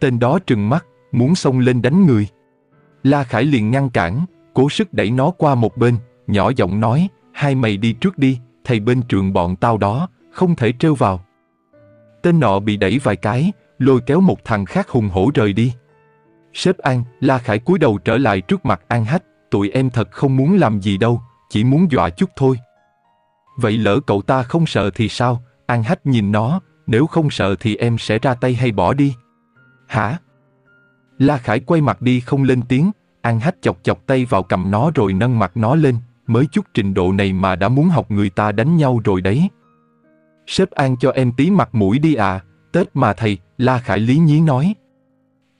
Tên đó trừng mắt, muốn xông lên đánh người. La Khải liền ngăn cản, cố sức đẩy nó qua một bên, nhỏ giọng nói, hai mày đi trước đi, thầy bên trường bọn tao đó, không thể trêu vào. Tên nọ bị đẩy vài cái, lôi kéo một thằng khác hùng hổ rời đi. Sếp An, La Khải cúi đầu trở lại trước mặt An Hách, tụi em thật không muốn làm gì đâu, chỉ muốn dọa chút thôi. Vậy lỡ cậu ta không sợ thì sao? An Hách nhìn nó, nếu không sợ thì em sẽ ra tay hay bỏ đi. Hả? La Khải quay mặt đi không lên tiếng, An Hách chọc chọc tay vào cầm nó rồi nâng mặt nó lên, mới chút trình độ này mà đã muốn học người ta đánh nhau rồi đấy sếp an cho em tí mặt mũi đi à, Tết mà thầy, La Khải Lý nhí nói.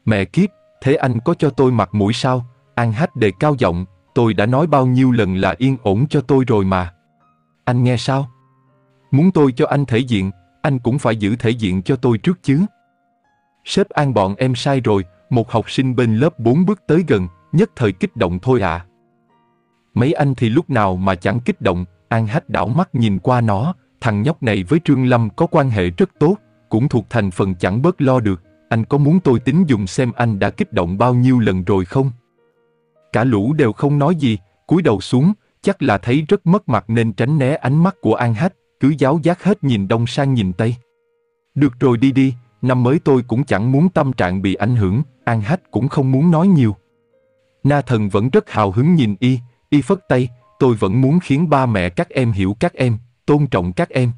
Mẹ kiếp, thế anh có cho tôi mặt mũi sao? An hách đề cao giọng, tôi đã nói bao nhiêu lần là yên ổn cho tôi rồi mà. Anh nghe sao? Muốn tôi cho anh thể diện, anh cũng phải giữ thể diện cho tôi trước chứ. Sếp An bọn em sai rồi, một học sinh bên lớp 4 bước tới gần, nhất thời kích động thôi à. Mấy anh thì lúc nào mà chẳng kích động, An hách đảo mắt nhìn qua nó, thằng nhóc này với Trương Lâm có quan hệ rất tốt, cũng thuộc thành phần chẳng bớt lo được, anh có muốn tôi tính dùng xem anh đã kích động bao nhiêu lần rồi không? Cả lũ đều không nói gì, cúi đầu xuống, chắc là thấy rất mất mặt nên tránh né ánh mắt của An Hách, cứ giáo giác hết nhìn đông sang nhìn tây. Được rồi đi đi, năm mới tôi cũng chẳng muốn tâm trạng bị ảnh hưởng, An Hách cũng không muốn nói nhiều. Na thần vẫn rất hào hứng nhìn y, y phất tay, tôi vẫn muốn khiến ba mẹ các em hiểu các em, tôn trọng các em.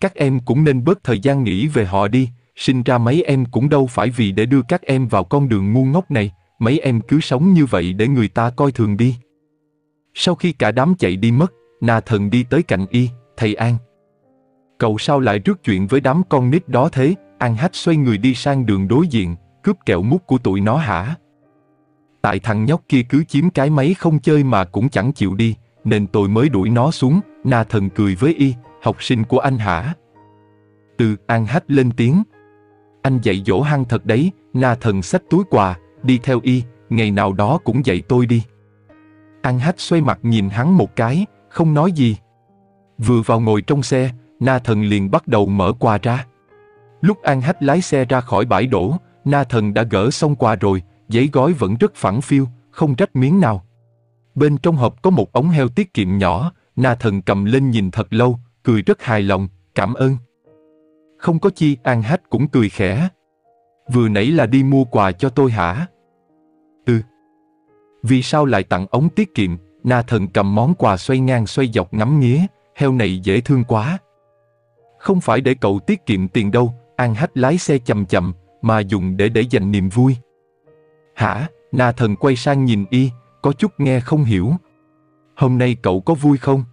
Các em cũng nên bớt thời gian nghĩ về họ đi, sinh ra mấy em cũng đâu phải vì để đưa các em vào con đường ngu ngốc này, mấy em cứ sống như vậy để người ta coi thường đi. Sau khi cả đám chạy đi mất, Na Thần đi tới cạnh y, thầy An. Cậu sao lại rước chuyện với đám con nít đó thế, An Hách xoay người đi sang đường đối diện, cướp kẹo mút của tụi nó hả? Tại thằng nhóc kia cứ chiếm cái máy không chơi mà cũng chẳng chịu đi, nên tôi mới đuổi nó xuống, Na thần cười với y, học sinh của anh hả? Từ An hách lên tiếng. Anh dạy dỗ hăng thật đấy, Na thần xách túi quà, đi theo y, ngày nào đó cũng dạy tôi đi. An hách xoay mặt nhìn hắn một cái, không nói gì. Vừa vào ngồi trong xe, Na thần liền bắt đầu mở quà ra. Lúc An hách lái xe ra khỏi bãi đổ, Na thần đã gỡ xong quà rồi, giấy gói vẫn rất phẳng phiu, không rách miếng nào. Bên trong hộp có một ống heo tiết kiệm nhỏ, Na thần cầm lên nhìn thật lâu, cười rất hài lòng, cảm ơn. Không có chi, An Hát cũng cười khẽ. Vừa nãy là đi mua quà cho tôi hả? Ừ. Vì sao lại tặng ống tiết kiệm? Na thần cầm món quà xoay ngang xoay dọc ngắm nghía, heo này dễ thương quá. Không phải để cậu tiết kiệm tiền đâu, An Hát lái xe chậm chậm, mà dùng để để dành niềm vui. Hả? Na thần quay sang nhìn y, có chút nghe không hiểu. Hôm nay cậu có vui không?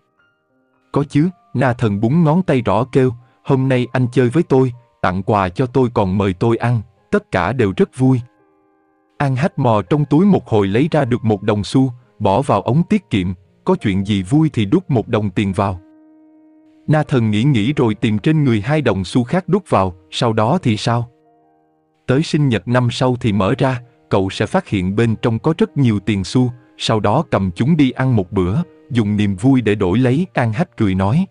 có chứ, na thần búng ngón tay rõ kêu, hôm nay anh chơi với tôi, tặng quà cho tôi còn mời tôi ăn, tất cả đều rất vui. An hách mò trong túi một hồi lấy ra được một đồng xu, bỏ vào ống tiết kiệm, có chuyện gì vui thì đút một đồng tiền vào. Na thần nghĩ nghĩ rồi tìm trên người hai đồng xu khác đút vào, sau đó thì sao? Tới sinh nhật năm sau thì mở ra, cậu sẽ phát hiện bên trong có rất nhiều tiền xu, sau đó cầm chúng đi ăn một bữa, dùng niềm vui để đổi lấy An Hách cười nói.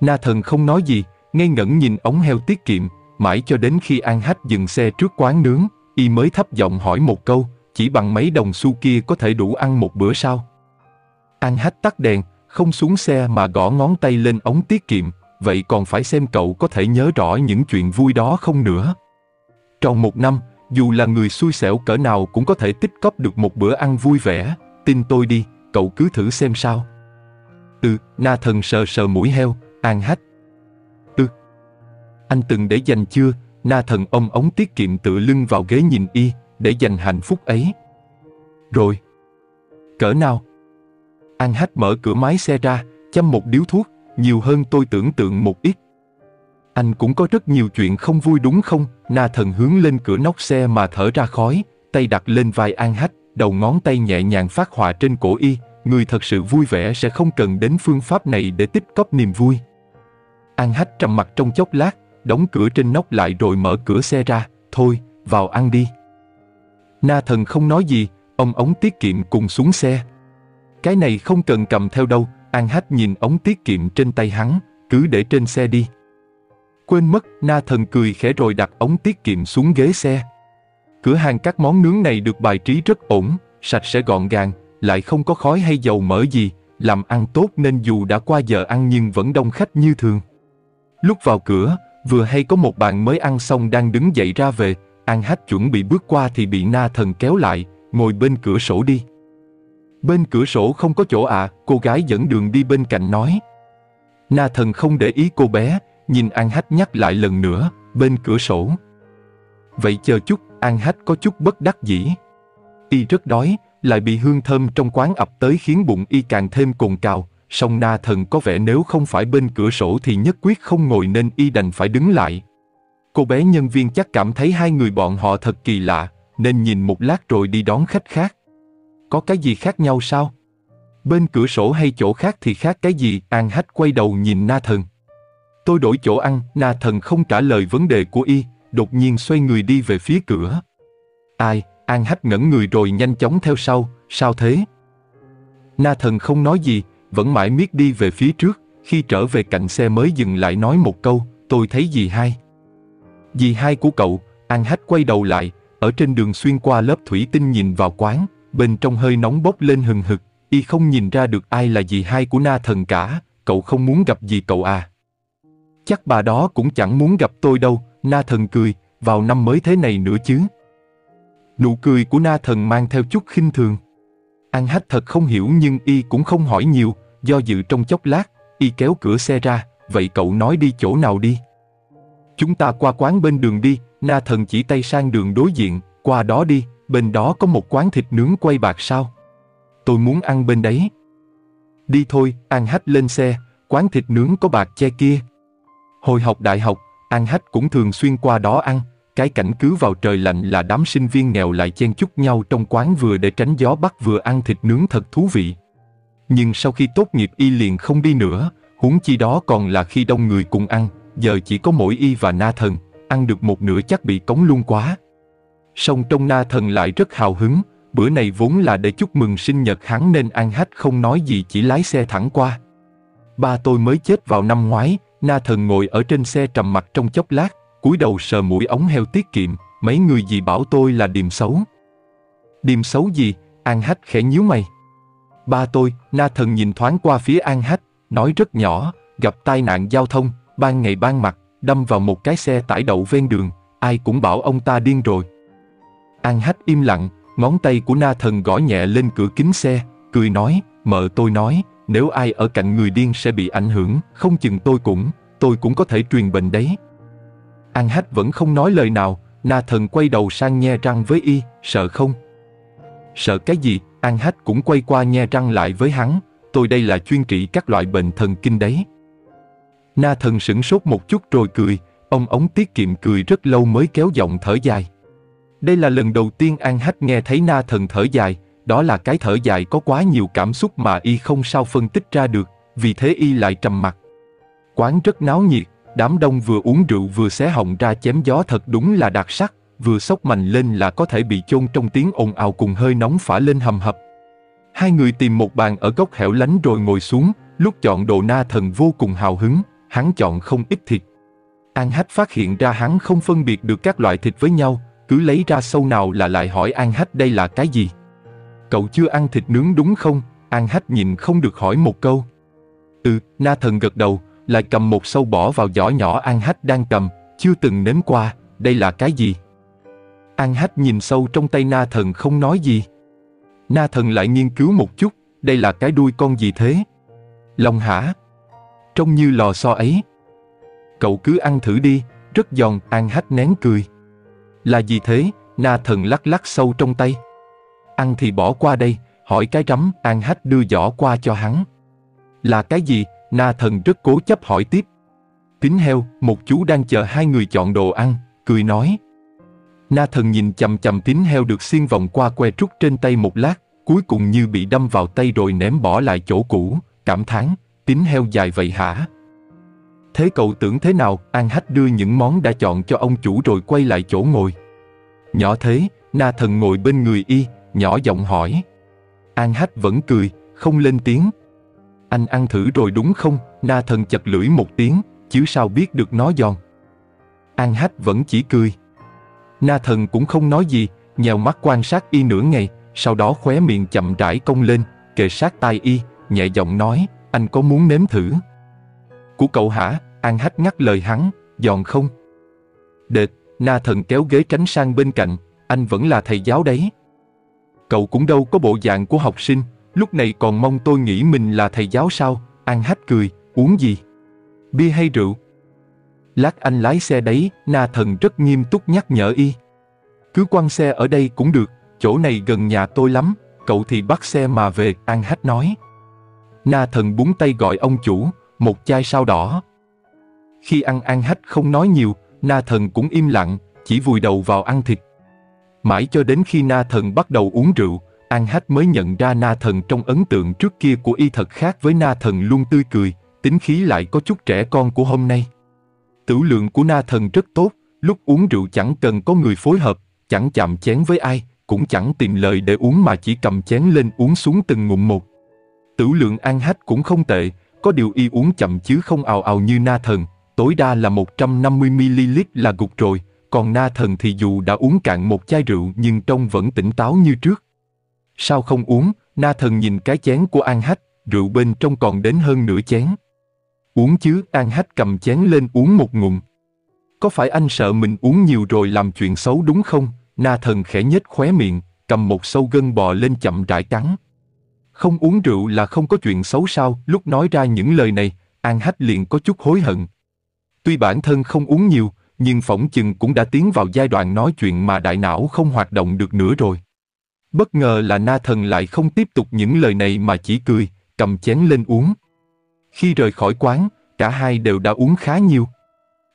Na thần không nói gì, ngây ngẩn nhìn ống heo tiết kiệm, mãi cho đến khi An Hách dừng xe trước quán nướng, y mới thấp giọng hỏi một câu, chỉ bằng mấy đồng xu kia có thể đủ ăn một bữa sao? An Hách tắt đèn, không xuống xe mà gõ ngón tay lên ống tiết kiệm, vậy còn phải xem cậu có thể nhớ rõ những chuyện vui đó không nữa. Trong một năm, dù là người xui xẻo cỡ nào cũng có thể tích cóp được một bữa ăn vui vẻ, tin tôi đi, cậu cứ thử xem sao. Ừ, na thần sờ sờ mũi heo, an hách. Ừ, anh từng để dành chưa, na thần ông ống tiết kiệm tựa lưng vào ghế nhìn y, để dành hạnh phúc ấy. Rồi, cỡ nào? An hách mở cửa máy xe ra, châm một điếu thuốc, nhiều hơn tôi tưởng tượng một ít, anh cũng có rất nhiều chuyện không vui đúng không? Na thần hướng lên cửa nóc xe mà thở ra khói, tay đặt lên vai An Hách, đầu ngón tay nhẹ nhàng phát họa trên cổ y. Người thật sự vui vẻ sẽ không cần đến phương pháp này để tích cóp niềm vui. An Hách trầm mặt trong chốc lát, đóng cửa trên nóc lại rồi mở cửa xe ra. Thôi, vào ăn đi. Na thần không nói gì, ông ống tiết kiệm cùng xuống xe. Cái này không cần cầm theo đâu, An Hách nhìn ống tiết kiệm trên tay hắn, cứ để trên xe đi quên mất, na thần cười khẽ rồi đặt ống tiết kiệm xuống ghế xe. Cửa hàng các món nướng này được bài trí rất ổn, sạch sẽ gọn gàng, lại không có khói hay dầu mỡ gì, làm ăn tốt nên dù đã qua giờ ăn nhưng vẫn đông khách như thường. Lúc vào cửa, vừa hay có một bạn mới ăn xong đang đứng dậy ra về, An Hách chuẩn bị bước qua thì bị na thần kéo lại, ngồi bên cửa sổ đi. Bên cửa sổ không có chỗ ạ, à, cô gái dẫn đường đi bên cạnh nói. Na thần không để ý cô bé, Nhìn An Hách nhắc lại lần nữa, bên cửa sổ. Vậy chờ chút, An Hách có chút bất đắc dĩ. Y rất đói, lại bị hương thơm trong quán ập tới khiến bụng y càng thêm cồn cào. Song na thần có vẻ nếu không phải bên cửa sổ thì nhất quyết không ngồi nên y đành phải đứng lại. Cô bé nhân viên chắc cảm thấy hai người bọn họ thật kỳ lạ, nên nhìn một lát rồi đi đón khách khác. Có cái gì khác nhau sao? Bên cửa sổ hay chỗ khác thì khác cái gì? An Hách quay đầu nhìn na thần. Tôi đổi chỗ ăn, na thần không trả lời vấn đề của y, đột nhiên xoay người đi về phía cửa. Ai, An Hách ngẩn người rồi nhanh chóng theo sau, sao thế? Na thần không nói gì, vẫn mãi miết đi về phía trước, khi trở về cạnh xe mới dừng lại nói một câu, tôi thấy dì hai. Dì hai của cậu, An Hách quay đầu lại, ở trên đường xuyên qua lớp thủy tinh nhìn vào quán, bên trong hơi nóng bốc lên hừng hực, y không nhìn ra được ai là dì hai của na thần cả, cậu không muốn gặp dì cậu à chắc bà đó cũng chẳng muốn gặp tôi đâu, na thần cười, vào năm mới thế này nữa chứ. Nụ cười của na thần mang theo chút khinh thường. An hách thật không hiểu nhưng y cũng không hỏi nhiều, do dự trong chốc lát, y kéo cửa xe ra, vậy cậu nói đi chỗ nào đi. Chúng ta qua quán bên đường đi, na thần chỉ tay sang đường đối diện, qua đó đi, bên đó có một quán thịt nướng quay bạc sao. Tôi muốn ăn bên đấy. Đi thôi, An hách lên xe, quán thịt nướng có bạc che kia. Hồi học đại học, An Hách cũng thường xuyên qua đó ăn, cái cảnh cứ vào trời lạnh là đám sinh viên nghèo lại chen chúc nhau trong quán vừa để tránh gió bắc vừa ăn thịt nướng thật thú vị. Nhưng sau khi tốt nghiệp y liền không đi nữa, huống chi đó còn là khi đông người cùng ăn, giờ chỉ có mỗi y và na thần, ăn được một nửa chắc bị cống luôn quá. Song trong na thần lại rất hào hứng, bữa này vốn là để chúc mừng sinh nhật hắn nên An Hách không nói gì chỉ lái xe thẳng qua. Ba tôi mới chết vào năm ngoái, Na thần ngồi ở trên xe trầm mặt trong chốc lát, cúi đầu sờ mũi ống heo tiết kiệm, mấy người gì bảo tôi là điềm xấu. Điềm xấu gì? An Hách khẽ nhíu mày. Ba tôi, Na thần nhìn thoáng qua phía An Hách, nói rất nhỏ, gặp tai nạn giao thông, ban ngày ban mặt, đâm vào một cái xe tải đậu ven đường, ai cũng bảo ông ta điên rồi. An Hách im lặng, ngón tay của Na thần gõ nhẹ lên cửa kính xe, cười nói, mợ tôi nói, nếu ai ở cạnh người điên sẽ bị ảnh hưởng, không chừng tôi cũng, tôi cũng có thể truyền bệnh đấy. An Hách vẫn không nói lời nào, Na Thần quay đầu sang nhe răng với y, sợ không? Sợ cái gì, An Hách cũng quay qua nhe răng lại với hắn, tôi đây là chuyên trị các loại bệnh thần kinh đấy. Na Thần sửng sốt một chút rồi cười, ông ống tiết kiệm cười rất lâu mới kéo giọng thở dài. Đây là lần đầu tiên An Hách nghe thấy Na Thần thở dài, đó là cái thở dài có quá nhiều cảm xúc mà y không sao phân tích ra được, vì thế y lại trầm mặt. Quán rất náo nhiệt, đám đông vừa uống rượu vừa xé hồng ra chém gió thật đúng là đặc sắc, vừa sốc mạnh lên là có thể bị chôn trong tiếng ồn ào cùng hơi nóng phả lên hầm hập. Hai người tìm một bàn ở góc hẻo lánh rồi ngồi xuống, lúc chọn đồ na thần vô cùng hào hứng, hắn chọn không ít thịt. An Hách phát hiện ra hắn không phân biệt được các loại thịt với nhau, cứ lấy ra sâu nào là lại hỏi An Hách đây là cái gì cậu chưa ăn thịt nướng đúng không? An Hách nhìn không được hỏi một câu. Ừ, Na Thần gật đầu, lại cầm một sâu bỏ vào giỏ nhỏ An Hách đang cầm, chưa từng nếm qua, đây là cái gì? An Hách nhìn sâu trong tay Na Thần không nói gì. Na Thần lại nghiên cứu một chút, đây là cái đuôi con gì thế? Lòng hả? Trông như lò xo ấy. Cậu cứ ăn thử đi, rất giòn, An Hách nén cười. Là gì thế? Na Thần lắc lắc sâu trong tay. Ăn thì bỏ qua đây, hỏi cái rắm, An Hách đưa giỏ qua cho hắn. Là cái gì? Na thần rất cố chấp hỏi tiếp. tín heo, một chú đang chờ hai người chọn đồ ăn, cười nói. Na thần nhìn chầm chầm tín heo được xiên vòng qua que trúc trên tay một lát, cuối cùng như bị đâm vào tay rồi ném bỏ lại chỗ cũ, cảm thán, tín heo dài vậy hả? Thế cậu tưởng thế nào, An Hách đưa những món đã chọn cho ông chủ rồi quay lại chỗ ngồi. Nhỏ thế, Na thần ngồi bên người y, nhỏ giọng hỏi. An Hách vẫn cười, không lên tiếng. Anh ăn thử rồi đúng không? Na thần chật lưỡi một tiếng, chứ sao biết được nó giòn. An Hách vẫn chỉ cười. Na thần cũng không nói gì, nhèo mắt quan sát y nửa ngày, sau đó khóe miệng chậm rãi cong lên, kề sát tai y, nhẹ giọng nói, anh có muốn nếm thử? Của cậu hả? An Hách ngắt lời hắn, giòn không? Đệt, na thần kéo ghế tránh sang bên cạnh, anh vẫn là thầy giáo đấy cậu cũng đâu có bộ dạng của học sinh, lúc này còn mong tôi nghĩ mình là thầy giáo sao, ăn hách cười, uống gì? Bia hay rượu? Lát anh lái xe đấy, na thần rất nghiêm túc nhắc nhở y. Cứ quăng xe ở đây cũng được, chỗ này gần nhà tôi lắm, cậu thì bắt xe mà về, ăn hách nói. Na thần búng tay gọi ông chủ, một chai sao đỏ. Khi ăn ăn hách không nói nhiều, na thần cũng im lặng, chỉ vùi đầu vào ăn thịt. Mãi cho đến khi na thần bắt đầu uống rượu, An Hách mới nhận ra na thần trong ấn tượng trước kia của y thật khác với na thần luôn tươi cười, tính khí lại có chút trẻ con của hôm nay. Tử lượng của na thần rất tốt, lúc uống rượu chẳng cần có người phối hợp, chẳng chạm chén với ai, cũng chẳng tìm lời để uống mà chỉ cầm chén lên uống xuống từng ngụm một. Tử lượng An Hách cũng không tệ, có điều y uống chậm chứ không ào ào như na thần, tối đa là 150ml là gục rồi, còn na thần thì dù đã uống cạn một chai rượu nhưng trông vẫn tỉnh táo như trước. Sao không uống, na thần nhìn cái chén của An Hách, rượu bên trong còn đến hơn nửa chén. Uống chứ, An Hách cầm chén lên uống một ngụm. Có phải anh sợ mình uống nhiều rồi làm chuyện xấu đúng không? Na thần khẽ nhếch khóe miệng, cầm một sâu gân bò lên chậm rãi cắn. Không uống rượu là không có chuyện xấu sao, lúc nói ra những lời này, An Hách liền có chút hối hận. Tuy bản thân không uống nhiều, nhưng phỏng chừng cũng đã tiến vào giai đoạn nói chuyện mà đại não không hoạt động được nữa rồi. Bất ngờ là na thần lại không tiếp tục những lời này mà chỉ cười, cầm chén lên uống. Khi rời khỏi quán, cả hai đều đã uống khá nhiều.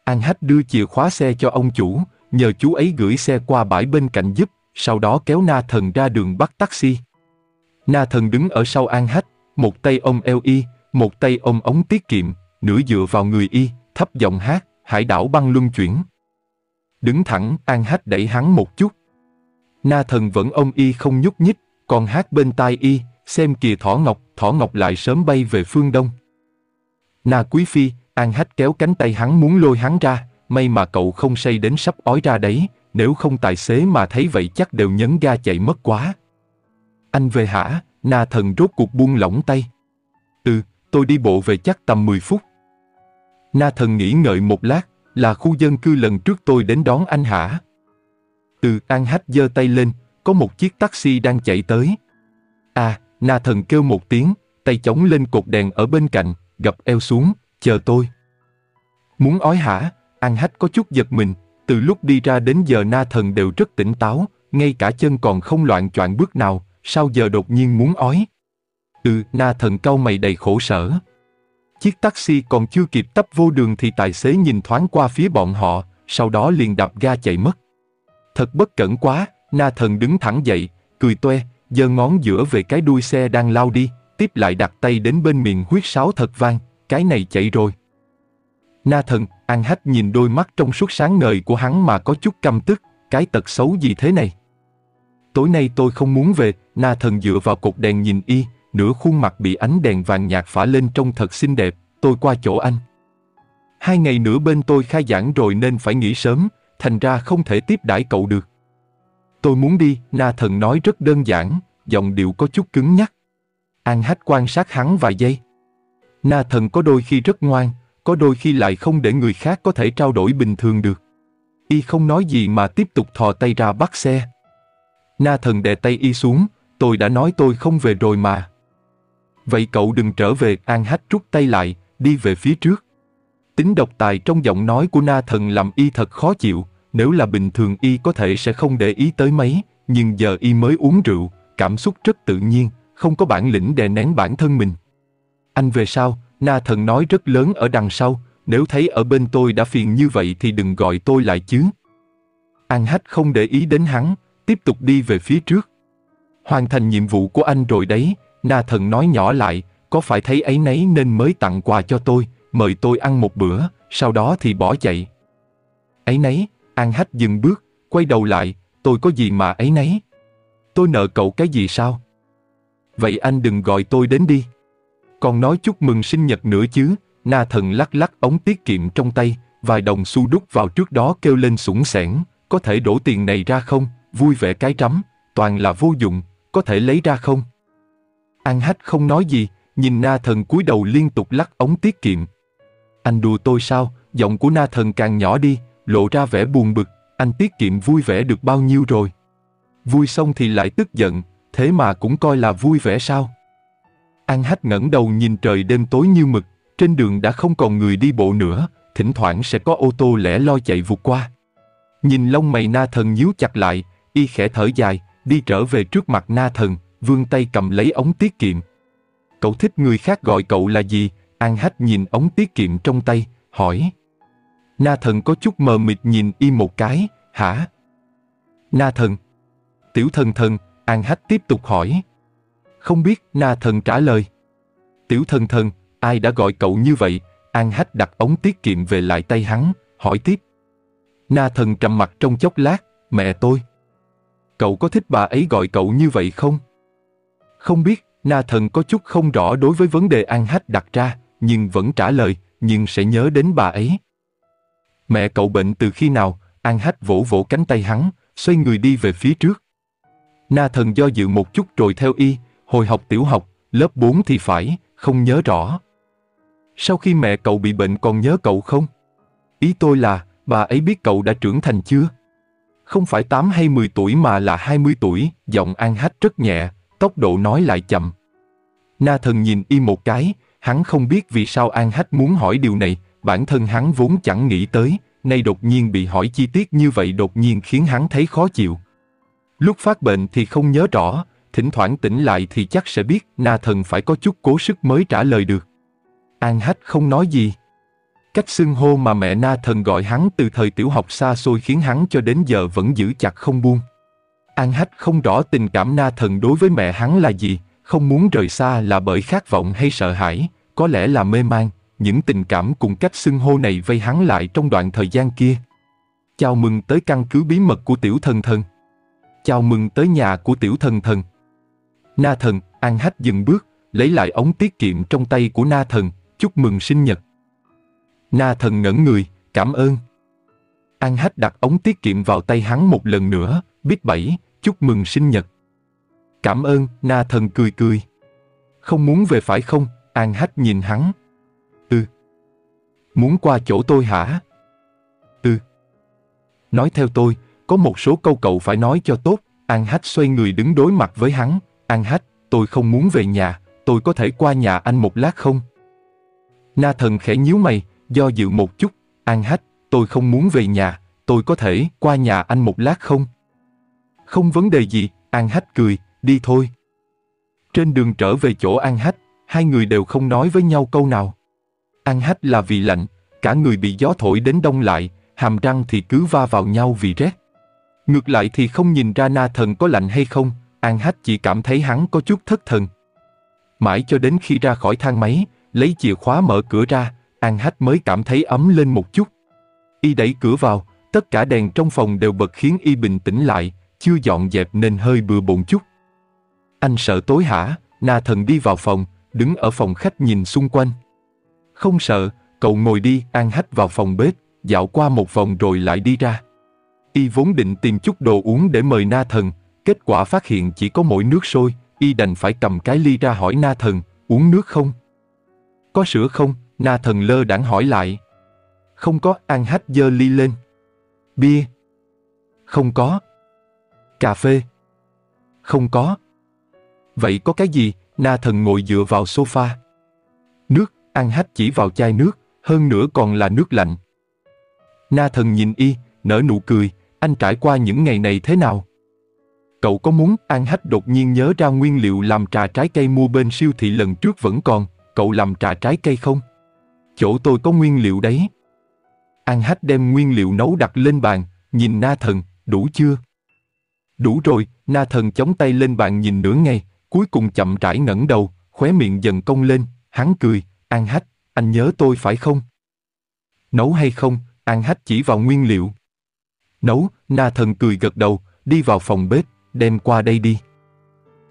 An Hách đưa chìa khóa xe cho ông chủ, nhờ chú ấy gửi xe qua bãi bên cạnh giúp, sau đó kéo na thần ra đường bắt taxi. Na thần đứng ở sau An Hách, một tay ông eo y, một tay ông ống tiết kiệm, nửa dựa vào người y, thấp giọng hát hải đảo băng luân chuyển. Đứng thẳng, An Hách đẩy hắn một chút. Na thần vẫn ông y không nhúc nhích, còn hát bên tai y, xem kìa thỏ ngọc, thỏ ngọc lại sớm bay về phương đông. Na quý phi, An Hách kéo cánh tay hắn muốn lôi hắn ra, may mà cậu không say đến sắp ói ra đấy, nếu không tài xế mà thấy vậy chắc đều nhấn ga chạy mất quá. Anh về hả, na thần rốt cuộc buông lỏng tay. Ừ, tôi đi bộ về chắc tầm 10 phút. Na thần nghĩ ngợi một lát, là khu dân cư lần trước tôi đến đón anh hả? Từ An Hách giơ tay lên, có một chiếc taxi đang chạy tới. À, Na thần kêu một tiếng, tay chống lên cột đèn ở bên cạnh, gập eo xuống, chờ tôi. Muốn ói hả? An Hách có chút giật mình, từ lúc đi ra đến giờ Na thần đều rất tỉnh táo, ngay cả chân còn không loạn choạng bước nào, sao giờ đột nhiên muốn ói? Ừ, Na thần cau mày đầy khổ sở chiếc taxi còn chưa kịp tấp vô đường thì tài xế nhìn thoáng qua phía bọn họ, sau đó liền đạp ga chạy mất. Thật bất cẩn quá, na thần đứng thẳng dậy, cười toe, giơ ngón giữa về cái đuôi xe đang lao đi, tiếp lại đặt tay đến bên miệng huyết sáo thật vang, cái này chạy rồi. Na thần, An Hách nhìn đôi mắt trong suốt sáng ngời của hắn mà có chút căm tức, cái tật xấu gì thế này? Tối nay tôi không muốn về, Na thần dựa vào cột đèn nhìn y, nửa khuôn mặt bị ánh đèn vàng nhạt phả lên trông thật xinh đẹp, tôi qua chỗ anh. Hai ngày nữa bên tôi khai giảng rồi nên phải nghỉ sớm, thành ra không thể tiếp đãi cậu được. Tôi muốn đi, Na Thần nói rất đơn giản, giọng điệu có chút cứng nhắc. An Hách quan sát hắn vài giây. Na Thần có đôi khi rất ngoan, có đôi khi lại không để người khác có thể trao đổi bình thường được. Y không nói gì mà tiếp tục thò tay ra bắt xe. Na Thần đè tay Y xuống, tôi đã nói tôi không về rồi mà. Vậy cậu đừng trở về, An Hách rút tay lại, đi về phía trước. Tính độc tài trong giọng nói của na thần làm y thật khó chịu, nếu là bình thường y có thể sẽ không để ý tới mấy, nhưng giờ y mới uống rượu, cảm xúc rất tự nhiên, không có bản lĩnh đè nén bản thân mình. Anh về sau, na thần nói rất lớn ở đằng sau, nếu thấy ở bên tôi đã phiền như vậy thì đừng gọi tôi lại chứ. An Hách không để ý đến hắn, tiếp tục đi về phía trước. Hoàn thành nhiệm vụ của anh rồi đấy, Na thần nói nhỏ lại, có phải thấy ấy nấy nên mới tặng quà cho tôi, mời tôi ăn một bữa, sau đó thì bỏ chạy. Ấy nấy, An Hách dừng bước, quay đầu lại, tôi có gì mà ấy nấy? Tôi nợ cậu cái gì sao? Vậy anh đừng gọi tôi đến đi. Còn nói chúc mừng sinh nhật nữa chứ, Na thần lắc lắc ống tiết kiệm trong tay, vài đồng xu đúc vào trước đó kêu lên sủng sẻn, có thể đổ tiền này ra không, vui vẻ cái trắm, toàn là vô dụng, có thể lấy ra không? An hách không nói gì, nhìn na thần cúi đầu liên tục lắc ống tiết kiệm. Anh đùa tôi sao, giọng của na thần càng nhỏ đi, lộ ra vẻ buồn bực, anh tiết kiệm vui vẻ được bao nhiêu rồi. Vui xong thì lại tức giận, thế mà cũng coi là vui vẻ sao. An hách ngẩng đầu nhìn trời đêm tối như mực, trên đường đã không còn người đi bộ nữa, thỉnh thoảng sẽ có ô tô lẻ loi chạy vụt qua. Nhìn lông mày na thần nhíu chặt lại, y khẽ thở dài, đi trở về trước mặt na thần vươn tay cầm lấy ống tiết kiệm. Cậu thích người khác gọi cậu là gì? An Hách nhìn ống tiết kiệm trong tay, hỏi. Na thần có chút mờ mịt nhìn y một cái, hả? Na thần. Tiểu thần thần, An Hách tiếp tục hỏi. Không biết, Na thần trả lời. Tiểu thần thần, ai đã gọi cậu như vậy? An Hách đặt ống tiết kiệm về lại tay hắn, hỏi tiếp. Na thần trầm mặt trong chốc lát, mẹ tôi. Cậu có thích bà ấy gọi cậu như vậy không? Không biết, Na Thần có chút không rõ đối với vấn đề An Hách đặt ra, nhưng vẫn trả lời, nhưng sẽ nhớ đến bà ấy. Mẹ cậu bệnh từ khi nào, An Hách vỗ vỗ cánh tay hắn, xoay người đi về phía trước. Na Thần do dự một chút rồi theo y, hồi học tiểu học, lớp 4 thì phải, không nhớ rõ. Sau khi mẹ cậu bị bệnh còn nhớ cậu không? Ý tôi là, bà ấy biết cậu đã trưởng thành chưa? Không phải 8 hay 10 tuổi mà là 20 tuổi, giọng An Hách rất nhẹ, tốc độ nói lại chậm. Na thần nhìn y một cái, hắn không biết vì sao An Hách muốn hỏi điều này, bản thân hắn vốn chẳng nghĩ tới, nay đột nhiên bị hỏi chi tiết như vậy đột nhiên khiến hắn thấy khó chịu. Lúc phát bệnh thì không nhớ rõ, thỉnh thoảng tỉnh lại thì chắc sẽ biết Na thần phải có chút cố sức mới trả lời được. An Hách không nói gì. Cách xưng hô mà mẹ Na thần gọi hắn từ thời tiểu học xa xôi khiến hắn cho đến giờ vẫn giữ chặt không buông. An Hách không rõ tình cảm na thần đối với mẹ hắn là gì, không muốn rời xa là bởi khát vọng hay sợ hãi, có lẽ là mê man, những tình cảm cùng cách xưng hô này vây hắn lại trong đoạn thời gian kia. Chào mừng tới căn cứ bí mật của tiểu thần thần. Chào mừng tới nhà của tiểu thần thần. Na thần, An Hách dừng bước, lấy lại ống tiết kiệm trong tay của na thần, chúc mừng sinh nhật. Na thần ngẩn người, cảm ơn. An Hách đặt ống tiết kiệm vào tay hắn một lần nữa, biết bảy, chúc mừng sinh nhật. Cảm ơn, na thần cười cười. Không muốn về phải không? An hách nhìn hắn. Ừ. Muốn qua chỗ tôi hả? Ừ. Nói theo tôi, có một số câu cậu phải nói cho tốt. An hách xoay người đứng đối mặt với hắn. An hách, tôi không muốn về nhà, tôi có thể qua nhà anh một lát không? Na thần khẽ nhíu mày, do dự một chút. An hách, tôi không muốn về nhà, tôi có thể qua nhà anh một lát không? Không vấn đề gì, An Hách cười, đi thôi. Trên đường trở về chỗ An Hách, hai người đều không nói với nhau câu nào. An Hách là vì lạnh, cả người bị gió thổi đến đông lại, hàm răng thì cứ va vào nhau vì rét. Ngược lại thì không nhìn ra na thần có lạnh hay không, An Hách chỉ cảm thấy hắn có chút thất thần. Mãi cho đến khi ra khỏi thang máy, lấy chìa khóa mở cửa ra, An Hách mới cảm thấy ấm lên một chút. Y đẩy cửa vào, tất cả đèn trong phòng đều bật khiến Y bình tĩnh lại, chưa dọn dẹp nên hơi bừa bộn chút. Anh sợ tối hả? Na thần đi vào phòng, đứng ở phòng khách nhìn xung quanh. Không sợ, cậu ngồi đi, An Hách vào phòng bếp, dạo qua một vòng rồi lại đi ra. Y vốn định tìm chút đồ uống để mời na thần, kết quả phát hiện chỉ có mỗi nước sôi, Y đành phải cầm cái ly ra hỏi na thần, uống nước không? Có sữa không? Na thần lơ đãng hỏi lại. Không có, An Hách dơ ly lên. Bia? Không có, cà phê. Không có. Vậy có cái gì? Na thần ngồi dựa vào sofa. Nước, ăn hách chỉ vào chai nước, hơn nữa còn là nước lạnh. Na thần nhìn y, nở nụ cười, anh trải qua những ngày này thế nào? Cậu có muốn ăn hách đột nhiên nhớ ra nguyên liệu làm trà trái cây mua bên siêu thị lần trước vẫn còn, cậu làm trà trái cây không? Chỗ tôi có nguyên liệu đấy. An hách đem nguyên liệu nấu đặt lên bàn, nhìn na thần, đủ chưa? Đủ rồi, na thần chống tay lên bàn nhìn nửa ngày, cuối cùng chậm rãi ngẩng đầu, khóe miệng dần cong lên, hắn cười, An Hách, anh nhớ tôi phải không? Nấu hay không, An Hách chỉ vào nguyên liệu. Nấu, na thần cười gật đầu, đi vào phòng bếp, đem qua đây đi.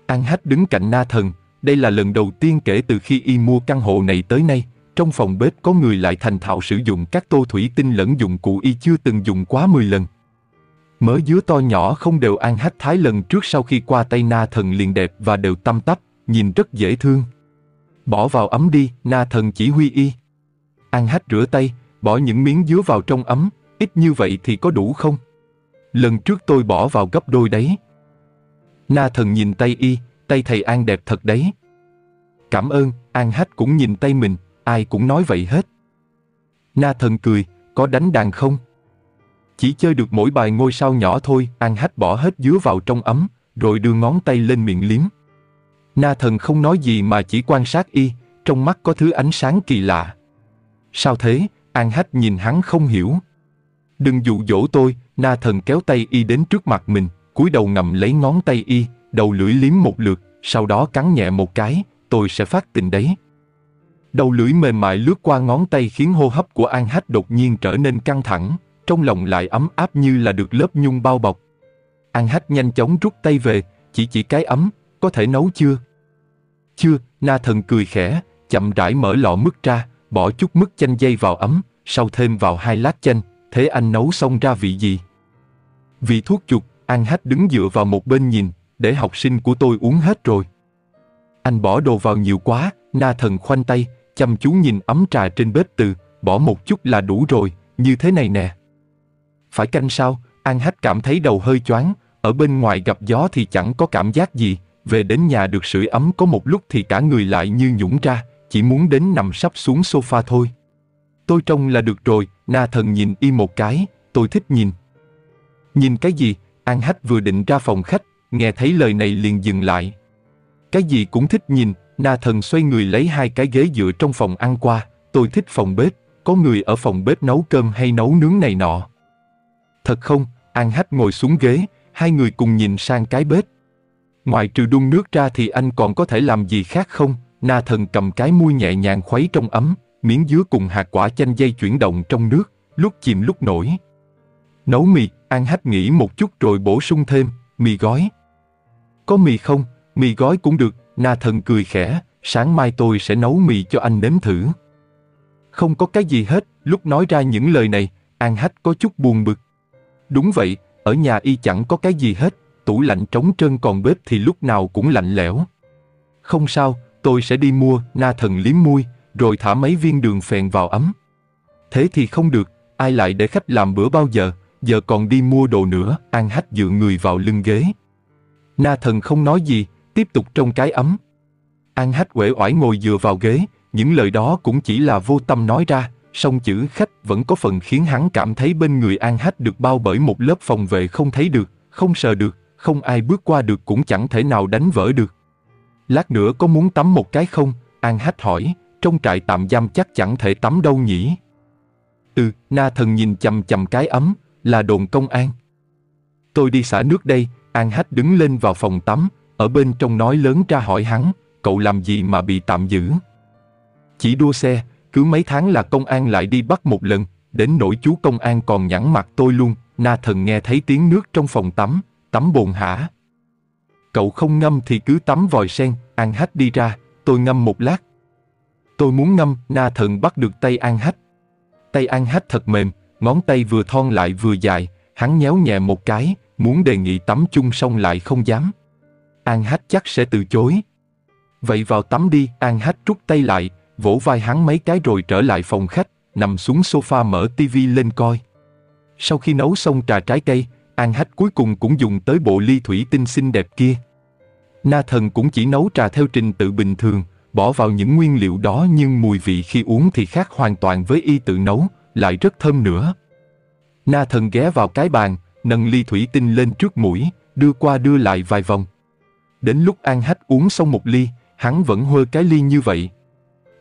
An Hách đứng cạnh na thần, đây là lần đầu tiên kể từ khi y mua căn hộ này tới nay, trong phòng bếp có người lại thành thạo sử dụng các tô thủy tinh lẫn dụng cụ y chưa từng dùng quá 10 lần. Mớ dứa to nhỏ không đều ăn hách thái lần trước sau khi qua tay na thần liền đẹp và đều tăm tắp, nhìn rất dễ thương. Bỏ vào ấm đi, na thần chỉ huy y. Ăn hách rửa tay, bỏ những miếng dứa vào trong ấm, ít như vậy thì có đủ không? Lần trước tôi bỏ vào gấp đôi đấy. Na thần nhìn tay y, tay thầy An đẹp thật đấy. Cảm ơn, An Hách cũng nhìn tay mình, ai cũng nói vậy hết. Na thần cười, có đánh đàn không? Chỉ chơi được mỗi bài ngôi sao nhỏ thôi, An Hách bỏ hết dứa vào trong ấm, rồi đưa ngón tay lên miệng liếm. Na thần không nói gì mà chỉ quan sát y, trong mắt có thứ ánh sáng kỳ lạ. Sao thế? An Hách nhìn hắn không hiểu. Đừng dụ dỗ tôi, Na thần kéo tay y đến trước mặt mình, cúi đầu ngậm lấy ngón tay y, đầu lưỡi liếm một lượt, sau đó cắn nhẹ một cái, tôi sẽ phát tình đấy. Đầu lưỡi mềm mại lướt qua ngón tay khiến hô hấp của An Hách đột nhiên trở nên căng thẳng trong lòng lại ấm áp như là được lớp nhung bao bọc. An Hách nhanh chóng rút tay về, chỉ chỉ cái ấm, có thể nấu chưa? Chưa, na thần cười khẽ, chậm rãi mở lọ mứt ra, bỏ chút mứt chanh dây vào ấm, sau thêm vào hai lát chanh, thế anh nấu xong ra vị gì? Vị thuốc chuột, An Hách đứng dựa vào một bên nhìn, để học sinh của tôi uống hết rồi. Anh bỏ đồ vào nhiều quá, na thần khoanh tay, chăm chú nhìn ấm trà trên bếp từ, bỏ một chút là đủ rồi, như thế này nè. Phải canh sao? An Hách cảm thấy đầu hơi choáng, ở bên ngoài gặp gió thì chẳng có cảm giác gì, về đến nhà được sưởi ấm có một lúc thì cả người lại như nhũng ra, chỉ muốn đến nằm sắp xuống sofa thôi. Tôi trông là được rồi, na thần nhìn y một cái, tôi thích nhìn. Nhìn cái gì? An Hách vừa định ra phòng khách, nghe thấy lời này liền dừng lại. Cái gì cũng thích nhìn, na thần xoay người lấy hai cái ghế dựa trong phòng ăn qua, tôi thích phòng bếp, có người ở phòng bếp nấu cơm hay nấu nướng này nọ. Thật không? An Hách ngồi xuống ghế, hai người cùng nhìn sang cái bếp. Ngoài trừ đun nước ra thì anh còn có thể làm gì khác không? Na thần cầm cái muôi nhẹ nhàng khuấy trong ấm, miếng dứa cùng hạt quả chanh dây chuyển động trong nước, lúc chìm lúc nổi. Nấu mì, An Hách nghĩ một chút rồi bổ sung thêm, mì gói. Có mì không? Mì gói cũng được, Na thần cười khẽ, sáng mai tôi sẽ nấu mì cho anh nếm thử. Không có cái gì hết, lúc nói ra những lời này, An Hách có chút buồn bực. Đúng vậy, ở nhà y chẳng có cái gì hết, tủ lạnh trống trơn còn bếp thì lúc nào cũng lạnh lẽo. Không sao, tôi sẽ đi mua, na thần liếm mui, rồi thả mấy viên đường phèn vào ấm. Thế thì không được, ai lại để khách làm bữa bao giờ, giờ còn đi mua đồ nữa, an hách dựa người vào lưng ghế. Na thần không nói gì, tiếp tục trong cái ấm. An hách uể oải ngồi dựa vào ghế, những lời đó cũng chỉ là vô tâm nói ra, song chữ khách vẫn có phần khiến hắn cảm thấy bên người An Hách được bao bởi một lớp phòng vệ không thấy được, không sờ được, không ai bước qua được cũng chẳng thể nào đánh vỡ được. Lát nữa có muốn tắm một cái không? An Hách hỏi, trong trại tạm giam chắc chẳng thể tắm đâu nhỉ? Ừ, na thần nhìn chầm chầm cái ấm, là đồn công an. Tôi đi xả nước đây, An Hách đứng lên vào phòng tắm, ở bên trong nói lớn ra hỏi hắn, cậu làm gì mà bị tạm giữ? Chỉ đua xe, cứ mấy tháng là công an lại đi bắt một lần, đến nỗi chú công an còn nhẵn mặt tôi luôn, na thần nghe thấy tiếng nước trong phòng tắm, tắm bồn hả. Cậu không ngâm thì cứ tắm vòi sen, An Hách đi ra, tôi ngâm một lát. Tôi muốn ngâm, na thần bắt được tay An Hách. Tay An Hách thật mềm, ngón tay vừa thon lại vừa dài, hắn nhéo nhẹ một cái, muốn đề nghị tắm chung xong lại không dám. An Hách chắc sẽ từ chối. Vậy vào tắm đi, An Hách rút tay lại, vỗ vai hắn mấy cái rồi trở lại phòng khách, nằm xuống sofa mở tivi lên coi. Sau khi nấu xong trà trái cây, An Hách cuối cùng cũng dùng tới bộ ly thủy tinh xinh đẹp kia. Na thần cũng chỉ nấu trà theo trình tự bình thường, bỏ vào những nguyên liệu đó nhưng mùi vị khi uống thì khác hoàn toàn với y tự nấu, lại rất thơm nữa. Na thần ghé vào cái bàn, nâng ly thủy tinh lên trước mũi, đưa qua đưa lại vài vòng. Đến lúc An Hách uống xong một ly, hắn vẫn hơ cái ly như vậy,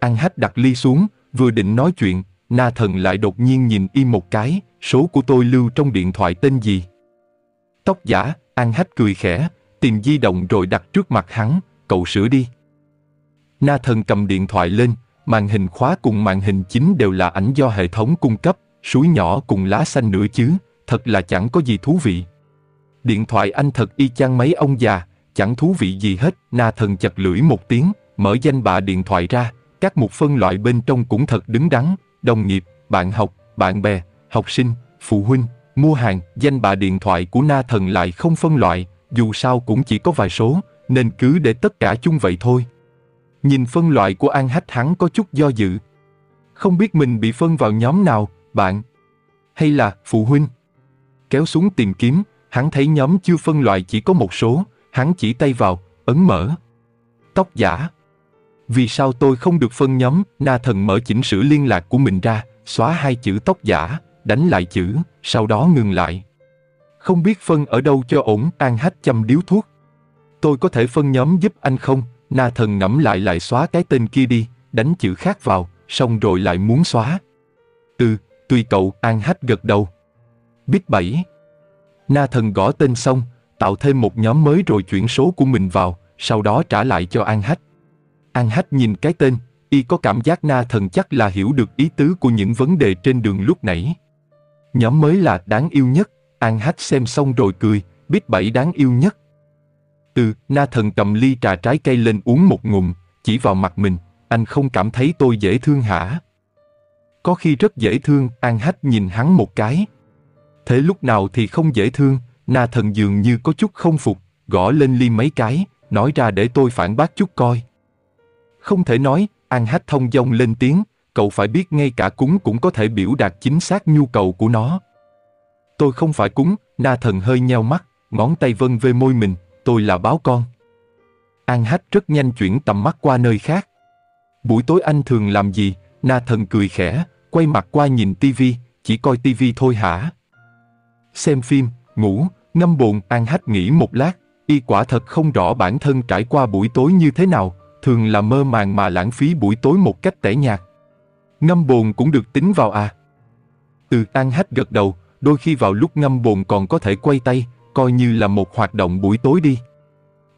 An hách đặt ly xuống, vừa định nói chuyện, na thần lại đột nhiên nhìn y một cái, số của tôi lưu trong điện thoại tên gì. Tóc giả, An hách cười khẽ, tìm di động rồi đặt trước mặt hắn, cậu sửa đi. Na thần cầm điện thoại lên, màn hình khóa cùng màn hình chính đều là ảnh do hệ thống cung cấp, suối nhỏ cùng lá xanh nữa chứ, thật là chẳng có gì thú vị. Điện thoại anh thật y chang mấy ông già, chẳng thú vị gì hết, na thần chật lưỡi một tiếng, mở danh bạ điện thoại ra, các mục phân loại bên trong cũng thật đứng đắn, đồng nghiệp, bạn học, bạn bè, học sinh, phụ huynh, mua hàng, danh bạ điện thoại của na thần lại không phân loại, dù sao cũng chỉ có vài số, nên cứ để tất cả chung vậy thôi. Nhìn phân loại của An Hách hắn có chút do dự. Không biết mình bị phân vào nhóm nào, bạn, hay là phụ huynh. Kéo xuống tìm kiếm, hắn thấy nhóm chưa phân loại chỉ có một số, hắn chỉ tay vào, ấn mở. Tóc giả, vì sao tôi không được phân nhóm, na thần mở chỉnh sửa liên lạc của mình ra, xóa hai chữ tóc giả, đánh lại chữ, sau đó ngừng lại. Không biết phân ở đâu cho ổn, an hách chăm điếu thuốc. Tôi có thể phân nhóm giúp anh không? Na thần ngẫm lại lại xóa cái tên kia đi, đánh chữ khác vào, xong rồi lại muốn xóa. Ừ, tùy cậu, an hách gật đầu. Biết bảy. Na thần gõ tên xong, tạo thêm một nhóm mới rồi chuyển số của mình vào, sau đó trả lại cho an hách. An Hách nhìn cái tên, y có cảm giác na thần chắc là hiểu được ý tứ của những vấn đề trên đường lúc nãy. Nhóm mới là đáng yêu nhất, An Hách xem xong rồi cười, biết bảy đáng yêu nhất. Từ, na thần cầm ly trà trái cây lên uống một ngụm, chỉ vào mặt mình, anh không cảm thấy tôi dễ thương hả? Có khi rất dễ thương, An Hách nhìn hắn một cái. Thế lúc nào thì không dễ thương, na thần dường như có chút không phục, gõ lên ly mấy cái, nói ra để tôi phản bác chút coi. Không thể nói, An Hát thông dong lên tiếng, cậu phải biết ngay cả cúng cũng có thể biểu đạt chính xác nhu cầu của nó. Tôi không phải cúng, na thần hơi nheo mắt, ngón tay vân về môi mình, tôi là báo con. An Hát rất nhanh chuyển tầm mắt qua nơi khác. Buổi tối anh thường làm gì? Na thần cười khẽ, quay mặt qua nhìn tivi, chỉ coi tivi thôi hả? Xem phim, ngủ, ngâm bồn, An Hát nghĩ một lát, y quả thật không rõ bản thân trải qua buổi tối như thế nào, thường là mơ màng mà lãng phí buổi tối một cách tẻ nhạt. Ngâm bồn cũng được tính vào à. Từ An Hách gật đầu, đôi khi vào lúc ngâm bồn còn có thể quay tay, coi như là một hoạt động buổi tối đi.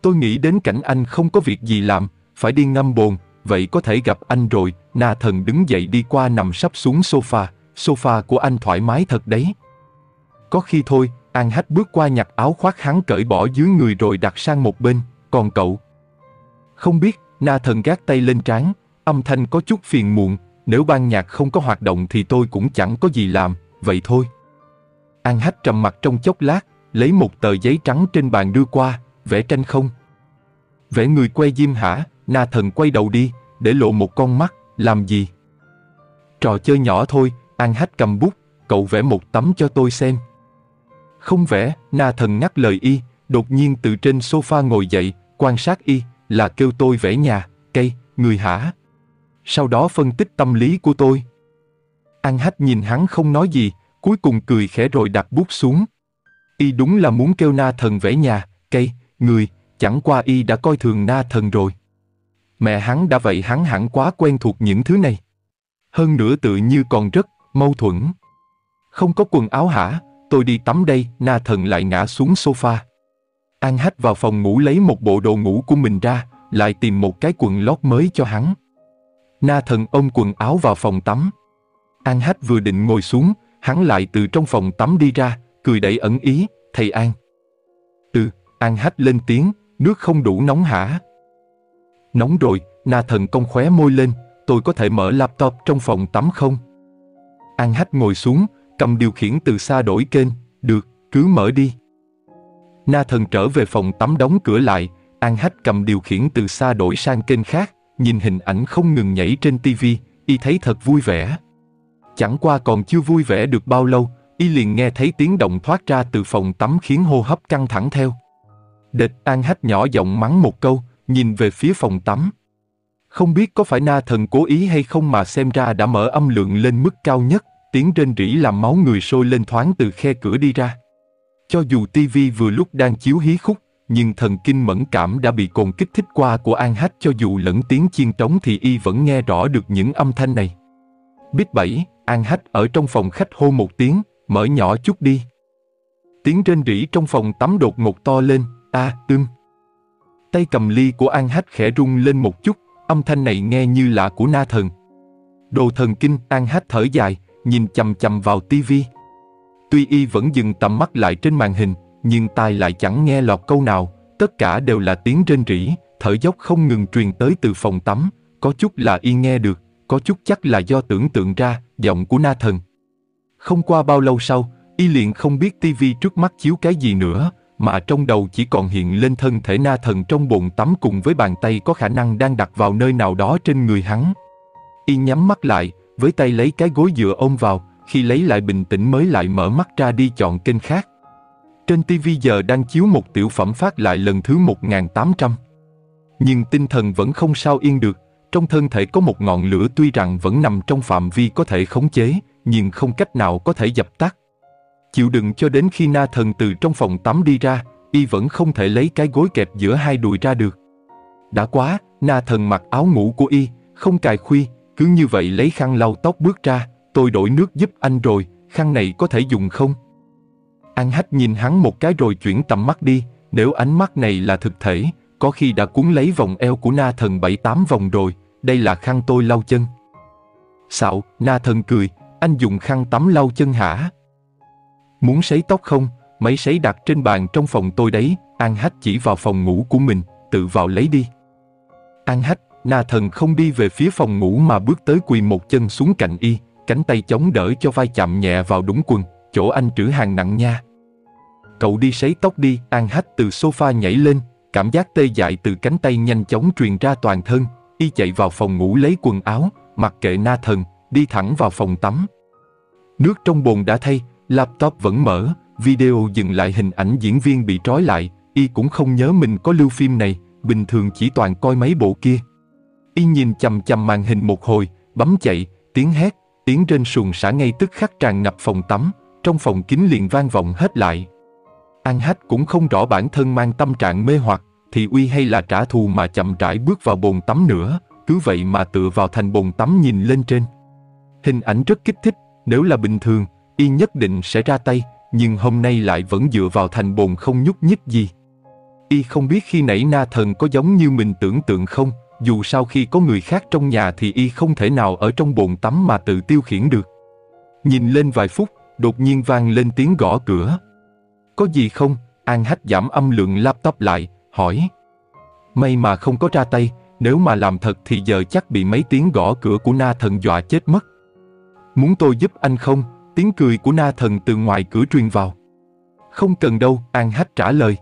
Tôi nghĩ đến cảnh anh không có việc gì làm, phải đi ngâm bồn, vậy có thể gặp anh rồi, na thần đứng dậy đi qua nằm sắp xuống sofa, sofa của anh thoải mái thật đấy. Có khi thôi, An Hách bước qua nhặt áo khoác hắn cởi bỏ dưới người rồi đặt sang một bên, còn cậu? Không biết, Na thần gác tay lên trán, âm thanh có chút phiền muộn, nếu ban nhạc không có hoạt động thì tôi cũng chẳng có gì làm, vậy thôi. An hách trầm mặt trong chốc lát, lấy một tờ giấy trắng trên bàn đưa qua, vẽ tranh không. Vẽ người quay diêm hả, na thần quay đầu đi, để lộ một con mắt, làm gì? Trò chơi nhỏ thôi, An hách cầm bút, cậu vẽ một tấm cho tôi xem. Không vẽ, na thần ngắt lời y, đột nhiên từ trên sofa ngồi dậy, quan sát y, là kêu tôi vẽ nhà, cây, người hả? Sau đó phân tích tâm lý của tôi. An hách nhìn hắn không nói gì, cuối cùng cười khẽ rồi đặt bút xuống. Y đúng là muốn kêu na thần vẽ nhà, cây, người, chẳng qua Y đã coi thường na thần rồi. Mẹ hắn đã vậy hắn hẳn quá quen thuộc những thứ này. Hơn nữa tự như còn rất mâu thuẫn. Không có quần áo hả, tôi đi tắm đây, na thần lại ngã xuống sofa. An Hách vào phòng ngủ lấy một bộ đồ ngủ của mình ra, lại tìm một cái quần lót mới cho hắn. Na thần ôm quần áo vào phòng tắm. An Hách vừa định ngồi xuống, hắn lại từ trong phòng tắm đi ra, cười đẩy ẩn ý, thầy An. Ừ, An Hách lên tiếng, nước không đủ nóng hả? Nóng rồi, Na thần cong khóe môi lên, tôi có thể mở laptop trong phòng tắm không? An Hách ngồi xuống, cầm điều khiển từ xa đổi kênh, được, cứ mở đi. Na thần trở về phòng tắm đóng cửa lại, An Hách cầm điều khiển từ xa đổi sang kênh khác, nhìn hình ảnh không ngừng nhảy trên tivi, y thấy thật vui vẻ. Chẳng qua còn chưa vui vẻ được bao lâu, y liền nghe thấy tiếng động thoát ra từ phòng tắm khiến hô hấp căng thẳng theo. Địch An Hách nhỏ giọng mắng một câu, nhìn về phía phòng tắm. Không biết có phải na thần cố ý hay không mà xem ra đã mở âm lượng lên mức cao nhất, tiếng rên rỉ làm máu người sôi lên thoáng từ khe cửa đi ra. Cho dù TV vừa lúc đang chiếu hí khúc, nhưng thần kinh mẫn cảm đã bị cồn kích thích qua của An Hách cho dù lẫn tiếng chiên trống thì y vẫn nghe rõ được những âm thanh này. Bít bảy, An Hách ở trong phòng khách hô một tiếng, mở nhỏ chút đi. Tiếng rên rỉ trong phòng tắm đột ngột to lên, a, à, ưm. Tay cầm ly của An Hách khẽ rung lên một chút, âm thanh này nghe như là của na thần. Đồ thần kinh, An Hách thở dài, nhìn chầm chầm vào tivi. Tuy y vẫn dừng tầm mắt lại trên màn hình, nhưng tai lại chẳng nghe lọt câu nào, tất cả đều là tiếng rên rỉ, thở dốc không ngừng truyền tới từ phòng tắm, có chút là y nghe được, có chút chắc là do tưởng tượng ra, giọng của na thần. Không qua bao lâu sau, y liền không biết tivi trước mắt chiếu cái gì nữa, mà trong đầu chỉ còn hiện lên thân thể na thần trong bồn tắm cùng với bàn tay có khả năng đang đặt vào nơi nào đó trên người hắn. Y nhắm mắt lại, với tay lấy cái gối dựa ôm vào, khi lấy lại bình tĩnh mới lại mở mắt ra đi chọn kênh khác. Trên TV giờ đang chiếu một tiểu phẩm phát lại lần thứ 1800. Nhưng tinh thần vẫn không sao yên được, trong thân thể có một ngọn lửa tuy rằng vẫn nằm trong phạm vi có thể khống chế, nhưng không cách nào có thể dập tắt. Chịu đựng cho đến khi na thần từ trong phòng tắm đi ra, y vẫn không thể lấy cái gối kẹp giữa hai đùi ra được. Đã quá, na thần mặc áo ngủ của y, không cài khuy, cứ như vậy lấy khăn lau tóc bước ra, Tôi đổi nước giúp anh rồi, khăn này có thể dùng không? An hách nhìn hắn một cái rồi chuyển tầm mắt đi, nếu ánh mắt này là thực thể, có khi đã cuốn lấy vòng eo của na thần bảy tám vòng rồi, đây là khăn tôi lau chân. Xạo, na thần cười, anh dùng khăn tắm lau chân hả? Muốn sấy tóc không? Máy sấy đặt trên bàn trong phòng tôi đấy, An Hách chỉ vào phòng ngủ của mình, tự vào lấy đi. An Hách, na thần không đi về phía phòng ngủ mà bước tới quỳ một chân xuống cạnh y, cánh tay chống đỡ cho vai chạm nhẹ vào đúng quần, chỗ anh trữ hàng nặng nha. Cậu đi sấy tóc đi, An Hách từ sofa nhảy lên, cảm giác tê dại từ cánh tay nhanh chóng truyền ra toàn thân, y chạy vào phòng ngủ lấy quần áo, mặc kệ na thần, đi thẳng vào phòng tắm. Nước trong bồn đã thay, laptop vẫn mở, video dừng lại hình ảnh diễn viên bị trói lại, y cũng không nhớ mình có lưu phim này, bình thường chỉ toàn coi mấy bộ kia. Y nhìn chằm chằm màn hình một hồi, bấm chạy, tiếng hét, Tiếng trên xuồng xả ngay tức khắc tràn ngập phòng tắm, trong phòng kính liền vang vọng hết lại. An Hách cũng không rõ bản thân mang tâm trạng mê hoặc, thì uy hay là trả thù mà chậm rãi bước vào bồn tắm nữa, cứ vậy mà tựa vào thành bồn tắm nhìn lên trên. Hình ảnh rất kích thích, nếu là bình thường, y nhất định sẽ ra tay, nhưng hôm nay lại vẫn dựa vào thành bồn không nhúc nhích gì. Y không biết khi nãy na thần có giống như mình tưởng tượng không, dù sao khi có người khác trong nhà thì y không thể nào ở trong bồn tắm mà tự tiêu khiển được. Nhìn lên vài phút, đột nhiên vang lên tiếng gõ cửa. Có gì không? An Hách giảm âm lượng laptop lại, hỏi. May mà không có ra tay, nếu mà làm thật thì giờ chắc bị mấy tiếng gõ cửa của na thần dọa chết mất. Muốn tôi giúp anh không? Tiếng cười của na thần từ ngoài cửa truyền vào. Không cần đâu, An Hách trả lời.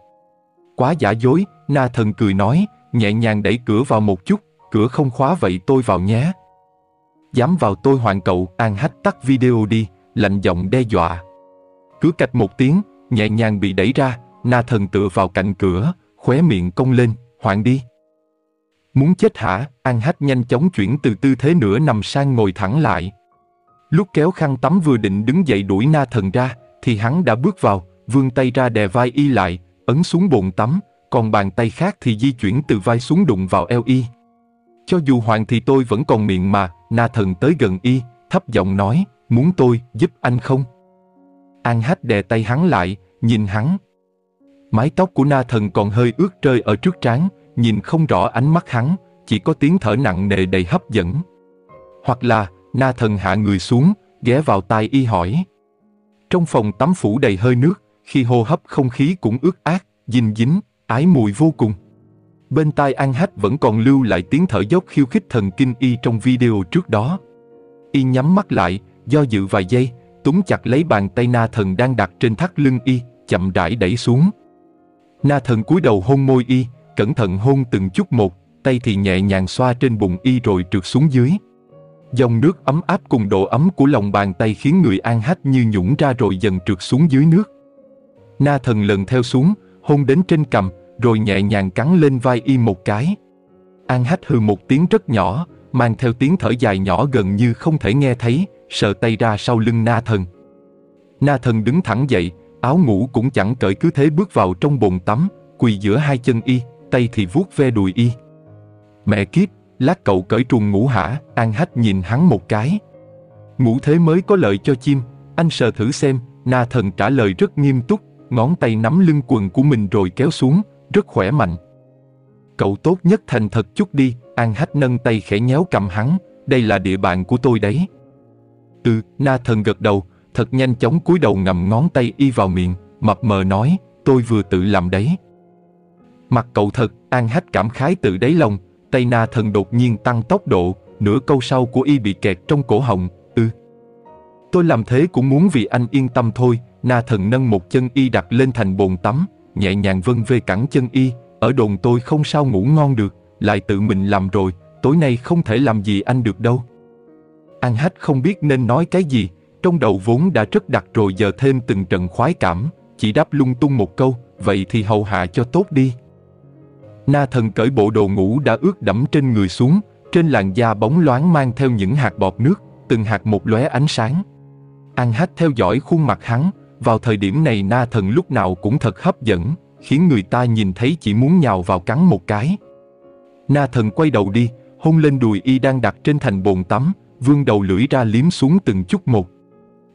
Quá giả dối, na thần cười nói, nhẹ nhàng đẩy cửa vào một chút, cửa không khóa vậy tôi vào nhé. Dám vào tôi hoàng cậu, an hách tắt video đi, lạnh giọng đe dọa. Cứ cạch một tiếng, nhẹ nhàng bị đẩy ra, na thần tựa vào cạnh cửa, khóe miệng cong lên, hoàng đi. Muốn chết hả, an hách nhanh chóng chuyển từ tư thế nửa nằm sang ngồi thẳng lại. Lúc kéo khăn tắm vừa định đứng dậy đuổi na thần ra, thì hắn đã bước vào, vươn tay ra đè vai y lại, ấn xuống bồn tắm, còn bàn tay khác thì di chuyển từ vai xuống đụng vào eo y. Cho dù hoàng thì tôi vẫn còn miệng mà, na thần tới gần y, thấp giọng nói, muốn tôi giúp anh không? An hách đè tay hắn lại, nhìn hắn. Mái tóc của na thần còn hơi ướt rơi ở trước trán, nhìn không rõ ánh mắt hắn, chỉ có tiếng thở nặng nề đầy hấp dẫn. Hoặc là, na thần hạ người xuống, ghé vào tai y hỏi. Trong phòng tắm phủ đầy hơi nước, khi hô hấp không khí cũng ướt át, dinh dính, ái muội vô cùng. Bên tai An Hách vẫn còn lưu lại tiếng thở dốc khiêu khích thần kinh y trong video trước đó. Y nhắm mắt lại, do dự vài giây, túng chặt lấy bàn tay na thần đang đặt trên thắt lưng y, chậm rãi đẩy xuống. Na thần cúi đầu hôn môi y, cẩn thận hôn từng chút một, tay thì nhẹ nhàng xoa trên bụng y rồi trượt xuống dưới. Dòng nước ấm áp cùng độ ấm của lòng bàn tay khiến người an hách như nhũng ra rồi dần trượt xuống dưới nước. Na thần lần theo xuống, hôn đến trên cằm, rồi nhẹ nhàng cắn lên vai y một cái. An hách hừ một tiếng rất nhỏ, mang theo tiếng thở dài nhỏ gần như không thể nghe thấy, Sợ tay ra sau lưng na thần. Na thần đứng thẳng dậy, áo ngủ cũng chẳng cởi cứ thế bước vào trong bồn tắm, quỳ giữa hai chân y, tay thì vuốt ve đùi y. Mẹ kiếp, lát cậu cởi truồng ngủ hả, An hách nhìn hắn một cái. Ngủ thế mới có lợi cho chim, anh sờ thử xem, na thần trả lời rất nghiêm túc, ngón tay nắm lưng quần của mình rồi kéo xuống, rất khỏe mạnh. Cậu tốt nhất thành thật chút đi, An Hách nâng tay khẽ nhéo cầm hắn, đây là địa bàn của tôi đấy. Ừ, na thần gật đầu, thật nhanh chóng cúi đầu ngầm ngón tay y vào miệng, mập mờ nói, tôi vừa tự làm đấy. Mặt cậu thật, An Hách cảm khái tự đáy lòng, tay na thần đột nhiên tăng tốc độ, nửa câu sau của y bị kẹt trong cổ họng, ừ. Tôi làm thế cũng muốn vì anh yên tâm thôi, na thần nâng một chân y đặt lên thành bồn tắm, nhẹ nhàng vân vê cẳng chân y, ở đồn tôi không sao ngủ ngon được, lại tự mình làm rồi, tối nay không thể làm gì anh được đâu. An Hách không biết nên nói cái gì, trong đầu vốn đã rất đặc rồi giờ thêm từng trận khoái cảm, chỉ đáp lung tung một câu, vậy thì hầu hạ cho tốt đi. Na thần cởi bộ đồ ngủ đã ướt đẫm trên người xuống, trên làn da bóng loáng mang theo những hạt bọt nước, từng hạt một lóe ánh sáng. An Hách theo dõi khuôn mặt hắn, vào thời điểm này na thần lúc nào cũng thật hấp dẫn, khiến người ta nhìn thấy chỉ muốn nhào vào cắn một cái. Na thần quay đầu đi, hôn lên đùi y đang đặt trên thành bồn tắm, vương đầu lưỡi ra liếm xuống từng chút một.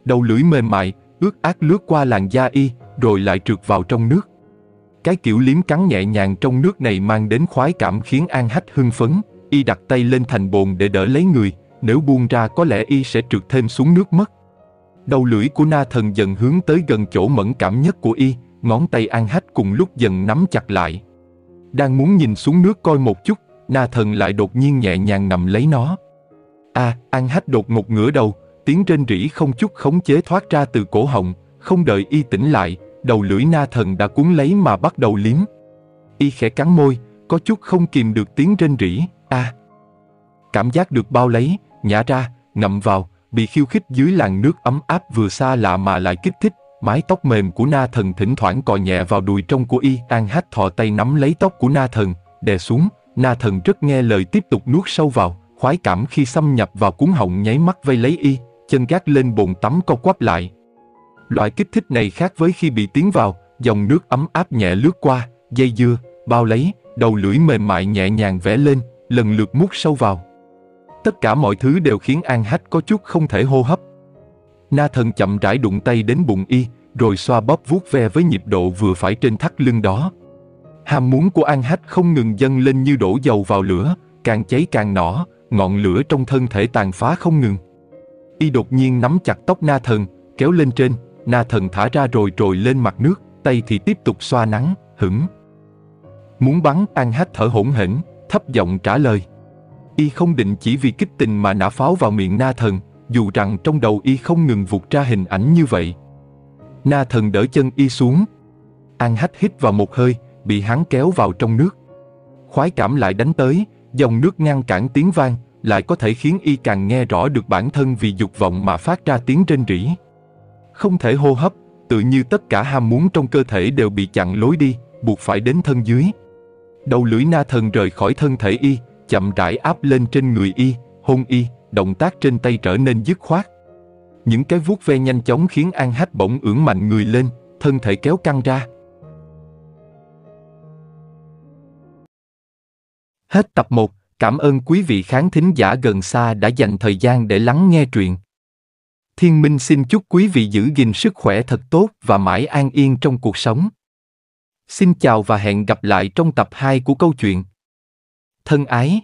Đầu lưỡi mềm mại, ướt át lướt qua làn da y, rồi lại trượt vào trong nước. Cái kiểu liếm cắn nhẹ nhàng trong nước này mang đến khoái cảm khiến An Hách hưng phấn, y đặt tay lên thành bồn để đỡ lấy người, nếu buông ra có lẽ y sẽ trượt thêm xuống nước mất. Đầu lưỡi của na thần dần hướng tới gần chỗ mẫn cảm nhất của y, ngón tay An Hách cùng lúc dần nắm chặt lại. Đang muốn nhìn xuống nước coi một chút, na thần lại đột nhiên nhẹ nhàng nằm lấy nó. A, à, An Hách đột ngột ngửa đầu, tiếng trên rỉ không chút khống chế thoát ra từ cổ họng, không đợi y tỉnh lại, đầu lưỡi na thần đã cuốn lấy mà bắt đầu liếm. Y khẽ cắn môi, có chút không kìm được tiếng trên rỉ, a. À, cảm giác được bao lấy, nhả ra, ngậm vào, bị khiêu khích dưới làn nước ấm áp vừa xa lạ mà lại kích thích. Mái tóc mềm của na thần thỉnh thoảng cò nhẹ vào đùi trong của y, An Hát thò tay nắm lấy tóc của na thần, đè xuống, na thần rất nghe lời tiếp tục nuốt sâu vào, khoái cảm khi xâm nhập vào cuốn họng nháy mắt vây lấy y, chân gác lên bồn tắm co quắp lại. Loại kích thích này khác với khi bị tiến vào, dòng nước ấm áp nhẹ lướt qua, dây dưa, bao lấy, đầu lưỡi mềm mại nhẹ nhàng vẽ lên, lần lượt mút sâu vào. Tất cả mọi thứ đều khiến An Hách có chút không thể hô hấp. Na thần chậm rãi đụng tay đến bụng y, rồi xoa bóp vuốt ve với nhịp độ vừa phải trên thắt lưng đó. Ham muốn của An Hách không ngừng dâng lên như đổ dầu vào lửa, càng cháy càng nỏ, ngọn lửa trong thân thể tàn phá không ngừng. Y đột nhiên nắm chặt tóc Na thần, kéo lên trên, Na thần thả ra rồi trồi lên mặt nước, tay thì tiếp tục xoa nắng, hửng. Muốn bắn, An Hách thở hổn hển, thấp giọng trả lời y không định chỉ vì kích tình mà nã pháo vào miệng na thần, dù rằng trong đầu y không ngừng vụt ra hình ảnh như vậy. Na thần đỡ chân y xuống. An hách hít vào một hơi, bị hắn kéo vào trong nước. Khoái cảm lại đánh tới, dòng nước ngăn cản tiếng vang, lại có thể khiến y càng nghe rõ được bản thân vì dục vọng mà phát ra tiếng rên rỉ. Không thể hô hấp, tự như tất cả ham muốn trong cơ thể đều bị chặn lối đi, buộc phải đến thân dưới. Đầu lưỡi na thần rời khỏi thân thể y, chậm rãi áp lên trên người y, hôn y, động tác trên tay trở nên dứt khoát. Những cái vuốt ve nhanh chóng khiến An Hách bỗng ưỡn mạnh người lên, thân thể kéo căng ra. Hết tập 1, cảm ơn quý vị khán thính giả gần xa đã dành thời gian để lắng nghe truyện. Thiên Minh xin chúc quý vị giữ gìn sức khỏe thật tốt và mãi an yên trong cuộc sống. Xin chào và hẹn gặp lại trong tập 2 của câu chuyện thân ái